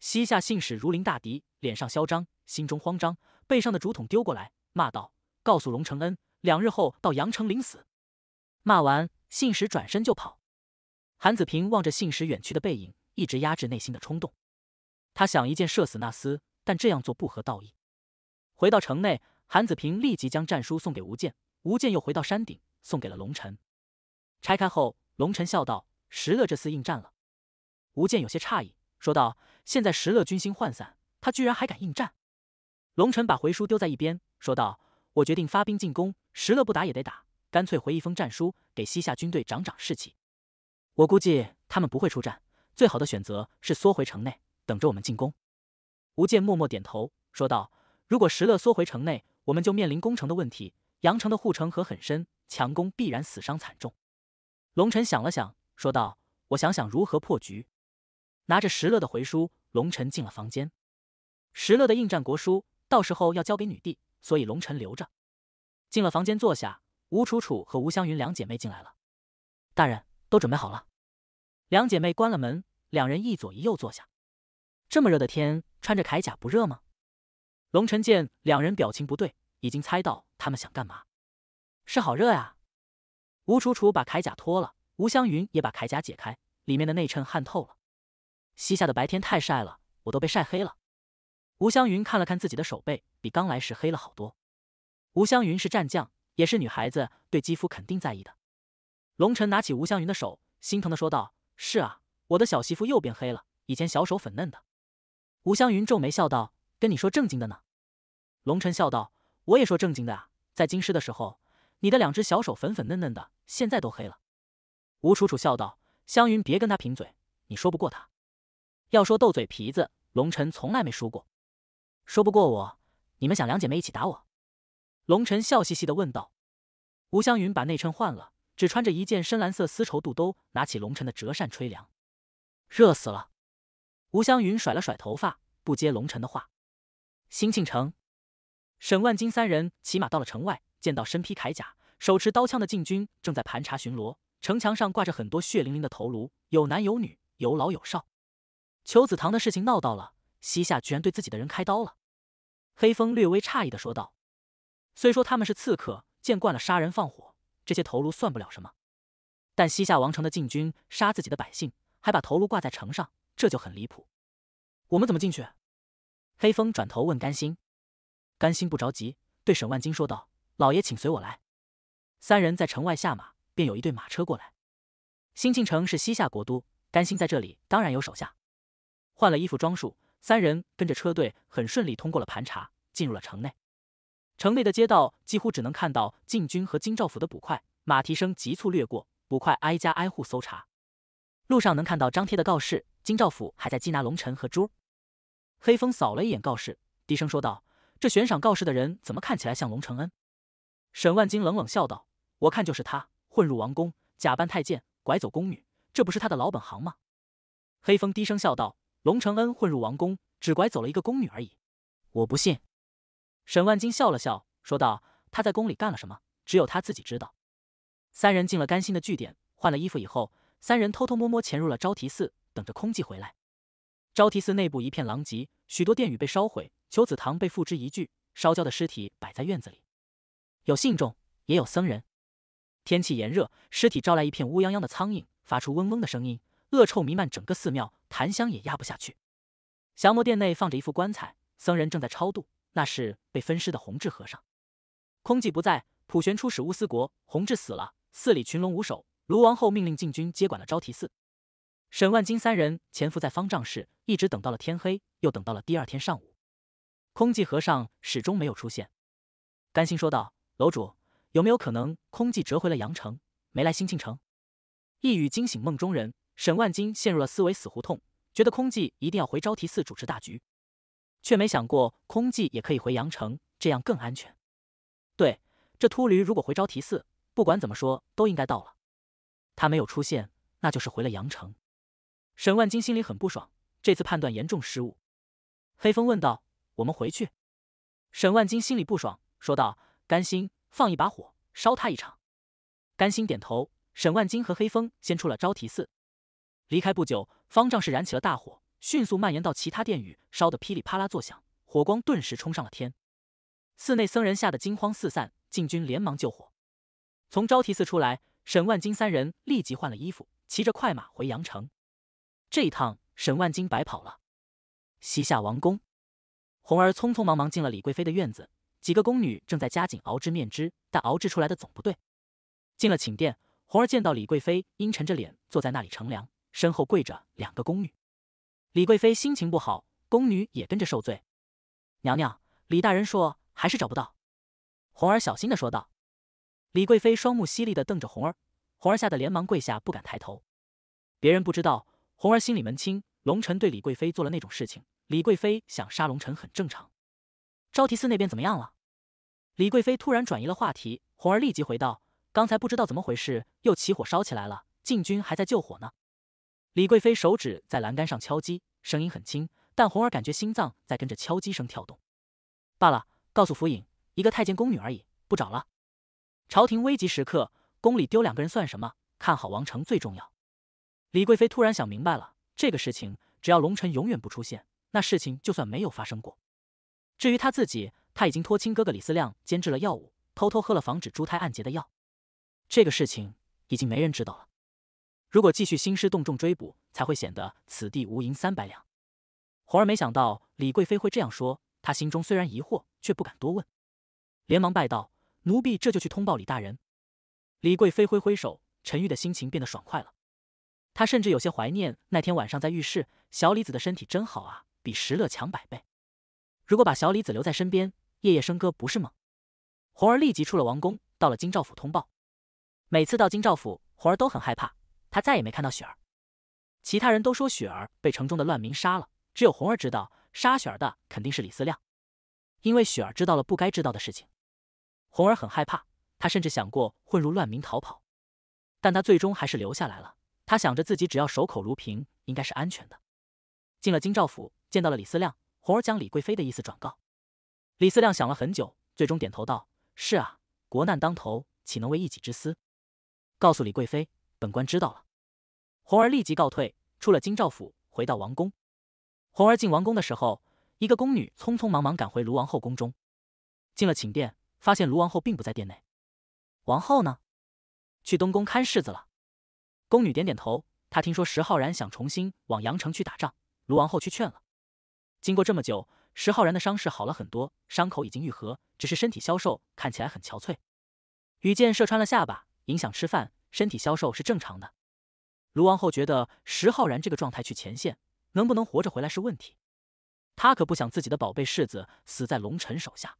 S1: 西夏信使如临大敌，脸上嚣张，心中慌张，背上的竹筒丢过来，骂道：“告诉龙承恩，两日后到阳城领死。”骂完，信使转身就跑。韩子平望着信使远去的背影，一直压制内心的冲动，他想一箭射死那厮。但这样做不合道义。回到城内，韩子平立即将战书送给吴健，吴健又回到山顶，送给了龙尘。拆开后，龙尘笑道：“石勒这次应战了。”吴健有些诧异，说道：“现在石勒军心涣散，他居然还敢应战？”龙尘把回书丢在一边，说道：“我决定发兵进攻石勒，不打也得打，干脆回一封战书，给西夏军队长长士气。我估计他们不会出战，最好的选择是缩回城内，等着我们进攻。”吴健默默点头，说道：“如果石勒缩回城内，我们就面临攻城的问题。阳城的护城河很深，强攻必然死伤惨重。”龙尘想了想，说道：“我想想如何破局。”拿着石勒的回书，龙臣进了房间。石勒的应战国书，到时候要交给女帝，所以龙臣留着。进了房间坐下，吴楚楚和吴湘云两姐妹进来了。大人，都准备好了。两姐妹关了门，两人一左一右坐下。这么热的天。穿着铠甲不热吗？龙晨见两人表情不对，已经猜到他们想干嘛。是好热呀！吴楚楚把铠甲脱了，吴湘云也把铠甲解开，里面的内衬汗透了。西夏的白天太晒了，我都被晒黑了。吴湘云看了看自己的手背，比刚来时黑了好多。吴湘云是战将，也是女孩子，对肌肤肯定在意的。龙晨拿起吴湘云的手，心疼的说道：“是啊，我的小媳妇又变黑了，以前小手粉嫩的。”吴湘云皱眉笑道：“跟你说正经的呢。”龙辰笑道：“我也说正经的啊，在京师的时候，你的两只小手粉粉嫩嫩的，现在都黑了。”吴楚楚笑道：“湘云别跟他贫嘴，你说不过他。要说斗嘴皮子，龙辰从来没输过。说不过我，你们想两姐妹一起打我？”龙辰笑嘻嘻的问道。吴湘云把内衬换了，只穿着一件深蓝色丝绸肚兜，拿起龙辰的折扇吹凉，热死了。吴湘云甩了甩头发，不接龙尘的话。新庆城，沈万金三人骑马到了城外，见到身披铠甲、手持刀枪的禁军正在盘查巡逻，城墙上挂着很多血淋淋的头颅，有男有女，有老有少。裘子堂的事情闹到了西夏，居然对自己的人开刀了。黑风略微诧异的说道：“虽说他们是刺客，见惯了杀人放火，这些头颅算不了什么。但西夏王城的禁军杀自己的百姓，还把头颅挂在城上。”这就很离谱，我们怎么进去？黑风转头问甘心，甘心不着急，对沈万金说道：“老爷，请随我来。”三人在城外下马，便有一队马车过来。新庆城是西夏国都，甘心在这里当然有手下。换了衣服装束，三人跟着车队，很顺利通过了盘查，进入了城内。城内的街道几乎只能看到禁军和京兆府的捕快，马蹄声急促掠过，捕快挨家挨户搜查。路上能看到张贴的告示，金兆府还在缉拿龙尘和珠。黑风扫了一眼告示，低声说道：“这悬赏告示的人怎么看起来像龙承恩？”沈万金冷冷笑道：“我看就是他，混入王宫，假扮太监，拐走宫女，这不是他的老本行吗？”黑风低声笑道：“龙承恩混入王宫，只拐走了一个宫女而已，我不信。”沈万金笑了笑说道：“他在宫里干了什么，只有他自己知道。”三人进了甘心的据点，换了衣服以后。三人偷偷摸摸潜入了昭提寺，等着空寂回来。昭提寺内部一片狼藉，许多殿宇被烧毁，求子堂被付之一炬，烧焦的尸体摆在院子里，有信众，也有僧人。天气炎热，尸体招来一片乌泱泱的苍蝇，发出嗡嗡的声音，恶臭弥漫整个寺庙，檀香也压不下去。降魔殿内放着一副棺材，僧人正在超度，那是被分尸的弘治和尚。空寂不在，普玄出使乌斯国，弘治死了，寺里群龙无首。卢王后命令禁军接管了昭提寺。沈万金三人潜伏在方丈室，一直等到了天黑，又等到了第二天上午，空寂和尚始终没有出现。甘心说道：“楼主，有没有可能空寂折回了阳城，没来新庆城？”一语惊醒梦中人，沈万金陷入了思维死胡同，觉得空寂一定要回昭提寺主持大局，却没想过空寂也可以回阳城，这样更安全。对，这秃驴如果回昭提寺，不管怎么说都应该到了。他没有出现，那就是回了阳城。沈万金心里很不爽，这次判断严重失误。黑风问道：“我们回去？”沈万金心里不爽，说道：“甘心放一把火，烧他一场。”甘心点头。沈万金和黑风先出了招提寺，离开不久，方丈是燃起了大火，迅速蔓延到其他殿宇，烧得噼里啪啦作响，火光顿时冲上了天。寺内僧人吓得惊慌四散，禁军连忙救火。从招提寺出来。沈万金三人立即换了衣服，骑着快马回阳城。这一趟沈万金白跑了。西夏王宫，红儿匆匆忙忙进了李贵妃的院子，几个宫女正在加紧熬制面汁，但熬制出来的总不对。进了寝殿，红儿见到李贵妃阴沉着脸坐在那里乘凉，身后跪着两个宫女。李贵妃心情不好，宫女也跟着受罪。娘娘，李大人说还是找不到。红儿小心的说道。李贵妃双目犀利地瞪着红儿，红儿吓得连忙跪下，不敢抬头。别人不知道，红儿心里门清。龙尘对李贵妃做了那种事情，李贵妃想杀龙尘很正常。昭提寺那边怎么样了？李贵妃突然转移了话题，红儿立即回道：“刚才不知道怎么回事，又起火烧起来了，禁军还在救火呢。”李贵妃手指在栏杆上敲击，声音很轻，但红儿感觉心脏在跟着敲击声跳动。罢了，告诉福尹，一个太监宫女而已，不找了。朝廷危急时刻，宫里丢两个人算什么？看好王城最重要。李贵妃突然想明白了，这个事情只要龙晨永远不出现，那事情就算没有发生过。至于她自己，她已经托亲哥哥李思亮监制了药物，偷偷喝了防止珠胎暗结的药。这个事情已经没人知道了。如果继续兴师动众追捕，才会显得此地无银三百两。红儿没想到李贵妃会这样说，她心中虽然疑惑，却不敢多问，连忙拜道。奴婢这就去通报李大人。李贵妃挥挥手，陈玉的心情变得爽快了。他甚至有些怀念那天晚上在浴室，小李子的身体真好啊，比石勒强百倍。如果把小李子留在身边，夜夜笙歌不是梦。红儿立即出了王宫，到了京兆府通报。每次到京兆府，红儿都很害怕。她再也没看到雪儿。其他人都说雪儿被城中的乱民杀了，只有红儿知道，杀雪儿的肯定是李思亮，因为雪儿知道了不该知道的事情。红儿很害怕，她甚至想过混入乱民逃跑，但她最终还是留下来了。她想着自己只要守口如瓶，应该是安全的。进了京兆府，见到了李思亮，红儿将李贵妃的意思转告。李思亮想了很久，最终点头道：“是啊，国难当头，岂能为一己之私？告诉李贵妃，本官知道了。”红儿立即告退，出了京兆府，回到王宫。红儿进王宫的时候，一个宫女匆匆忙忙赶回卢王后宫中，进了寝殿。发现卢王后并不在殿内，王后呢？去东宫看世子了。宫女点点头，她听说石浩然想重新往阳城去打仗，卢王后去劝了。经过这么久，石浩然的伤势好了很多，伤口已经愈合，只是身体消瘦，看起来很憔悴。羽箭射穿了下巴，影响吃饭，身体消瘦是正常的。卢王后觉得石浩然这个状态去前线，能不能活着回来是问题。她可不想自己的宝贝世子死在龙臣手下。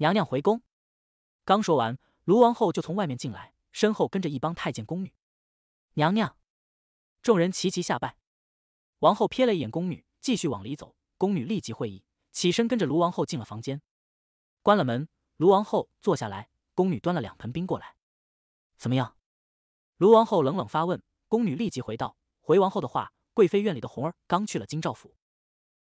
S1: 娘娘回宫。刚说完，卢王后就从外面进来，身后跟着一帮太监宫女。娘娘，众人齐齐下拜。王后瞥了一眼宫女，继续往里走。宫女立即会意，起身跟着卢王后进了房间，关了门。卢王后坐下来，宫女端了两盆冰过来。怎么样？卢王后冷冷发问。宫女立即回道：“回王后的话，贵妃院里的红儿刚去了京兆府，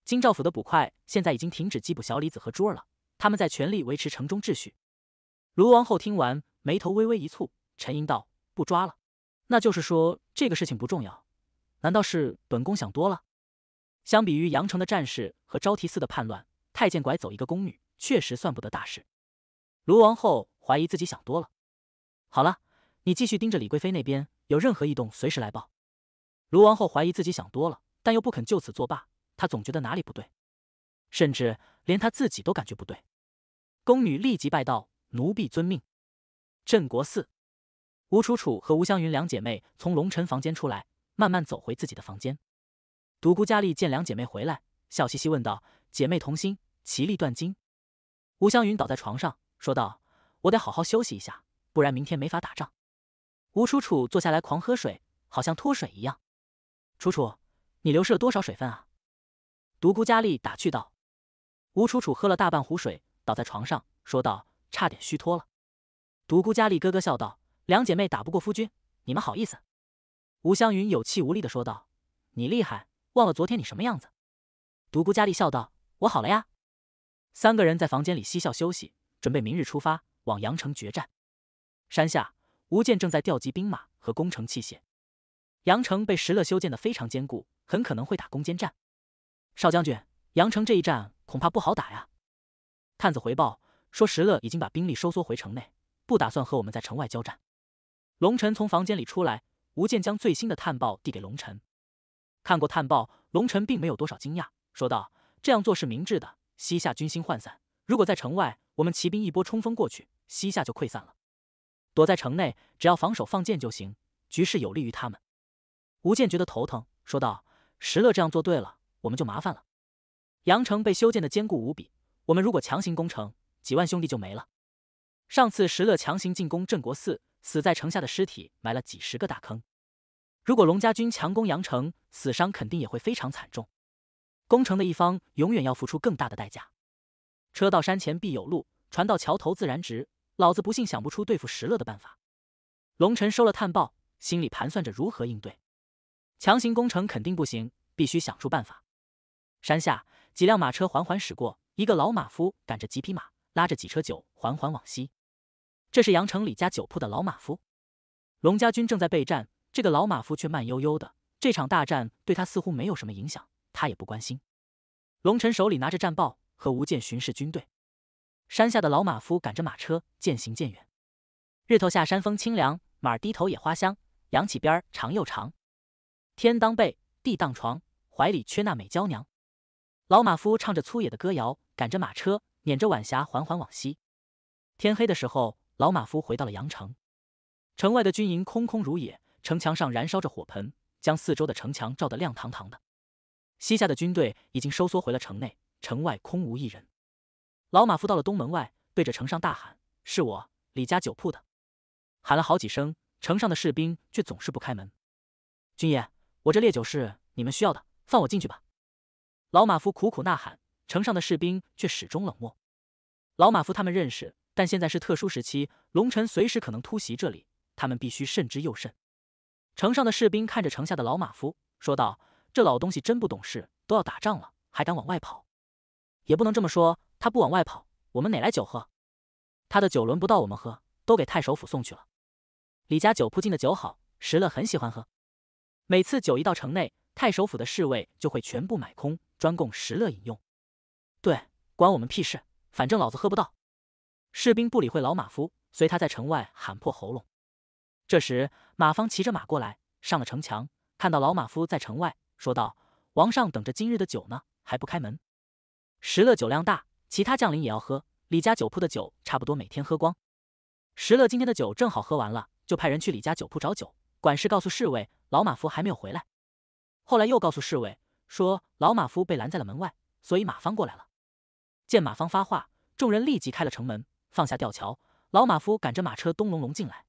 S1: 京兆府的捕快现在已经停止缉捕小李子和珠儿了。”他们在全力维持城中秩序。卢王后听完，眉头微微一蹙，沉吟道：“不抓了，那就是说这个事情不重要？难道是本宫想多了？”相比于阳城的战事和昭提寺的叛乱，太监拐走一个宫女确实算不得大事。卢王后怀疑自己想多了。好了，你继续盯着李贵妃那边，有任何异动随时来报。卢王后怀疑自己想多了，但又不肯就此作罢，她总觉得哪里不对，甚至连她自己都感觉不对。宫女立即拜道：“奴婢遵命。”镇国寺，吴楚楚和吴湘云两姐妹从龙辰房间出来，慢慢走回自己的房间。独孤佳丽见两姐妹回来，笑嘻嘻问道：“姐妹同心，其利断金。”吴湘云倒在床上说道：“我得好好休息一下，不然明天没法打仗。”吴楚楚坐下来狂喝水，好像脱水一样。“楚楚，你流失了多少水分啊？”独孤佳丽打趣道。吴楚楚喝了大半壶水。倒在床上说道：“差点虚脱了。”独孤佳丽咯咯笑道：“两姐妹打不过夫君，你们好意思？”吴香云有气无力的说道：“你厉害，忘了昨天你什么样子？”独孤佳丽笑道：“我好了呀。”三个人在房间里嬉笑休息，准备明日出发往阳城决战。山下，吴健正在调集兵马和攻城器械。阳城被石勒修建的非常坚固，很可能会打攻坚战。少将军，阳城这一战恐怕不好打呀。探子回报说，石勒已经把兵力收缩回城内，不打算和我们在城外交战。龙晨从房间里出来，吴健将最新的探报递给龙晨。看过探报，龙晨并没有多少惊讶，说道：“这样做是明智的。西夏军心涣散，如果在城外，我们骑兵一波冲锋过去，西夏就溃散了。躲在城内，只要防守放箭就行，局势有利于他们。”吴健觉得头疼，说道：“石勒这样做对了，我们就麻烦了。阳城被修建的坚固无比。”我们如果强行攻城，几万兄弟就没了。上次石勒强行进攻镇国寺，死在城下的尸体埋了几十个大坑。如果龙家军强攻阳城，死伤肯定也会非常惨重。攻城的一方永远要付出更大的代价。车到山前必有路，船到桥头自然直。老子不信想不出对付石勒的办法。龙尘收了探报，心里盘算着如何应对。强行攻城肯定不行，必须想出办法。山下几辆马车缓缓驶过。一个老马夫赶着几匹马，拉着几车酒，缓缓往西。这是阳城里家酒铺的老马夫。龙家军正在备战，这个老马夫却慢悠悠的。这场大战对他似乎没有什么影响，他也不关心。龙晨手里拿着战报和无剑巡视军队。山下的老马夫赶着马车，渐行渐远。日头下山风清凉，马低头野花香，扬起鞭长又长。天当被，地当床，怀里缺那美娇娘。老马夫唱着粗野的歌谣，赶着马车，撵着晚霞，缓缓往西。天黑的时候，老马夫回到了阳城。城外的军营空空如也，城墙上燃烧着火盆，将四周的城墙照得亮堂堂的。西夏的军队已经收缩回了城内，城外空无一人。老马夫到了东门外，对着城上大喊：“是我，李家酒铺的。”喊了好几声，城上的士兵却总是不开门。军爷，我这烈酒是你们需要的，放我进去吧。老马夫苦苦呐喊，城上的士兵却始终冷漠。老马夫他们认识，但现在是特殊时期，龙城随时可能突袭这里，他们必须慎之又慎。城上的士兵看着城下的老马夫，说道：“这老东西真不懂事，都要打仗了，还敢往外跑。”也不能这么说，他不往外跑，我们哪来酒喝？他的酒轮不到我们喝，都给太守府送去了。李家酒铺进的酒好，石乐很喜欢喝。每次酒一到城内。太守府的侍卫就会全部买空，专供石勒饮用。对，关我们屁事！反正老子喝不到。士兵不理会老马夫，随他在城外喊破喉咙。这时，马方骑着马过来，上了城墙，看到老马夫在城外，说道：“王上等着今日的酒呢，还不开门？”石勒酒量大，其他将领也要喝。李家酒铺的酒差不多每天喝光。石勒今天的酒正好喝完了，就派人去李家酒铺找酒。管事告诉侍卫，老马夫还没有回来。后来又告诉侍卫说，老马夫被拦在了门外，所以马方过来了。见马方发话，众人立即开了城门，放下吊桥。老马夫赶着马车咚隆隆进来。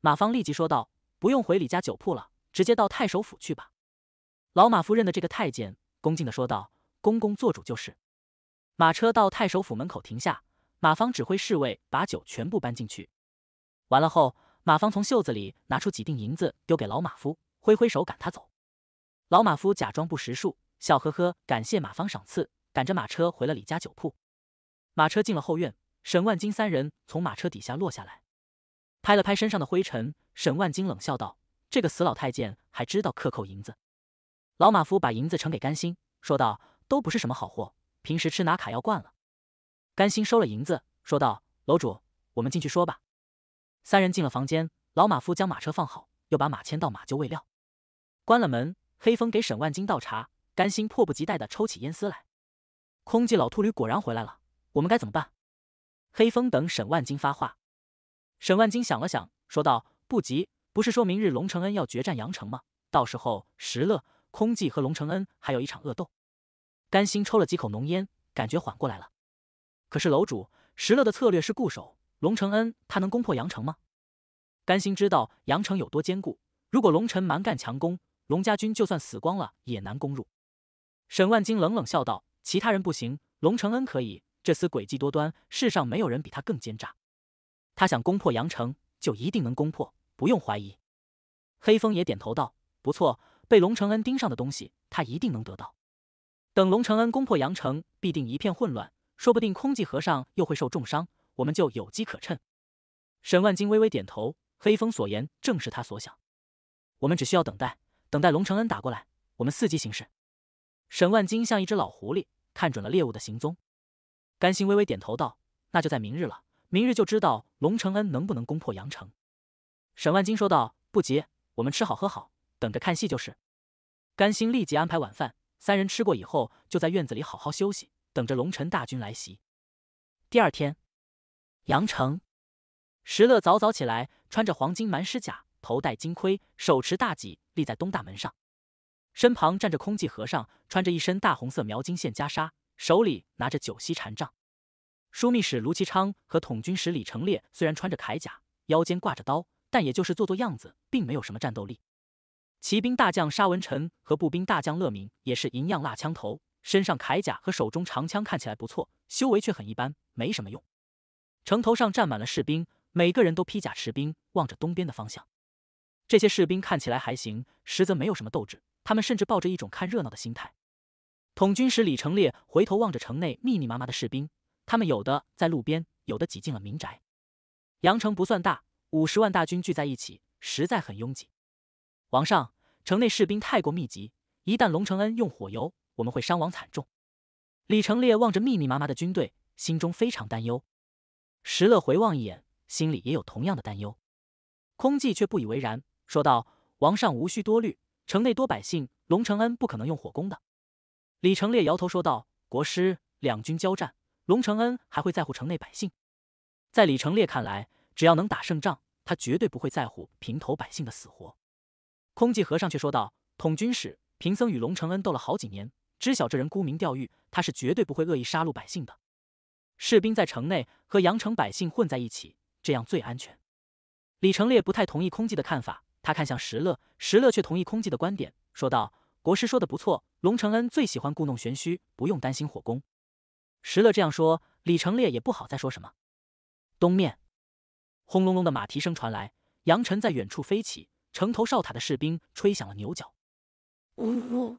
S1: 马方立即说道：“不用回李家酒铺了，直接到太守府去吧。”老马夫认得这个太监，恭敬的说道：“公公做主就是。”马车到太守府门口停下，马方指挥侍卫把酒全部搬进去。完了后，马方从袖子里拿出几锭银子丢给老马夫，挥挥手赶他走。老马夫假装不识数，笑呵呵感谢马方赏赐，赶着马车回了李家酒铺。马车进了后院，沈万金三人从马车底下落下来，拍了拍身上的灰尘。沈万金冷笑道：“这个死老太监还知道克扣银子。”老马夫把银子呈给甘心，说道：“都不是什么好货，平时吃拿卡要惯了。”甘心收了银子，说道：“楼主，我们进去说吧。”三人进了房间，老马夫将马车放好，又把马牵到马厩喂料，关了门。黑风给沈万金倒茶，甘心迫不及待的抽起烟丝来。空寂老秃驴果然回来了，我们该怎么办？黑风等沈万金发话。沈万金想了想，说道：“不急，不是说明日龙承恩要决战阳城吗？到时候石勒、空寂和龙承恩还有一场恶斗。”甘心抽了几口浓烟，感觉缓过来了。可是楼主，石勒的策略是固守，龙承恩他能攻破阳城吗？甘心知道阳城有多坚固，如果龙城蛮干强攻。龙家军就算死光了，也难攻入。沈万金冷冷笑道：“其他人不行，龙承恩可以。这厮诡计多端，世上没有人比他更奸诈。他想攻破阳城，就一定能攻破，不用怀疑。”黑风也点头道：“不错，被龙承恩盯上的东西，他一定能得到。等龙承恩攻破阳城，必定一片混乱，说不定空寂和尚又会受重伤，我们就有机可趁。”沈万金微微点头，黑风所言正是他所想。我们只需要等待。等待龙承恩打过来，我们伺机行事。沈万金像一只老狐狸，看准了猎物的行踪。甘心微微点头道：“那就在明日了，明日就知道龙承恩能不能攻破阳城。”沈万金说道：“不急，我们吃好喝好，等着看戏就是。”甘心立即安排晚饭，三人吃过以后，就在院子里好好休息，等着龙城大军来袭。第二天，阳城，石乐早早起来，穿着黄金蛮狮甲。头戴金盔，手持大戟，立在东大门上，身旁站着空寂和尚，穿着一身大红色描金线袈裟，手里拿着九锡禅杖。枢密使卢其昌和统军使李成烈虽然穿着铠甲，腰间挂着刀，但也就是做做样子，并没有什么战斗力。骑兵大将沙文臣和步兵大将乐敏也是银样蜡枪头，身上铠甲和手中长枪看起来不错，修为却很一般，没什么用。城头上站满了士兵，每个人都披甲持兵，望着东边的方向。这些士兵看起来还行，实则没有什么斗志。他们甚至抱着一种看热闹的心态。统军使李成烈回头望着城内密密麻麻的士兵，他们有的在路边，有的挤进了民宅。阳城不算大，五十万大军聚在一起，实在很拥挤。王上，城内士兵太过密集，一旦龙承恩用火油，我们会伤亡惨重。李成烈望着密密麻麻的军队，心中非常担忧。石勒回望一眼，心里也有同样的担忧。空寂却不以为然。说道：“王上无需多虑，城内多百姓，龙承恩不可能用火攻的。”李成烈摇头说道：“国师，两军交战，龙承恩还会在乎城内百姓？”在李成烈看来，只要能打胜仗，他绝对不会在乎平头百姓的死活。空寂和尚却说道：“统军使，贫僧与龙承恩斗了好几年，知晓这人沽名钓誉，他是绝对不会恶意杀戮百姓的。士兵在城内和阳城百姓混在一起，这样最安全。”李成烈不太同意空寂的看法。他看向石乐，石乐却同意空寂的观点，说道：“国师说的不错，龙承恩最喜欢故弄玄虚，不用担心火攻。”石乐这样说，李成烈也不好再说什么。东面，轰隆隆的马蹄声传来，扬尘在远处飞起，城头哨塔的士兵吹响了牛角，呜呜，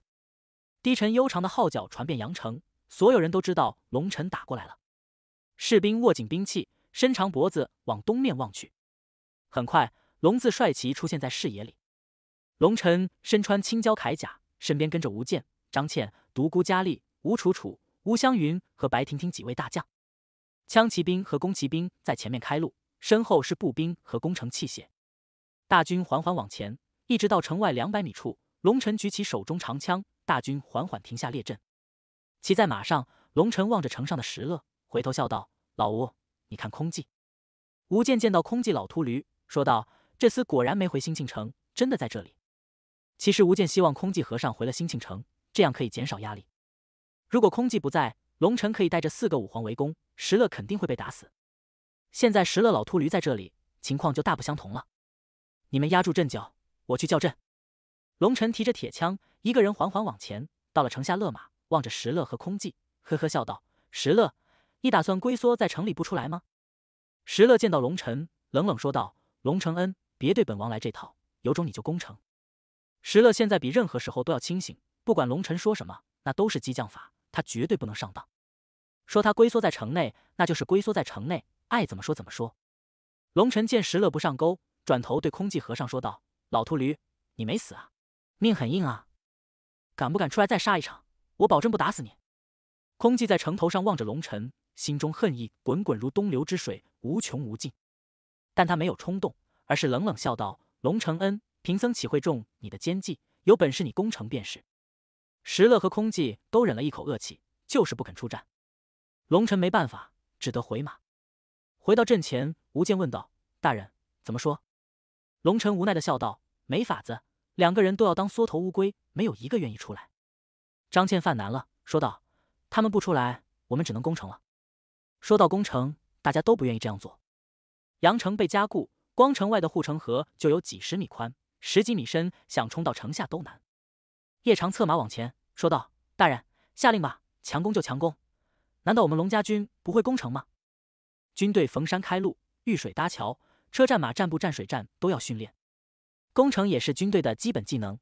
S1: 低沉悠长的号角传遍羊城，所有人都知道龙尘打过来了。士兵握紧兵器，伸长脖子往东面望去，很快。龙字帅旗出现在视野里，龙尘身穿青椒铠甲，身边跟着吴健、张倩、独孤佳丽、吴楚楚、吴湘云和白婷婷几位大将，枪骑兵和弓骑兵在前面开路，身后是步兵和攻城器械，大军缓缓往前，一直到城外两百米处，龙尘举起手中长枪，大军缓缓停下列阵，骑在马上，龙尘望着城上的石勒，回头笑道：“老吴，你看空寂。”吴健见到空寂老秃驴，说道。这厮果然没回兴庆城，真的在这里。其实吴健希望空寂和尚回了兴庆城，这样可以减少压力。如果空寂不在，龙尘可以带着四个武皇围攻石乐，肯定会被打死。现在石乐老秃驴在这里，情况就大不相同了。你们压住阵脚，我去叫阵。龙尘提着铁枪，一个人缓缓往前，到了城下勒马，望着石乐和空寂，呵呵笑道：“石乐，你打算龟缩在城里不出来吗？”石乐见到龙尘，冷冷说道：“龙承恩。”别对本王来这套，有种你就攻城。石勒现在比任何时候都要清醒，不管龙臣说什么，那都是激将法，他绝对不能上当。说他龟缩在城内，那就是龟缩在城内，爱怎么说怎么说。龙臣见石勒不上钩，转头对空寂和尚说道：“老秃驴，你没死啊？命很硬啊！敢不敢出来再杀一场？我保证不打死你。”空寂在城头上望着龙臣，心中恨意滚滚如东流之水，无穷无尽。但他没有冲动。而是冷冷笑道：“龙承恩，贫僧岂会中你的奸计？有本事你攻城便是。”石勒和空寂都忍了一口恶气，就是不肯出战。龙尘没办法，只得回马。回到阵前，吴健问道：“大人怎么说？”龙尘无奈的笑道：“没法子，两个人都要当缩头乌龟，没有一个愿意出来。”张倩犯难了，说道：“他们不出来，我们只能攻城了。”说到攻城，大家都不愿意这样做。阳城被加固。光城外的护城河就有几十米宽，十几米深，想冲到城下都难。叶长策马往前说道：“大人，下令吧，强攻就强攻。难道我们龙家军不会攻城吗？军队逢山开路，遇水搭桥，车战、马战、步战、水战都要训练，攻城也是军队的基本技能。”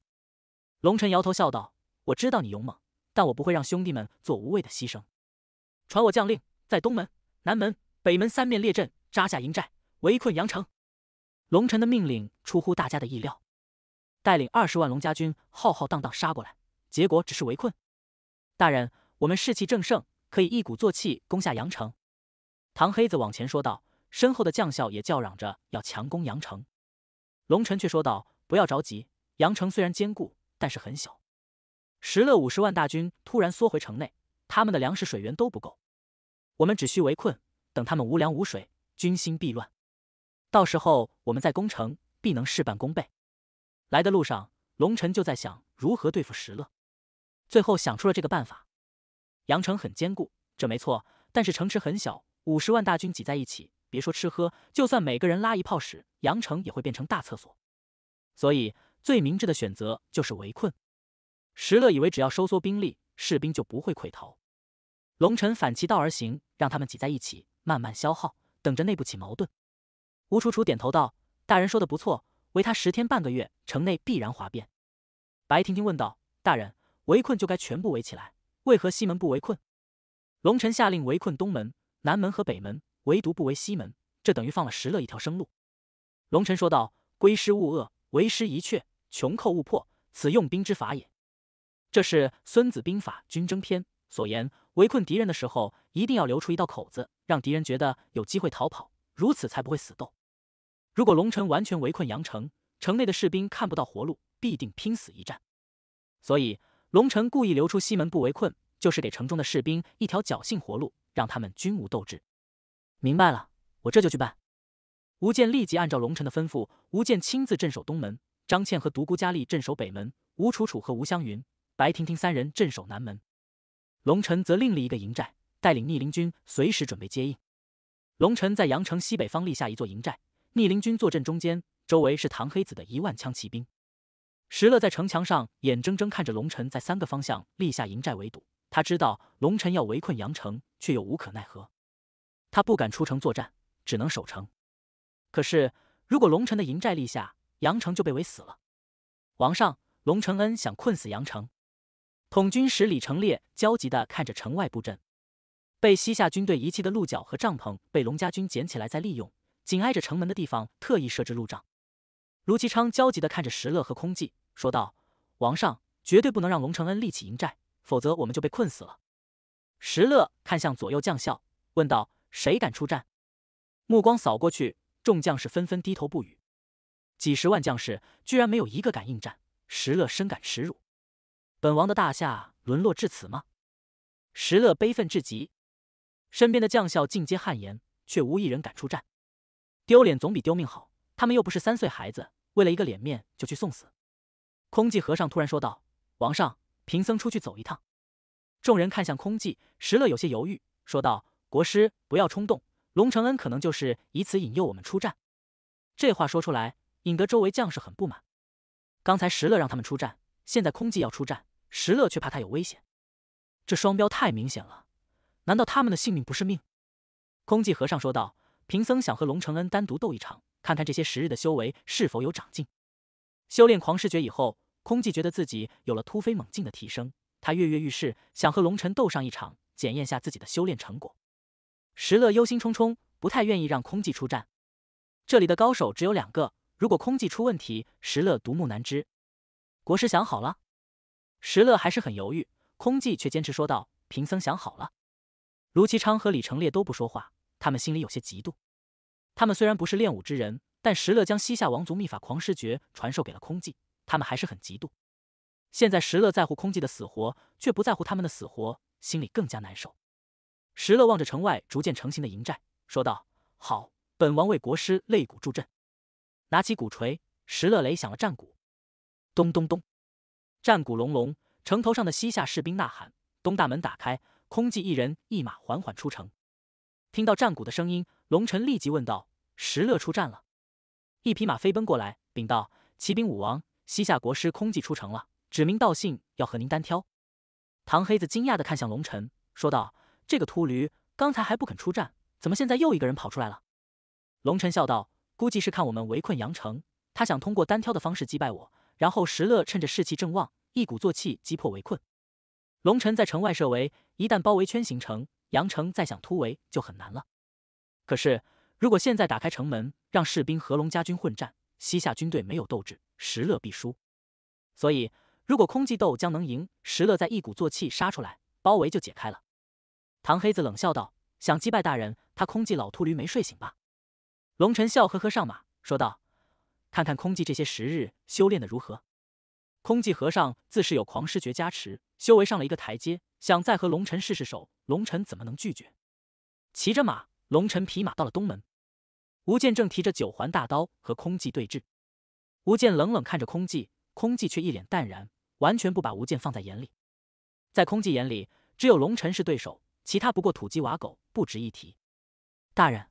S1: 龙尘摇头笑道：“我知道你勇猛，但我不会让兄弟们做无谓的牺牲。传我将令，在东门、南门、北门三面列阵，扎下营寨，围困阳城。”龙尘的命令出乎大家的意料，带领二十万龙家军浩浩荡荡杀过来，结果只是围困。大人，我们士气正盛，可以一鼓作气攻下阳城。唐黑子往前说道，身后的将校也叫嚷着要强攻阳城。龙尘却说道：“不要着急，阳城虽然坚固，但是很小。石勒五十万大军突然缩回城内，他们的粮食水源都不够，我们只需围困，等他们无粮无水，军心必乱。”到时候我们在攻城，必能事半功倍。来的路上，龙臣就在想如何对付石勒，最后想出了这个办法。阳城很坚固，这没错，但是城池很小，五十万大军挤在一起，别说吃喝，就算每个人拉一炮屎，阳城也会变成大厕所。所以最明智的选择就是围困。石勒以为只要收缩兵力，士兵就不会溃逃，龙臣反其道而行，让他们挤在一起，慢慢消耗，等着内部起矛盾。吴楚楚点头道：“大人说的不错，围他十天半个月，城内必然哗变。”白婷婷问道：“大人，围困就该全部围起来，为何西门不围困？”龙臣下令围困东门、南门和北门，唯独不围西门，这等于放了石勒一条生路。”龙臣说道：“归师勿遏，为师一阙，穷寇勿迫，此用兵之法也。”这是《孙子兵法·军争篇》所言，围困敌人的时候，一定要留出一道口子，让敌人觉得有机会逃跑，如此才不会死斗。如果龙城完全围困阳城，城内的士兵看不到活路，必定拼死一战。所以龙城故意留出西门不围困，就是给城中的士兵一条侥幸活路，让他们均无斗志。明白了，我这就去办。吴健立即按照龙城的吩咐，吴健亲自镇守东门，张倩和独孤佳丽镇守北门，吴楚楚和吴湘云、白婷婷三人镇守南门，龙城则另立一个营寨，带领逆鳞军随时准备接应。龙城在阳城西北方立下一座营寨。密林军坐镇中间，周围是唐黑子的一万枪骑兵。石勒在城墙上，眼睁睁看着龙尘在三个方向立下营寨围堵。他知道龙尘要围困阳城，却又无可奈何。他不敢出城作战，只能守城。可是，如果龙臣的营寨立下，阳城就被围死了。王上，龙承恩想困死阳城。统军使李成烈焦急的看着城外布阵。被西夏军队遗弃的鹿角和帐篷被龙家军捡起来再利用。紧挨着城门的地方特意设置路障，卢其昌焦急的看着石勒和空寂，说道：“王上，绝对不能让龙承恩立起营寨，否则我们就被困死了。”石勒看向左右将校，问道：“谁敢出战？”目光扫过去，众将士纷纷低头不语。几十万将士居然没有一个敢应战，石勒深感耻辱。本王的大夏沦落至此吗？石勒悲愤至极，身边的将校尽皆汗颜，却无一人敢出战。丢脸总比丢命好，他们又不是三岁孩子，为了一个脸面就去送死。空寂和尚突然说道：“王上，贫僧出去走一趟。”众人看向空寂，石勒有些犹豫，说道：“国师，不要冲动，龙承恩可能就是以此引诱我们出战。”这话说出来，引得周围将士很不满。刚才石勒让他们出战，现在空寂要出战，石勒却怕他有危险，这双标太明显了。难道他们的性命不是命？空寂和尚说道。贫僧想和龙承恩单独斗一场，看看这些时日的修为是否有长进。修炼狂世诀以后，空寂觉得自己有了突飞猛进的提升，他跃跃欲试，想和龙尘斗上一场，检验下自己的修炼成果。石乐忧心忡忡，不太愿意让空寂出战。这里的高手只有两个，如果空寂出问题，石乐独木难支。国师想好了，石乐还是很犹豫，空寂却坚持说道：“贫僧想好了。”卢其昌和李承烈都不说话。他们心里有些嫉妒。他们虽然不是练武之人，但石勒将西夏王族秘法《狂狮诀》传授给了空寂，他们还是很嫉妒。现在石勒在乎空寂的死活，却不在乎他们的死活，心里更加难受。石勒望着城外逐渐成型的营寨，说道：“好，本王为国师擂鼓助阵。”拿起鼓槌，石勒擂响了战鼓，咚咚咚，战鼓隆隆。城头上的西夏士兵呐喊。东大门打开，空寂一人一马缓缓出城。听到战鼓的声音，龙尘立即问道：“石勒出战了？”一匹马飞奔过来，禀道：“骑兵武王西夏国师空寂出城了，指名道姓要和您单挑。”唐黑子惊讶地看向龙尘，说道：“这个秃驴刚才还不肯出战，怎么现在又一个人跑出来了？”龙尘笑道：“估计是看我们围困阳城，他想通过单挑的方式击败我，然后石勒趁着士气正旺，一鼓作气击破围困。龙尘在城外设围，一旦包围圈形成。”杨成再想突围就很难了。可是，如果现在打开城门，让士兵和龙家军混战，西夏军队没有斗志，石勒必输。所以，如果空寂斗将能赢，石勒再一鼓作气杀出来，包围就解开了。唐黑子冷笑道：“想击败大人，他空寂老秃驴没睡醒吧？”龙城笑呵呵上马说道：“看看空寂这些时日修炼的如何？空寂和尚自是有狂狮诀加持，修为上了一个台阶。”想再和龙尘试试手，龙尘怎么能拒绝？骑着马，龙尘匹马到了东门。吴健正提着九环大刀和空寂对峙。吴健冷冷看着空寂，空寂却一脸淡然，完全不把吴健放在眼里。在空寂眼里，只有龙尘是对手，其他不过土鸡瓦狗，不值一提。大人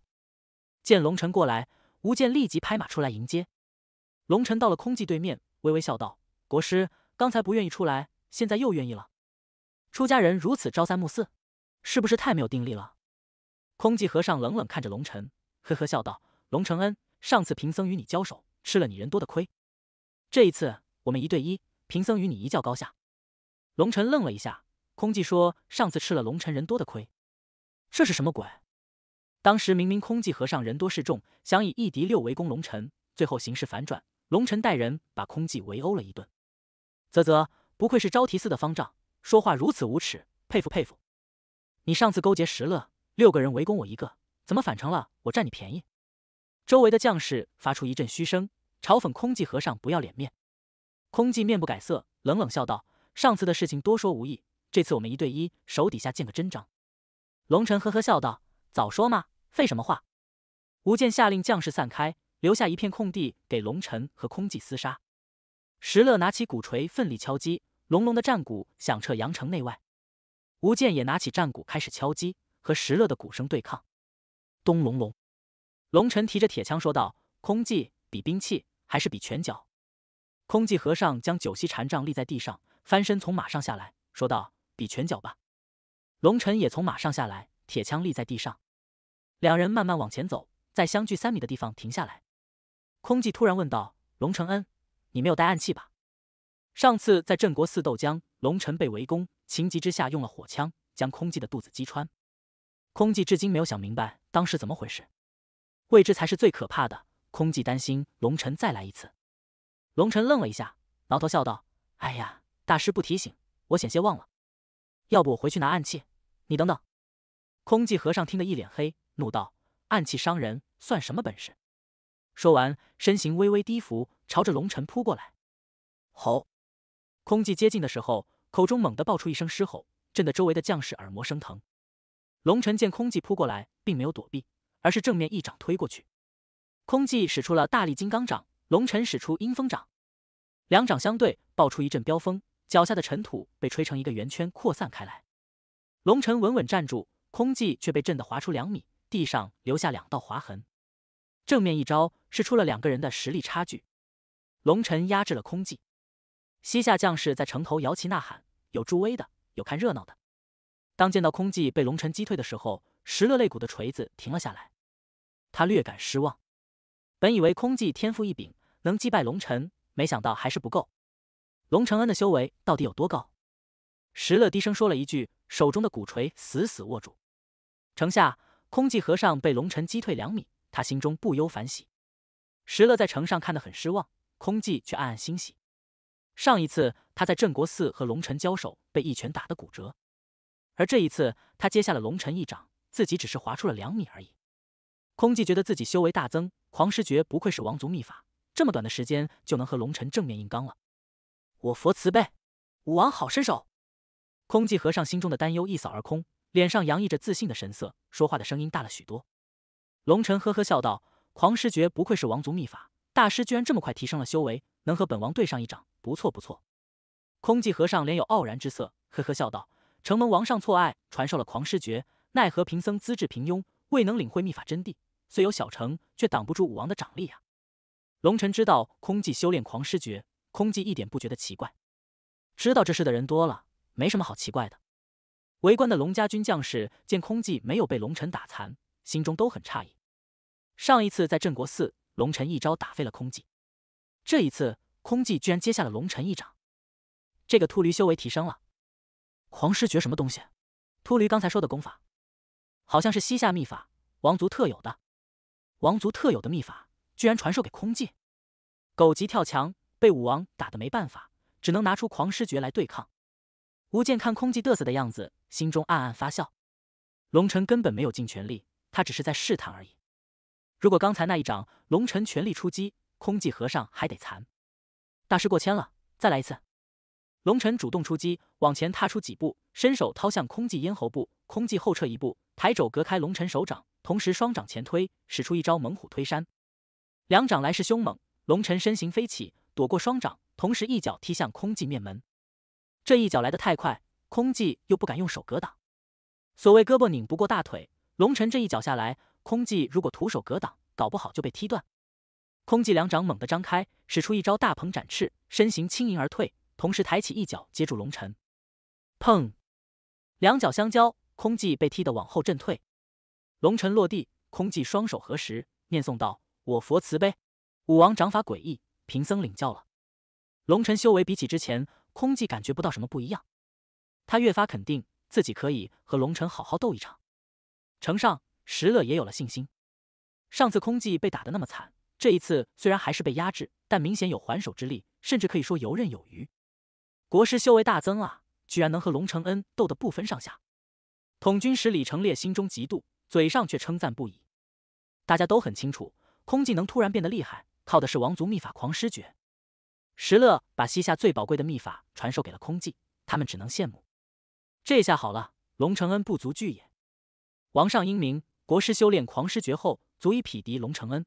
S1: 见龙臣过来，吴健立即拍马出来迎接。龙尘到了空寂对面，微微笑道：“国师，刚才不愿意出来，现在又愿意了。”出家人如此朝三暮四，是不是太没有定力了？空寂和尚冷冷看着龙晨，呵呵笑道：“龙承恩，上次贫僧与你交手，吃了你人多的亏。这一次，我们一对一，贫僧与你一较高下。”龙晨愣了一下，空寂说：“上次吃了龙晨人多的亏，这是什么鬼？当时明明空寂和尚人多势众，想以一敌六围攻龙晨，最后形势反转，龙晨带人把空寂围殴了一顿。”啧啧，不愧是招提寺的方丈。说话如此无耻，佩服佩服！你上次勾结石乐，六个人围攻我一个，怎么反成了我占你便宜？周围的将士发出一阵嘘声，嘲讽空寂和尚不要脸面。空寂面不改色，冷冷笑道：“上次的事情多说无益，这次我们一对一，手底下见个真章。”龙尘呵呵笑道：“早说嘛，废什么话？”吴健下令将士散开，留下一片空地给龙尘和空寂厮杀。石乐拿起鼓槌，奋力敲击。隆隆的战鼓响彻羊城内外，吴健也拿起战鼓开始敲击，和石勒的鼓声对抗。咚隆隆，龙晨提着铁枪说道：“空寂比兵器，还是比拳脚？”空寂和尚将九溪禅杖立在地上，翻身从马上下来，说道：“比拳脚吧。”龙晨也从马上下来，铁枪立在地上，两人慢慢往前走，在相距三米的地方停下来。空寂突然问道：“龙承恩，你没有带暗器吧？”上次在镇国寺斗将，龙尘被围攻，情急之下用了火枪将空寂的肚子击穿。空寂至今没有想明白当时怎么回事，未知才是最可怕的。空寂担心龙尘再来一次。龙尘愣了一下，挠头笑道：“哎呀，大师不提醒我，险些忘了。要不我回去拿暗器，你等等。”空寂和尚听得一脸黑，怒道：“暗器伤人算什么本事？”说完，身形微微低伏，朝着龙尘扑过来。吼！空寂接近的时候，口中猛地爆出一声狮吼，震得周围的将士耳膜生疼。龙晨见空寂扑过来，并没有躲避，而是正面一掌推过去。空寂使出了大力金刚掌，龙晨使出阴风掌，两掌相对，爆出一阵飙风，脚下的尘土被吹成一个圆圈扩散开来。龙晨稳稳站住，空寂却被震得滑出两米，地上留下两道划痕。正面一招，是出了两个人的实力差距。龙晨压制了空寂。西夏将士在城头摇旗呐喊，有助威的，有看热闹的。当见到空寂被龙臣击退的时候，石勒肋骨的锤子停了下来，他略感失望。本以为空寂天赋异禀，能击败龙臣，没想到还是不够。龙承恩的修为到底有多高？石勒低声说了一句，手中的鼓锤死死握住。城下，空寂和尚被龙臣击退两米，他心中不忧反喜。石勒在城上看得很失望，空寂却暗暗欣喜。上一次他在镇国寺和龙尘交手，被一拳打得骨折；而这一次，他接下了龙尘一掌，自己只是划出了两米而已。空寂觉得自己修为大增，狂师诀不愧是王族秘法，这么短的时间就能和龙尘正面硬刚了。我佛慈悲，武王好身手！空寂和尚心中的担忧一扫而空，脸上洋溢着自信的神色，说话的声音大了许多。龙尘呵呵笑道：“狂师诀不愧是王族秘法，大师居然这么快提升了修为，能和本王对上一掌。”不错不错，空寂和尚脸有傲然之色，呵呵笑道：“城门王上错爱，传授了狂师诀，奈何贫僧资质平庸，未能领会秘法真谛，虽有小成，却挡不住武王的掌力呀。”龙臣知道空寂修炼狂师诀，空寂一点不觉得奇怪。知道这事的人多了，没什么好奇怪的。围观的龙家军将士见空寂没有被龙臣打残，心中都很诧异。上一次在镇国寺，龙臣一招打废了空寂，这一次。空寂居然接下了龙尘一掌，这个秃驴修为提升了。狂师诀什么东西？秃驴刚才说的功法，好像是西夏秘法，王族特有的。王族特有的秘法，居然传授给空寂。狗急跳墙，被武王打得没办法，只能拿出狂师诀来对抗。吴健看空寂嘚瑟的样子，心中暗暗发笑。龙尘根本没有尽全力，他只是在试探而已。如果刚才那一掌龙尘全力出击，空寂和尚还得残。大师过谦了，再来一次。龙尘主动出击，往前踏出几步，伸手掏向空寂咽喉部。空寂后撤一步，抬肘隔开龙尘手掌，同时双掌前推，使出一招猛虎推山。两掌来势凶猛，龙尘身形飞起，躲过双掌，同时一脚踢向空寂面门。这一脚来的太快，空寂又不敢用手格挡，所谓胳膊拧不过大腿，龙尘这一脚下来，空寂如果徒手格挡，搞不好就被踢断。空寂两掌猛地张开，使出一招大鹏展翅，身形轻盈而退，同时抬起一脚接住龙晨。砰，两脚相交，空寂被踢得往后震退。龙晨落地，空寂双手合十，念诵道：“我佛慈悲。”武王掌法诡异，贫僧领教了。龙晨修为比起之前，空寂感觉不到什么不一样。他越发肯定自己可以和龙晨好好斗一场。城上石乐也有了信心。上次空寂被打得那么惨。这一次虽然还是被压制，但明显有还手之力，甚至可以说游刃有余。国师修为大增啊，居然能和龙承恩斗得不分上下。统军使李成烈心中嫉妒，嘴上却称赞不已。大家都很清楚，空寂能突然变得厉害，靠的是王族秘法狂师诀。石勒把西夏最宝贵的秘法传授给了空寂，他们只能羡慕。这下好了，龙承恩不足惧也。王上英明，国师修炼狂师诀后，足以匹敌龙承恩。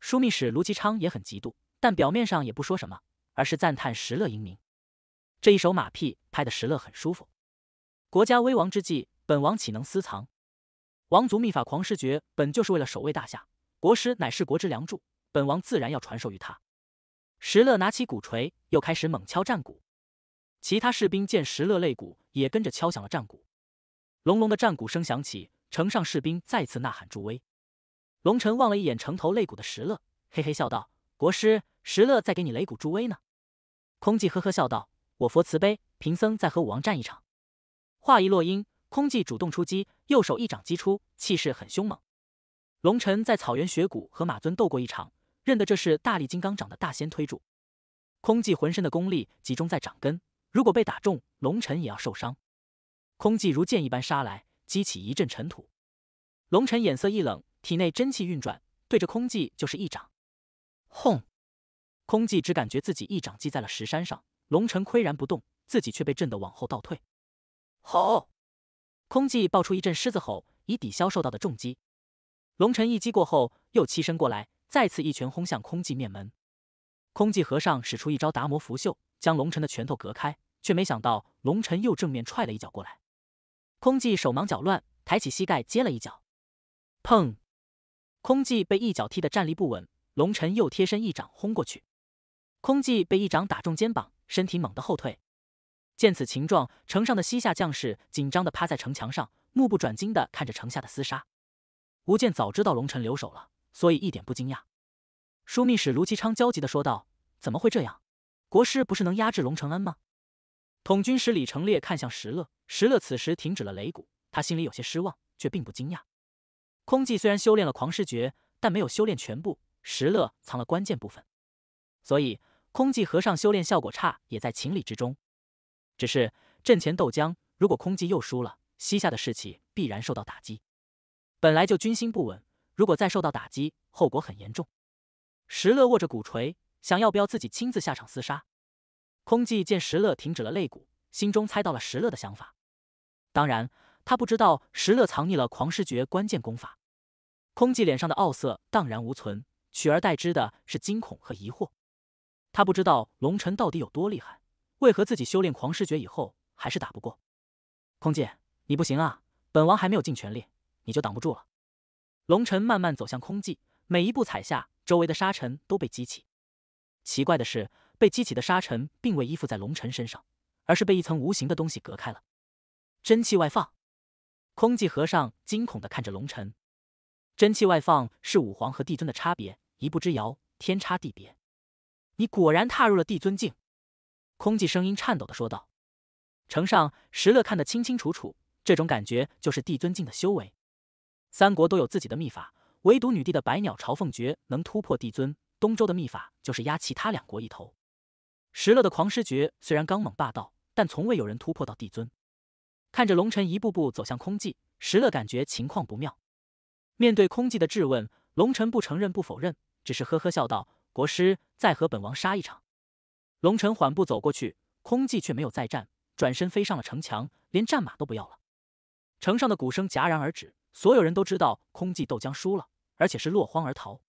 S1: 枢密使卢吉昌也很嫉妒，但表面上也不说什么，而是赞叹石勒英明。这一手马屁拍的石勒很舒服。国家危亡之际，本王岂能私藏？王族秘法《狂师诀》本就是为了守卫大夏，国师乃是国之良柱，本王自然要传授于他。石勒拿起鼓槌，又开始猛敲战鼓。其他士兵见石勒擂鼓，也跟着敲响了战鼓。隆隆的战鼓声响起，城上士兵再次呐喊助威。龙晨望了一眼城头擂鼓的石勒，嘿嘿笑道：“国师，石勒在给你擂鼓助威呢。”空寂呵呵笑道：“我佛慈悲，贫僧再和武王战一场。”话一落音，空寂主动出击，右手一掌击出，气势很凶猛。龙晨在草原雪谷和马尊斗过一场，认得这是大力金刚掌的大仙推住。空寂浑身的功力集中在掌根，如果被打中，龙晨也要受伤。空寂如剑一般杀来，激起一阵尘土。龙晨眼色一冷。体内真气运转，对着空寂就是一掌，轰！空寂只感觉自己一掌击在了石山上，龙尘岿然不动，自己却被震得往后倒退。吼！空寂爆出一阵狮子吼，以抵消受到的重击。龙尘一击过后，又栖身过来，再次一拳轰向空寂面门。空寂和尚使出一招达摩拂袖，将龙尘的拳头隔开，却没想到龙尘又正面踹了一脚过来。空寂手忙脚乱，抬起膝盖接了一脚，砰！空寂被一脚踢得站立不稳，龙臣又贴身一掌轰过去，空寂被一掌打中肩膀，身体猛地后退。见此情状，城上的西夏将士紧张的趴在城墙上，目不转睛的看着城下的厮杀。吴健早知道龙臣留守了，所以一点不惊讶。枢密使卢其昌焦急的说道：“怎么会这样？国师不是能压制龙承恩吗？”统军使李成烈看向石勒，石勒此时停止了擂鼓，他心里有些失望，却并不惊讶。空寂虽然修炼了狂狮诀，但没有修炼全部，石乐藏了关键部分，所以空寂和尚修炼效果差也在情理之中。只是阵前斗将，如果空寂又输了，西夏的士气必然受到打击，本来就军心不稳，如果再受到打击，后果很严重。石乐握着鼓槌，想要不要自己亲自下场厮杀？空寂见石乐停止了擂鼓，心中猜到了石乐的想法，当然他不知道石乐藏匿了狂狮诀关键功法。空寂脸上的傲色荡然无存，取而代之的是惊恐和疑惑。他不知道龙尘到底有多厉害，为何自己修炼狂狮诀以后还是打不过？空寂，你不行啊！本王还没有尽全力，你就挡不住了。龙尘慢慢走向空寂，每一步踩下，周围的沙尘都被激起。奇怪的是，被激起的沙尘并未依附在龙尘身上，而是被一层无形的东西隔开了。真气外放！空寂和尚惊恐地看着龙尘，真气外放是武皇和帝尊的差别，一步之遥，天差地别。你果然踏入了帝尊境，空寂声音颤抖的说道。城上石乐看得清清楚楚，这种感觉就是帝尊境的修为。三国都有自己的秘法，唯独女帝的百鸟朝凤诀能突破帝尊。东周的秘法就是压其他两国一头。石乐的狂狮诀虽然刚猛霸道，但从未有人突破到帝尊。看着龙尘一步步走向空寂，石乐感觉情况不妙。面对空寂的质问，龙臣不承认不否认，只是呵呵笑道：“国师，再和本王杀一场。”龙臣缓步走过去，空寂却没有再战，转身飞上了城墙，连战马都不要了。城上的鼓声戛然而止，所有人都知道空寂斗将输了，而且是落荒而逃。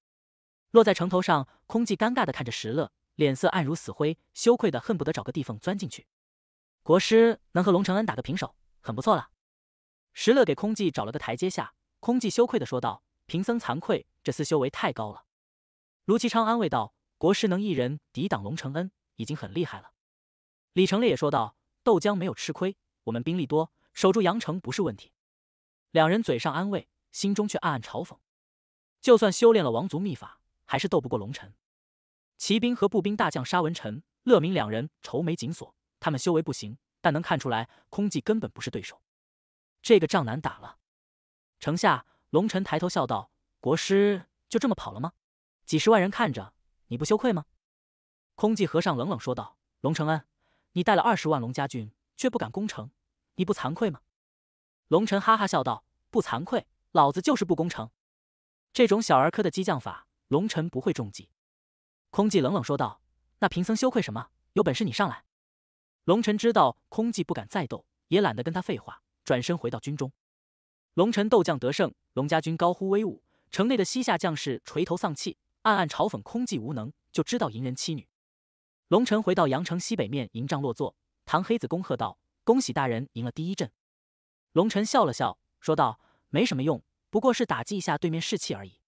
S1: 落在城头上，空寂尴尬的看着石乐，脸色暗如死灰，羞愧的恨不得找个地缝钻进去。国师能和龙承恩打个平手，很不错了。石乐给空寂找了个台阶下。空寂羞愧的说道：“贫僧惭愧，这厮修为太高了。”卢其昌安慰道：“国师能一人抵挡龙承恩，已经很厉害了。”李成烈也说道：“豆浆没有吃亏，我们兵力多，守住阳城不是问题。”两人嘴上安慰，心中却暗暗嘲讽：“就算修炼了王族秘法，还是斗不过龙臣。”骑兵和步兵大将沙文臣、乐明两人愁眉紧锁，他们修为不行，但能看出来，空寂根本不是对手。这个仗难打了。城下，龙臣抬头笑道：“国师就这么跑了吗？几十万人看着，你不羞愧吗？”空寂和尚冷冷说道：“龙承恩，你带了二十万龙家军，却不敢攻城，你不惭愧吗？”龙臣哈哈笑道：“不惭愧，老子就是不攻城。”这种小儿科的激将法，龙臣不会中计。空寂冷冷说道：“那贫僧羞愧什么？有本事你上来！”龙臣知道空寂不敢再斗，也懒得跟他废话，转身回到军中。龙臣斗将得胜，龙家军高呼威武。城内的西夏将士垂头丧气，暗暗嘲讽空寂无能，就知道淫人妻女。龙城回到阳城西北面营帐落座，唐黑子恭贺道：“恭喜大人赢了第一阵。”龙城笑了笑，说道：“没什么用，不过是打击一下对面士气而已。”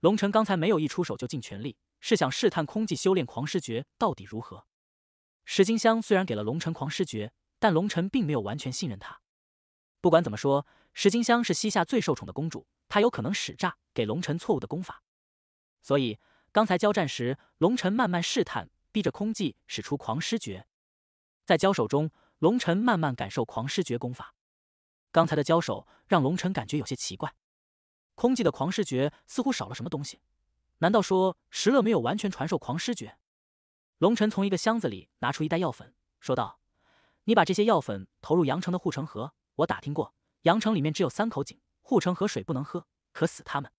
S1: 龙城刚才没有一出手就尽全力，是想试探空寂修炼狂师诀到底如何。石金香虽然给了龙城狂师诀，但龙城并没有完全信任他。不管怎么说，石金香是西夏最受宠的公主，她有可能使诈，给龙尘错误的功法。所以刚才交战时，龙尘慢慢试探，逼着空寂使出狂狮诀。在交手中，龙尘慢慢感受狂狮诀功法。刚才的交手让龙尘感觉有些奇怪，空寂的狂狮诀似乎少了什么东西。难道说石勒没有完全传授狂狮诀？龙尘从一个箱子里拿出一袋药粉，说道：“你把这些药粉投入阳城的护城河。”我打听过，羊城里面只有三口井，护城河水不能喝，渴死他们。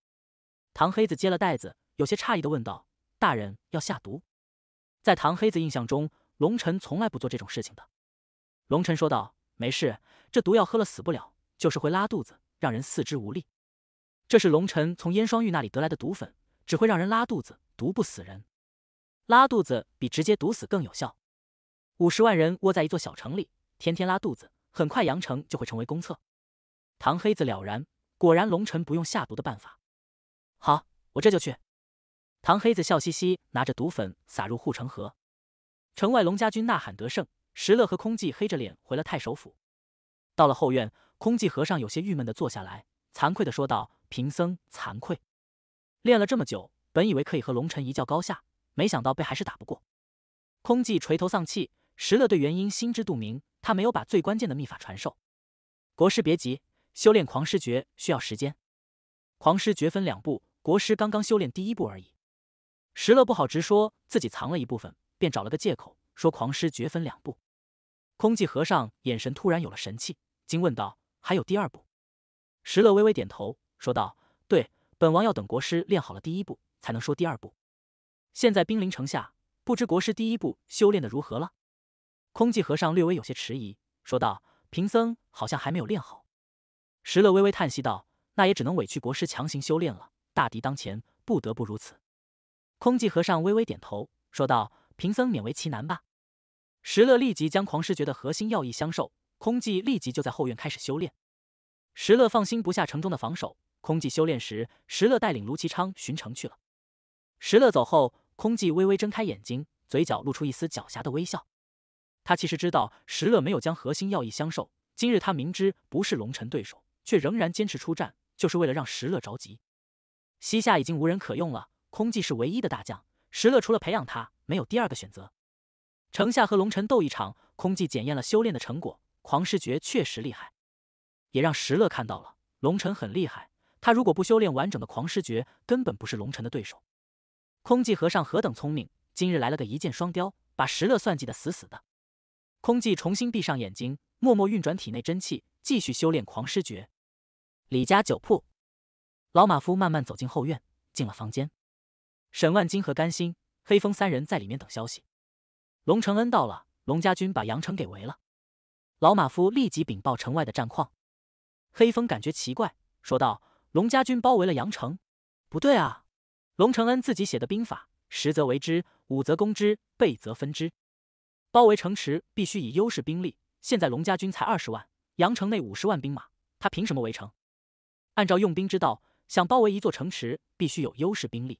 S1: 唐黑子接了袋子，有些诧异的问道：“大人要下毒？”在唐黑子印象中，龙尘从来不做这种事情的。龙尘说道：“没事，这毒药喝了死不了，就是会拉肚子，让人四肢无力。这是龙尘从燕双玉那里得来的毒粉，只会让人拉肚子，毒不死人。拉肚子比直接毒死更有效。五十万人窝在一座小城里，天天拉肚子。”很快，阳城就会成为公厕。唐黑子了然，果然龙尘不用下毒的办法。好，我这就去。唐黑子笑嘻嘻，拿着毒粉撒入护城河。城外，龙家军呐喊得胜。石勒和空寂黑着脸回了太守府。到了后院，空寂和尚有些郁闷的坐下来，惭愧的说道：“贫僧惭愧，练了这么久，本以为可以和龙尘一较高下，没想到被还是打不过。”空寂垂头丧气。石乐对原因心知肚明，他没有把最关键的秘法传授。国师别急，修炼狂师诀需要时间。狂师诀分两步，国师刚刚修炼第一步而已。石乐不好直说，自己藏了一部分，便找了个借口说：“狂师诀分两步。”空寂和尚眼神突然有了神气，惊问道：“还有第二步？”石乐微微点头，说道：“对，本王要等国师练好了第一步，才能说第二步。现在兵临城下，不知国师第一步修炼的如何了？”空寂和尚略微有些迟疑，说道：“贫僧好像还没有练好。”石勒微微叹息道：“那也只能委屈国师强行修炼了。大敌当前，不得不如此。”空寂和尚微微点头，说道：“贫僧勉为其难吧。”石勒立即将狂师诀的核心要义相授，空寂立即就在后院开始修炼。石勒放心不下城中的防守，空寂修炼时，石勒带领卢其昌巡城去了。石勒走后，空寂微微睁开眼睛，嘴角露出一丝狡黠的微笑。他其实知道石乐没有将核心要义相授，今日他明知不是龙臣对手，却仍然坚持出战，就是为了让石乐着急。西夏已经无人可用了，空寂是唯一的大将，石乐除了培养他，没有第二个选择。城下和龙臣斗一场，空寂检验了修炼的成果，狂狮诀确实厉害，也让石乐看到了龙臣很厉害。他如果不修炼完整的狂狮诀，根本不是龙臣的对手。空寂和尚何等聪明，今日来了个一箭双雕，把石乐算计的死死的。空寂重新闭上眼睛，默默运转体内真气，继续修炼狂师诀。李家酒铺，老马夫慢慢走进后院，进了房间。沈万金和甘心、黑风三人在里面等消息。龙承恩到了，龙家军把阳城给围了。老马夫立即禀报城外的战况。黑风感觉奇怪，说道：“龙家军包围了阳城，不对啊！龙承恩自己写的兵法，实则为之，武则攻之，备则分之。”包围城池必须以优势兵力。现在龙家军才二十万，阳城内五十万兵马，他凭什么围城？按照用兵之道，想包围一座城池，必须有优势兵力，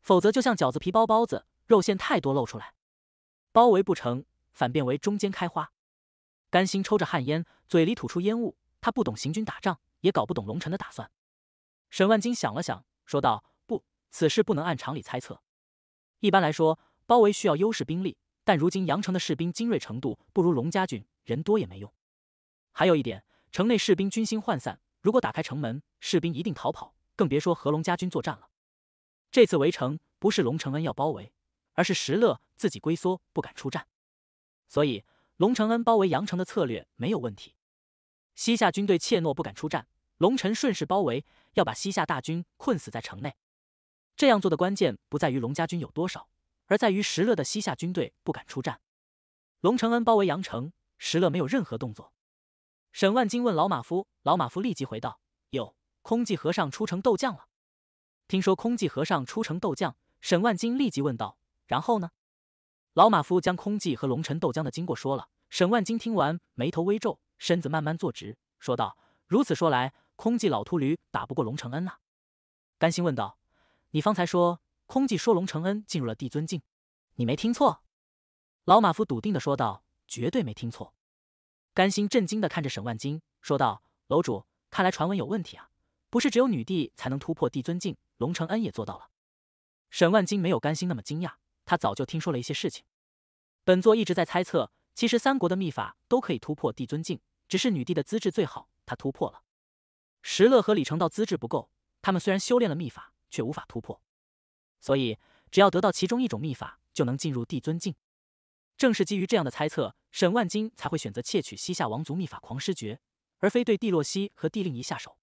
S1: 否则就像饺子皮包包子，肉馅太多露出来，包围不成，反变为中间开花。甘心抽着旱烟，嘴里吐出烟雾，他不懂行军打仗，也搞不懂龙城的打算。沈万金想了想，说道：“不，此事不能按常理猜测。一般来说，包围需要优势兵力。”但如今阳城的士兵精锐程度不如龙家军，人多也没用。还有一点，城内士兵军心涣散，如果打开城门，士兵一定逃跑，更别说和龙家军作战了。这次围城不是龙承恩要包围，而是石勒自己龟缩不敢出战。所以龙承恩包围阳城的策略没有问题。西夏军队怯懦不敢出战，龙臣顺势包围，要把西夏大军困死在城内。这样做的关键不在于龙家军有多少。而在于石勒的西夏军队不敢出战，龙承恩包围阳城，石勒没有任何动作。沈万金问老马夫，老马夫立即回道：“有空寂和尚出城斗将了。”听说空寂和尚出城斗将，沈万金立即问道：“然后呢？”老马夫将空寂和龙城斗将的经过说了。沈万金听完，眉头微皱，身子慢慢坐直，说道：“如此说来，空寂老秃驴打不过龙承恩呐。”甘心问道：“你方才说？”空寂说：“龙承恩进入了帝尊境，你没听错。”老马夫笃定的说道：“绝对没听错。”甘心震惊的看着沈万金，说道：“楼主，看来传闻有问题啊！不是只有女帝才能突破帝尊境，龙承恩也做到了。”沈万金没有甘心那么惊讶，他早就听说了一些事情。本座一直在猜测，其实三国的秘法都可以突破帝尊境，只是女帝的资质最好，她突破了。石乐和李成道资质不够，他们虽然修炼了秘法，却无法突破。所以，只要得到其中一种秘法，就能进入帝尊境。正是基于这样的猜测，沈万金才会选择窃取西夏王族秘法《狂狮诀》，而非对帝洛西和帝令仪下手。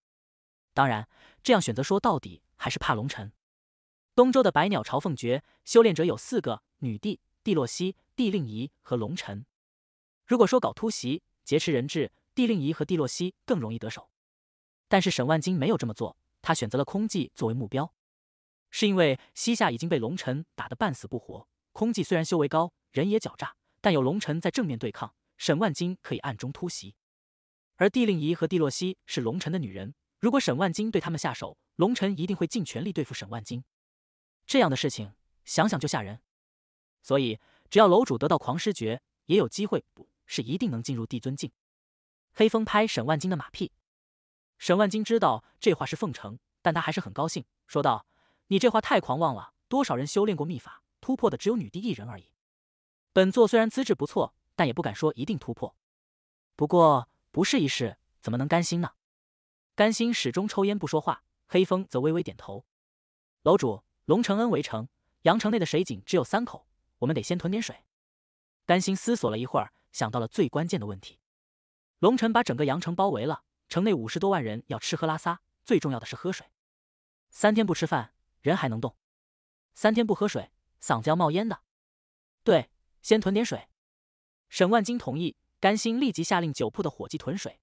S1: 当然，这样选择说到底还是怕龙尘。东周的百鸟朝凤诀修炼者有四个：女帝、帝洛西、帝令仪和龙尘。如果说搞突袭、劫持人质，帝令仪和帝洛西更容易得手。但是沈万金没有这么做，他选择了空寂作为目标。是因为西夏已经被龙尘打得半死不活，空寂虽然修为高，人也狡诈，但有龙尘在正面对抗，沈万金可以暗中突袭。而帝令仪和帝洛西是龙尘的女人，如果沈万金对他们下手，龙尘一定会尽全力对付沈万金。这样的事情想想就吓人，所以只要楼主得到狂狮诀，也有机会，不是一定能进入帝尊境。黑风拍沈万金的马屁，沈万金知道这话是奉承，但他还是很高兴，说道。你这话太狂妄了！多少人修炼过秘法，突破的只有女帝一人而已。本座虽然资质不错，但也不敢说一定突破。不过不试一试，怎么能甘心呢？甘心始终抽烟不说话，黑风则微微点头。楼主，龙承恩围城，阳城内的水井只有三口，我们得先囤点水。甘心思索了一会儿，想到了最关键的问题：龙城把整个阳城包围了，城内五十多万人要吃喝拉撒，最重要的是喝水。三天不吃饭。人还能动，三天不喝水，嗓子要冒烟的。对，先囤点水。沈万金同意，甘心立即下令酒铺的伙计囤水。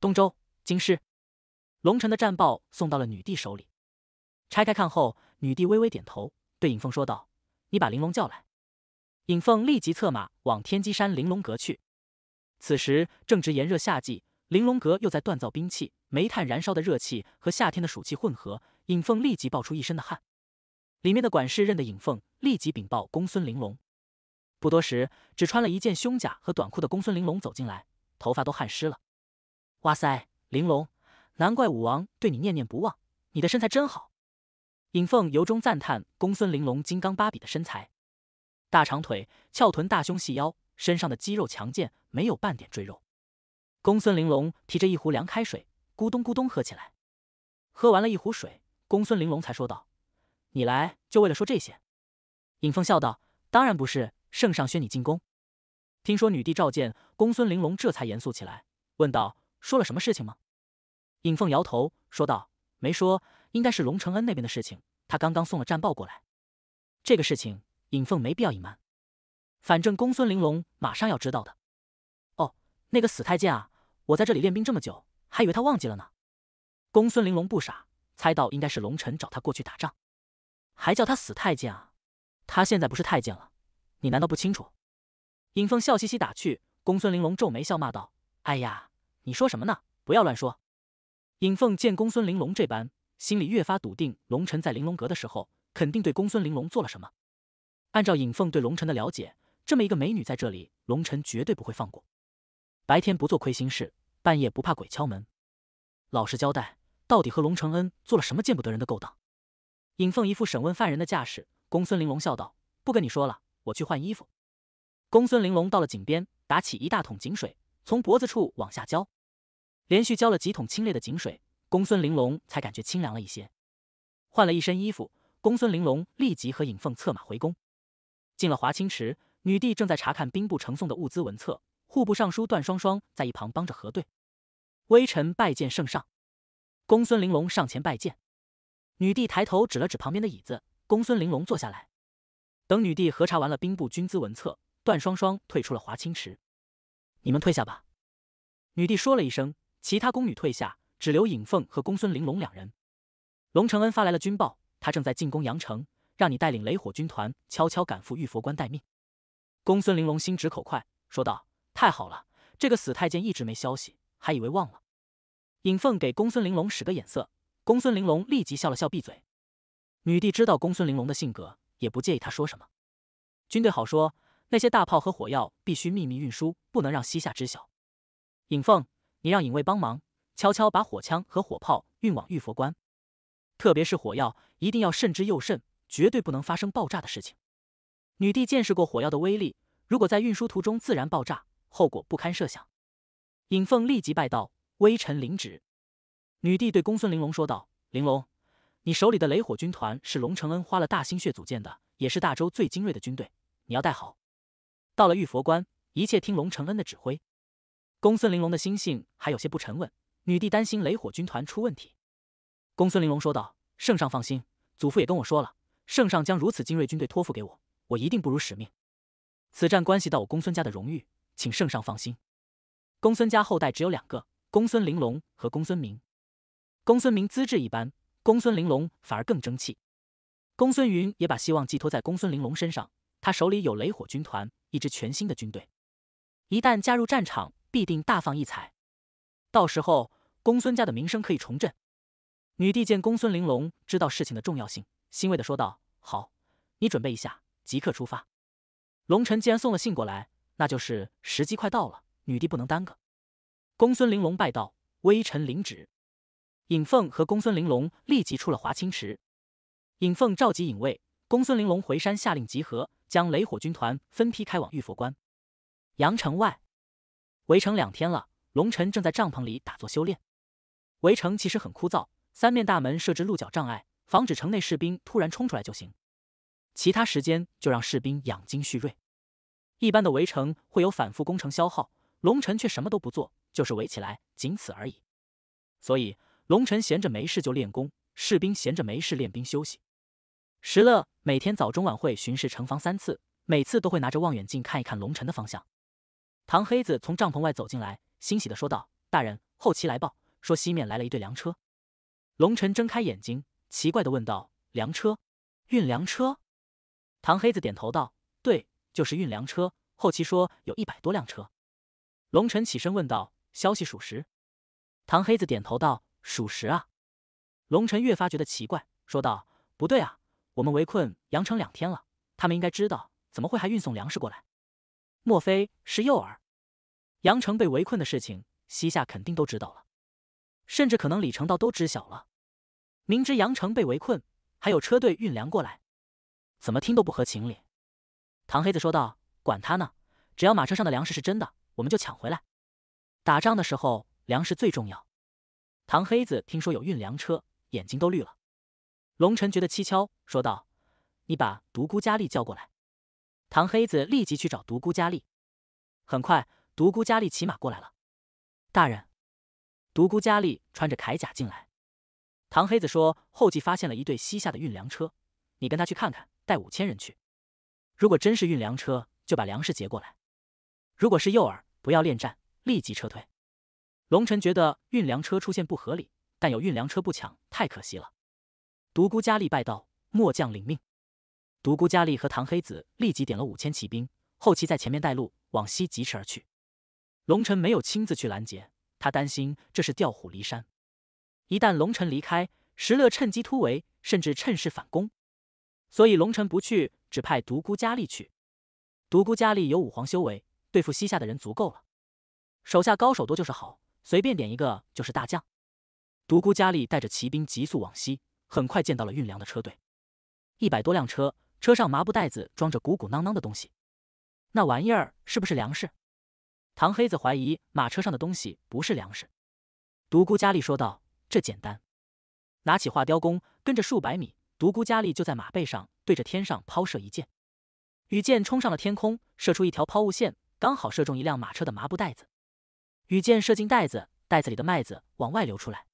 S1: 东周、京师、龙城的战报送到了女帝手里，拆开看后，女帝微微点头，对尹凤说道：“你把玲珑叫来。”尹凤立即策马往天机山玲珑阁去。此时正值炎热夏季。玲珑阁又在锻造兵器，煤炭燃烧的热气和夏天的暑气混合，尹凤立即爆出一身的汗。里面的管事认得尹凤，立即禀报公孙玲珑。不多时，只穿了一件胸甲和短裤的公孙玲珑走进来，头发都汗湿了。哇塞，玲珑，难怪武王对你念念不忘，你的身材真好。尹凤由衷赞叹公孙玲珑金刚芭比的身材，大长腿、翘臀、大胸、细腰，身上的肌肉强健，没有半点赘肉。公孙玲珑提着一壶凉开水，咕咚咕咚喝起来。喝完了一壶水，公孙玲珑才说道：“你来就为了说这些？”尹凤笑道：“当然不是，圣上宣你进宫。”听说女帝召见公孙玲珑，这才严肃起来，问道：“说了什么事情吗？”尹凤摇头说道：“没说，应该是龙承恩那边的事情。他刚刚送了战报过来。”这个事情尹凤没必要隐瞒，反正公孙玲珑马上要知道的。哦，那个死太监啊！我在这里练兵这么久，还以为他忘记了呢。公孙玲珑不傻，猜到应该是龙尘找他过去打仗，还叫他死太监啊！他现在不是太监了，你难道不清楚？尹凤笑嘻嘻打趣，公孙玲珑皱眉笑骂道：“哎呀，你说什么呢？不要乱说！”尹凤见公孙玲珑这般，心里越发笃定，龙尘在玲珑阁的时候，肯定对公孙玲珑做了什么。按照尹凤对龙尘的了解，这么一个美女在这里，龙尘绝对不会放过。白天不做亏心事，半夜不怕鬼敲门。老实交代，到底和龙承恩做了什么见不得人的勾当？尹凤一副审问犯人的架势。公孙玲珑笑道：“不跟你说了，我去换衣服。”公孙玲珑到了井边，打起一大桶井水，从脖子处往下浇。连续浇了几桶清冽的井水，公孙玲珑才感觉清凉了一些。换了一身衣服，公孙玲珑立即和尹凤策马回宫。进了华清池，女帝正在查看兵部呈送的物资文册。户部尚书段双双在一旁帮着核对。微臣拜见圣上。公孙玲珑上前拜见。女帝抬头指了指旁边的椅子，公孙玲珑坐下来。等女帝核查完了兵部军资文册，段双双退出了华清池。你们退下吧。女帝说了一声，其他宫女退下，只留尹凤和公孙玲珑两人。龙承恩发来了军报，他正在进攻阳城，让你带领雷火军团悄悄赶赴玉佛关待命。公孙玲珑心直口快，说道。太好了，这个死太监一直没消息，还以为忘了。尹凤给公孙玲珑使个眼色，公孙玲珑立即笑了笑，闭嘴。女帝知道公孙玲珑的性格，也不介意他说什么。军队好说，那些大炮和火药必须秘密运输，不能让西夏知晓。尹凤，你让尹卫帮忙，悄悄把火枪和火炮运往玉佛关。特别是火药，一定要慎之又慎，绝对不能发生爆炸的事情。女帝见识过火药的威力，如果在运输途中自然爆炸。后果不堪设想。尹凤立即拜道：“微臣领旨。”女帝对公孙玲珑说道：“玲珑，你手里的雷火军团是龙承恩花了大心血组建的，也是大周最精锐的军队，你要带好。到了玉佛关，一切听龙承恩的指挥。”公孙玲珑的心性还有些不沉稳，女帝担心雷火军团出问题。公孙玲珑说道：“圣上放心，祖父也跟我说了，圣上将如此精锐军队托付给我，我一定不辱使命。此战关系到我公孙家的荣誉。”请圣上放心，公孙家后代只有两个：公孙玲珑和公孙明。公孙明资质一般，公孙玲珑反而更争气。公孙云也把希望寄托在公孙玲珑身上，他手里有雷火军团，一支全新的军队，一旦加入战场，必定大放异彩。到时候，公孙家的名声可以重振。女帝见公孙玲珑知道事情的重要性，欣慰的说道：“好，你准备一下，即刻出发。龙尘既然送了信过来。”那就是时机快到了，女帝不能耽搁。公孙玲珑拜道：“微臣领旨。”尹凤和公孙玲珑立即出了华清池。尹凤召集尹卫，公孙玲珑回山下令集合，将雷火军团分批开往玉佛关。阳城外，围城两天了。龙尘正在帐篷里打坐修炼。围城其实很枯燥，三面大门设置鹿角障碍，防止城内士兵突然冲出来就行。其他时间就让士兵养精蓄锐。一般的围城会有反复攻城消耗，龙臣却什么都不做，就是围起来，仅此而已。所以龙臣闲着没事就练功，士兵闲着没事练兵休息。石勒每天早中晚会巡视城防三次，每次都会拿着望远镜看一看龙臣的方向。唐黑子从帐篷外走进来，欣喜的说道：“大人，后期来报，说西面来了一队粮车。”龙臣睁开眼睛，奇怪的问道：“粮车，运粮车？”唐黑子点头道：“对。”就是运粮车，后期说有一百多辆车。龙晨起身问道：“消息属实？”唐黑子点头道：“属实啊。”龙晨越发觉得奇怪，说道：“不对啊，我们围困阳城两天了，他们应该知道，怎么会还运送粮食过来？莫非是诱饵？阳城被围困的事情，西夏肯定都知道了，甚至可能李成道都知晓了。明知阳城被围困，还有车队运粮过来，怎么听都不合情理。”唐黑子说道：“管他呢，只要马车上的粮食是真的，我们就抢回来。打仗的时候，粮食最重要。”唐黑子听说有运粮车，眼睛都绿了。龙尘觉得蹊跷，说道：“你把独孤佳丽叫过来。”唐黑子立即去找独孤佳丽。很快，独孤佳丽骑马过来了。大人，独孤佳丽穿着铠甲进来。唐黑子说：“后继发现了一队西夏的运粮车，你跟他去看看，带五千人去。”如果真是运粮车，就把粮食截过来；如果是诱饵，不要恋战，立即撤退。龙臣觉得运粮车出现不合理，但有运粮车不抢太可惜了。独孤佳丽拜道：“末将领命。”独孤佳丽和唐黑子立即点了五千骑兵，后骑在前面带路，往西疾驰而去。龙臣没有亲自去拦截，他担心这是调虎离山，一旦龙臣离开，石勒趁机突围，甚至趁势反攻，所以龙臣不去。只派独孤伽利去，独孤伽利有五皇修为，对付西夏的人足够了。手下高手多就是好，随便点一个就是大将。独孤伽利带着骑兵急速往西，很快见到了运粮的车队，一百多辆车，车上麻布袋子装着鼓鼓囊囊的东西，那玩意儿是不是粮食？唐黑子怀疑马车上的东西不是粮食。独孤伽利说道：“这简单，拿起画雕弓，跟着数百米。”独孤伽利就在马背上对着天上抛射一箭，羽箭冲上了天空，射出一条抛物线，刚好射中一辆马车的麻布袋子，羽箭射进袋子，袋子里的麦子往外流出来。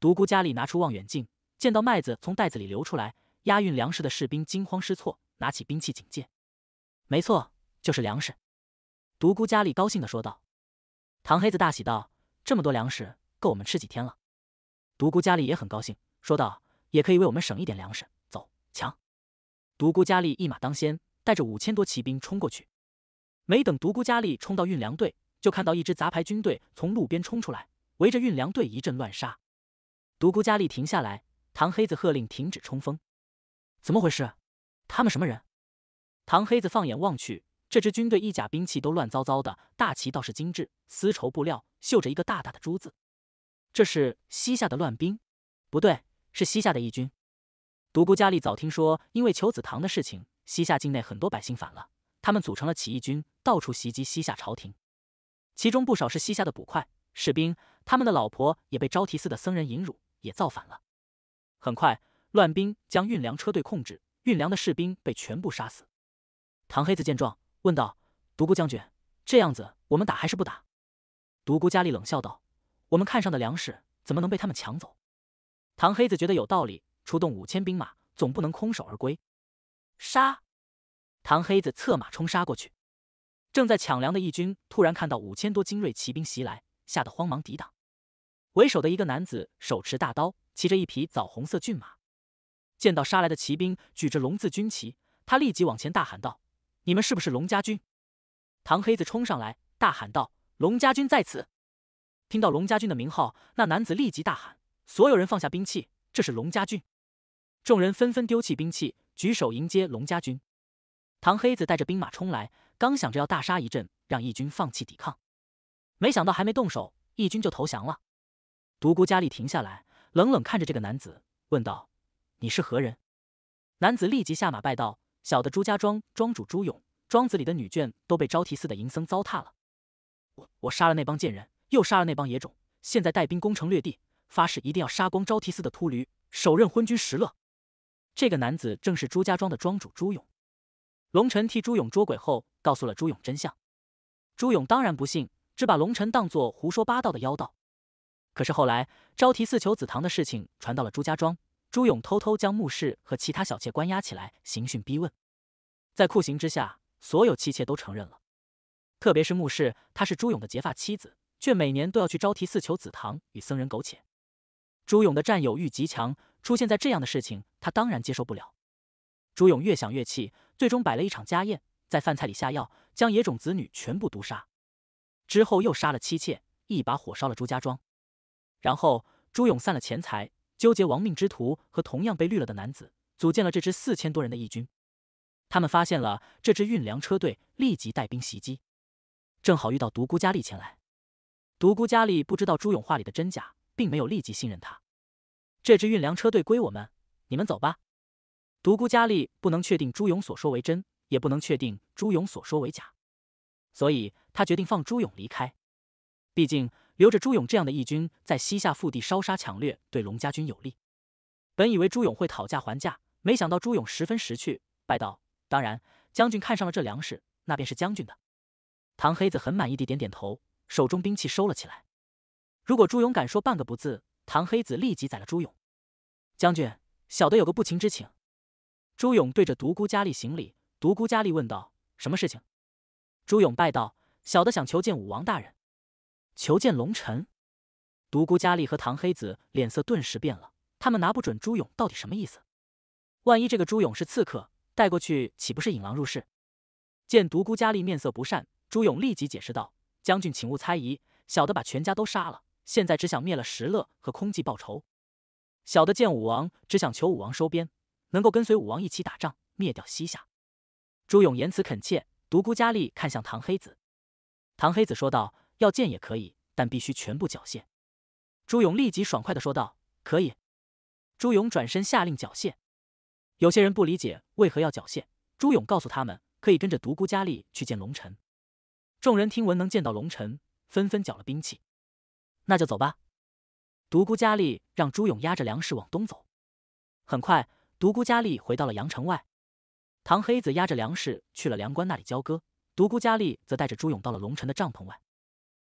S1: 独孤伽利拿出望远镜，见到麦子从袋子里流出来，押运粮食的士兵惊慌失措，拿起兵器警戒。没错，就是粮食。独孤伽利高兴的说道。唐黑子大喜道：“这么多粮食，够我们吃几天了。”独孤伽利也很高兴，说道。也可以为我们省一点粮食。走，抢！独孤佳丽一马当先，带着五千多骑兵冲过去。没等独孤佳丽冲到运粮队，就看到一支杂牌军队从路边冲出来，围着运粮队一阵乱杀。独孤佳丽停下来，唐黑子喝令停止冲锋。怎么回事？他们什么人？唐黑子放眼望去，这支军队衣甲兵器都乱糟糟的，大旗倒是精致，丝绸布料绣着一个大大的“朱”字。这是西夏的乱兵？不对。是西夏的义军，独孤伽利早听说，因为求子堂的事情，西夏境内很多百姓反了，他们组成了起义军，到处袭击西夏朝廷。其中不少是西夏的捕快、士兵，他们的老婆也被昭提寺的僧人引辱，也造反了。很快，乱兵将运粮车队控制，运粮的士兵被全部杀死。唐黑子见状，问道：“独孤将军，这样子我们打还是不打？”独孤伽利冷笑道：“我们看上的粮食，怎么能被他们抢走？”唐黑子觉得有道理，出动五千兵马，总不能空手而归。杀！唐黑子策马冲杀过去。正在抢粮的义军突然看到五千多精锐骑兵袭来，吓得慌忙抵挡。为首的一个男子手持大刀，骑着一匹枣红色骏马。见到杀来的骑兵举着龙字军旗，他立即往前大喊道：“你们是不是龙家军？”唐黑子冲上来大喊道：“龙家军在此！”听到龙家军的名号，那男子立即大喊。所有人放下兵器，这是龙家军。众人纷纷丢弃兵器，举手迎接龙家军。唐黑子带着兵马冲来，刚想着要大杀一阵，让义军放弃抵抗，没想到还没动手，义军就投降了。独孤佳丽停下来，冷冷看着这个男子，问道：“你是何人？”男子立即下马拜道：“小的朱家庄庄主朱勇，庄子里的女眷都被招提寺的淫僧糟蹋了，我我杀了那帮贱人，又杀了那帮野种，现在带兵攻城略地。”发誓一定要杀光昭提寺的秃驴，手刃昏君石勒。这个男子正是朱家庄的庄主朱勇。龙尘替朱勇捉鬼后，告诉了朱勇真相。朱勇当然不信，只把龙尘当作胡说八道的妖道。可是后来，昭提寺求子堂的事情传到了朱家庄，朱勇偷偷将穆氏和其他小妾关押起来，刑讯逼问。在酷刑之下，所有妻妾都承认了。特别是穆氏，她是朱勇的结发妻子，却每年都要去昭提寺求子堂与僧人苟且。朱勇的占有欲极强，出现在这样的事情，他当然接受不了。朱勇越想越气，最终摆了一场家宴，在饭菜里下药，将野种子女全部毒杀。之后又杀了妻妾，一把火烧了朱家庄。然后朱勇散了钱财，纠结亡命之徒和同样被绿了的男子，组建了这支四千多人的义军。他们发现了这支运粮车队，立即带兵袭击，正好遇到独孤伽丽前来。独孤伽丽不知道朱勇话里的真假，并没有立即信任他。这支运粮车队归我们，你们走吧。独孤佳丽不能确定朱勇所说为真，也不能确定朱勇所说为假，所以他决定放朱勇离开。毕竟留着朱勇这样的义军在西夏腹地烧杀抢掠，对龙家军有利。本以为朱勇会讨价还价，没想到朱勇十分识趣，拜道：“当然，将军看上了这粮食，那便是将军的。”唐黑子很满意地点点头，手中兵器收了起来。如果朱勇敢说半个不字，唐黑子立即宰了朱勇。将军，小的有个不情之请。朱勇对着独孤佳丽行礼。独孤佳丽问道：“什么事情？”朱勇拜道：“小的想求见武王大人。”求见龙臣。独孤佳丽和唐黑子脸色顿时变了。他们拿不准朱勇到底什么意思。万一这个朱勇是刺客，带过去岂不是引狼入室？见独孤佳丽面色不善，朱勇立即解释道：“将军，请勿猜疑。小的把全家都杀了。”现在只想灭了石勒和空寂报仇。小的见武王，只想求武王收编，能够跟随武王一起打仗，灭掉西夏。朱勇言辞恳切，独孤佳丽看向唐黑子，唐黑子说道：“要见也可以，但必须全部缴械。”朱勇立即爽快的说道：“可以。”朱勇转身下令缴械。有些人不理解为何要缴械，朱勇告诉他们可以跟着独孤佳丽去见龙尘。众人听闻能见到龙尘，纷纷缴了兵器。那就走吧。独孤佳丽让朱勇押着粮食往东走。很快，独孤佳丽回到了阳城外。唐黑子押着粮食去了梁关那里交割，独孤佳丽则带着朱勇到了龙城的帐篷外。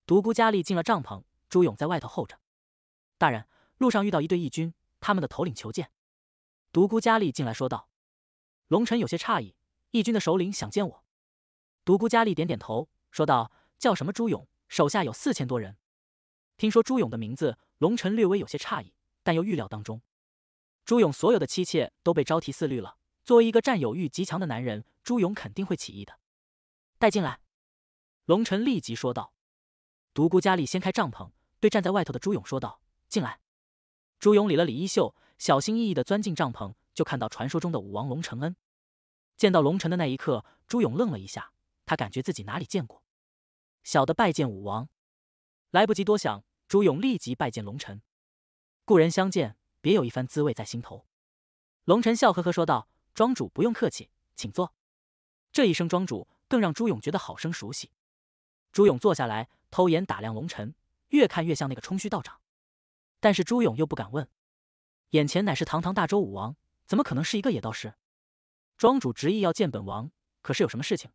S1: 独孤佳丽进了帐篷，朱勇在外头候着。大人，路上遇到一队义军，他们的头领求见。独孤佳丽进来说道：“龙尘有些诧异，义军的首领想见我。”独孤佳丽点点头，说道：“叫什么？朱勇，手下有四千多人。”听说朱勇的名字，龙臣略微有些诧异，但又预料当中。朱勇所有的妻妾都被招提四律了，作为一个占有欲极强的男人，朱勇肯定会起义的。带进来！龙臣立即说道。独孤佳丽掀开帐篷，对站在外头的朱勇说道：“进来。”朱勇理了理衣袖，小心翼翼的钻进帐篷，就看到传说中的武王龙承恩。见到龙辰的那一刻，朱勇愣了一下，他感觉自己哪里见过。小的拜见武王。来不及多想，朱勇立即拜见龙尘。故人相见，别有一番滋味在心头。龙尘笑呵呵说道：“庄主不用客气，请坐。”这一声“庄主”更让朱勇觉得好生熟悉。朱勇坐下来，偷眼打量龙尘，越看越像那个冲虚道长。但是朱勇又不敢问，眼前乃是堂堂大周武王，怎么可能是一个野道士？庄主执意要见本王，可是有什么事情？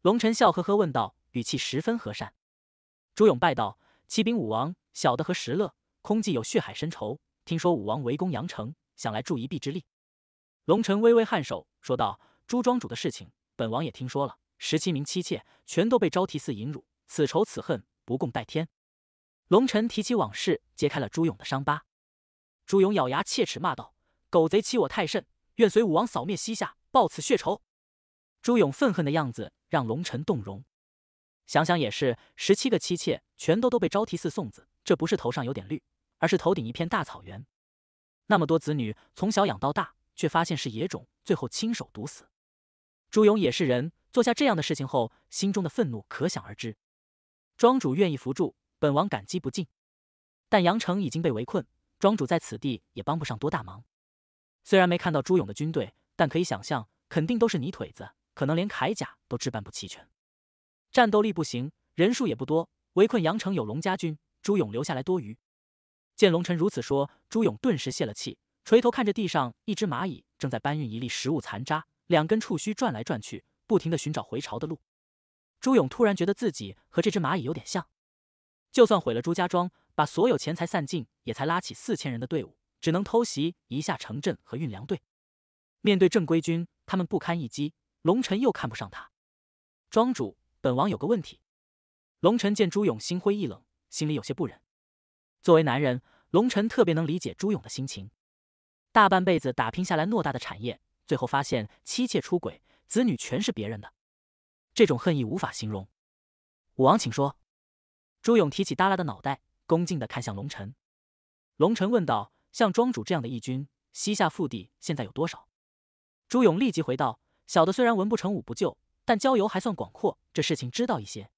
S1: 龙尘笑呵呵问道，语气十分和善。朱勇拜道：“启禀武王，小的和石勒、空寂有血海深仇。听说武王围攻阳城，想来助一臂之力。”龙臣微微颔首，说道：“朱庄主的事情，本王也听说了。十七名妻妾全都被招提寺引辱，此仇此恨，不共戴天。”龙臣提起往事，揭开了朱勇的伤疤。朱勇咬牙切齿，骂道：“狗贼欺我太甚，愿随武王扫灭西夏，报此血仇。”朱勇愤恨的样子让龙臣动容。想想也是，十七个妻妾全都都被招提寺送子，这不是头上有点绿，而是头顶一片大草原。那么多子女从小养到大，却发现是野种，最后亲手毒死朱勇也是人，做下这样的事情后，心中的愤怒可想而知。庄主愿意扶助本王，感激不尽。但阳城已经被围困，庄主在此地也帮不上多大忙。虽然没看到朱勇的军队，但可以想象，肯定都是泥腿子，可能连铠甲都置办不齐全。战斗力不行，人数也不多。围困阳城有龙家军，朱勇留下来多余。见龙尘如此说，朱勇顿时泄了气，垂头看着地上一只蚂蚁正在搬运一粒食物残渣，两根触须转来转去，不停地寻找回巢的路。朱勇突然觉得自己和这只蚂蚁有点像。就算毁了朱家庄，把所有钱财散尽，也才拉起四千人的队伍，只能偷袭一下城镇和运粮队。面对正规军，他们不堪一击。龙尘又看不上他，庄主。本王有个问题，龙尘见朱勇心灰意冷，心里有些不忍。作为男人，龙尘特别能理解朱勇的心情。大半辈子打拼下来偌大的产业，最后发现妻妾出轨，子女全是别人的，这种恨意无法形容。武王，请说。朱勇提起耷拉的脑袋，恭敬的看向龙尘。龙尘问道：“像庄主这样的义军，西夏腹地现在有多少？”朱勇立即回道：“小的虽然文不成武不就。”但郊游还算广阔，这事情知道一些。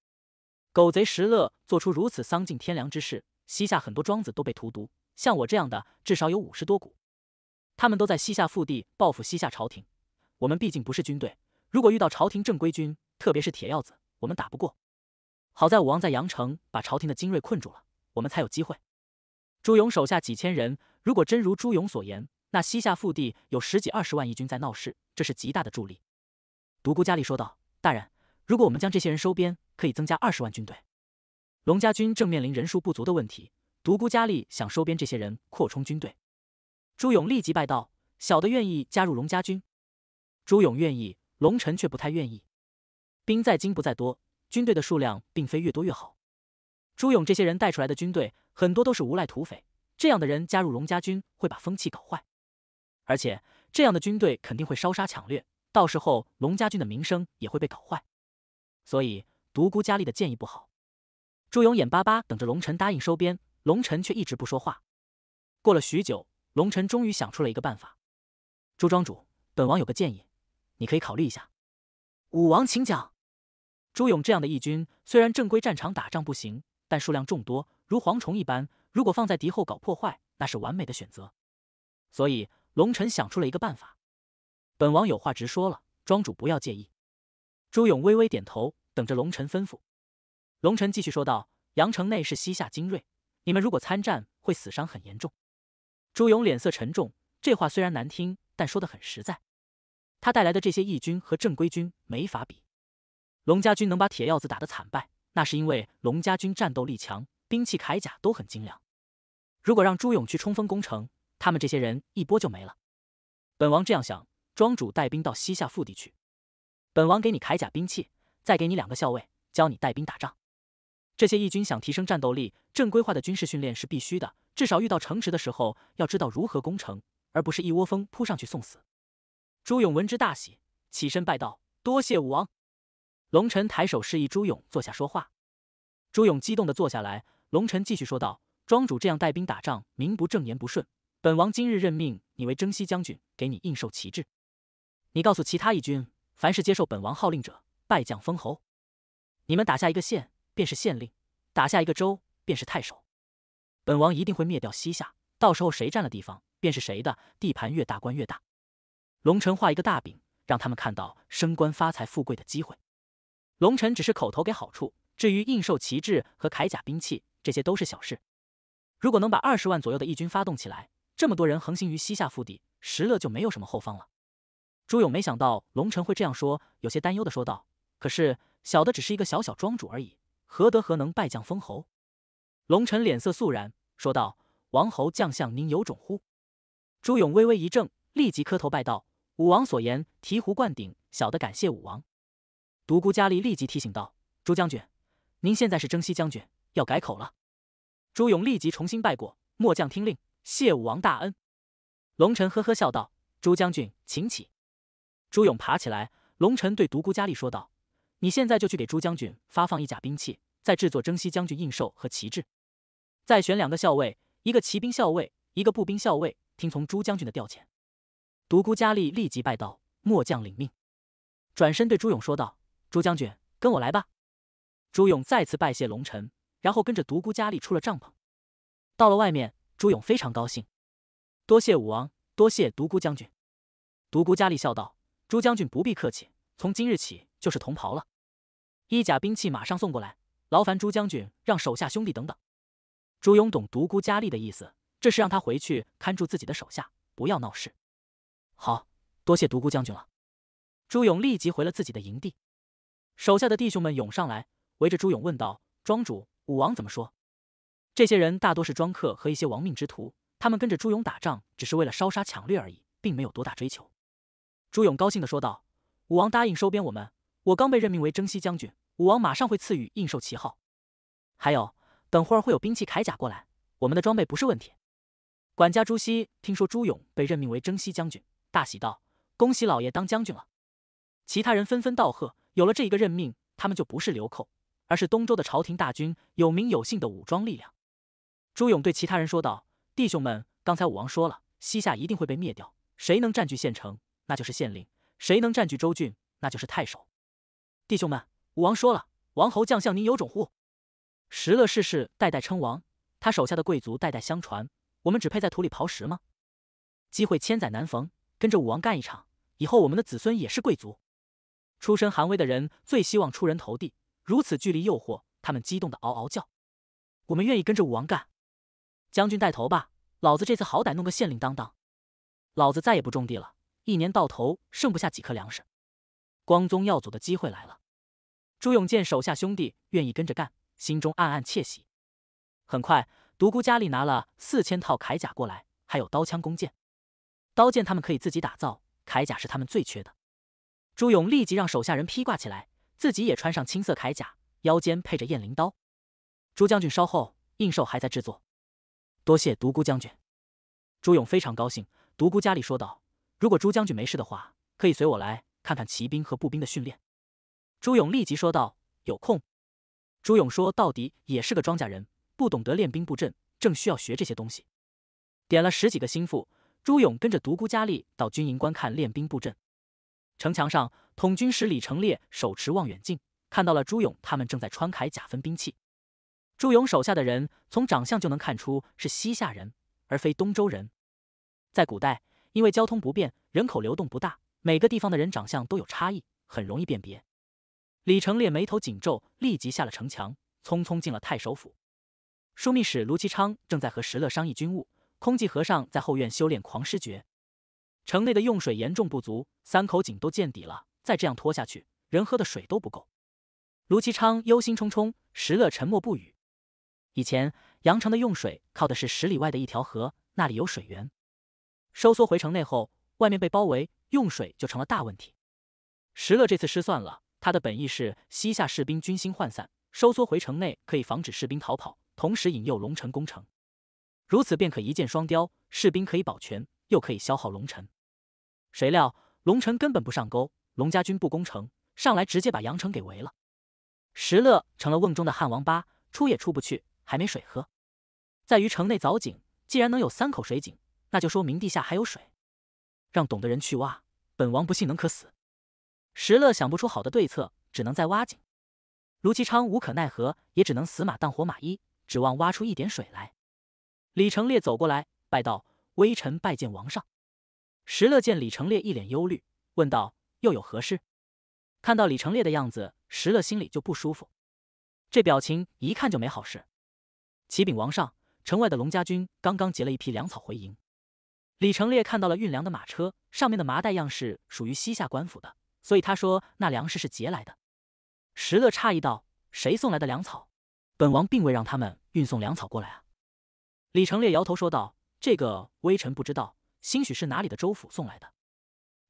S1: 狗贼石勒做出如此丧尽天良之事，西夏很多庄子都被荼毒，像我这样的至少有五十多股，他们都在西夏腹地报复西夏朝廷。我们毕竟不是军队，如果遇到朝廷正规军，特别是铁鹞子，我们打不过。好在武王在阳城把朝廷的精锐困住了，我们才有机会。朱勇手下几千人，如果真如朱勇所言，那西夏腹地有十几二十万义军在闹事，这是极大的助力。独孤佳丽说道：“大人，如果我们将这些人收编，可以增加二十万军队。龙家军正面临人数不足的问题，独孤佳丽想收编这些人，扩充军队。”朱勇立即拜道：“小的愿意加入龙家军。”朱勇愿意，龙臣却不太愿意。兵在精不在多，军队的数量并非越多越好。朱勇这些人带出来的军队，很多都是无赖土匪，这样的人加入龙家军会把风气搞坏，而且这样的军队肯定会烧杀抢掠。到时候龙家军的名声也会被搞坏，所以独孤佳丽的建议不好。朱勇眼巴巴等着龙尘答应收编，龙尘却一直不说话。过了许久，龙尘终于想出了一个办法。朱庄主，本王有个建议，你可以考虑一下。武王，请讲。朱勇这样的义军虽然正规战场打仗不行，但数量众多，如蝗虫一般。如果放在敌后搞破坏，那是完美的选择。所以龙尘想出了一个办法。本王有话直说了，庄主不要介意。朱勇微微点头，等着龙尘吩咐。龙尘继续说道：“阳城内是西夏精锐，你们如果参战，会死伤很严重。”朱勇脸色沉重。这话虽然难听，但说的很实在。他带来的这些义军和正规军没法比。龙家军能把铁鹞子打的惨败，那是因为龙家军战斗力强，兵器铠甲都很精良。如果让朱勇去冲锋攻城，他们这些人一波就没了。本王这样想。庄主带兵到西夏腹地去，本王给你铠甲兵器，再给你两个校尉，教你带兵打仗。这些义军想提升战斗力，正规化的军事训练是必须的，至少遇到城池的时候，要知道如何攻城，而不是一窝蜂扑上去送死。朱勇闻之大喜，起身拜道：“多谢武王。”龙尘抬手示意朱勇坐下说话。朱勇激动地坐下来，龙尘继续说道：“庄主这样带兵打仗，名不正言不顺。本王今日任命你为征西将军，给你印授旗帜。”你告诉其他义军，凡是接受本王号令者，拜将封侯。你们打下一个县，便是县令；打下一个州，便是太守。本王一定会灭掉西夏，到时候谁占了地方，便是谁的地盘，越大官越大。龙臣画一个大饼，让他们看到升官发财富贵的机会。龙臣只是口头给好处，至于印绶旗帜和铠甲兵器，这些都是小事。如果能把二十万左右的义军发动起来，这么多人横行于西夏腹地，石勒就没有什么后方了。朱勇没想到龙臣会这样说，有些担忧的说道：“可是小的只是一个小小庄主而已，何德何能拜将封侯？”龙臣脸色肃然说道：“王侯将相，您有种乎？”朱勇微微一怔，立即磕头拜道：“武王所言醍醐灌顶，小的感谢武王。”独孤佳丽立即提醒道：“朱将军，您现在是征西将军，要改口了。”朱勇立即重新拜过：“末将听令，谢武王大恩。”龙臣呵呵笑道：“朱将军，请起。”朱勇爬起来，龙尘对独孤佳丽说道：“你现在就去给朱将军发放一甲兵器，再制作征西将军印绶和旗帜，再选两个校尉，一个骑兵校尉，一个步兵校尉，听从朱将军的调遣。”独孤佳丽立即拜道：“末将领命。”转身对朱勇说道：“朱将军，跟我来吧。”朱勇再次拜谢龙尘，然后跟着独孤佳丽出了帐篷。到了外面，朱勇非常高兴：“多谢武王，多谢独孤将军。”独孤佳丽笑道。朱将军不必客气，从今日起就是同袍了。衣甲兵器马上送过来，劳烦朱将军让手下兄弟等等。朱勇懂独孤佳丽的意思，这是让他回去看住自己的手下，不要闹事。好，多谢独孤将军了。朱勇立即回了自己的营地，手下的弟兄们涌上来，围着朱勇问道：“庄主，武王怎么说？”这些人大多是庄客和一些亡命之徒，他们跟着朱勇打仗只是为了烧杀抢掠而已，并没有多大追求。朱勇高兴地说道：“武王答应收编我们，我刚被任命为征西将军，武王马上会赐予印绶旗号。还有，等会儿会有兵器铠甲过来，我们的装备不是问题。”管家朱熹听说朱勇被任命为征西将军，大喜道：“恭喜老爷当将军了！”其他人纷纷道贺。有了这一个任命，他们就不是流寇，而是东周的朝廷大军，有名有姓的武装力量。朱勇对其他人说道：“弟兄们，刚才武王说了，西夏一定会被灭掉，谁能占据县城？”那就是县令，谁能占据州郡，那就是太守。弟兄们，武王说了，王侯将相，您有种乎？石勒世世代代称王，他手下的贵族代代相传，我们只配在土里刨食吗？机会千载难逢，跟着武王干一场，以后我们的子孙也是贵族。出身寒微的人最希望出人头地，如此距离诱惑，他们激动的嗷嗷叫。我们愿意跟着武王干，将军带头吧，老子这次好歹弄个县令当当，老子再也不种地了。一年到头剩不下几颗粮食，光宗耀祖的机会来了。朱勇见手下兄弟愿意跟着干，心中暗暗窃喜。很快，独孤家里拿了四千套铠甲过来，还有刀枪弓箭。刀剑他们可以自己打造，铠甲是他们最缺的。朱勇立即让手下人披挂起来，自己也穿上青色铠甲，腰间配着燕翎刀。朱将军稍后，应寿还在制作，多谢独孤将军。朱勇非常高兴，独孤家里说道。如果朱将军没事的话，可以随我来看看骑兵和步兵的训练。朱勇立即说道：“有空。”朱勇说：“到底也是个庄稼人，不懂得练兵布阵，正需要学这些东西。”点了十几个心腹，朱勇跟着独孤佳丽到军营观看练兵布阵。城墙上，统军使李成烈手持望远镜，看到了朱勇他们正在穿铠甲分兵器。朱勇手下的人从长相就能看出是西夏人，而非东周人。在古代。因为交通不便，人口流动不大，每个地方的人长相都有差异，很容易辨别。李成烈眉头紧皱，立即下了城墙，匆匆进了太守府。枢密使卢其昌正在和石勒商议军务，空寂和尚在后院修炼狂狮诀。城内的用水严重不足，三口井都见底了，再这样拖下去，人喝的水都不够。卢其昌忧心忡忡，石勒沉默不语。以前，阳城的用水靠的是十里外的一条河，那里有水源。收缩回城内后，外面被包围，用水就成了大问题。石勒这次失算了，他的本意是西夏士兵军心涣散，收缩回城内可以防止士兵逃跑，同时引诱龙城攻城，如此便可一箭双雕，士兵可以保全，又可以消耗龙城。谁料龙城根本不上钩，龙家军不攻城，上来直接把阳城给围了。石勒成了瓮中的汉王八，出也出不去，还没水喝。在于城内凿井，既然能有三口水井。那就说明地下还有水，让懂的人去挖。本王不信能渴死。石勒想不出好的对策，只能再挖井。卢其昌无可奈何，也只能死马当活马医，指望挖出一点水来。李成烈走过来拜道：“微臣拜见王上。”石勒见李成烈一脸忧虑，问道：“又有何事？”看到李成烈的样子，石勒心里就不舒服，这表情一看就没好事。启禀王上，城外的龙家军刚刚劫了一批粮草回营。李成烈看到了运粮的马车，上面的麻袋样式属于西夏官府的，所以他说那粮食是劫来的。石勒诧异道：“谁送来的粮草？本王并未让他们运送粮草过来啊！”李成烈摇头说道：“这个微臣不知道，兴许是哪里的州府送来的。”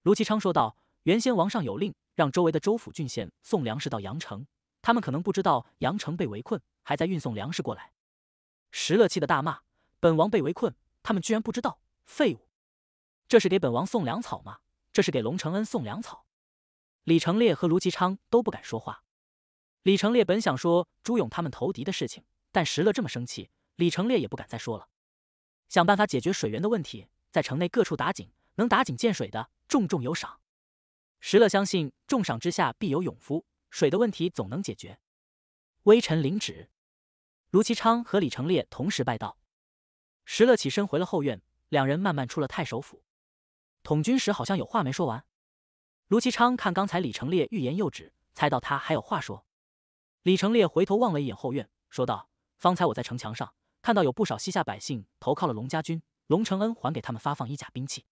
S1: 卢其昌说道：“原先王上有令，让周围的州府郡县送粮食到阳城，他们可能不知道阳城被围困，还在运送粮食过来。”石勒气的大骂：“本王被围困，他们居然不知道！”废物！这是给本王送粮草吗？这是给龙承恩送粮草。李承烈和卢其昌都不敢说话。李承烈本想说朱勇他们投敌的事情，但石勒这么生气，李承烈也不敢再说了。想办法解决水源的问题，在城内各处打井，能打井见水的，重重有赏。石勒相信重赏之下必有勇夫，水的问题总能解决。微臣领旨。卢其昌和李承烈同时拜道。石勒起身回了后院。两人慢慢出了太守府，统军时好像有话没说完。卢其昌看刚才李成烈欲言又止，猜到他还有话说。李成烈回头望了一眼后院，说道：“方才我在城墙上看到有不少西夏百姓投靠了龙家军，龙承恩还给他们发放衣甲兵器。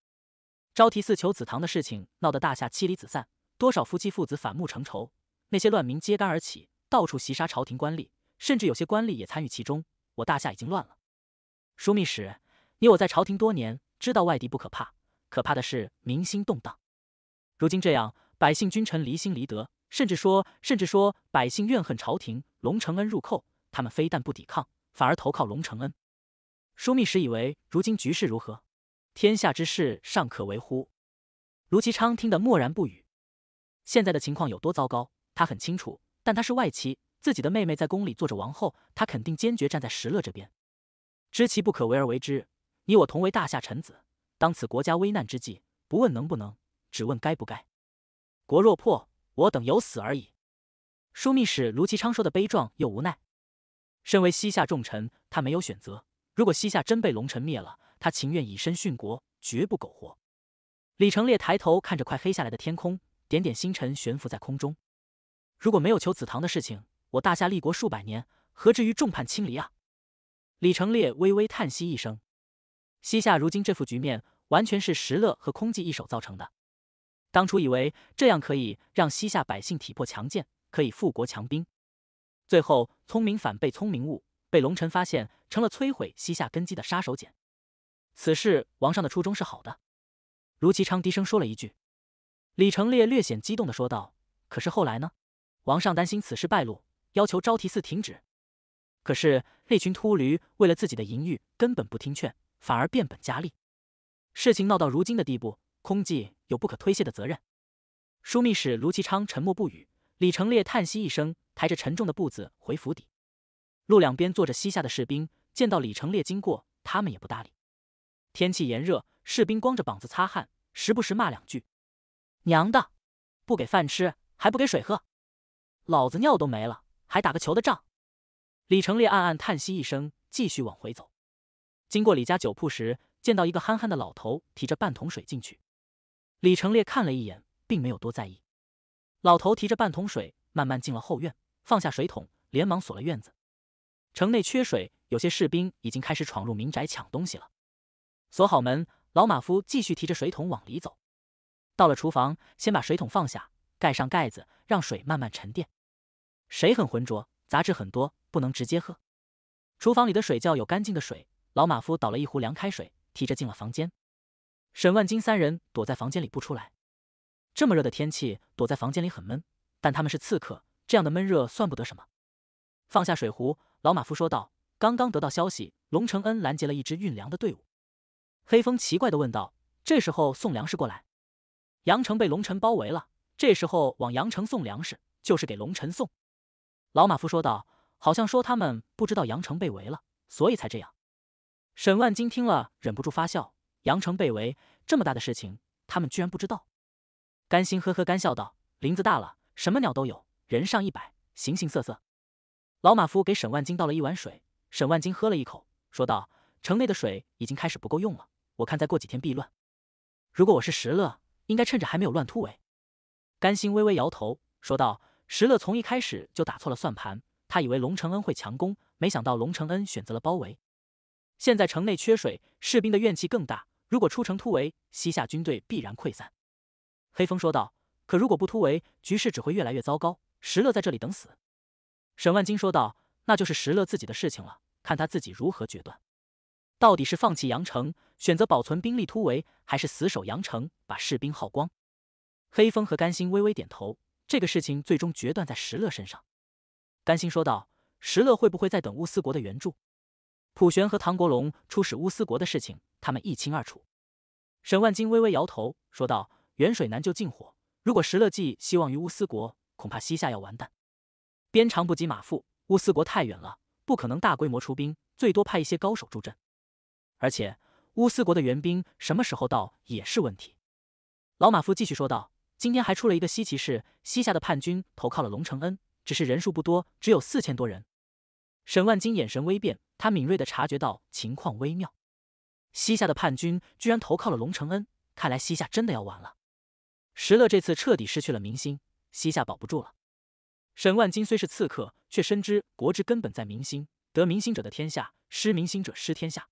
S1: 招提寺求子堂的事情闹得大夏妻离子散，多少夫妻父子反目成仇，那些乱民揭竿而起，到处袭杀朝廷官吏，甚至有些官吏也参与其中。我大夏已经乱了。”枢密使。你我在朝廷多年，知道外敌不可怕，可怕的是民心动荡。如今这样，百姓、君臣离心离德，甚至说，甚至说百姓怨恨朝廷。龙承恩入寇，他们非但不抵抗，反而投靠龙承恩。枢密使以为如今局势如何？天下之事尚可为乎？卢其昌听得默然不语。现在的情况有多糟糕，他很清楚。但他是外戚，自己的妹妹在宫里做着王后，他肯定坚决站在石勒这边。知其不可为而为之。你我同为大夏臣子，当此国家危难之际，不问能不能，只问该不该。国若破，我等有死而已。枢密使卢其昌说的悲壮又无奈。身为西夏重臣，他没有选择。如果西夏真被龙臣灭了，他情愿以身殉国，绝不苟活。李成烈抬头看着快黑下来的天空，点点星辰悬浮在空中。如果没有求子堂的事情，我大夏立国数百年，何至于众叛亲离啊？李成烈微微叹息一声。西夏如今这副局面，完全是石勒和空寂一手造成的。当初以为这样可以让西夏百姓体魄强健，可以富国强兵，最后聪明反被聪明误，被龙臣发现，成了摧毁西夏根基的杀手锏。此事王上的初衷是好的，卢其昌低声说了一句。李成烈略显激动地说道：“可是后来呢？”王上担心此事败露，要求昭提寺停止，可是那群秃驴为了自己的淫欲，根本不听劝。反而变本加厉，事情闹到如今的地步，空寂有不可推卸的责任。枢密使卢其昌沉默不语，李成烈叹息一声，抬着沉重的步子回府邸。路两边坐着西夏的士兵，见到李成烈经过，他们也不搭理。天气炎热，士兵光着膀子擦汗，时不时骂两句：“娘的，不给饭吃，还不给水喝，老子尿都没了，还打个球的仗！”李成烈暗暗叹息一声，继续往回走。经过李家酒铺时，见到一个憨憨的老头提着半桶水进去。李成烈看了一眼，并没有多在意。老头提着半桶水慢慢进了后院，放下水桶，连忙锁了院子。城内缺水，有些士兵已经开始闯入民宅抢东西了。锁好门，老马夫继续提着水桶往里走。到了厨房，先把水桶放下，盖上盖子，让水慢慢沉淀。水很浑浊，杂质很多，不能直接喝。厨房里的水窖有干净的水。老马夫倒了一壶凉开水，提着进了房间。沈万金三人躲在房间里不出来。这么热的天气，躲在房间里很闷。但他们是刺客，这样的闷热算不得什么。放下水壶，老马夫说道：“刚刚得到消息，龙承恩拦截了一支运粮的队伍。”黑风奇怪的问道：“这时候送粮食过来？杨城被龙城包围了，这时候往杨城送粮食，就是给龙城送。”老马夫说道：“好像说他们不知道杨城被围了，所以才这样。”沈万金听了，忍不住发笑。阳城被围这么大的事情，他们居然不知道。甘心呵呵干笑道：“林子大了，什么鸟都有。人上一百，形形色色。”老马夫给沈万金倒了一碗水，沈万金喝了一口，说道：“城内的水已经开始不够用了，我看再过几天必乱。如果我是石乐，应该趁着还没有乱突围。”甘心微微摇头，说道：“石乐从一开始就打错了算盘，他以为龙承恩会强攻，没想到龙承恩选择了包围。”现在城内缺水，士兵的怨气更大。如果出城突围，西夏军队必然溃散。黑风说道。可如果不突围，局势只会越来越糟糕。石勒在这里等死。沈万金说道。那就是石勒自己的事情了，看他自己如何决断。到底是放弃阳城，选择保存兵力突围，还是死守阳城，把士兵耗光？黑风和甘心微微点头。这个事情最终决断在石勒身上。甘心说道。石勒会不会在等乌斯国的援助？普玄和唐国龙出使乌斯国的事情，他们一清二楚。沈万金微微摇头说道：“远水难救近火，如果石勒济希望于乌斯国，恐怕西夏要完蛋。边长不及马腹，乌斯国太远了，不可能大规模出兵，最多派一些高手助阵。而且乌斯国的援兵什么时候到也是问题。”老马夫继续说道：“今天还出了一个稀奇事，西夏的叛军投靠了龙承恩，只是人数不多，只有四千多人。”沈万金眼神微变。他敏锐的察觉到情况微妙，西夏的叛军居然投靠了龙承恩，看来西夏真的要完了。石勒这次彻底失去了民心，西夏保不住了。沈万金虽是刺客，却深知国之根本在民心，得民心者得天下，失民心者失天下。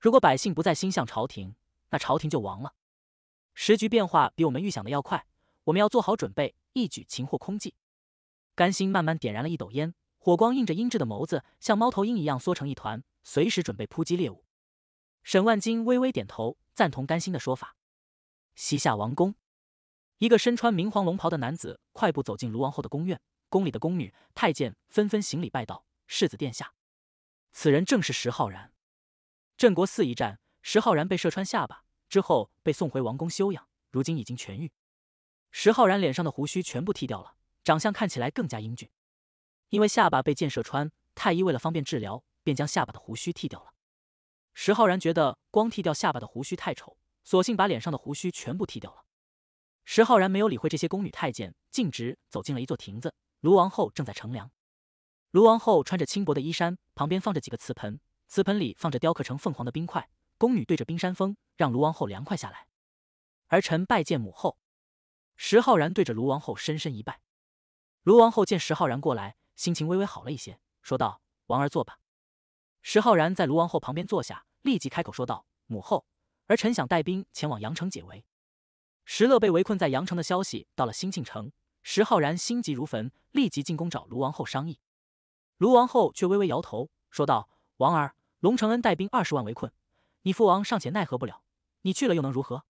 S1: 如果百姓不再心向朝廷，那朝廷就亡了。时局变化比我们预想的要快，我们要做好准备，一举擒获空寂。甘心慢慢点燃了一斗烟。火光映着英质的眸子，像猫头鹰一样缩成一团，随时准备扑击猎物。沈万金微微点头，赞同甘心的说法。西夏王宫，一个身穿明黄龙袍的男子快步走进卢王后的宫院，宫里的宫女、太监纷纷行礼拜道：“世子殿下。”此人正是石浩然。镇国寺一战，石浩然被射穿下巴之后，被送回王宫休养，如今已经痊愈。石浩然脸上的胡须全部剃掉了，长相看起来更加英俊。因为下巴被箭射穿，太医为了方便治疗，便将下巴的胡须剃掉了。石浩然觉得光剃掉下巴的胡须太丑，索性把脸上的胡须全部剃掉了。石浩然没有理会这些宫女太监，径直走进了一座亭子。卢王后正在乘凉。卢王后穿着轻薄的衣衫，旁边放着几个瓷盆，瓷盆里放着雕刻成凤凰的冰块。宫女对着冰山峰，让卢王后凉快下来。儿臣拜见母后。石浩然对着卢王后深深一拜。卢王后见石浩然过来。心情微微好了一些，说道：“王儿坐吧。”石浩然在卢王后旁边坐下，立即开口说道：“母后，儿臣想带兵前往阳城解围。”石勒被围困在阳城的消息到了新庆城，石浩然心急如焚，立即进宫找卢王后商议。卢王后却微微摇头，说道：“王儿，龙承恩带兵二十万围困，你父王尚且奈何不了，你去了又能如何？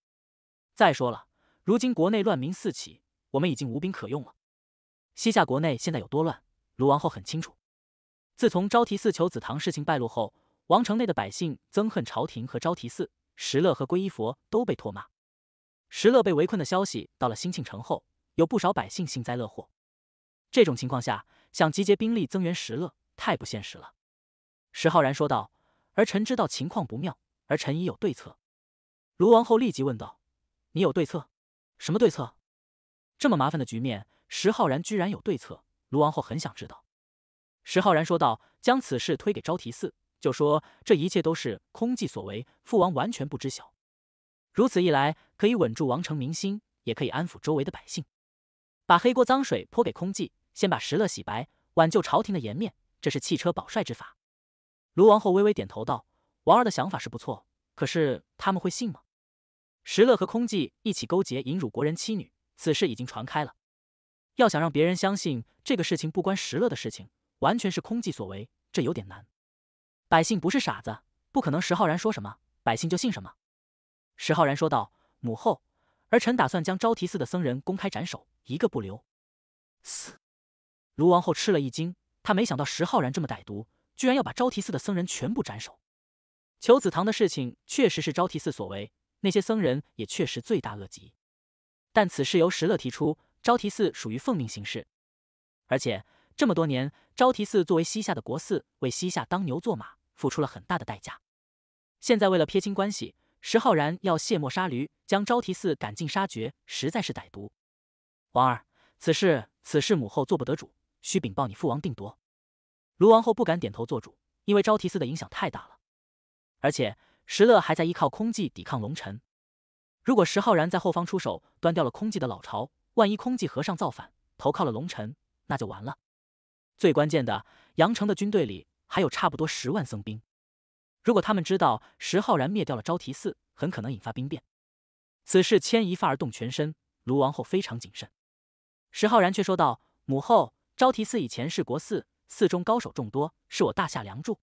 S1: 再说了，如今国内乱民四起，我们已经无兵可用了。西夏国内现在有多乱？”卢王后很清楚，自从昭提寺求子堂事情败露后，王城内的百姓憎恨朝廷和昭提寺，石勒和皈依佛都被唾骂。石勒被围困的消息到了兴庆城后，有不少百姓幸灾乐祸。这种情况下，想集结兵力增援石勒，太不现实了。石浩然说道：“儿臣知道情况不妙，儿臣已有对策。”卢王后立即问道：“你有对策？什么对策？这么麻烦的局面，石浩然居然有对策？”卢王后很想知道，石浩然说道：“将此事推给昭提寺，就说这一切都是空寂所为，父王完全不知晓。如此一来，可以稳住王城民心，也可以安抚周围的百姓，把黑锅脏水泼给空寂，先把石勒洗白，挽救朝廷的颜面，这是弃车保帅之法。”卢王后微微点头道：“王二的想法是不错，可是他们会信吗？石勒和空寂一起勾结，引辱国人妻女，此事已经传开了。”要想让别人相信这个事情不关石乐的事情，完全是空计所为，这有点难。百姓不是傻子，不可能石浩然说什么百姓就信什么。石浩然说道：“母后，儿臣打算将昭提寺的僧人公开斩首，一个不留。”死！卢王后吃了一惊，她没想到石浩然这么歹毒，居然要把昭提寺的僧人全部斩首。求子堂的事情确实是昭提寺所为，那些僧人也确实罪大恶极，但此事由石乐提出。昭提寺属于奉命行事，而且这么多年，昭提寺作为西夏的国寺，为西夏当牛做马，付出了很大的代价。现在为了撇清关系，石浩然要卸磨杀驴，将昭提寺赶尽杀绝，实在是歹毒。王儿，此事此事母后做不得主，需禀报你父王定夺。卢王后不敢点头做主，因为昭提寺的影响太大了，而且石勒还在依靠空寂抵抗龙尘。如果石浩然在后方出手，端掉了空寂的老巢。万一空寂和尚造反，投靠了龙臣，那就完了。最关键的，杨城的军队里还有差不多十万僧兵。如果他们知道石浩然灭掉了招提寺，很可能引发兵变。此事牵一发而动全身，卢王后非常谨慎。石浩然却说道：“母后，招提寺以前是国寺，寺中高手众多，是我大夏梁柱。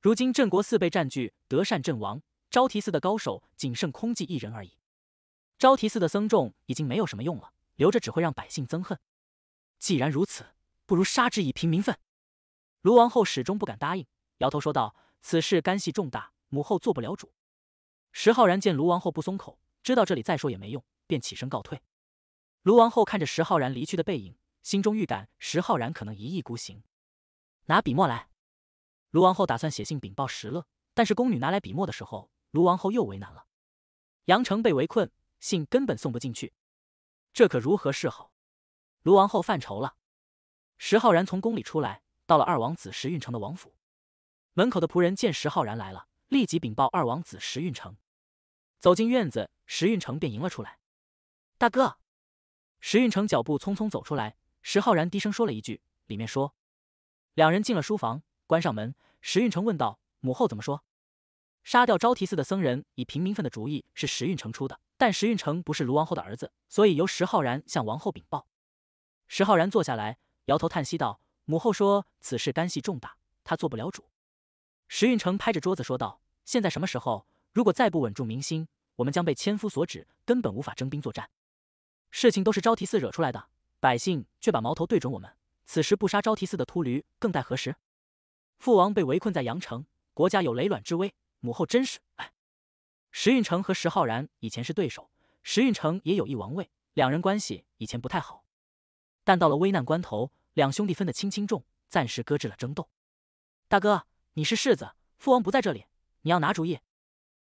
S1: 如今镇国寺被占据，德善阵亡，招提寺的高手仅剩空寂一人而已。招提寺的僧众已经没有什么用了。”留着只会让百姓憎恨，既然如此，不如杀之以平民愤。卢王后始终不敢答应，摇头说道：“此事干系重大，母后做不了主。”石浩然见卢王后不松口，知道这里再说也没用，便起身告退。卢王后看着石浩然离去的背影，心中预感石浩然可能一意孤行。拿笔墨来，卢王后打算写信禀报石勒，但是宫女拿来笔墨的时候，卢王后又为难了。阳城被围困，信根本送不进去。这可如何是好？卢王后犯愁了。石浩然从宫里出来，到了二王子石运城的王府。门口的仆人见石浩然来了，立即禀报二王子石运城。走进院子，石运城便迎了出来。大哥！石运城脚步匆匆走出来。石浩然低声说了一句：“里面说。”两人进了书房，关上门。石运城问道：“母后怎么说？”杀掉招提寺的僧人，以平民愤的主意是石运城出的。但石运成不是卢王后的儿子，所以由石浩然向王后禀报。石浩然坐下来，摇头叹息道：“母后说此事干系重大，她做不了主。”石运成拍着桌子说道：“现在什么时候？如果再不稳住民心，我们将被千夫所指，根本无法征兵作战。事情都是招提寺惹出来的，百姓却把矛头对准我们。此时不杀招提寺的秃驴，更待何时？父王被围困在阳城，国家有累卵之危，母后真是……哎。”石运成和石浩然以前是对手，石运成也有意王位，两人关系以前不太好，但到了危难关头，两兄弟分得轻轻重，暂时搁置了争斗。大哥，你是世子，父王不在这里，你要拿主意。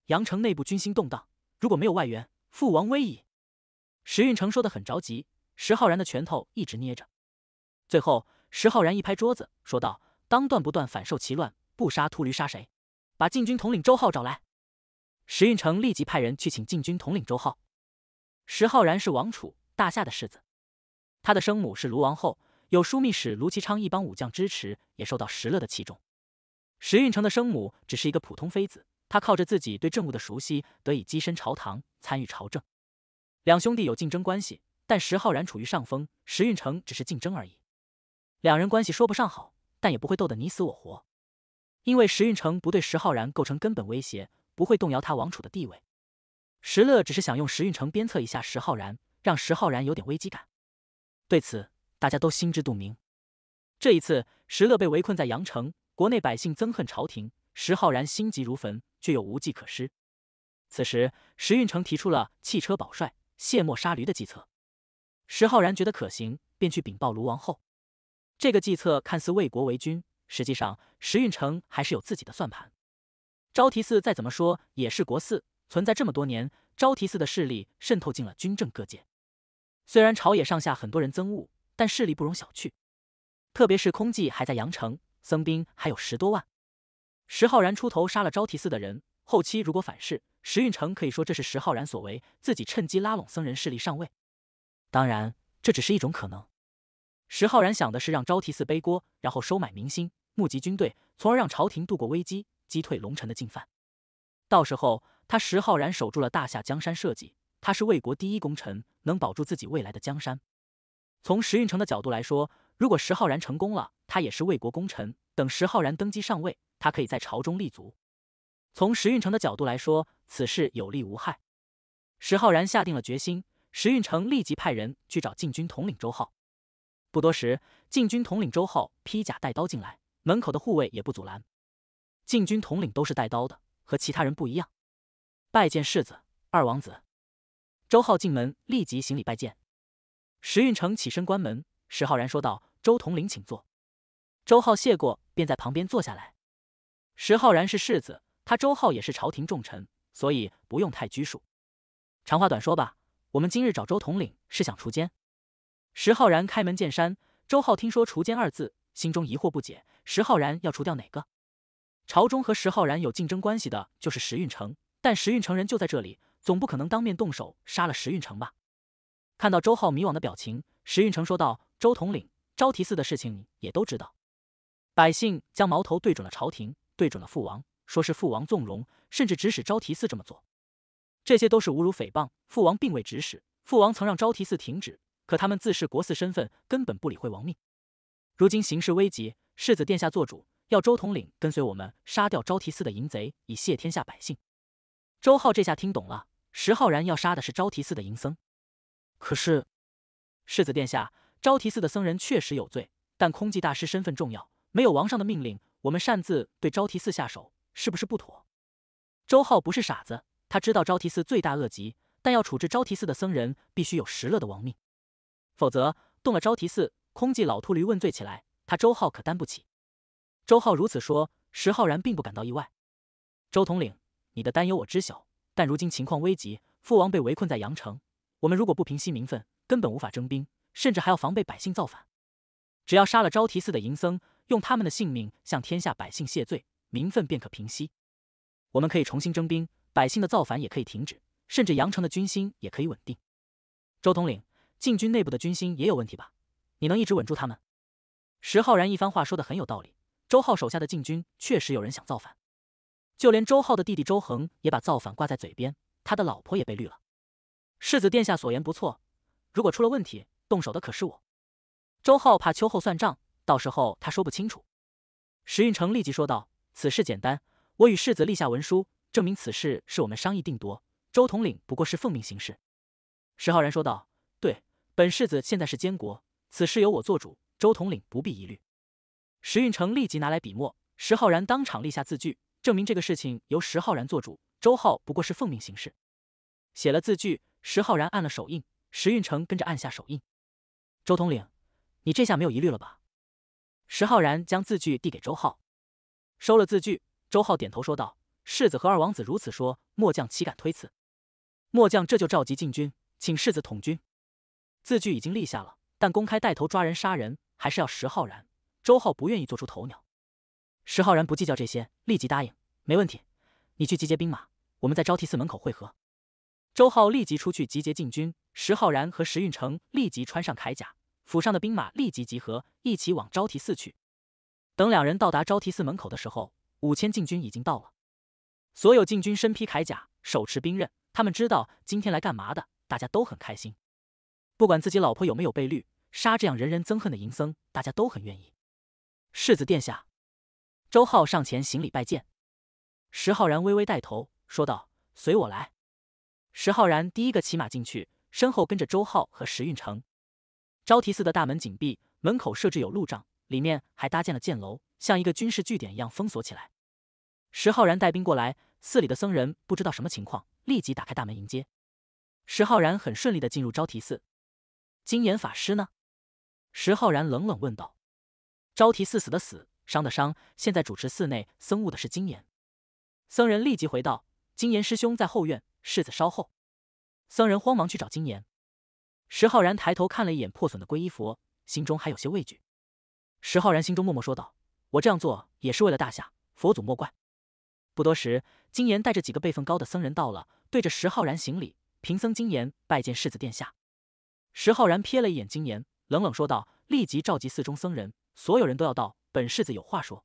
S1: 阳城内部军心动荡，如果没有外援，父王危矣。石运成说得很着急，石浩然的拳头一直捏着。最后，石浩然一拍桌子，说道：“当断不断，反受其乱。不杀秃驴，杀谁？把禁军统领周浩找来。”石运成立即派人去请禁军统领周浩。石浩然是王储大夏的世子，他的生母是卢王后，有枢密使卢其昌一帮武将支持，也受到石勒的器重。石运成的生母只是一个普通妃子，他靠着自己对政务的熟悉，得以跻身朝堂，参与朝政。两兄弟有竞争关系，但石浩然处于上风，石运成只是竞争而已。两人关系说不上好，但也不会斗得你死我活，因为石运成不对石浩然构成根本威胁。不会动摇他王储的地位。石勒只是想用石运城鞭策一下石浩然，让石浩然有点危机感。对此，大家都心知肚明。这一次，石勒被围困在阳城，国内百姓憎恨朝廷，石浩然心急如焚，却又无计可施。此时，石运城提出了弃车保帅、卸磨杀驴的计策。石浩然觉得可行，便去禀报卢王后。这个计策看似为国为君，实际上石运城还是有自己的算盘。昭提寺再怎么说也是国寺，存在这么多年，昭提寺的势力渗透进了军政各界。虽然朝野上下很多人憎恶，但势力不容小觑。特别是空寂还在阳城，僧兵还有十多万。石浩然出头杀了昭提寺的人，后期如果反噬，石运城可以说这是石浩然所为，自己趁机拉拢僧人势力上位。当然，这只是一种可能。石浩然想的是让昭提寺背锅，然后收买民心，募集军队，从而让朝廷度过危机。击退龙臣的进犯，到时候他石浩然守住了大夏江山社稷，他是魏国第一功臣，能保住自己未来的江山。从石运城的角度来说，如果石浩然成功了，他也是魏国功臣。等石浩然登基上位，他可以在朝中立足。从石运城的角度来说，此事有利无害。石浩然下定了决心，石运城立即派人去找禁军统领周浩。不多时，禁军统领周浩披甲带刀进来，门口的护卫也不阻拦。禁军统领都是带刀的，和其他人不一样。拜见世子、二王子。周浩进门立即行礼拜见。石运成起身关门。石浩然说道：“周统领，请坐。”周浩谢过，便在旁边坐下来。石浩然是世子，他周浩也是朝廷重臣，所以不用太拘束。长话短说吧，我们今日找周统领是想除奸。石浩然开门见山。周浩听说“除奸”二字，心中疑惑不解。石浩然要除掉哪个？朝中和石浩然有竞争关系的就是石运城，但石运城人就在这里，总不可能当面动手杀了石运城吧？看到周浩迷惘的表情，石运城说道：“周统领，昭提寺的事情也都知道。百姓将矛头对准了朝廷，对准了父王，说是父王纵容，甚至指使昭提寺这么做。这些都是侮辱诽谤，父王并未指使。父王曾让昭提寺停止，可他们自恃国寺身份，根本不理会王命。如今形势危急，世子殿下做主。”要周统领跟随我们杀掉昭提寺的淫贼，以谢天下百姓。周浩这下听懂了，石浩然要杀的是昭提寺的淫僧。可是，世子殿下，昭提寺的僧人确实有罪，但空寂大师身份重要，没有王上的命令，我们擅自对昭提寺下手，是不是不妥？周浩不是傻子，他知道昭提寺罪大恶极，但要处置昭提寺的僧人，必须有石勒的王命，否则动了昭提寺，空寂老秃驴问罪起来，他周浩可担不起。周浩如此说，石浩然并不感到意外。周统领，你的担忧我知晓，但如今情况危急，父王被围困在阳城，我们如果不平息民愤，根本无法征兵，甚至还要防备百姓造反。只要杀了昭提寺的淫僧，用他们的性命向天下百姓谢罪，民愤便可平息。我们可以重新征兵，百姓的造反也可以停止，甚至阳城的军心也可以稳定。周统领，禁军内部的军心也有问题吧？你能一直稳住他们？石浩然一番话说的很有道理。周浩手下的禁军确实有人想造反，就连周浩的弟弟周恒也把造反挂在嘴边，他的老婆也被绿了。世子殿下所言不错，如果出了问题，动手的可是我。周浩怕秋后算账，到时候他说不清楚。石运成立即说道：“此事简单，我与世子立下文书，证明此事是我们商议定夺。周统领不过是奉命行事。”石浩然说道：“对，本世子现在是监国，此事由我做主，周统领不必疑虑。”石运成立即拿来笔墨，石浩然当场立下字据，证明这个事情由石浩然做主，周浩不过是奉命行事。写了字据，石浩然按了手印，石运成跟着按下手印。周统领，你这下没有疑虑了吧？石浩然将字据递给周浩，收了字据，周浩点头说道：“世子和二王子如此说，末将岂敢推辞？末将这就召集禁军，请世子统军。”字据已经立下了，但公开带头抓人杀人，还是要石浩然。周浩不愿意做出头鸟，石浩然不计较这些，立即答应，没问题，你去集结兵马，我们在昭提寺门口会合。周浩立即出去集结禁军，石浩然和石运成立即穿上铠甲，府上的兵马立即集合，一起往昭提寺去。等两人到达昭提寺门口的时候，五千禁军已经到了，所有禁军身披铠甲，手持兵刃，他们知道今天来干嘛的，大家都很开心。不管自己老婆有没有被绿，杀这样人人憎恨的淫僧，大家都很愿意。世子殿下，周浩上前行礼拜见。石浩然微微带头说道：“随我来。”石浩然第一个骑马进去，身后跟着周浩和石运城。昭提寺的大门紧闭，门口设置有路障，里面还搭建了箭楼，像一个军事据点一样封锁起来。石浩然带兵过来，寺里的僧人不知道什么情况，立即打开大门迎接。石浩然很顺利的进入昭提寺。金眼法师呢？石浩然冷冷问道。招提寺死的死，伤的伤。现在主持寺内僧务的是金岩。僧人立即回道：“金岩师兄在后院，世子稍后。”僧人慌忙去找金岩。石浩然抬头看了一眼破损的皈依佛，心中还有些畏惧。石浩然心中默默说道：“我这样做也是为了大夏佛祖，莫怪。”不多时，金岩带着几个辈分高的僧人到了，对着石浩然行礼：“贫僧金岩拜见世子殿下。”石浩然瞥了一眼金岩，冷冷说道：“立即召集寺中僧人。”所有人都要到，本世子有话说。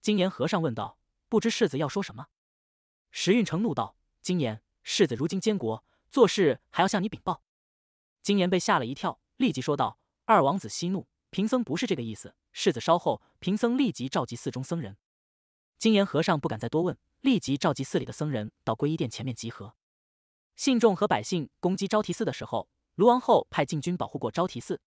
S1: 金岩和尚问道：“不知世子要说什么？”石运成怒道：“金岩，世子如今监国，做事还要向你禀报。”金岩被吓了一跳，立即说道：“二王子息怒，贫僧不是这个意思。世子稍后，贫僧立即召集寺中僧人。”金岩和尚不敢再多问，立即召集寺里的僧人到皈依殿前面集合。信众和百姓攻击昭提寺的时候，卢王后派禁军保护过昭提寺。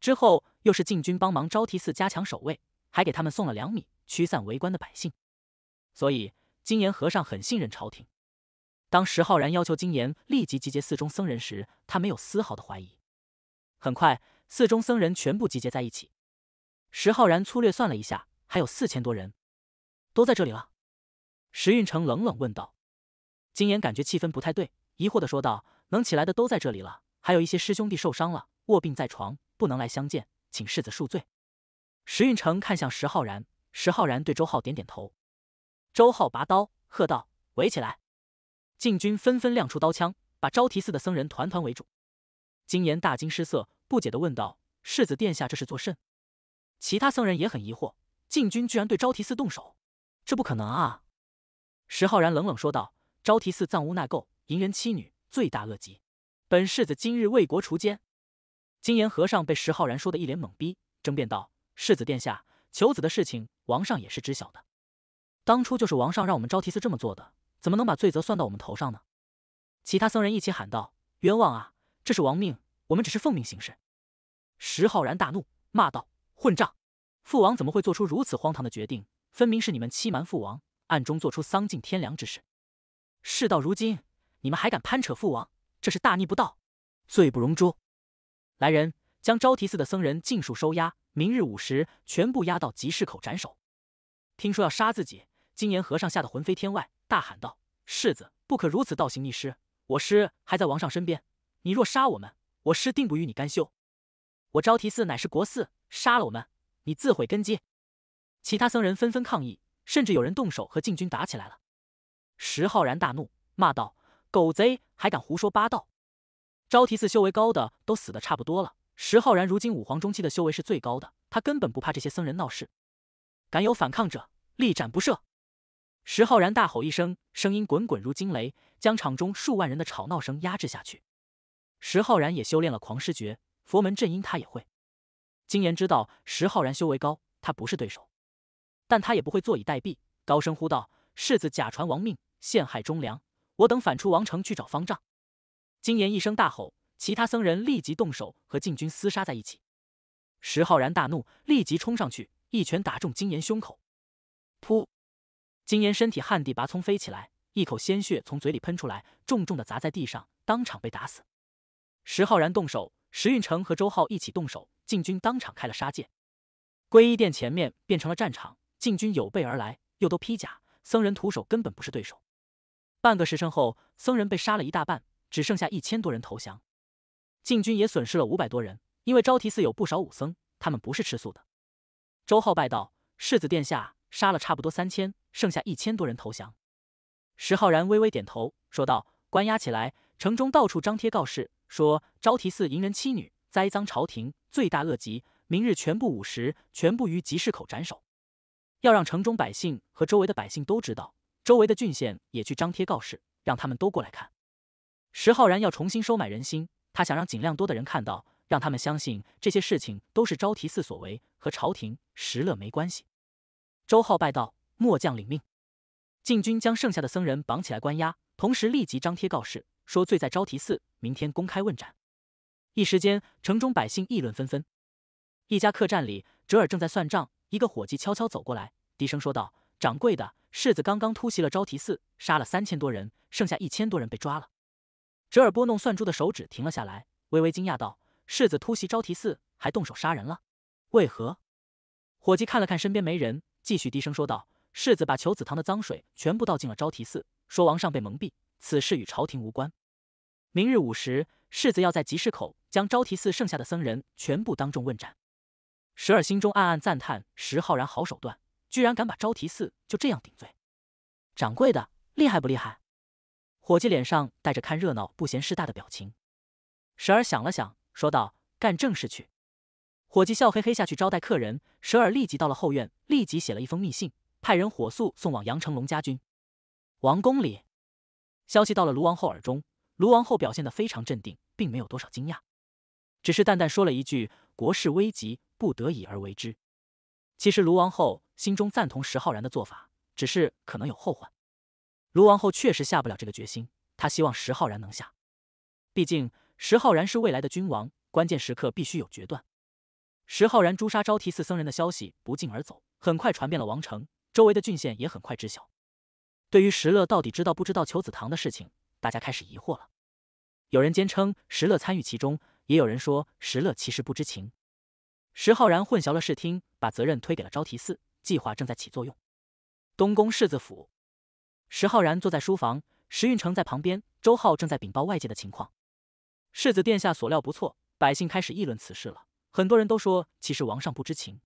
S1: 之后又是禁军帮忙招提寺加强守卫，还给他们送了粮米，驱散围观的百姓。所以金岩和尚很信任朝廷。当石浩然要求金岩立即集结寺中僧人时，他没有丝毫的怀疑。很快，寺中僧人全部集结在一起。石浩然粗略算了一下，还有四千多人，都在这里了。石运成冷冷问道：“金岩，感觉气氛不太对，疑惑的说道：能起来的都在这里了，还有一些师兄弟受伤了，卧病在床。”不能来相见，请世子恕罪。石运城看向石浩然，石浩然对周浩点点头。周浩拔刀喝道：“围起来！”禁军纷纷亮出刀枪，把昭提寺的僧人团团围住。金岩大惊失色，不解的问道：“世子殿下，这是作甚？”其他僧人也很疑惑，禁军居然对昭提寺动手，这不可能啊！石浩然冷冷说道：“昭提寺藏污纳垢，淫人妻女，罪大恶极，本世子今日为国除奸。”金岩和尚被石浩然说的一脸懵逼，争辩道：“世子殿下，求子的事情，王上也是知晓的。当初就是王上让我们招提寺这么做的，怎么能把罪责算到我们头上呢？”其他僧人一起喊道：“冤枉啊！这是王命，我们只是奉命行事。”石浩然大怒，骂道：“混账！父王怎么会做出如此荒唐的决定？分明是你们欺瞒父王，暗中做出丧尽天良之事。事到如今，你们还敢攀扯父王，这是大逆不道，罪不容诛！”来人，将昭提寺的僧人尽数收押，明日午时全部押到集市口斩首。听说要杀自己，金岩和尚吓得魂飞天外，大喊道：“世子不可如此，倒行逆施！我师还在王上身边，你若杀我们，我师定不与你甘休！”我昭提寺乃是国寺，杀了我们，你自毁根基。其他僧人纷纷抗议，甚至有人动手和禁军打起来了。石浩然大怒，骂道：“狗贼，还敢胡说八道！”招提寺修为高的都死的差不多了，石浩然如今五皇中期的修为是最高的，他根本不怕这些僧人闹事，敢有反抗者，力斩不赦！石浩然大吼一声，声音滚滚如惊雷，将场中数万人的吵闹声压制下去。石浩然也修炼了狂狮诀，佛门阵音他也会。金岩知道石浩然修为高，他不是对手，但他也不会坐以待毙，高声呼道：“世子假传王命，陷害忠良，我等反出王城去找方丈。”金岩一声大吼，其他僧人立即动手和禁军厮杀在一起。石浩然大怒，立即冲上去一拳打中金岩胸口，噗！金岩身体旱地拔葱飞起来，一口鲜血从嘴里喷出来，重重的砸在地上，当场被打死。石浩然动手，石运成和周浩一起动手，禁军当场开了杀戒。皈依殿前面变成了战场，禁军有备而来，又都披甲，僧人徒手根本不是对手。半个时辰后，僧人被杀了一大半。只剩下一千多人投降，禁军也损失了五百多人。因为昭提寺有不少武僧，他们不是吃素的。周浩拜道：“世子殿下杀了差不多三千，剩下一千多人投降。”石浩然微微点头，说道：“关押起来。城中到处张贴告示，说昭提寺淫人妻女，栽赃朝廷，罪大恶极。明日全部午时，全部于集市口斩首，要让城中百姓和周围的百姓都知道。周围的郡县也去张贴告示，让他们都过来看。”石浩然要重新收买人心，他想让尽量多的人看到，让他们相信这些事情都是昭提寺所为，和朝廷石勒没关系。周浩拜道：“末将领命。”禁军将剩下的僧人绑起来关押，同时立即张贴告示，说罪在昭提寺，明天公开问斩。一时间，城中百姓议论纷纷。一家客栈里，哲耳正在算账，一个伙计悄悄走过来，低声说道：“掌柜的，世子刚刚突袭了昭提寺，杀了三千多人，剩下一千多人被抓了。”折耳拨弄算珠的手指停了下来，微微惊讶道：“世子突袭招提寺，还动手杀人了？为何？”伙计看了看身边没人，继续低声说道：“世子把求子堂的脏水全部倒进了招提寺，说王上被蒙蔽，此事与朝廷无关。明日午时，世子要在集市口将招提寺剩下的僧人全部当众问斩。”时耳心中暗暗赞叹：“石浩然好手段，居然敢把招提寺就这样顶罪。”掌柜的，厉害不厉害？伙计脸上带着看热闹不嫌事大的表情，时而想了想，说道：“干正事去。”伙计笑嘿嘿下去招待客人。时而立即到了后院，立即写了一封密信，派人火速送往杨成龙家军。王宫里，消息到了卢王后耳中，卢王后表现得非常镇定，并没有多少惊讶，只是淡淡说了一句：“国事危急，不得已而为之。”其实卢王后心中赞同石浩然的做法，只是可能有后患。卢王后确实下不了这个决心，她希望石浩然能下。毕竟石浩然是未来的君王，关键时刻必须有决断。石浩然诛杀招提寺僧人的消息不胫而走，很快传遍了王城，周围的郡县也很快知晓。对于石勒到底知道不知道求子堂的事情，大家开始疑惑了。有人坚称石勒参与其中，也有人说石勒其实不知情。石浩然混淆了视听，把责任推给了招提寺。计划正在起作用。东宫世子府。石浩然坐在书房，石运成在旁边。周浩正在禀报外界的情况。世子殿下所料不错，百姓开始议论此事了。很多人都说，其实王上不知情。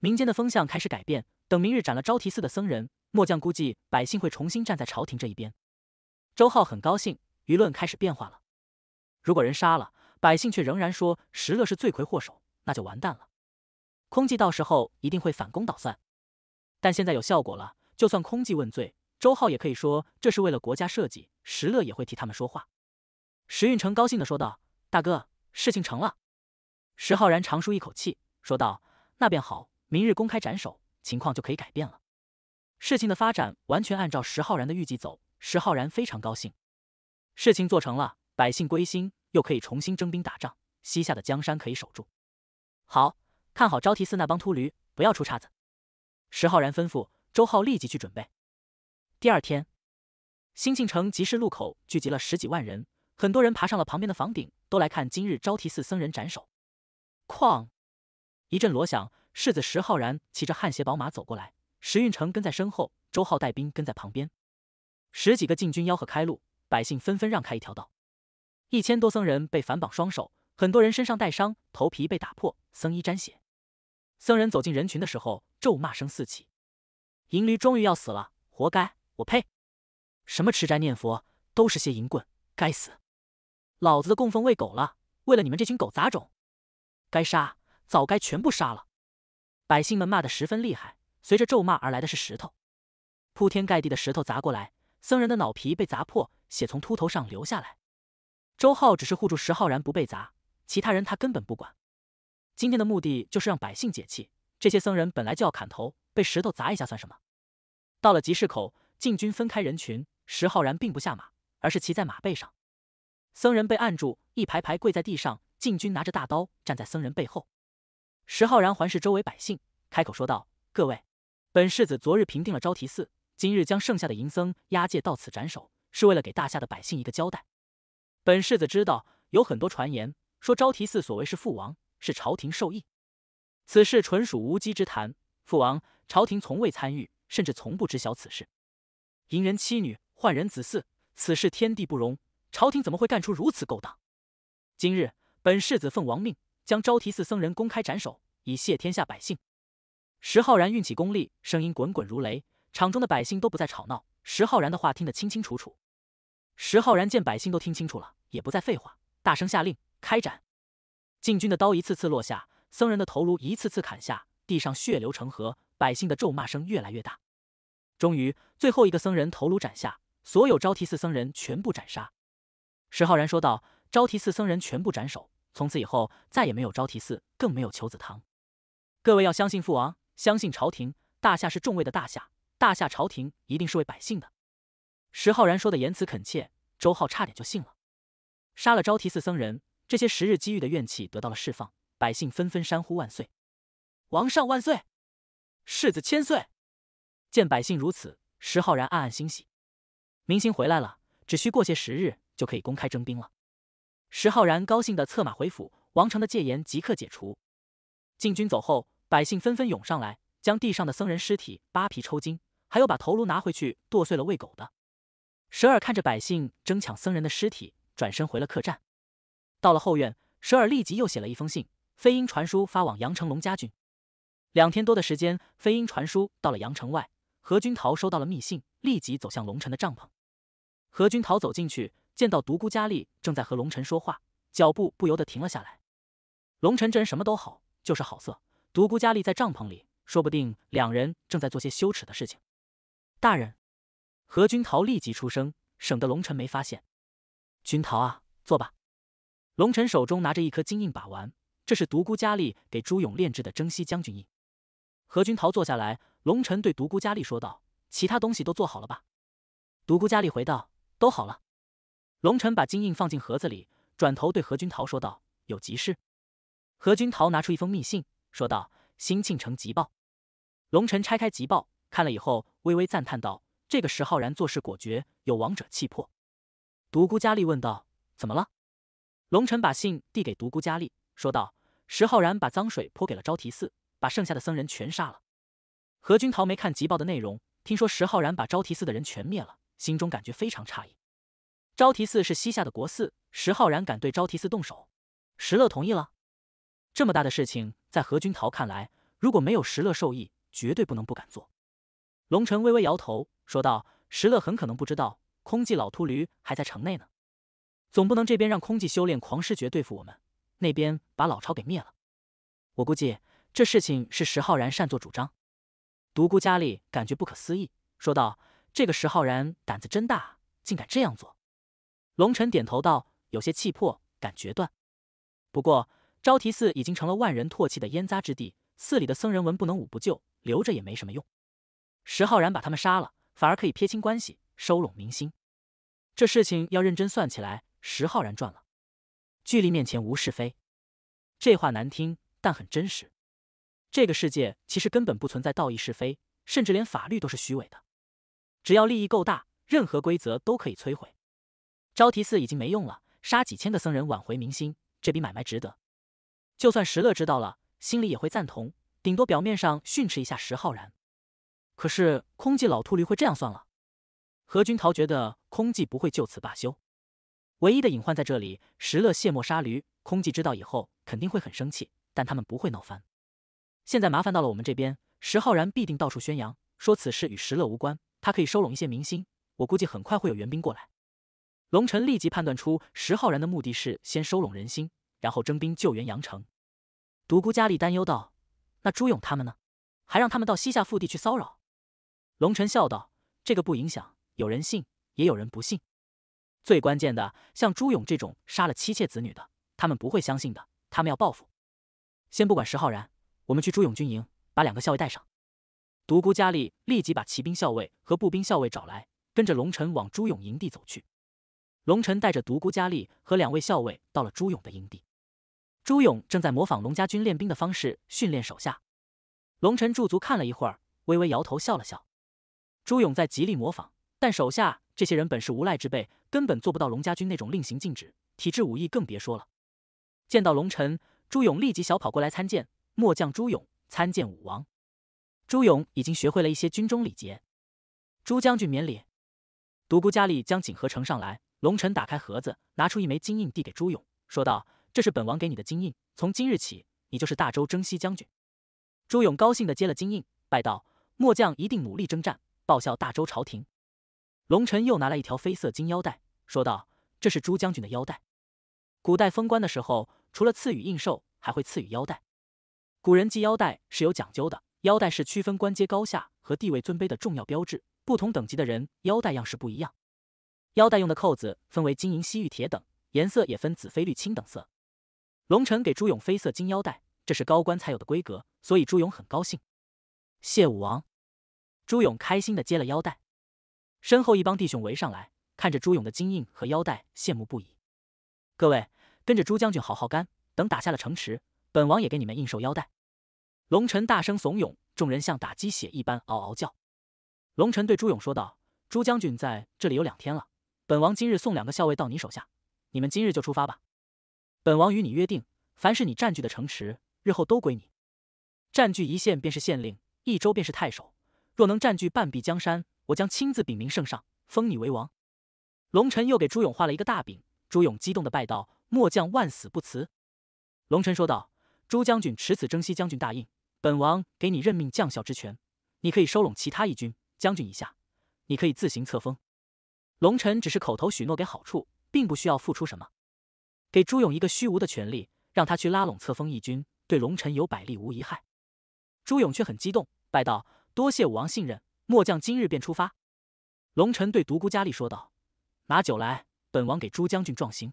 S1: 民间的风向开始改变。等明日斩了昭提寺的僧人，末将估计百姓会重新站在朝廷这一边。周浩很高兴，舆论开始变化了。如果人杀了，百姓却仍然说石勒是罪魁祸首，那就完蛋了。空寂到时候一定会反攻倒算。但现在有效果了，就算空寂问罪。周浩也可以说这是为了国家设计，石乐也会替他们说话。石运成高兴的说道：“大哥，事情成了。”石浩然长舒一口气，说道：“那便好，明日公开斩首，情况就可以改变了。”事情的发展完全按照石浩然的预计走，石浩然非常高兴，事情做成了，百姓归心，又可以重新征兵打仗，西夏的江山可以守住。好，看好昭提寺那帮秃驴，不要出岔子。石浩然吩咐周浩立即去准备。第二天，新庆城集市路口聚集了十几万人，很多人爬上了旁边的房顶，都来看今日昭提寺僧人斩首。哐！一阵锣响，世子石浩然骑着汗血宝马走过来，石运成跟在身后，周浩带兵跟在旁边。十几个禁军吆喝开路，百姓纷纷让开一条道。一千多僧人被反绑双手，很多人身上带伤，头皮被打破，僧衣沾血。僧人走进人群的时候，咒骂声四起：“银驴终于要死了，活该！”我呸！什么吃斋念佛，都是些淫棍！该死！老子的供奉喂狗了，为了你们这群狗杂种！该杀！早该全部杀了！百姓们骂得十分厉害，随着咒骂而来的是石头，铺天盖地的石头砸过来，僧人的脑皮被砸破，血从秃头上流下来。周浩只是护住石浩然不被砸，其他人他根本不管。今天的目的就是让百姓解气，这些僧人本来就要砍头，被石头砸一下算什么？到了集市口。禁军分开人群，石浩然并不下马，而是骑在马背上。僧人被按住，一排排跪在地上。禁军拿着大刀，站在僧人背后。石浩然环视周围百姓，开口说道：“各位，本世子昨日平定了昭提寺，今日将剩下的淫僧押解到此斩首，是为了给大夏的百姓一个交代。本世子知道有很多传言说昭提寺所谓是父王，是朝廷授意，此事纯属无稽之谈。父王、朝廷从未参与，甚至从不知晓此事。”淫人妻女，换人子嗣，此事天地不容。朝廷怎么会干出如此勾当？今日，本世子奉王命，将昭提寺僧人公开斩首，以谢天下百姓。石浩然运起功力，声音滚滚如雷，场中的百姓都不再吵闹。石浩然的话听得清清楚楚。石浩然见百姓都听清楚了，也不再废话，大声下令开斩。禁军的刀一次次落下，僧人的头颅一次次砍下，地上血流成河，百姓的咒骂声越来越大。终于，最后一个僧人头颅斩下，所有招提寺僧人全部斩杀。石浩然说道：“招提寺僧人全部斩首，从此以后再也没有招提寺，更没有求子堂。”各位要相信父王，相信朝廷，大夏是众位的大夏，大夏朝廷一定是为百姓的。石浩然说的言辞恳切，周浩差点就信了。杀了招提寺僧人，这些时日积郁的怨气得到了释放，百姓纷纷山呼万岁：“王上万岁，世子千岁。”见百姓如此，石浩然暗暗欣喜，明星回来了，只需过些时日就可以公开征兵了。石浩然高兴的策马回府，王城的戒严即刻解除。禁军走后，百姓纷纷涌上来，将地上的僧人尸体扒皮抽筋，还有把头颅拿回去剁碎了喂狗的。舍尔看着百姓争抢僧人的尸体，转身回了客栈。到了后院，舍尔立即又写了一封信，飞鹰传书发往杨成龙家军。两天多的时间，飞鹰传书到了阳城外。何君桃收到了密信，立即走向龙尘的帐篷。何君桃走进去，见到独孤佳丽正在和龙尘说话，脚步不由得停了下来。龙这人什么都好，就是好色。独孤佳丽在帐篷里，说不定两人正在做些羞耻的事情。大人，何君桃立即出声，省得龙晨没发现。君桃啊，坐吧。龙晨手中拿着一颗金印把玩，这是独孤佳丽给朱勇炼制的征西将军印。何君桃坐下来。龙晨对独孤佳丽说道：“其他东西都做好了吧？”独孤佳丽回道：“都好了。”龙晨把金印放进盒子里，转头对何君陶说道：“有急事。”何君陶拿出一封密信，说道：“兴庆城急报。”龙晨拆开急报看了以后，微微赞叹道：“这个石浩然做事果决，有王者气魄。”独孤佳丽问道：“怎么了？”龙晨把信递给独孤佳丽，说道：“石浩然把脏水泼给了招提寺，把剩下的僧人全杀了。”何君桃没看急报的内容，听说石浩然把昭提寺的人全灭了，心中感觉非常诧异。昭提寺是西夏的国寺，石浩然敢对昭提寺动手，石乐同意了。这么大的事情，在何君桃看来，如果没有石乐授意，绝对不能不敢做。龙晨微微摇头说道：“石乐很可能不知道，空寂老秃驴还在城内呢。总不能这边让空寂修炼狂狮诀对付我们，那边把老巢给灭了。我估计这事情是石浩然擅作主张。”独孤佳丽感觉不可思议，说道：“这个石浩然胆子真大，竟敢这样做。”龙晨点头道：“有些气魄，敢决断。不过昭提寺已经成了万人唾弃的烟渣之地，寺里的僧人文不能武不就，留着也没什么用。石浩然把他们杀了，反而可以撇清关系，收拢民心。这事情要认真算起来，石浩然赚了。巨力面前无是非，这话难听，但很真实。”这个世界其实根本不存在道义是非，甚至连法律都是虚伪的。只要利益够大，任何规则都可以摧毁。招提寺已经没用了，杀几千个僧人挽回民心，这笔买卖值得。就算石乐知道了，心里也会赞同，顶多表面上训斥一下石浩然。可是空寂老秃驴会这样算了？何君桃觉得空寂不会就此罢休。唯一的隐患在这里：石乐卸磨杀驴，空寂知道以后肯定会很生气，但他们不会闹翻。现在麻烦到了我们这边，石浩然必定到处宣扬，说此事与石勒无关。他可以收拢一些民心，我估计很快会有援兵过来。龙晨立即判断出，石浩然的目的是先收拢人心，然后征兵救援阳城。独孤佳丽担忧道：“那朱勇他们呢？还让他们到西夏腹地去骚扰？”龙晨笑道：“这个不影响，有人信，也有人不信。最关键的，像朱勇这种杀了妻妾子女的，他们不会相信的，他们要报复。先不管石浩然。”我们去朱勇军营，把两个校尉带上。独孤佳丽立即把骑兵校尉和步兵校尉找来，跟着龙晨往朱勇营地走去。龙晨带着独孤佳丽和两位校尉到了朱勇的营地。朱勇正在模仿龙家军练兵的方式训练手下。龙晨驻足看了一会儿，微微摇头笑了笑。朱勇在极力模仿，但手下这些人本是无赖之辈，根本做不到龙家军那种令行禁止，体制武艺更别说了。见到龙晨，朱勇立即小跑过来参见。末将朱勇参见武王。朱勇已经学会了一些军中礼节。朱将军免礼。独孤家里将锦盒呈上来，龙臣打开盒子，拿出一枚金印递给朱勇，说道：“这是本王给你的金印，从今日起，你就是大周征西将军。”朱勇高兴地接了金印，拜道：“末将一定努力征战，报效大周朝廷。”龙臣又拿来一条绯色金腰带，说道：“这是朱将军的腰带。古代封官的时候，除了赐予印绶，还会赐予腰带。”古人系腰带是有讲究的，腰带是区分官阶高下和地位尊卑的重要标志，不同等级的人腰带样式不一样。腰带用的扣子分为金银、西玉、铁等，颜色也分紫、绯、绿、青等色。龙尘给朱勇绯色金腰带，这是高官才有的规格，所以朱勇很高兴。谢武王，朱勇开心的接了腰带，身后一帮弟兄围上来，看着朱勇的金印和腰带羡慕不已。各位，跟着朱将军好好干，等打下了城池，本王也给你们印绶腰带。龙尘大声怂恿众人，像打鸡血一般嗷嗷叫。龙尘对朱勇说道：“朱将军在这里有两天了，本王今日送两个校尉到你手下，你们今日就出发吧。本王与你约定，凡是你占据的城池，日后都归你。占据一县便是县令，一州便是太守。若能占据半壁江山，我将亲自禀明圣上，封你为王。”龙尘又给朱勇画了一个大饼。朱勇激动的拜道：“末将万死不辞。”龙尘说道：“朱将军持此征西将军大印。”本王给你任命将校之权，你可以收拢其他义军，将军以下，你可以自行册封。龙尘只是口头许诺给好处，并不需要付出什么，给朱勇一个虚无的权利，让他去拉拢册封义军，对龙尘有百利无一害。朱勇却很激动，拜道：“多谢武王信任，末将今日便出发。”龙尘对独孤佳丽说道：“拿酒来，本王给朱将军壮行。”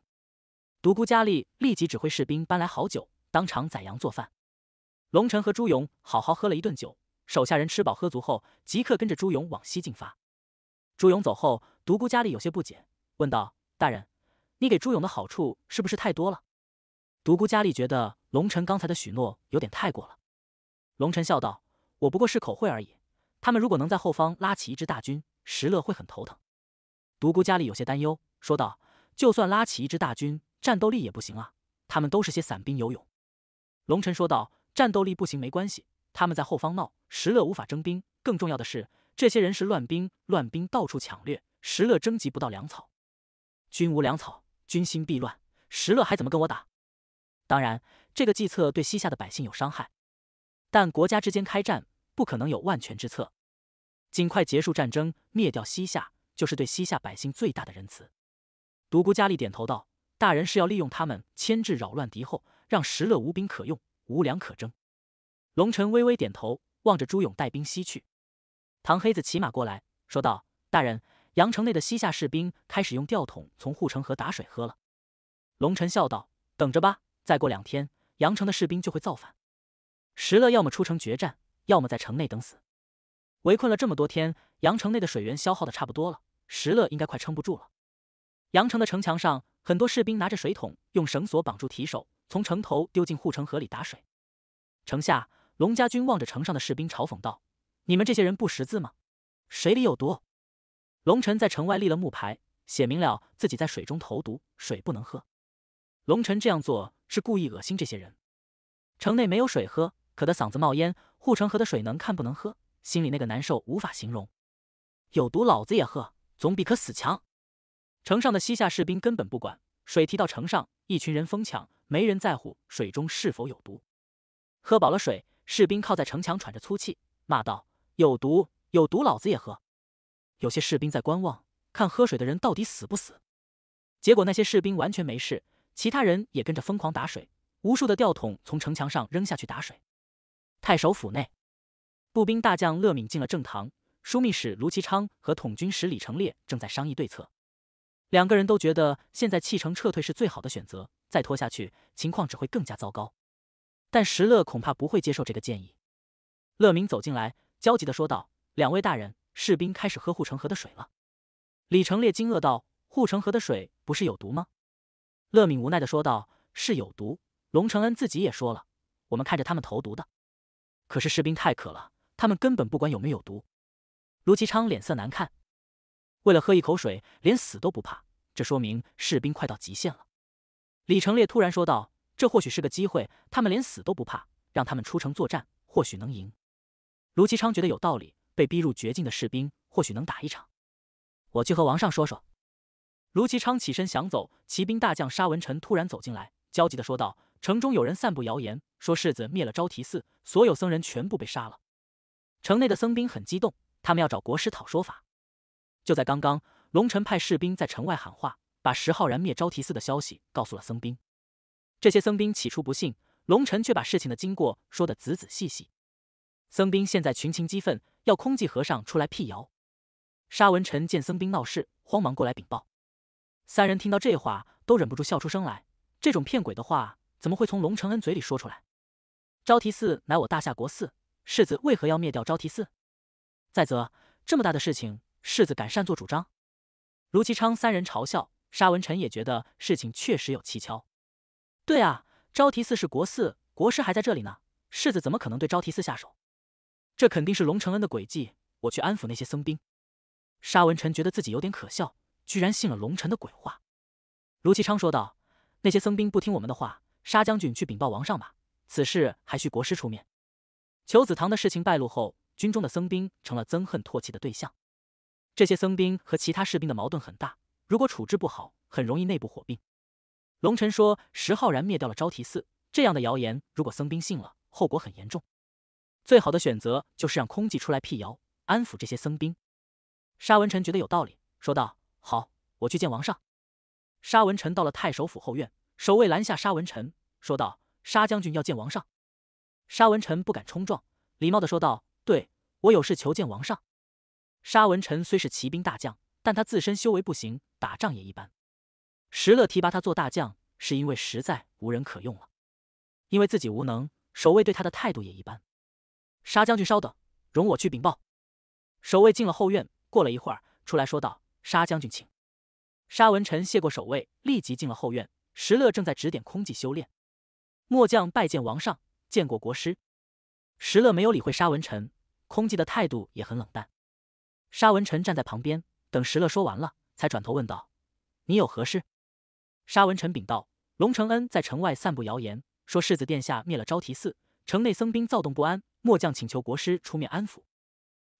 S1: 独孤佳丽立即指挥士兵搬来好酒，当场宰羊做饭。龙尘和朱勇好好喝了一顿酒，手下人吃饱喝足后，即刻跟着朱勇往西进发。朱勇走后，独孤家里有些不解，问道：“大人，你给朱勇的好处是不是太多了？”独孤家里觉得龙尘刚才的许诺有点太过了。龙尘笑道：“我不过是口惠而已。他们如果能在后方拉起一支大军，石勒会很头疼。”独孤家里有些担忧，说道：“就算拉起一支大军，战斗力也不行啊，他们都是些散兵游勇。”龙尘说道。战斗力不行没关系，他们在后方闹，石勒无法征兵。更重要的是，这些人是乱兵，乱兵到处抢掠，石勒征集不到粮草。军无粮草，军心必乱。石勒还怎么跟我打？当然，这个计策对西夏的百姓有伤害，但国家之间开战不可能有万全之策。尽快结束战争，灭掉西夏，就是对西夏百姓最大的仁慈。独孤伽利点头道：“大人是要利用他们牵制、扰乱敌后，让石勒无兵可用。”无粮可争，龙尘微微点头，望着朱勇带兵西去。唐黑子骑马过来，说道：“大人，阳城内的西夏士兵开始用吊桶从护城河打水喝了。”龙尘笑道：“等着吧，再过两天，阳城的士兵就会造反。石勒要么出城决战，要么在城内等死。围困了这么多天，阳城内的水源消耗的差不多了，石勒应该快撑不住了。”阳城的城墙上，很多士兵拿着水桶，用绳索绑住提手。从城头丢进护城河里打水。城下龙家军望着城上的士兵嘲讽道：“你们这些人不识字吗？水里有毒。”龙尘在城外立了木牌，写明了自己在水中投毒，水不能喝。龙尘这样做是故意恶心这些人。城内没有水喝，渴得嗓子冒烟，护城河的水能看不能喝，心里那个难受无法形容。有毒，老子也喝，总比渴死强。城上的西夏士兵根本不管，水提到城上，一群人疯抢。没人在乎水中是否有毒，喝饱了水，士兵靠在城墙喘着粗气，骂道：“有毒，有毒，老子也喝。”有些士兵在观望，看喝水的人到底死不死。结果那些士兵完全没事，其他人也跟着疯狂打水，无数的吊桶从城墙上扔下去打水。太守府内，步兵大将乐敏进了正堂，枢密使卢其昌和统军使李成烈正在商议对策。两个人都觉得现在弃城撤退是最好的选择。再拖下去，情况只会更加糟糕。但石乐恐怕不会接受这个建议。乐敏走进来，焦急地说道：“两位大人，士兵开始喝护城河的水了。”李成烈惊愕道：“护城河的水不是有毒吗？”乐敏无奈地说道：“是有毒。龙承恩自己也说了，我们看着他们投毒的。可是士兵太渴了，他们根本不管有没有毒。”卢其昌脸色难看，为了喝一口水，连死都不怕，这说明士兵快到极限了。李成烈突然说道：“这或许是个机会，他们连死都不怕，让他们出城作战，或许能赢。”卢其昌觉得有道理，被逼入绝境的士兵或许能打一场。我去和王上说说。卢其昌起身想走，骑兵大将沙文臣突然走进来，焦急的说道：“城中有人散布谣言，说世子灭了昭提寺，所有僧人全部被杀了。城内的僧兵很激动，他们要找国师讨说法。就在刚刚，龙城派士兵在城外喊话。”把石浩然灭招提寺的消息告诉了僧兵，这些僧兵起初不信，龙尘却把事情的经过说得仔仔细细。僧兵现在群情激愤，要空寂和尚出来辟谣。沙文臣见僧兵闹事，慌忙过来禀报。三人听到这话，都忍不住笑出声来。这种骗鬼的话，怎么会从龙承恩嘴里说出来？昭提寺乃我大夏国寺，世子为何要灭掉昭提寺？再则，这么大的事情，世子敢擅作主张？卢其昌三人嘲笑。沙文臣也觉得事情确实有蹊跷。对啊，昭提寺是国寺，国师还在这里呢，世子怎么可能对昭提寺下手？这肯定是龙承恩的诡计。我去安抚那些僧兵。沙文臣觉得自己有点可笑，居然信了龙臣的鬼话。卢其昌说道：“那些僧兵不听我们的话，沙将军去禀报王上吧。此事还需国师出面。”求子堂的事情败露后，军中的僧兵成了憎恨唾弃的对象。这些僧兵和其他士兵的矛盾很大。如果处置不好，很容易内部火并。龙臣说：“石浩然灭掉了昭提寺这样的谣言，如果僧兵信了，后果很严重。最好的选择就是让空寂出来辟谣，安抚这些僧兵。”沙文臣觉得有道理，说道：“好，我去见王上。”沙文臣到了太守府后院，守卫拦下沙文臣，说道：“沙将军要见王上。”沙文臣不敢冲撞，礼貌的说道：“对我有事求见王上。”沙文臣虽是骑兵大将。但他自身修为不行，打仗也一般。石勒提拔他做大将，是因为实在无人可用了。因为自己无能，守卫对他的态度也一般。沙将军稍等，容我去禀报。守卫进了后院，过了一会儿，出来说道：“沙将军，请。”沙文臣谢过守卫，立即进了后院。石勒正在指点空寂修炼。末将拜见王上，见过国师。石勒没有理会沙文臣，空寂的态度也很冷淡。沙文臣站在旁边。等石勒说完了，才转头问道：“你有何事？”沙文臣禀道：“龙承恩在城外散布谣言，说世子殿下灭了昭提寺，城内僧兵躁动不安。末将请求国师出面安抚。”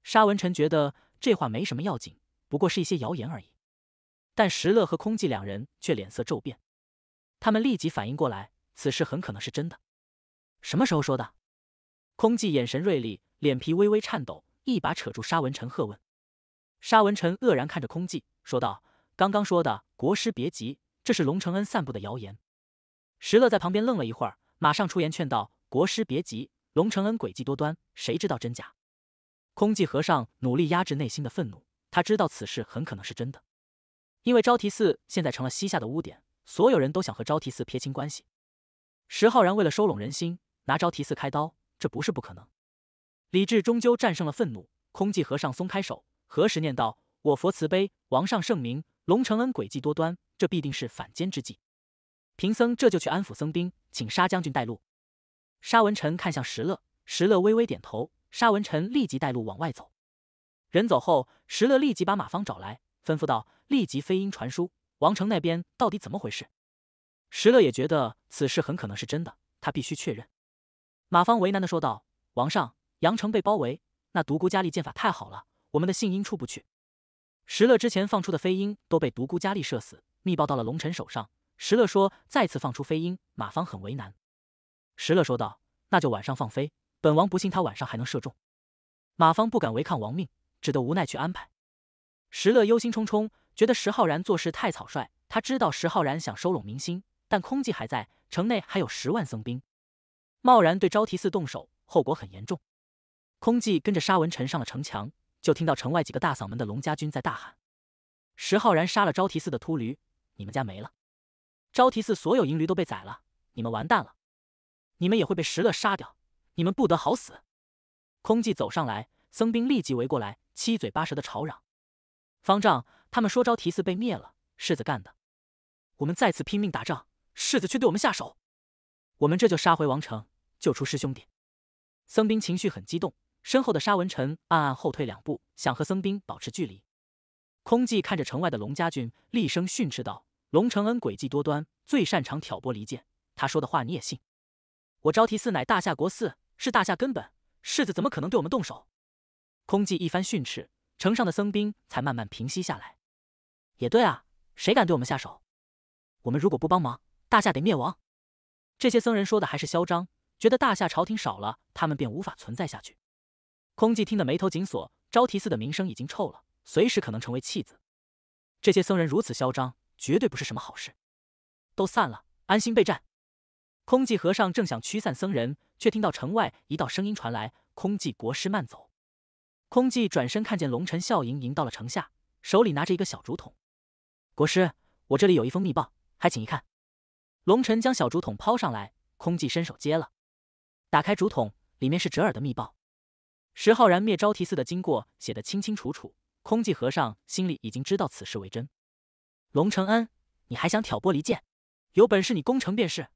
S1: 沙文臣觉得这话没什么要紧，不过是一些谣言而已。但石勒和空寂两人却脸色骤变，他们立即反应过来，此事很可能是真的。什么时候说的？空寂眼神锐利，脸皮微微颤抖，一把扯住沙文臣，喝问。沙文臣愕然看着空寂，说道：“刚刚说的，国师别急，这是龙承恩散布的谣言。”石乐在旁边愣了一会儿，马上出言劝道：“国师别急，龙承恩诡计多端，谁知道真假？”空寂和尚努力压制内心的愤怒，他知道此事很可能是真的，因为昭提寺现在成了西夏的污点，所有人都想和昭提寺撇清关系。石浩然为了收拢人心，拿昭提寺开刀，这不是不可能。理智终究战胜了愤怒，空寂和尚松开手。何时念道？我佛慈悲，王上圣明，龙承恩诡计多端，这必定是反间之计。贫僧这就去安抚僧兵，请沙将军带路。沙文臣看向石乐，石乐微微点头，沙文臣立即带路往外走。人走后，石乐立即把马芳找来，吩咐道：“立即飞鹰传书，王城那边到底怎么回事？”石乐也觉得此事很可能是真的，他必须确认。马芳为难的说道：“王上，阳城被包围，那独孤家利剑法太好了。”我们的信鹰出不去，石勒之前放出的飞鹰都被独孤佳丽射死，密报到了龙臣手上。石勒说再次放出飞鹰，马方很为难。石勒说道：“那就晚上放飞，本王不信他晚上还能射中。”马方不敢违抗王命，只得无奈去安排。石勒忧心忡忡，觉得石浩然做事太草率。他知道石浩然想收拢民心，但空寂还在城内还有十万僧兵，贸然对昭提寺动手，后果很严重。空寂跟着沙文臣上了城墙。就听到城外几个大嗓门的龙家军在大喊：“石浩然杀了招提寺的秃驴，你们家没了！招提寺所有银驴都被宰了，你们完蛋了！你们也会被石勒杀掉，你们不得好死！”空寂走上来，僧兵立即围过来，七嘴八舌的吵嚷：“方丈，他们说招提寺被灭了，世子干的！我们再次拼命打仗，世子却对我们下手，我们这就杀回王城，救出师兄弟！”僧兵情绪很激动。身后的沙文臣暗暗后退两步，想和僧兵保持距离。空寂看着城外的龙家军，厉声训斥道：“龙承恩诡计多端，最擅长挑拨离间。他说的话你也信？我招提寺乃大夏国寺，是大夏根本。世子怎么可能对我们动手？”空寂一番训斥，城上的僧兵才慢慢平息下来。也对啊，谁敢对我们下手？我们如果不帮忙，大夏得灭亡。这些僧人说的还是嚣张，觉得大夏朝廷少了他们便无法存在下去。空寂听得眉头紧锁，昭提寺的名声已经臭了，随时可能成为弃子。这些僧人如此嚣张，绝对不是什么好事。都散了，安心备战。空寂和尚正想驱散僧人，却听到城外一道声音传来：“空寂国师，慢走。”空寂转身看见龙臣笑盈盈到了城下，手里拿着一个小竹筒。国师，我这里有一封密报，还请一看。龙臣将小竹筒抛上来，空寂伸手接了，打开竹筒，里面是折耳的密报。石浩然灭招提寺的经过写得清清楚楚，空寂和尚心里已经知道此事为真。龙承恩，你还想挑拨离间？有本事你攻城便是！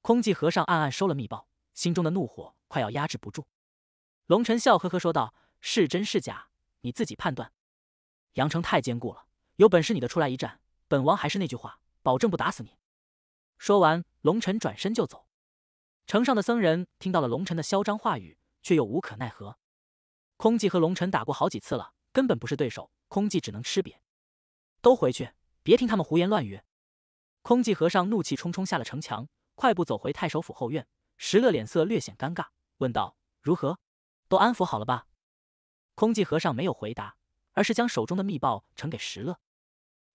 S1: 空寂和尚暗暗收了密报，心中的怒火快要压制不住。龙承笑呵呵说道：“是真是假，你自己判断。阳城太坚固了，有本事你的出来一战，本王还是那句话，保证不打死你。”说完，龙承转身就走。城上的僧人听到了龙承的嚣张话语。却又无可奈何。空寂和龙尘打过好几次了，根本不是对手，空寂只能吃瘪。都回去，别听他们胡言乱语。空寂和尚怒气冲冲下了城墙，快步走回太守府后院。石乐脸色略显尴尬，问道：“如何？都安抚好了吧？”空寂和尚没有回答，而是将手中的密报呈给石乐。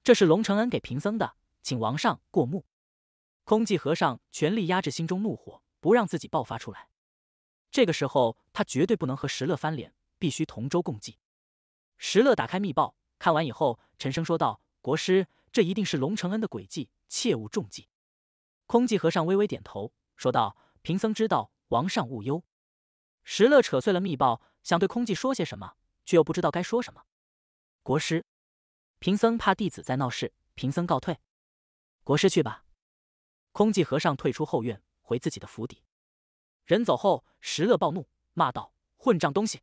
S1: 这是龙承恩给贫僧的，请王上过目。空寂和尚全力压制心中怒火，不让自己爆发出来。这个时候，他绝对不能和石勒翻脸，必须同舟共济。石勒打开密报，看完以后，沉声说道：“国师，这一定是龙承恩的诡计，切勿中计。”空寂和尚微微点头，说道：“贫僧知道，王上勿忧。”石勒扯碎了密报，想对空寂说些什么，却又不知道该说什么。国师，贫僧怕弟子在闹事，贫僧告退。国师去吧。空寂和尚退出后院，回自己的府邸。人走后，石勒暴怒，骂道：“混账东西，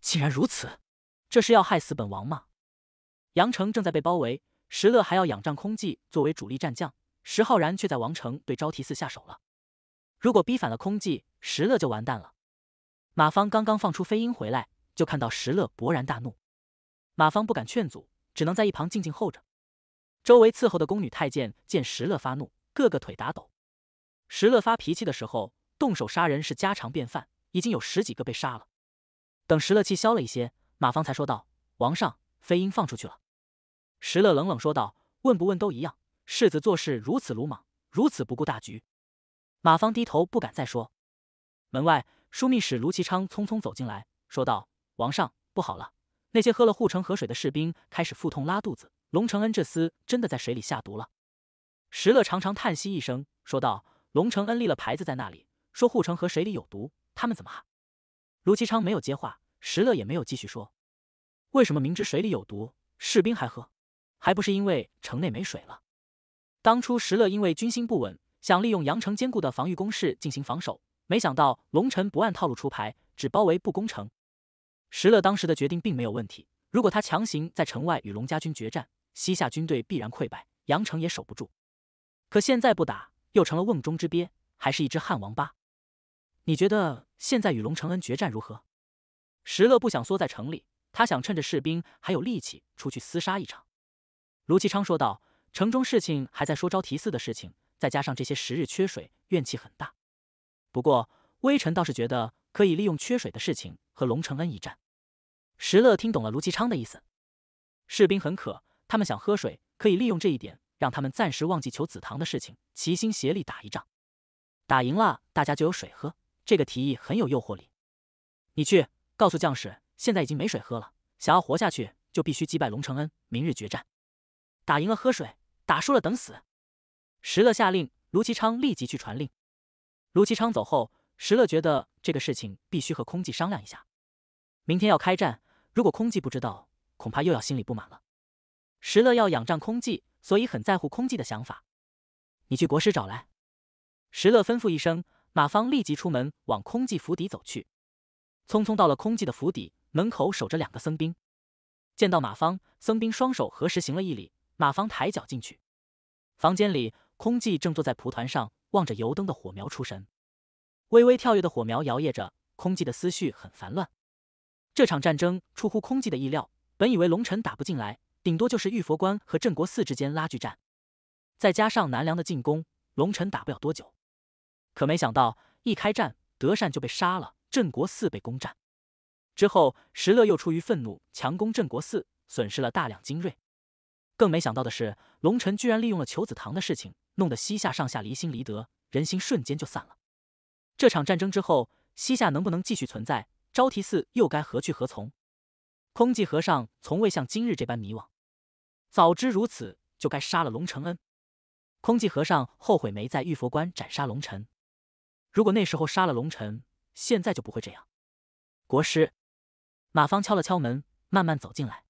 S1: 竟然如此！这是要害死本王吗？”杨城正在被包围，石勒还要仰仗空寂作为主力战将，石浩然却在王城对招提寺下手了。如果逼反了空寂，石勒就完蛋了。马芳刚刚放出飞鹰回来，就看到石勒勃然大怒，马芳不敢劝阻，只能在一旁静静候着。周围伺候的宫女太监见石勒发怒，个个腿打抖。石勒发脾气的时候。动手杀人是家常便饭，已经有十几个被杀了。等石乐气消了一些，马方才说道：“王上，飞鹰放出去了。”石乐冷冷说道：“问不问都一样。世子做事如此鲁莽，如此不顾大局。”马方低头不敢再说。门外，枢密使卢其昌匆匆走进来，说道：“王上，不好了！那些喝了护城河水的士兵开始腹痛拉肚子，龙承恩这厮真的在水里下毒了。”石乐长长叹息一声，说道：“龙承恩立了牌子在那里。”说护城河水里有毒，他们怎么喝？卢其昌没有接话，石勒也没有继续说。为什么明知水里有毒，士兵还喝？还不是因为城内没水了。当初石勒因为军心不稳，想利用阳城坚固的防御工事进行防守，没想到龙城不按套路出牌，只包围不攻城。石勒当时的决定并没有问题，如果他强行在城外与龙家军决战，西夏军队必然溃败，阳城也守不住。可现在不打，又成了瓮中之鳖，还是一只汉王八。你觉得现在与龙承恩决战如何？石勒不想缩在城里，他想趁着士兵还有力气出去厮杀一场。卢其昌说道：“城中事情还在说招提寺的事情，再加上这些时日缺水，怨气很大。不过微臣倒是觉得可以利用缺水的事情和龙承恩一战。”石勒听懂了卢其昌的意思。士兵很渴，他们想喝水，可以利用这一点，让他们暂时忘记求子堂的事情，齐心协力打一仗。打赢了，大家就有水喝。这个提议很有诱惑力，你去告诉将士，现在已经没水喝了，想要活下去就必须击败龙承恩。明日决战，打赢了喝水，打输了等死。石勒下令，卢其昌立即去传令。卢其昌走后，石勒觉得这个事情必须和空寂商量一下。明天要开战，如果空寂不知道，恐怕又要心里不满了。石勒要仰仗空寂，所以很在乎空寂的想法。你去国师找来，石勒吩咐一声。马芳立即出门往空寂府邸走去，匆匆到了空寂的府邸门口，守着两个僧兵。见到马芳，僧兵双手合十行了一礼。马芳抬脚进去，房间里，空寂正坐在蒲团上，望着油灯的火苗出神。微微跳跃的火苗摇曳着，空寂的思绪很烦乱。这场战争出乎空寂的意料，本以为龙尘打不进来，顶多就是玉佛关和镇国寺之间拉锯战，再加上南梁的进攻，龙尘打不了多久。可没想到，一开战，德善就被杀了，镇国寺被攻占。之后，石勒又出于愤怒，强攻镇国寺，损失了大量精锐。更没想到的是，龙臣居然利用了求子堂的事情，弄得西夏上下离心离德，人心瞬间就散了。这场战争之后，西夏能不能继续存在？昭提寺又该何去何从？空寂和尚从未像今日这般迷惘。早知如此，就该杀了龙承恩。空寂和尚后悔没在玉佛关斩杀龙臣。如果那时候杀了龙臣，现在就不会这样。国师马芳敲了敲门，慢慢走进来。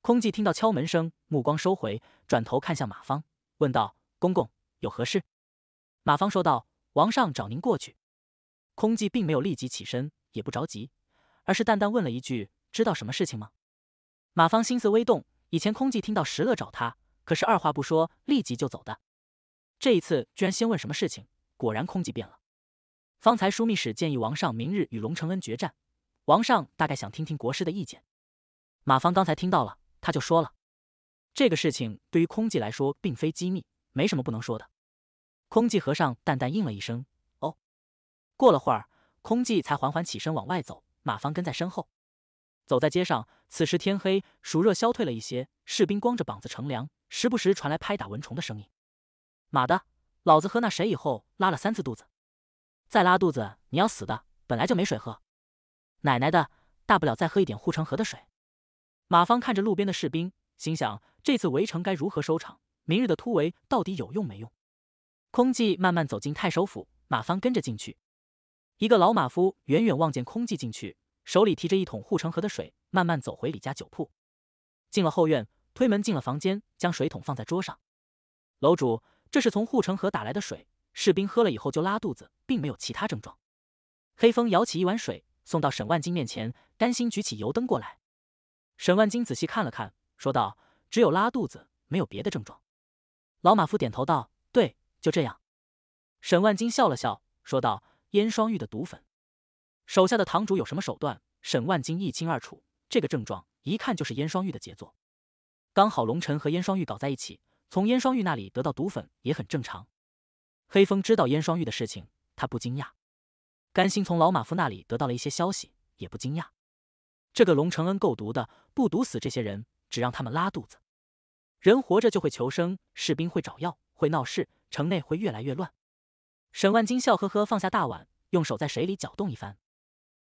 S1: 空寂听到敲门声，目光收回，转头看向马芳，问道：“公公有何事？”马芳说道：“王上找您过去。”空寂并没有立即起身，也不着急，而是淡淡问了一句：“知道什么事情吗？”马芳心思微动。以前空寂听到石勒找他，可是二话不说立即就走的。这一次居然先问什么事情，果然空寂变了。方才枢密使建议王上明日与龙承恩决战，王上大概想听听国师的意见。马方刚才听到了，他就说了，这个事情对于空寂来说并非机密，没什么不能说的。空寂和尚淡淡应了一声：“哦。”过了会儿，空寂才缓缓起身往外走，马方跟在身后。走在街上，此时天黑，暑热消退了一些，士兵光着膀子乘凉，时不时传来拍打蚊虫的声音。妈的，老子和那谁以后拉了三次肚子。再拉肚子，你要死的！本来就没水喝，奶奶的，大不了再喝一点护城河的水。马芳看着路边的士兵，心想：这次围城该如何收场？明日的突围到底有用没用？空寂慢慢走进太守府，马芳跟着进去。一个老马夫远远望见空寂进去，手里提着一桶护城河的水，慢慢走回李家酒铺。进了后院，推门进了房间，将水桶放在桌上。楼主，这是从护城河打来的水。士兵喝了以后就拉肚子，并没有其他症状。黑风舀起一碗水送到沈万金面前，担心举起油灯过来。沈万金仔细看了看，说道：“只有拉肚子，没有别的症状。”老马夫点头道：“对，就这样。”沈万金笑了笑，说道：“燕双玉的毒粉，手下的堂主有什么手段？沈万金一清二楚。这个症状一看就是燕双玉的杰作。刚好龙晨和燕双玉搞在一起，从燕双玉那里得到毒粉也很正常。”黑风知道燕双玉的事情，他不惊讶。甘心从老马夫那里得到了一些消息，也不惊讶。这个龙承恩够毒的，不毒死这些人，只让他们拉肚子。人活着就会求生，士兵会找药，会闹事，城内会越来越乱。沈万金笑呵呵放下大碗，用手在水里搅动一番，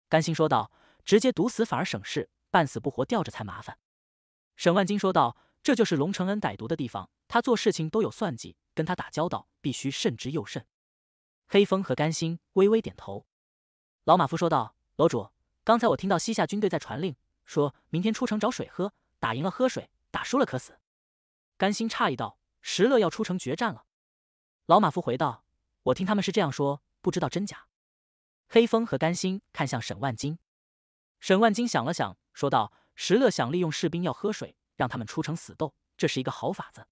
S1: 甘心说道：“直接毒死反而省事，半死不活吊着才麻烦。”沈万金说道：“这就是龙承恩歹毒的地方，他做事情都有算计，跟他打交道。”必须慎之又慎。黑风和甘心微微点头。老马夫说道：“楼主，刚才我听到西夏军队在传令，说明天出城找水喝，打赢了喝水，打输了渴死。”甘心诧异道：“石勒要出城决战了？”老马夫回道：“我听他们是这样说，不知道真假。”黑风和甘心看向沈万金。沈万金想了想，说道：“石勒想利用士兵要喝水，让他们出城死斗，这是一个好法子。”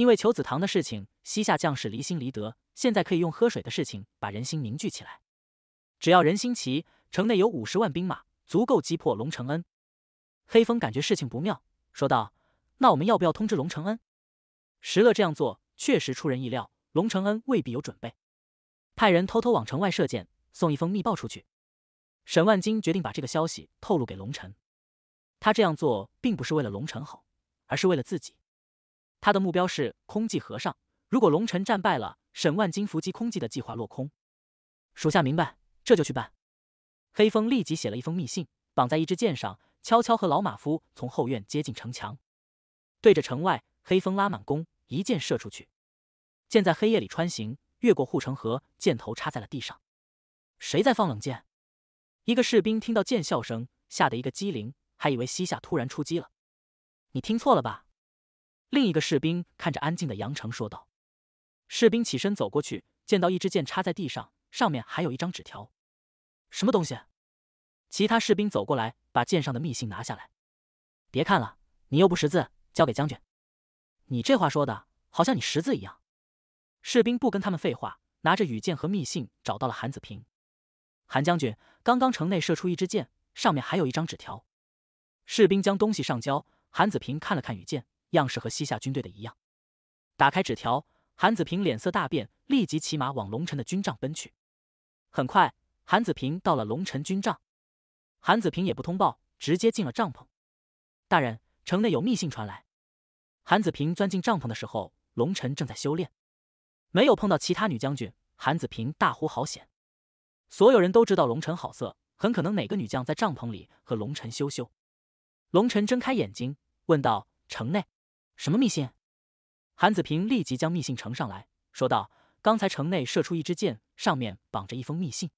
S1: 因为求子堂的事情，西夏将士离心离德。现在可以用喝水的事情把人心凝聚起来。只要人心齐，城内有五十万兵马，足够击破龙承恩。黑风感觉事情不妙，说道：“那我们要不要通知龙承恩？”石勒这样做确实出人意料，龙承恩未必有准备。派人偷偷往城外射箭，送一封密报出去。沈万金决定把这个消息透露给龙臣。他这样做并不是为了龙臣好，而是为了自己。他的目标是空寂和尚。如果龙尘战败了，沈万金伏击空寂的计划落空。属下明白，这就去办。黑风立即写了一封密信，绑在一支箭上，悄悄和老马夫从后院接近城墙，对着城外，黑风拉满弓，一箭射出去。箭在黑夜里穿行，越过护城河，箭头插在了地上。谁在放冷箭？一个士兵听到箭啸声，吓得一个机灵，还以为西夏突然出击了。你听错了吧？另一个士兵看着安静的杨城说道：“士兵起身走过去，见到一支箭插在地上，上面还有一张纸条。什么东西？”其他士兵走过来，把箭上的密信拿下来。别看了，你又不识字，交给将军。你这话说的好像你识字一样。士兵不跟他们废话，拿着羽箭和密信找到了韩子平。韩将军，刚刚城内射出一支箭，上面还有一张纸条。士兵将东西上交。韩子平看了看羽箭。样式和西夏军队的一样。打开纸条，韩子平脸色大变，立即骑马往龙城的军帐奔去。很快，韩子平到了龙城军帐。韩子平也不通报，直接进了帐篷。大人，城内有密信传来。韩子平钻进帐篷的时候，龙城正在修炼，没有碰到其他女将军。韩子平大呼好险！所有人都知道龙城好色，很可能哪个女将在帐篷里和龙城羞羞。龙城睁开眼睛，问道：“城内？”什么密信？韩子平立即将密信呈上来，说道：“刚才城内射出一支箭，上面绑着一封密信。”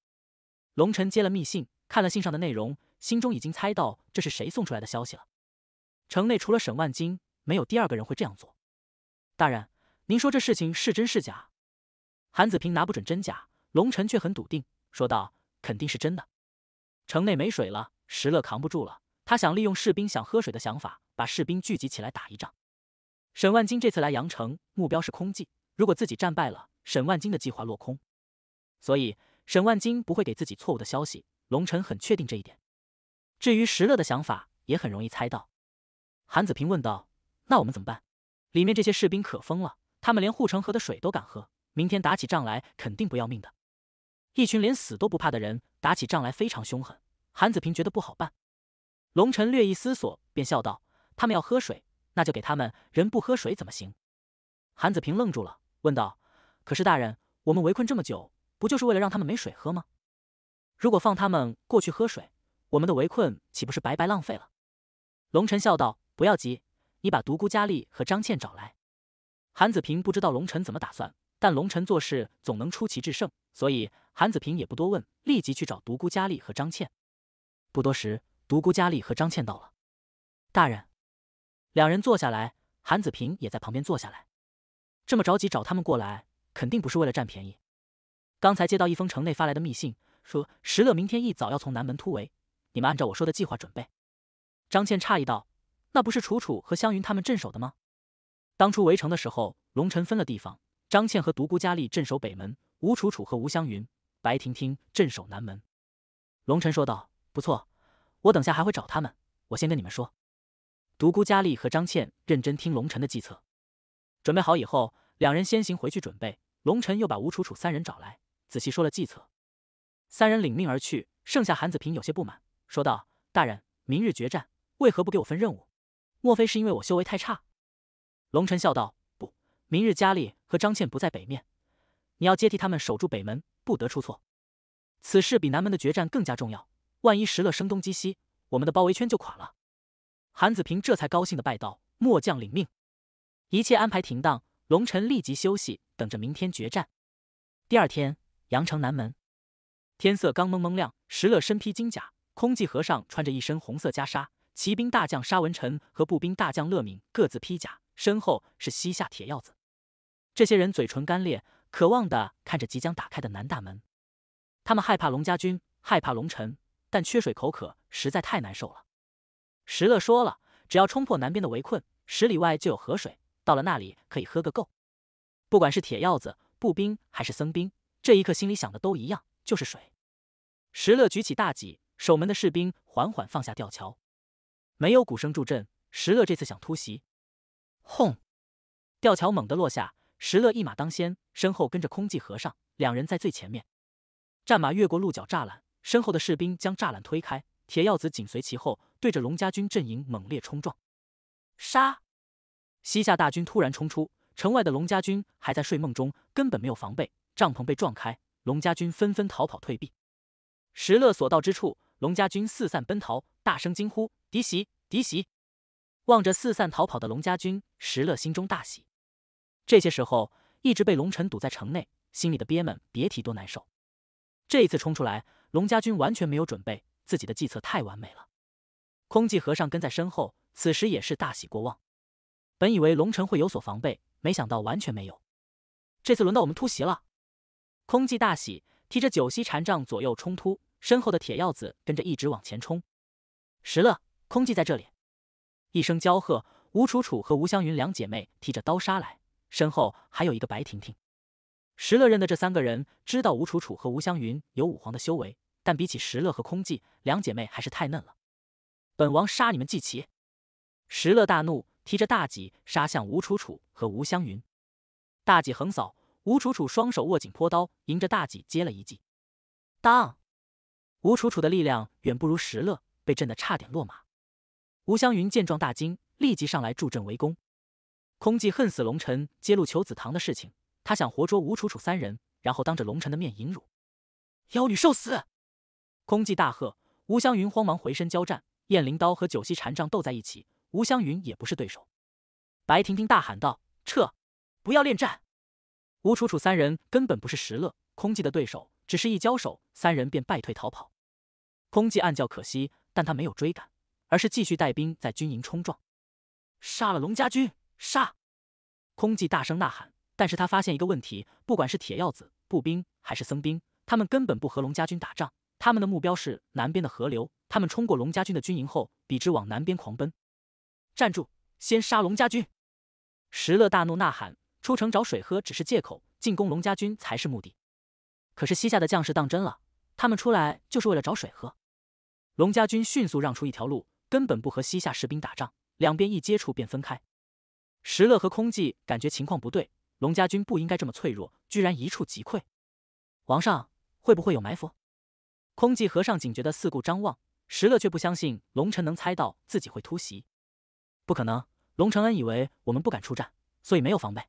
S1: 龙臣接了密信，看了信上的内容，心中已经猜到这是谁送出来的消息了。城内除了沈万金，没有第二个人会这样做。大人，您说这事情是真是假？韩子平拿不准真假，龙臣却很笃定，说道：“肯定是真的。城内没水了，石勒扛不住了，他想利用士兵想喝水的想法，把士兵聚集起来打一仗。”沈万金这次来阳城，目标是空寂。如果自己战败了，沈万金的计划落空，所以沈万金不会给自己错误的消息。龙尘很确定这一点。至于石乐的想法，也很容易猜到。韩子平问道：“那我们怎么办？”里面这些士兵可疯了，他们连护城河的水都敢喝。明天打起仗来，肯定不要命的。一群连死都不怕的人，打起仗来非常凶狠。韩子平觉得不好办。龙城略一思索，便笑道：“他们要喝水。”那就给他们人不喝水怎么行？韩子平愣住了，问道：“可是大人，我们围困这么久，不就是为了让他们没水喝吗？如果放他们过去喝水，我们的围困岂不是白白浪费了？”龙臣笑道：“不要急，你把独孤佳丽和张倩找来。”韩子平不知道龙臣怎么打算，但龙臣做事总能出奇制胜，所以韩子平也不多问，立即去找独孤佳丽和张倩。不多时，独孤佳丽和张倩到了，大人。两人坐下来，韩子平也在旁边坐下来。这么着急找他们过来，肯定不是为了占便宜。刚才接到一封城内发来的密信，说石勒明天一早要从南门突围，你们按照我说的计划准备。张倩诧异道：“那不是楚楚和湘云他们镇守的吗？”当初围城的时候，龙臣分了地方，张倩和独孤佳丽镇守北门，吴楚楚和吴湘云、白婷婷镇守南门。龙臣说道：“不错，我等下还会找他们。我先跟你们说。”独孤佳丽和张倩认真听龙晨的计策，准备好以后，两人先行回去准备。龙晨又把吴楚楚三人找来，仔细说了计策。三人领命而去，剩下韩子平有些不满，说道：“大人，明日决战，为何不给我分任务？莫非是因为我修为太差？”龙晨笑道：“不，明日佳丽和张倩不在北面，你要接替他们守住北门，不得出错。此事比南门的决战更加重要，万一石勒声东击西，我们的包围圈就垮了。”韩子平这才高兴的拜道：“末将领命。”一切安排停当，龙尘立即休息，等着明天决战。第二天，阳城南门，天色刚蒙蒙亮，石勒身披金甲，空寂和尚穿着一身红色袈裟，骑兵大将沙文臣和步兵大将乐敏各自披甲，身后是西夏铁鹞子。这些人嘴唇干裂，渴望的看着即将打开的南大门。他们害怕龙家军，害怕龙尘，但缺水口渴实在太难受了。石勒说了：“只要冲破南边的围困，十里外就有河水，到了那里可以喝个够。”不管是铁鹞子、步兵还是僧兵，这一刻心里想的都一样，就是水。石勒举起大戟，守门的士兵缓缓放下吊桥。没有鼓声助阵，石勒这次想突袭。轰！吊桥猛地落下，石勒一马当先，身后跟着空寂和尚，两人在最前面。战马越过鹿角栅栏，身后的士兵将栅栏推开，铁鹞子紧随其后。对着龙家军阵营猛烈冲撞，杀！西夏大军突然冲出，城外的龙家军还在睡梦中，根本没有防备，帐篷被撞开，龙家军纷纷逃跑退避。石勒所到之处，龙家军四散奔逃，大声惊呼：“敌袭！敌袭！”望着四散逃跑的龙家军，石勒心中大喜。这些时候一直被龙尘堵在城内，心里的憋闷别提多难受。这一次冲出来，龙家军完全没有准备，自己的计策太完美了。空寂和尚跟在身后，此时也是大喜过望。本以为龙尘会有所防备，没想到完全没有。这次轮到我们突袭了。空寂大喜，提着九溪禅杖左右冲突，身后的铁鹞子跟着一直往前冲。石乐，空寂在这里！一声娇喝，吴楚楚和吴香云两姐妹提着刀杀来，身后还有一个白婷婷。石乐认得这三个人，知道吴楚楚和吴香云有武皇的修为，但比起石乐和空寂两姐妹还是太嫩了。本王杀你们祭旗！石勒大怒，提着大戟杀向吴楚楚和吴湘云。大戟横扫，吴楚楚双手握紧泼刀，迎着大戟接了一记。当！吴楚楚的力量远不如石勒，被震得差点落马。吴湘云见状大惊，立即上来助阵围攻。空寂恨死龙尘揭露求子堂的事情，他想活捉吴楚楚三人，然后当着龙尘的面淫辱妖女受死。空寂大喝，吴湘云慌忙回身交战。燕翎刀和九溪禅杖斗在一起，吴湘云也不是对手。白婷婷大喊道：“撤，不要恋战！”吴楚楚三人根本不是石乐空寂的对手，只是一交手，三人便败退逃跑。空寂暗叫可惜，但他没有追赶，而是继续带兵在军营冲撞，杀了龙家军，杀！空寂大声呐喊，但是他发现一个问题：，不管是铁鹞子步兵还是僧兵，他们根本不和龙家军打仗，他们的目标是南边的河流。他们冲过龙家军的军营后，笔直往南边狂奔。站住！先杀龙家军！石勒大怒，呐喊：“出城找水喝只是借口，进攻龙家军才是目的。”可是西夏的将士当真了，他们出来就是为了找水喝。龙家军迅速让出一条路，根本不和西夏士兵打仗，两边一接触便分开。石勒和空寂感觉情况不对，龙家军不应该这么脆弱，居然一触即溃。王上会不会有埋伏？空寂和尚警觉的四顾张望。石乐却不相信龙臣能猜到自己会突袭，不可能！龙承恩以为我们不敢出战，所以没有防备。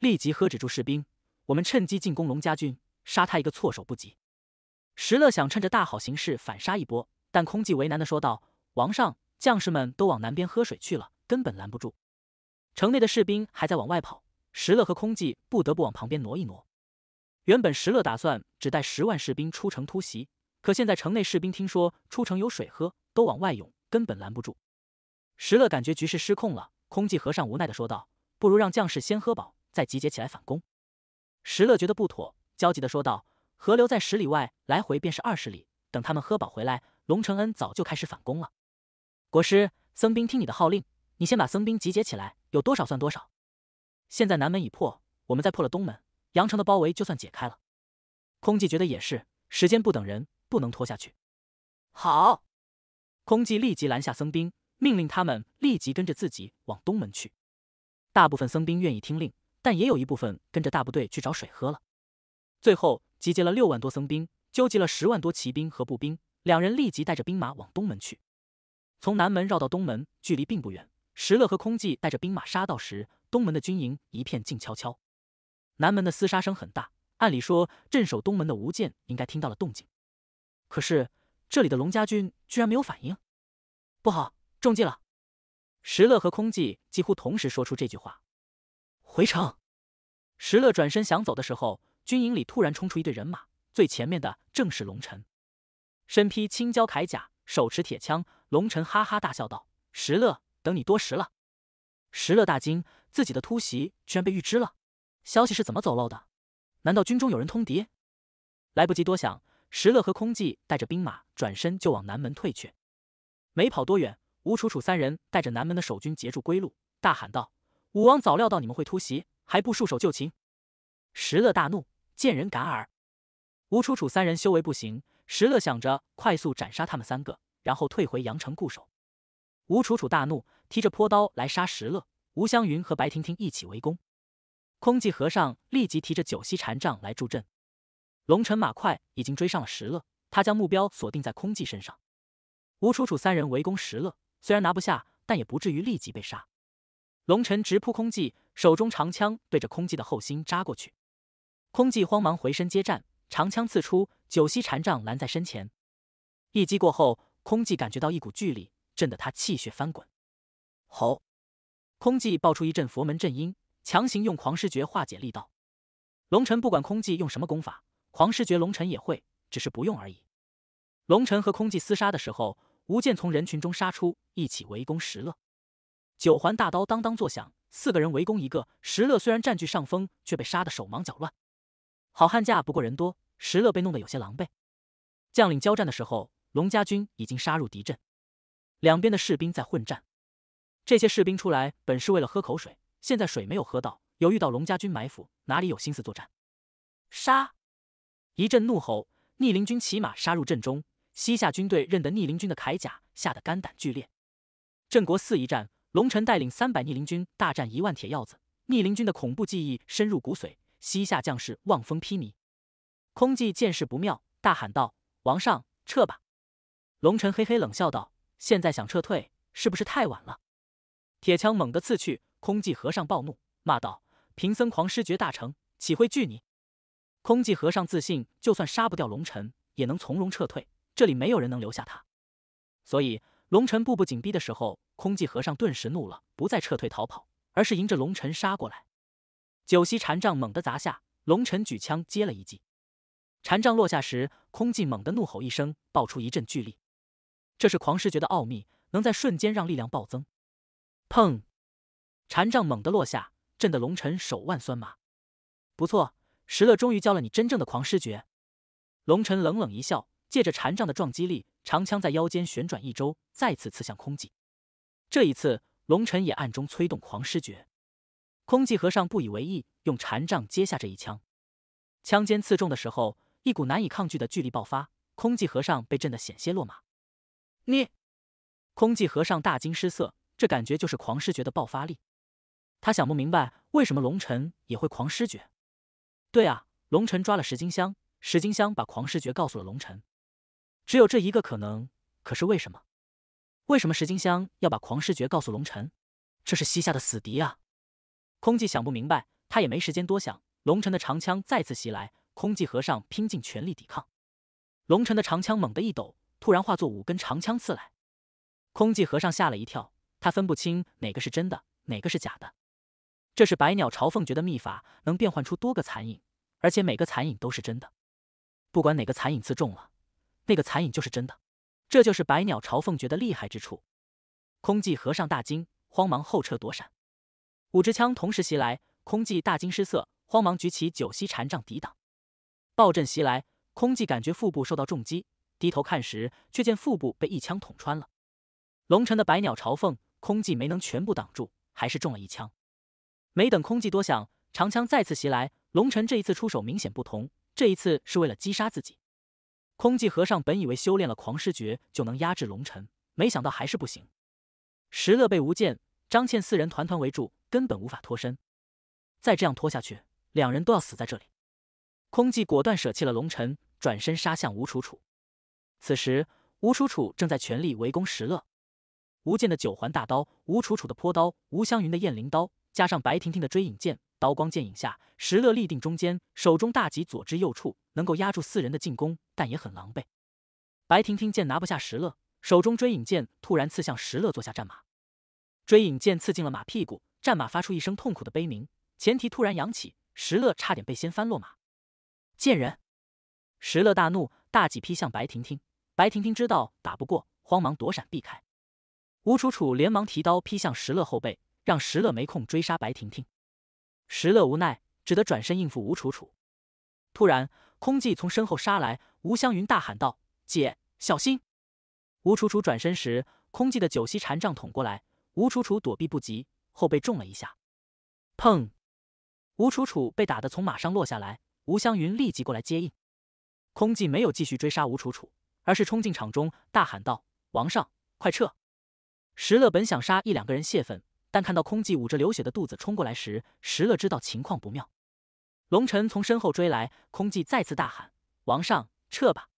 S1: 立即喝止住士兵，我们趁机进攻龙家军，杀他一个措手不及。石乐想趁着大好形势反杀一波，但空寂为难的说道：“王上，将士们都往南边喝水去了，根本拦不住。城内的士兵还在往外跑，石乐和空寂不得不往旁边挪一挪。原本石乐打算只带十万士兵出城突袭。”可现在城内士兵听说出城有水喝，都往外涌，根本拦不住。石勒感觉局势失控了，空寂和尚无奈的说道：“不如让将士先喝饱，再集结起来反攻。”石勒觉得不妥，焦急的说道：“河流在十里外，来回便是二十里。等他们喝饱回来，龙承恩早就开始反攻了。”国师，僧兵听你的号令，你先把僧兵集结起来，有多少算多少。现在南门已破，我们再破了东门，阳城的包围就算解开了。空寂觉得也是，时间不等人。不能拖下去。好，空寂立即拦下僧兵，命令他们立即跟着自己往东门去。大部分僧兵愿意听令，但也有一部分跟着大部队去找水喝了。最后集结了六万多僧兵，纠集了十万多骑兵和步兵。两人立即带着兵马往东门去。从南门绕到东门，距离并不远。石勒和空寂带着兵马杀到时，东门的军营一片静悄悄。南门的厮杀声很大，按理说镇守东门的吴健应该听到了动静。可是这里的龙家军居然没有反应，不好，中计了！石勒和空寂几乎同时说出这句话。回城！石勒转身想走的时候，军营里突然冲出一队人马，最前面的正是龙晨，身披青椒铠甲，手持铁枪。龙晨哈哈大笑道：“石勒，等你多时了！”石勒大惊，自己的突袭居然被预知了，消息是怎么走漏的？难道军中有人通敌？来不及多想。石勒和空寂带着兵马转身就往南门退去，没跑多远，吴楚楚三人带着南门的守军截住归路，大喊道：“武王早料到你们会突袭，还不束手就擒！”石勒大怒，见人敢耳！”吴楚楚三人修为不行，石勒想着快速斩杀他们三个，然后退回阳城固守。吴楚楚大怒，提着坡刀来杀石勒。吴湘云和白婷婷一起围攻，空寂和尚立即提着九溪禅杖来助阵。龙尘马快已经追上了石乐，他将目标锁定在空寂身上。吴楚楚三人围攻石乐，虽然拿不下，但也不至于立即被杀。龙尘直扑空寂，手中长枪对着空寂的后心扎过去。空寂慌忙回身接战，长枪刺出，九溪禅杖拦在身前。一击过后，空寂感觉到一股巨力震得他气血翻滚。吼！空寂爆出一阵佛门震音，强行用狂狮诀化解力道。龙尘不管空寂用什么功法。狂狮绝龙尘也会，只是不用而已。龙尘和空寂厮杀的时候，吴健从人群中杀出，一起围攻石乐。九环大刀当当作响，四个人围攻一个石乐，虽然占据上风，却被杀得手忙脚乱。好汉架不过人多，石乐被弄得有些狼狈。将领交战的时候，龙家军已经杀入敌阵，两边的士兵在混战。这些士兵出来本是为了喝口水，现在水没有喝到，又遇到龙家军埋伏，哪里有心思作战？杀！一阵怒吼，逆鳞军骑马杀入阵中。西夏军队认得逆鳞军的铠甲，吓得肝胆俱裂。镇国寺一战，龙臣带领三百逆鳞军大战一万铁鹞子。逆鳞军的恐怖记忆深入骨髓，西夏将士望风披靡。空寂见势不妙，大喊道：“王上，撤吧！”龙臣嘿嘿冷笑道：“现在想撤退，是不是太晚了？”铁枪猛地刺去，空寂和尚暴怒，骂道：“贫僧狂师绝大成，岂会惧你？”空寂和尚自信，就算杀不掉龙尘，也能从容撤退。这里没有人能留下他，所以龙尘步步紧逼的时候，空寂和尚顿时怒了，不再撤退逃跑，而是迎着龙尘杀过来。九息禅杖猛地砸下，龙尘举枪接了一记。禅杖落下时，空寂猛地怒吼一声，爆出一阵巨力。这是狂狮诀的奥秘，能在瞬间让力量暴增。砰！禅杖猛地落下，震得龙尘手腕酸麻。不错。石乐终于教了你真正的狂狮诀。龙晨冷冷一笑，借着禅杖的撞击力，长枪在腰间旋转一周，再次刺向空寂。这一次，龙晨也暗中催动狂狮诀。空寂和尚不以为意，用禅杖接下这一枪。枪尖刺中的时候，一股难以抗拒的巨力爆发，空寂和尚被震得险些落马。你！空寂和尚大惊失色，这感觉就是狂狮诀的爆发力。他想不明白，为什么龙晨也会狂狮诀。对啊，龙尘抓了石金香，石金香把狂狮诀告诉了龙尘。只有这一个可能。可是为什么？为什么石金香要把狂狮诀告诉龙尘？这是西夏的死敌啊！空寂想不明白，他也没时间多想。龙尘的长枪再次袭来，空寂和尚拼尽全力抵抗。龙尘的长枪猛地一抖，突然化作五根长枪刺来。空寂和尚吓了一跳，他分不清哪个是真的，哪个是假的。这是百鸟朝凤诀的秘法，能变换出多个残影，而且每个残影都是真的。不管哪个残影刺中了，那个残影就是真的。这就是百鸟朝凤诀的厉害之处。空寂和尚大惊，慌忙后撤躲闪。五支枪同时袭来，空寂大惊失色，慌忙举起九溪禅杖抵挡。暴震袭来，空寂感觉腹部受到重击，低头看时，却见腹部被一枪捅穿了。龙城的百鸟朝凤，空寂没能全部挡住，还是中了一枪。没等空寂多想，长枪再次袭来。龙尘这一次出手明显不同，这一次是为了击杀自己。空寂和尚本以为修炼了狂狮诀就能压制龙尘，没想到还是不行。石乐被吴剑、张倩四人团团围住，根本无法脱身。再这样拖下去，两人都要死在这里。空寂果断舍弃了龙尘，转身杀向吴楚楚。此时，吴楚楚正在全力围攻石乐。吴剑的九环大刀，吴楚楚的坡刀，吴湘云的燕翎刀。加上白婷婷的追影剑，刀光剑影下，石勒立定中间，手中大戟左支右绌，能够压住四人的进攻，但也很狼狈。白婷婷见拿不下石勒，手中追影剑突然刺向石勒坐下战马，追影剑刺进了马屁股，战马发出一声痛苦的悲鸣，前蹄突然扬起，石勒差点被掀翻落马。贱人！石勒大怒，大戟劈向白婷婷。白婷婷知道打不过，慌忙躲闪避开。吴楚楚连忙提刀劈向石勒后背。让石乐没空追杀白婷婷，石乐无奈只得转身应付吴楚楚。突然，空寂从身后杀来，吴湘云大喊道：“姐，小心！”吴楚楚转身时，空寂的九溪禅杖捅过来，吴楚楚躲避不及，后背中了一下，砰！吴楚楚被打得从马上落下来，吴湘云立即过来接应。空寂没有继续追杀吴楚楚，而是冲进场中，大喊道：“王上，快撤！”石乐本想杀一两个人泄愤。但看到空寂捂着流血的肚子冲过来时，石勒知道情况不妙。龙尘从身后追来，空寂再次大喊：“王上，撤吧！”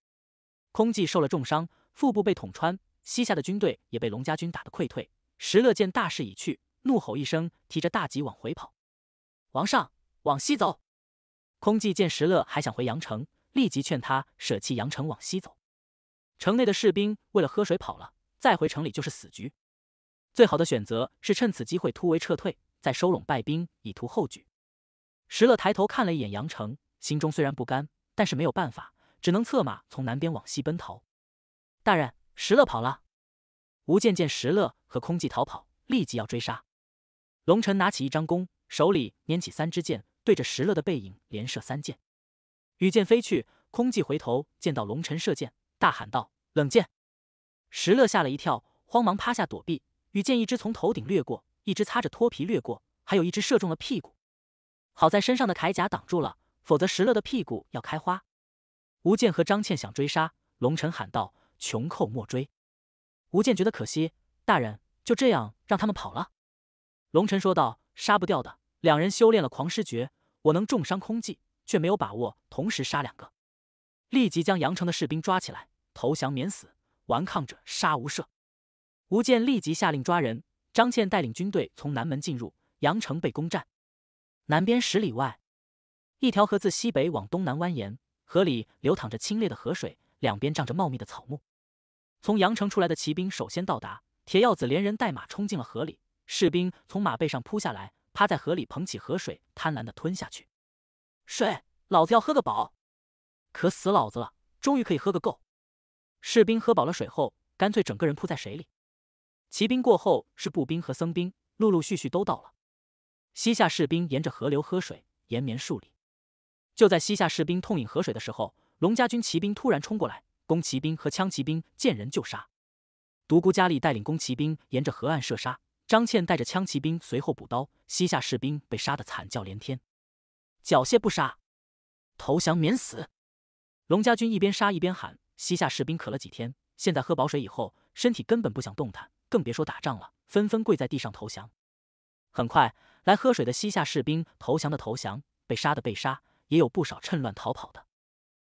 S1: 空寂受了重伤，腹部被捅穿，西夏的军队也被龙家军打得溃退。石勒见大势已去，怒吼一声，提着大旗往回跑：“王上，往西走！”空寂见石勒还想回阳城，立即劝他舍弃阳城往西走。城内的士兵为了喝水跑了，再回城里就是死局。最好的选择是趁此机会突围撤退，再收拢败兵，以图后举。石勒抬头看了一眼杨城，心中虽然不甘，但是没有办法，只能策马从南边往西奔逃。大人，石勒跑了！吴健见石勒和空寂逃跑，立即要追杀。龙尘拿起一张弓，手里拈起三支箭，对着石勒的背影连射三箭。羽箭飞去，空寂回头见到龙尘射箭，大喊道：“冷箭！”石勒吓了一跳，慌忙趴下躲避。羽箭一只从头顶掠过，一只擦着脱皮掠过，还有一只射中了屁股。好在身上的铠甲挡住了，否则石勒的屁股要开花。吴健和张倩想追杀，龙尘喊道：“穷寇莫追。”吴健觉得可惜，大人就这样让他们跑了。龙尘说道：“杀不掉的两人修炼了狂狮诀，我能重伤空寂，却没有把握同时杀两个。”立即将阳城的士兵抓起来，投降免死，顽抗者杀无赦。吴健立即下令抓人。张倩带领军队从南门进入，阳城被攻占。南边十里外，一条河自西北往东南蜿蜒，河里流淌着清冽的河水，两边长着茂密的草木。从阳城出来的骑兵首先到达，铁鹞子连人带马冲进了河里，士兵从马背上扑下来，趴在河里捧起河水，贪婪的吞下去。水，老子要喝个饱，渴死老子了，终于可以喝个够。士兵喝饱了水后，干脆整个人扑在水里。骑兵过后是步兵和僧兵，陆陆续续都到了。西夏士兵沿着河流喝水，延绵数里。就在西夏士兵痛饮河水的时候，龙家军骑兵突然冲过来。弓骑兵和枪骑兵见人就杀。独孤伽立带领弓骑兵沿着河岸射杀，张倩带着枪骑兵随后补刀。西夏士兵被杀得惨叫连天。缴械不杀，投降免死。龙家军一边杀一边喊。西夏士兵渴了几天，现在喝饱水以后，身体根本不想动弹。更别说打仗了，纷纷跪在地上投降。很快，来喝水的西夏士兵，投降的投降，被杀的被杀，也有不少趁乱逃跑的。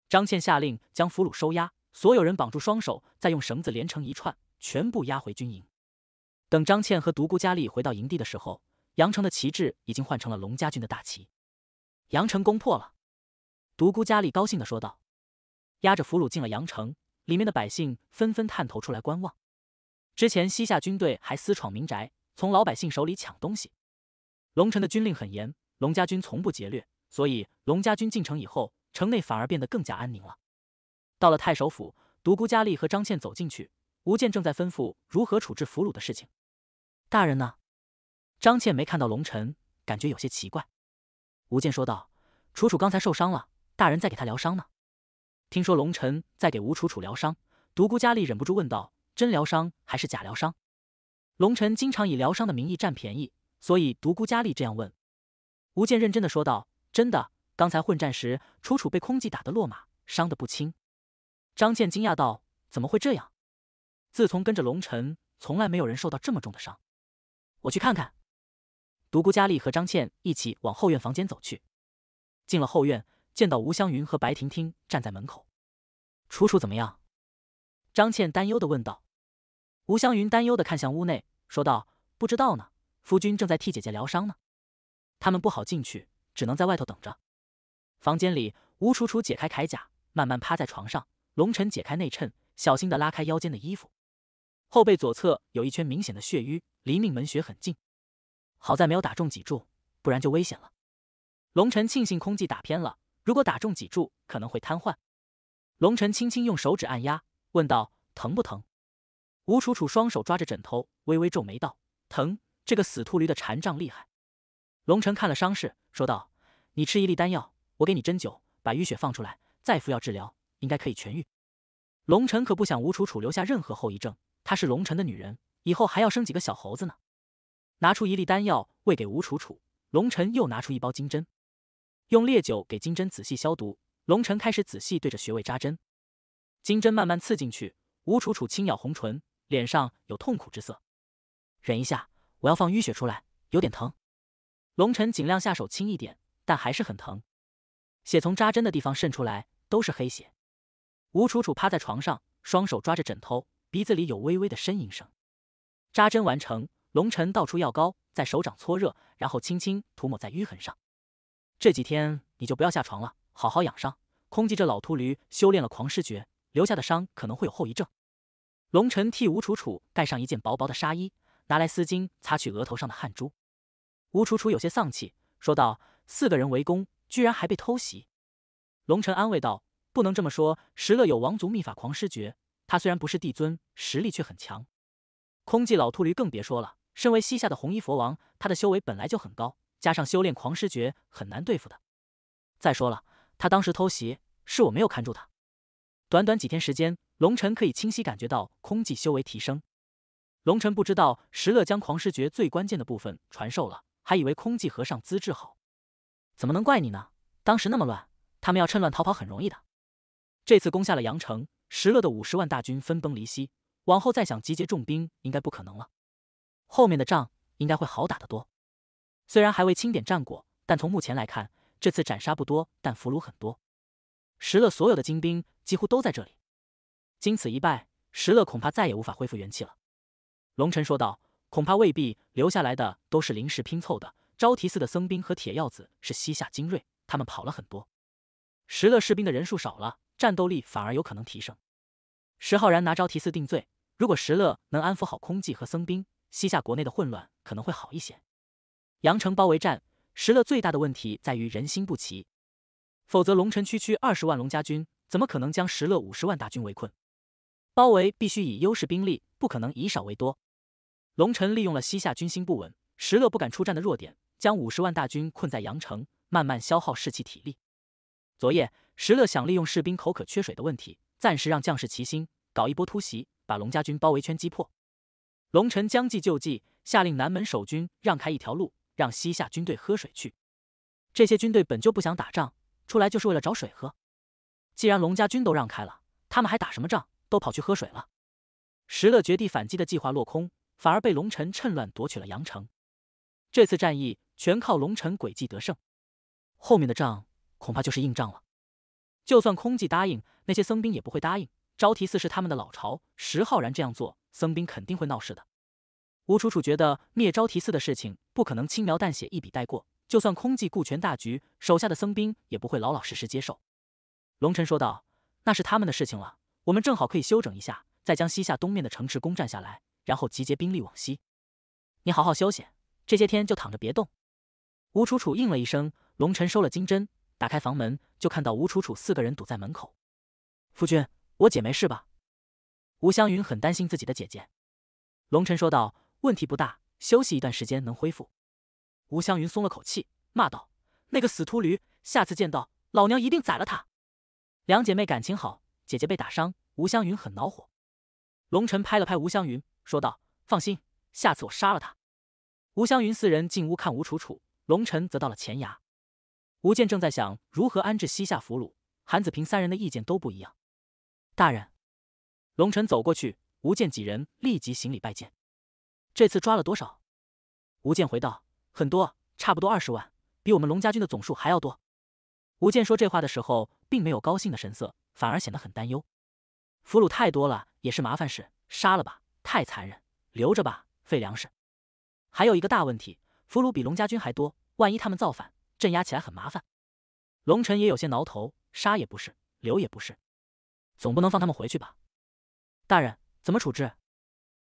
S1: 张倩下令将俘虏收押，所有人绑住双手，再用绳子连成一串，全部押回军营。等张倩和独孤佳丽回到营地的时候，杨城的旗帜已经换成了龙家军的大旗。杨城攻破了，独孤佳丽高兴的说道：“押着俘虏进了杨城，里面的百姓纷纷探头出来观望。”之前西夏军队还私闯民宅，从老百姓手里抢东西。龙城的军令很严，龙家军从不劫掠，所以龙家军进城以后，城内反而变得更加安宁了。到了太守府，独孤佳丽和张倩走进去，吴健正在吩咐如何处置俘虏的事情。大人呢？张倩没看到龙臣，感觉有些奇怪。吴健说道：“楚楚刚才受伤了，大人在给他疗伤呢。”听说龙臣在给吴楚楚疗伤，独孤佳丽忍不住问道。真疗伤还是假疗伤？龙晨经常以疗伤的名义占便宜，所以独孤佳丽这样问。吴健认真的说道：“真的，刚才混战时，楚楚被空寂打得落马，伤得不轻。”张倩惊讶道：“怎么会这样？自从跟着龙晨，从来没有人受到这么重的伤。”我去看看。独孤佳丽和张倩一起往后院房间走去。进了后院，见到吴湘云和白婷婷站在门口。楚楚怎么样？张倩担忧的问道。吴湘云担忧地看向屋内，说道：“不知道呢，夫君正在替姐姐疗伤呢。他们不好进去，只能在外头等着。”房间里，吴楚楚解开铠甲，慢慢趴在床上。龙晨解开内衬，小心地拉开腰间的衣服。后背左侧有一圈明显的血瘀，离命门穴很近。好在没有打中脊柱，不然就危险了。龙晨庆幸空气打偏了，如果打中脊柱，可能会瘫痪。龙晨轻轻用手指按压，问道：“疼不疼？”吴楚楚双手抓着枕头，微微皱眉道：“疼，这个死秃驴的禅杖厉害。”龙晨看了伤势，说道：“你吃一粒丹药，我给你针灸，把淤血放出来，再敷药治疗，应该可以痊愈。”龙晨可不想吴楚楚留下任何后遗症，她是龙晨的女人，以后还要生几个小猴子呢。拿出一粒丹药喂给吴楚楚，龙晨又拿出一包金针，用烈酒给金针仔细消毒。龙晨开始仔细对着穴位扎针，金针慢慢刺进去，吴楚楚轻咬红唇。脸上有痛苦之色，忍一下，我要放淤血出来，有点疼。龙辰尽量下手轻一点，但还是很疼。血从扎针的地方渗出来，都是黑血。吴楚楚趴在床上，双手抓着枕头，鼻子里有微微的呻吟声。扎针完成，龙辰倒出药膏，在手掌搓热，然后轻轻涂抹在淤痕上。这几天你就不要下床了，好好养伤。空寂这老秃驴修炼了狂师诀，留下的伤可能会有后遗症。龙晨替吴楚楚盖上一件薄薄的纱衣，拿来丝巾擦去额头上的汗珠。吴楚楚有些丧气，说道：“四个人围攻，居然还被偷袭。”龙晨安慰道：“不能这么说，石乐有王族秘法狂狮诀，他虽然不是帝尊，实力却很强。空寂老秃驴更别说了，身为西夏的红衣佛王，他的修为本来就很高，加上修炼狂狮诀，很难对付的。再说了，他当时偷袭，是我没有看住他。短短几天时间。”龙尘可以清晰感觉到空寂修为提升。龙尘不知道石勒将《狂狮诀》最关键的部分传授了，还以为空寂和尚资质好，怎么能怪你呢？当时那么乱，他们要趁乱逃跑很容易的。这次攻下了阳城，石勒的五十万大军分崩离析，往后再想集结重兵应该不可能了。后面的仗应该会好打得多。虽然还未清点战果，但从目前来看，这次斩杀不多，但俘虏很多。石勒所有的精兵几乎都在这里。经此一败，石勒恐怕再也无法恢复元气了。龙臣说道：“恐怕未必，留下来的都是临时拼凑的。招提寺的僧兵和铁鹞子是西夏精锐，他们跑了很多，石勒士兵的人数少了，战斗力反而有可能提升。石浩然拿招提寺定罪，如果石勒能安抚好空寂和僧兵，西夏国内的混乱可能会好一些。阳城包围战，石勒最大的问题在于人心不齐，否则龙城区区二十万龙家军，怎么可能将石勒五十万大军围困？”包围必须以优势兵力，不可能以少为多。龙尘利用了西夏军心不稳、石勒不敢出战的弱点，将五十万大军困在阳城，慢慢消耗士气、体力。昨夜，石勒想利用士兵口渴缺水的问题，暂时让将士齐心，搞一波突袭，把龙家军包围圈击破。龙尘将计就计，下令南门守军让开一条路，让西夏军队喝水去。这些军队本就不想打仗，出来就是为了找水喝。既然龙家军都让开了，他们还打什么仗？都跑去喝水了，石勒绝地反击的计划落空，反而被龙臣趁乱夺取了阳城。这次战役全靠龙臣诡计得胜，后面的仗恐怕就是硬仗了。就算空寂答应，那些僧兵也不会答应。招提寺是他们的老巢，石浩然这样做，僧兵肯定会闹事的。吴楚楚觉得灭招提寺的事情不可能轻描淡写一笔带过，就算空寂顾全大局，手下的僧兵也不会老老实实接受。龙臣说道：“那是他们的事情了。”我们正好可以休整一下，再将西夏东面的城池攻占下来，然后集结兵力往西。你好好休息，这些天就躺着别动。吴楚楚应了一声，龙晨收了金针，打开房门，就看到吴楚楚四个人堵在门口。夫君，我姐没事吧？吴湘云很担心自己的姐姐。龙晨说道：“问题不大，休息一段时间能恢复。”吴湘云松了口气，骂道：“那个死秃驴，下次见到老娘一定宰了他！”两姐妹感情好。姐姐被打伤，吴湘云很恼火。龙晨拍了拍吴湘云，说道：“放心，下次我杀了他。”吴湘云四人进屋看吴楚楚，龙晨则到了前崖。吴健正在想如何安置西夏俘虏，韩子平三人的意见都不一样。大人，龙晨走过去，吴健几人立即行礼拜见。这次抓了多少？吴健回道：“很多，差不多二十万，比我们龙家军的总数还要多。”吴健说这话的时候，并没有高兴的神色。反而显得很担忧，俘虏太多了也是麻烦事，杀了吧太残忍，留着吧费粮食。还有一个大问题，俘虏比龙家军还多，万一他们造反，镇压起来很麻烦。龙尘也有些挠头，杀也不是，留也不是，总不能放他们回去吧？大人怎么处置？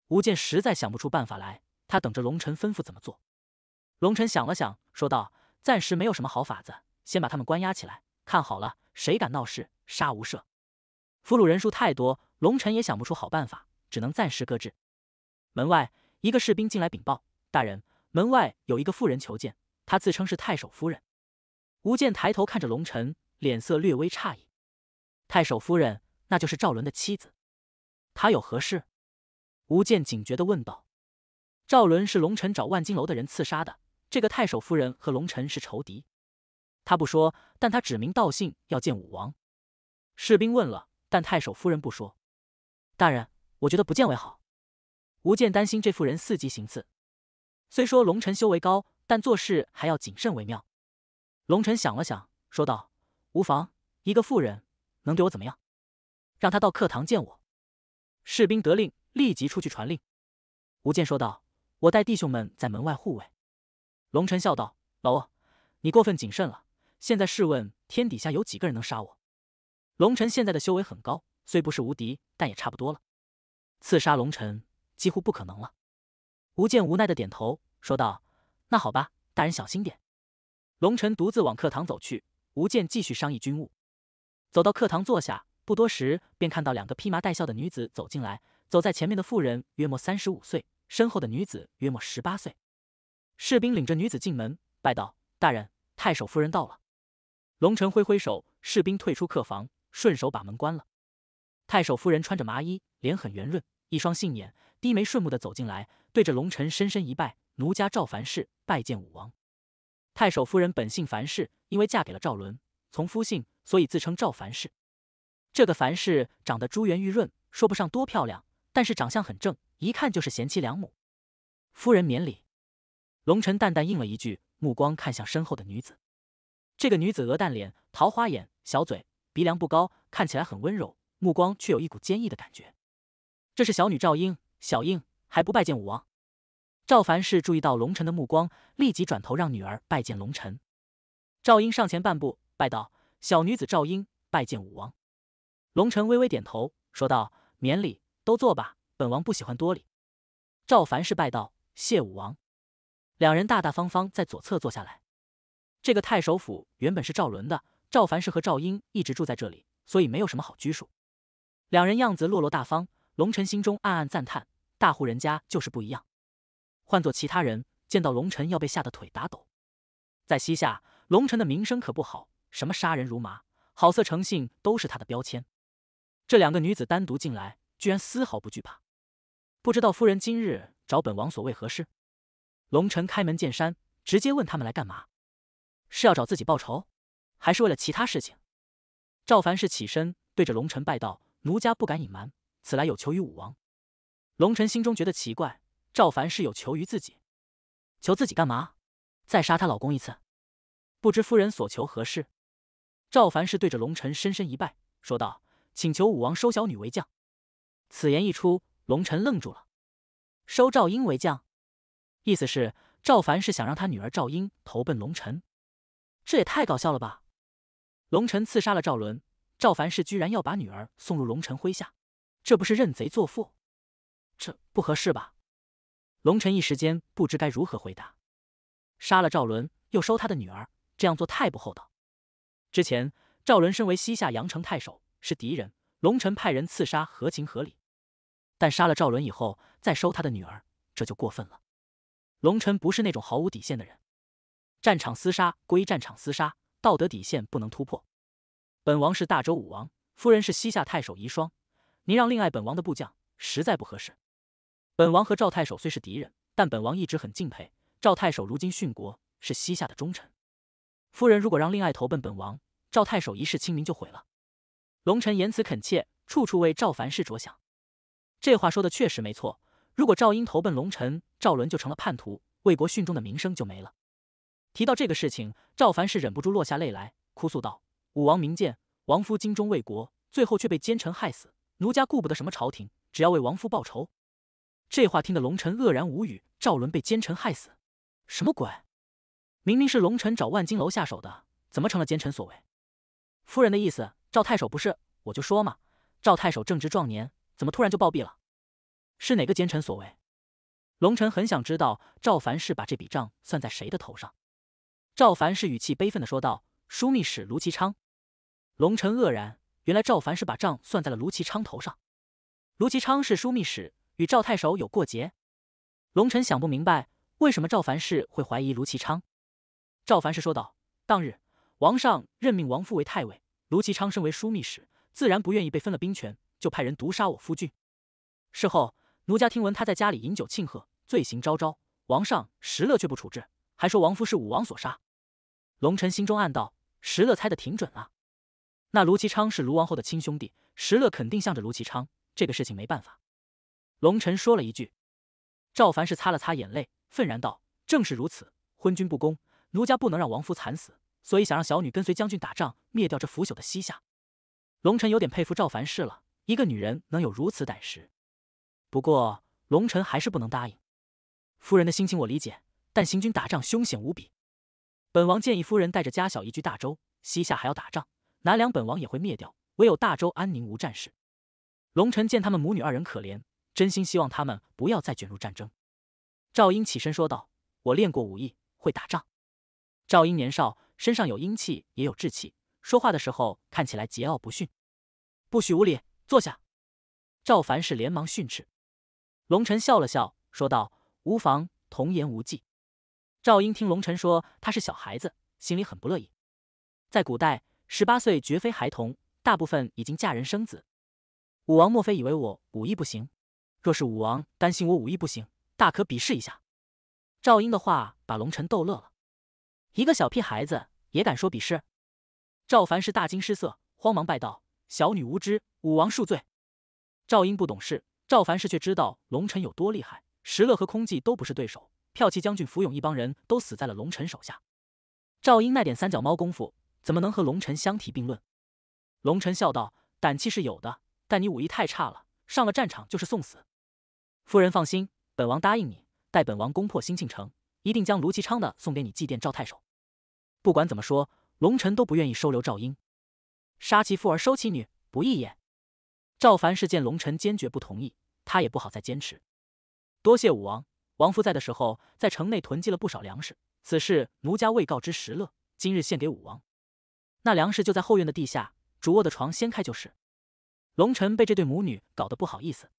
S1: 吴健实在想不出办法来，他等着龙尘吩咐怎么做。龙尘想了想，说道：“暂时没有什么好法子，先把他们关押起来，看好了。”谁敢闹事，杀无赦！俘虏人数太多，龙臣也想不出好办法，只能暂时搁置。门外一个士兵进来禀报：“大人，门外有一个妇人求见，她自称是太守夫人。”吴健抬头看着龙臣，脸色略微诧异：“太守夫人，那就是赵伦的妻子，她有何事？”吴健警觉的问道：“赵伦是龙臣找万金楼的人刺杀的，这个太守夫人和龙臣是仇敌。”他不说，但他指名道姓要见武王。士兵问了，但太守夫人不说。大人，我觉得不见为好。吴健担心这妇人伺机行刺。虽说龙臣修为高，但做事还要谨慎为妙。龙臣想了想，说道：“无妨，一个妇人能对我怎么样？让他到客堂见我。”士兵得令，立即出去传令。吴健说道：“我带弟兄们在门外护卫。”龙臣笑道：“老翁，你过分谨慎了。”现在试问，天底下有几个人能杀我？龙臣现在的修为很高，虽不是无敌，但也差不多了。刺杀龙臣几乎不可能了。吴剑无奈的点头，说道：“那好吧，大人小心点。”龙臣独自往课堂走去。吴剑继续商议军务，走到课堂坐下。不多时，便看到两个披麻戴孝的女子走进来。走在前面的妇人约莫三十五岁，身后的女子约莫十八岁。士兵领着女子进门，拜道：“大人，太守夫人到了。”龙晨挥挥手，士兵退出客房，顺手把门关了。太守夫人穿着麻衣，脸很圆润，一双杏眼，低眉顺目的走进来，对着龙晨深深一拜：“奴家赵凡氏拜见武王。”太守夫人本姓樊氏，因为嫁给了赵伦，从夫姓，所以自称赵凡氏。这个樊氏长得珠圆玉润，说不上多漂亮，但是长相很正，一看就是贤妻良母。夫人免礼。龙晨淡淡应了一句，目光看向身后的女子。这个女子鹅蛋脸、桃花眼、小嘴，鼻梁不高，看起来很温柔，目光却有一股坚毅的感觉。这是小女赵英，小英还不拜见武王。赵凡是注意到龙臣的目光，立即转头让女儿拜见龙臣。赵英上前半步，拜道：“小女子赵英拜见武王。”龙臣微微点头，说道：“免礼，都坐吧，本王不喜欢多礼。”赵凡是拜道：“谢武王。”两人大大方方在左侧坐下来。这个太守府原本是赵伦的，赵凡是和赵英一直住在这里，所以没有什么好拘束。两人样子落落大方，龙尘心中暗暗赞叹，大户人家就是不一样。换做其他人，见到龙尘要被吓得腿打抖。在西夏，龙尘的名声可不好，什么杀人如麻、好色成性都是他的标签。这两个女子单独进来，居然丝毫不惧怕。不知道夫人今日找本王所为何事？龙尘开门见山，直接问他们来干嘛。是要找自己报仇，还是为了其他事情？赵凡是起身，对着龙臣拜道：“奴家不敢隐瞒，此来有求于武王。”龙臣心中觉得奇怪，赵凡是有求于自己，求自己干嘛？再杀她老公一次？不知夫人所求何事？赵凡是对着龙臣深深一拜，说道：“请求武王收小女为将。”此言一出，龙臣愣住了。收赵英为将，意思是赵凡是想让他女儿赵英投奔龙臣。这也太搞笑了吧！龙尘刺杀了赵伦，赵凡是居然要把女儿送入龙尘麾下，这不是认贼作父？这不合适吧？龙尘一时间不知该如何回答。杀了赵伦，又收他的女儿，这样做太不厚道。之前赵伦身为西夏阳城太守，是敌人，龙尘派人刺杀，合情合理。但杀了赵伦以后，再收他的女儿，这就过分了。龙尘不是那种毫无底线的人。战场厮杀归战场厮杀，道德底线不能突破。本王是大周武王，夫人是西夏太守遗孀，您让令爱本王的部将，实在不合适。本王和赵太守虽是敌人，但本王一直很敬佩赵太守，如今殉国是西夏的忠臣。夫人如果让令爱投奔本王，赵太守一世清名就毁了。龙臣言辞恳切，处处为赵凡事着想。这话说的确实没错。如果赵英投奔龙臣，赵伦就成了叛徒，为国殉忠的名声就没了。提到这个事情，赵凡是忍不住落下泪来，哭诉道：“武王明鉴，王夫精忠卫国，最后却被奸臣害死。奴家顾不得什么朝廷，只要为王夫报仇。”这话听得龙臣愕然无语。赵伦被奸臣害死，什么鬼？明明是龙臣找万金楼下手的，怎么成了奸臣所为？夫人的意思，赵太守不是我就说嘛，赵太守正值壮年，怎么突然就暴毙了？是哪个奸臣所为？龙臣很想知道赵凡是把这笔账算在谁的头上。赵凡是语气悲愤的说道：“枢密使卢其昌。”龙臣愕然，原来赵凡是把账算在了卢其昌头上。卢其昌是枢密使，与赵太守有过节。龙臣想不明白，为什么赵凡是会怀疑卢其昌。赵凡是说道：“当日王上任命王夫为太尉，卢其昌身为枢密使，自然不愿意被分了兵权，就派人毒杀我夫君。事后，奴家听闻他在家里饮酒庆贺，罪行昭昭。王上识乐却不处置，还说王夫是武王所杀。”龙尘心中暗道：“石乐猜的挺准啊，那卢其昌是卢王后的亲兄弟，石乐肯定向着卢其昌。这个事情没办法。”龙尘说了一句：“赵凡是擦了擦眼泪，愤然道：‘正是如此，昏君不公，奴家不能让王夫惨死，所以想让小女跟随将军打仗，灭掉这腐朽的西夏。’”龙臣有点佩服赵凡氏了，一个女人能有如此胆识。不过龙臣还是不能答应。夫人的心情我理解，但行军打仗凶险无比。本王建议夫人带着家小移居大周，西夏还要打仗，南梁本王也会灭掉，唯有大周安宁无战事。龙尘见他们母女二人可怜，真心希望他们不要再卷入战争。赵英起身说道：“我练过武艺，会打仗。”赵英年少，身上有英气，也有志气，说话的时候看起来桀骜不驯。不许无礼，坐下。赵凡是连忙训斥。龙尘笑了笑，说道：“无妨，童言无忌。”赵英听龙晨说他是小孩子，心里很不乐意。在古代，十八岁绝非孩童，大部分已经嫁人生子。武王莫非以为我武艺不行？若是武王担心我武艺不行，大可比试一下。赵英的话把龙晨逗乐了。一个小屁孩子也敢说比试？赵凡是大惊失色，慌忙拜道：“小女无知，武王恕罪。”赵英不懂事，赵凡是却知道龙晨有多厉害，石勒和空寂都不是对手。骠骑将军福勇一帮人都死在了龙尘手下，赵英那点三脚猫功夫怎么能和龙尘相提并论？龙尘笑道：“胆气是有的，但你武艺太差了，上了战场就是送死。”夫人放心，本王答应你，待本王攻破新庆城，一定将卢其昌的送给你祭奠赵太守。不管怎么说，龙臣都不愿意收留赵英，杀其父而收其女，不义也。赵凡是见龙臣坚决不同意，他也不好再坚持。多谢武王。王夫在的时候，在城内囤积了不少粮食。此事奴家未告知石乐，今日献给武王。那粮食就在后院的地下，主卧的床掀开就是。龙尘被这对母女搞得不好意思，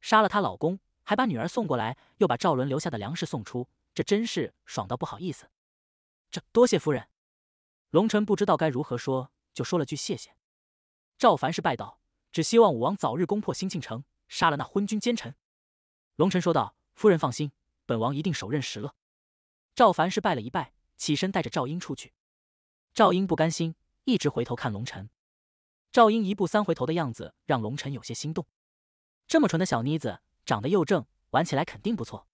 S1: 杀了她老公，还把女儿送过来，又把赵伦留下的粮食送出，这真是爽到不好意思。这多谢夫人。龙尘不知道该如何说，就说了句谢谢。赵凡是拜道，只希望武王早日攻破兴庆城，杀了那昏君奸臣。龙尘说道。夫人放心，本王一定手刃石勒。赵凡是拜了一拜，起身带着赵英出去。赵英不甘心，一直回头看龙晨。赵英一步三回头的样子，让龙晨有些心动。这么纯的小妮子，长得又正，玩起来肯定不错。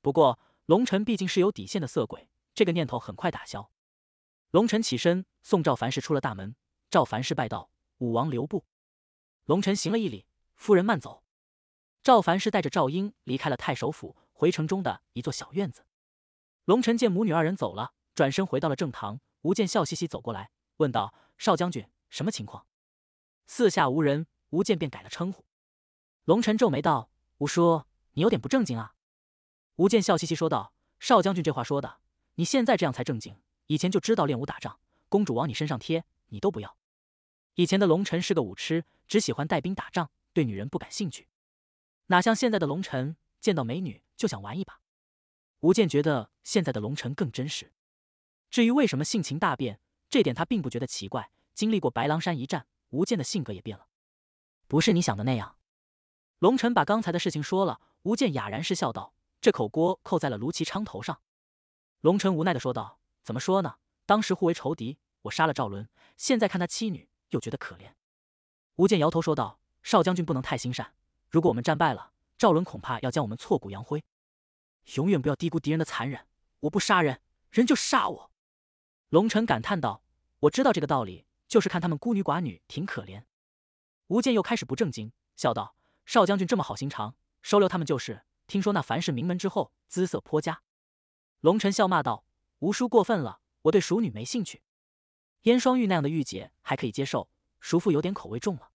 S1: 不过龙晨毕竟是有底线的色鬼，这个念头很快打消。龙晨起身送赵凡是出了大门。赵凡是拜道：“武王留步。”龙晨行了一礼：“夫人慢走。”赵凡是带着赵英离开了太守府，回城中的一座小院子。龙晨见母女二人走了，转身回到了正堂。吴健笑嘻嘻走过来，问道：“少将军，什么情况？”四下无人，吴健便改了称呼。龙晨皱眉道：“吴叔，你有点不正经啊。”吴健笑嘻嘻说道：“少将军，这话说的，你现在这样才正经，以前就知道练武打仗，公主往你身上贴，你都不要。以前的龙晨是个武痴，只喜欢带兵打仗，对女人不感兴趣。”哪像现在的龙尘，见到美女就想玩一把。吴健觉得现在的龙尘更真实。至于为什么性情大变，这点他并不觉得奇怪。经历过白狼山一战，吴健的性格也变了。不是你想的那样。龙尘把刚才的事情说了，吴健哑然失笑道：“这口锅扣在了卢其昌头上。”龙尘无奈的说道：“怎么说呢？当时互为仇敌，我杀了赵伦，现在看他妻女，又觉得可怜。”吴健摇头说道：“少将军不能太心善。”如果我们战败了，赵伦恐怕要将我们挫骨扬灰。永远不要低估敌人的残忍。我不杀人，人就杀我。龙晨感叹道：“我知道这个道理，就是看他们孤女寡女挺可怜。”吴健又开始不正经，笑道：“少将军这么好心肠，收留他们就是。听说那凡是名门之后，姿色颇佳。”龙晨笑骂道：“吴叔过分了，我对熟女没兴趣。燕双玉那样的御姐还可以接受，熟妇有点口味重了。”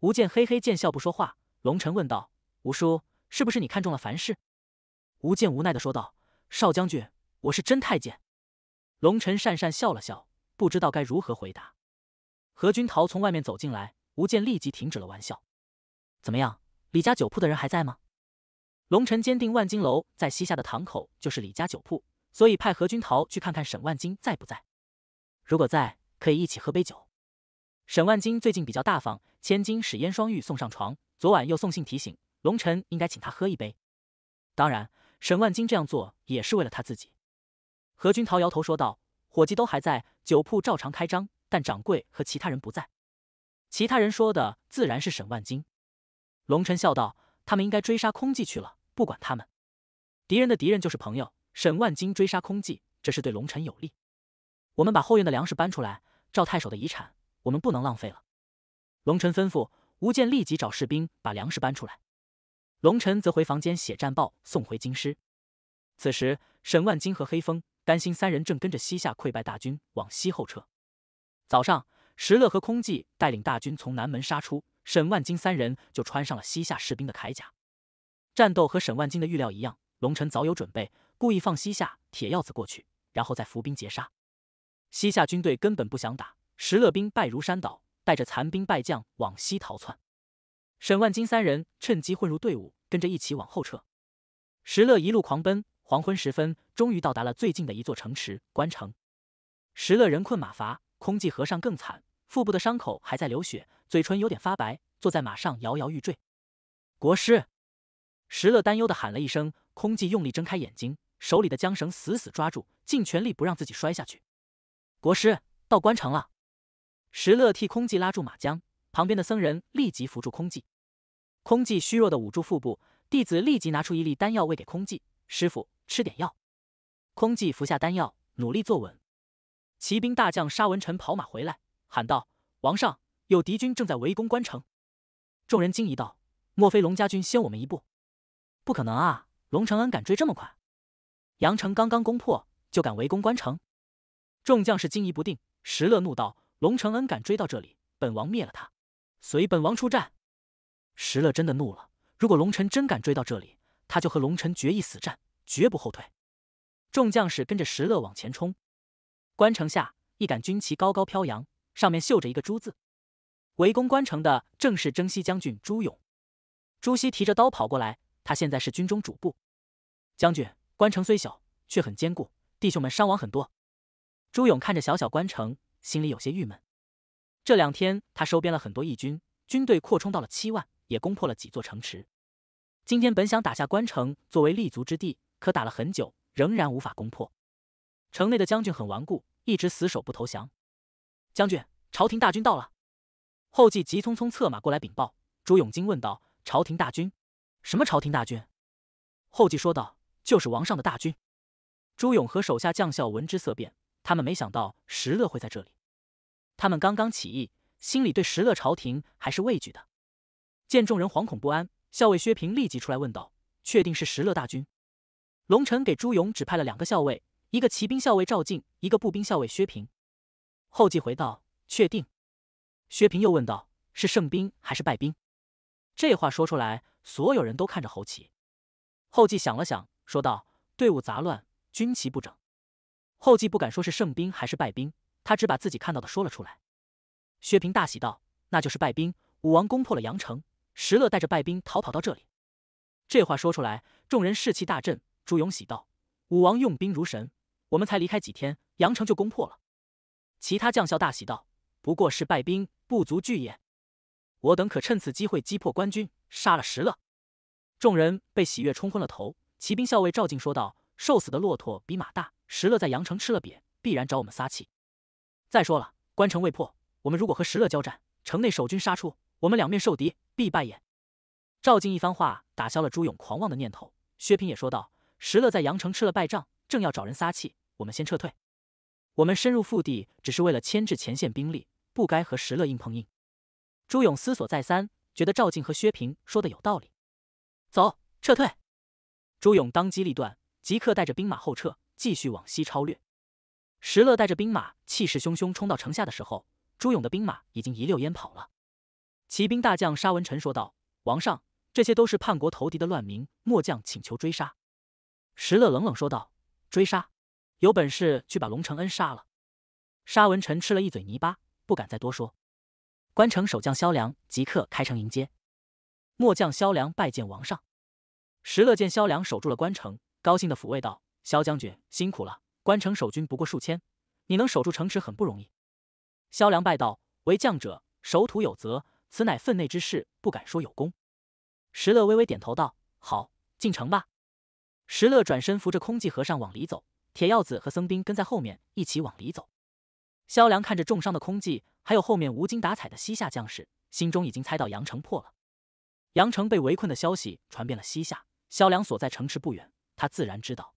S1: 吴健嘿嘿见笑不说话。龙尘问道：“吴叔，是不是你看中了樊氏？”吴健无奈的说道：“少将军，我是真太监。”龙尘讪讪笑了笑，不知道该如何回答。何君桃从外面走进来，吴健立即停止了玩笑。“怎么样，李家酒铺的人还在吗？”龙尘坚定：“万金楼在西夏的堂口就是李家酒铺，所以派何君桃去看看沈万金在不在。如果在，可以一起喝杯酒。”沈万金最近比较大方，千金使燕双玉送上床。昨晚又送信提醒龙晨，应该请他喝一杯。当然，沈万金这样做也是为了他自己。何君桃摇头说道：“伙计都还在，酒铺照常开张，但掌柜和其他人不在。其他人说的自然是沈万金。”龙晨笑道：“他们应该追杀空寂去了，不管他们。敌人的敌人就是朋友。沈万金追杀空寂，这是对龙晨有利。我们把后院的粮食搬出来，赵太守的遗产，我们不能浪费了。”龙晨吩咐。吴健立即找士兵把粮食搬出来，龙尘则回房间写战报送回京师。此时，沈万金和黑风担心三人正跟着西夏溃败大军往西后撤。早上，石勒和空寂带领大军从南门杀出，沈万金三人就穿上了西夏士兵的铠甲。战斗和沈万金的预料一样，龙尘早有准备，故意放西夏铁鹞子过去，然后再伏兵截杀。西夏军队根本不想打，石勒兵败如山倒。带着残兵败将往西逃窜，沈万金三人趁机混入队伍，跟着一起往后撤。石勒一路狂奔，黄昏时分终于到达了最近的一座城池关城。石勒人困马乏，空寂和尚更惨，腹部的伤口还在流血，嘴唇有点发白，坐在马上摇摇欲坠。国师，石勒担忧的喊了一声，空寂用力睁开眼睛，手里的缰绳死死抓住，尽全力不让自己摔下去。国师到关城了。石乐替空寂拉住马缰，旁边的僧人立即扶住空寂。空寂虚弱的捂住腹部，弟子立即拿出一粒丹药喂给空寂：“师傅，吃点药。”空寂服下丹药，努力坐稳。骑兵大将沙文臣跑马回来，喊道：“王上，有敌军正在围攻关城！”众人惊疑道：“莫非龙家军先我们一步？不可能啊！龙承恩敢追这么快？阳城刚刚攻破，就敢围攻关城？”众将士惊疑不定。石乐怒道。龙承恩敢追到这里，本王灭了他！随本王出战！石勒真的怒了，如果龙臣真敢追到这里，他就和龙臣决一死战，绝不后退。众将士跟着石勒往前冲。关城下一杆军旗高高飘扬，上面绣着一个朱字。围攻关城的正是征西将军朱勇。朱熹提着刀跑过来，他现在是军中主簿。将军，关城虽小，却很坚固，弟兄们伤亡很多。朱勇看着小小关城。心里有些郁闷。这两天他收编了很多义军，军队扩充到了七万，也攻破了几座城池。今天本想打下关城作为立足之地，可打了很久仍然无法攻破。城内的将军很顽固，一直死守不投降。将军，朝廷大军到了！后继急匆匆策马过来禀报。朱永金问道：“朝廷大军？什么朝廷大军？”后继说道：“就是王上的大军。”朱永和手下将校闻之色变，他们没想到石勒会在这里。他们刚刚起义，心里对石勒朝廷还是畏惧的。见众人惶恐不安，校尉薛平立即出来问道：“确定是石勒大军？”龙尘给朱勇指派了两个校尉，一个骑兵校尉赵敬，一个步兵校尉薛平。后继回道：“确定。”薛平又问道：“是胜兵还是败兵？”这话说出来，所有人都看着侯骑。后继想了想，说道：“队伍杂乱，军旗不整。”后继不敢说是胜兵还是败兵。他只把自己看到的说了出来，薛平大喜道：“那就是败兵，武王攻破了阳城，石勒带着败兵逃跑到这里。”这话说出来，众人士气大振。朱勇喜道：“武王用兵如神，我们才离开几天，阳城就攻破了。”其他将校大喜道：“不过是败兵，不足惧也。我等可趁此机会击破官军，杀了石勒。”众人被喜悦冲昏了头。骑兵校尉赵敬说道：“瘦死的骆驼比马大，石勒在阳城吃了瘪，必然找我们撒气。”再说了，关城未破，我们如果和石勒交战，城内守军杀出，我们两面受敌，必败也。赵敬一番话打消了朱勇狂妄的念头。薛平也说道：“石勒在阳城吃了败仗，正要找人撒气，我们先撤退。我们深入腹地只是为了牵制前线兵力，不该和石勒硬碰硬。”朱勇思索再三，觉得赵敬和薛平说的有道理，走，撤退。朱勇当机立断，即刻带着兵马后撤，继续往西超掠。石勒带着兵马，气势汹汹冲到城下的时候，朱勇的兵马已经一溜烟跑了。骑兵大将沙文臣说道：“王上，这些都是叛国投敌的乱民，末将请求追杀。”石勒冷冷说道：“追杀？有本事去把龙承恩杀了。”沙文臣吃了一嘴泥巴，不敢再多说。关城守将萧良即刻开城迎接，末将萧良拜见王上。石勒见萧良守住了关城，高兴的抚慰道：“萧将军辛苦了。”关城守军不过数千，你能守住城池很不容易。萧良拜道：“为将者守土有责，此乃分内之事，不敢说有功。”石勒微微点头道：“好，进城吧。”石勒转身扶着空寂和尚往里走，铁鹞子和僧兵跟在后面一起往里走。萧良看着重伤的空寂，还有后面无精打采的西夏将士，心中已经猜到阳城破了。阳城被围困的消息传遍了西夏，萧良所在城池不远，他自然知道。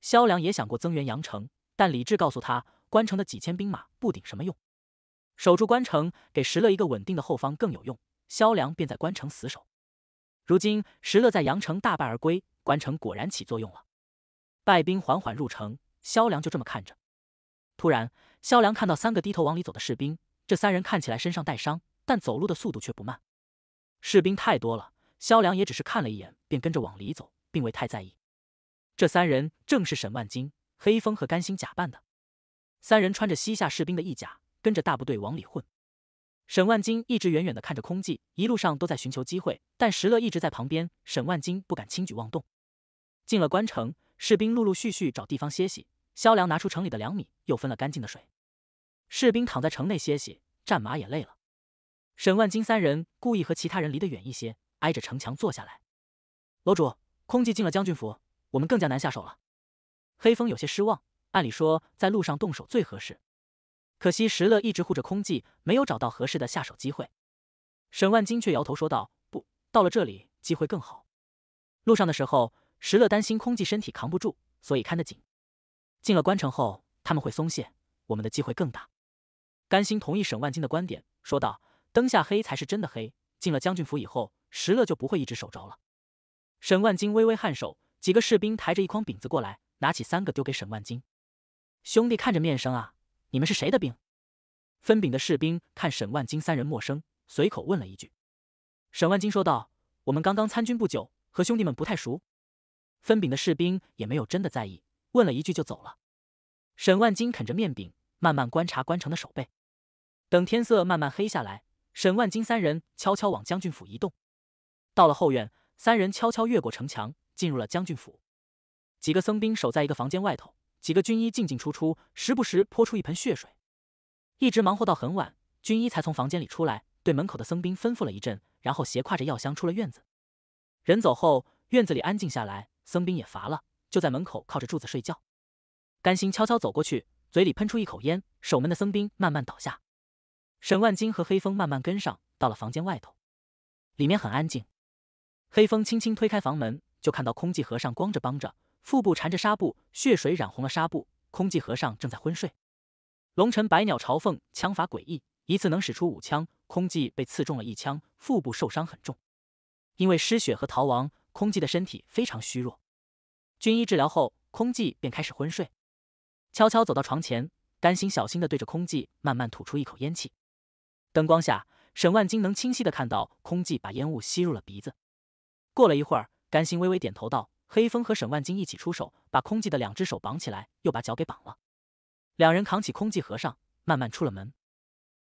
S1: 萧良也想过增援阳城，但理智告诉他，关城的几千兵马不顶什么用，守住关城，给石勒一个稳定的后方更有用。萧良便在关城死守。如今石勒在阳城大败而归，关城果然起作用了。败兵缓缓入城，萧良就这么看着。突然，萧良看到三个低头往里走的士兵，这三人看起来身上带伤，但走路的速度却不慢。士兵太多了，萧良也只是看了一眼，便跟着往里走，并未太在意。这三人正是沈万金、黑风和甘心假扮的。三人穿着西夏士兵的衣甲，跟着大部队往里混。沈万金一直远远的看着空寂，一路上都在寻求机会，但石勒一直在旁边，沈万金不敢轻举妄动。进了关城，士兵陆陆续续找地方歇息。萧良拿出城里的粮米，又分了干净的水。士兵躺在城内歇息，战马也累了。沈万金三人故意和其他人离得远一些，挨着城墙坐下来。楼主，空寂进了将军府。我们更加难下手了。黑风有些失望。按理说，在路上动手最合适，可惜石乐一直护着空寂，没有找到合适的下手机会。沈万金却摇头说道：“不到了这里，机会更好。路上的时候，石乐担心空寂身体扛不住，所以看得紧。进了关城后，他们会松懈，我们的机会更大。”甘心同意沈万金的观点，说道：“灯下黑才是真的黑。进了将军府以后，石乐就不会一直守着了。”沈万金微微颔首。几个士兵抬着一筐饼子过来，拿起三个丢给沈万金。兄弟看着面生啊，你们是谁的兵？分饼的士兵看沈万金三人陌生，随口问了一句。沈万金说道：“我们刚刚参军不久，和兄弟们不太熟。”分饼的士兵也没有真的在意，问了一句就走了。沈万金啃着面饼，慢慢观察关城的守备。等天色慢慢黑下来，沈万金三人悄悄往将军府移动。到了后院，三人悄悄越过城墙。进入了将军府，几个僧兵守在一个房间外头，几个军医进进出出，时不时泼出一盆血水，一直忙活到很晚，军医才从房间里出来，对门口的僧兵吩咐了一阵，然后斜挎着药箱出了院子。人走后，院子里安静下来，僧兵也乏了，就在门口靠着柱子睡觉。甘心悄悄走过去，嘴里喷出一口烟，守门的僧兵慢慢倒下。沈万金和黑风慢慢跟上，到了房间外头，里面很安静，黑风轻轻推开房门。就看到空寂和尚光着膀着，腹部缠着纱布，血水染红了纱布。空寂和尚正在昏睡。龙尘百鸟朝凤，枪法诡异，一次能使出五枪。空寂被刺中了一枪，腹部受伤很重。因为失血和逃亡，空寂的身体非常虚弱。军医治疗后，空寂便开始昏睡。悄悄走到床前，担心小心的对着空寂慢慢吐出一口烟气。灯光下，沈万金能清晰的看到空寂把烟雾吸入了鼻子。过了一会儿。甘心微微点头道：“黑风和沈万金一起出手，把空寂的两只手绑起来，又把脚给绑了。两人扛起空寂和尚，慢慢出了门。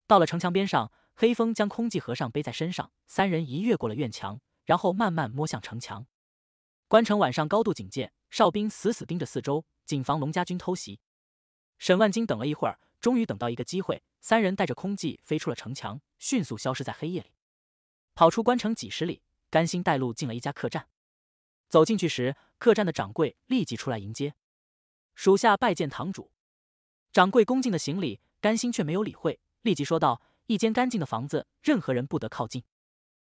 S1: 到了城墙边上，黑风将空寂和尚背在身上，三人一越过了院墙，然后慢慢摸向城墙。关城晚上高度警戒，哨兵死死盯着四周，谨防龙家军偷袭。沈万金等了一会儿，终于等到一个机会，三人带着空寂飞出了城墙，迅速消失在黑夜里。跑出关城几十里，甘心带路进了一家客栈。”走进去时，客栈的掌柜立即出来迎接，属下拜见堂主。掌柜恭敬的行礼，甘心却没有理会，立即说道：“一间干净的房子，任何人不得靠近。”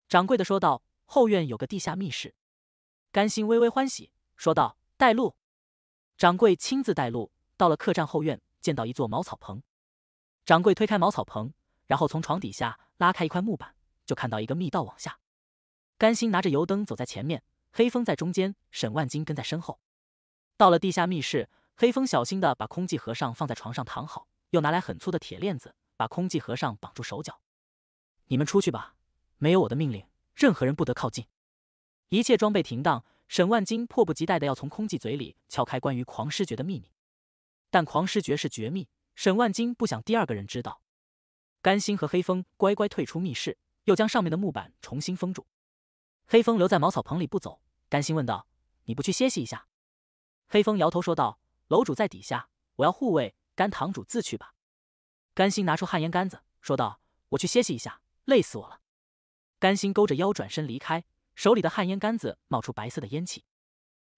S1: 掌柜的说道：“后院有个地下密室。”甘心微微欢喜，说道：“带路。”掌柜亲自带路，到了客栈后院，见到一座茅草棚。掌柜推开茅草棚，然后从床底下拉开一块木板，就看到一个密道往下。甘心拿着油灯走在前面。黑风在中间，沈万金跟在身后。到了地下密室，黑风小心的把空寂和尚放在床上躺好，又拿来很粗的铁链子，把空寂和尚绑住手脚。你们出去吧，没有我的命令，任何人不得靠近。一切装备停当，沈万金迫不及待的要从空寂嘴里撬开关于狂狮诀的秘密。但狂狮诀是绝密，沈万金不想第二个人知道。甘心和黑风乖乖退出密室，又将上面的木板重新封住。黑风留在茅草棚里不走。甘心问道：“你不去歇息一下？”黑风摇头说道：“楼主在底下，我要护卫，甘堂主自去吧。”甘心拿出旱烟杆子说道：“我去歇息一下，累死我了。”甘心勾着腰转身离开，手里的旱烟杆子冒出白色的烟气。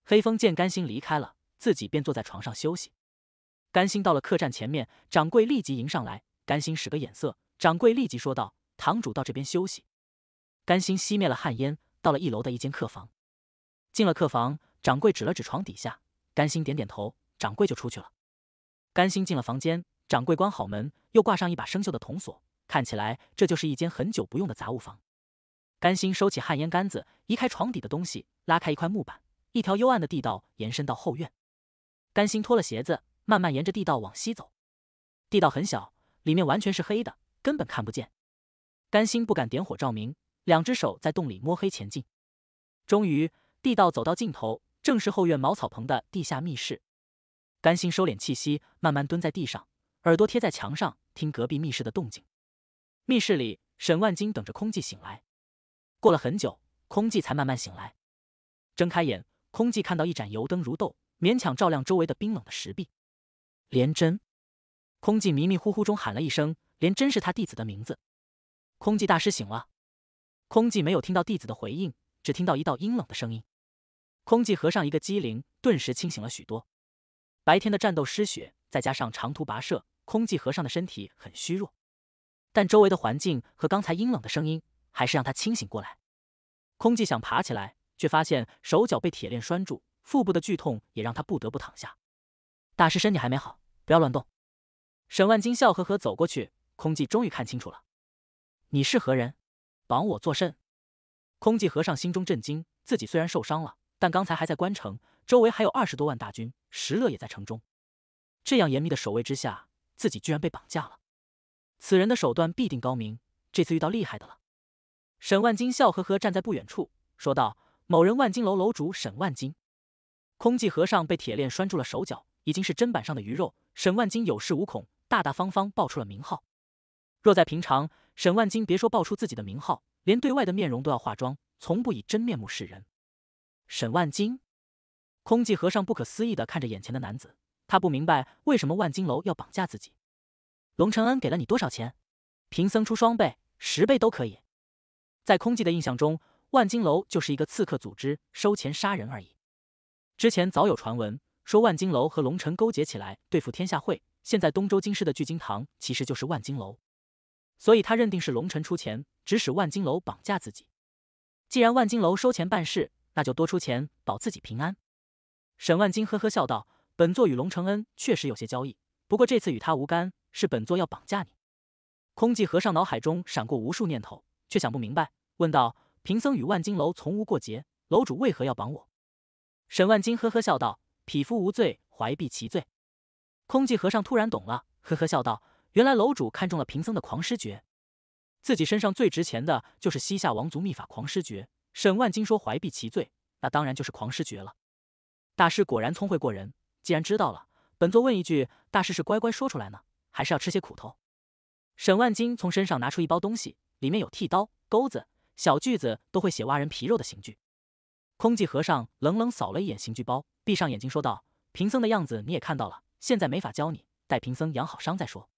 S1: 黑风见甘心离开了，自己便坐在床上休息。甘心到了客栈前面，掌柜立即迎上来。甘心使个眼色，掌柜立即说道：“堂主到这边休息。”甘心熄灭了旱烟，到了一楼的一间客房。进了客房，掌柜指了指床底下，甘心点点头，掌柜就出去了。甘心进了房间，掌柜关好门，又挂上一把生锈的铜锁，看起来这就是一间很久不用的杂物房。甘心收起旱烟杆子，移开床底的东西，拉开一块木板，一条幽暗的地道延伸到后院。甘心脱了鞋子，慢慢沿着地道往西走。地道很小，里面完全是黑的，根本看不见。甘心不敢点火照明，两只手在洞里摸黑前进。终于。地道走到尽头，正是后院茅草棚的地下密室。甘心收敛气息，慢慢蹲在地上，耳朵贴在墙上听隔壁密室的动静。密室里，沈万金等着空寂醒来。过了很久，空寂才慢慢醒来。睁开眼，空寂看到一盏油灯如豆，勉强照亮周围的冰冷的石壁。连真，空寂迷迷糊糊中喊了一声：“连真是他弟子的名字。”空寂大师醒了。空寂没有听到弟子的回应，只听到一道阴冷的声音。空寂和尚一个机灵，顿时清醒了许多。白天的战斗失血，再加上长途跋涉，空寂和尚的身体很虚弱。但周围的环境和刚才阴冷的声音，还是让他清醒过来。空寂想爬起来，却发现手脚被铁链拴住，腹部的剧痛也让他不得不躺下。大师身体还没好，不要乱动。沈万金笑呵呵走过去，空寂终于看清楚了，你是何人？绑我作甚？空寂和尚心中震惊，自己虽然受伤了。但刚才还在关城，周围还有二十多万大军，石勒也在城中。这样严密的守卫之下，自己居然被绑架了。此人的手段必定高明，这次遇到厉害的了。沈万金笑呵呵站在不远处说道：“某人，万金楼楼主沈万金。”空寂和尚被铁链拴住了手脚，已经是砧板上的鱼肉。沈万金有恃无恐，大大方方报出了名号。若在平常，沈万金别说报出自己的名号，连对外的面容都要化妆，从不以真面目示人。沈万金，空寂和尚不可思议的看着眼前的男子，他不明白为什么万金楼要绑架自己。龙承恩给了你多少钱？贫僧出双倍、十倍都可以。在空寂的印象中，万金楼就是一个刺客组织，收钱杀人而已。之前早有传闻说万金楼和龙辰勾结起来对付天下会，现在东周京师的聚金堂其实就是万金楼，所以他认定是龙辰出钱指使万金楼绑架自己。既然万金楼收钱办事。那就多出钱保自己平安。沈万金呵呵笑道：“本座与龙承恩确实有些交易，不过这次与他无干，是本座要绑架你。”空寂和尚脑海中闪过无数念头，却想不明白，问道：“贫僧与万金楼从无过节，楼主为何要绑我？”沈万金呵呵笑道：“匹夫无罪，怀璧其罪。”空寂和尚突然懂了，呵呵笑道：“原来楼主看中了贫僧的狂师诀，自己身上最值钱的就是西夏王族秘法狂师诀。”沈万金说：“怀璧其罪，那当然就是狂师绝了。大师果然聪慧过人，既然知道了，本座问一句，大师是乖乖说出来呢，还是要吃些苦头？”沈万金从身上拿出一包东西，里面有剃刀、钩子、小锯子，都会写挖人皮肉的刑具。空寂和尚冷冷扫了一眼刑具包，闭上眼睛说道：“贫僧的样子你也看到了，现在没法教你，待贫僧养好伤再说。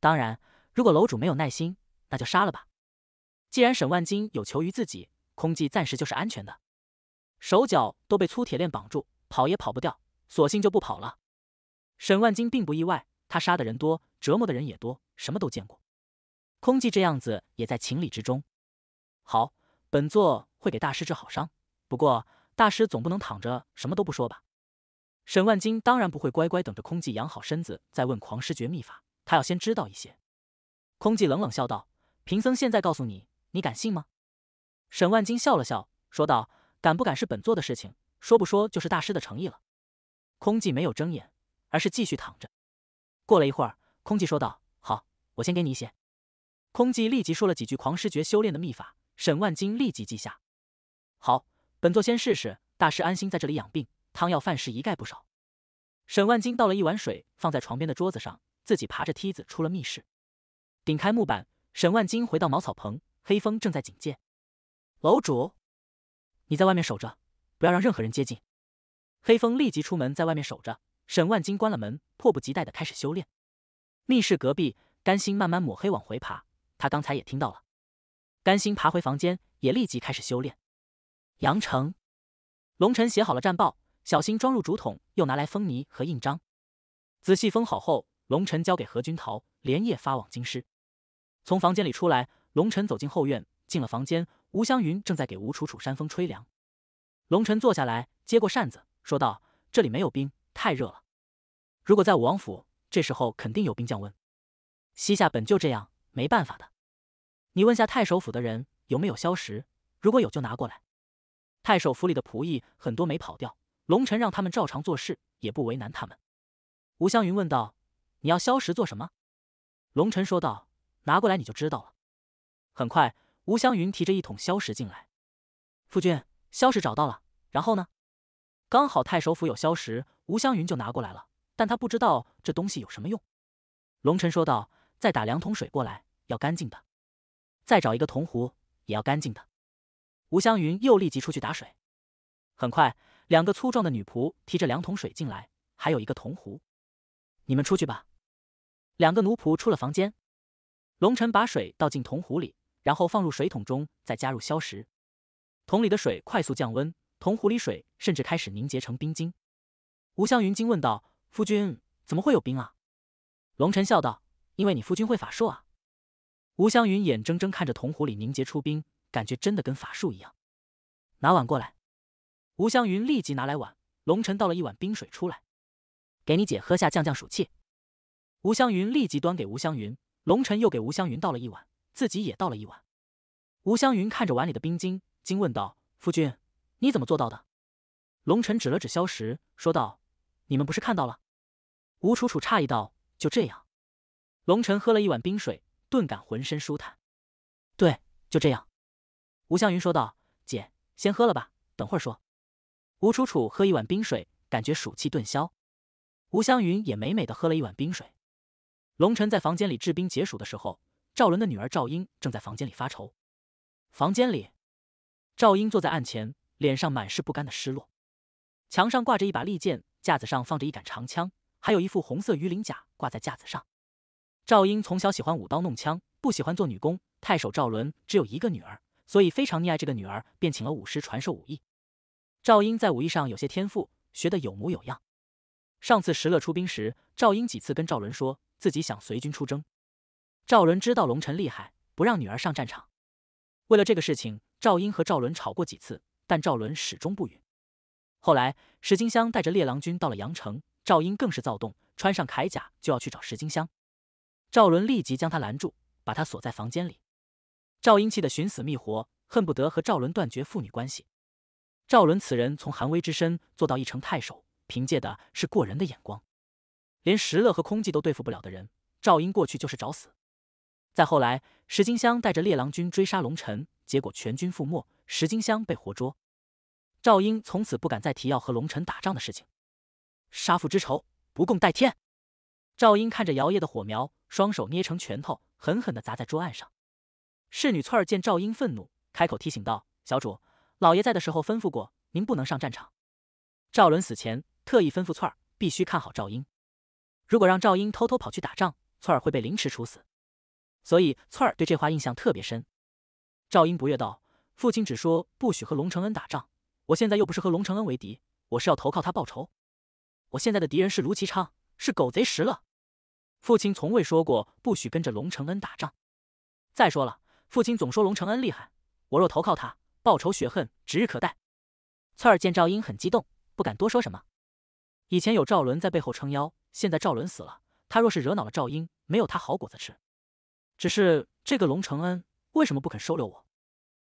S1: 当然，如果楼主没有耐心，那就杀了吧。既然沈万金有求于自己。”空寂暂时就是安全的，手脚都被粗铁链绑住，跑也跑不掉，索性就不跑了。沈万金并不意外，他杀的人多，折磨的人也多，什么都见过，空寂这样子也在情理之中。好，本座会给大师治好伤，不过大师总不能躺着什么都不说吧？沈万金当然不会乖乖等着空寂养好身子再问狂师诀秘法，他要先知道一些。空寂冷冷笑道：“贫僧现在告诉你，你敢信吗？”沈万金笑了笑，说道：“敢不敢是本座的事情，说不说就是大师的诚意了。”空寂没有睁眼，而是继续躺着。过了一会儿，空寂说道：“好，我先给你一些。”空寂立即说了几句狂师诀修炼的秘法，沈万金立即记下。好，本座先试试。大师安心在这里养病，汤药饭食一概不少。沈万金倒了一碗水放在床边的桌子上，自己爬着梯子出了密室，顶开木板。沈万金回到茅草棚，黑风正在警戒。楼主，你在外面守着，不要让任何人接近。黑风立即出门，在外面守着。沈万金关了门，迫不及待的开始修炼。密室隔壁，甘心慢慢抹黑往回爬。他刚才也听到了。甘心爬回房间，也立即开始修炼。杨城，龙辰写好了战报，小心装入竹筒，又拿来封泥和印章，仔细封好后，龙辰交给何君桃，连夜发往京师。从房间里出来，龙辰走进后院，进了房间。吴湘云正在给吴楚楚扇风吹凉，龙晨坐下来接过扇子，说道：“这里没有冰，太热了。如果在武王府，这时候肯定有冰降温。西夏本就这样，没办法的。你问下太守府的人有没有消石，如果有就拿过来。”太守府里的仆役很多没跑掉，龙晨让他们照常做事，也不为难他们。吴湘云问道：“你要消石做什么？”龙晨说道：“拿过来你就知道了。”很快。吴湘云提着一桶硝石进来，夫君，硝石找到了。然后呢？刚好太守府有硝石，吴湘云就拿过来了。但他不知道这东西有什么用。龙尘说道：“再打两桶水过来，要干净的；再找一个铜壶，也要干净的。”吴湘云又立即出去打水。很快，两个粗壮的女仆提着两桶水进来，还有一个铜壶。你们出去吧。两个奴仆出了房间。龙臣把水倒进铜壶里。然后放入水桶中，再加入硝石。桶里的水快速降温，铜壶里水甚至开始凝结成冰晶。吴香云惊问道：“夫君，怎么会有冰啊？”龙晨笑道：“因为你夫君会法术啊。”吴香云眼睁睁看着铜壶里凝结出冰，感觉真的跟法术一样。拿碗过来。吴香云立即拿来碗，龙晨倒了一碗冰水出来，给你姐喝下，降降暑气。吴香云立即端给吴香云，龙晨又给吴香云倒了一碗。自己也倒了一碗。吴湘云看着碗里的冰晶，惊问道：“夫君，你怎么做到的？”龙晨指了指萧石，说道：“你们不是看到了？”吴楚楚诧异道：“就这样？”龙晨喝了一碗冰水，顿感浑身舒坦。对，就这样。吴湘云说道：“姐，先喝了吧，等会儿说。”吴楚楚喝一碗冰水，感觉暑气顿消。吴湘云也美美的喝了一碗冰水。龙晨在房间里制冰解暑的时候。赵伦的女儿赵英正在房间里发愁。房间里，赵英坐在案前，脸上满是不甘的失落。墙上挂着一把利剑，架子上放着一杆长枪，还有一副红色鱼鳞甲挂在架子上。赵英从小喜欢舞刀弄枪，不喜欢做女工。太守赵伦只有一个女儿，所以非常溺爱这个女儿，便请了武师传授武艺。赵英在武艺上有些天赋，学得有模有样。上次石勒出兵时，赵英几次跟赵伦说自己想随军出征。赵伦知道龙尘厉害，不让女儿上战场。为了这个事情，赵英和赵伦吵过几次，但赵伦始终不允。后来，石金香带着猎狼军到了阳城，赵英更是躁动，穿上铠甲就要去找石金香。赵伦立即将他拦住，把他锁在房间里。赵英气得寻死觅活，恨不得和赵伦断绝父女关系。赵伦此人从寒微之身做到一城太守，凭借的是过人的眼光。连石勒和空寂都对付不了的人，赵英过去就是找死。再后来，石金香带着猎狼军追杀龙臣，结果全军覆没，石金香被活捉。赵英从此不敢再提要和龙臣打仗的事情。杀父之仇，不共戴天。赵英看着摇曳的火苗，双手捏成拳头，狠狠地砸在桌案上。侍女翠儿见赵英愤怒，开口提醒道：“小主，老爷在的时候吩咐过，您不能上战场。赵伦死前特意吩咐翠儿，必须看好赵英。如果让赵英偷偷跑去打仗，翠儿会被凌迟处死。”所以翠儿对这话印象特别深。赵英不悦道：“父亲只说不许和龙承恩打仗，我现在又不是和龙承恩为敌，我是要投靠他报仇。我现在的敌人是卢其昌，是狗贼石乐。父亲从未说过不许跟着龙承恩打仗。再说了，父亲总说龙承恩厉害，我若投靠他，报仇雪恨指日可待。”翠儿见赵英很激动，不敢多说什么。以前有赵伦在背后撑腰，现在赵伦死了，他若是惹恼了赵英，没有他好果子吃。只是这个龙承恩为什么不肯收留我？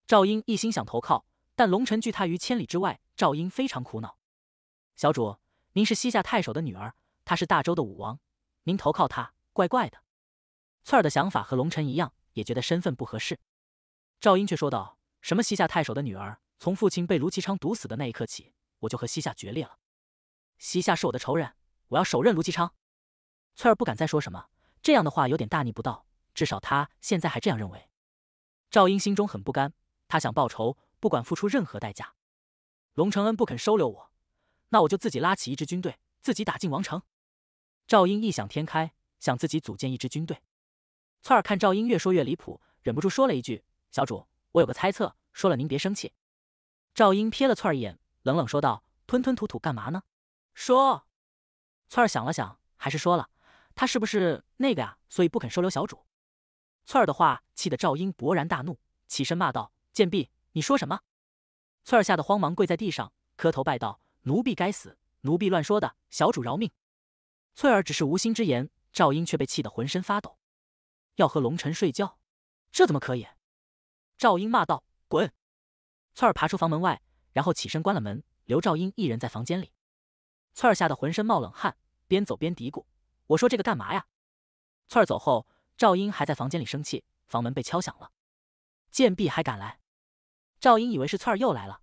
S1: 赵英一心想投靠，但龙臣拒他于千里之外，赵英非常苦恼。小主，您是西夏太守的女儿，他是大周的武王，您投靠他，怪怪的。翠儿的想法和龙臣一样，也觉得身份不合适。赵英却说道：“什么西夏太守的女儿？从父亲被卢其昌毒死的那一刻起，我就和西夏决裂了。西夏是我的仇人，我要手刃卢其昌。”翠儿不敢再说什么，这样的话有点大逆不道。至少他现在还这样认为。赵英心中很不甘，他想报仇，不管付出任何代价。龙承恩不肯收留我，那我就自己拉起一支军队，自己打进王城。赵英异想天开，想自己组建一支军队。翠儿看赵英越说越离谱，忍不住说了一句：“小主，我有个猜测，说了您别生气。”赵英瞥了翠儿一眼，冷冷说道：“吞吞吐吐干嘛呢？说。”翠儿想了想，还是说了：“他是不是那个呀？所以不肯收留小主？”翠儿的话气得赵英勃然大怒，起身骂道：“贱婢，你说什么？”翠儿吓得慌忙跪在地上，磕头拜道：“奴婢该死，奴婢乱说的，小主饶命。”翠儿只是无心之言，赵英却被气得浑身发抖。要和龙臣睡觉，这怎么可以？赵英骂道：“滚！”翠儿爬出房门外，然后起身关了门。留赵英一人在房间里，翠儿吓得浑身冒冷汗，边走边嘀咕：“我说这个干嘛呀？”翠儿走后。赵英还在房间里生气，房门被敲响了。贱婢还敢来？赵英以为是翠儿又来了。